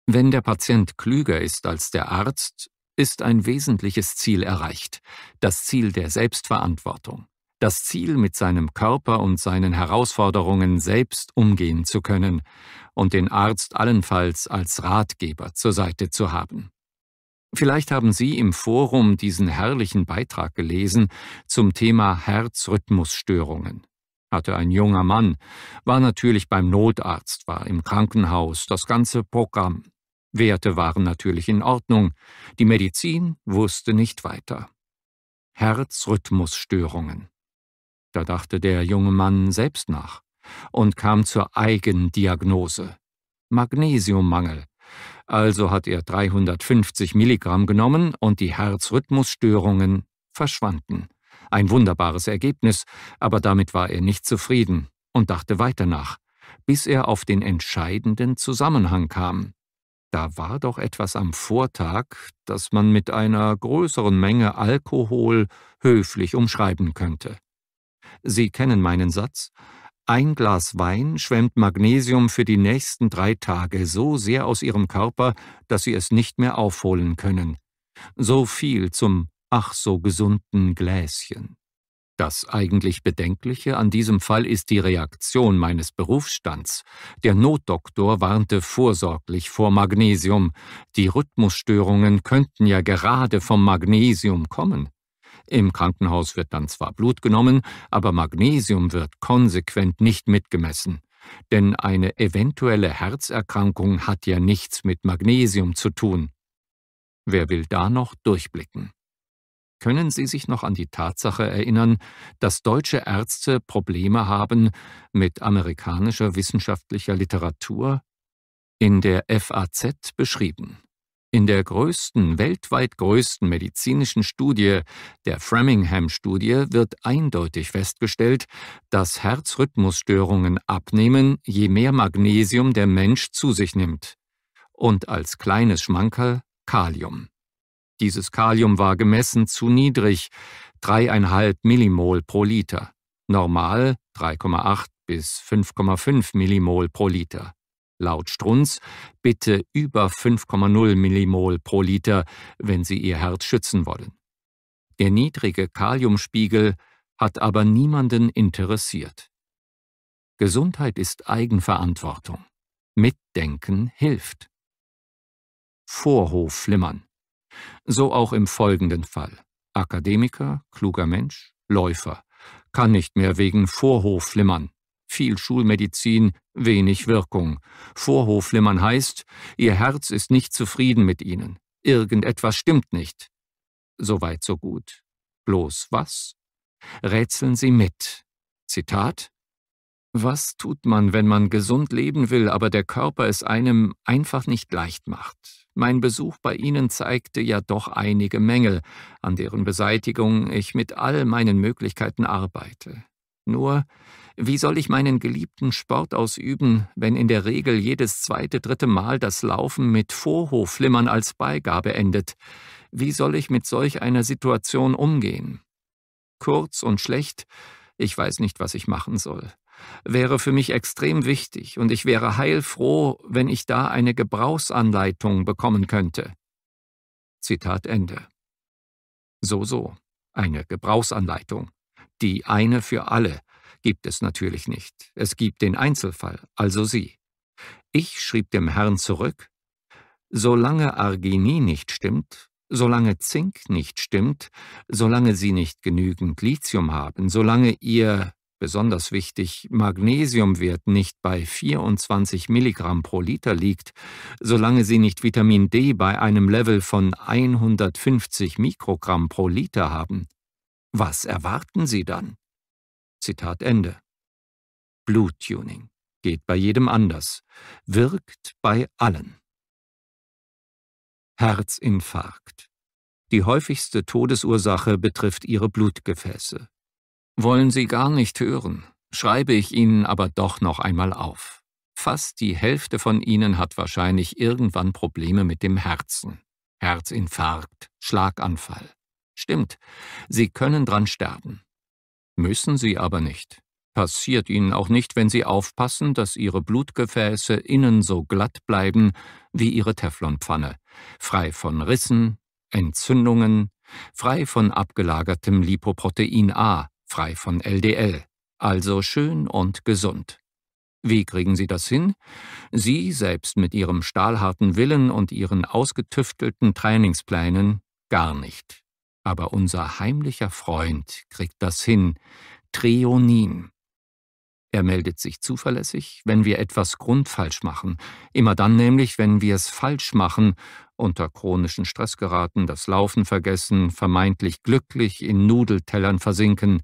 Wenn der Patient klüger ist als der Arzt, ist ein wesentliches Ziel erreicht, das Ziel der Selbstverantwortung, das Ziel, mit seinem Körper und seinen Herausforderungen selbst umgehen zu können und den Arzt allenfalls als Ratgeber zur Seite zu haben. Vielleicht haben Sie im Forum diesen herrlichen Beitrag gelesen zum Thema Herzrhythmusstörungen. Hatte ein junger Mann, war natürlich beim Notarzt, war im Krankenhaus, das ganze Programm. Werte waren natürlich in Ordnung, die Medizin wusste nicht weiter. Herzrhythmusstörungen. Da dachte der junge Mann selbst nach und kam zur Eigendiagnose. Magnesiummangel, also hat er 350 Milligramm genommen und die Herzrhythmusstörungen verschwanden. Ein wunderbares Ergebnis, aber damit war er nicht zufrieden und dachte weiter nach, bis er auf den entscheidenden Zusammenhang kam. Da war doch etwas am Vortag, das man mit einer größeren Menge Alkohol höflich umschreiben könnte. Sie kennen meinen Satz, ein Glas Wein schwemmt Magnesium für die nächsten drei Tage so sehr aus ihrem Körper, dass sie es nicht mehr aufholen können. So viel zum ach so gesunden Gläschen. Das eigentlich Bedenkliche an diesem Fall ist die Reaktion meines Berufsstands. Der Notdoktor warnte vorsorglich vor Magnesium. Die Rhythmusstörungen könnten ja gerade vom Magnesium kommen. Im Krankenhaus wird dann zwar Blut genommen, aber Magnesium wird konsequent nicht mitgemessen. Denn eine eventuelle Herzerkrankung hat ja nichts mit Magnesium zu tun. Wer will da noch durchblicken? Können Sie sich noch an die Tatsache erinnern, dass deutsche Ärzte Probleme haben mit amerikanischer wissenschaftlicher Literatur? In der FAZ beschrieben. In der größten, weltweit größten medizinischen Studie, der Framingham-Studie, wird eindeutig festgestellt, dass Herzrhythmusstörungen abnehmen, je mehr Magnesium der Mensch zu sich nimmt. Und als kleines Schmankerl Kalium. Dieses Kalium war gemessen zu niedrig, 3,5 Millimol pro Liter. Normal 3,8 bis 5,5 Millimol pro Liter laut Strunz bitte über 5,0 Millimol pro Liter, wenn Sie Ihr Herz schützen wollen. Der niedrige Kaliumspiegel hat aber niemanden interessiert. Gesundheit ist Eigenverantwortung. Mitdenken hilft. Vorhof flimmern. So auch im folgenden Fall. Akademiker, kluger Mensch, Läufer, kann nicht mehr wegen Vorhof flimmern, viel Schulmedizin, wenig Wirkung. Vorhofflimmern heißt, ihr Herz ist nicht zufrieden mit ihnen. Irgendetwas stimmt nicht. Soweit so gut. Bloß was? Rätseln Sie mit. Zitat Was tut man, wenn man gesund leben will, aber der Körper es einem einfach nicht leicht macht? Mein Besuch bei Ihnen zeigte ja doch einige Mängel, an deren Beseitigung ich mit all meinen Möglichkeiten arbeite. Nur, wie soll ich meinen geliebten Sport ausüben, wenn in der Regel jedes zweite, dritte Mal das Laufen mit Vorhofflimmern als Beigabe endet? Wie soll ich mit solch einer Situation umgehen? Kurz und schlecht, ich weiß nicht, was ich machen soll. Wäre für mich extrem wichtig und ich wäre heilfroh, wenn ich da eine Gebrauchsanleitung bekommen könnte. Zitat Ende. So, so, eine Gebrauchsanleitung. Die eine für alle gibt es natürlich nicht. Es gibt den Einzelfall, also sie. Ich schrieb dem Herrn zurück, solange Arginin nicht stimmt, solange Zink nicht stimmt, solange sie nicht genügend Lithium haben, solange ihr, besonders wichtig, Magnesiumwert nicht bei 24 Milligramm pro Liter liegt, solange sie nicht Vitamin D bei einem Level von 150 Mikrogramm pro Liter haben, was erwarten Sie dann? Zitat Ende. Bluttuning geht bei jedem anders, wirkt bei allen. Herzinfarkt. Die häufigste Todesursache betrifft Ihre Blutgefäße. Wollen Sie gar nicht hören, schreibe ich Ihnen aber doch noch einmal auf. Fast die Hälfte von Ihnen hat wahrscheinlich irgendwann Probleme mit dem Herzen. Herzinfarkt, Schlaganfall. Stimmt, Sie können dran sterben. Müssen Sie aber nicht. Passiert Ihnen auch nicht, wenn Sie aufpassen, dass Ihre Blutgefäße innen so glatt bleiben wie Ihre Teflonpfanne, frei von Rissen, Entzündungen, frei von abgelagertem Lipoprotein A, frei von LDL, also schön und gesund. Wie kriegen Sie das hin? Sie selbst mit Ihrem stahlharten Willen und Ihren ausgetüftelten Trainingsplänen gar nicht aber unser heimlicher Freund kriegt das hin. Treonin. Er meldet sich zuverlässig, wenn wir etwas grundfalsch machen. Immer dann nämlich, wenn wir es falsch machen, unter chronischen Stress geraten, das Laufen vergessen, vermeintlich glücklich in Nudeltellern versinken.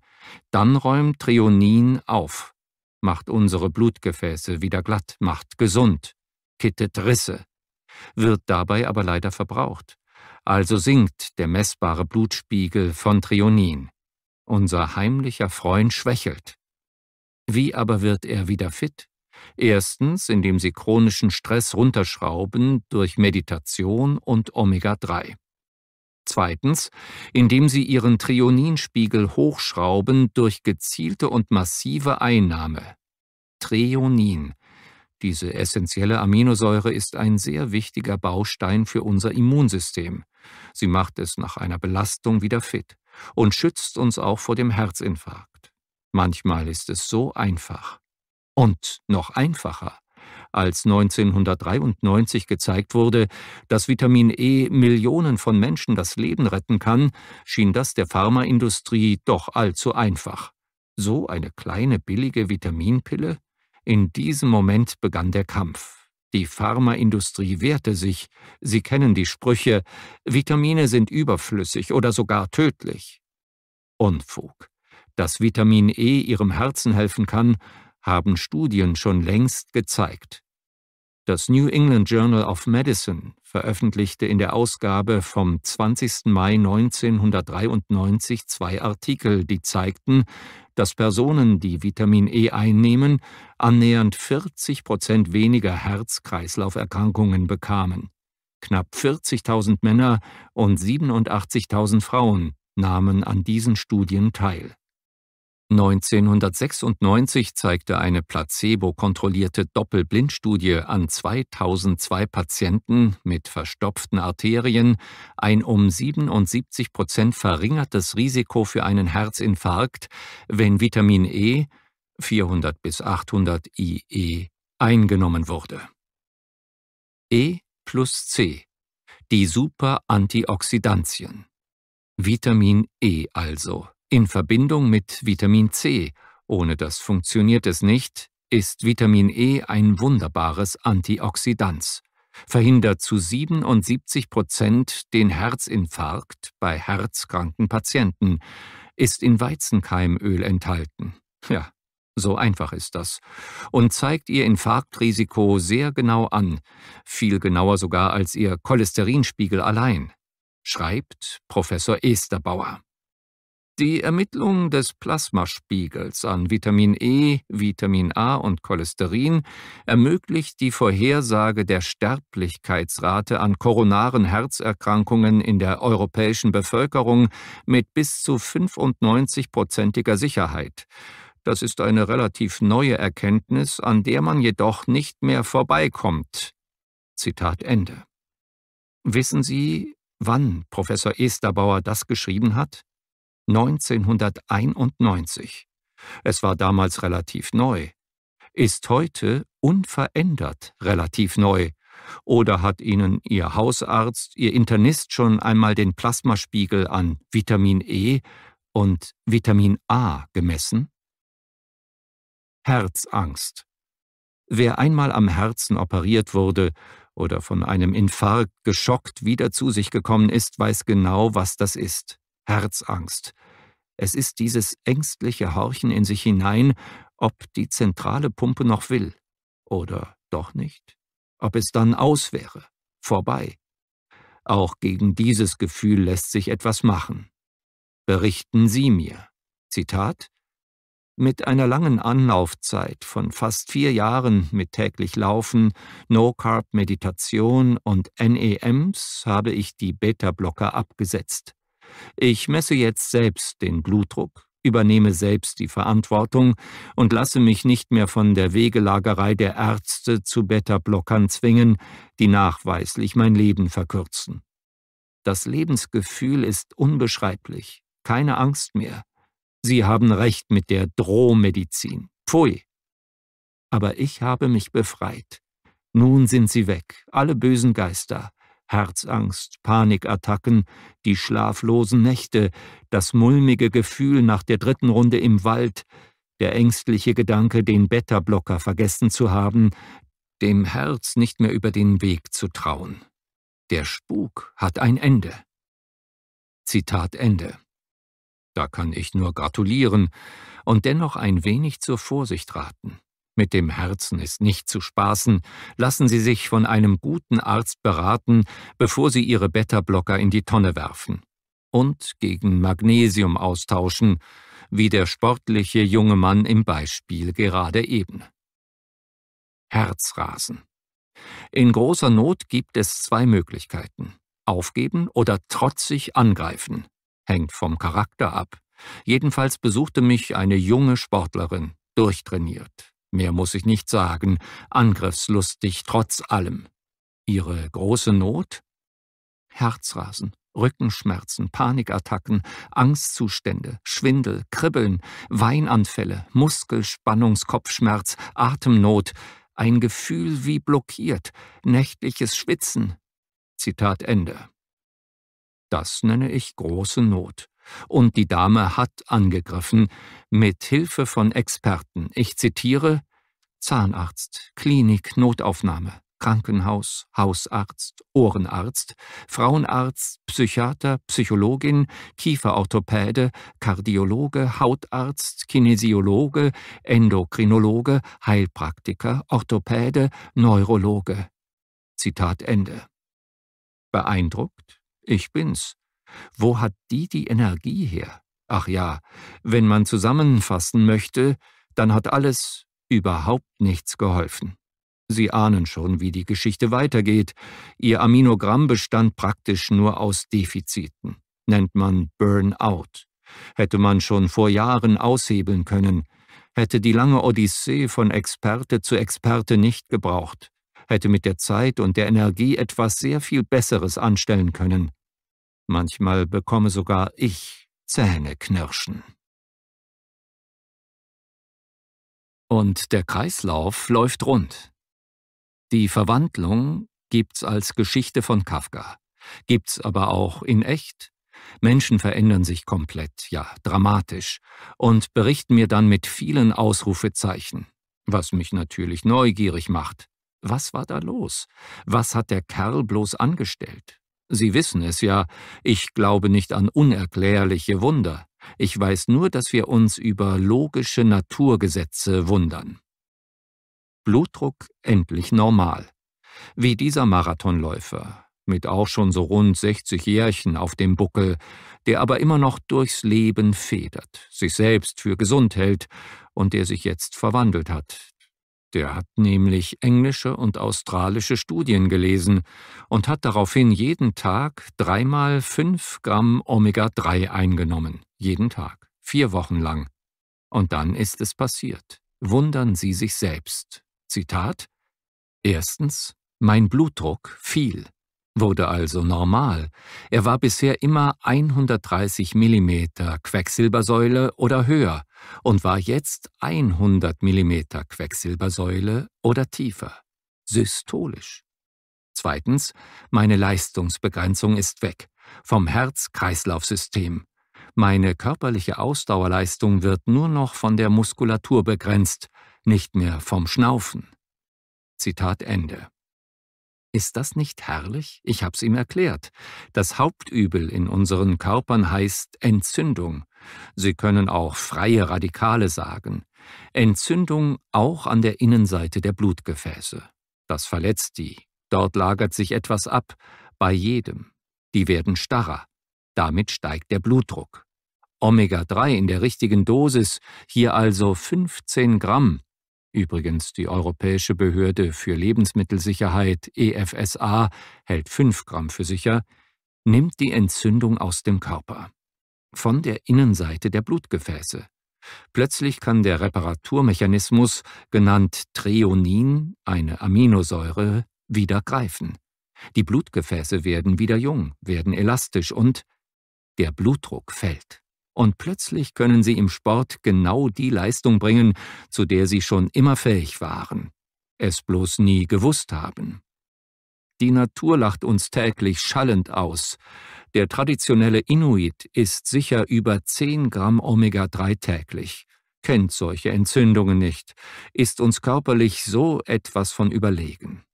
Dann räumt Trionin auf, macht unsere Blutgefäße wieder glatt, macht gesund, kittet Risse, wird dabei aber leider verbraucht also sinkt der messbare Blutspiegel von Trionin. Unser heimlicher Freund schwächelt. Wie aber wird er wieder fit? Erstens, indem Sie chronischen Stress runterschrauben durch Meditation und Omega-3. Zweitens, indem Sie Ihren Trioninspiegel hochschrauben durch gezielte und massive Einnahme. Trionin, diese essentielle Aminosäure ist ein sehr wichtiger Baustein für unser Immunsystem. Sie macht es nach einer Belastung wieder fit und schützt uns auch vor dem Herzinfarkt. Manchmal ist es so einfach. Und noch einfacher, als 1993 gezeigt wurde, dass Vitamin E Millionen von Menschen das Leben retten kann, schien das der Pharmaindustrie doch allzu einfach. So eine kleine billige Vitaminpille? In diesem Moment begann der Kampf. Die Pharmaindustrie wehrte sich. Sie kennen die Sprüche, Vitamine sind überflüssig oder sogar tödlich. Unfug. Dass Vitamin E Ihrem Herzen helfen kann, haben Studien schon längst gezeigt. Das New England Journal of Medicine veröffentlichte in der Ausgabe vom 20. Mai 1993 zwei Artikel, die zeigten, dass Personen, die Vitamin E einnehmen, annähernd 40 Prozent weniger Herz-Kreislauf-Erkrankungen bekamen. Knapp 40.000 Männer und 87.000 Frauen nahmen an diesen Studien teil. 1996 zeigte eine placebo-kontrollierte Doppelblindstudie an 2002 Patienten mit verstopften Arterien ein um 77 Prozent verringertes Risiko für einen Herzinfarkt, wenn Vitamin E 400 bis 800 IE eingenommen wurde. E plus C, die Superantioxidantien. Vitamin E also in Verbindung mit Vitamin C, ohne das funktioniert es nicht, ist Vitamin E ein wunderbares Antioxidans, verhindert zu 77 Prozent den Herzinfarkt bei herzkranken Patienten, ist in Weizenkeimöl enthalten. Ja, so einfach ist das. Und zeigt ihr Infarktrisiko sehr genau an, viel genauer sogar als ihr Cholesterinspiegel allein, schreibt Professor Esterbauer. Die Ermittlung des Plasmaspiegels an Vitamin E, Vitamin A und Cholesterin ermöglicht die Vorhersage der Sterblichkeitsrate an koronaren Herzerkrankungen in der europäischen Bevölkerung mit bis zu 95-prozentiger Sicherheit. Das ist eine relativ neue Erkenntnis, an der man jedoch nicht mehr vorbeikommt. Zitat Ende. Wissen Sie, wann Professor Esterbauer das geschrieben hat? 1991. Es war damals relativ neu, ist heute unverändert relativ neu. Oder hat Ihnen Ihr Hausarzt, Ihr Internist schon einmal den Plasmaspiegel an Vitamin E und Vitamin A gemessen? Herzangst. Wer einmal am Herzen operiert wurde oder von einem Infarkt geschockt wieder zu sich gekommen ist, weiß genau, was das ist. Herzangst. Es ist dieses ängstliche Horchen in sich hinein, ob die zentrale Pumpe noch will oder doch nicht, ob es dann aus wäre, vorbei. Auch gegen dieses Gefühl lässt sich etwas machen. Berichten Sie mir. Zitat mit einer langen Anlaufzeit von fast vier Jahren mit täglich Laufen, No-Carb-Meditation und NEMs habe ich die Beta-Blocker abgesetzt. Ich messe jetzt selbst den Blutdruck, übernehme selbst die Verantwortung und lasse mich nicht mehr von der Wegelagerei der Ärzte zu Beta-Blockern zwingen, die nachweislich mein Leben verkürzen. Das Lebensgefühl ist unbeschreiblich. Keine Angst mehr. Sie haben recht mit der Drohmedizin. Pfui. Aber ich habe mich befreit. Nun sind sie weg, alle bösen Geister. Herzangst, Panikattacken, die schlaflosen Nächte, das mulmige Gefühl nach der dritten Runde im Wald, der ängstliche Gedanke, den Beta-Blocker vergessen zu haben, dem Herz nicht mehr über den Weg zu trauen. Der Spuk hat ein Ende. Zitat Ende. Da kann ich nur gratulieren und dennoch ein wenig zur Vorsicht raten. Mit dem Herzen ist nicht zu spaßen. Lassen Sie sich von einem guten Arzt beraten, bevor Sie Ihre Beta-Blocker in die Tonne werfen. Und gegen Magnesium austauschen, wie der sportliche junge Mann im Beispiel gerade eben. Herzrasen. In großer Not gibt es zwei Möglichkeiten. Aufgeben oder trotzig angreifen. Hängt vom Charakter ab. Jedenfalls besuchte mich eine junge Sportlerin, durchtrainiert, mehr muss ich nicht sagen, angriffslustig trotz allem. Ihre große Not? Herzrasen, Rückenschmerzen, Panikattacken, Angstzustände, Schwindel, Kribbeln, Weinanfälle, Muskelspannungskopfschmerz, Atemnot, ein Gefühl wie blockiert, nächtliches Schwitzen. Zitat Ende. Das nenne ich große Not und die Dame hat angegriffen, mit Hilfe von Experten. Ich zitiere Zahnarzt, Klinik, Notaufnahme, Krankenhaus, Hausarzt, Ohrenarzt, Frauenarzt, Psychiater, Psychologin, Kieferorthopäde, Kardiologe, Hautarzt, Kinesiologe, Endokrinologe, Heilpraktiker, Orthopäde, Neurologe. Zitat Ende. Beeindruckt? Ich bin's. Wo hat die die Energie her? Ach ja, wenn man zusammenfassen möchte, dann hat alles überhaupt nichts geholfen. Sie ahnen schon, wie die Geschichte weitergeht. Ihr Aminogramm bestand praktisch nur aus Defiziten, nennt man Burnout. Hätte man schon vor Jahren aushebeln können, hätte die lange Odyssee von Experte zu Experte nicht gebraucht, hätte mit der Zeit und der Energie etwas sehr viel Besseres anstellen können. Manchmal bekomme sogar ich Zähneknirschen. Und der Kreislauf läuft rund. Die Verwandlung gibt's als Geschichte von Kafka, gibt's aber auch in echt. Menschen verändern sich komplett, ja, dramatisch, und berichten mir dann mit vielen Ausrufezeichen, was mich natürlich neugierig macht. Was war da los? Was hat der Kerl bloß angestellt? Sie wissen es ja, ich glaube nicht an unerklärliche Wunder. Ich weiß nur, dass wir uns über logische Naturgesetze wundern. Blutdruck endlich normal. Wie dieser Marathonläufer, mit auch schon so rund 60 Jährchen auf dem Buckel, der aber immer noch durchs Leben federt, sich selbst für gesund hält und der sich jetzt verwandelt hat, der hat nämlich englische und australische Studien gelesen und hat daraufhin jeden Tag dreimal fünf Gramm Omega-3 eingenommen. Jeden Tag. Vier Wochen lang. Und dann ist es passiert. Wundern Sie sich selbst. Zitat: Erstens, mein Blutdruck fiel wurde also normal. Er war bisher immer 130 mm Quecksilbersäule oder höher und war jetzt 100 mm Quecksilbersäule oder tiefer, systolisch. Zweitens, meine Leistungsbegrenzung ist weg, vom Herz-Kreislauf-System. Meine körperliche Ausdauerleistung wird nur noch von der Muskulatur begrenzt, nicht mehr vom Schnaufen. Zitat Ende. Ist das nicht herrlich? Ich hab's ihm erklärt. Das Hauptübel in unseren Körpern heißt Entzündung. Sie können auch freie Radikale sagen. Entzündung auch an der Innenseite der Blutgefäße. Das verletzt die. Dort lagert sich etwas ab, bei jedem. Die werden starrer. Damit steigt der Blutdruck. Omega-3 in der richtigen Dosis, hier also 15 Gramm, Übrigens, die Europäische Behörde für Lebensmittelsicherheit EFSA hält 5 Gramm für sicher, nimmt die Entzündung aus dem Körper. Von der Innenseite der Blutgefäße. Plötzlich kann der Reparaturmechanismus, genannt Treonin, eine Aminosäure, wieder greifen. Die Blutgefäße werden wieder jung, werden elastisch und der Blutdruck fällt und plötzlich können sie im Sport genau die Leistung bringen, zu der sie schon immer fähig waren, es bloß nie gewusst haben. Die Natur lacht uns täglich schallend aus. Der traditionelle Inuit isst sicher über 10 Gramm Omega-3 täglich, kennt solche Entzündungen nicht, ist uns körperlich so etwas von überlegen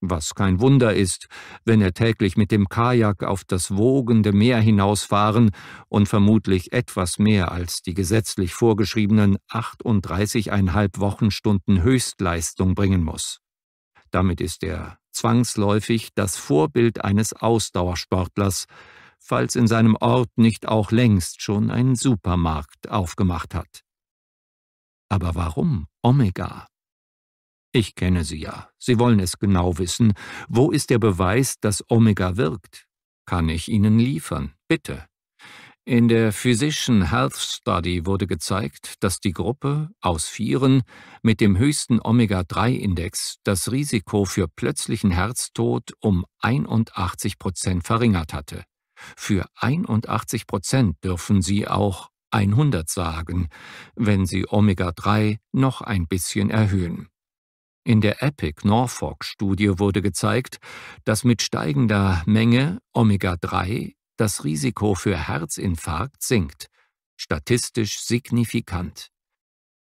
was kein Wunder ist, wenn er täglich mit dem Kajak auf das wogende Meer hinausfahren und vermutlich etwas mehr als die gesetzlich vorgeschriebenen 38,5 Wochenstunden Höchstleistung bringen muss. Damit ist er zwangsläufig das Vorbild eines Ausdauersportlers, falls in seinem Ort nicht auch längst schon ein Supermarkt aufgemacht hat. Aber warum Omega? Ich kenne Sie ja. Sie wollen es genau wissen. Wo ist der Beweis, dass Omega wirkt? Kann ich Ihnen liefern? Bitte. In der Physician Health Study wurde gezeigt, dass die Gruppe aus Vieren mit dem höchsten Omega-3-Index das Risiko für plötzlichen Herztod um 81 Prozent verringert hatte. Für 81 Prozent dürfen Sie auch 100 sagen, wenn Sie Omega-3 noch ein bisschen erhöhen. In der Epic Norfolk Studie wurde gezeigt, dass mit steigender Menge Omega-3 das Risiko für Herzinfarkt sinkt, statistisch signifikant.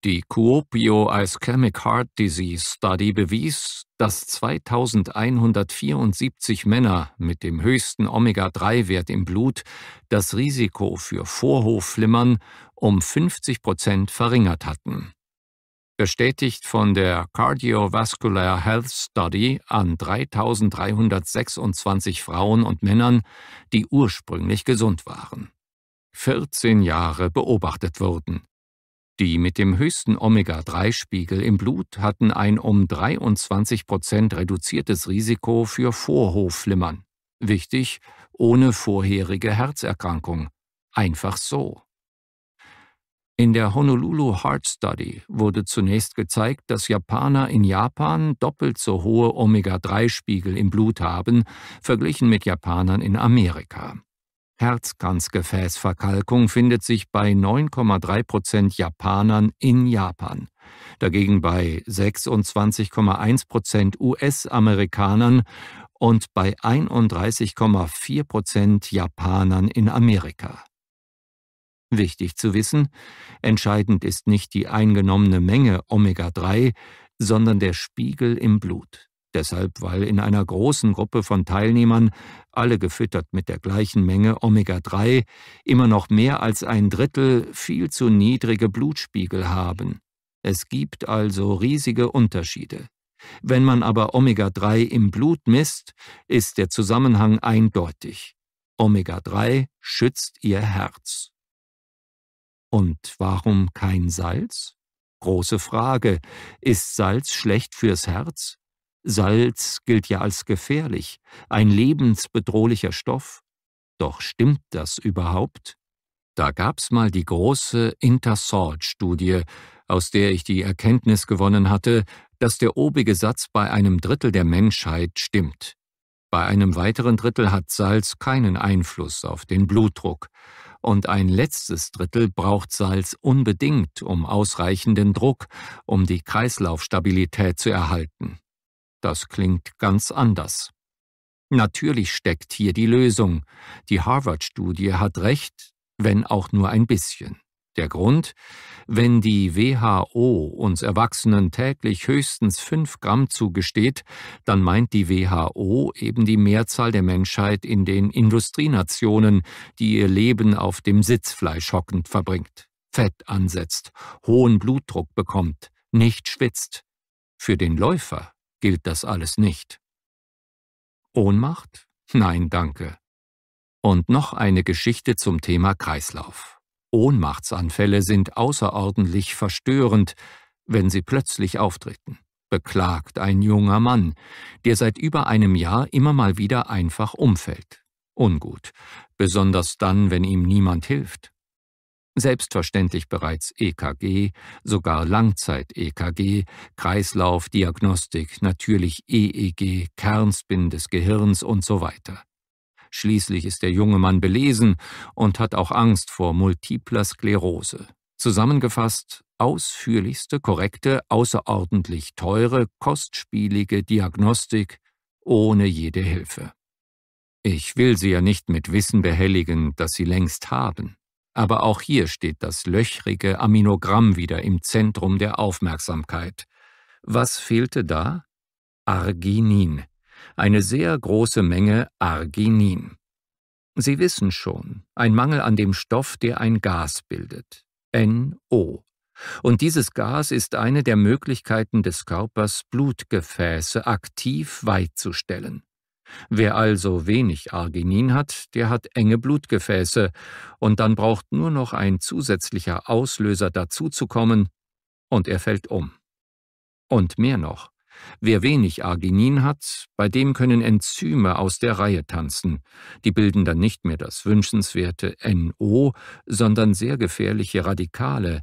Die Kuopio Ischemic Heart Disease Study bewies, dass 2174 Männer mit dem höchsten Omega-3-Wert im Blut das Risiko für Vorhofflimmern um 50 Prozent verringert hatten bestätigt von der Cardiovascular Health Study an 3326 Frauen und Männern, die ursprünglich gesund waren. 14 Jahre beobachtet wurden. Die mit dem höchsten Omega-3-Spiegel im Blut hatten ein um 23 Prozent reduziertes Risiko für Vorhofflimmern. Wichtig, ohne vorherige Herzerkrankung. Einfach so. In der Honolulu Heart Study wurde zunächst gezeigt, dass Japaner in Japan doppelt so hohe Omega-3-Spiegel im Blut haben, verglichen mit Japanern in Amerika. Herzkranzgefäßverkalkung findet sich bei 9,3 Prozent Japanern in Japan, dagegen bei 26,1 Prozent US-Amerikanern und bei 31,4 Prozent Japanern in Amerika. Wichtig zu wissen, entscheidend ist nicht die eingenommene Menge Omega-3, sondern der Spiegel im Blut. Deshalb, weil in einer großen Gruppe von Teilnehmern, alle gefüttert mit der gleichen Menge Omega-3, immer noch mehr als ein Drittel viel zu niedrige Blutspiegel haben. Es gibt also riesige Unterschiede. Wenn man aber Omega-3 im Blut misst, ist der Zusammenhang eindeutig. Omega-3 schützt ihr Herz. Und warum kein Salz? Große Frage. Ist Salz schlecht fürs Herz? Salz gilt ja als gefährlich, ein lebensbedrohlicher Stoff. Doch stimmt das überhaupt? Da gab's mal die große Intersalt-Studie, aus der ich die Erkenntnis gewonnen hatte, dass der obige Satz bei einem Drittel der Menschheit stimmt. Bei einem weiteren Drittel hat Salz keinen Einfluss auf den Blutdruck und ein letztes Drittel braucht Salz unbedingt, um ausreichenden Druck, um die Kreislaufstabilität zu erhalten. Das klingt ganz anders. Natürlich steckt hier die Lösung. Die Harvard-Studie hat recht, wenn auch nur ein bisschen. Der Grund? Wenn die WHO uns Erwachsenen täglich höchstens 5 Gramm zugesteht, dann meint die WHO eben die Mehrzahl der Menschheit in den Industrienationen, die ihr Leben auf dem Sitzfleisch hockend verbringt, Fett ansetzt, hohen Blutdruck bekommt, nicht schwitzt. Für den Läufer gilt das alles nicht. Ohnmacht? Nein, danke. Und noch eine Geschichte zum Thema Kreislauf. Ohnmachtsanfälle sind außerordentlich verstörend, wenn sie plötzlich auftreten, beklagt ein junger Mann, der seit über einem Jahr immer mal wieder einfach umfällt. Ungut, besonders dann, wenn ihm niemand hilft. Selbstverständlich bereits EKG, sogar Langzeit-EKG, Kreislaufdiagnostik, natürlich EEG, Kernspin des Gehirns und so weiter. Schließlich ist der junge Mann belesen und hat auch Angst vor multipler Sklerose. Zusammengefasst, ausführlichste, korrekte, außerordentlich teure, kostspielige Diagnostik ohne jede Hilfe. Ich will Sie ja nicht mit Wissen behelligen, das Sie längst haben. Aber auch hier steht das löchrige Aminogramm wieder im Zentrum der Aufmerksamkeit. Was fehlte da? Arginin, eine sehr große Menge Arginin. Sie wissen schon, ein Mangel an dem Stoff, der ein Gas bildet, NO. Und dieses Gas ist eine der Möglichkeiten des Körpers, Blutgefäße aktiv weitzustellen. Wer also wenig Arginin hat, der hat enge Blutgefäße, und dann braucht nur noch ein zusätzlicher Auslöser dazuzukommen, und er fällt um. Und mehr noch, Wer wenig Arginin hat, bei dem können Enzyme aus der Reihe tanzen. Die bilden dann nicht mehr das wünschenswerte NO, sondern sehr gefährliche Radikale.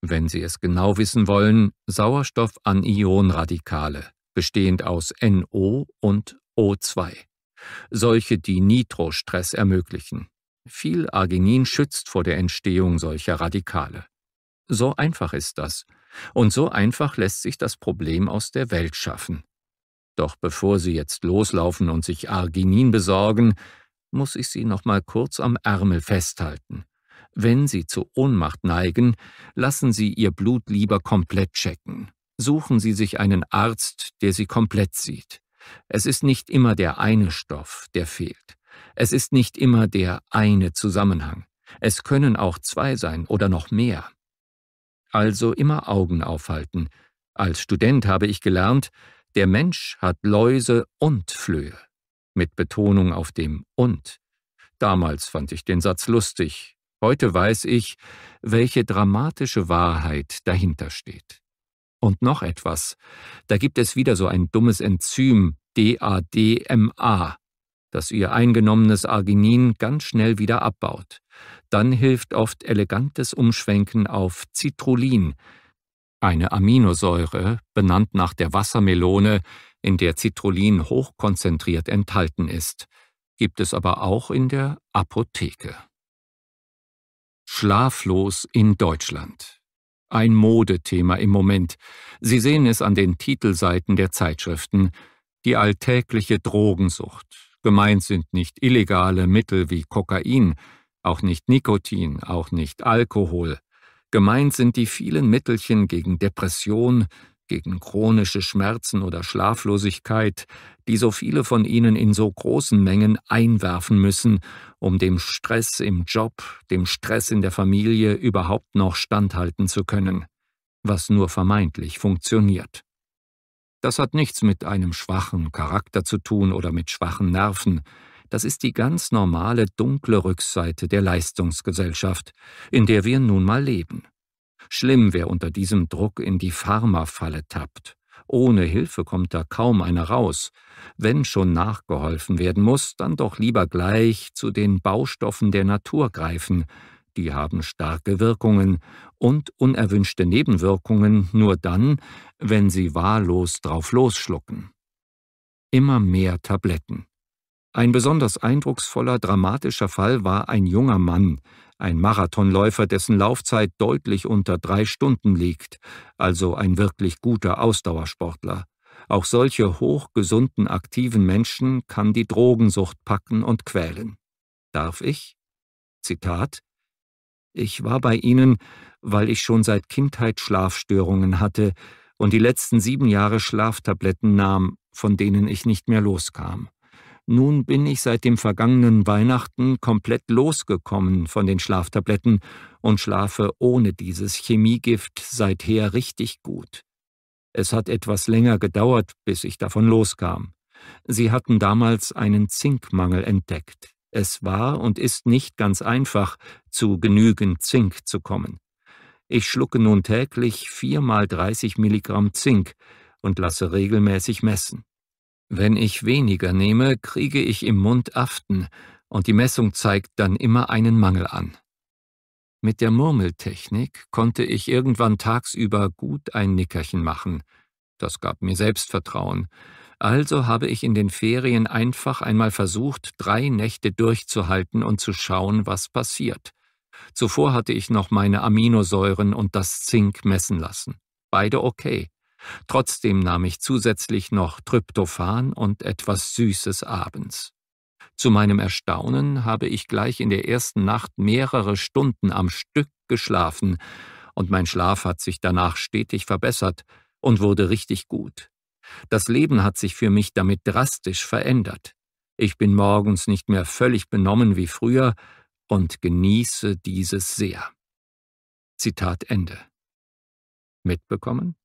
Wenn Sie es genau wissen wollen, Sauerstoffanionradikale, bestehend aus NO und O2. Solche, die Nitrostress ermöglichen. Viel Arginin schützt vor der Entstehung solcher Radikale. So einfach ist das. Und so einfach lässt sich das Problem aus der Welt schaffen. Doch bevor Sie jetzt loslaufen und sich Arginin besorgen, muss ich Sie noch mal kurz am Ärmel festhalten. Wenn Sie zu Ohnmacht neigen, lassen Sie Ihr Blut lieber komplett checken. Suchen Sie sich einen Arzt, der Sie komplett sieht. Es ist nicht immer der eine Stoff, der fehlt. Es ist nicht immer der eine Zusammenhang. Es können auch zwei sein oder noch mehr also immer Augen aufhalten. Als Student habe ich gelernt, der Mensch hat Läuse und Flöhe, mit Betonung auf dem und. Damals fand ich den Satz lustig, heute weiß ich, welche dramatische Wahrheit dahinter steht. Und noch etwas, da gibt es wieder so ein dummes Enzym DADMA, das ihr eingenommenes Arginin ganz schnell wieder abbaut. Dann hilft oft elegantes Umschwenken auf Citrullin, eine Aminosäure, benannt nach der Wassermelone, in der Citrullin hochkonzentriert enthalten ist, gibt es aber auch in der Apotheke. Schlaflos in Deutschland. Ein Modethema im Moment. Sie sehen es an den Titelseiten der Zeitschriften. Die alltägliche Drogensucht, Gemeint sind nicht illegale Mittel wie Kokain, auch nicht Nikotin, auch nicht Alkohol. Gemeint sind die vielen Mittelchen gegen Depression, gegen chronische Schmerzen oder Schlaflosigkeit, die so viele von ihnen in so großen Mengen einwerfen müssen, um dem Stress im Job, dem Stress in der Familie überhaupt noch standhalten zu können, was nur vermeintlich funktioniert. Das hat nichts mit einem schwachen Charakter zu tun oder mit schwachen Nerven. Das ist die ganz normale dunkle Rückseite der Leistungsgesellschaft, in der wir nun mal leben. Schlimm, wer unter diesem Druck in die Pharmafalle tappt. Ohne Hilfe kommt da kaum einer raus. Wenn schon nachgeholfen werden muss, dann doch lieber gleich zu den Baustoffen der Natur greifen, die haben starke Wirkungen und unerwünschte Nebenwirkungen nur dann, wenn sie wahllos drauf losschlucken. Immer mehr Tabletten. Ein besonders eindrucksvoller, dramatischer Fall war ein junger Mann, ein Marathonläufer, dessen Laufzeit deutlich unter drei Stunden liegt, also ein wirklich guter Ausdauersportler. Auch solche hochgesunden, aktiven Menschen kann die Drogensucht packen und quälen. Darf ich? Zitat ich war bei ihnen, weil ich schon seit Kindheit Schlafstörungen hatte und die letzten sieben Jahre Schlaftabletten nahm, von denen ich nicht mehr loskam. Nun bin ich seit dem vergangenen Weihnachten komplett losgekommen von den Schlaftabletten und schlafe ohne dieses Chemiegift seither richtig gut. Es hat etwas länger gedauert, bis ich davon loskam. Sie hatten damals einen Zinkmangel entdeckt. Es war und ist nicht ganz einfach, zu genügend Zink zu kommen. Ich schlucke nun täglich viermal 30 Milligramm Zink und lasse regelmäßig messen. Wenn ich weniger nehme, kriege ich im Mund Aften und die Messung zeigt dann immer einen Mangel an. Mit der Murmeltechnik konnte ich irgendwann tagsüber gut ein Nickerchen machen. Das gab mir Selbstvertrauen also habe ich in den Ferien einfach einmal versucht, drei Nächte durchzuhalten und zu schauen, was passiert. Zuvor hatte ich noch meine Aminosäuren und das Zink messen lassen. Beide okay. Trotzdem nahm ich zusätzlich noch Tryptophan und etwas Süßes abends. Zu meinem Erstaunen habe ich gleich in der ersten Nacht mehrere Stunden am Stück geschlafen, und mein Schlaf hat sich danach stetig verbessert und wurde richtig gut. Das Leben hat sich für mich damit drastisch verändert. Ich bin morgens nicht mehr völlig benommen wie früher und genieße dieses sehr. Zitat Ende. Mitbekommen,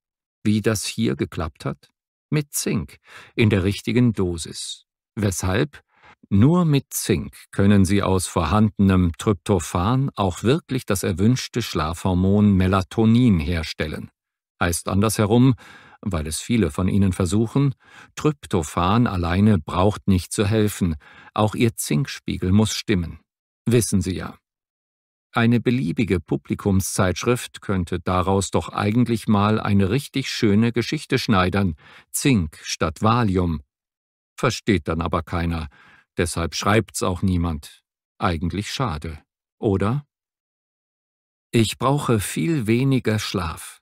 wie das hier geklappt hat? Mit Zink, in der richtigen Dosis. Weshalb? Nur mit Zink können Sie aus vorhandenem Tryptophan auch wirklich das erwünschte Schlafhormon Melatonin herstellen. Heißt andersherum, weil es viele von ihnen versuchen, Tryptophan alleine braucht nicht zu helfen, auch ihr Zinkspiegel muss stimmen. Wissen Sie ja. Eine beliebige Publikumszeitschrift könnte daraus doch eigentlich mal eine richtig schöne Geschichte schneidern, Zink statt Valium. Versteht dann aber keiner, deshalb schreibt's auch niemand. Eigentlich schade, oder? Ich brauche viel weniger Schlaf.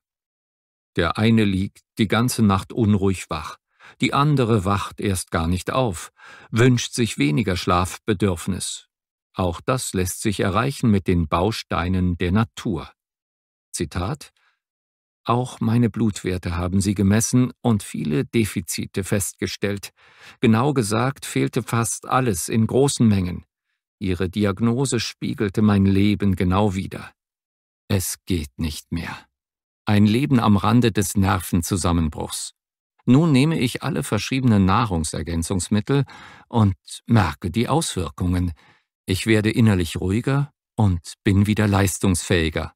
Der eine liegt die ganze Nacht unruhig wach, die andere wacht erst gar nicht auf, wünscht sich weniger Schlafbedürfnis. Auch das lässt sich erreichen mit den Bausteinen der Natur. Zitat auch meine Blutwerte haben sie gemessen und viele Defizite festgestellt. Genau gesagt fehlte fast alles in großen Mengen. Ihre Diagnose spiegelte mein Leben genau wider. Es geht nicht mehr. Ein Leben am Rande des Nervenzusammenbruchs. Nun nehme ich alle verschriebenen Nahrungsergänzungsmittel und merke die Auswirkungen. Ich werde innerlich ruhiger und bin wieder leistungsfähiger.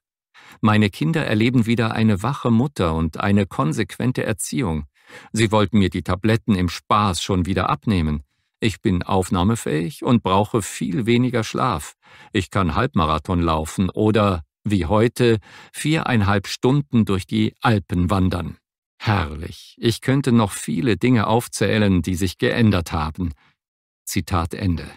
Meine Kinder erleben wieder eine wache Mutter und eine konsequente Erziehung. Sie wollten mir die Tabletten im Spaß schon wieder abnehmen. Ich bin aufnahmefähig und brauche viel weniger Schlaf. Ich kann Halbmarathon laufen oder wie heute, viereinhalb Stunden durch die Alpen wandern. Herrlich, ich könnte noch viele Dinge aufzählen, die sich geändert haben. Zitat Ende.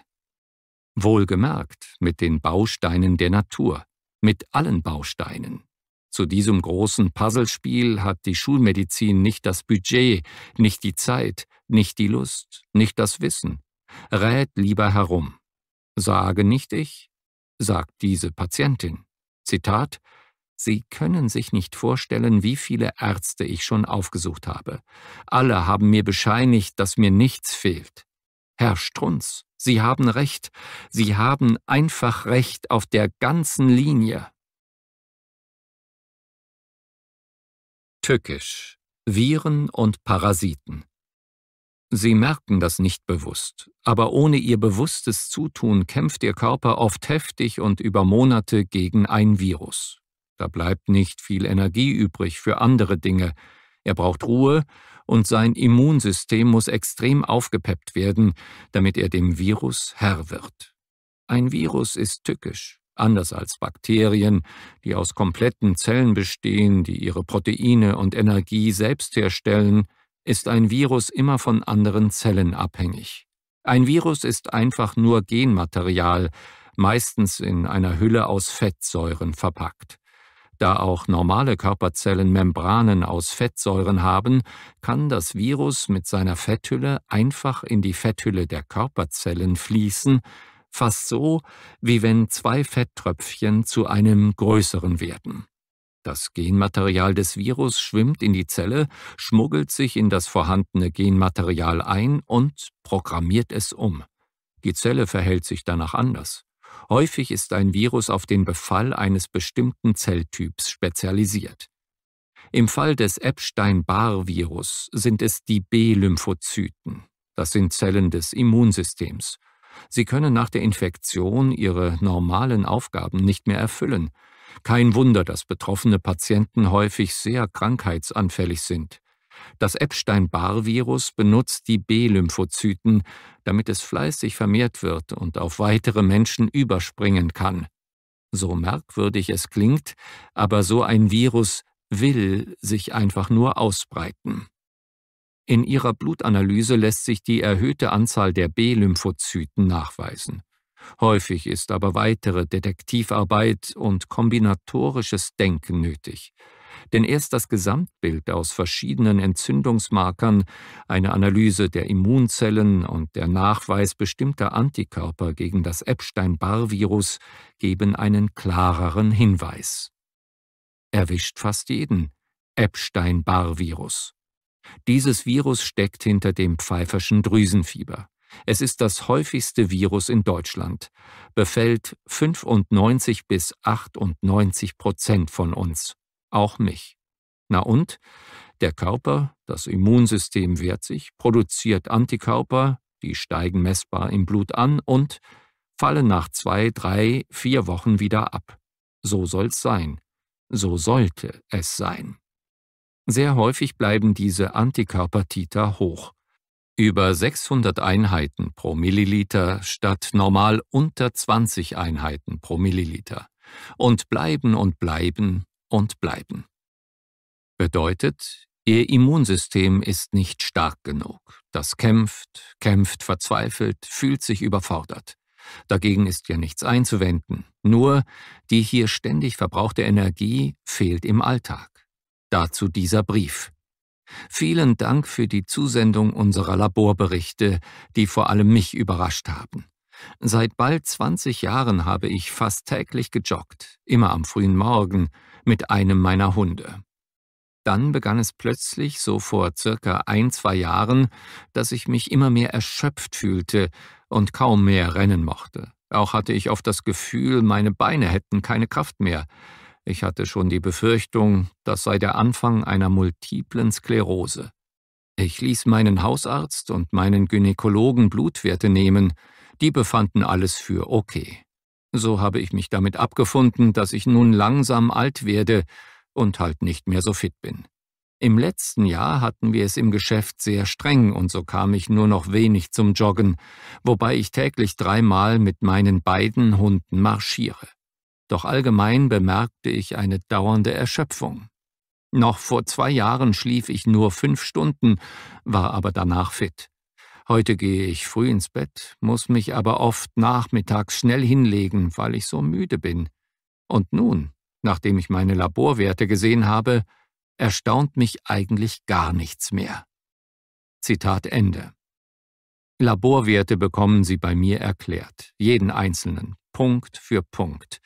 Wohlgemerkt, mit den Bausteinen der Natur, mit allen Bausteinen. Zu diesem großen Puzzlespiel hat die Schulmedizin nicht das Budget, nicht die Zeit, nicht die Lust, nicht das Wissen. Rät lieber herum. Sage nicht ich, sagt diese Patientin. Zitat Sie können sich nicht vorstellen, wie viele Ärzte ich schon aufgesucht habe. Alle haben mir bescheinigt, dass mir nichts fehlt. Herr Strunz, Sie haben recht, Sie haben einfach recht auf der ganzen Linie. Tückisch Viren und Parasiten Sie merken das nicht bewusst, aber ohne ihr bewusstes Zutun kämpft ihr Körper oft heftig und über Monate gegen ein Virus. Da bleibt nicht viel Energie übrig für andere Dinge, er braucht Ruhe und sein Immunsystem muss extrem aufgepeppt werden, damit er dem Virus Herr wird. Ein Virus ist tückisch, anders als Bakterien, die aus kompletten Zellen bestehen, die ihre Proteine und Energie selbst herstellen, ist ein Virus immer von anderen Zellen abhängig. Ein Virus ist einfach nur Genmaterial, meistens in einer Hülle aus Fettsäuren verpackt. Da auch normale Körperzellen Membranen aus Fettsäuren haben, kann das Virus mit seiner Fetthülle einfach in die Fetthülle der Körperzellen fließen, fast so, wie wenn zwei Fetttröpfchen zu einem größeren werden. Das Genmaterial des Virus schwimmt in die Zelle, schmuggelt sich in das vorhandene Genmaterial ein und programmiert es um. Die Zelle verhält sich danach anders. Häufig ist ein Virus auf den Befall eines bestimmten Zelltyps spezialisiert. Im Fall des Epstein-Barr-Virus sind es die B-Lymphozyten. Das sind Zellen des Immunsystems. Sie können nach der Infektion ihre normalen Aufgaben nicht mehr erfüllen. Kein Wunder, dass betroffene Patienten häufig sehr krankheitsanfällig sind. Das Epstein-Barr-Virus benutzt die B-Lymphozyten, damit es fleißig vermehrt wird und auf weitere Menschen überspringen kann. So merkwürdig es klingt, aber so ein Virus will sich einfach nur ausbreiten. In ihrer Blutanalyse lässt sich die erhöhte Anzahl der B-Lymphozyten nachweisen. Häufig ist aber weitere Detektivarbeit und kombinatorisches Denken nötig. Denn erst das Gesamtbild aus verschiedenen Entzündungsmarkern, eine Analyse der Immunzellen und der Nachweis bestimmter Antikörper gegen das Epstein-Barr-Virus geben einen klareren Hinweis. Erwischt fast jeden Epstein-Barr-Virus. Dieses Virus steckt hinter dem pfeiferschen Drüsenfieber. Es ist das häufigste Virus in Deutschland, befällt 95 bis 98 Prozent von uns, auch mich. Na und? Der Körper, das Immunsystem wehrt sich, produziert Antikörper, die steigen messbar im Blut an und fallen nach zwei, drei, vier Wochen wieder ab. So soll's sein. So sollte es sein. Sehr häufig bleiben diese Antikörpertiter hoch. Über 600 Einheiten pro Milliliter statt normal unter 20 Einheiten pro Milliliter. Und bleiben und bleiben und bleiben. Bedeutet, Ihr Immunsystem ist nicht stark genug. Das kämpft, kämpft verzweifelt, fühlt sich überfordert. Dagegen ist ja nichts einzuwenden. Nur die hier ständig verbrauchte Energie fehlt im Alltag. Dazu dieser Brief. Vielen Dank für die Zusendung unserer Laborberichte, die vor allem mich überrascht haben. Seit bald 20 Jahren habe ich fast täglich gejoggt, immer am frühen Morgen, mit einem meiner Hunde. Dann begann es plötzlich, so vor circa ein, zwei Jahren, dass ich mich immer mehr erschöpft fühlte und kaum mehr rennen mochte. Auch hatte ich oft das Gefühl, meine Beine hätten keine Kraft mehr. Ich hatte schon die Befürchtung, das sei der Anfang einer multiplen Sklerose. Ich ließ meinen Hausarzt und meinen Gynäkologen Blutwerte nehmen, die befanden alles für okay. So habe ich mich damit abgefunden, dass ich nun langsam alt werde und halt nicht mehr so fit bin. Im letzten Jahr hatten wir es im Geschäft sehr streng und so kam ich nur noch wenig zum Joggen, wobei ich täglich dreimal mit meinen beiden Hunden marschiere doch allgemein bemerkte ich eine dauernde Erschöpfung. Noch vor zwei Jahren schlief ich nur fünf Stunden, war aber danach fit. Heute gehe ich früh ins Bett, muss mich aber oft nachmittags schnell hinlegen, weil ich so müde bin. Und nun, nachdem ich meine Laborwerte gesehen habe, erstaunt mich eigentlich gar nichts mehr. Zitat Ende. Laborwerte bekommen Sie bei mir erklärt, jeden einzelnen, Punkt für Punkt.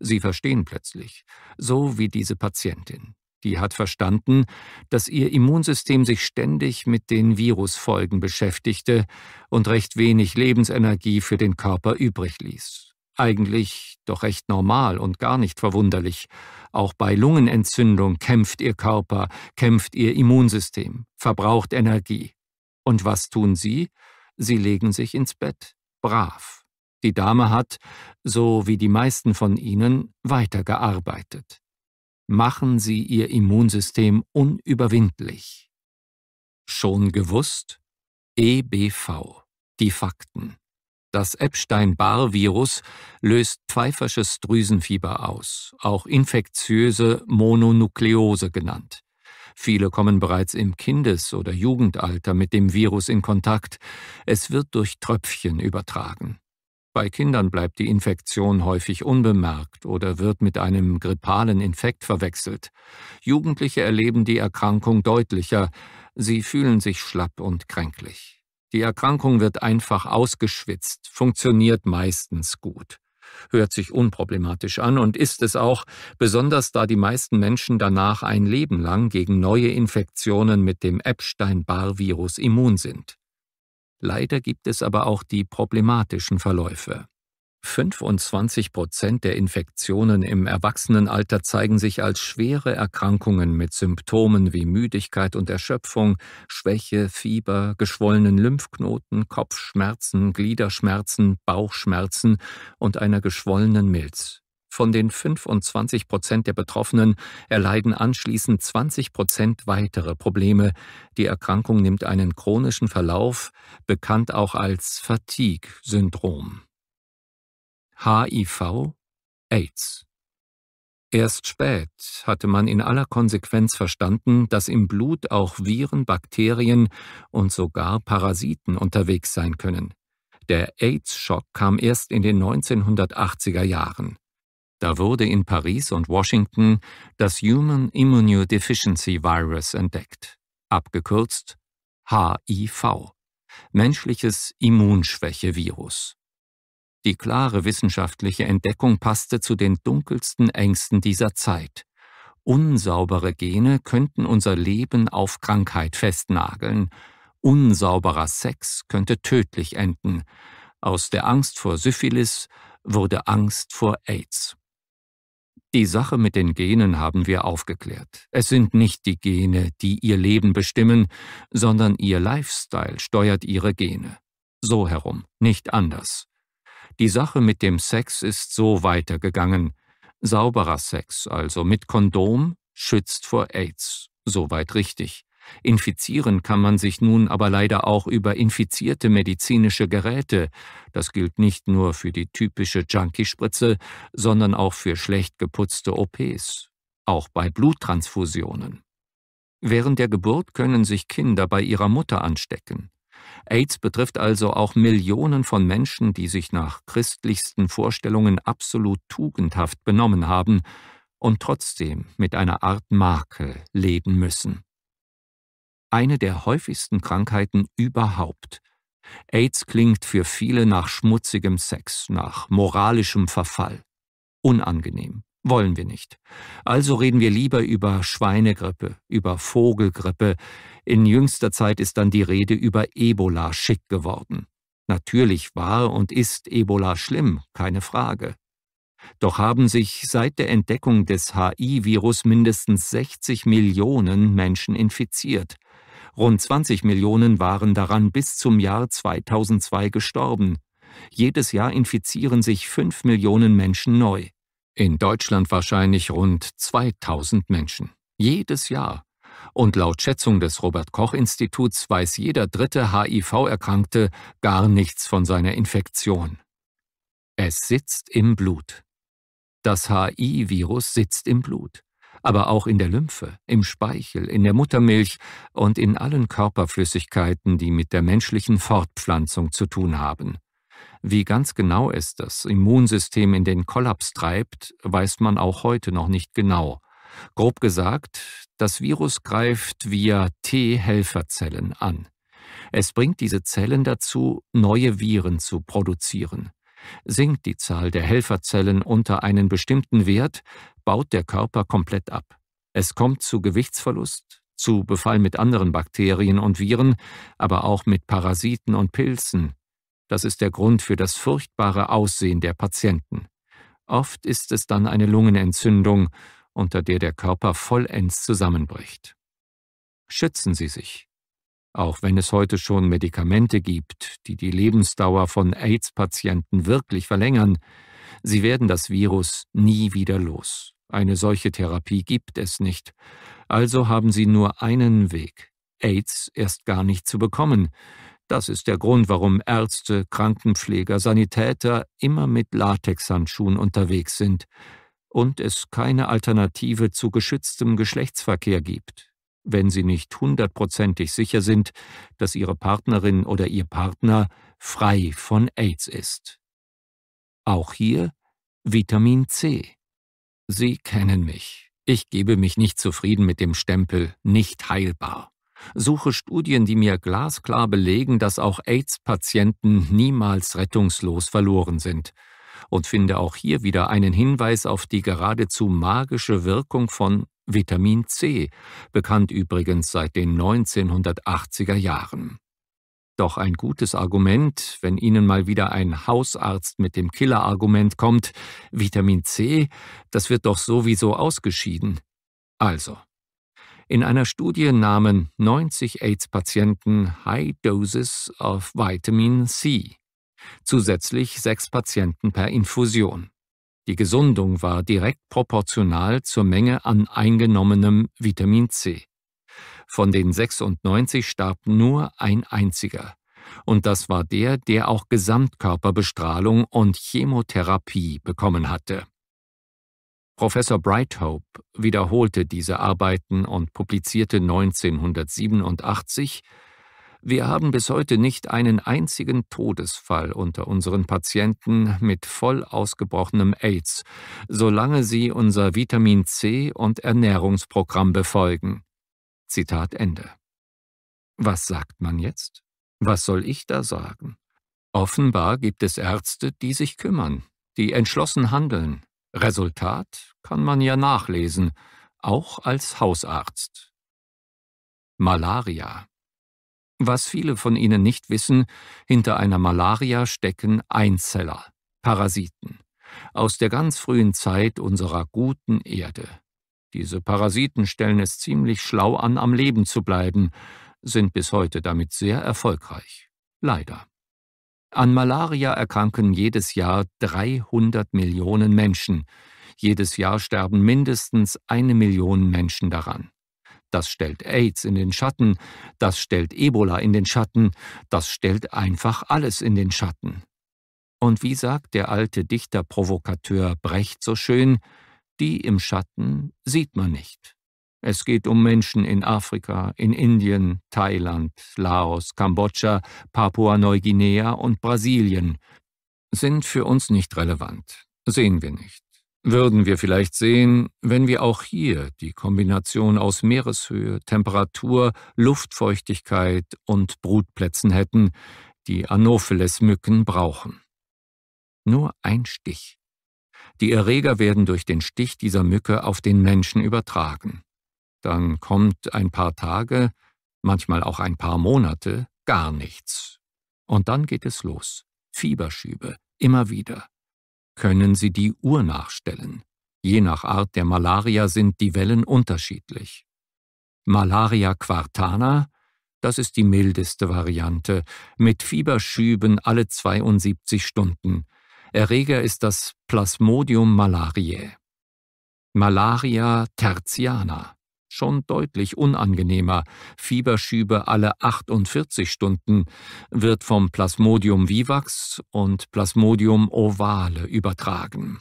Sie verstehen plötzlich, so wie diese Patientin. Die hat verstanden, dass ihr Immunsystem sich ständig mit den Virusfolgen beschäftigte und recht wenig Lebensenergie für den Körper übrig ließ. Eigentlich doch recht normal und gar nicht verwunderlich. Auch bei Lungenentzündung kämpft ihr Körper, kämpft ihr Immunsystem, verbraucht Energie. Und was tun Sie? Sie legen sich ins Bett, brav. Die Dame hat, so wie die meisten von Ihnen, weitergearbeitet. Machen Sie Ihr Immunsystem unüberwindlich. Schon gewusst? EBV. Die Fakten. Das Epstein-Barr-Virus löst pfeifersches Drüsenfieber aus, auch infektiöse Mononukleose genannt. Viele kommen bereits im Kindes- oder Jugendalter mit dem Virus in Kontakt. Es wird durch Tröpfchen übertragen. Bei Kindern bleibt die Infektion häufig unbemerkt oder wird mit einem grippalen Infekt verwechselt. Jugendliche erleben die Erkrankung deutlicher, sie fühlen sich schlapp und kränklich. Die Erkrankung wird einfach ausgeschwitzt, funktioniert meistens gut hört sich unproblematisch an und ist es auch, besonders da die meisten Menschen danach ein Leben lang gegen neue Infektionen mit dem Epstein-Barr-Virus immun sind. Leider gibt es aber auch die problematischen Verläufe. 25 Prozent der Infektionen im Erwachsenenalter zeigen sich als schwere Erkrankungen mit Symptomen wie Müdigkeit und Erschöpfung, Schwäche, Fieber, geschwollenen Lymphknoten, Kopfschmerzen, Gliederschmerzen, Bauchschmerzen und einer geschwollenen Milz. Von den 25 Prozent der Betroffenen erleiden anschließend 20 Prozent weitere Probleme. Die Erkrankung nimmt einen chronischen Verlauf, bekannt auch als Fatigue-Syndrom. HIV, AIDS. Erst spät hatte man in aller Konsequenz verstanden, dass im Blut auch Viren, Bakterien und sogar Parasiten unterwegs sein können. Der AIDS-Schock kam erst in den 1980er Jahren. Da wurde in Paris und Washington das Human Immunodeficiency Virus entdeckt, abgekürzt HIV, menschliches Immunschwächevirus. Die klare wissenschaftliche Entdeckung passte zu den dunkelsten Ängsten dieser Zeit. Unsaubere Gene könnten unser Leben auf Krankheit festnageln. Unsauberer Sex könnte tödlich enden. Aus der Angst vor Syphilis wurde Angst vor AIDS. Die Sache mit den Genen haben wir aufgeklärt. Es sind nicht die Gene, die ihr Leben bestimmen, sondern ihr Lifestyle steuert ihre Gene. So herum, nicht anders. Die Sache mit dem Sex ist so weitergegangen. Sauberer Sex, also mit Kondom, schützt vor AIDS. Soweit richtig. Infizieren kann man sich nun aber leider auch über infizierte medizinische Geräte. Das gilt nicht nur für die typische Junkie-Spritze, sondern auch für schlecht geputzte OPs. Auch bei Bluttransfusionen. Während der Geburt können sich Kinder bei ihrer Mutter anstecken. AIDS betrifft also auch Millionen von Menschen, die sich nach christlichsten Vorstellungen absolut tugendhaft benommen haben und trotzdem mit einer Art Makel leben müssen. Eine der häufigsten Krankheiten überhaupt. AIDS klingt für viele nach schmutzigem Sex, nach moralischem Verfall. Unangenehm, wollen wir nicht. Also reden wir lieber über Schweinegrippe, über Vogelgrippe. In jüngster Zeit ist dann die Rede über Ebola schick geworden. Natürlich war und ist Ebola schlimm, keine Frage. Doch haben sich seit der Entdeckung des HI-Virus mindestens 60 Millionen Menschen infiziert. Rund 20 Millionen waren daran bis zum Jahr 2002 gestorben. Jedes Jahr infizieren sich 5 Millionen Menschen neu. In Deutschland wahrscheinlich rund 2000 Menschen. Jedes Jahr. Und laut Schätzung des Robert Koch Instituts weiß jeder dritte HIV-Erkrankte gar nichts von seiner Infektion. Es sitzt im Blut. Das HI-Virus sitzt im Blut, aber auch in der Lymphe, im Speichel, in der Muttermilch und in allen Körperflüssigkeiten, die mit der menschlichen Fortpflanzung zu tun haben. Wie ganz genau es das Immunsystem in den Kollaps treibt, weiß man auch heute noch nicht genau. Grob gesagt, das Virus greift via T-Helferzellen an. Es bringt diese Zellen dazu, neue Viren zu produzieren. Sinkt die Zahl der Helferzellen unter einen bestimmten Wert, baut der Körper komplett ab. Es kommt zu Gewichtsverlust, zu Befall mit anderen Bakterien und Viren, aber auch mit Parasiten und Pilzen, das ist der Grund für das furchtbare Aussehen der Patienten. Oft ist es dann eine Lungenentzündung, unter der der Körper vollends zusammenbricht. Schützen Sie sich. Auch wenn es heute schon Medikamente gibt, die die Lebensdauer von AIDS-Patienten wirklich verlängern, sie werden das Virus nie wieder los. Eine solche Therapie gibt es nicht. Also haben sie nur einen Weg, AIDS erst gar nicht zu bekommen, das ist der Grund, warum Ärzte, Krankenpfleger, Sanitäter immer mit Latexhandschuhen unterwegs sind und es keine Alternative zu geschütztem Geschlechtsverkehr gibt, wenn sie nicht hundertprozentig sicher sind, dass ihre Partnerin oder ihr Partner frei von AIDS ist. Auch hier Vitamin C. Sie kennen mich. Ich gebe mich nicht zufrieden mit dem Stempel nicht heilbar suche Studien, die mir glasklar belegen, dass auch AIDS-Patienten niemals rettungslos verloren sind, und finde auch hier wieder einen Hinweis auf die geradezu magische Wirkung von Vitamin C, bekannt übrigens seit den 1980er Jahren. Doch ein gutes Argument, wenn Ihnen mal wieder ein Hausarzt mit dem Killer-Argument kommt, Vitamin C, das wird doch sowieso ausgeschieden. Also, in einer Studie nahmen 90 AIDS-Patienten High Doses of Vitamin C, zusätzlich sechs Patienten per Infusion. Die Gesundung war direkt proportional zur Menge an eingenommenem Vitamin C. Von den 96 starb nur ein einziger. Und das war der, der auch Gesamtkörperbestrahlung und Chemotherapie bekommen hatte. Professor Brighthope wiederholte diese Arbeiten und publizierte 1987 Wir haben bis heute nicht einen einzigen Todesfall unter unseren Patienten mit voll ausgebrochenem AIDS, solange sie unser Vitamin C und Ernährungsprogramm befolgen. Zitat Ende. Was sagt man jetzt? Was soll ich da sagen? Offenbar gibt es Ärzte, die sich kümmern, die entschlossen handeln, Resultat kann man ja nachlesen, auch als Hausarzt. Malaria. Was viele von Ihnen nicht wissen, hinter einer Malaria stecken Einzeller, Parasiten, aus der ganz frühen Zeit unserer guten Erde. Diese Parasiten stellen es ziemlich schlau an, am Leben zu bleiben, sind bis heute damit sehr erfolgreich. Leider. An Malaria erkranken jedes Jahr 300 Millionen Menschen. Jedes Jahr sterben mindestens eine Million Menschen daran. Das stellt AIDS in den Schatten, das stellt Ebola in den Schatten, das stellt einfach alles in den Schatten. Und wie sagt der alte Dichter-Provokateur Brecht so schön, die im Schatten sieht man nicht. Es geht um Menschen in Afrika, in Indien, Thailand, Laos, Kambodscha, Papua-Neuguinea und Brasilien. Sind für uns nicht relevant, sehen wir nicht. Würden wir vielleicht sehen, wenn wir auch hier die Kombination aus Meereshöhe, Temperatur, Luftfeuchtigkeit und Brutplätzen hätten, die Anopheles-Mücken brauchen. Nur ein Stich. Die Erreger werden durch den Stich dieser Mücke auf den Menschen übertragen. Dann kommt ein paar Tage, manchmal auch ein paar Monate, gar nichts. Und dann geht es los. Fieberschübe, immer wieder. Können Sie die Uhr nachstellen? Je nach Art der Malaria sind die Wellen unterschiedlich. Malaria quartana, das ist die mildeste Variante, mit Fieberschüben alle 72 Stunden. Erreger ist das Plasmodium malariae. Malaria tertiana, schon deutlich unangenehmer, Fieberschübe alle 48 Stunden, wird vom Plasmodium vivax und Plasmodium ovale übertragen.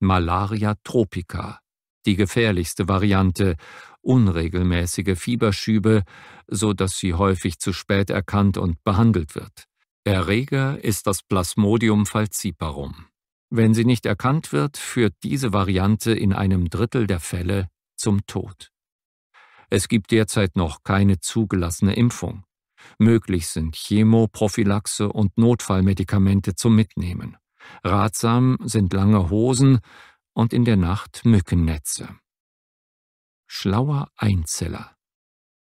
Malaria tropica, die gefährlichste Variante, unregelmäßige Fieberschübe, so dass sie häufig zu spät erkannt und behandelt wird. Erreger ist das Plasmodium falciparum. Wenn sie nicht erkannt wird, führt diese Variante in einem Drittel der Fälle zum Tod. Es gibt derzeit noch keine zugelassene Impfung. Möglich sind Chemoprophylaxe und Notfallmedikamente zum Mitnehmen. Ratsam sind lange Hosen und in der Nacht Mückennetze. Schlauer Einzeller.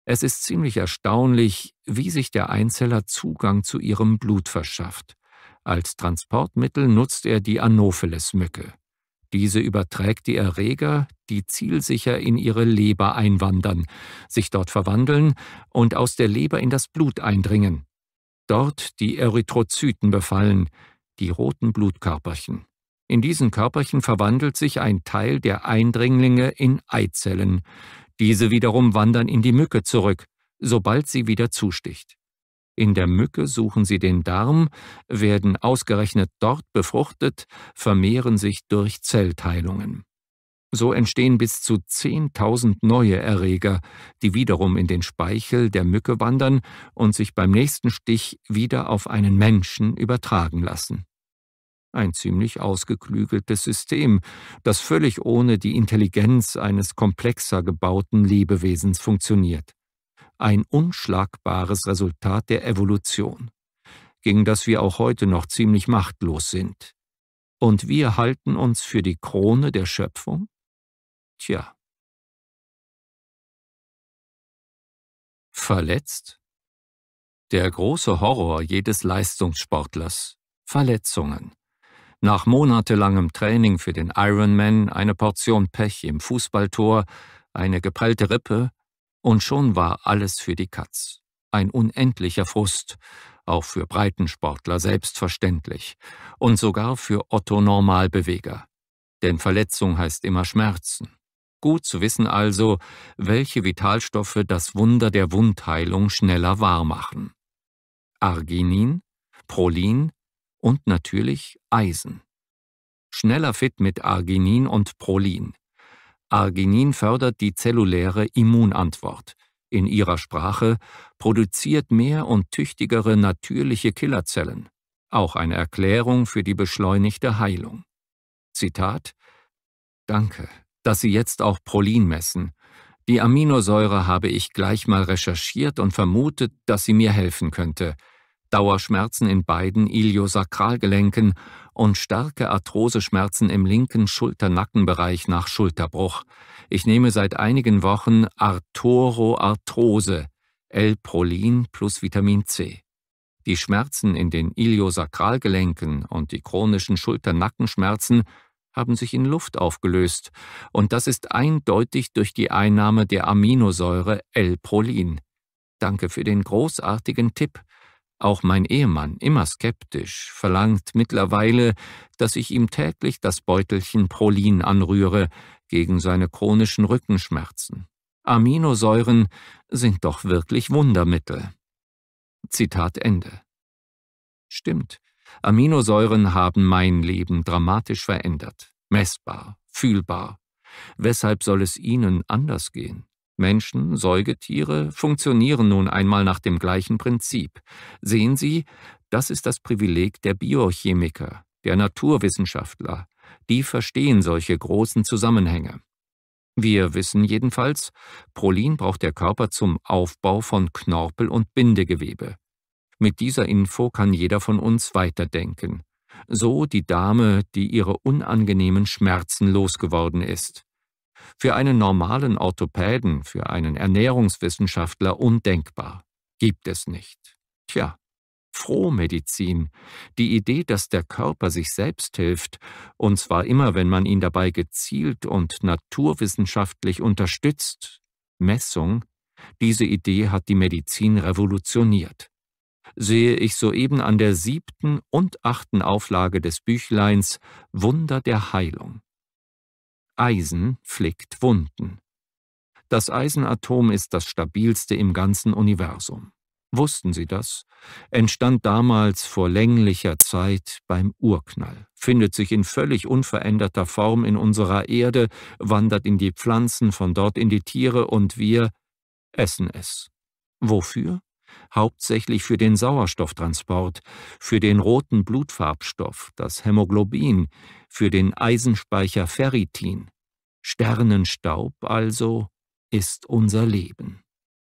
Es ist ziemlich erstaunlich, wie sich der Einzeller Zugang zu ihrem Blut verschafft. Als Transportmittel nutzt er die Anopheles-Mücke. Diese überträgt die Erreger, die zielsicher in ihre Leber einwandern, sich dort verwandeln und aus der Leber in das Blut eindringen. Dort die Erythrozyten befallen, die roten Blutkörperchen. In diesen Körperchen verwandelt sich ein Teil der Eindringlinge in Eizellen. Diese wiederum wandern in die Mücke zurück, sobald sie wieder zusticht. In der Mücke suchen sie den Darm, werden ausgerechnet dort befruchtet, vermehren sich durch Zellteilungen. So entstehen bis zu 10.000 neue Erreger, die wiederum in den Speichel der Mücke wandern und sich beim nächsten Stich wieder auf einen Menschen übertragen lassen. Ein ziemlich ausgeklügeltes System, das völlig ohne die Intelligenz eines komplexer gebauten Lebewesens funktioniert ein unschlagbares Resultat der Evolution, gegen das wir auch heute noch ziemlich machtlos sind. Und wir halten uns für die Krone der Schöpfung? Tja. Verletzt? Der große Horror jedes Leistungssportlers. Verletzungen. Nach monatelangem Training für den Ironman eine Portion Pech im Fußballtor, eine geprellte Rippe, und schon war alles für die Katz. Ein unendlicher Frust, auch für Breitensportler selbstverständlich und sogar für Otto Normalbeweger. Denn Verletzung heißt immer Schmerzen. Gut zu wissen also, welche Vitalstoffe das Wunder der Wundheilung schneller wahrmachen. Arginin, Prolin und natürlich Eisen. Schneller fit mit Arginin und Prolin. Arginin fördert die zelluläre Immunantwort. In ihrer Sprache produziert mehr und tüchtigere natürliche Killerzellen. Auch eine Erklärung für die beschleunigte Heilung. Zitat: Danke, dass Sie jetzt auch Prolin messen. Die Aminosäure habe ich gleich mal recherchiert und vermutet, dass sie mir helfen könnte. Dauerschmerzen in beiden Iliosakralgelenken und starke Arthroseschmerzen im linken Schulternackenbereich nach Schulterbruch. Ich nehme seit einigen Wochen Artoroarthrose, L-Prolin plus Vitamin C. Die Schmerzen in den Iliosakralgelenken und die chronischen Schulternackenschmerzen haben sich in Luft aufgelöst, und das ist eindeutig durch die Einnahme der Aminosäure L-Prolin. Danke für den großartigen Tipp. Auch mein Ehemann, immer skeptisch, verlangt mittlerweile, dass ich ihm täglich das Beutelchen Prolin anrühre gegen seine chronischen Rückenschmerzen. Aminosäuren sind doch wirklich Wundermittel. Zitat Ende. Stimmt, Aminosäuren haben mein Leben dramatisch verändert, messbar, fühlbar. Weshalb soll es Ihnen anders gehen? Menschen, Säugetiere funktionieren nun einmal nach dem gleichen Prinzip. Sehen Sie, das ist das Privileg der Biochemiker, der Naturwissenschaftler. Die verstehen solche großen Zusammenhänge. Wir wissen jedenfalls, Prolin braucht der Körper zum Aufbau von Knorpel und Bindegewebe. Mit dieser Info kann jeder von uns weiterdenken. So die Dame, die ihre unangenehmen Schmerzen losgeworden ist. Für einen normalen Orthopäden, für einen Ernährungswissenschaftler undenkbar. Gibt es nicht. Tja, Frohmedizin, die Idee, dass der Körper sich selbst hilft, und zwar immer, wenn man ihn dabei gezielt und naturwissenschaftlich unterstützt, Messung, diese Idee hat die Medizin revolutioniert. Sehe ich soeben an der siebten und achten Auflage des Büchleins Wunder der Heilung. Eisen flickt Wunden. Das Eisenatom ist das stabilste im ganzen Universum. Wussten Sie das? Entstand damals vor länglicher Zeit beim Urknall, findet sich in völlig unveränderter Form in unserer Erde, wandert in die Pflanzen, von dort in die Tiere und wir essen es. Wofür? hauptsächlich für den Sauerstofftransport, für den roten Blutfarbstoff, das Hämoglobin, für den Eisenspeicher Ferritin. Sternenstaub also ist unser Leben.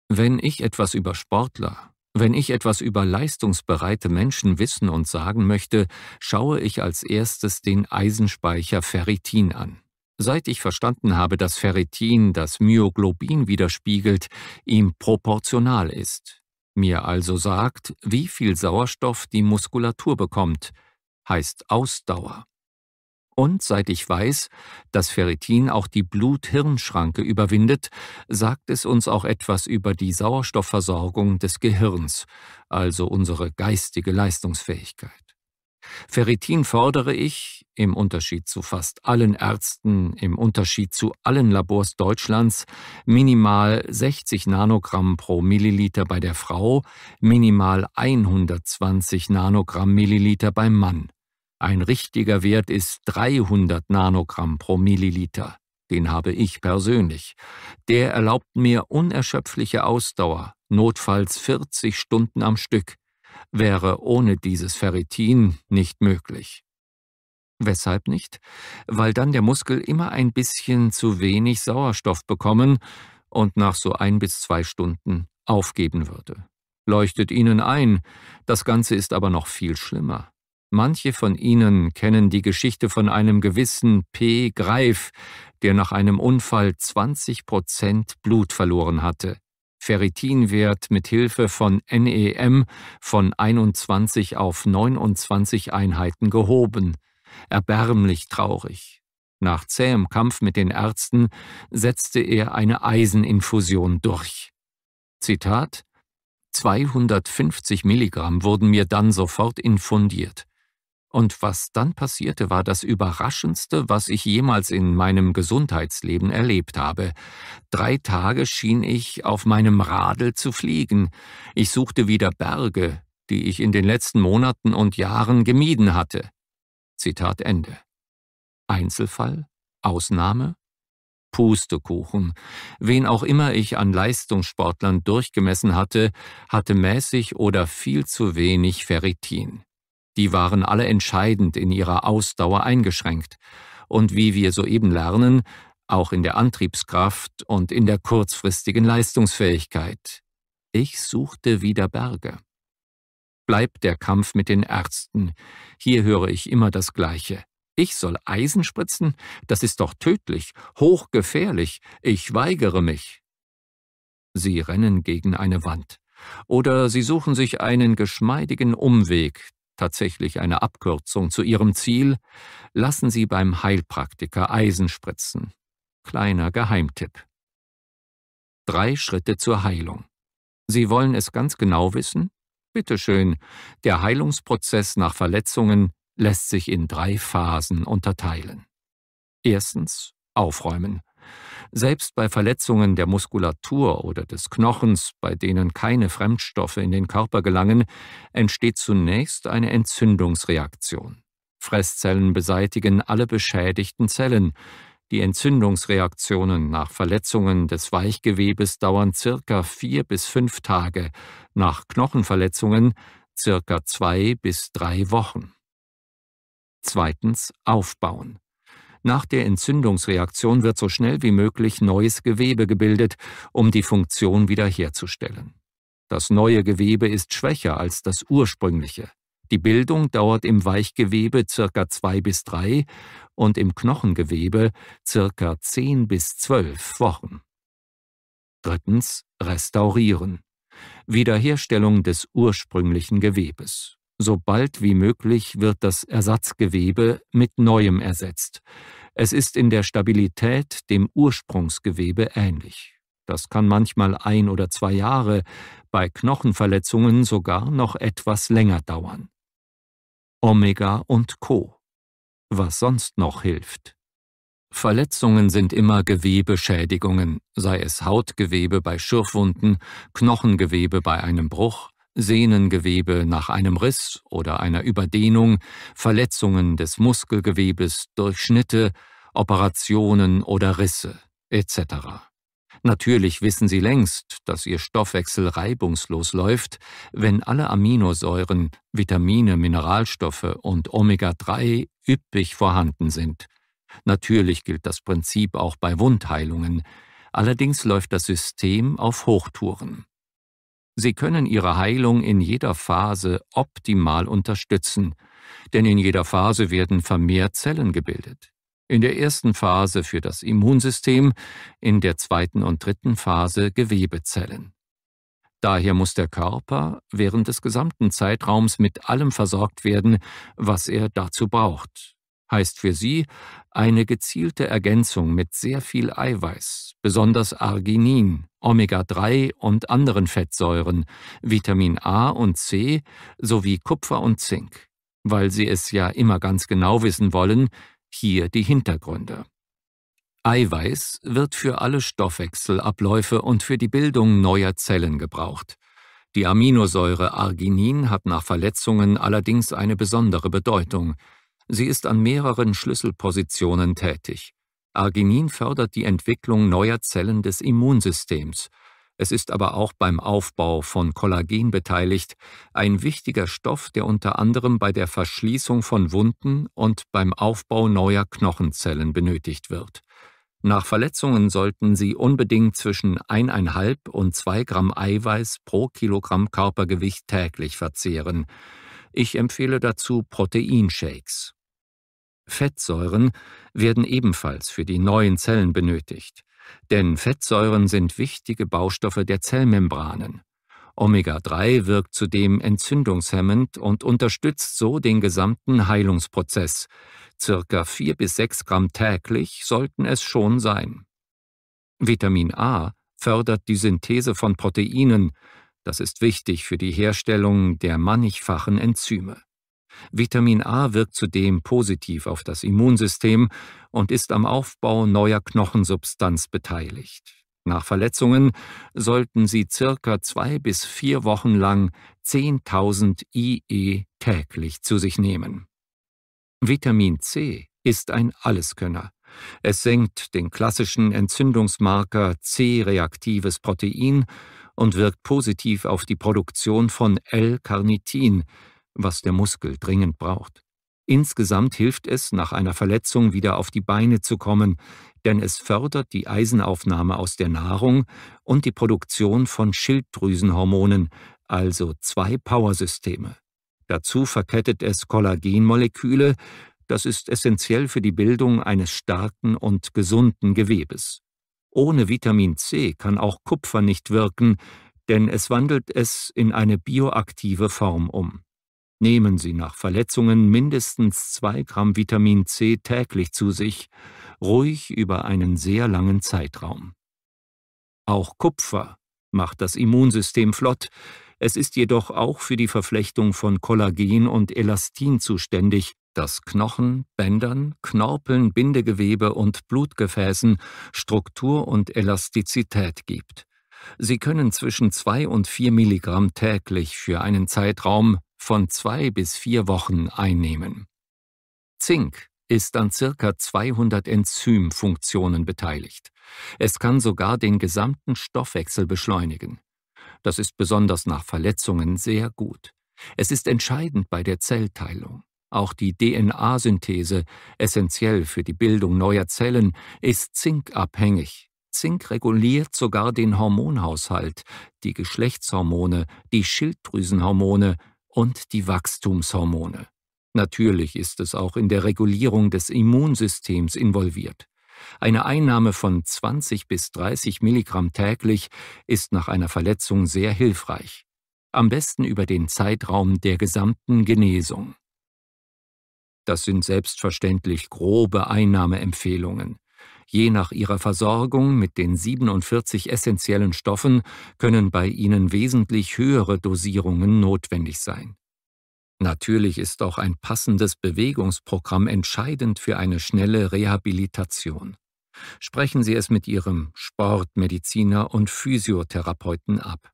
Wenn ich etwas über Sportler, wenn ich etwas über leistungsbereite Menschen wissen und sagen möchte, schaue ich als erstes den Eisenspeicher Ferritin an. Seit ich verstanden habe, dass Ferritin das Myoglobin widerspiegelt, ihm proportional ist mir also sagt, wie viel Sauerstoff die Muskulatur bekommt, heißt Ausdauer. Und seit ich weiß, dass Ferritin auch die Blut-Hirn-Schranke überwindet, sagt es uns auch etwas über die Sauerstoffversorgung des Gehirns, also unsere geistige Leistungsfähigkeit. Ferritin fordere ich, im Unterschied zu fast allen Ärzten, im Unterschied zu allen Labors Deutschlands, minimal 60 Nanogramm pro Milliliter bei der Frau, minimal 120 Nanogramm Milliliter beim Mann. Ein richtiger Wert ist 300 Nanogramm pro Milliliter. Den habe ich persönlich. Der erlaubt mir unerschöpfliche Ausdauer, notfalls 40 Stunden am Stück. Wäre ohne dieses Ferritin nicht möglich. Weshalb nicht? Weil dann der Muskel immer ein bisschen zu wenig Sauerstoff bekommen und nach so ein bis zwei Stunden aufgeben würde. Leuchtet Ihnen ein, das Ganze ist aber noch viel schlimmer. Manche von Ihnen kennen die Geschichte von einem gewissen P. Greif, der nach einem Unfall 20 Prozent Blut verloren hatte. Ferritinwert mit Hilfe von NEM von 21 auf 29 Einheiten gehoben erbärmlich traurig. Nach zähem Kampf mit den Ärzten setzte er eine Eiseninfusion durch. Zitat 250 Milligramm wurden mir dann sofort infundiert. Und was dann passierte, war das Überraschendste, was ich jemals in meinem Gesundheitsleben erlebt habe. Drei Tage schien ich auf meinem Radel zu fliegen. Ich suchte wieder Berge, die ich in den letzten Monaten und Jahren gemieden hatte. Zitat Ende. Einzelfall? Ausnahme? Pustekuchen. Wen auch immer ich an Leistungssportlern durchgemessen hatte, hatte mäßig oder viel zu wenig Ferritin. Die waren alle entscheidend in ihrer Ausdauer eingeschränkt. Und wie wir soeben lernen, auch in der Antriebskraft und in der kurzfristigen Leistungsfähigkeit. Ich suchte wieder Berge bleibt der Kampf mit den Ärzten. Hier höre ich immer das Gleiche. Ich soll Eisen spritzen? Das ist doch tödlich, hochgefährlich. Ich weigere mich. Sie rennen gegen eine Wand. Oder sie suchen sich einen geschmeidigen Umweg, tatsächlich eine Abkürzung zu ihrem Ziel. Lassen Sie beim Heilpraktiker Eisen spritzen. Kleiner Geheimtipp. Drei Schritte zur Heilung. Sie wollen es ganz genau wissen? Bitteschön, der Heilungsprozess nach Verletzungen lässt sich in drei Phasen unterteilen. Erstens Aufräumen. Selbst bei Verletzungen der Muskulatur oder des Knochens, bei denen keine Fremdstoffe in den Körper gelangen, entsteht zunächst eine Entzündungsreaktion. Fresszellen beseitigen alle beschädigten Zellen, die Entzündungsreaktionen nach Verletzungen des Weichgewebes dauern circa vier bis fünf Tage, nach Knochenverletzungen circa zwei bis drei Wochen. Zweitens aufbauen. Nach der Entzündungsreaktion wird so schnell wie möglich neues Gewebe gebildet, um die Funktion wiederherzustellen. Das neue Gewebe ist schwächer als das ursprüngliche. Die Bildung dauert im Weichgewebe circa zwei bis drei und im Knochengewebe circa zehn bis zwölf Wochen. Drittens Restaurieren. Wiederherstellung des ursprünglichen Gewebes. Sobald wie möglich wird das Ersatzgewebe mit neuem ersetzt. Es ist in der Stabilität dem Ursprungsgewebe ähnlich. Das kann manchmal ein oder zwei Jahre, bei Knochenverletzungen sogar noch etwas länger dauern. Omega und Co. Was sonst noch hilft. Verletzungen sind immer Gewebeschädigungen, sei es Hautgewebe bei Schürfwunden, Knochengewebe bei einem Bruch, Sehnengewebe nach einem Riss oder einer Überdehnung, Verletzungen des Muskelgewebes durch Schnitte, Operationen oder Risse etc. Natürlich wissen Sie längst, dass Ihr Stoffwechsel reibungslos läuft, wenn alle Aminosäuren, Vitamine, Mineralstoffe und Omega-3 üppig vorhanden sind. Natürlich gilt das Prinzip auch bei Wundheilungen, allerdings läuft das System auf Hochtouren. Sie können Ihre Heilung in jeder Phase optimal unterstützen, denn in jeder Phase werden vermehrt Zellen gebildet. In der ersten Phase für das Immunsystem, in der zweiten und dritten Phase Gewebezellen. Daher muss der Körper während des gesamten Zeitraums mit allem versorgt werden, was er dazu braucht. Heißt für sie eine gezielte Ergänzung mit sehr viel Eiweiß, besonders Arginin, Omega-3 und anderen Fettsäuren, Vitamin A und C sowie Kupfer und Zink. Weil sie es ja immer ganz genau wissen wollen, hier die Hintergründe. Eiweiß wird für alle Stoffwechselabläufe und für die Bildung neuer Zellen gebraucht. Die Aminosäure Arginin hat nach Verletzungen allerdings eine besondere Bedeutung. Sie ist an mehreren Schlüsselpositionen tätig. Arginin fördert die Entwicklung neuer Zellen des Immunsystems. Es ist aber auch beim Aufbau von Kollagen beteiligt, ein wichtiger Stoff, der unter anderem bei der Verschließung von Wunden und beim Aufbau neuer Knochenzellen benötigt wird. Nach Verletzungen sollten Sie unbedingt zwischen 1,5 und 2 Gramm Eiweiß pro Kilogramm Körpergewicht täglich verzehren. Ich empfehle dazu Proteinshakes. Fettsäuren werden ebenfalls für die neuen Zellen benötigt denn Fettsäuren sind wichtige Baustoffe der Zellmembranen. Omega-3 wirkt zudem entzündungshemmend und unterstützt so den gesamten Heilungsprozess. Circa 4 bis 6 Gramm täglich sollten es schon sein. Vitamin A fördert die Synthese von Proteinen. Das ist wichtig für die Herstellung der mannigfachen Enzyme. Vitamin A wirkt zudem positiv auf das Immunsystem und ist am Aufbau neuer Knochensubstanz beteiligt. Nach Verletzungen sollten Sie circa zwei bis vier Wochen lang 10.000 IE täglich zu sich nehmen. Vitamin C ist ein Alleskönner. Es senkt den klassischen Entzündungsmarker C-reaktives Protein und wirkt positiv auf die Produktion von L-Carnitin, was der Muskel dringend braucht. Insgesamt hilft es, nach einer Verletzung wieder auf die Beine zu kommen, denn es fördert die Eisenaufnahme aus der Nahrung und die Produktion von Schilddrüsenhormonen, also zwei Powersysteme. Dazu verkettet es Kollagenmoleküle, das ist essentiell für die Bildung eines starken und gesunden Gewebes. Ohne Vitamin C kann auch Kupfer nicht wirken, denn es wandelt es in eine bioaktive Form um. Nehmen Sie nach Verletzungen mindestens 2 Gramm Vitamin C täglich zu sich, ruhig über einen sehr langen Zeitraum. Auch Kupfer macht das Immunsystem flott, es ist jedoch auch für die Verflechtung von Kollagen und Elastin zuständig, das Knochen, Bändern, Knorpeln, Bindegewebe und Blutgefäßen Struktur und Elastizität gibt. Sie können zwischen 2 und 4 Milligramm täglich für einen Zeitraum von zwei bis vier Wochen einnehmen. Zink ist an ca. 200 Enzymfunktionen beteiligt. Es kann sogar den gesamten Stoffwechsel beschleunigen. Das ist besonders nach Verletzungen sehr gut. Es ist entscheidend bei der Zellteilung. Auch die DNA-Synthese, essentiell für die Bildung neuer Zellen, ist zinkabhängig. Zink reguliert sogar den Hormonhaushalt, die Geschlechtshormone, die Schilddrüsenhormone, und die Wachstumshormone. Natürlich ist es auch in der Regulierung des Immunsystems involviert. Eine Einnahme von 20 bis 30 Milligramm täglich ist nach einer Verletzung sehr hilfreich. Am besten über den Zeitraum der gesamten Genesung. Das sind selbstverständlich grobe Einnahmeempfehlungen. Je nach ihrer Versorgung mit den 47 essentiellen Stoffen können bei ihnen wesentlich höhere Dosierungen notwendig sein. Natürlich ist auch ein passendes Bewegungsprogramm entscheidend für eine schnelle Rehabilitation. Sprechen Sie es mit Ihrem Sportmediziner und Physiotherapeuten ab.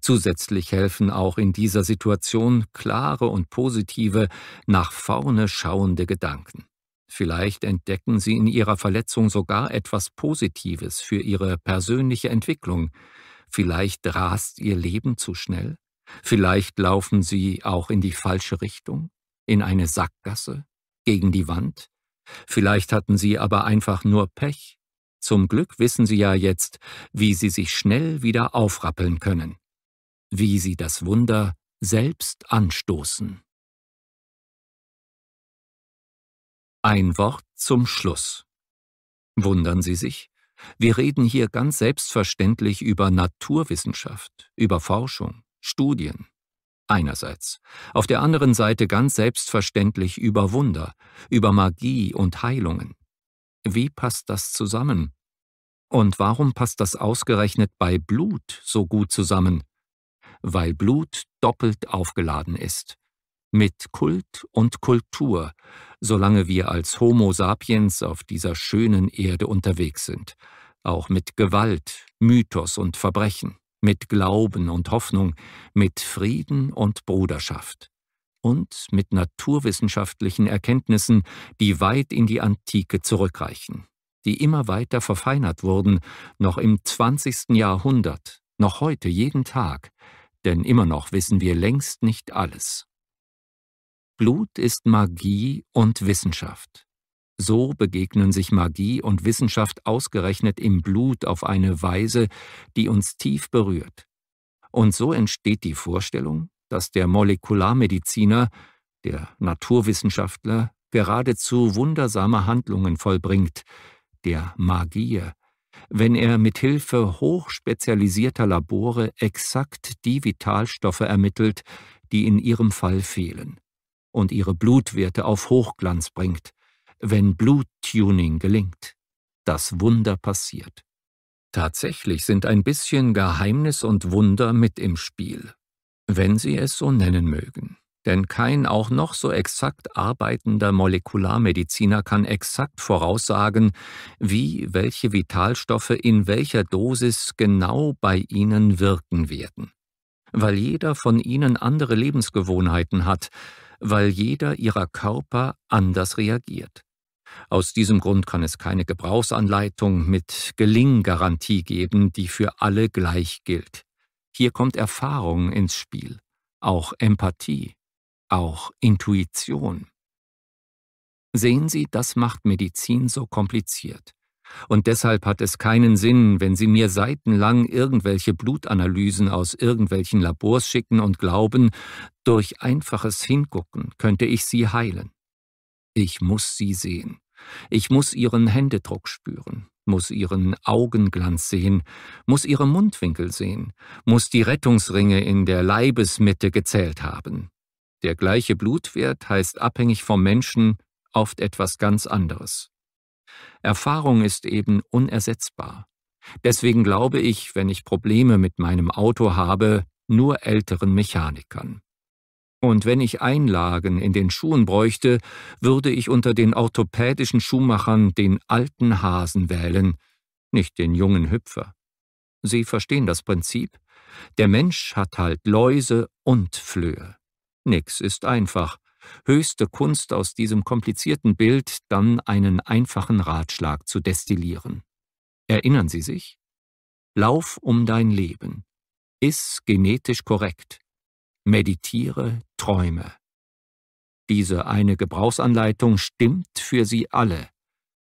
Zusätzlich helfen auch in dieser Situation klare und positive, nach vorne schauende Gedanken. Vielleicht entdecken sie in ihrer Verletzung sogar etwas Positives für ihre persönliche Entwicklung. Vielleicht rast ihr Leben zu schnell. Vielleicht laufen sie auch in die falsche Richtung, in eine Sackgasse, gegen die Wand. Vielleicht hatten sie aber einfach nur Pech. Zum Glück wissen sie ja jetzt, wie sie sich schnell wieder aufrappeln können. Wie sie das Wunder selbst anstoßen. Ein Wort zum Schluss. Wundern Sie sich? Wir reden hier ganz selbstverständlich über Naturwissenschaft, über Forschung, Studien. Einerseits, auf der anderen Seite ganz selbstverständlich über Wunder, über Magie und Heilungen. Wie passt das zusammen? Und warum passt das ausgerechnet bei Blut so gut zusammen? Weil Blut doppelt aufgeladen ist mit Kult und Kultur, solange wir als Homo sapiens auf dieser schönen Erde unterwegs sind, auch mit Gewalt, Mythos und Verbrechen, mit Glauben und Hoffnung, mit Frieden und Bruderschaft und mit naturwissenschaftlichen Erkenntnissen, die weit in die Antike zurückreichen, die immer weiter verfeinert wurden, noch im 20. Jahrhundert, noch heute jeden Tag, denn immer noch wissen wir längst nicht alles. Blut ist Magie und Wissenschaft. So begegnen sich Magie und Wissenschaft ausgerechnet im Blut auf eine Weise, die uns tief berührt. Und so entsteht die Vorstellung, dass der Molekularmediziner, der Naturwissenschaftler, geradezu wundersame Handlungen vollbringt, der Magier, wenn er mit Hilfe hochspezialisierter Labore exakt die Vitalstoffe ermittelt, die in ihrem Fall fehlen und ihre Blutwerte auf Hochglanz bringt, wenn Bluttuning gelingt. Das Wunder passiert. Tatsächlich sind ein bisschen Geheimnis und Wunder mit im Spiel, wenn Sie es so nennen mögen. Denn kein auch noch so exakt arbeitender Molekularmediziner kann exakt voraussagen, wie welche Vitalstoffe in welcher Dosis genau bei Ihnen wirken werden. Weil jeder von Ihnen andere Lebensgewohnheiten hat, weil jeder ihrer Körper anders reagiert. Aus diesem Grund kann es keine Gebrauchsanleitung mit Gelinggarantie geben, die für alle gleich gilt. Hier kommt Erfahrung ins Spiel, auch Empathie, auch Intuition. Sehen Sie, das macht Medizin so kompliziert und deshalb hat es keinen Sinn, wenn Sie mir seitenlang irgendwelche Blutanalysen aus irgendwelchen Labors schicken und glauben, durch einfaches Hingucken könnte ich Sie heilen. Ich muss Sie sehen. Ich muss Ihren Händedruck spüren, muss Ihren Augenglanz sehen, muss Ihre Mundwinkel sehen, muss die Rettungsringe in der Leibesmitte gezählt haben. Der gleiche Blutwert heißt abhängig vom Menschen oft etwas ganz anderes. Erfahrung ist eben unersetzbar. Deswegen glaube ich, wenn ich Probleme mit meinem Auto habe, nur älteren Mechanikern. Und wenn ich Einlagen in den Schuhen bräuchte, würde ich unter den orthopädischen Schuhmachern den alten Hasen wählen, nicht den jungen Hüpfer. Sie verstehen das Prinzip. Der Mensch hat halt Läuse und Flöhe. Nix ist einfach, höchste Kunst aus diesem komplizierten Bild dann einen einfachen Ratschlag zu destillieren. Erinnern Sie sich? Lauf um dein Leben. Iss genetisch korrekt. Meditiere Träume. Diese eine Gebrauchsanleitung stimmt für Sie alle,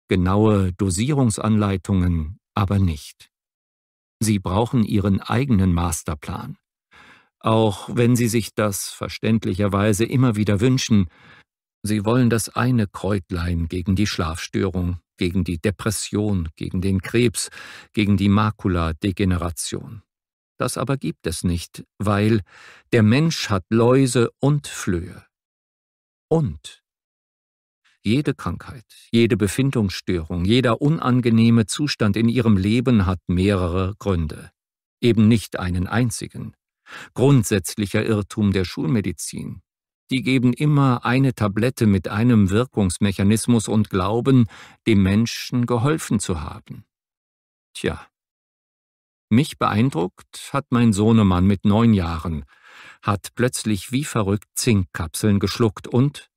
genaue Dosierungsanleitungen aber nicht. Sie brauchen Ihren eigenen Masterplan auch wenn sie sich das verständlicherweise immer wieder wünschen. Sie wollen das eine Kräutlein gegen die Schlafstörung, gegen die Depression, gegen den Krebs, gegen die Makuladegeneration. Das aber gibt es nicht, weil der Mensch hat Läuse und Flöhe. Und jede Krankheit, jede Befindungsstörung, jeder unangenehme Zustand in ihrem Leben hat mehrere Gründe, eben nicht einen einzigen grundsätzlicher Irrtum der Schulmedizin. Die geben immer eine Tablette mit einem Wirkungsmechanismus und glauben, dem Menschen geholfen zu haben. Tja. Mich beeindruckt hat mein Sohnemann mit neun Jahren, hat plötzlich wie verrückt Zinkkapseln geschluckt und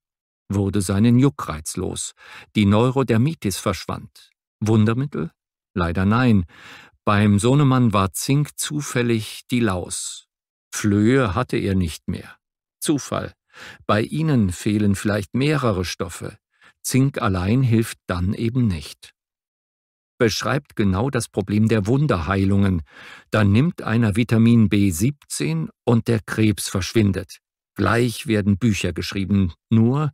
wurde seinen Juckreiz los. Die Neurodermitis verschwand. Wundermittel? Leider nein. Beim Sohnemann war Zink zufällig die Laus. Flöhe hatte er nicht mehr. Zufall. Bei ihnen fehlen vielleicht mehrere Stoffe. Zink allein hilft dann eben nicht. Beschreibt genau das Problem der Wunderheilungen. Da nimmt einer Vitamin B17 und der Krebs verschwindet. Gleich werden Bücher geschrieben, nur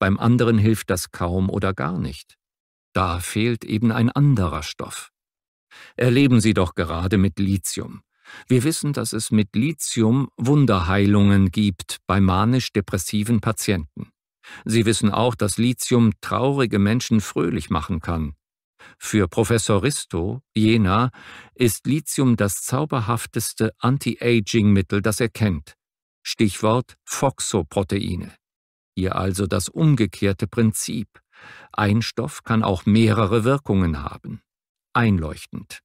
beim anderen hilft das kaum oder gar nicht. Da fehlt eben ein anderer Stoff. Erleben Sie doch gerade mit Lithium. Wir wissen, dass es mit Lithium Wunderheilungen gibt bei manisch-depressiven Patienten. Sie wissen auch, dass Lithium traurige Menschen fröhlich machen kann. Für Professor Risto, Jena, ist Lithium das zauberhafteste Anti-Aging-Mittel, das er kennt. Stichwort Foxoproteine. Hier also das umgekehrte Prinzip. Ein Stoff kann auch mehrere Wirkungen haben. Einleuchtend.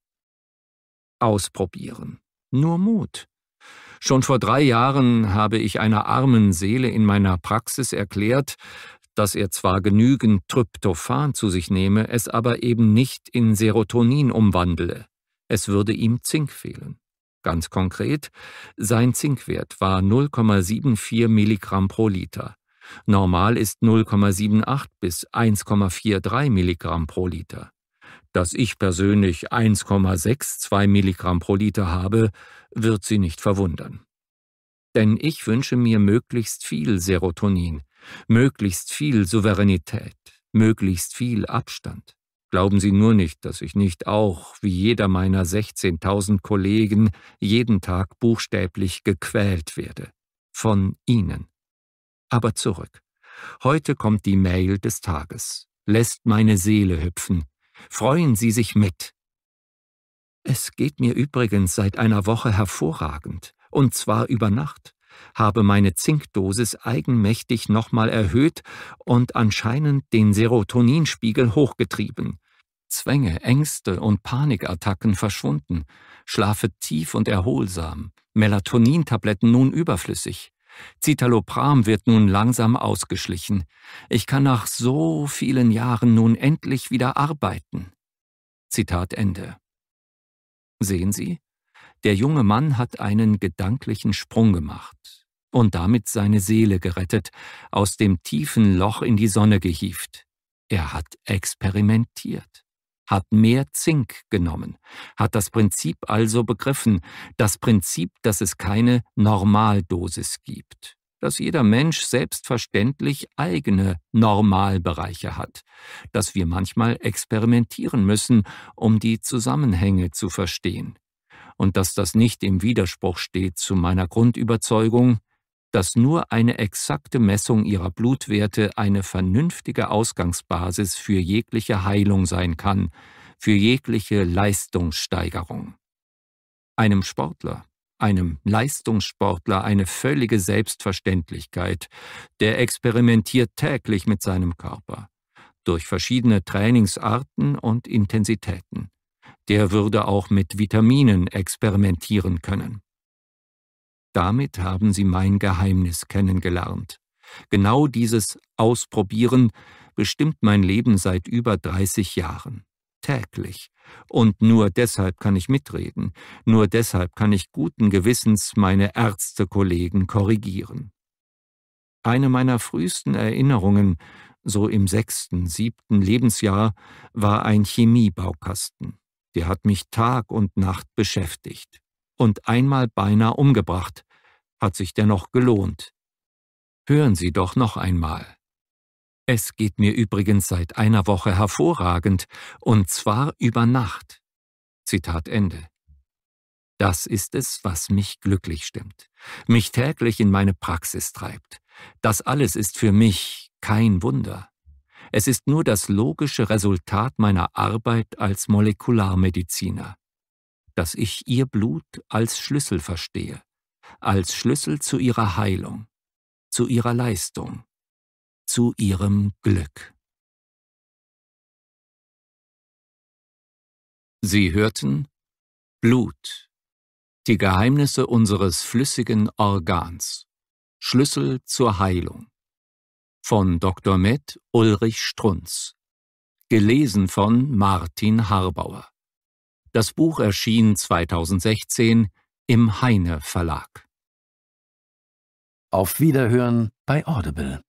Ausprobieren nur Mut. Schon vor drei Jahren habe ich einer armen Seele in meiner Praxis erklärt, dass er zwar genügend Tryptophan zu sich nehme, es aber eben nicht in Serotonin umwandle. Es würde ihm Zink fehlen. Ganz konkret, sein Zinkwert war 0,74 Milligramm pro Liter. Normal ist 0,78 bis 1,43 Milligramm pro Liter. Dass ich persönlich 1,62 Milligramm pro Liter habe, wird Sie nicht verwundern. Denn ich wünsche mir möglichst viel Serotonin, möglichst viel Souveränität, möglichst viel Abstand. Glauben Sie nur nicht, dass ich nicht auch, wie jeder meiner 16.000 Kollegen, jeden Tag buchstäblich gequält werde. Von Ihnen. Aber zurück. Heute kommt die Mail des Tages, lässt meine Seele hüpfen, Freuen Sie sich mit. Es geht mir übrigens seit einer Woche hervorragend, und zwar über Nacht, habe meine Zinkdosis eigenmächtig nochmal erhöht und anscheinend den Serotoninspiegel hochgetrieben. Zwänge, Ängste und Panikattacken verschwunden, schlafe tief und erholsam, Melatonintabletten nun überflüssig, Citalopram wird nun langsam ausgeschlichen. Ich kann nach so vielen Jahren nun endlich wieder arbeiten. Zitat Ende. Sehen Sie, der junge Mann hat einen gedanklichen Sprung gemacht und damit seine Seele gerettet, aus dem tiefen Loch in die Sonne gehieft. Er hat experimentiert hat mehr Zink genommen, hat das Prinzip also begriffen, das Prinzip, dass es keine Normaldosis gibt, dass jeder Mensch selbstverständlich eigene Normalbereiche hat, dass wir manchmal experimentieren müssen, um die Zusammenhänge zu verstehen, und dass das nicht im Widerspruch steht zu meiner Grundüberzeugung, dass nur eine exakte Messung ihrer Blutwerte eine vernünftige Ausgangsbasis für jegliche Heilung sein kann, für jegliche Leistungssteigerung. Einem Sportler, einem Leistungssportler eine völlige Selbstverständlichkeit, der experimentiert täglich mit seinem Körper, durch verschiedene Trainingsarten und Intensitäten. Der würde auch mit Vitaminen experimentieren können. Damit haben sie mein Geheimnis kennengelernt. Genau dieses Ausprobieren bestimmt mein Leben seit über 30 Jahren. Täglich. Und nur deshalb kann ich mitreden. Nur deshalb kann ich guten Gewissens meine Ärztekollegen korrigieren. Eine meiner frühesten Erinnerungen, so im sechsten, siebten Lebensjahr, war ein Chemiebaukasten. Der hat mich Tag und Nacht beschäftigt und einmal beinahe umgebracht, hat sich dennoch gelohnt. Hören Sie doch noch einmal. Es geht mir übrigens seit einer Woche hervorragend, und zwar über Nacht. Zitat Ende. Das ist es, was mich glücklich stimmt, mich täglich in meine Praxis treibt. Das alles ist für mich kein Wunder. Es ist nur das logische Resultat meiner Arbeit als Molekularmediziner dass ich ihr Blut als Schlüssel verstehe, als Schlüssel zu ihrer Heilung, zu ihrer Leistung, zu ihrem Glück. Sie hörten Blut, die Geheimnisse unseres flüssigen Organs, Schlüssel zur Heilung von Dr. Med Ulrich Strunz, gelesen von Martin Harbauer. Das Buch erschien 2016 im Heine Verlag. Auf Wiederhören bei Audible.